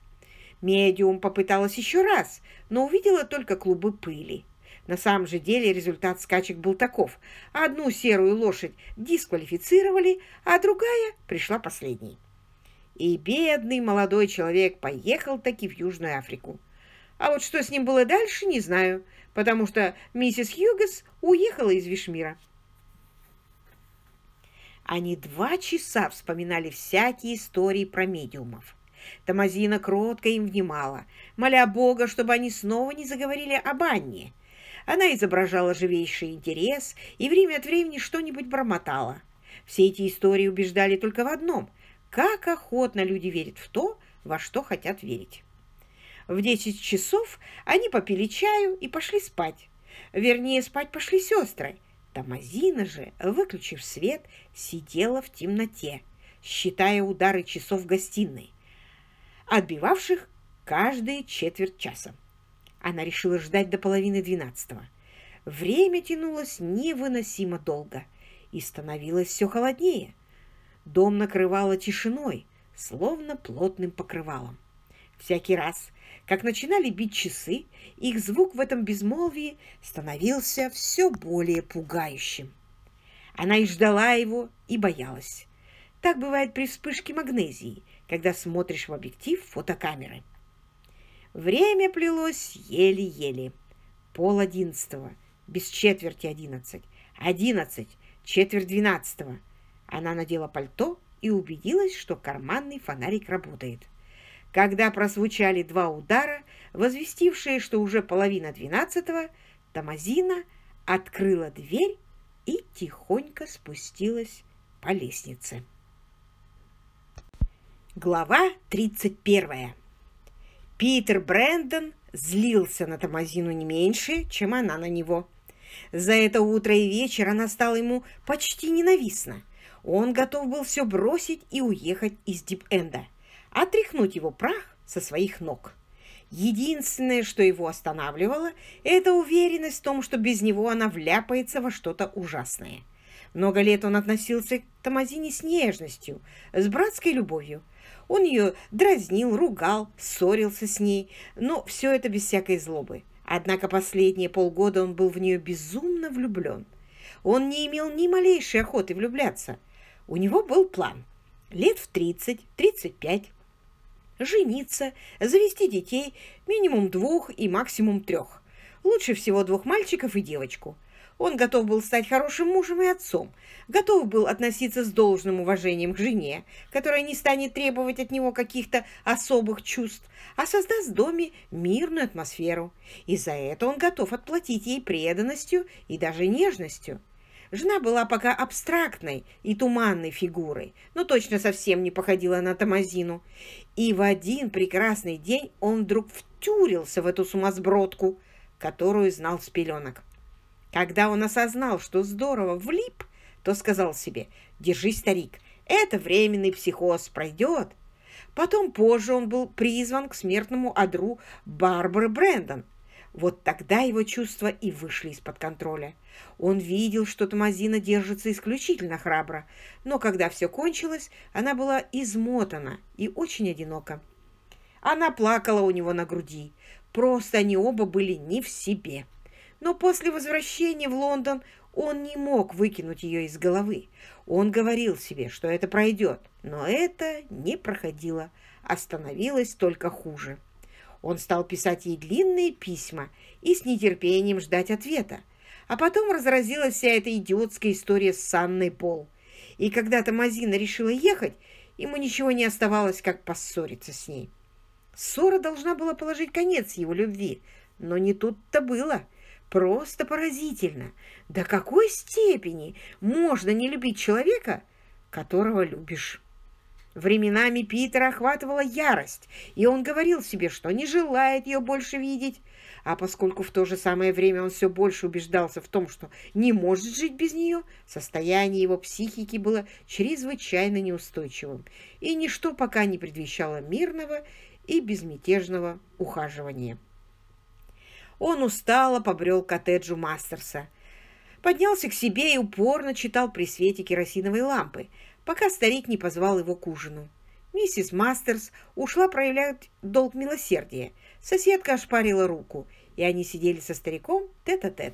A: Медиум попыталась еще раз, но увидела только клубы пыли. На самом же деле результат скачек был таков. Одну серую лошадь дисквалифицировали, а другая пришла последней. И бедный молодой человек поехал таки в Южную Африку. А вот что с ним было дальше, не знаю, потому что миссис Хьюгас уехала из Вишмира. Они два часа вспоминали всякие истории про медиумов. Тамазина кротко им внимала, моля Бога, чтобы они снова не заговорили об Анне. Она изображала живейший интерес и время от времени что-нибудь бормотала. Все эти истории убеждали только в одном – как охотно люди верят в то, во что хотят верить. В 10 часов они попили чаю и пошли спать. Вернее, спать пошли сестры, Тамазина же, выключив свет, сидела в темноте, считая удары часов в гостиной, отбивавших каждые четверть часа. Она решила ждать до половины двенадцатого. Время тянулось невыносимо долго и становилось все холоднее. Дом накрывало тишиной, словно плотным покрывалом. Всякий раз, как начинали бить часы, их звук в этом безмолвии становился все более пугающим. Она и ждала его, и боялась. Так бывает при вспышке магнезии, когда смотришь в объектив фотокамеры. Время плелось еле-еле. Пол одиннадцатого, без четверти одиннадцать, одиннадцать, четверть двенадцатого. Она надела пальто и убедилась, что карманный фонарик работает. Когда прозвучали два удара, возвестившие, что уже половина двенадцатого, Тамазина открыла дверь и тихонько спустилась по лестнице. Глава 31. Питер Брэндон злился на Тамазину не меньше, чем она на него. За это утро и вечер она стала ему почти ненавистна. Он готов был все бросить и уехать из Дип-Энда отряхнуть его прах со своих ног. Единственное, что его останавливало, это уверенность в том, что без него она вляпается во что-то ужасное. Много лет он относился к Тамазине с нежностью, с братской любовью. Он ее дразнил, ругал, ссорился с ней, но все это без всякой злобы. Однако последние полгода он был в нее безумно влюблен. Он не имел ни малейшей охоты влюбляться. У него был план. Лет в 30-35 жениться, завести детей, минимум двух и максимум трех. Лучше всего двух мальчиков и девочку. Он готов был стать хорошим мужем и отцом, готов был относиться с должным уважением к жене, которая не станет требовать от него каких-то особых чувств, а создаст в доме мирную атмосферу. И за это он готов отплатить ей преданностью и даже нежностью. Жена была пока абстрактной и туманной фигурой, но точно совсем не походила на Тамазину. И в один прекрасный день он вдруг втюрился в эту сумасбродку, которую знал с пеленок. Когда он осознал, что здорово влип, то сказал себе «Держись, старик, это временный психоз, пройдет». Потом позже он был призван к смертному одру Барбары Брэндон, вот тогда его чувства и вышли из-под контроля. Он видел, что Томазина держится исключительно храбро, но когда все кончилось, она была измотана и очень одинока. Она плакала у него на груди. Просто они оба были не в себе. Но после возвращения в Лондон он не мог выкинуть ее из головы. Он говорил себе, что это пройдет, но это не проходило, остановилось только хуже. Он стал писать ей длинные письма и с нетерпением ждать ответа. А потом разразилась вся эта идиотская история с Санной Пол. И когда Тамазина решила ехать, ему ничего не оставалось, как поссориться с ней. Ссора должна была положить конец его любви, но не тут-то было. Просто поразительно. До какой степени можно не любить человека, которого любишь? Временами Питера охватывала ярость, и он говорил себе, что не желает ее больше видеть. А поскольку в то же самое время он все больше убеждался в том, что не может жить без нее, состояние его психики было чрезвычайно неустойчивым, и ничто пока не предвещало мирного и безмятежного ухаживания. Он устало побрел к коттеджу Мастерса, поднялся к себе и упорно читал при свете керосиновой лампы – пока старик не позвал его к ужину. Миссис Мастерс ушла проявлять долг милосердия. Соседка ошпарила руку, и они сидели со стариком тет-а-тет. -тет.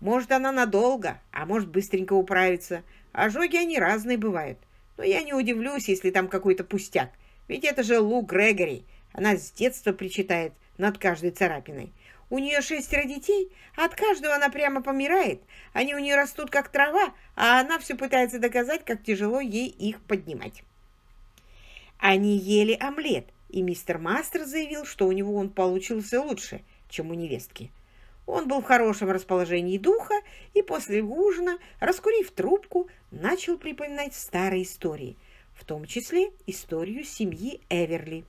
A: Может, она надолго, а может, быстренько управится. Ожоги, они разные бывают. Но я не удивлюсь, если там какой-то пустяк. Ведь это же Лу Грегори. Она с детства причитает над каждой царапиной. У нее шестеро детей, от каждого она прямо помирает. Они у нее растут как трава, а она все пытается доказать, как тяжело ей их поднимать. Они ели омлет, и мистер Мастер заявил, что у него он получился лучше, чем у невестки. Он был в хорошем расположении духа и после ужина, раскурив трубку, начал припоминать старые истории, в том числе историю семьи Эверли.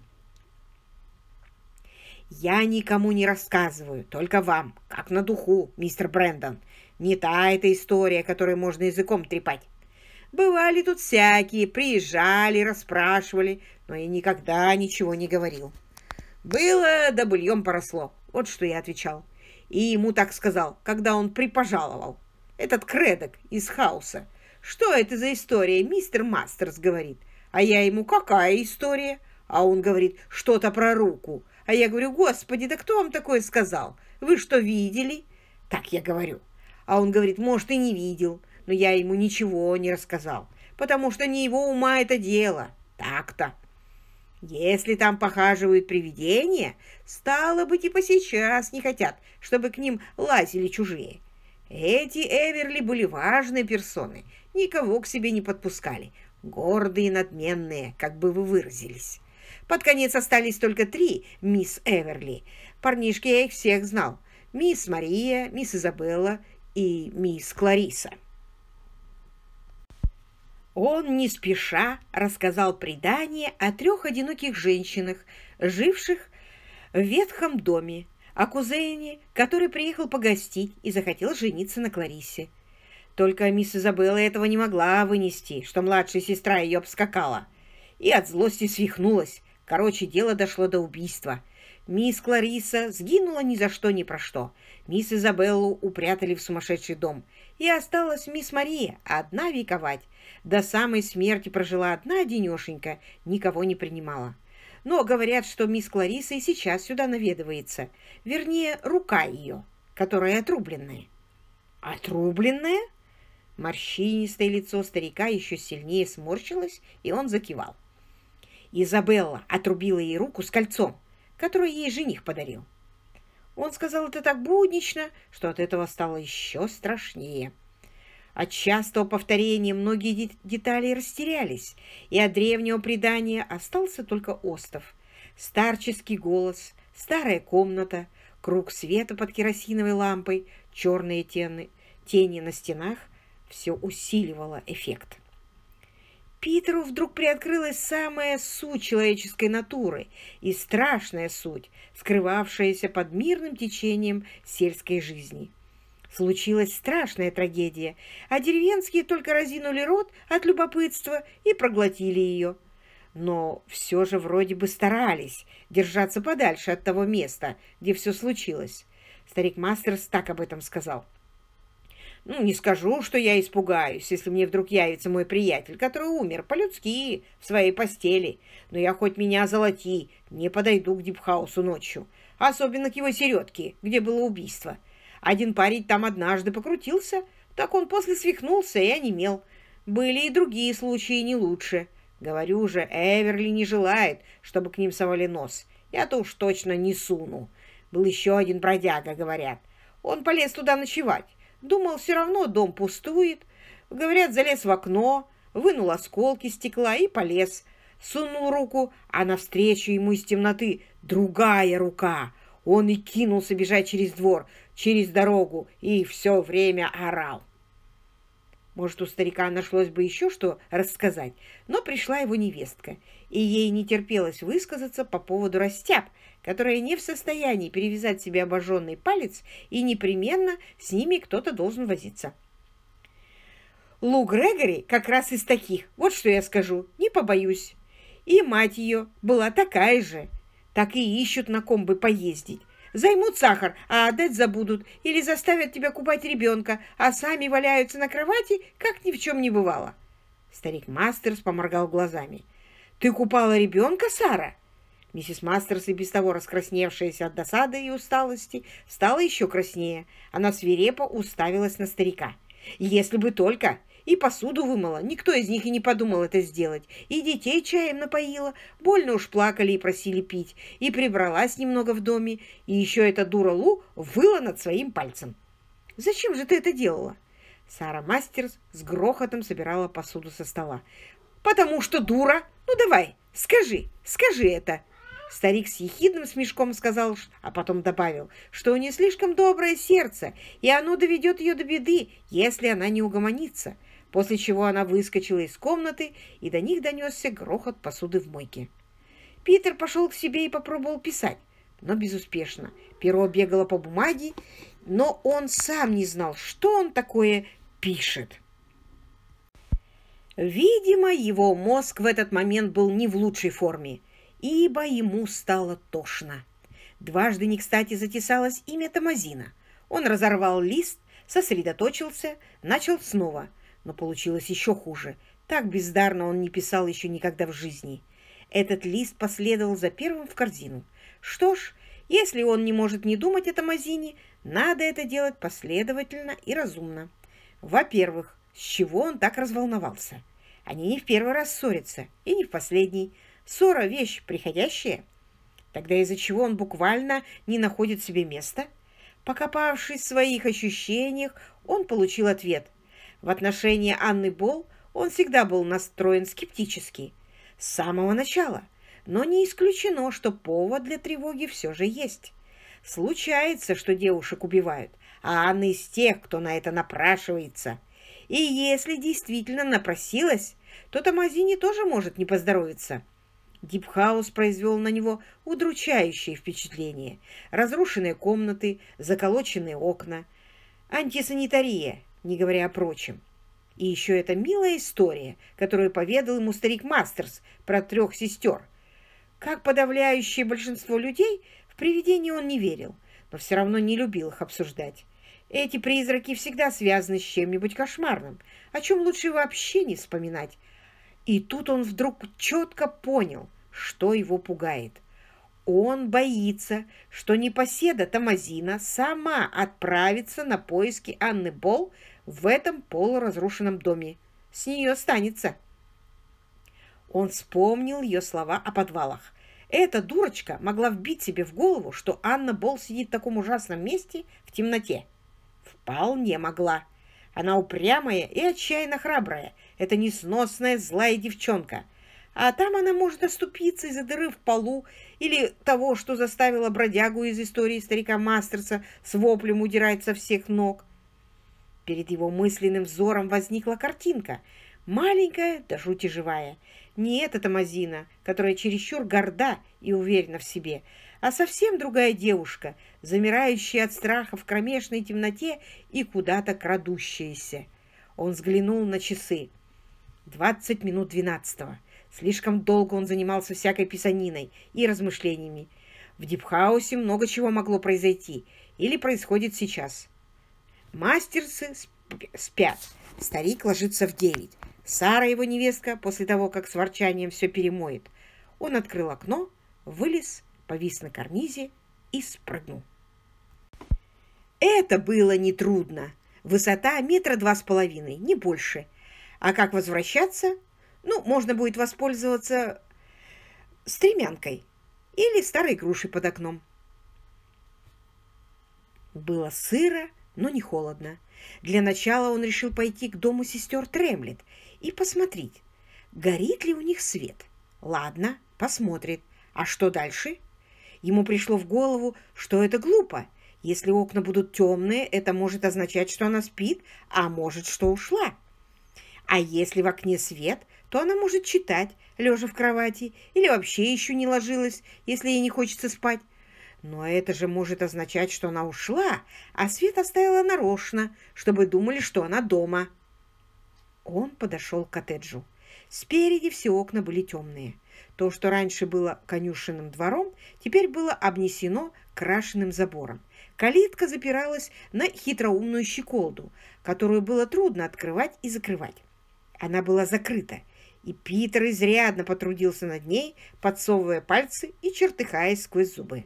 A: Я никому не рассказываю, только вам, как на духу, мистер Брэндон. Не та эта история, которую можно языком трепать. Бывали тут всякие, приезжали, расспрашивали, но я никогда ничего не говорил. Было, да быльем поросло. Вот что я отвечал. И ему так сказал, когда он припожаловал. Этот кредок из хаоса. «Что это за история?» Мистер Мастерс говорит. А я ему, «Какая история?» А он говорит, «Что-то про руку». А я говорю, господи, да кто вам такое сказал? Вы что, видели? Так я говорю. А он говорит, может, и не видел, но я ему ничего не рассказал, потому что не его ума это дело. Так-то. Если там похаживают привидения, стало быть, и по сейчас не хотят, чтобы к ним лазили чужие. Эти Эверли были важные персоны, никого к себе не подпускали, гордые и надменные, как бы вы выразились. Под конец остались только три мисс Эверли. Парнишки я их всех знал. Мисс Мария, мисс Изабелла и мисс Клариса. Он не спеша рассказал предание о трех одиноких женщинах, живших в ветхом доме, о кузене, который приехал погостить и захотел жениться на Кларисе. Только мисс Изабелла этого не могла вынести, что младшая сестра ее обскакала, и от злости свихнулась, Короче, дело дошло до убийства. Мисс Клариса сгинула ни за что, ни про что. Мисс Изабеллу упрятали в сумасшедший дом. И осталась мисс Мария одна вековать. До самой смерти прожила одна денешенька, никого не принимала. Но говорят, что мисс Клариса и сейчас сюда наведывается. Вернее, рука ее, которая отрубленная. «Отрубленная?» Морщинистое лицо старика еще сильнее сморщилось, и он закивал. Изабелла отрубила ей руку с кольцом, которое ей жених подарил. Он сказал это так буднично, что от этого стало еще страшнее. От частого повторения многие детали растерялись, и от древнего предания остался только остов. Старческий голос, старая комната, круг света под керосиновой лампой, черные тени, тени на стенах — все усиливало эффект. Питеру вдруг приоткрылась самая суть человеческой натуры и страшная суть, скрывавшаяся под мирным течением сельской жизни. Случилась страшная трагедия, а деревенские только разинули рот от любопытства и проглотили ее. Но все же вроде бы старались держаться подальше от того места, где все случилось. Старик Мастерс так об этом сказал. Ну, не скажу, что я испугаюсь, если мне вдруг явится мой приятель, который умер по-людски в своей постели. Но я хоть меня золоти, не подойду к дипхаусу ночью. Особенно к его середке, где было убийство. Один парень там однажды покрутился, так он после свихнулся и онемел. Были и другие случаи не лучше. Говорю же, Эверли не желает, чтобы к ним совали нос. Я-то уж точно не суну. Был еще один бродяга, говорят. Он полез туда ночевать. Думал, все равно дом пустует. Говорят, залез в окно, вынул осколки стекла и полез. Сунул руку, а навстречу ему из темноты другая рука. Он и кинулся бежать через двор, через дорогу, и все время орал. Может, у старика нашлось бы еще что рассказать, но пришла его невестка, и ей не терпелось высказаться по поводу растяп, которая не в состоянии перевязать себе обожженный палец, и непременно с ними кто-то должен возиться. Лу Грегори как раз из таких, вот что я скажу, не побоюсь. И мать ее была такая же, так и ищут на ком бы поездить, Займут сахар, а отдать забудут, или заставят тебя купать ребенка, а сами валяются на кровати, как ни в чем не бывало. Старик Мастерс поморгал глазами. «Ты купала ребенка, Сара?» Миссис Мастерс, и без того раскрасневшаяся от досады и усталости, стала еще краснее. Она свирепо уставилась на старика. «Если бы только! и посуду вымыла. Никто из них и не подумал это сделать. И детей чаем напоила. Больно уж плакали и просили пить. И прибралась немного в доме. И еще эта дура Лу выла над своим пальцем. «Зачем же ты это делала?» Сара Мастерс с грохотом собирала посуду со стола. «Потому что дура! Ну давай, скажи, скажи это!» Старик с ехидным смешком сказал, а потом добавил, что у нее слишком доброе сердце, и оно доведет ее до беды, если она не угомонится после чего она выскочила из комнаты, и до них донесся грохот посуды в мойке. Питер пошел к себе и попробовал писать, но безуспешно. Перо бегало по бумаге, но он сам не знал, что он такое пишет. Видимо, его мозг в этот момент был не в лучшей форме, ибо ему стало тошно. Дважды не кстати затесалось имя Тамазина. Он разорвал лист, сосредоточился, начал снова – но получилось еще хуже. Так бездарно он не писал еще никогда в жизни. Этот лист последовал за первым в корзину. Что ж, если он не может не думать о Тамазине, надо это делать последовательно и разумно. Во-первых, с чего он так разволновался? Они не в первый раз ссорятся, и не в последний. Ссора – вещь приходящая. Тогда из-за чего он буквально не находит себе места? Покопавшись в своих ощущениях, он получил ответ – в отношении Анны Бол он всегда был настроен скептически. С самого начала. Но не исключено, что повод для тревоги все же есть. Случается, что девушек убивают, а Анна из тех, кто на это напрашивается. И если действительно напросилась, то Тамазини тоже может не поздоровиться. Дипхаус произвел на него удручающее впечатление. Разрушенные комнаты, заколоченные окна. Антисанитария, не говоря о прочем. И еще эта милая история, которую поведал ему старик Мастерс про трех сестер. Как подавляющее большинство людей, в привидения он не верил, но все равно не любил их обсуждать. Эти призраки всегда связаны с чем-нибудь кошмарным, о чем лучше вообще не вспоминать. И тут он вдруг четко понял, что его пугает. Он боится, что непоседа Тамазина сама отправится на поиски Анны Бол в этом полуразрушенном доме. С нее останется. Он вспомнил ее слова о подвалах. Эта дурочка могла вбить себе в голову, что Анна Бол сидит в таком ужасном месте в темноте. Вполне могла. Она упрямая и отчаянно храбрая. Это несносная злая девчонка. А там она может оступиться из-за дыры в полу или того, что заставило бродягу из истории старика Мастерса с воплем удирать со всех ног. Перед его мысленным взором возникла картинка. Маленькая, да жути живая. Не эта Тамазина, которая чересчур горда и уверена в себе, а совсем другая девушка, замирающая от страха в кромешной темноте и куда-то крадущаяся. Он взглянул на часы. Двадцать минут двенадцатого. Слишком долго он занимался всякой писаниной и размышлениями. В дипхаусе много чего могло произойти или происходит сейчас. Мастерцы спят. Старик ложится в девять. Сара, его невестка, после того, как с ворчанием все перемоет. Он открыл окно, вылез, повис на карнизе и спрыгнул. Это было нетрудно. Высота метра два с половиной, не больше. А как возвращаться? Ну, можно будет воспользоваться стремянкой или старой грушей под окном. Было сыро, но не холодно. Для начала он решил пойти к дому сестер Тремлет и посмотреть, горит ли у них свет. Ладно, посмотрит. А что дальше? Ему пришло в голову, что это глупо. Если окна будут темные, это может означать, что она спит, а может, что ушла. А если в окне свет, то она может читать, лежа в кровати, или вообще еще не ложилась, если ей не хочется спать. Но это же может означать, что она ушла, а свет оставила нарочно, чтобы думали, что она дома. Он подошел к коттеджу. Спереди все окна были темные. То, что раньше было конюшенным двором, теперь было обнесено крашенным забором. Калитка запиралась на хитроумную щеколду, которую было трудно открывать и закрывать. Она была закрыта, и Питер изрядно потрудился над ней, подсовывая пальцы и чертыхаясь сквозь зубы.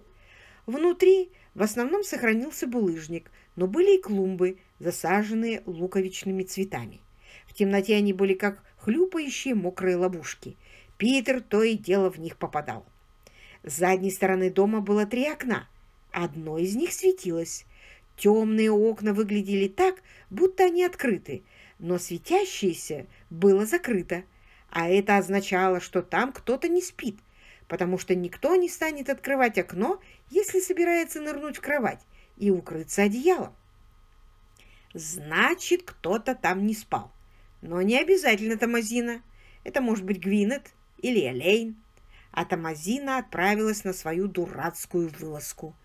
A: Внутри в основном сохранился булыжник, но были и клумбы, засаженные луковичными цветами. В темноте они были как хлюпающие мокрые ловушки. Питер то и дело в них попадал. С задней стороны дома было три окна. Одно из них светилось. Темные окна выглядели так, будто они открыты, но светящееся было закрыто. А это означало, что там кто-то не спит, потому что никто не станет открывать окно, если собирается нырнуть в кровать и укрыться одеялом. Значит, кто-то там не спал. Но не обязательно Тамазина. Это может быть Гвинет или Элейн. А Тамазина отправилась на свою дурацкую вылазку.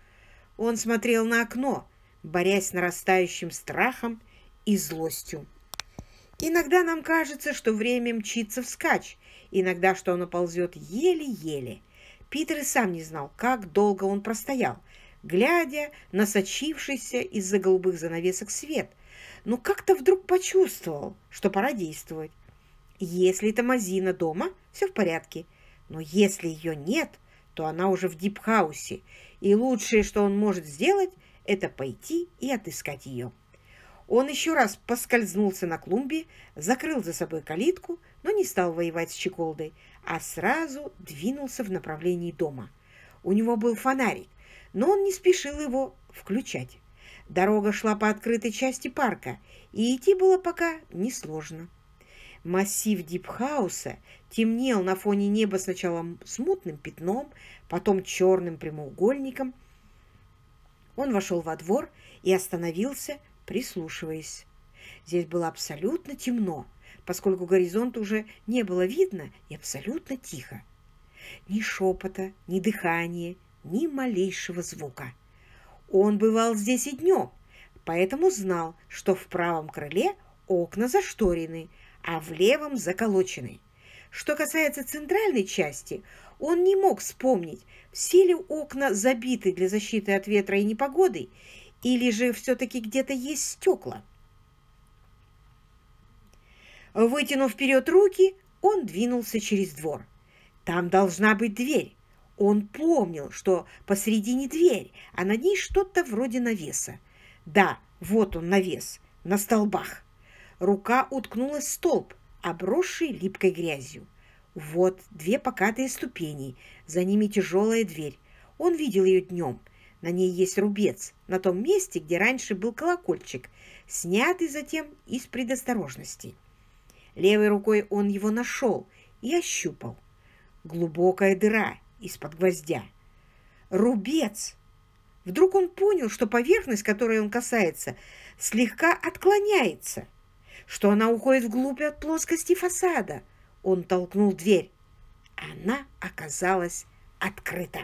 A: Он смотрел на окно, борясь с нарастающим страхом и злостью. Иногда нам кажется, что время мчится вскачь, Иногда, что он ползет еле-еле. Питер и сам не знал, как долго он простоял, глядя на сочившийся из-за голубых занавесок свет, но как-то вдруг почувствовал, что пора действовать. Если Тамазина дома, все в порядке, но если ее нет, то она уже в дипхаусе, и лучшее, что он может сделать, это пойти и отыскать ее. Он еще раз поскользнулся на клумбе, закрыл за собой калитку, но не стал воевать с Чеколдой, а сразу двинулся в направлении дома. У него был фонарик, но он не спешил его включать. Дорога шла по открытой части парка, и идти было пока несложно. Массив дипхауса темнел на фоне неба сначала смутным пятном, потом черным прямоугольником. Он вошел во двор и остановился, прислушиваясь. Здесь было абсолютно темно, поскольку горизонт уже не было видно и абсолютно тихо. Ни шепота, ни дыхания, ни малейшего звука. Он бывал здесь и днем, поэтому знал, что в правом крыле окна зашторены, а в левом заколочены. Что касается центральной части, он не мог вспомнить, все ли окна забиты для защиты от ветра и непогоды, или же все-таки где-то есть стекла? Вытянув вперед руки, он двинулся через двор. Там должна быть дверь. Он помнил, что посредине дверь, а на ней что-то вроде навеса. Да, вот он навес, на столбах. Рука уткнулась в столб, обросший липкой грязью. Вот две покатые ступени, за ними тяжелая дверь. Он видел ее днем – на ней есть рубец, на том месте, где раньше был колокольчик, снятый затем из предосторожности. Левой рукой он его нашел и ощупал. Глубокая дыра из-под гвоздя. Рубец! Вдруг он понял, что поверхность, которой он касается, слегка отклоняется, что она уходит вглубь от плоскости фасада. Он толкнул дверь. Она оказалась открыта.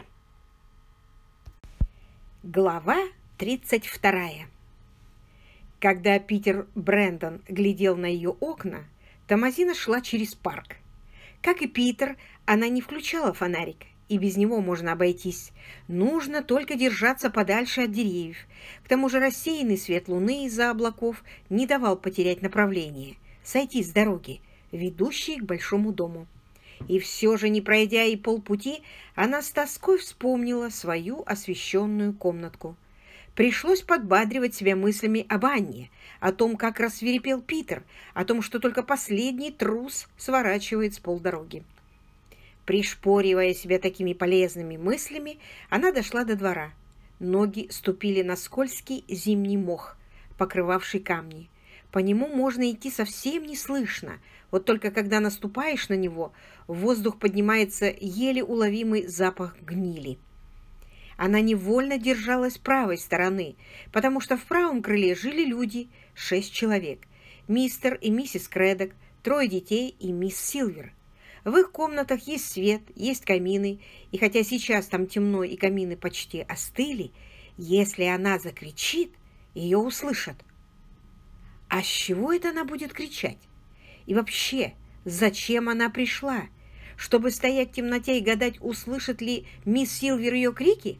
A: Глава 32. Когда Питер Брэндон глядел на ее окна, Тамазина шла через парк. Как и Питер, она не включала фонарик, и без него можно обойтись. Нужно только держаться подальше от деревьев. К тому же рассеянный свет луны из-за облаков не давал потерять направление, сойти с дороги, ведущей к большому дому. И все же, не пройдя и полпути, она с тоской вспомнила свою освещенную комнатку. Пришлось подбадривать себя мыслями об Анне, о том, как рассверепел Питер, о том, что только последний трус сворачивает с полдороги. Пришпоривая себя такими полезными мыслями, она дошла до двора. Ноги ступили на скользкий зимний мох, покрывавший камни. По нему можно идти совсем неслышно, вот только когда наступаешь на него, в воздух поднимается еле уловимый запах гнили. Она невольно держалась правой стороны, потому что в правом крыле жили люди, шесть человек, мистер и миссис Кредок, трое детей и мисс Силвер. В их комнатах есть свет, есть камины, и хотя сейчас там темно и камины почти остыли, если она закричит, ее услышат. А с чего это она будет кричать? И вообще, зачем она пришла? Чтобы стоять в темноте и гадать, услышит ли мисс Силвер ее крики?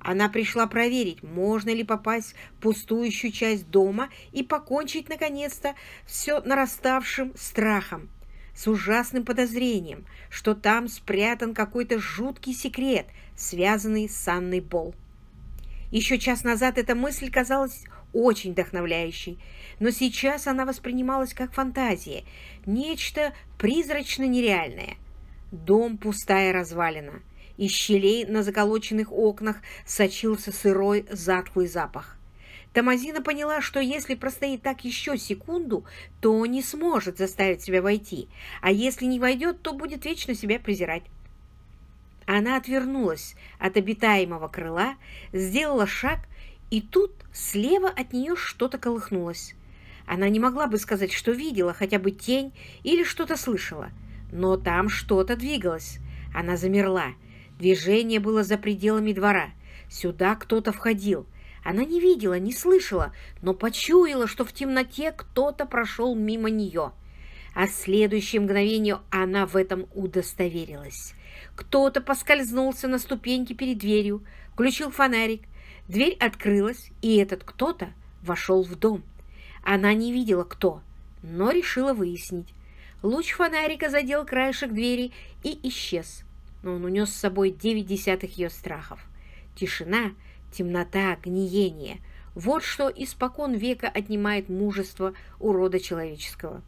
A: Она пришла проверить, можно ли попасть в пустующую часть дома и покончить, наконец-то, все нараставшим страхом, с ужасным подозрением, что там спрятан какой-то жуткий секрет, связанный с Анной Болл. Еще час назад эта мысль казалась очень вдохновляющей, но сейчас она воспринималась как фантазия, нечто призрачно нереальное. Дом пустая развалина. Из щелей на заколоченных окнах сочился сырой затхлый запах. Тамазина поняла, что если простоит так еще секунду, то не сможет заставить себя войти, а если не войдет, то будет вечно себя презирать. Она отвернулась от обитаемого крыла, сделала шаг и тут слева от нее что-то колыхнулось. Она не могла бы сказать, что видела, хотя бы тень или что-то слышала. Но там что-то двигалось. Она замерла. Движение было за пределами двора. Сюда кто-то входил. Она не видела, не слышала, но почуяла, что в темноте кто-то прошел мимо нее. А в следующее мгновение она в этом удостоверилась. Кто-то поскользнулся на ступеньке перед дверью, включил фонарик, Дверь открылась, и этот кто-то вошел в дом. Она не видела, кто, но решила выяснить. Луч фонарика задел краешек двери и исчез. Но он унес с собой девять десятых ее страхов. Тишина, темнота, гниение – вот что испокон века отнимает мужество у рода человеческого.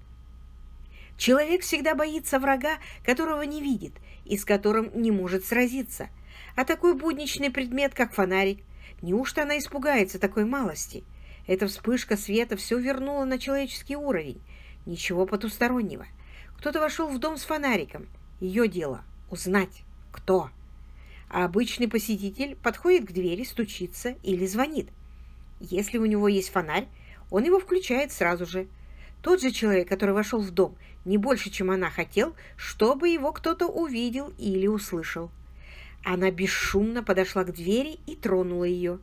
A: Человек всегда боится врага, которого не видит и с которым не может сразиться. А такой будничный предмет, как фонарик, Неужто она испугается такой малости? Эта вспышка света все вернула на человеческий уровень. Ничего потустороннего. Кто-то вошел в дом с фонариком. Ее дело — узнать, кто. А обычный посетитель подходит к двери, стучится или звонит. Если у него есть фонарь, он его включает сразу же. Тот же человек, который вошел в дом, не больше, чем она хотел, чтобы его кто-то увидел или услышал. Она бесшумно подошла к двери и тронула ее.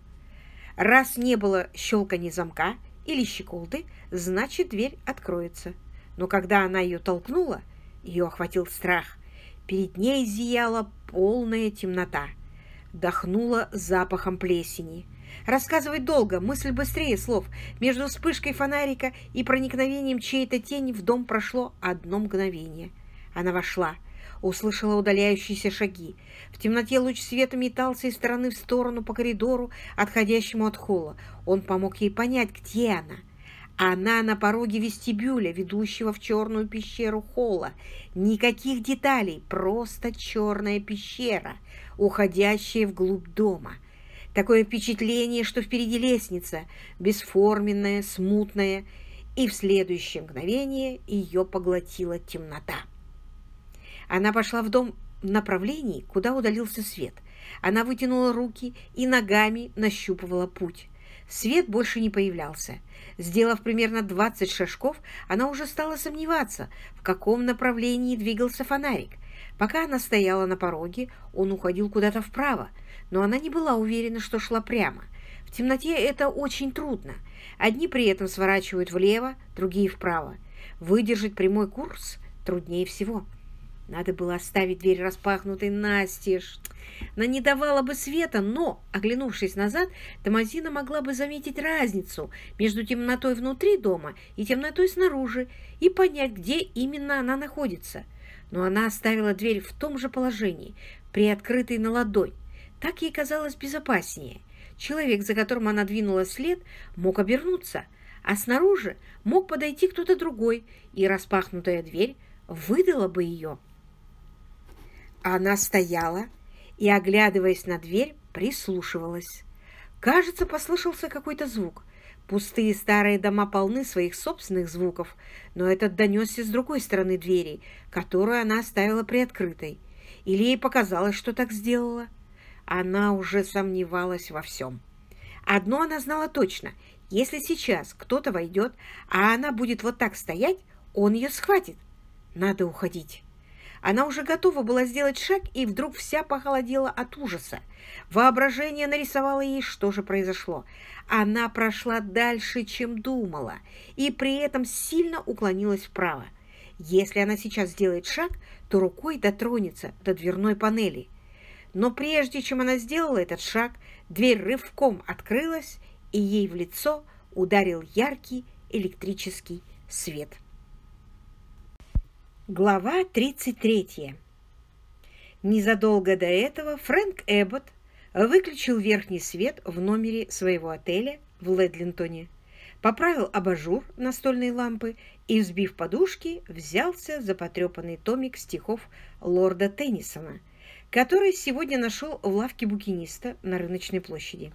A: Раз не было щелканья замка или щеколды, значит, дверь откроется. Но когда она ее толкнула, ее охватил страх. Перед ней зияла полная темнота. Дохнула запахом плесени. Рассказывать долго, мысль быстрее слов. Между вспышкой фонарика и проникновением чьей-то тени в дом прошло одно мгновение. Она вошла, услышала удаляющиеся шаги, в темноте луч света метался из стороны в сторону по коридору, отходящему от холла. Он помог ей понять, где она. Она на пороге вестибюля, ведущего в черную пещеру холла. Никаких деталей, просто черная пещера, уходящая вглубь дома. Такое впечатление, что впереди лестница, бесформенная, смутная, и в следующее мгновение ее поглотила темнота. Она пошла в дом направлении, куда удалился свет. Она вытянула руки и ногами нащупывала путь. Свет больше не появлялся. Сделав примерно 20 шажков, она уже стала сомневаться, в каком направлении двигался фонарик. Пока она стояла на пороге, он уходил куда-то вправо, но она не была уверена, что шла прямо. В темноте это очень трудно. Одни при этом сворачивают влево, другие вправо. Выдержать прямой курс труднее всего. Надо было оставить дверь распахнутой настежь. Она не давала бы света, но, оглянувшись назад, Тамазина могла бы заметить разницу между темнотой внутри дома и темнотой снаружи и понять, где именно она находится. Но она оставила дверь в том же положении, приоткрытой на ладонь. Так ей казалось безопаснее. Человек, за которым она двинула след, мог обернуться, а снаружи мог подойти кто-то другой, и распахнутая дверь выдала бы ее. Она стояла и, оглядываясь на дверь, прислушивалась. Кажется, послышался какой-то звук. Пустые старые дома полны своих собственных звуков, но этот донесся с другой стороны двери, которую она оставила приоткрытой. Или ей показалось, что так сделала. Она уже сомневалась во всем. Одно она знала точно. Если сейчас кто-то войдет, а она будет вот так стоять, он ее схватит. Надо уходить. Она уже готова была сделать шаг и вдруг вся похолодела от ужаса. Воображение нарисовало ей, что же произошло. Она прошла дальше, чем думала, и при этом сильно уклонилась вправо. Если она сейчас сделает шаг, то рукой дотронется до дверной панели. Но прежде чем она сделала этот шаг, дверь рывком открылась, и ей в лицо ударил яркий электрический свет. Глава 33. Незадолго до этого Фрэнк Эббот выключил верхний свет в номере своего отеля в Ледлинтоне, поправил абажур настольной лампы и, взбив подушки, взялся за потрепанный томик стихов лорда Теннисона, который сегодня нашел в лавке букиниста на рыночной площади.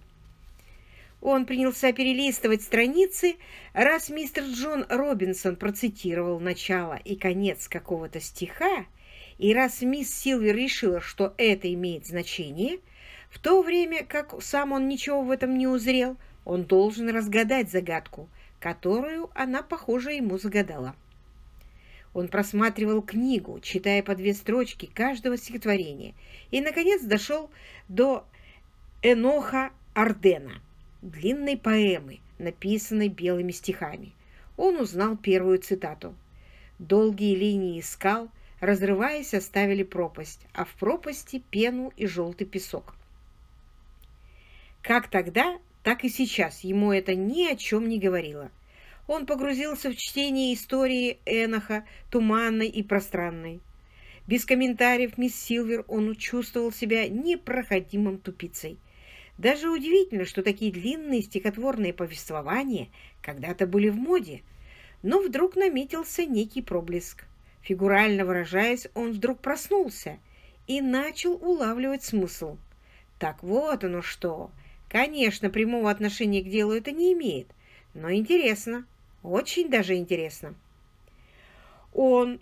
A: Он принялся перелистывать страницы, раз мистер Джон Робинсон процитировал начало и конец какого-то стиха, и раз мисс Силвер решила, что это имеет значение, в то время как сам он ничего в этом не узрел, он должен разгадать загадку, которую она, похоже, ему загадала. Он просматривал книгу, читая по две строчки каждого стихотворения, и, наконец, дошел до Эноха Ардена длинной поэмы, написанной белыми стихами. Он узнал первую цитату. «Долгие линии скал, разрываясь, оставили пропасть, а в пропасти пену и желтый песок». Как тогда, так и сейчас ему это ни о чем не говорило. Он погрузился в чтение истории Эноха, туманной и пространной. Без комментариев мисс Силвер он чувствовал себя непроходимым тупицей. Даже удивительно, что такие длинные стихотворные повествования когда-то были в моде, но вдруг наметился некий проблеск. Фигурально выражаясь, он вдруг проснулся и начал улавливать смысл. Так вот оно что. Конечно, прямого отношения к делу это не имеет, но интересно, очень даже интересно. Он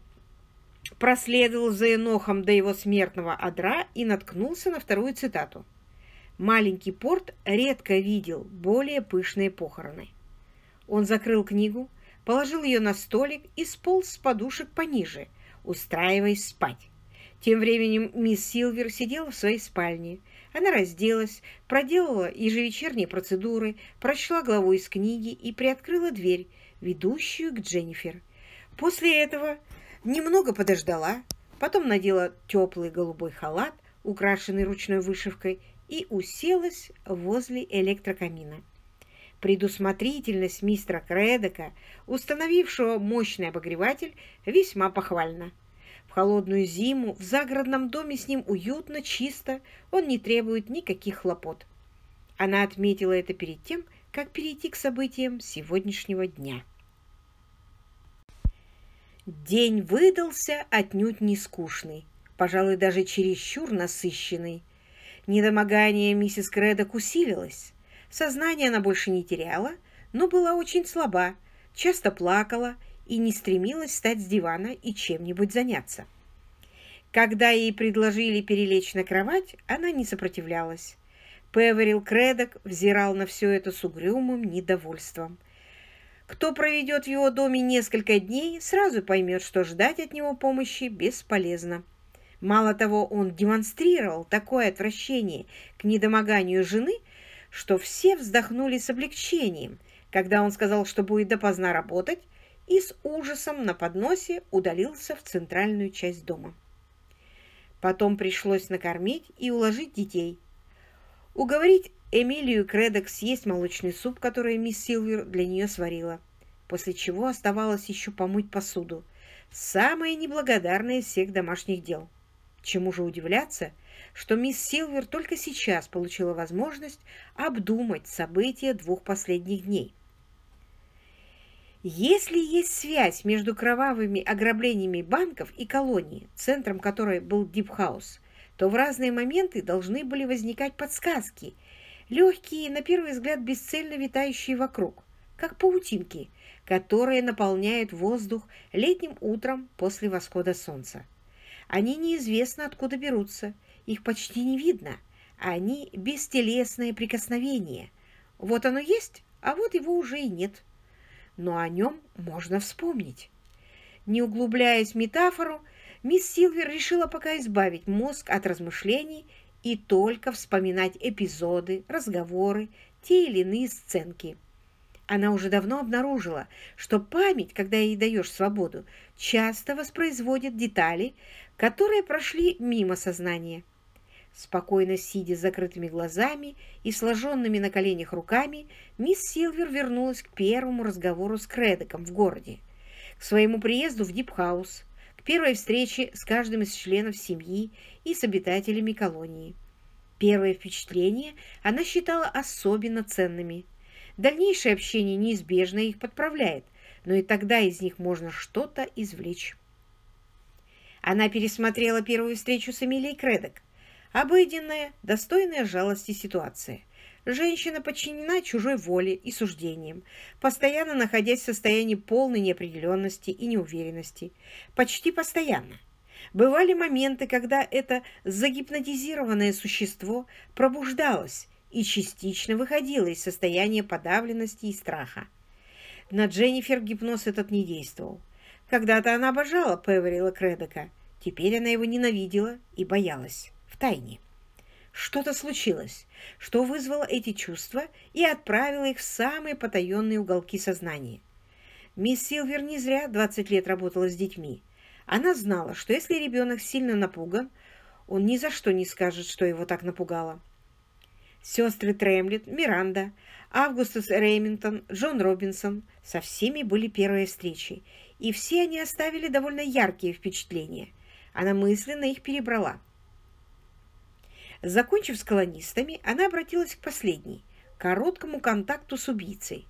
A: проследовал за Энохом до его смертного адра и наткнулся на вторую цитату – Маленький порт редко видел более пышные похороны. Он закрыл книгу, положил ее на столик и сполз с подушек пониже, устраиваясь спать. Тем временем мисс Силвер сидела в своей спальне. Она разделась, проделала ежевечерние процедуры, прочла главу из книги и приоткрыла дверь, ведущую к Дженнифер. После этого немного подождала, потом надела теплый голубой халат, украшенный ручной вышивкой, и уселась возле электрокамина. Предусмотрительность мистера Кредека, установившего мощный обогреватель, весьма похвальна. В холодную зиму в загородном доме с ним уютно, чисто, он не требует никаких хлопот. Она отметила это перед тем, как перейти к событиям сегодняшнего дня. День выдался отнюдь не скучный, пожалуй, даже чересчур насыщенный. Недомогание миссис Кредок усилилось. Сознание она больше не теряла, но была очень слаба, часто плакала и не стремилась встать с дивана и чем-нибудь заняться. Когда ей предложили перелечь на кровать, она не сопротивлялась. Певерил Кредок взирал на все это с угрюмым недовольством. Кто проведет в его доме несколько дней, сразу поймет, что ждать от него помощи бесполезно. Мало того, он демонстрировал такое отвращение к недомоганию жены, что все вздохнули с облегчением, когда он сказал, что будет допоздна работать, и с ужасом на подносе удалился в центральную часть дома. Потом пришлось накормить и уложить детей. Уговорить Эмилию Кредок съесть молочный суп, который мисс Силвер для нее сварила, после чего оставалось еще помыть посуду. Самое неблагодарное из всех домашних дел. Чему же удивляться, что мисс Силвер только сейчас получила возможность обдумать события двух последних дней. Если есть связь между кровавыми ограблениями банков и колонии, центром которой был Дипхаус, то в разные моменты должны были возникать подсказки, легкие, на первый взгляд, бесцельно витающие вокруг, как паутинки, которые наполняют воздух летним утром после восхода солнца. Они неизвестно откуда берутся, их почти не видно. Они бестелесное прикосновение. Вот оно есть, а вот его уже и нет. Но о нем можно вспомнить. Не углубляясь в метафору, мисс Силвер решила пока избавить мозг от размышлений и только вспоминать эпизоды, разговоры, те или иные сценки. Она уже давно обнаружила, что память, когда ей даешь свободу, часто воспроизводит детали, которые прошли мимо сознания. Спокойно сидя с закрытыми глазами и сложенными на коленях руками, мисс Силвер вернулась к первому разговору с Кредеком в городе, к своему приезду в Дипхаус, к первой встрече с каждым из членов семьи и с обитателями колонии. Первое впечатление она считала особенно ценными. Дальнейшее общение неизбежно их подправляет, но и тогда из них можно что-то извлечь. Она пересмотрела первую встречу с Эмилией Кредок. Обыденная, достойная жалости ситуация. Женщина подчинена чужой воле и суждениям, постоянно находясь в состоянии полной неопределенности и неуверенности. Почти постоянно. Бывали моменты, когда это загипнотизированное существо пробуждалось и частично выходило из состояния подавленности и страха. На Дженнифер гипноз этот не действовал. Когда-то она обожала Певерила Кредока. Теперь она его ненавидела и боялась. в тайне. Что-то случилось, что вызвало эти чувства и отправило их в самые потаенные уголки сознания. Мисс Силвер не зря 20 лет работала с детьми. Она знала, что если ребенок сильно напуган, он ни за что не скажет, что его так напугало. Сестры Тремлет, Миранда, Августус Реймингтон, Джон Робинсон со всеми были первые встречи, и все они оставили довольно яркие впечатления. Она мысленно их перебрала. Закончив с колонистами, она обратилась к последней, короткому контакту с убийцей.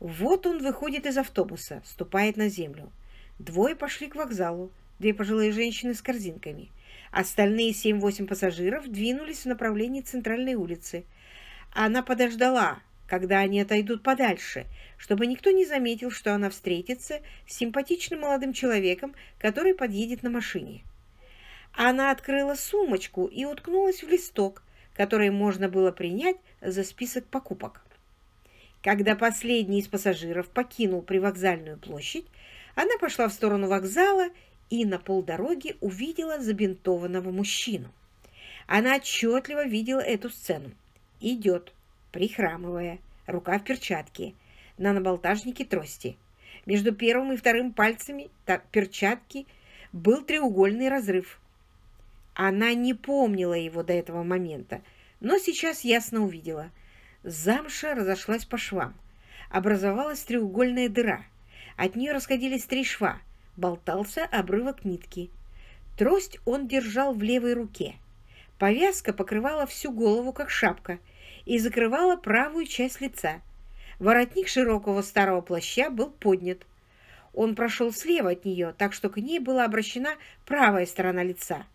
A: Вот он выходит из автобуса, ступает на землю. Двое пошли к вокзалу, две пожилые женщины с корзинками. Остальные семь-восемь пассажиров двинулись в направлении центральной улицы. Она подождала, когда они отойдут подальше, чтобы никто не заметил, что она встретится с симпатичным молодым человеком, который подъедет на машине. Она открыла сумочку и уткнулась в листок, который можно было принять за список покупок. Когда последний из пассажиров покинул привокзальную площадь, она пошла в сторону вокзала и на полдороги увидела забинтованного мужчину. Она отчетливо видела эту сцену. Идет, прихрамывая, рука в перчатке, на наболтажнике трости. Между первым и вторым пальцами так, перчатки был треугольный разрыв. Она не помнила его до этого момента, но сейчас ясно увидела. Замша разошлась по швам. Образовалась треугольная дыра. От нее расходились три шва. Болтался обрывок нитки. Трость он держал в левой руке. Повязка покрывала всю голову, как шапка – и закрывала правую часть лица. Воротник широкого старого плаща был поднят. Он прошел слева от нее, так что к ней была обращена правая сторона лица.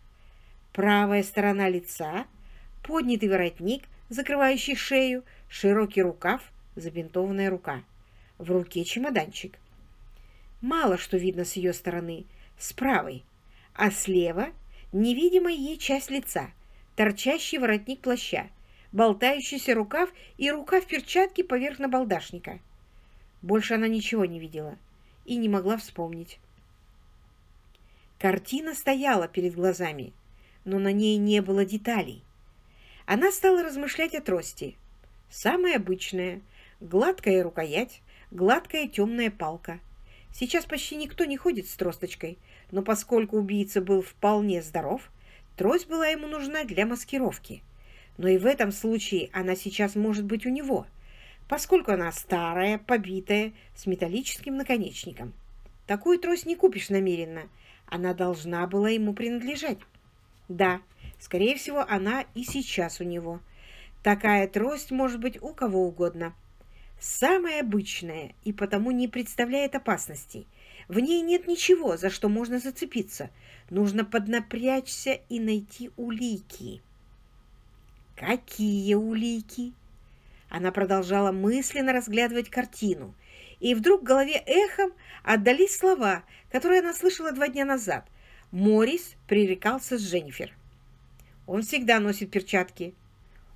A: Правая сторона лица, поднятый воротник, закрывающий шею, широкий рукав, забинтованная рука. В руке чемоданчик. Мало что видно с ее стороны, с правой, а слева невидимая ей часть лица, торчащий воротник плаща, болтающийся рукав и рука в перчатке поверх набалдашника. Больше она ничего не видела и не могла вспомнить. Картина стояла перед глазами, но на ней не было деталей. Она стала размышлять о трости. Самая обычная, гладкая рукоять, гладкая темная палка. Сейчас почти никто не ходит с тросточкой, но поскольку убийца был вполне здоров, трость была ему нужна для маскировки но и в этом случае она сейчас может быть у него, поскольку она старая, побитая, с металлическим наконечником. Такую трость не купишь намеренно. Она должна была ему принадлежать. Да, скорее всего, она и сейчас у него. Такая трость может быть у кого угодно. Самая обычная и потому не представляет опасностей. В ней нет ничего, за что можно зацепиться. Нужно поднапрячься и найти улики. Какие улики? Она продолжала мысленно разглядывать картину, и вдруг в голове эхом отдались слова, которые она слышала два дня назад. Морис пререкался с Дженнифер. Он всегда носит перчатки.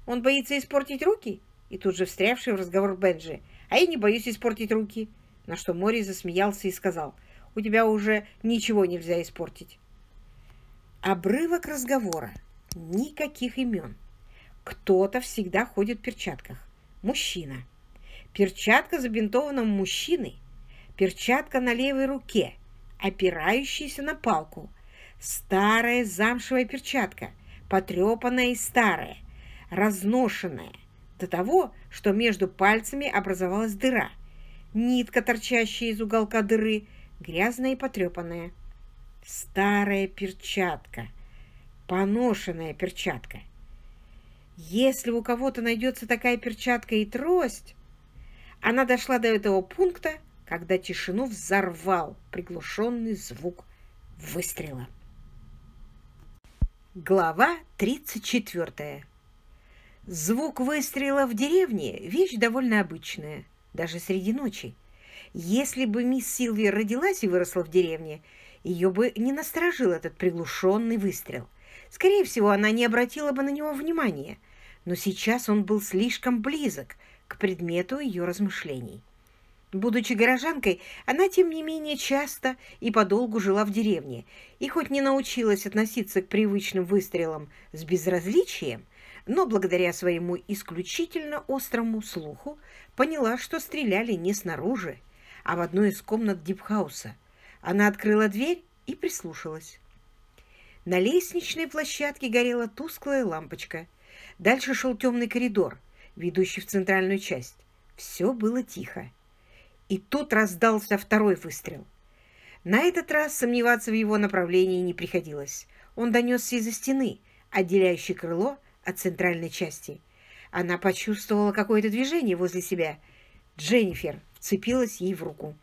A: Он боится испортить руки? И тут же встрявший в разговор Бенджи. А я не боюсь испортить руки. На что Морис засмеялся и сказал, у тебя уже ничего нельзя испортить. Обрывок разговора. Никаких имен. Кто-то всегда ходит в перчатках. Мужчина. Перчатка забинтованного мужчины, перчатка на левой руке, опирающаяся на палку, старая замшевая перчатка, потрепанная и старая, разношенная до того, что между пальцами образовалась дыра, нитка, торчащая из уголка дыры, грязная и потрепанная. Старая перчатка, поношенная перчатка – если у кого-то найдется такая перчатка и трость... Она дошла до этого пункта, когда тишину взорвал приглушенный звук выстрела. Глава 34. Звук выстрела в деревне – вещь довольно обычная, даже среди ночи. Если бы мисс Силвия родилась и выросла в деревне, ее бы не насторожил этот приглушенный выстрел – Скорее всего, она не обратила бы на него внимания, но сейчас он был слишком близок к предмету ее размышлений. Будучи горожанкой, она, тем не менее, часто и подолгу жила в деревне, и хоть не научилась относиться к привычным выстрелам с безразличием, но благодаря своему исключительно острому слуху поняла, что стреляли не снаружи, а в одной из комнат дипхауса. Она открыла дверь и прислушалась. На лестничной площадке горела тусклая лампочка. Дальше шел темный коридор, ведущий в центральную часть. Все было тихо. И тут раздался второй выстрел. На этот раз сомневаться в его направлении не приходилось. Он донесся из-за стены, отделяющей крыло от центральной части. Она почувствовала какое-то движение возле себя. Дженнифер вцепилась ей в руку.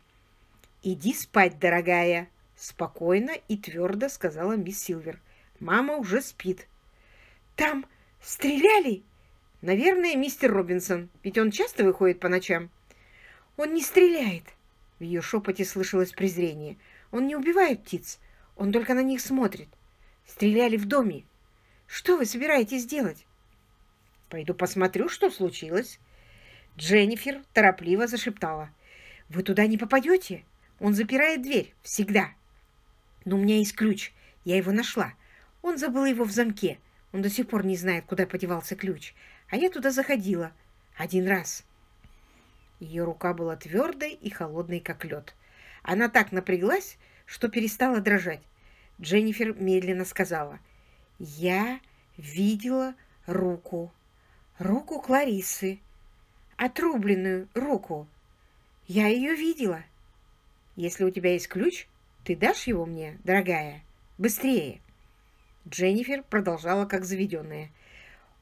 A: «Иди спать, дорогая!» Спокойно и твердо сказала мисс Силвер. Мама уже спит. Там стреляли? Наверное, мистер Робинсон, ведь он часто выходит по ночам. Он не стреляет. В ее шепоте слышалось презрение. Он не убивает птиц, он только на них смотрит. Стреляли в доме. Что вы собираетесь делать? Пойду посмотрю, что случилось. Дженнифер торопливо зашептала. «Вы туда не попадете? Он запирает дверь. Всегда. Но у меня есть ключ. Я его нашла. Он забыл его в замке. Он до сих пор не знает, куда подевался ключ. А я туда заходила. Один раз. Ее рука была твердой и холодной, как лед. Она так напряглась, что перестала дрожать. Дженнифер медленно сказала. «Я видела руку. Руку Кларисы. Отрубленную руку. Я ее видела. Если у тебя есть ключ, ты дашь его мне, дорогая? Быстрее!» Дженнифер продолжала как заведенная.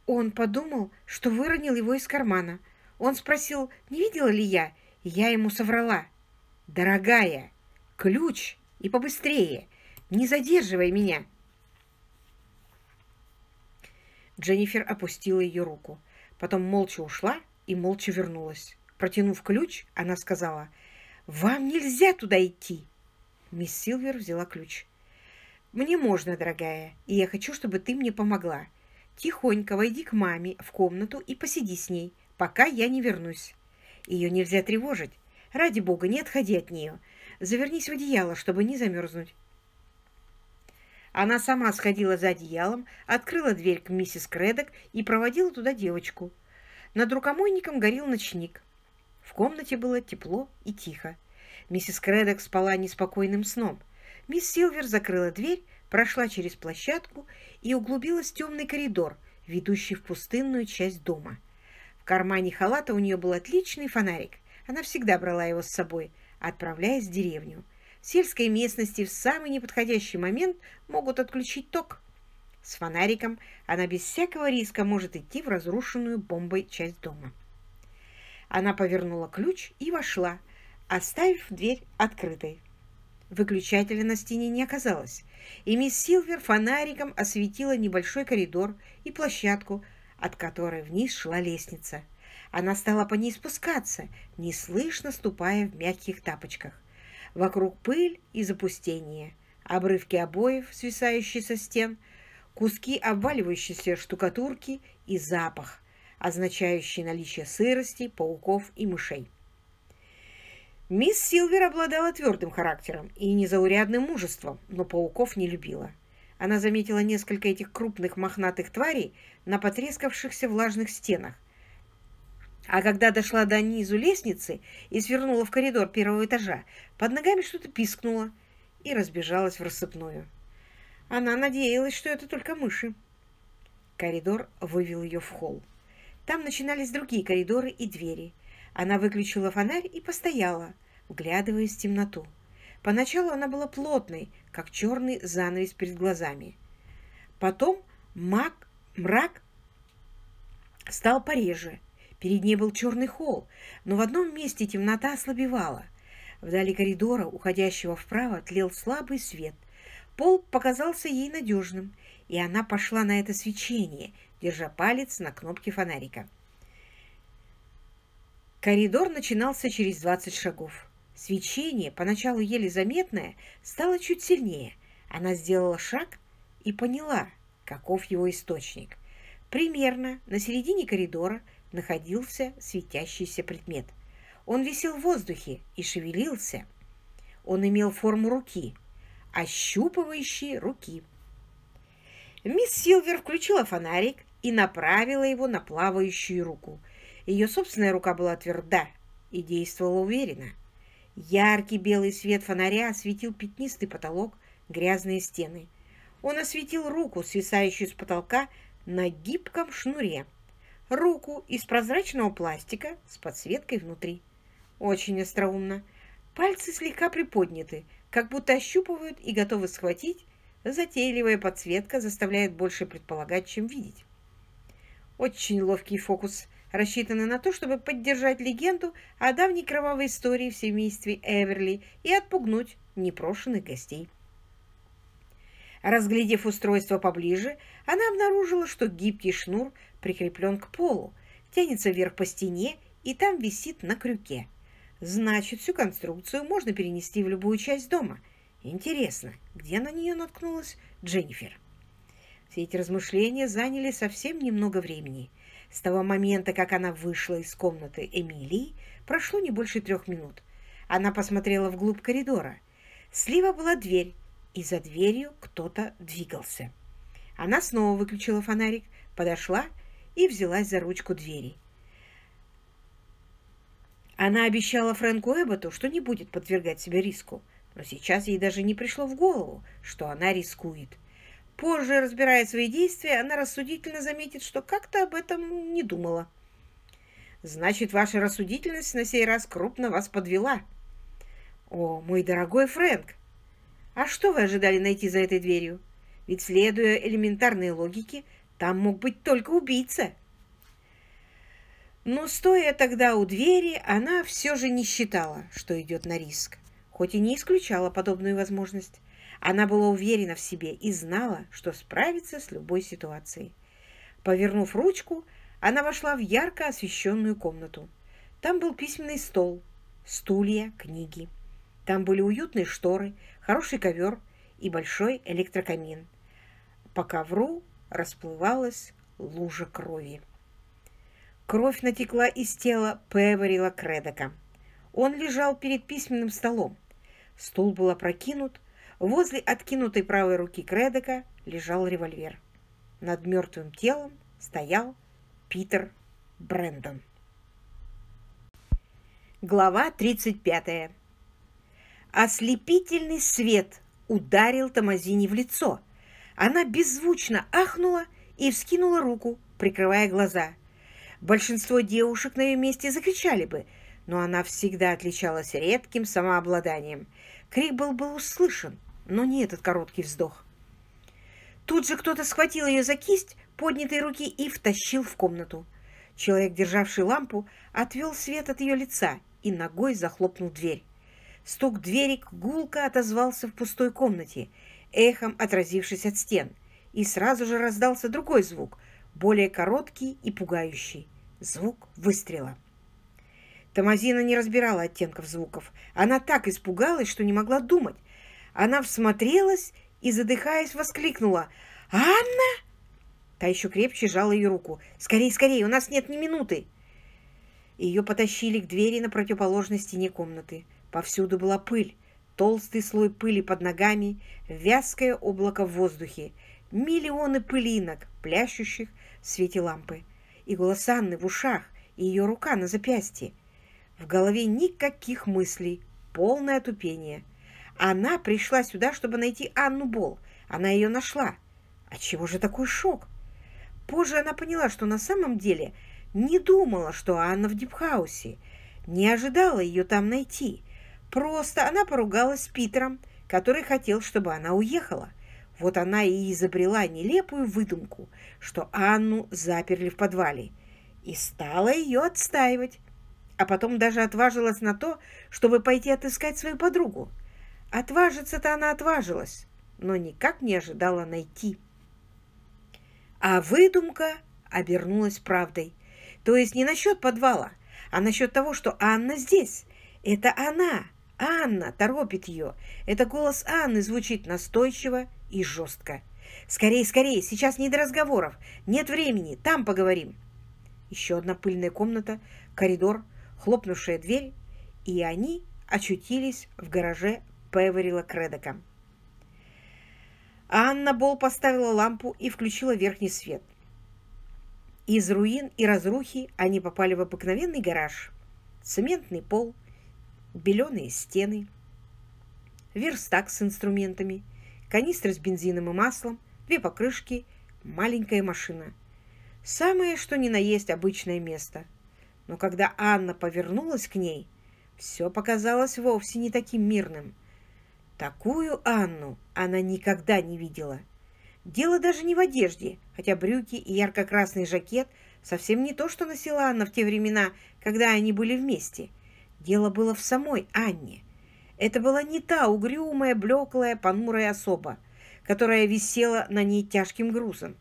A: Он подумал, что выронил его из кармана. Он спросил, не видела ли я, и я ему соврала. «Дорогая, ключ и побыстрее! Не задерживай меня!» Дженнифер опустила ее руку. Потом молча ушла и молча вернулась. Протянув ключ, она сказала, «Вам нельзя туда идти!» Мисс Силвер взяла ключ. «Мне можно, дорогая, и я хочу, чтобы ты мне помогла. Тихонько войди к маме в комнату и посиди с ней, пока я не вернусь. Ее нельзя тревожить. Ради бога, не отходи от нее. Завернись в одеяло, чтобы не замерзнуть». Она сама сходила за одеялом, открыла дверь к миссис Кредок и проводила туда девочку. Над рукомойником горел ночник. В комнате было тепло и тихо. Миссис Кредок спала неспокойным сном. Мисс Силвер закрыла дверь, прошла через площадку и углубилась в темный коридор, ведущий в пустынную часть дома. В кармане халата у нее был отличный фонарик. Она всегда брала его с собой, отправляясь в деревню. В сельской местности в самый неподходящий момент могут отключить ток. С фонариком она без всякого риска может идти в разрушенную бомбой часть дома. Она повернула ключ и вошла, оставив дверь открытой. Выключателя на стене не оказалось, и мисс Силвер фонариком осветила небольшой коридор и площадку, от которой вниз шла лестница. Она стала по ней спускаться, неслышно ступая в мягких тапочках. Вокруг пыль и запустение, обрывки обоев, свисающие со стен, куски обваливающейся штукатурки и запах, означающий наличие сырости, пауков и мышей. Мисс Силвер обладала твердым характером и незаурядным мужеством, но пауков не любила. Она заметила несколько этих крупных мохнатых тварей на потрескавшихся влажных стенах. А когда дошла до низу лестницы и свернула в коридор первого этажа, под ногами что-то пискнуло и разбежалась в рассыпную. Она надеялась, что это только мыши. Коридор вывел ее в холл. Там начинались другие коридоры и двери – она выключила фонарь и постояла, вглядываясь в темноту. Поначалу она была плотной, как черный занавес перед глазами. Потом маг, мрак стал пореже. Перед ней был черный холл, но в одном месте темнота ослабевала. Вдали коридора, уходящего вправо, тлел слабый свет. Пол показался ей надежным, и она пошла на это свечение, держа палец на кнопке фонарика. Коридор начинался через 20 шагов. Свечение, поначалу еле заметное, стало чуть сильнее. Она сделала шаг и поняла, каков его источник. Примерно на середине коридора находился светящийся предмет. Он висел в воздухе и шевелился. Он имел форму руки, ощупывающей руки. Мисс Силвер включила фонарик и направила его на плавающую руку – ее собственная рука была тверда и действовала уверенно. Яркий белый свет фонаря осветил пятнистый потолок, грязные стены. Он осветил руку, свисающую с потолка на гибком шнуре. Руку из прозрачного пластика с подсветкой внутри. Очень остроумно. Пальцы слегка приподняты, как будто ощупывают и готовы схватить. Затейливая подсветка заставляет больше предполагать, чем видеть. Очень ловкий фокус рассчитаны на то, чтобы поддержать легенду о давней кровавой истории в семействе Эверли и отпугнуть непрошенных гостей. Разглядев устройство поближе, она обнаружила, что гибкий шнур прикреплен к полу, тянется вверх по стене и там висит на крюке. Значит, всю конструкцию можно перенести в любую часть дома. Интересно, где на нее наткнулась Дженнифер? Все эти размышления заняли совсем немного времени – с того момента, как она вышла из комнаты Эмилии, прошло не больше трех минут. Она посмотрела вглубь коридора. Слева была дверь, и за дверью кто-то двигался. Она снова выключила фонарик, подошла и взялась за ручку двери. Она обещала Фрэнку Эбботу, что не будет подвергать себя риску, но сейчас ей даже не пришло в голову, что она рискует – Позже, разбирая свои действия, она рассудительно заметит, что как-то об этом не думала. «Значит, ваша рассудительность на сей раз крупно вас подвела». «О, мой дорогой Фрэнк! А что вы ожидали найти за этой дверью? Ведь, следуя элементарной логике, там мог быть только убийца». Но, стоя тогда у двери, она все же не считала, что идет на риск, хоть и не исключала подобную возможность. Она была уверена в себе и знала, что справится с любой ситуацией. Повернув ручку, она вошла в ярко освещенную комнату. Там был письменный стол, стулья, книги. Там были уютные шторы, хороший ковер и большой электрокамин. По ковру расплывалась лужа крови. Кровь натекла из тела Певерила Кредека. Он лежал перед письменным столом. Стул был опрокинут, Возле откинутой правой руки Кредека лежал револьвер. Над мертвым телом стоял Питер Брэндон. Глава 35. Ослепительный свет ударил Томазини в лицо. Она беззвучно ахнула и вскинула руку, прикрывая глаза. Большинство девушек на ее месте закричали бы, но она всегда отличалась редким самообладанием. Крик был бы услышан, но не этот короткий вздох. Тут же кто-то схватил ее за кисть поднятой руки и втащил в комнату. Человек, державший лампу, отвел свет от ее лица и ногой захлопнул дверь. Стук двери гулко отозвался в пустой комнате, эхом отразившись от стен, и сразу же раздался другой звук, более короткий и пугающий – звук выстрела. Тамазина не разбирала оттенков звуков. Она так испугалась, что не могла думать, она всмотрелась и, задыхаясь, воскликнула. «Анна!» Та еще крепче жала ее руку. «Скорей, скорей, у нас нет ни минуты!» Ее потащили к двери на противоположной стене комнаты. Повсюду была пыль, толстый слой пыли под ногами, вязкое облако в воздухе, миллионы пылинок, плящущих в свете лампы, и голос Анны в ушах, и ее рука на запястье. В голове никаких мыслей, полное отупение — она пришла сюда, чтобы найти Анну Бол. Она ее нашла. А чего же такой шок? Позже она поняла, что на самом деле не думала, что Анна в Дипхаусе. Не ожидала ее там найти. Просто она поругалась с Питером, который хотел, чтобы она уехала. Вот она и изобрела нелепую выдумку, что Анну заперли в подвале. И стала ее отстаивать. А потом даже отважилась на то, чтобы пойти отыскать свою подругу. Отважиться-то она отважилась, но никак не ожидала найти. А выдумка обернулась правдой. То есть не насчет подвала, а насчет того, что Анна здесь. Это она, Анна, торопит ее. Это голос Анны звучит настойчиво и жестко. Скорее, скорее, сейчас не до разговоров. Нет времени, там поговорим». Еще одна пыльная комната, коридор, хлопнувшая дверь, и они очутились в гараже Певерила Кредока. Анна Бол поставила лампу и включила верхний свет. Из руин и разрухи они попали в обыкновенный гараж. Цементный пол, беленые стены, верстак с инструментами, канистра с бензином и маслом, две покрышки, маленькая машина. Самое, что ни на есть, обычное место. Но когда Анна повернулась к ней, все показалось вовсе не таким мирным. Такую Анну она никогда не видела. Дело даже не в одежде, хотя брюки и ярко-красный жакет совсем не то, что носила Анна в те времена, когда они были вместе. Дело было в самой Анне. Это была не та угрюмая, блеклая, понурая особа, которая висела на ней тяжким грузом.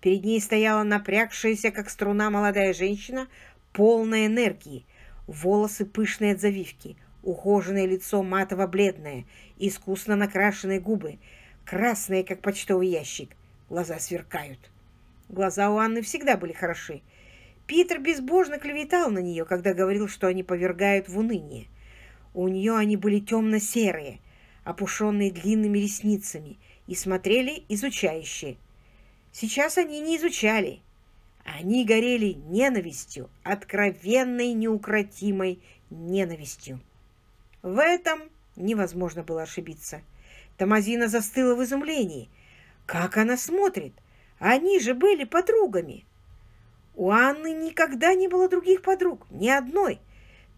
A: Перед ней стояла напрягшаяся, как струна, молодая женщина, полная энергии, волосы пышные от завивки, Ухоженное лицо матово-бледное, искусно накрашенные губы, красные, как почтовый ящик, глаза сверкают. Глаза у Анны всегда были хороши. Питер безбожно клеветал на нее, когда говорил, что они повергают в уныние. У нее они были темно-серые, опушенные длинными ресницами, и смотрели изучающие. Сейчас они не изучали. Они горели ненавистью, откровенной неукротимой ненавистью. В этом невозможно было ошибиться. Тамазина застыла в изумлении. Как она смотрит? Они же были подругами. У Анны никогда не было других подруг, ни одной.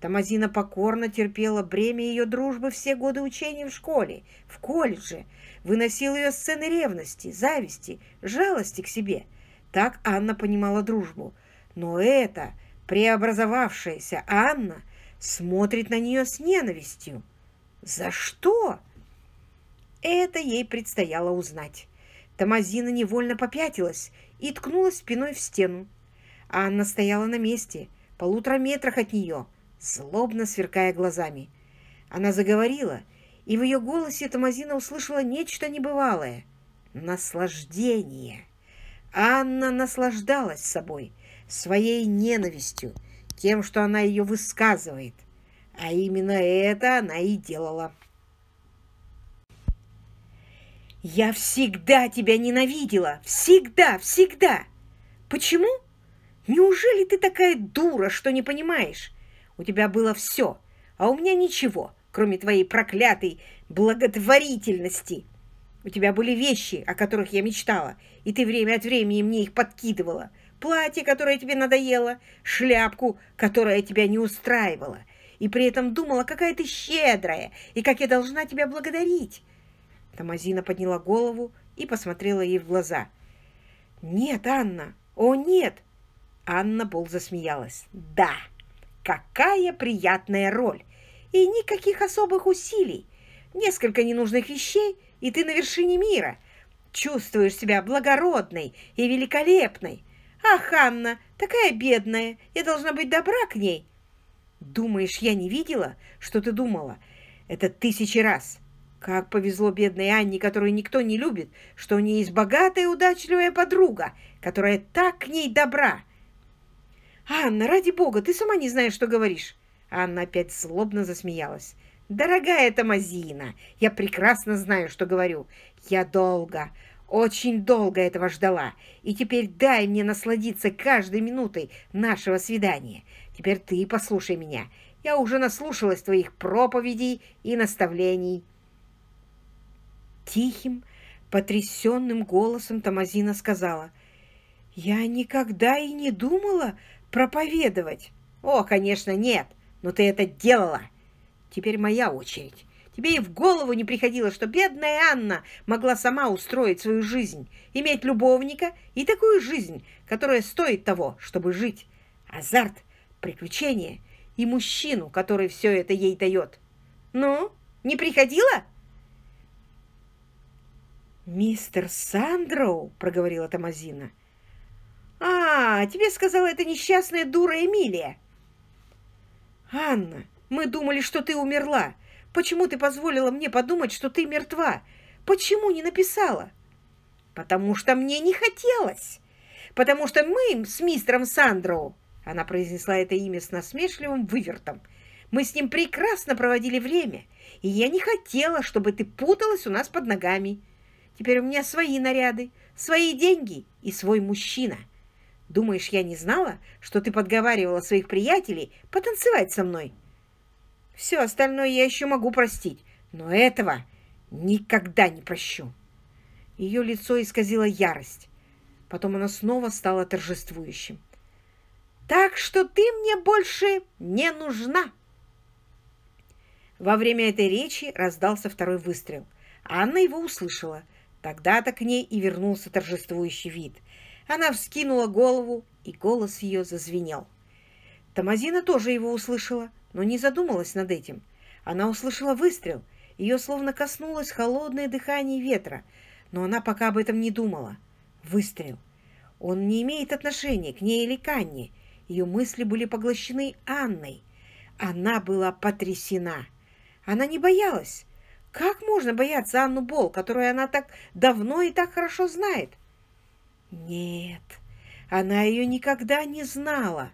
A: Тамазина покорно терпела бремя ее дружбы все годы учения в школе, в колледже, выносила ее сцены ревности, зависти, жалости к себе. Так Анна понимала дружбу. Но это преобразовавшаяся Анна – смотрит на нее с ненавистью. За что? Это ей предстояло узнать. Тамазина невольно попятилась и ткнулась спиной в стену. Анна стояла на месте, полутора метрах от нее, злобно сверкая глазами. Она заговорила, и в ее голосе Тамазина услышала нечто небывалое. Наслаждение. Анна наслаждалась собой, своей ненавистью, тем, что она ее высказывает. А именно это она и делала. «Я всегда тебя ненавидела! Всегда, всегда! Почему? Неужели ты такая дура, что не понимаешь? У тебя было все, а у меня ничего, кроме твоей проклятой благотворительности. У тебя были вещи, о которых я мечтала, и ты время от времени мне их подкидывала» платье, которое тебе надоело, шляпку, которая тебя не устраивала, и при этом думала, какая ты щедрая, и как я должна тебя благодарить. Тамазина подняла голову и посмотрела ей в глаза. «Нет, Анна! О, нет!» Анна Бол засмеялась. «Да! Какая приятная роль! И никаких особых усилий! Несколько ненужных вещей, и ты на вершине мира! Чувствуешь себя благородной и великолепной! «Ах, Анна, такая бедная, я должна быть добра к ней». «Думаешь, я не видела, что ты думала? Это тысячи раз. Как повезло бедной Анне, которую никто не любит, что у нее есть богатая и удачливая подруга, которая так к ней добра». «Анна, ради бога, ты сама не знаешь, что говоришь». Анна опять злобно засмеялась. «Дорогая Томазина, я прекрасно знаю, что говорю. Я долго, очень долго этого ждала, и теперь дай мне насладиться каждой минутой нашего свидания. Теперь ты послушай меня. Я уже наслушалась твоих проповедей и наставлений». Тихим, потрясенным голосом Тамазина сказала, «Я никогда и не думала проповедовать». «О, конечно, нет, но ты это делала. Теперь моя очередь. Тебе и в голову не приходило, что бедная Анна могла сама устроить свою жизнь, иметь любовника и такую жизнь, которая стоит того, чтобы жить. Азарт, приключения и мужчину, который все это ей дает. Ну, не приходило? «Мистер Сандроу», — проговорила Тамазина. «А, тебе сказала эта несчастная дура Эмилия». «Анна, мы думали, что ты умерла. Почему ты позволила мне подумать, что ты мертва? Почему не написала? Потому что мне не хотелось. Потому что мы с мистером Сандроу, она произнесла это имя с насмешливым вывертом, мы с ним прекрасно проводили время, и я не хотела, чтобы ты путалась у нас под ногами. Теперь у меня свои наряды, свои деньги и свой мужчина. Думаешь, я не знала, что ты подговаривала своих приятелей потанцевать со мной?» Все остальное я еще могу простить, но этого никогда не прощу. Ее лицо исказило ярость. Потом она снова стала торжествующим. «Так что ты мне больше не нужна!» Во время этой речи раздался второй выстрел. Анна его услышала. Тогда-то к ней и вернулся торжествующий вид. Она вскинула голову, и голос ее зазвенел. Тамазина тоже его услышала но не задумалась над этим. Она услышала выстрел, ее словно коснулось холодное дыхание ветра, но она пока об этом не думала. Выстрел. Он не имеет отношения к ней или к Анне. Ее мысли были поглощены Анной. Она была потрясена. Она не боялась. Как можно бояться Анну Бол, которую она так давно и так хорошо знает? Нет, она ее никогда не знала.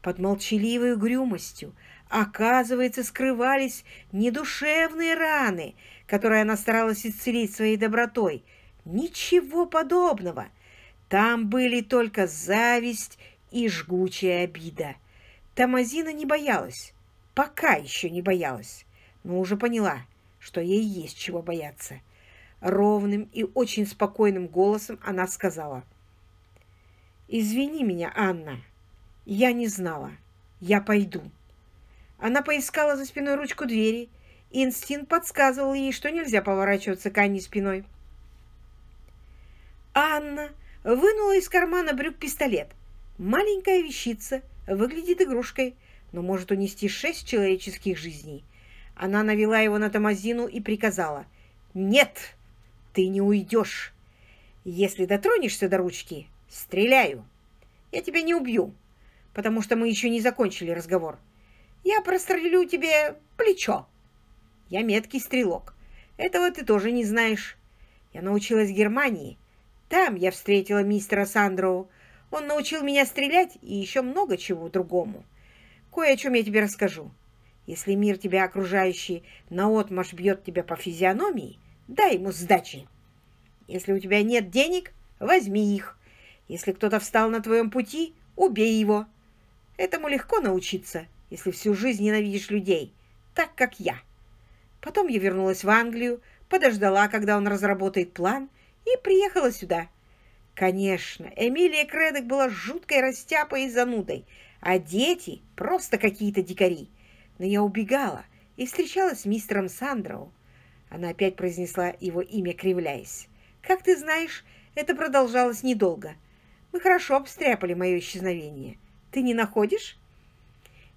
A: Под молчаливой угрюмостью Оказывается, скрывались не душевные раны, которые она старалась исцелить своей добротой. Ничего подобного. Там были только зависть и жгучая обида. Тамазина не боялась, пока еще не боялась, но уже поняла, что ей есть чего бояться. Ровным и очень спокойным голосом она сказала. «Извини меня, Анна, я не знала, я пойду». Она поискала за спиной ручку двери. Инстинкт подсказывал ей, что нельзя поворачиваться к Анне спиной. Анна вынула из кармана брюк пистолет. Маленькая вещица, выглядит игрушкой, но может унести шесть человеческих жизней. Она навела его на Тамазину и приказала. «Нет, ты не уйдешь. Если дотронешься до ручки, стреляю. Я тебя не убью, потому что мы еще не закончили разговор я прострелю тебе плечо. Я меткий стрелок. Этого ты тоже не знаешь. Я научилась в Германии. Там я встретила мистера Сандроу. Он научил меня стрелять и еще много чего другому. Кое о чем я тебе расскажу. Если мир тебя окружающий наотмашь бьет тебя по физиономии, дай ему сдачи. Если у тебя нет денег, возьми их. Если кто-то встал на твоем пути, убей его. Этому легко научиться если всю жизнь ненавидишь людей, так как я. Потом я вернулась в Англию, подождала, когда он разработает план, и приехала сюда. Конечно, Эмилия Кредок была жуткой растяпой и занудой, а дети просто какие-то дикари. Но я убегала и встречалась с мистером Сандроу. Она опять произнесла его имя, кривляясь. «Как ты знаешь, это продолжалось недолго. Мы хорошо обстряпали мое исчезновение. Ты не находишь?»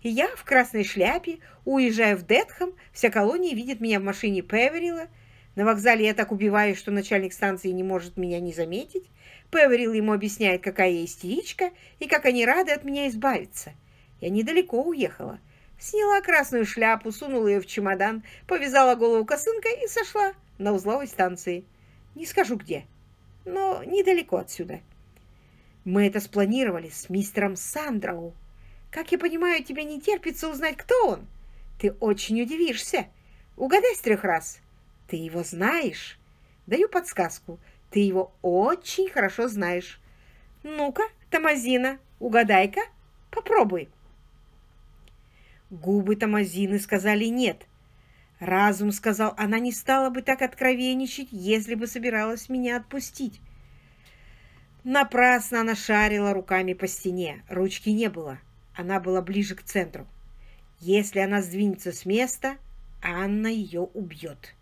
A: И я в красной шляпе, уезжая в Детхам. вся колония видит меня в машине Певерила. На вокзале я так убиваю, что начальник станции не может меня не заметить. Певерил ему объясняет, какая я истеричка и как они рады от меня избавиться. Я недалеко уехала. Сняла красную шляпу, сунула ее в чемодан, повязала голову косынкой и сошла на узловой станции. Не скажу где, но недалеко отсюда. Мы это спланировали с мистером Сандроу. Как я понимаю, тебе не терпится узнать, кто он. Ты очень удивишься. Угадай с трех раз. Ты его знаешь. Даю подсказку. Ты его очень хорошо знаешь. Ну-ка, Тамазина, угадай-ка. Попробуй. Губы Тамазины сказали «нет». Разум сказал, она не стала бы так откровенничать, если бы собиралась меня отпустить. Напрасно она шарила руками по стене, ручки не было. Она была ближе к центру. Если она сдвинется с места, Анна ее убьет.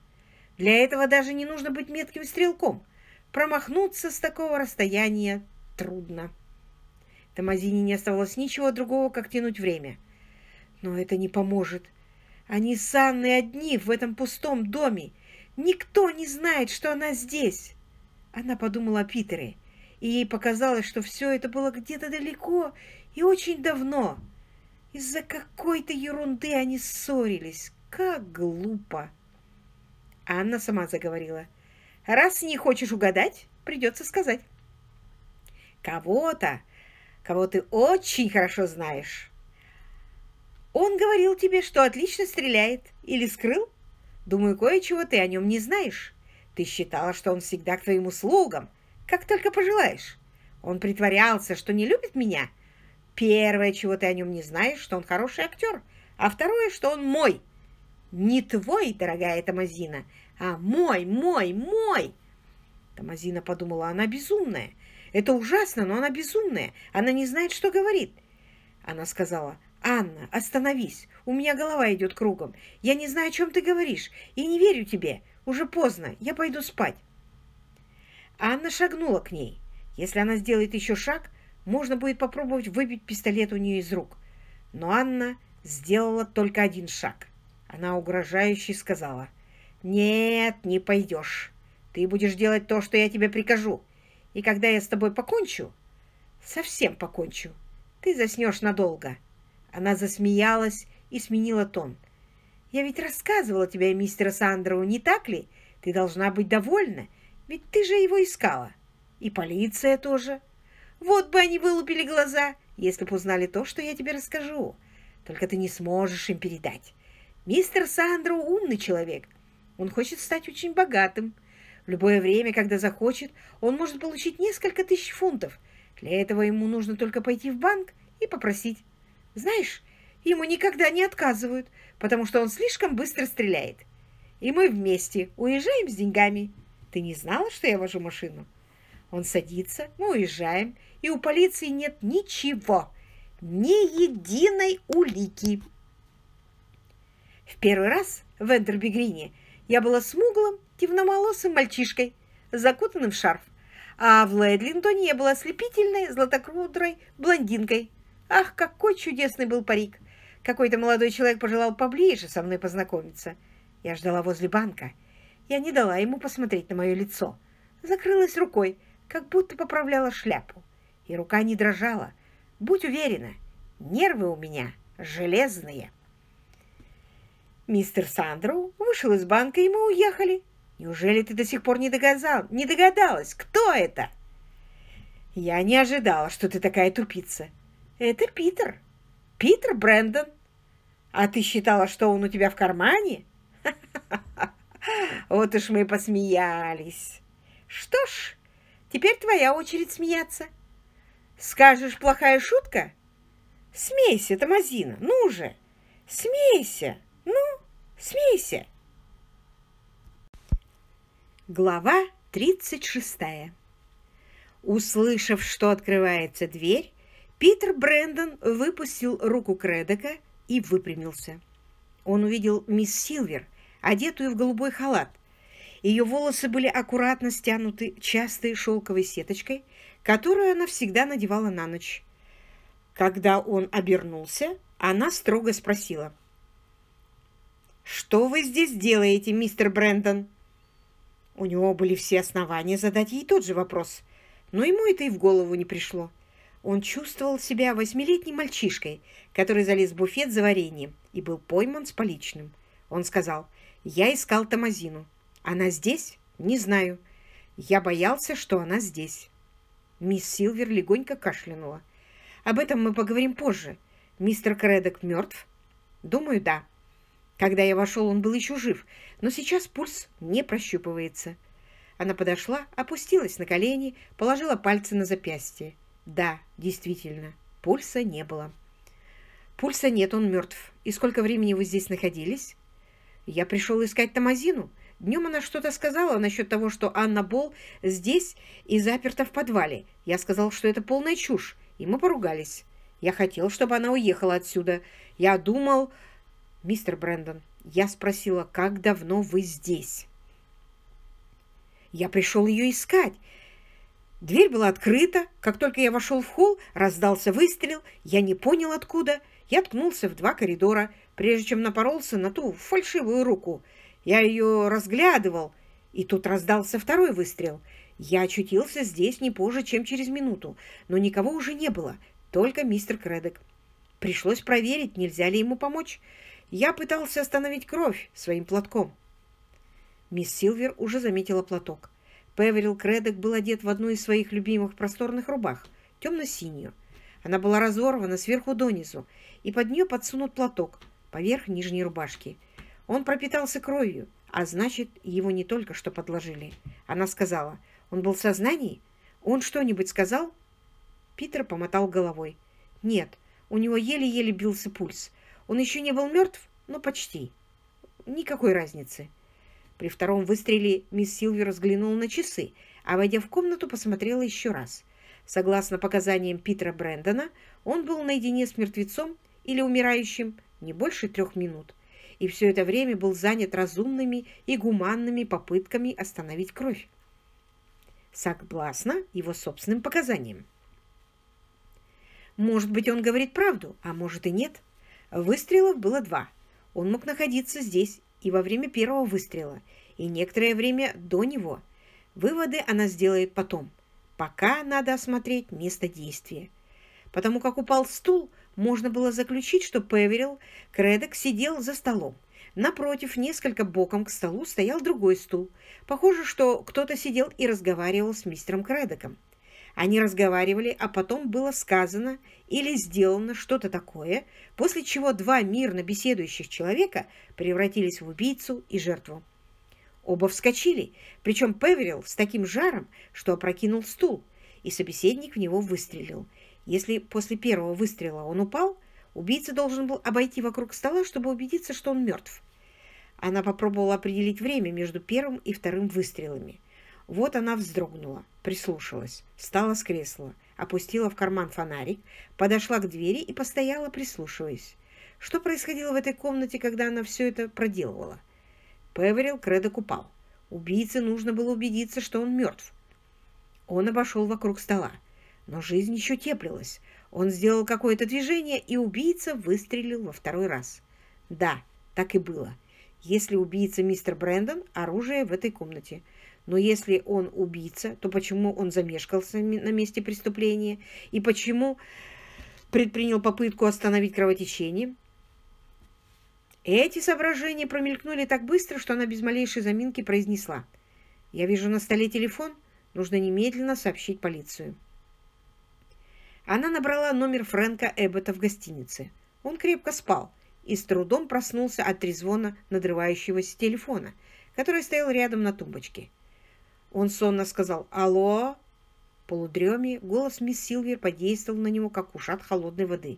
A: Для этого даже не нужно быть метким стрелком. Промахнуться с такого расстояния трудно. Томазини не оставалось ничего другого, как тянуть время. Но это не поможет. Они с Анной одни в этом пустом доме. Никто не знает, что она здесь. Она подумала о Питере, и ей показалось, что все это было где-то далеко и очень давно. Из-за какой-то ерунды они ссорились. Как глупо. Анна сама заговорила. Раз не хочешь угадать, придется сказать. Кого-то, кого ты очень хорошо знаешь. Он говорил тебе, что отлично стреляет. Или скрыл? Думаю, кое-чего ты о нем не знаешь. Ты считала, что он всегда к твоим услугам, как только пожелаешь. Он притворялся, что не любит меня, — Первое, чего ты о нем не знаешь, что он хороший актер, а второе, что он мой. Не твой, дорогая Тамазина, а мой, мой, мой. Тамазина подумала, она безумная. Это ужасно, но она безумная. Она не знает, что говорит. Она сказала, «Анна, остановись. У меня голова идет кругом. Я не знаю, о чем ты говоришь. и не верю тебе. Уже поздно. Я пойду спать». Анна шагнула к ней. Если она сделает еще шаг, можно будет попробовать выбить пистолет у нее из рук. Но Анна сделала только один шаг. Она угрожающе сказала, «Нет, не пойдешь. Ты будешь делать то, что я тебе прикажу. И когда я с тобой покончу, совсем покончу, ты заснешь надолго». Она засмеялась и сменила тон. «Я ведь рассказывала тебе о мистере Сандрову, не так ли? Ты должна быть довольна, ведь ты же его искала. И полиция тоже». Вот бы они вылупили глаза, если бы узнали то, что я тебе расскажу. Только ты не сможешь им передать. Мистер Сандро умный человек. Он хочет стать очень богатым. В любое время, когда захочет, он может получить несколько тысяч фунтов. Для этого ему нужно только пойти в банк и попросить. Знаешь, ему никогда не отказывают, потому что он слишком быстро стреляет. И мы вместе уезжаем с деньгами. Ты не знала, что я вожу машину? Он садится, мы уезжаем, и у полиции нет ничего, ни единой улики. В первый раз в Эндербегрине я была смуглым, темноволосым мальчишкой, закутанным в шарф, а в Лэдлингтоне я была ослепительной, златокрудрой блондинкой. Ах, какой чудесный был парик! Какой-то молодой человек пожелал поближе со мной познакомиться. Я ждала возле банка. Я не дала ему посмотреть на мое лицо. Закрылась рукой, как будто поправляла шляпу и рука не дрожала. Будь уверена, нервы у меня железные. Мистер Сандру вышел из банка, и мы уехали. Неужели ты до сих пор не, догадал, не догадалась, кто это? Я не ожидала, что ты такая тупица. Это Питер. Питер Брэндон. А ты считала, что он у тебя в кармане? (laughs) Вот уж мы посмеялись. Что ж, теперь твоя очередь смеяться. Скажешь, плохая шутка? Смейся, Тамазина, ну же! Смейся! Ну, смейся!» Глава 36. Услышав, что открывается дверь, Питер Брэндон выпустил руку Кредока и выпрямился. Он увидел мисс Силвер, одетую в голубой халат. Ее волосы были аккуратно стянуты частой шелковой сеточкой – которую она всегда надевала на ночь. Когда он обернулся, она строго спросила. «Что вы здесь делаете, мистер Брэндон?» У него были все основания задать ей тот же вопрос, но ему это и в голову не пришло. Он чувствовал себя восьмилетним мальчишкой, который залез в буфет за вареньем и был пойман с поличным. Он сказал, «Я искал Тамазину. Она здесь? Не знаю. Я боялся, что она здесь». Мисс Силвер легонько кашлянула. «Об этом мы поговорим позже. Мистер Кредок мертв?» «Думаю, да. Когда я вошел, он был еще жив, но сейчас пульс не прощупывается». Она подошла, опустилась на колени, положила пальцы на запястье. «Да, действительно, пульса не было». «Пульса нет, он мертв. И сколько времени вы здесь находились?» «Я пришел искать Тамазину. Днем она что-то сказала насчет того, что Анна Бол здесь и заперта в подвале. Я сказал, что это полная чушь, и мы поругались. Я хотел, чтобы она уехала отсюда. Я думал... Мистер Брэндон, я спросила, как давно вы здесь? Я пришел ее искать. Дверь была открыта. Как только я вошел в холл, раздался выстрел. Я не понял, откуда. Я ткнулся в два коридора, прежде чем напоролся на ту фальшивую руку — я ее разглядывал, и тут раздался второй выстрел. Я очутился здесь не позже, чем через минуту, но никого уже не было, только мистер Кредек. Пришлось проверить, нельзя ли ему помочь. Я пытался остановить кровь своим платком. Мисс Силвер уже заметила платок. Певерил Кредек был одет в одну из своих любимых просторных рубах, темно-синюю. Она была разорвана сверху донизу, и под нее подсунут платок поверх нижней рубашки – он пропитался кровью, а значит, его не только что подложили. Она сказала, он был в сознании? Он что-нибудь сказал? Питер помотал головой. Нет, у него еле-еле бился пульс. Он еще не был мертв, но почти. Никакой разницы. При втором выстреле мисс Силвер разглянула на часы, а, войдя в комнату, посмотрела еще раз. Согласно показаниям Питера Брэндона, он был наедине с мертвецом или умирающим не больше трех минут и все это время был занят разумными и гуманными попытками остановить кровь, согласно его собственным показаниям. Может быть, он говорит правду, а может и нет. Выстрелов было два. Он мог находиться здесь и во время первого выстрела, и некоторое время до него. Выводы она сделает потом. Пока надо осмотреть место действия. Потому как упал стул, можно было заключить, что Певерил Кредок сидел за столом. Напротив, несколько боком к столу стоял другой стул. Похоже, что кто-то сидел и разговаривал с мистером Кредоком. Они разговаривали, а потом было сказано или сделано что-то такое, после чего два мирно беседующих человека превратились в убийцу и жертву. Оба вскочили, причем Певерил с таким жаром, что опрокинул стул, и собеседник в него выстрелил – если после первого выстрела он упал, убийца должен был обойти вокруг стола, чтобы убедиться, что он мертв. Она попробовала определить время между первым и вторым выстрелами. Вот она вздрогнула, прислушалась, встала с кресла, опустила в карман фонарик, подошла к двери и постояла, прислушиваясь. Что происходило в этой комнате, когда она все это проделывала? Певерил Кредок упал. Убийце нужно было убедиться, что он мертв. Он обошел вокруг стола. Но жизнь еще теплилась. Он сделал какое-то движение, и убийца выстрелил во второй раз. Да, так и было. Если убийца мистер Брэндон, оружие в этой комнате. Но если он убийца, то почему он замешкался на месте преступления? И почему предпринял попытку остановить кровотечение? Эти соображения промелькнули так быстро, что она без малейшей заминки произнесла. «Я вижу на столе телефон. Нужно немедленно сообщить полицию». Она набрала номер Фрэнка Эббота в гостинице. Он крепко спал и с трудом проснулся от трезвона надрывающегося телефона, который стоял рядом на тумбочке. Он сонно сказал «Алло!» полудреме голос мисс Силвер подействовал на него, как ушат холодной воды.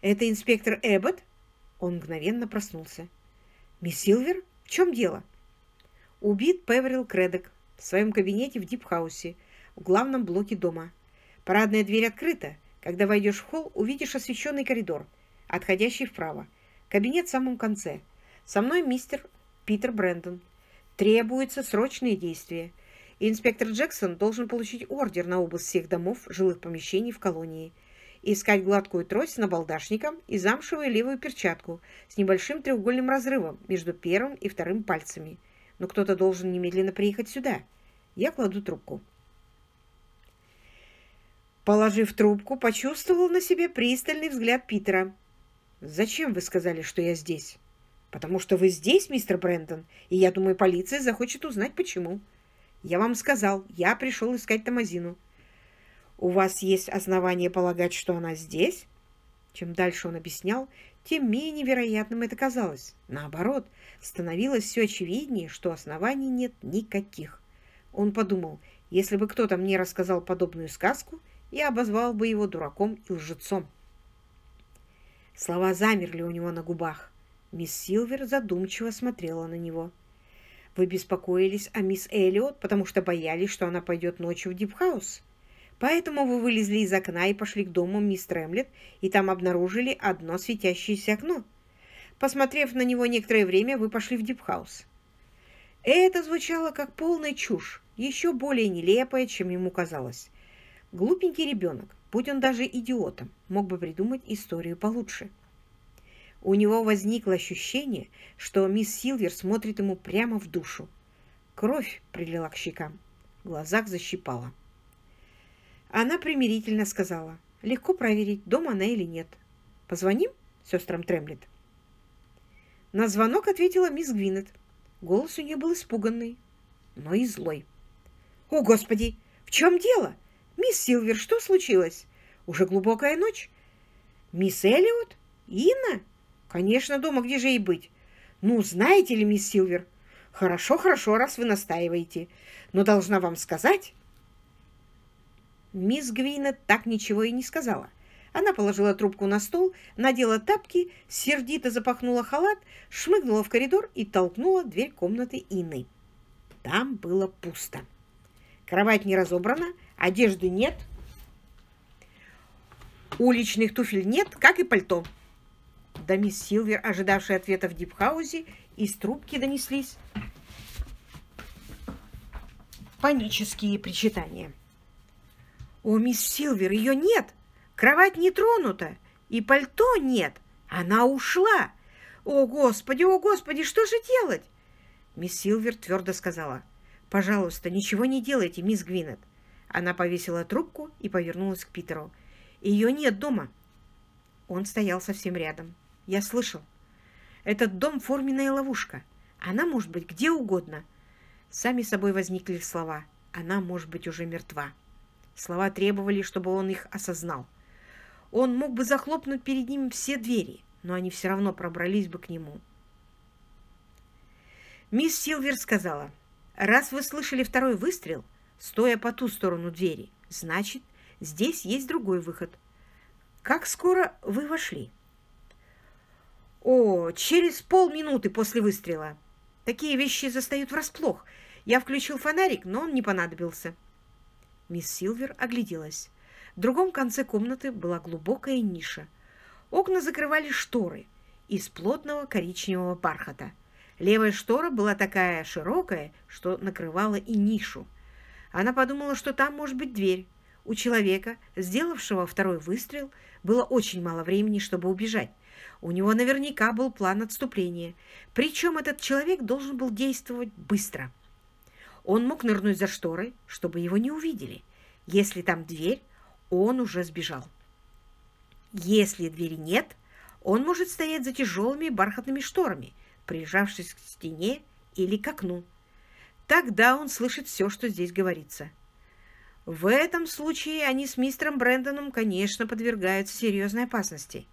A: «Это инспектор Эббот?» Он мгновенно проснулся. «Мисс Силвер, в чем дело?» Убит Певерил Кредок в своем кабинете в Дипхаусе, в главном блоке дома. Парадная дверь открыта. Когда войдешь в холл, увидишь освещенный коридор, отходящий вправо. Кабинет в самом конце. Со мной мистер Питер Брэндон. Требуются срочные действия. Инспектор Джексон должен получить ордер на обыск всех домов, жилых помещений в колонии. Искать гладкую трость с набалдашником и замшевую левую перчатку с небольшим треугольным разрывом между первым и вторым пальцами. Но кто-то должен немедленно приехать сюда. Я кладу трубку. Положив трубку, почувствовал на себе пристальный взгляд Питера. «Зачем вы сказали, что я здесь?» «Потому что вы здесь, мистер Брэндон, и я думаю, полиция захочет узнать, почему. Я вам сказал, я пришел искать Тамазину». «У вас есть основания полагать, что она здесь?» Чем дальше он объяснял, тем менее вероятным это казалось. Наоборот, становилось все очевиднее, что оснований нет никаких. Он подумал, если бы кто-то мне рассказал подобную сказку, я обозвал бы его дураком и лжецом. Слова замерли у него на губах. Мисс Силвер задумчиво смотрела на него. «Вы беспокоились о мисс Эллиот, потому что боялись, что она пойдет ночью в Дипхаус. Поэтому вы вылезли из окна и пошли к дому мисс Тремлет, и там обнаружили одно светящееся окно. Посмотрев на него некоторое время, вы пошли в Дипхаус». Это звучало как полная чушь, еще более нелепая, чем ему казалось. Глупенький ребенок, будь он даже идиотом, мог бы придумать историю получше. У него возникло ощущение, что мисс Силвер смотрит ему прямо в душу. Кровь прилила к щекам, в глазах защипала. Она примирительно сказала, легко проверить, дома она или нет. «Позвоним?» – сестрам Тремлет. На звонок ответила мисс Гвинет. Голос у нее был испуганный, но и злой. «О, Господи! В чем дело? «Мисс Силвер, что случилось? Уже глубокая ночь?» «Мисс Эллиот? Инна? Конечно, дома, где же ей быть? Ну, знаете ли, мисс Силвер, хорошо, хорошо, раз вы настаиваете, но должна вам сказать...» Мисс Гвина так ничего и не сказала. Она положила трубку на стол, надела тапки, сердито запахнула халат, шмыгнула в коридор и толкнула дверь комнаты Инны. Там было пусто. Кровать не разобрана, Одежды нет, уличных туфель нет, как и пальто. Да, мисс Силвер, ожидавшая ответа в дипхаузе, из трубки донеслись панические причитания. «У мисс Силвер ее нет, кровать не тронута, и пальто нет, она ушла. О, Господи, о, Господи, что же делать?» Мисс Силвер твердо сказала, «Пожалуйста, ничего не делайте, мисс Гвинет. Она повесила трубку и повернулась к Питеру. «Ее нет дома!» Он стоял совсем рядом. «Я слышал. Этот дом — форменная ловушка. Она может быть где угодно». Сами собой возникли слова. «Она может быть уже мертва». Слова требовали, чтобы он их осознал. Он мог бы захлопнуть перед ним все двери, но они все равно пробрались бы к нему. Мисс Силвер сказала, «Раз вы слышали второй выстрел, — стоя по ту сторону двери. Значит, здесь есть другой выход. Как скоро вы вошли? О, через полминуты после выстрела. Такие вещи застают врасплох. Я включил фонарик, но он не понадобился. Мисс Силвер огляделась. В другом конце комнаты была глубокая ниша. Окна закрывали шторы из плотного коричневого бархата. Левая штора была такая широкая, что накрывала и нишу. Она подумала, что там может быть дверь. У человека, сделавшего второй выстрел, было очень мало времени, чтобы убежать. У него наверняка был план отступления. Причем этот человек должен был действовать быстро. Он мог нырнуть за шторы, чтобы его не увидели. Если там дверь, он уже сбежал. Если двери нет, он может стоять за тяжелыми бархатными шторами, прижавшись к стене или к окну. Тогда он слышит все, что здесь говорится. В этом случае они с мистером Брэндоном, конечно, подвергаются серьезной опасности.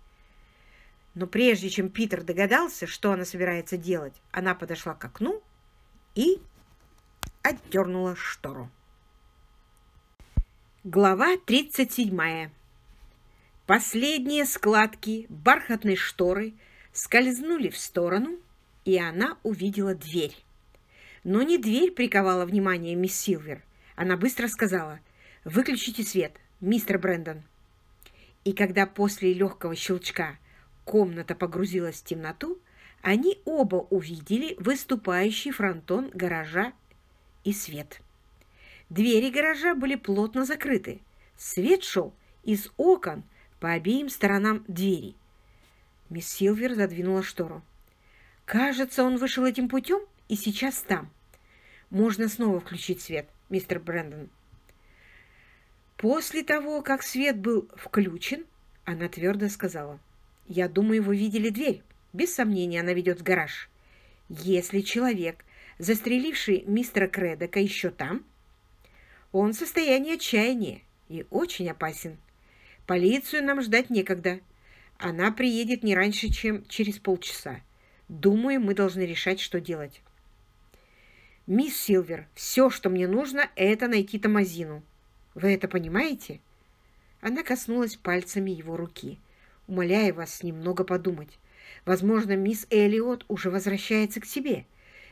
A: Но прежде чем Питер догадался, что она собирается делать, она подошла к окну и отдернула штору. Глава 37. Последние складки бархатной шторы скользнули в сторону, и она увидела дверь. Но не дверь приковала внимание мисс Силвер. Она быстро сказала «Выключите свет, мистер Брэндон». И когда после легкого щелчка комната погрузилась в темноту, они оба увидели выступающий фронтон гаража и свет. Двери гаража были плотно закрыты. Свет шел из окон по обеим сторонам двери. Мисс Силвер задвинула штору. «Кажется, он вышел этим путем и сейчас там. Можно снова включить свет, мистер Брэндон. После того, как свет был включен, она твердо сказала, «Я думаю, вы видели дверь. Без сомнения, она ведет в гараж. Если человек, застреливший мистера Кредока, еще там, он в состоянии отчаяния и очень опасен. Полицию нам ждать некогда. Она приедет не раньше, чем через полчаса. Думаю, мы должны решать, что делать». «Мисс Силвер, все, что мне нужно, это найти Томазину. Вы это понимаете?» Она коснулась пальцами его руки, умоляя вас немного подумать. «Возможно, мисс Элиот уже возвращается к себе.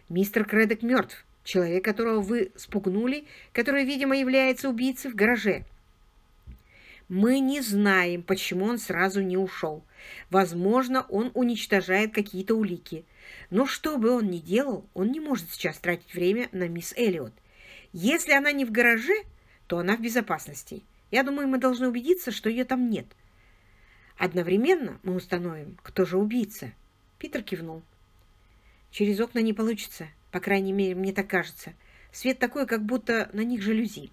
A: Мистер Кредок мертв, человек, которого вы спугнули, который, видимо, является убийцей в гараже. Мы не знаем, почему он сразу не ушел. Возможно, он уничтожает какие-то улики. Но что бы он ни делал, он не может сейчас тратить время на мисс Эллиот. Если она не в гараже, то она в безопасности. Я думаю, мы должны убедиться, что ее там нет. Одновременно мы установим, кто же убийца. Питер кивнул. Через окна не получится, по крайней мере, мне так кажется. Свет такой, как будто на них жалюзи.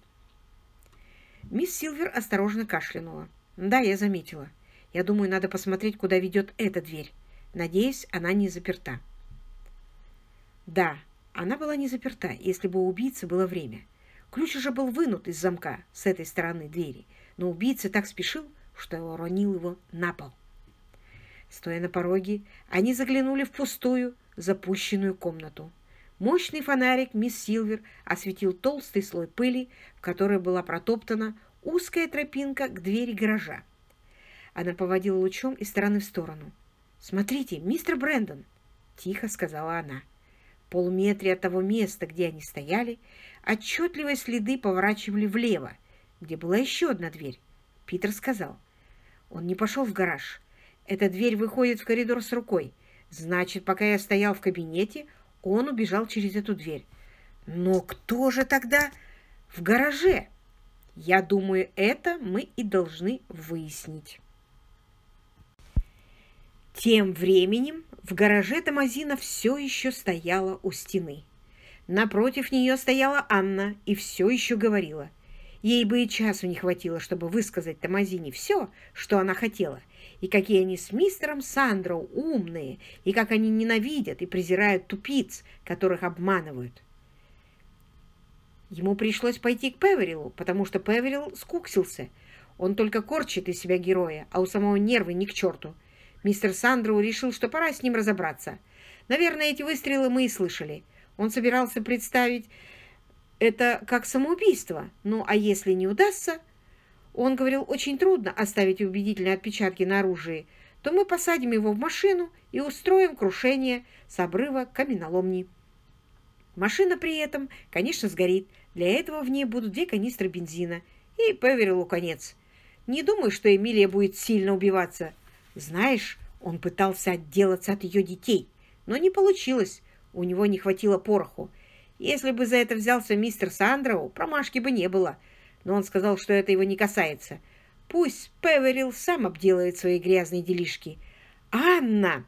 A: Мисс Силвер осторожно кашлянула. «Да, я заметила. Я думаю, надо посмотреть, куда ведет эта дверь. Надеюсь, она не заперта». «Да, она была не заперта, если бы у убийцы было время. Ключ уже был вынут из замка с этой стороны двери, но убийца так спешил, что уронил его на пол». Стоя на пороге, они заглянули в пустую, запущенную комнату. Мощный фонарик мисс Силвер осветил толстый слой пыли, в которой была протоптана узкая тропинка к двери гаража. Она поводила лучом из стороны в сторону. «Смотрите, мистер Брэндон!» — тихо сказала она. В полуметре от того места, где они стояли, отчетливые следы поворачивали влево, где была еще одна дверь. Питер сказал. «Он не пошел в гараж. Эта дверь выходит в коридор с рукой. Значит, пока я стоял в кабинете, он убежал через эту дверь. Но кто же тогда в гараже? Я думаю, это мы и должны выяснить. Тем временем в гараже Тамазина все еще стояла у стены. Напротив нее стояла Анна и все еще говорила. Ей бы и часу не хватило, чтобы высказать Тамазине все, что она хотела – и какие они с мистером Сандро умные, и как они ненавидят и презирают тупиц, которых обманывают. Ему пришлось пойти к Певерилу, потому что Певерил скуксился. Он только корчит из себя героя, а у самого нервы ни к черту. Мистер Сандроу решил, что пора с ним разобраться. Наверное, эти выстрелы мы и слышали. Он собирался представить это как самоубийство. Ну, а если не удастся, он говорил, очень трудно оставить убедительные отпечатки на оружии, то мы посадим его в машину и устроим крушение с обрыва каменоломни. Машина при этом, конечно, сгорит. Для этого в ней будут две канистры бензина. И Певерилу конец. Не думаю, что Эмилия будет сильно убиваться. Знаешь, он пытался отделаться от ее детей, но не получилось. У него не хватило пороху. Если бы за это взялся мистер Сандроу, промашки бы не было. — но он сказал, что это его не касается. Пусть Певерил сам обделает свои грязные делишки. «Анна!»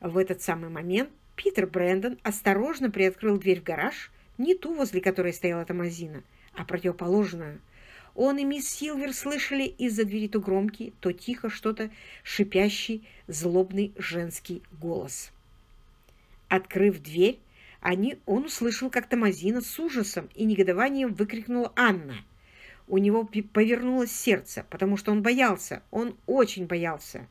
A: В этот самый момент Питер Брэндон осторожно приоткрыл дверь в гараж, не ту, возле которой стояла Тамазина, а противоположную. Он и мисс Силвер слышали из-за двери то громкий, то тихо что-то шипящий, злобный женский голос. Открыв дверь, они, он услышал, как Тамазина с ужасом и негодованием выкрикнула «Анна!». У него повернулось сердце, потому что он боялся, он очень боялся.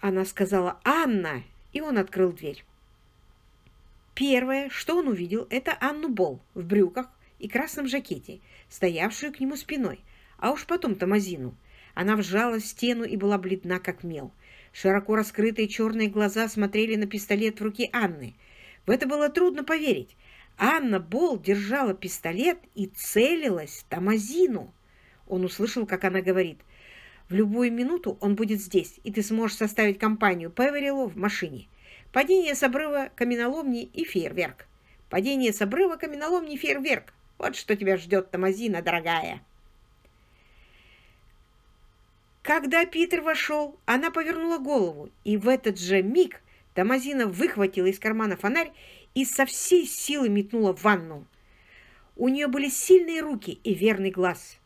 A: Она сказала «Анна!», и он открыл дверь. Первое, что он увидел, это Анну Бол в брюках и красном жакете, стоявшую к нему спиной, а уж потом Тамазину. Она вжалась в стену и была бледна, как мел. Широко раскрытые черные глаза смотрели на пистолет в руке Анны – в это было трудно поверить. Анна Бол держала пистолет и целилась Тамазину. Он услышал, как она говорит. «В любую минуту он будет здесь, и ты сможешь составить компанию Певерилу в машине. Падение с обрыва, каменоломни и фейерверк. Падение с обрыва, каменоломни, фейерверк. Вот что тебя ждет, Тамазина, дорогая». Когда Питер вошел, она повернула голову, и в этот же миг Тамазина выхватила из кармана фонарь и со всей силы метнула в ванну. У нее были сильные руки и верный глаз.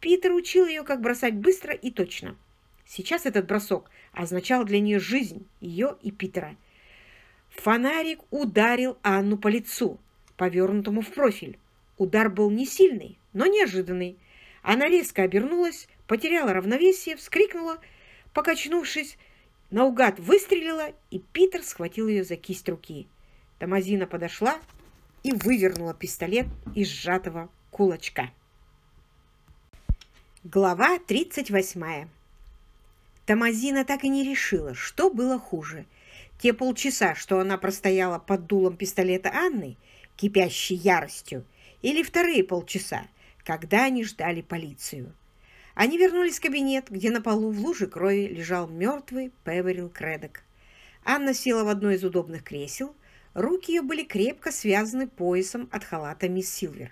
A: Питер учил ее, как бросать быстро и точно. Сейчас этот бросок означал для нее жизнь, ее и Питера. Фонарик ударил Анну по лицу, повернутому в профиль. Удар был не сильный, но неожиданный. Она резко обернулась, потеряла равновесие, вскрикнула, покачнувшись, наугад выстрелила, и Питер схватил ее за кисть руки. Тамазина подошла и вывернула пистолет из сжатого кулачка. Глава 38. Тамазина так и не решила, что было хуже. Те полчаса, что она простояла под дулом пистолета Анны, кипящей яростью, или вторые полчаса, когда они ждали полицию. Они вернулись в кабинет, где на полу в луже крови лежал мертвый Певерил Кредок. Анна села в одно из удобных кресел. Руки ее были крепко связаны поясом от халата мисс Силвер.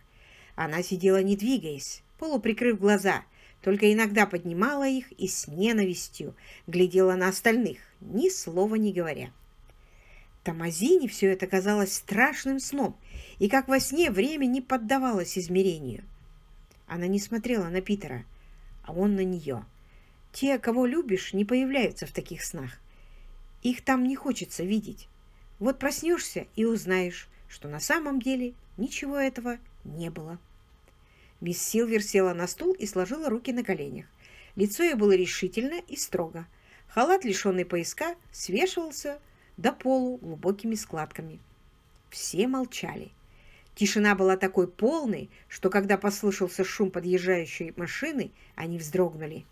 A: Она сидела не двигаясь, полуприкрыв глаза, только иногда поднимала их и с ненавистью глядела на остальных, ни слова не говоря. Тамазине все это казалось страшным сном, и как во сне время не поддавалось измерению. Она не смотрела на Питера, а он на нее. Те, кого любишь, не появляются в таких снах. Их там не хочется видеть. Вот проснешься и узнаешь, что на самом деле ничего этого не было. Мисс Силвер села на стул и сложила руки на коленях. Лицо ее было решительно и строго. Халат, лишенный пояска, свешивался до полу глубокими складками. Все молчали. Тишина была такой полной, что когда послышался шум подъезжающей машины, они вздрогнули.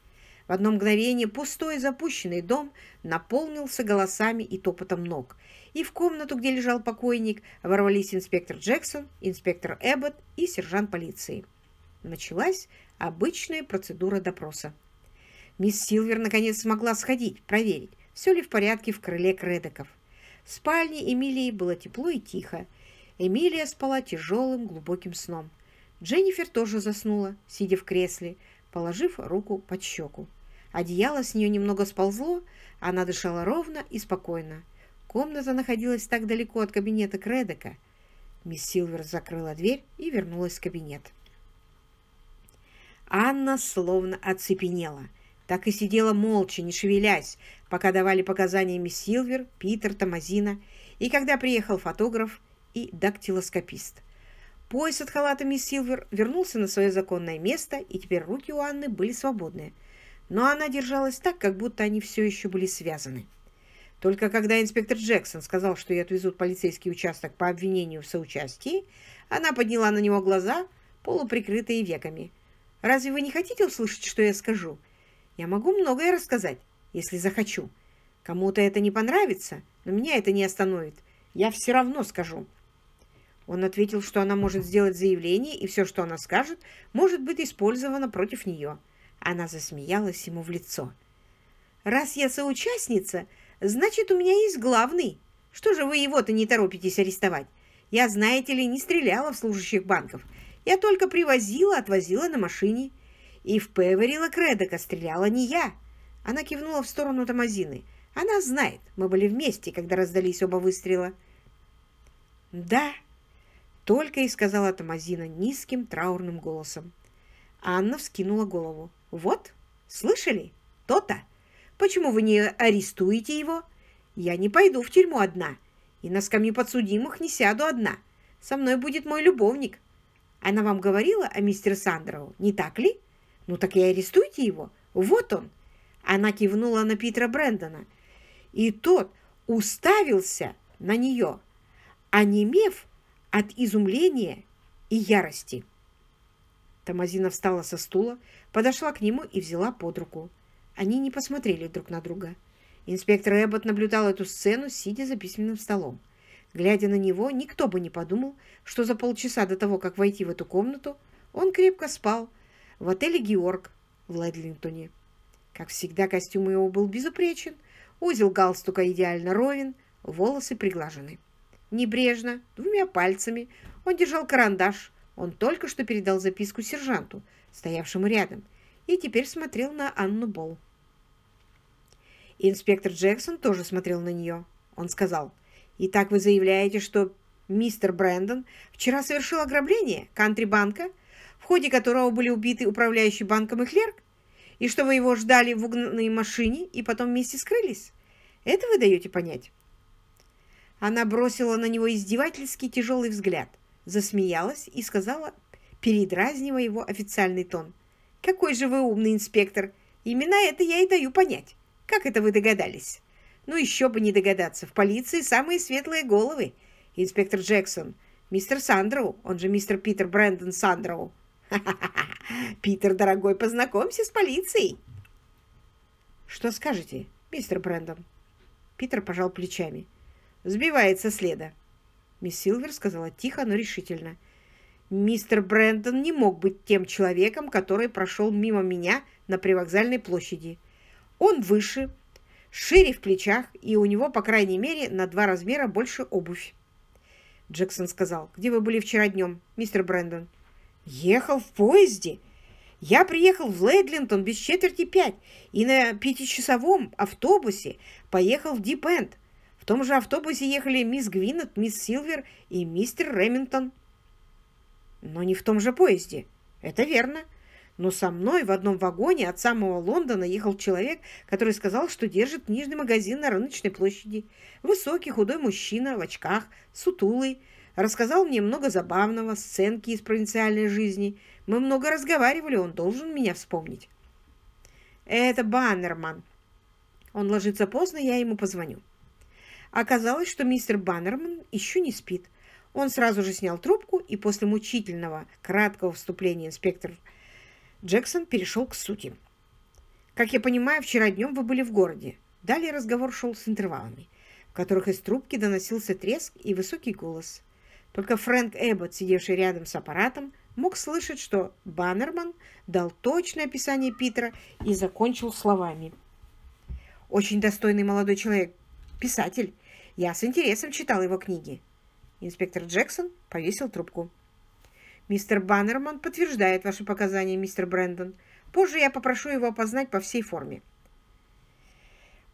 A: В одно мгновение пустой запущенный дом наполнился голосами и топотом ног. И в комнату, где лежал покойник, ворвались инспектор Джексон, инспектор Эббот и сержант полиции. Началась обычная процедура допроса. Мисс Силвер наконец смогла сходить, проверить, все ли в порядке в крыле Кредоков. В спальне Эмилии было тепло и тихо. Эмилия спала тяжелым глубоким сном. Дженнифер тоже заснула, сидя в кресле, положив руку под щеку. Одеяло с нее немного сползло, она дышала ровно и спокойно. Комната находилась так далеко от кабинета Кредека. Мисс Силвер закрыла дверь и вернулась в кабинет. Анна словно оцепенела. Так и сидела молча, не шевелясь, пока давали показания мисс Силвер, Питер, Томазина. И когда приехал фотограф, и дактилоскопист. Пояс от халата мисс Силвер вернулся на свое законное место, и теперь руки у Анны были свободные. Но она держалась так, как будто они все еще были связаны. Только когда инспектор Джексон сказал, что ее отвезут в полицейский участок по обвинению в соучастии, она подняла на него глаза, полуприкрытые веками. «Разве вы не хотите услышать, что я скажу? Я могу многое рассказать, если захочу. Кому-то это не понравится, но меня это не остановит. Я все равно скажу. Он ответил, что она может сделать заявление, и все, что она скажет, может быть использовано против нее. Она засмеялась ему в лицо. «Раз я соучастница, значит, у меня есть главный. Что же вы его-то не торопитесь арестовать? Я, знаете ли, не стреляла в служащих банков. Я только привозила, отвозила на машине. И в Певерила Кредока стреляла не я». Она кивнула в сторону Тамазины. «Она знает. Мы были вместе, когда раздались оба выстрела». «Да», только и сказала Тамазина низким траурным голосом. Анна вскинула голову. «Вот, слышали? То-то! Почему вы не арестуете его? Я не пойду в тюрьму одна, и на скамью подсудимых не сяду одна. Со мной будет мой любовник. Она вам говорила о мистере Сандрову, не так ли? Ну так и арестуйте его. Вот он!» Она кивнула на Питера Брэндона, и тот уставился на нее, а не немев от изумления и ярости. Тамазина встала со стула, подошла к нему и взяла под руку. Они не посмотрели друг на друга. Инспектор Эббот наблюдал эту сцену, сидя за письменным столом. Глядя на него, никто бы не подумал, что за полчаса до того, как войти в эту комнату, он крепко спал в отеле «Георг» в Лэдлинтоне. Как всегда, костюм его был безупречен, узел галстука идеально ровен, волосы приглажены. Небрежно, двумя пальцами, он держал карандаш. Он только что передал записку сержанту, стоявшему рядом, и теперь смотрел на Анну Болл. Инспектор Джексон тоже смотрел на нее. Он сказал, «Итак вы заявляете, что мистер Брэндон вчера совершил ограбление кантри-банка, в ходе которого были убиты управляющий банком и клерк, и что вы его ждали в угнанной машине и потом вместе скрылись? Это вы даете понять?» Она бросила на него издевательский тяжелый взгляд, засмеялась и сказала, передразнивая его официальный тон. «Какой же вы умный инспектор! Именно это я и даю понять. Как это вы догадались?» «Ну еще бы не догадаться, в полиции самые светлые головы. Инспектор Джексон, мистер Сандроу, он же мистер Питер Брэндон Сандроу. Ха-ха-ха! (laughs) Питер, дорогой, познакомься с полицией!» «Что скажете, мистер Брэндон?» Питер пожал плечами сбивается следа. Мисс Силвер сказала тихо, но решительно. Мистер Брэндон не мог быть тем человеком, который прошел мимо меня на привокзальной площади. Он выше, шире в плечах, и у него, по крайней мере, на два размера больше обувь. Джексон сказал, где вы были вчера днем, мистер Брэндон? Ехал в поезде. Я приехал в Лейдлинтон без четверти пять и на пятичасовом автобусе поехал в Дипенд." В том же автобусе ехали мисс Гвинет, мисс Силвер и мистер Ремингтон. Но не в том же поезде. Это верно. Но со мной в одном вагоне от самого Лондона ехал человек, который сказал, что держит книжный магазин на рыночной площади. Высокий, худой мужчина, в очках, сутулый. Рассказал мне много забавного, сценки из провинциальной жизни. Мы много разговаривали, он должен меня вспомнить. Это Баннерман. Он ложится поздно, я ему позвоню. Оказалось, что мистер Баннерман еще не спит. Он сразу же снял трубку, и после мучительного, краткого вступления инспектор Джексон перешел к сути. «Как я понимаю, вчера днем вы были в городе». Далее разговор шел с интервалами, в которых из трубки доносился треск и высокий голос. Только Фрэнк Эббот, сидевший рядом с аппаратом, мог слышать, что Баннерман дал точное описание Питера и закончил словами. «Очень достойный молодой человек, Писатель. Я с интересом читал его книги. Инспектор Джексон повесил трубку. Мистер Баннерман подтверждает ваши показания, мистер Брэндон. Позже я попрошу его опознать по всей форме.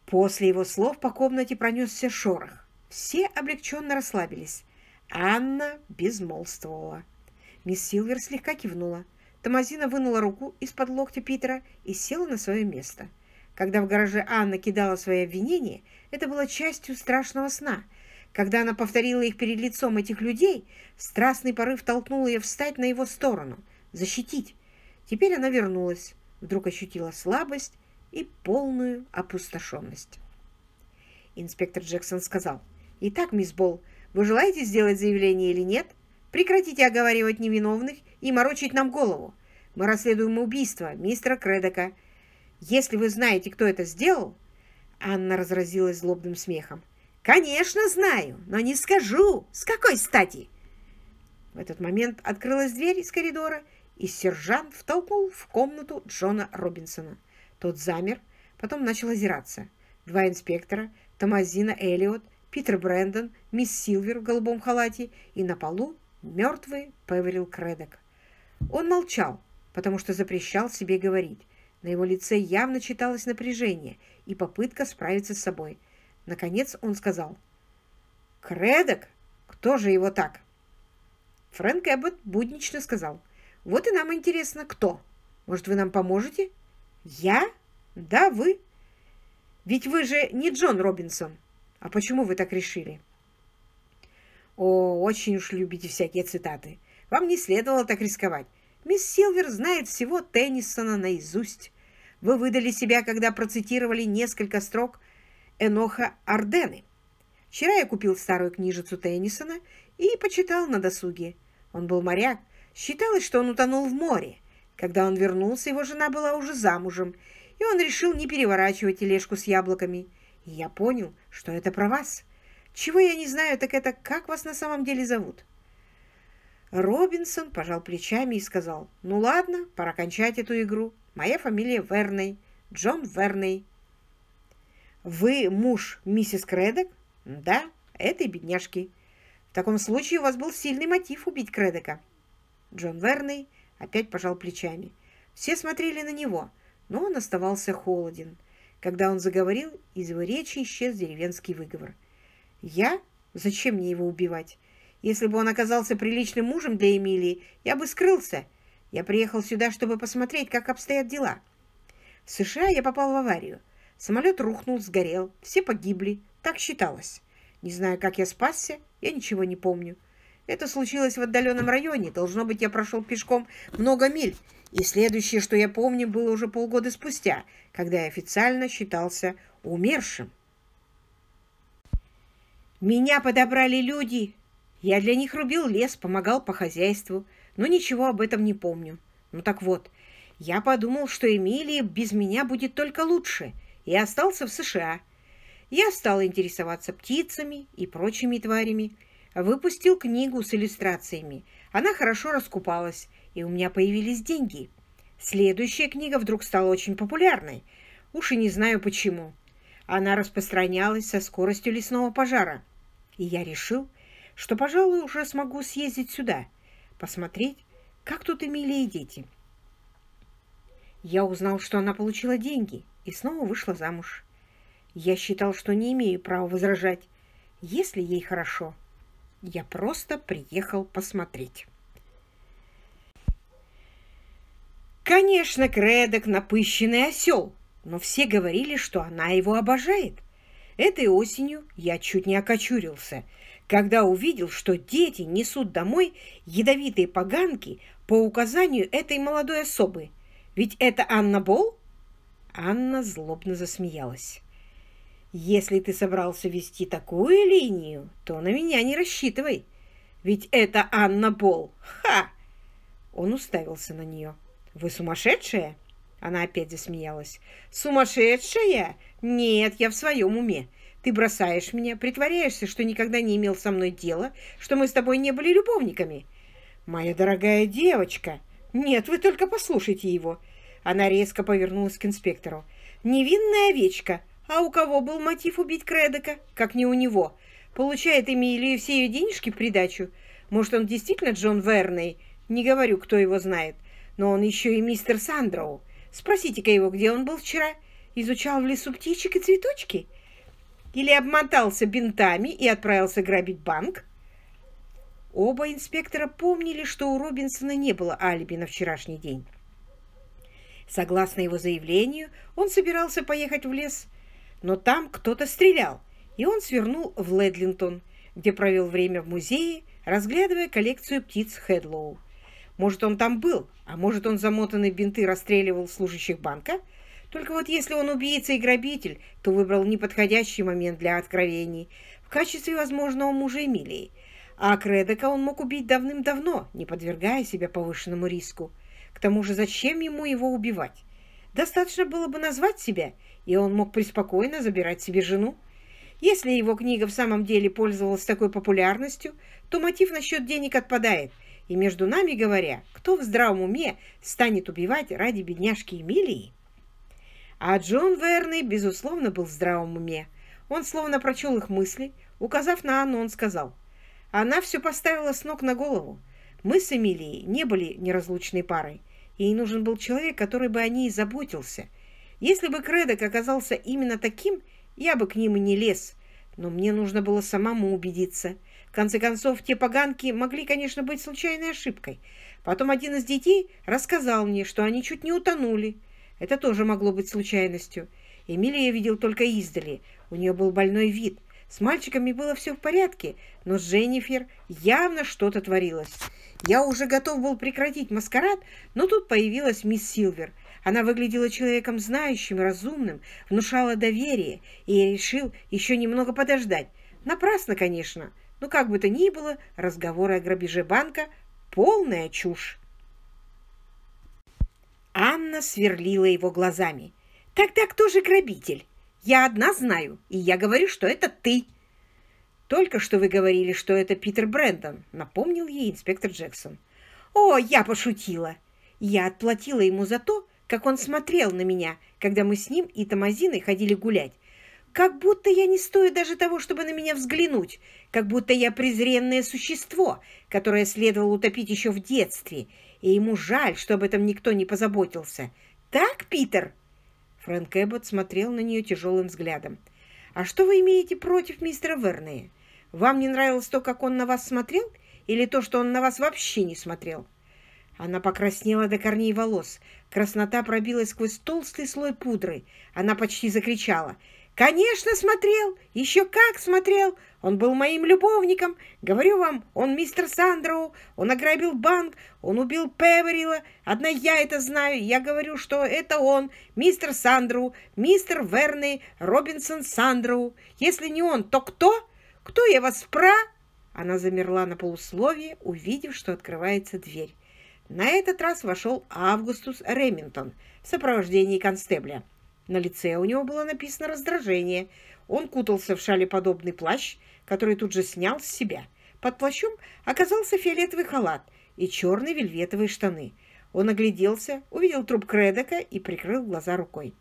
A: После его слов по комнате пронесся шорох. Все облегченно расслабились. Анна безмолвствовала. Мисс Силвер слегка кивнула. Тамазина вынула руку из-под локтя Питера и села на свое место. — когда в гараже Анна кидала свои обвинения, это было частью страшного сна. Когда она повторила их перед лицом этих людей, страстный порыв толкнул ее встать на его сторону, защитить. Теперь она вернулась, вдруг ощутила слабость и полную опустошенность. Инспектор Джексон сказал, «Итак, мисс Болл, вы желаете сделать заявление или нет? Прекратите оговаривать невиновных и морочить нам голову. Мы расследуем убийство мистера Кредока, если вы знаете, кто это сделал...» Анна разразилась злобным смехом. «Конечно знаю, но не скажу. С какой стати?» В этот момент открылась дверь из коридора, и сержант втолкнул в комнату Джона Робинсона. Тот замер, потом начал озираться. Два инспектора, Томазина Эллиот, Питер Брэндон, мисс Силвер в голубом халате и на полу мертвый Певерил Кредок. Он молчал, потому что запрещал себе говорить. На его лице явно читалось напряжение и попытка справиться с собой. Наконец он сказал. «Кредок? Кто же его так?» Фрэнк Эббот буднично сказал. «Вот и нам интересно, кто? Может, вы нам поможете?» «Я? Да, вы. Ведь вы же не Джон Робинсон. А почему вы так решили?» «О, очень уж любите всякие цитаты. Вам не следовало так рисковать. Мисс Силвер знает всего Теннисона наизусть. Вы выдали себя, когда процитировали несколько строк Эноха Ардены. Вчера я купил старую книжицу Теннисона и почитал на досуге. Он был моряк. Считалось, что он утонул в море. Когда он вернулся, его жена была уже замужем, и он решил не переворачивать тележку с яблоками. И я понял, что это про вас. Чего я не знаю, так это как вас на самом деле зовут?» Робинсон пожал плечами и сказал, «Ну ладно, пора кончать эту игру. Моя фамилия Верней, Джон Верней». «Вы муж миссис Кредок?» «Да, этой бедняжки». «В таком случае у вас был сильный мотив убить Кредока». Джон Верней опять пожал плечами. Все смотрели на него, но он оставался холоден. Когда он заговорил, из его речи исчез деревенский выговор. «Я? Зачем мне его убивать? Если бы он оказался приличным мужем для Эмилии, я бы скрылся. Я приехал сюда, чтобы посмотреть, как обстоят дела. В США я попал в аварию. Самолет рухнул, сгорел, все погибли. Так считалось. Не знаю, как я спасся, я ничего не помню. Это случилось в отдаленном районе. Должно быть, я прошел пешком много миль. И следующее, что я помню, было уже полгода спустя, когда я официально считался умершим. «Меня подобрали люди!» Я для них рубил лес, помогал по хозяйству, но ничего об этом не помню. Ну так вот, я подумал, что Эмилии без меня будет только лучше, и остался в США. Я стал интересоваться птицами и прочими тварями. Выпустил книгу с иллюстрациями. Она хорошо раскупалась, и у меня появились деньги. Следующая книга вдруг стала очень популярной. Уж и не знаю почему. Она распространялась со скоростью лесного пожара. И я решил, что, пожалуй, уже смогу съездить сюда, посмотреть, как тут Эмилия дети. Я узнал, что она получила деньги и снова вышла замуж. Я считал, что не имею права возражать, если ей хорошо. Я просто приехал посмотреть. Конечно, Кредок напыщенный осел, но все говорили, что она его обожает. Этой осенью я чуть не окочурился – когда увидел, что дети несут домой ядовитые поганки по указанию этой молодой особы. Ведь это Анна Бол? Анна злобно засмеялась. «Если ты собрался вести такую линию, то на меня не рассчитывай. Ведь это Анна Бол. Ха!» Он уставился на нее. «Вы сумасшедшая?» Она опять засмеялась. «Сумасшедшая? Нет, я в своем уме. Ты бросаешь меня, притворяешься, что никогда не имел со мной дела, что мы с тобой не были любовниками. Моя дорогая девочка! Нет, вы только послушайте его!» Она резко повернулась к инспектору. «Невинная овечка! А у кого был мотив убить Кредека? Как не у него. Получает Эмилию все ее денежки в придачу. Может, он действительно Джон Верней? Не говорю, кто его знает. Но он еще и мистер Сандроу. Спросите-ка его, где он был вчера? Изучал в лесу птичек и цветочки?» Или обмотался бинтами и отправился грабить банк? Оба инспектора помнили, что у Робинсона не было алиби на вчерашний день. Согласно его заявлению, он собирался поехать в лес, но там кто-то стрелял, и он свернул в Ледлинтон, где провел время в музее, разглядывая коллекцию птиц Хедлоу. Может, он там был, а может, он замотанный в бинты расстреливал служащих банка – только вот если он убийца и грабитель, то выбрал неподходящий момент для откровений в качестве возможного мужа Эмилии. А Кредока он мог убить давным-давно, не подвергая себя повышенному риску. К тому же зачем ему его убивать? Достаточно было бы назвать себя, и он мог преспокойно забирать себе жену. Если его книга в самом деле пользовалась такой популярностью, то мотив насчет денег отпадает. И между нами говоря, кто в здравом уме станет убивать ради бедняжки Эмилии? А Джон Верный, безусловно, был в здравом уме. Он словно прочел их мысли, указав на Анну, он сказал. Она все поставила с ног на голову. Мы с Эмилией не были неразлучной парой. Ей нужен был человек, который бы о ней заботился. Если бы Кредок оказался именно таким, я бы к ним и не лез. Но мне нужно было самому убедиться. В конце концов, те поганки могли, конечно, быть случайной ошибкой. Потом один из детей рассказал мне, что они чуть не утонули. Это тоже могло быть случайностью. Эмилия видел только издали. У нее был больной вид. С мальчиками было все в порядке, но с Дженнифер явно что-то творилось. Я уже готов был прекратить маскарад, но тут появилась мисс Силвер. Она выглядела человеком знающим, разумным, внушала доверие, и я решил еще немного подождать. Напрасно, конечно, но как бы то ни было, разговоры о грабеже банка – полная чушь. Анна сверлила его глазами. «Тогда кто же грабитель? Я одна знаю, и я говорю, что это ты». «Только что вы говорили, что это Питер Брэндон», — напомнил ей инспектор Джексон. «О, я пошутила! Я отплатила ему за то, как он смотрел на меня, когда мы с ним и Томазиной ходили гулять. Как будто я не стою даже того, чтобы на меня взглянуть, как будто я презренное существо, которое следовало утопить еще в детстве, и ему жаль, что об этом никто не позаботился. Так, Питер?» Фрэнк Эббот смотрел на нее тяжелым взглядом. «А что вы имеете против мистера Вернея? Вам не нравилось то, как он на вас смотрел, или то, что он на вас вообще не смотрел?» Она покраснела до корней волос. Краснота пробилась сквозь толстый слой пудры. Она почти закричала. Конечно, смотрел, еще как смотрел. Он был моим любовником. Говорю вам, он мистер Сандроу, он ограбил банк, он убил Певерила. Одна я это знаю. Я говорю, что это он, мистер Сандроу, мистер Верный Робинсон Сандроу. Если не он, то кто? Кто я вас спра? Она замерла на полусловие, увидев, что открывается дверь. На этот раз вошел Августус Ремингтон в сопровождении констебля. На лице у него было написано раздражение. Он кутался в шалеподобный плащ, который тут же снял с себя. Под плащом оказался фиолетовый халат и черные вельветовые штаны. Он огляделся, увидел труп Кредока и прикрыл глаза рукой.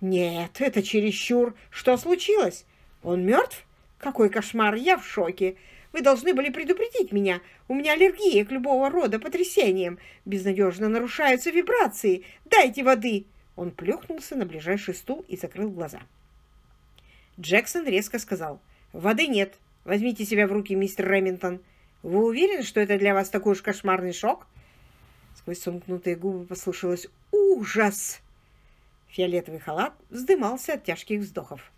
A: «Нет, это чересчур! Что случилось? Он мертв? Какой кошмар! Я в шоке! Вы должны были предупредить меня! У меня аллергия к любого рода потрясениям! Безнадежно нарушаются вибрации! Дайте воды!» Он плюхнулся на ближайший стул и закрыл глаза. Джексон резко сказал. «Воды нет. Возьмите себя в руки, мистер Ремингтон. Вы уверены, что это для вас такой уж кошмарный шок?» Сквозь сомкнутые губы послышалось «Ужас!» Фиолетовый халат вздымался от тяжких вздохов.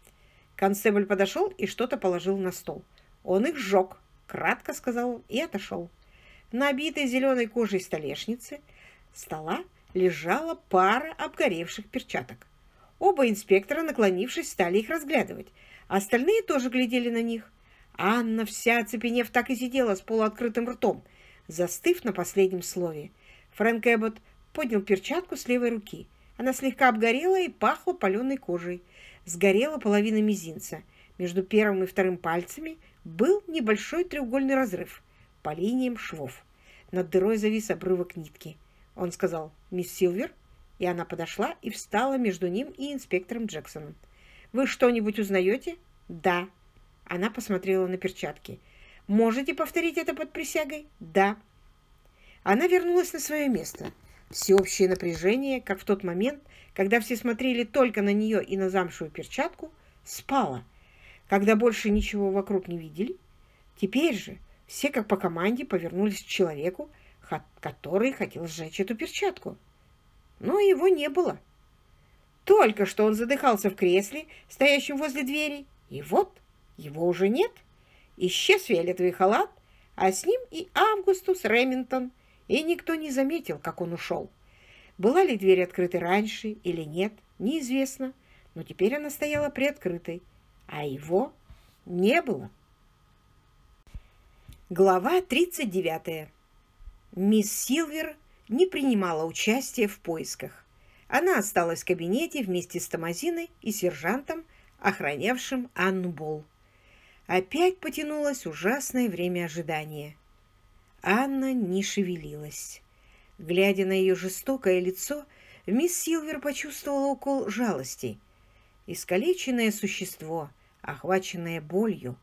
A: Констебль подошел и что-то положил на стол. Он их сжег, кратко сказал и отошел. На обитой зеленой кожей столешницы стола лежала пара обгоревших перчаток. Оба инспектора, наклонившись, стали их разглядывать. Остальные тоже глядели на них. Анна, вся оцепенев, так и сидела с полуоткрытым ртом, застыв на последнем слове. Фрэнк Эббот поднял перчатку с левой руки. Она слегка обгорела и пахла паленой кожей. Сгорела половина мизинца. Между первым и вторым пальцами был небольшой треугольный разрыв по линиям швов. Над дырой завис обрывок нитки. Он сказал «Мисс Силвер», и она подошла и встала между ним и инспектором Джексоном. «Вы что-нибудь узнаете?» «Да». Она посмотрела на перчатки. «Можете повторить это под присягой?» «Да». Она вернулась на свое место. Всеобщее напряжение, как в тот момент, когда все смотрели только на нее и на замшевую перчатку, спало. Когда больше ничего вокруг не видели, теперь же все как по команде повернулись к человеку, который хотел сжечь эту перчатку. Но его не было. Только что он задыхался в кресле, стоящем возле двери, и вот его уже нет. Исчез фиолетовый халат, а с ним и Августус Ремингтон, и никто не заметил, как он ушел. Была ли дверь открыта раньше или нет, неизвестно, но теперь она стояла приоткрытой, а его не было. Глава тридцать девятая. Мисс Силвер не принимала участия в поисках. Она осталась в кабинете вместе с Томазиной и сержантом, охранявшим Анну Бол. Опять потянулось ужасное время ожидания. Анна не шевелилась. Глядя на ее жестокое лицо, мисс Силвер почувствовала укол жалости. Искалеченное существо, охваченное болью,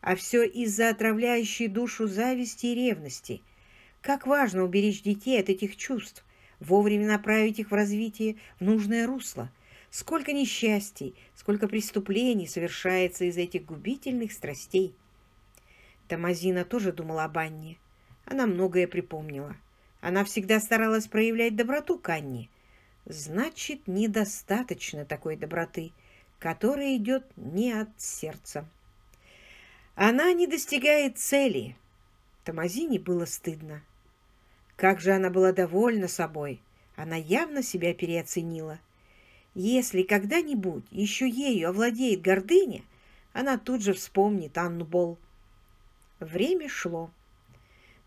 A: а все из-за отравляющей душу зависти и ревности – как важно уберечь детей от этих чувств, вовремя направить их в развитие в нужное русло. Сколько несчастий, сколько преступлений совершается из этих губительных страстей. Тамазина тоже думала об Анне. Она многое припомнила. Она всегда старалась проявлять доброту к Анне. Значит, недостаточно такой доброты, которая идет не от сердца. Она не достигает цели. Тамазине было стыдно. Как же она была довольна собой! Она явно себя переоценила. Если когда-нибудь еще ею овладеет гордыня, она тут же вспомнит Анну Бол. Время шло.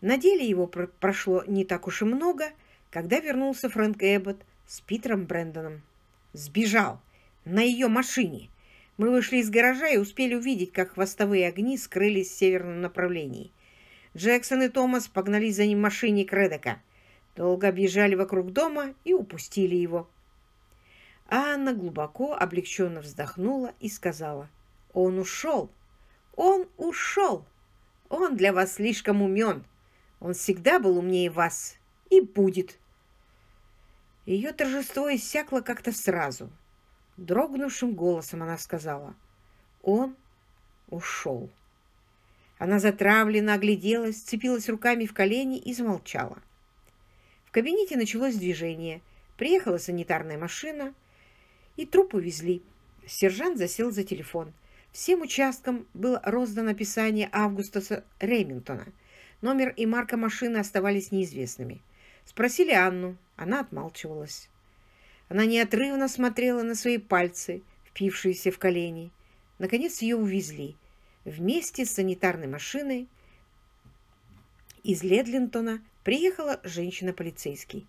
A: На деле его про прошло не так уж и много, когда вернулся Фрэнк Эббот с Питером Брэндоном. Сбежал! На ее машине! Мы вышли из гаража и успели увидеть, как хвостовые огни скрылись в северном направлении. Джексон и Томас погнались за ним в машине Кредока. Долго объезжали вокруг дома и упустили его. Анна глубоко облегченно вздохнула и сказала, «Он ушел! Он ушел! Он для вас слишком умен! Он всегда был умнее вас и будет!» Ее торжество иссякло как-то сразу. Дрогнувшим голосом она сказала, «Он ушел!» Она затравленно огляделась, цепилась руками в колени и замолчала. В кабинете началось движение. Приехала санитарная машина, и труп увезли. Сержант засел за телефон. Всем участкам было роздано описание Августа Ремингтона. Номер и марка машины оставались неизвестными. Спросили Анну. Она отмалчивалась. Она неотрывно смотрела на свои пальцы, впившиеся в колени. Наконец ее увезли – Вместе с санитарной машиной из Ледлинтона приехала женщина-полицейский.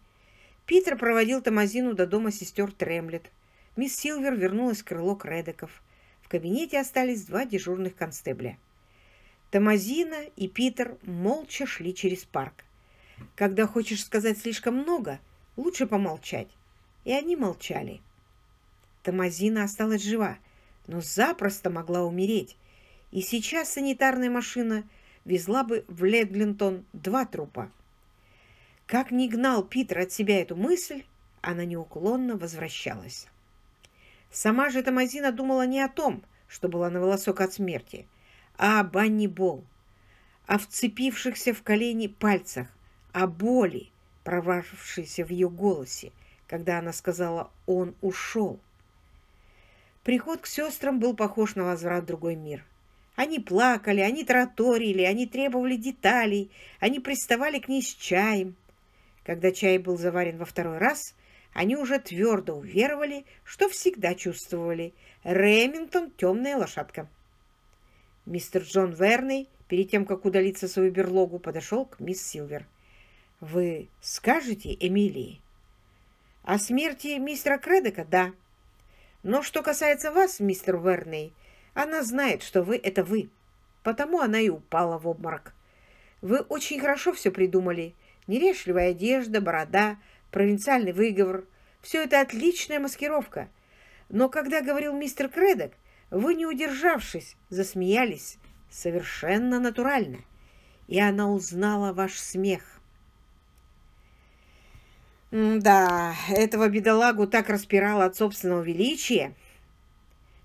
A: Питер проводил Томазину до дома сестер Тремлет. Мисс Силвер вернулась в крыло Кредеков. В кабинете остались два дежурных констебля. Томазина и Питер молча шли через парк. Когда хочешь сказать слишком много, лучше помолчать. И они молчали. Томазина осталась жива, но запросто могла умереть, и сейчас санитарная машина везла бы в Ледлинтон два трупа. Как ни гнал Питер от себя эту мысль, она неуклонно возвращалась. Сама же Тамазина думала не о том, что была на волосок от смерти, а об Анне Бол, о вцепившихся в колени пальцах, о боли, прорвавшейся в ее голосе, когда она сказала «он ушел». Приход к сестрам был похож на возврат в другой мир – они плакали, они траторили, они требовали деталей, они приставали к ней с чаем. Когда чай был заварен во второй раз, они уже твердо уверовали, что всегда чувствовали. Ремингтон — темная лошадка. Мистер Джон Верный, перед тем, как удалиться в свою берлогу, подошел к мисс Силвер. «Вы скажете Эмилии?» «О смерти мистера Кредека, да. Но что касается вас, мистер Верный, — она знает, что вы – это вы. Потому она и упала в обморок. Вы очень хорошо все придумали. Нерешливая одежда, борода, провинциальный выговор – все это отличная маскировка. Но когда говорил мистер Кредок, вы, не удержавшись, засмеялись совершенно натурально. И она узнала ваш смех. Да, этого бедолагу так распирало от собственного величия,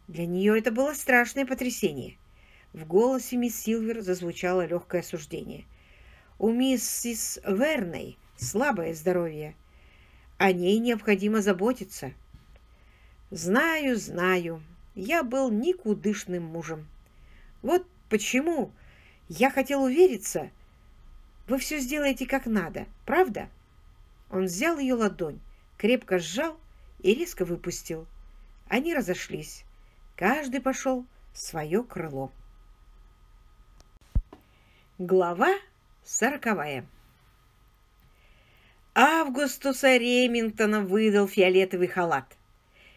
A: для нее это было страшное потрясение. В голосе мисс Силвер зазвучало легкое осуждение. У миссис Верной слабое здоровье. О ней необходимо заботиться. Знаю, знаю, я был никудышным мужем. Вот почему я хотел увериться. Вы все сделаете как надо, правда? Он взял ее ладонь, крепко сжал и резко выпустил. Они разошлись. Каждый пошел в свое крыло. Глава сороковая. Августуса Ремингтона выдал фиолетовый халат.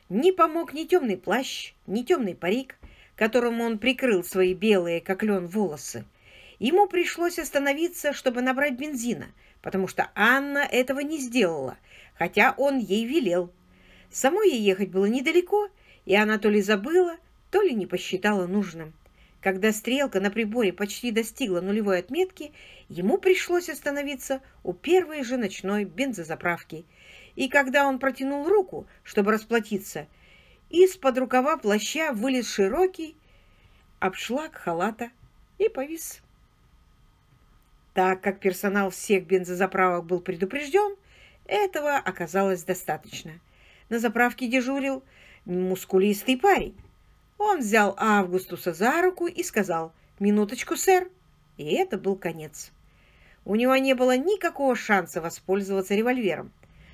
A: Не помог ни темный плащ, ни темный парик, которым он прикрыл свои белые, как лен, волосы. Ему пришлось остановиться, чтобы набрать бензина, потому что Анна этого не сделала, хотя он ей велел. Самой ей ехать было недалеко, и она то ли забыла, то ли не посчитала нужным. Когда стрелка на приборе почти достигла нулевой отметки, ему пришлось остановиться у первой же ночной бензозаправки. И когда он протянул руку, чтобы расплатиться, из-под рукава плаща вылез широкий обшлаг халата и повис. Так как персонал всех бензозаправок был предупрежден, этого оказалось достаточно. На заправке дежурил мускулистый парень. Он взял Августуса за руку и сказал «Минуточку, сэр». И это был конец. У него не было никакого шанса воспользоваться револьвером,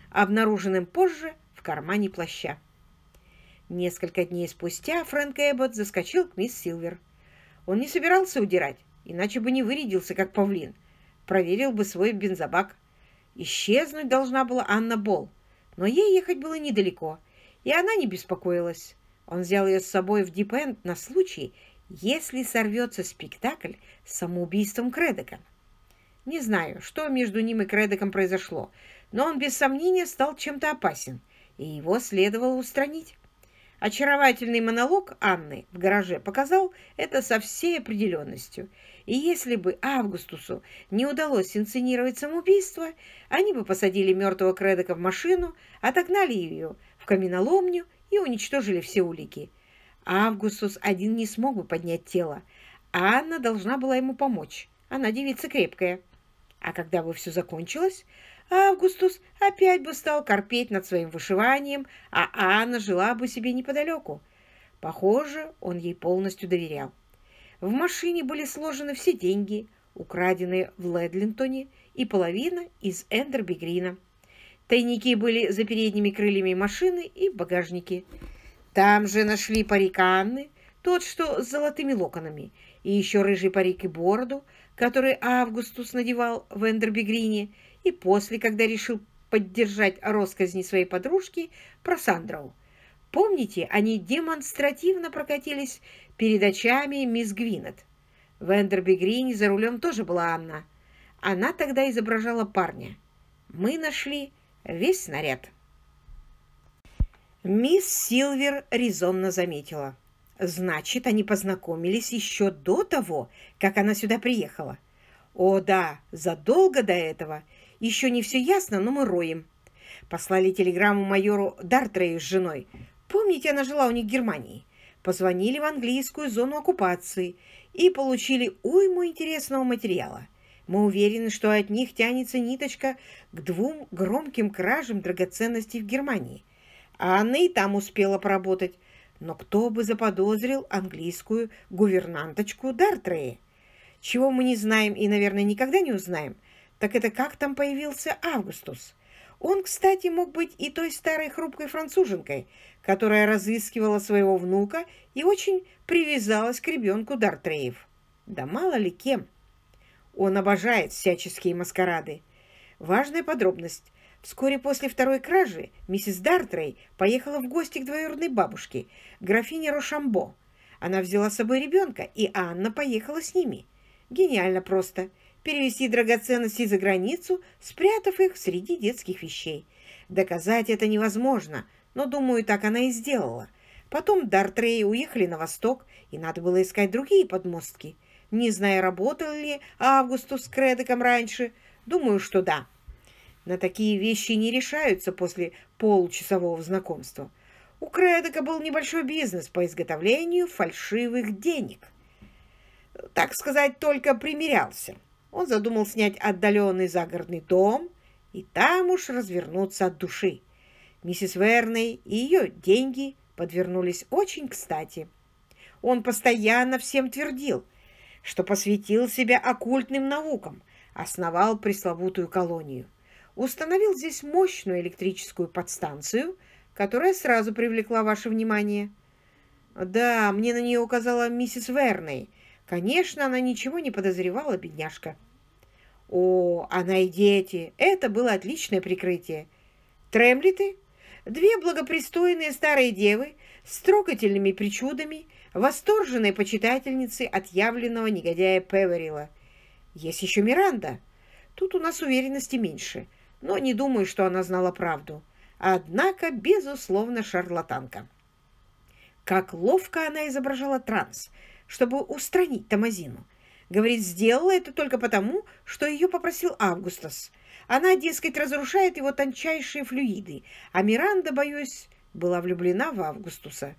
A: обнаруженным позже в кармане плаща. Несколько дней спустя Фрэнк Эббот заскочил к мисс Силвер. Он не собирался удирать, иначе бы не вырядился, как павлин. Проверил бы свой бензобак. Исчезнуть должна была Анна Бол, но ей ехать было недалеко – и она не беспокоилась. Он взял ее с собой в Дипэнд на случай, если сорвется спектакль с самоубийством Кредека. Не знаю, что между ним и Кредеком произошло, но он без сомнения стал чем-то опасен, и его следовало устранить. Очаровательный монолог Анны в гараже показал это со всей определенностью. И если бы Августусу не удалось инсценировать самоубийство, они бы посадили мертвого Кредека в машину, отогнали ее, каменоломню и уничтожили все улики. Августус один не смог бы поднять тело, а Анна должна была ему помочь. Она девица крепкая. А когда бы все закончилось, Августус опять бы стал корпеть над своим вышиванием, а Анна жила бы себе неподалеку. Похоже, он ей полностью доверял. В машине были сложены все деньги, украденные в Ледлинтоне, и половина из Эндербигрина. Тайники были за передними крыльями машины и багажники. Там же нашли парик тот, что с золотыми локонами, и еще рыжий парик и бороду, который Августус надевал в Эндербегрине, и после, когда решил поддержать росказни своей подружки про Сандроу. Помните, они демонстративно прокатились перед очами мисс Гвинет. В Эндербегрине за рулем тоже была Анна. Она тогда изображала парня. Мы нашли Весь снаряд. Мисс Силвер резонно заметила. Значит, они познакомились еще до того, как она сюда приехала. О, да, задолго до этого. Еще не все ясно, но мы роем. Послали телеграмму майору Дартрею с женой. Помните, она жила у них в Германии. Позвонили в английскую зону оккупации и получили уйму интересного материала – мы уверены, что от них тянется ниточка к двум громким кражам драгоценностей в Германии. А она и там успела поработать. Но кто бы заподозрил английскую гувернанточку Дартрея? Чего мы не знаем и, наверное, никогда не узнаем, так это как там появился Августус. Он, кстати, мог быть и той старой хрупкой француженкой, которая разыскивала своего внука и очень привязалась к ребенку Дартреев. Да мало ли кем. Он обожает всяческие маскарады. Важная подробность. Вскоре после второй кражи миссис Дартрей поехала в гости к двоюродной бабушке, графине Рошамбо. Она взяла с собой ребенка, и Анна поехала с ними. Гениально просто. Перевести драгоценности за границу, спрятав их среди детских вещей. Доказать это невозможно, но, думаю, так она и сделала. Потом Дартреи уехали на восток, и надо было искать другие подмостки – не знаю, работал ли августу с Кредиком раньше. Думаю, что да. На такие вещи не решаются после получасового знакомства. У Кредека был небольшой бизнес по изготовлению фальшивых денег. Так сказать, только примирялся. Он задумал снять отдаленный загородный дом и там уж развернуться от души. Миссис Верней и ее деньги подвернулись очень кстати. Он постоянно всем твердил, что посвятил себя оккультным наукам, основал пресловутую колонию. Установил здесь мощную электрическую подстанцию, которая сразу привлекла ваше внимание. Да, мне на нее указала миссис Верней. Конечно, она ничего не подозревала, бедняжка. О, она и дети! Это было отличное прикрытие. Тремлиты? Две благопристойные старые девы с трогательными причудами – восторженной почитательницей отъявленного негодяя Певерила. Есть еще Миранда. Тут у нас уверенности меньше, но не думаю, что она знала правду. Однако, безусловно, шарлатанка. Как ловко она изображала транс, чтобы устранить Тамазину. Говорит, сделала это только потому, что ее попросил Августас. Она, дескать, разрушает его тончайшие флюиды, а Миранда, боюсь, была влюблена в Августуса.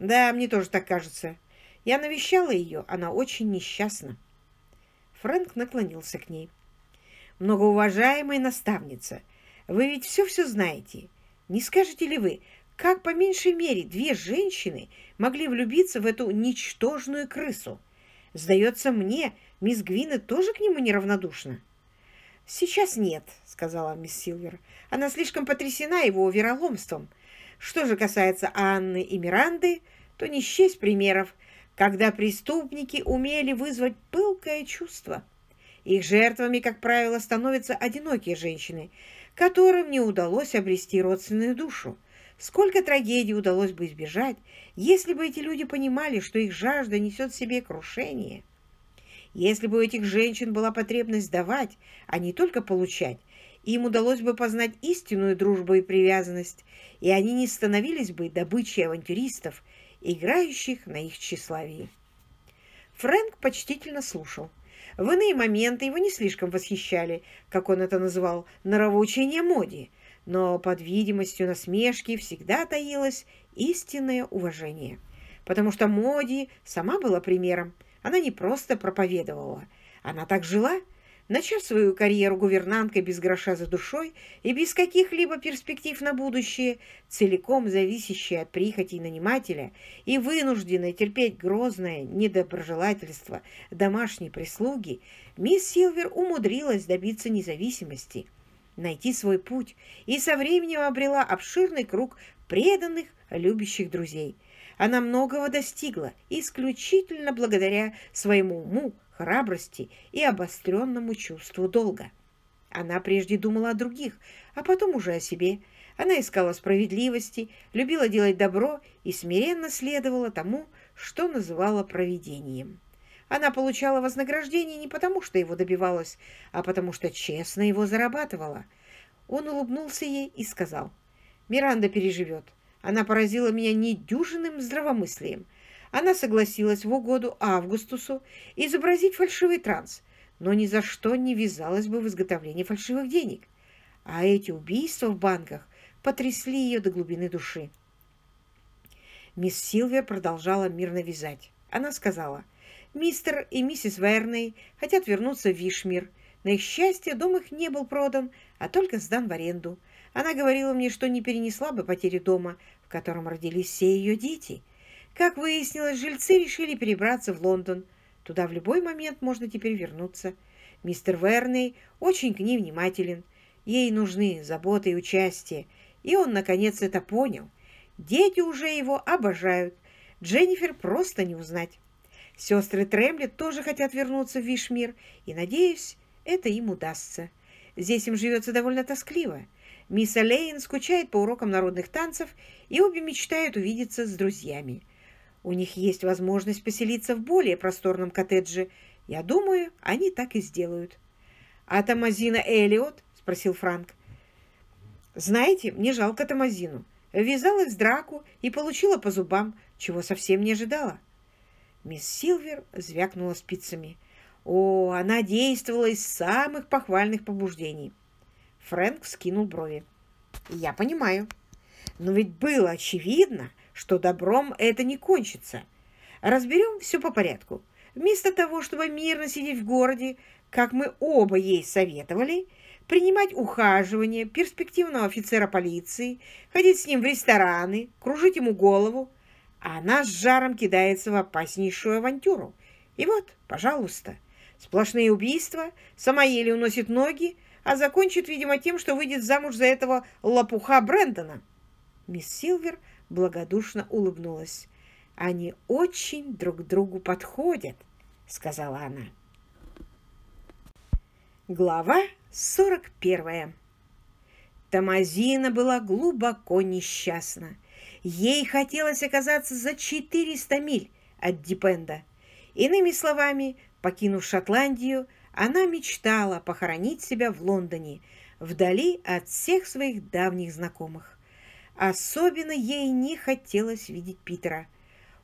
A: Да, мне тоже так кажется. Я навещала ее, она очень несчастна. Фрэнк наклонился к ней. Многоуважаемая наставница, вы ведь все-все знаете. Не скажете ли вы, как по меньшей мере две женщины могли влюбиться в эту ничтожную крысу? Сдается мне, мисс Гвина тоже к нему неравнодушна. «Сейчас нет», — сказала мисс Силвер. «Она слишком потрясена его вероломством. Что же касается Анны и Миранды, то не счесть примеров, когда преступники умели вызвать пылкое чувство. Их жертвами, как правило, становятся одинокие женщины, которым не удалось обрести родственную душу. Сколько трагедий удалось бы избежать, если бы эти люди понимали, что их жажда несет в себе крушение. Если бы у этих женщин была потребность давать, а не только получать, им удалось бы познать истинную дружбу и привязанность, и они не становились бы добычей авантюристов, играющих на их тщеславии. Фрэнк почтительно слушал. В иные моменты его не слишком восхищали, как он это называл, норовоучение Моди, но под видимостью насмешки всегда таилось истинное уважение. Потому что Моди сама была примером. Она не просто проповедовала, она так жила – Начав свою карьеру гувернанткой без гроша за душой и без каких-либо перспектив на будущее, целиком зависящей от прихотей нанимателя и вынужденной терпеть грозное недоброжелательство домашней прислуги, мисс Силвер умудрилась добиться независимости, найти свой путь и со временем обрела обширный круг преданных, любящих друзей. Она многого достигла исключительно благодаря своему уму, храбрости и обостренному чувству долга. Она прежде думала о других, а потом уже о себе. Она искала справедливости, любила делать добро и смиренно следовала тому, что называла провидением. Она получала вознаграждение не потому, что его добивалась, а потому что честно его зарабатывала. Он улыбнулся ей и сказал, «Миранда переживет. Она поразила меня недюжинным здравомыслием. Она согласилась в угоду Августусу изобразить фальшивый транс, но ни за что не ввязалась бы в изготовление фальшивых денег. А эти убийства в банках потрясли ее до глубины души. Мисс Силвия продолжала мирно вязать. Она сказала, «Мистер и миссис Верней хотят вернуться в Вишмир. На их счастье дом их не был продан, а только сдан в аренду. Она говорила мне, что не перенесла бы потери дома, в котором родились все ее дети, как выяснилось, жильцы решили перебраться в Лондон. Туда в любой момент можно теперь вернуться. Мистер Верней очень к ней внимателен. Ей нужны заботы и участие. И он, наконец, это понял. Дети уже его обожают. Дженнифер просто не узнать. Сестры Тремли тоже хотят вернуться в Вишмир, и, надеюсь, это им удастся. Здесь им живется довольно тоскливо. Мисс Лейн скучает по урокам народных танцев, и обе мечтают увидеться с друзьями. У них есть возможность поселиться в более просторном коттедже. Я думаю, они так и сделают. «А Тамазина Элиот?» – спросил Франк. «Знаете, мне жалко Тамазину. Ввязалась в драку и получила по зубам, чего совсем не ожидала». Мисс Силвер звякнула спицами. О, она действовала из самых похвальных побуждений. Фрэнк скинул брови. «Я понимаю. Но ведь было очевидно, что добром это не кончится. Разберем все по порядку. Вместо того, чтобы мирно сидеть в городе, как мы оба ей советовали, принимать ухаживание перспективного офицера полиции, ходить с ним в рестораны, кружить ему голову, а она с жаром кидается в опаснейшую авантюру. И вот, пожалуйста, сплошные убийства, сама еле уносит ноги, а закончит, видимо, тем, что выйдет замуж за этого лопуха Брэндона. Мисс Силвер благодушно улыбнулась. «Они очень друг другу подходят», — сказала она. Глава 41 Тамазина была глубоко несчастна. Ей хотелось оказаться за 400 миль от Дипенда. Иными словами, покинув Шотландию, она мечтала похоронить себя в Лондоне, вдали от всех своих давних знакомых. Особенно ей не хотелось видеть Питера.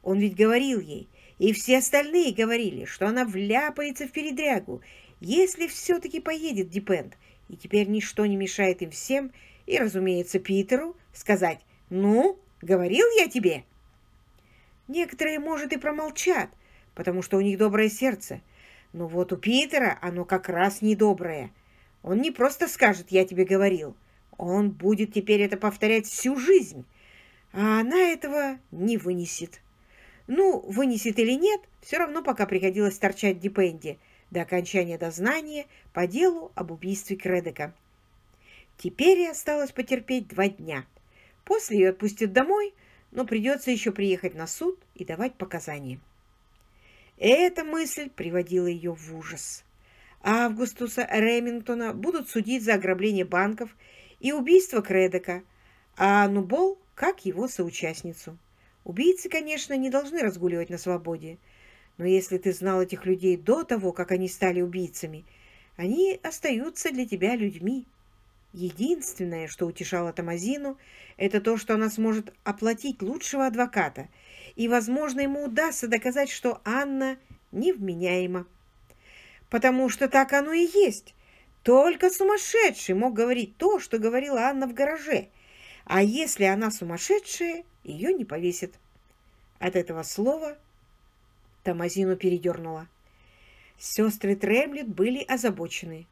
A: Он ведь говорил ей, и все остальные говорили, что она вляпается в передрягу, если все-таки поедет Дипенд. И теперь ничто не мешает им всем, и, разумеется, Питеру сказать «Ну, говорил я тебе». Некоторые, может, и промолчат, потому что у них доброе сердце. Но вот у Питера оно как раз недоброе. Он не просто скажет «я тебе говорил», он будет теперь это повторять всю жизнь, а она этого не вынесет. Ну, вынесет или нет, все равно пока приходилось торчать Дипенди до окончания дознания по делу об убийстве Кредека. Теперь ей осталось потерпеть два дня. После ее отпустят домой, но придется еще приехать на суд и давать показания. Эта мысль приводила ее в ужас. Августуса Ремингтона будут судить за ограбление банков и убийство Кредека, а Нубол как его соучастницу. Убийцы, конечно, не должны разгуливать на свободе, но если ты знал этих людей до того, как они стали убийцами, они остаются для тебя людьми. Единственное, что утешало Тамазину, это то, что она сможет оплатить лучшего адвоката, и, возможно, ему удастся доказать, что Анна невменяема. Потому что так оно и есть. Только сумасшедший мог говорить то, что говорила Анна в гараже. А если она сумасшедшая, ее не повесит. От этого слова Тамазину передернула. Сестры Тремлет были озабочены.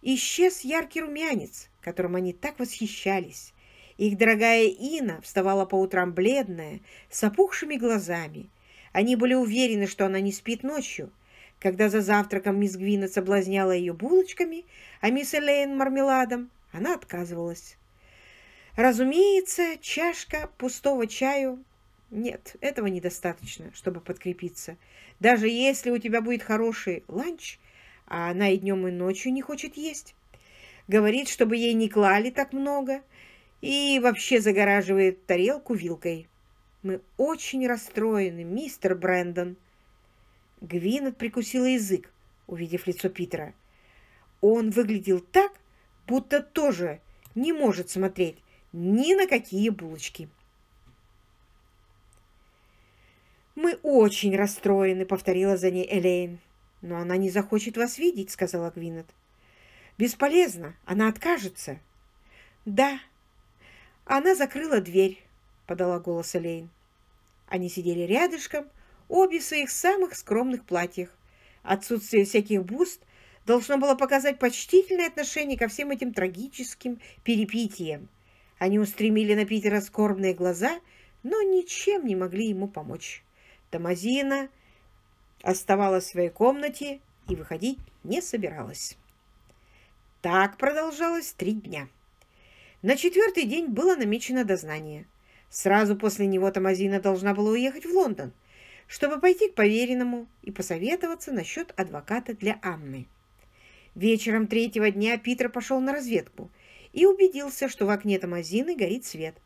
A: Исчез яркий румянец, которым они так восхищались. Их дорогая Ина вставала по утрам бледная, с опухшими глазами. Они были уверены, что она не спит ночью, когда за завтраком мисс Гвинет соблазняла ее булочками, а мисс Элейн мармеладом, она отказывалась. Разумеется, чашка пустого чаю нет, этого недостаточно, чтобы подкрепиться. Даже если у тебя будет хороший ланч, а она и днем, и ночью не хочет есть. Говорит, чтобы ей не клали так много. И вообще загораживает тарелку вилкой. Мы очень расстроены, мистер Брэндон. Гвинет прикусила язык, увидев лицо Питера. Он выглядел так, будто тоже не может смотреть ни на какие булочки. «Мы очень расстроены», — повторила за ней Элейн. «Но она не захочет вас видеть», — сказала Гвинет. «Бесполезно, она откажется». «Да». Она закрыла дверь, — подала голос Элейн. Они сидели рядышком, — обе в своих самых скромных платьях. Отсутствие всяких буст должно было показать почтительное отношение ко всем этим трагическим перепитиям. Они устремили на Питера скорбные глаза, но ничем не могли ему помочь. Тамазина оставалась в своей комнате и выходить не собиралась. Так продолжалось три дня. На четвертый день было намечено дознание. Сразу после него Тамазина должна была уехать в Лондон – чтобы пойти к поверенному и посоветоваться насчет адвоката для Анны. Вечером третьего дня Питер пошел на разведку и убедился, что в окне Томазины горит свет.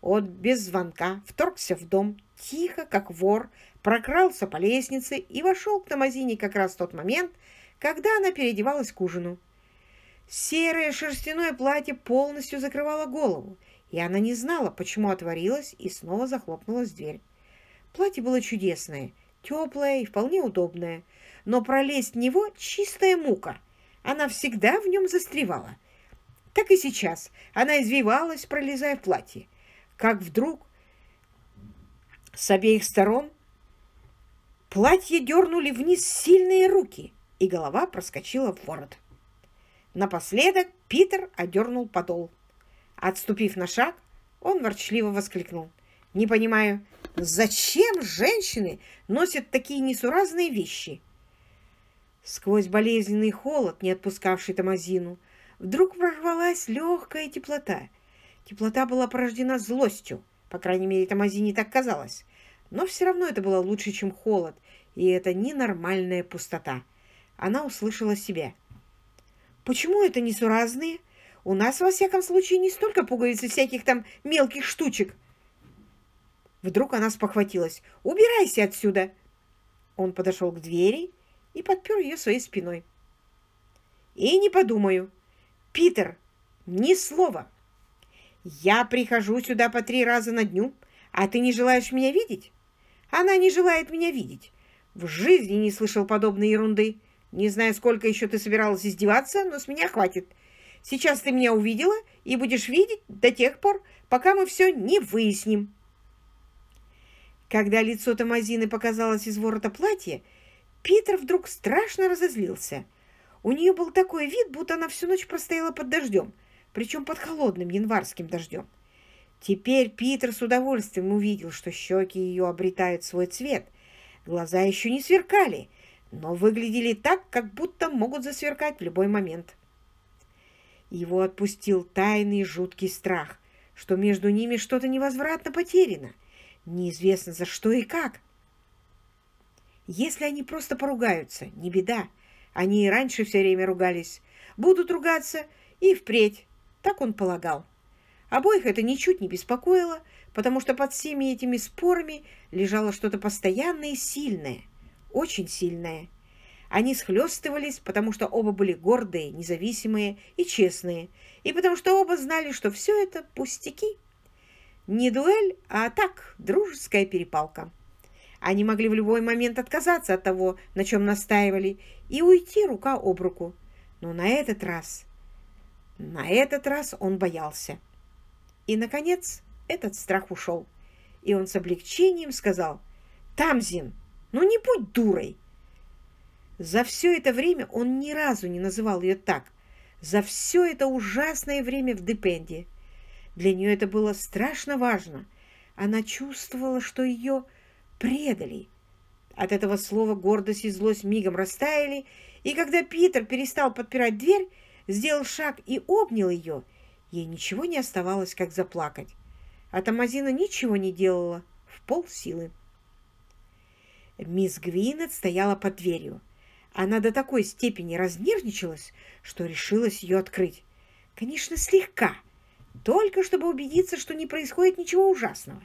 A: Он без звонка вторгся в дом, тихо, как вор, прокрался по лестнице и вошел к Томазине как раз в тот момент, когда она переодевалась к ужину. Серое шерстяное платье полностью закрывало голову, и она не знала, почему отворилась и снова захлопнулась дверь. Платье было чудесное, теплое и вполне удобное, но пролезть в него чистая мука. Она всегда в нем застревала. Так и сейчас она извивалась, пролезая в платье. Как вдруг с обеих сторон платье дернули вниз сильные руки, и голова проскочила в ворот. Напоследок Питер одернул подол. Отступив на шаг, он ворчливо воскликнул. «Не понимаю, Зачем женщины носят такие несуразные вещи? Сквозь болезненный холод, не отпускавший Тамазину, вдруг прорвалась легкая теплота. Теплота была порождена злостью, по крайней мере, Тамазине так казалось. Но все равно это было лучше, чем холод, и это ненормальная пустота. Она услышала себя. «Почему это несуразные? У нас, во всяком случае, не столько пуговицы всяких там мелких штучек». Вдруг она спохватилась. «Убирайся отсюда!» Он подошел к двери и подпер ее своей спиной. «И не подумаю. Питер, ни слова. Я прихожу сюда по три раза на дню, а ты не желаешь меня видеть? Она не желает меня видеть. В жизни не слышал подобной ерунды. Не знаю, сколько еще ты собиралась издеваться, но с меня хватит. Сейчас ты меня увидела и будешь видеть до тех пор, пока мы все не выясним». Когда лицо Тамазины показалось из ворота платья, Питер вдруг страшно разозлился. У нее был такой вид, будто она всю ночь простояла под дождем, причем под холодным январским дождем. Теперь Питер с удовольствием увидел, что щеки ее обретают свой цвет. Глаза еще не сверкали, но выглядели так, как будто могут засверкать в любой момент. Его отпустил тайный жуткий страх, что между ними что-то невозвратно потеряно – неизвестно за что и как. Если они просто поругаются, не беда. Они и раньше все время ругались. Будут ругаться и впредь, так он полагал. Обоих это ничуть не беспокоило, потому что под всеми этими спорами лежало что-то постоянное и сильное, очень сильное. Они схлестывались, потому что оба были гордые, независимые и честные, и потому что оба знали, что все это пустяки. Не дуэль, а так, дружеская перепалка. Они могли в любой момент отказаться от того, на чем настаивали, и уйти рука об руку. Но на этот раз... На этот раз он боялся. И, наконец, этот страх ушел. И он с облегчением сказал, «Тамзин, ну не будь дурой!» За все это время он ни разу не называл ее так. За все это ужасное время в Депенде. Для нее это было страшно важно. Она чувствовала, что ее предали. От этого слова гордость и злость мигом растаяли, и когда Питер перестал подпирать дверь, сделал шаг и обнял ее, ей ничего не оставалось, как заплакать. А Тамазина ничего не делала, в полсилы. Мисс Гвинет стояла под дверью. Она до такой степени разнервничалась, что решилась ее открыть. Конечно, слегка – только чтобы убедиться, что не происходит ничего ужасного.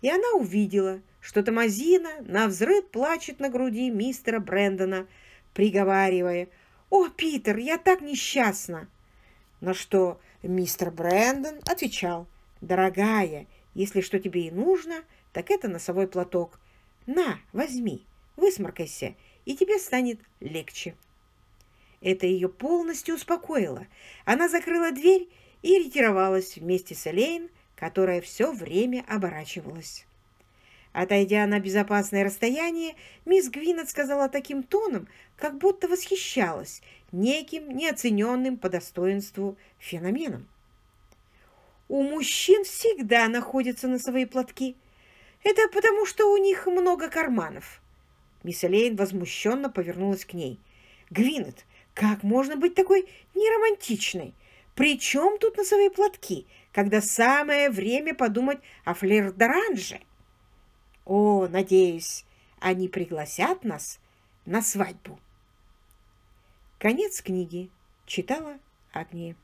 A: И она увидела, что на взрыв плачет на груди мистера Брэндона, приговаривая «О, Питер, я так несчастна!» На что мистер Брэндон отвечал «Дорогая, если что тебе и нужно, так это носовой платок. На, возьми, высморкайся, и тебе станет легче». Это ее полностью успокоило. Она закрыла дверь и ретировалась вместе с Элейн, которая все время оборачивалась. Отойдя на безопасное расстояние, мисс Гвинет сказала таким тоном, как будто восхищалась неким неоцененным по достоинству феноменом. «У мужчин всегда находятся на свои платки. Это потому, что у них много карманов». Мисс Элейн возмущенно повернулась к ней. «Гвинет, как можно быть такой неромантичной? При чем тут носовые платки, когда самое время подумать о флер О, надеюсь, они пригласят нас на свадьбу. Конец книги. Читала Агния.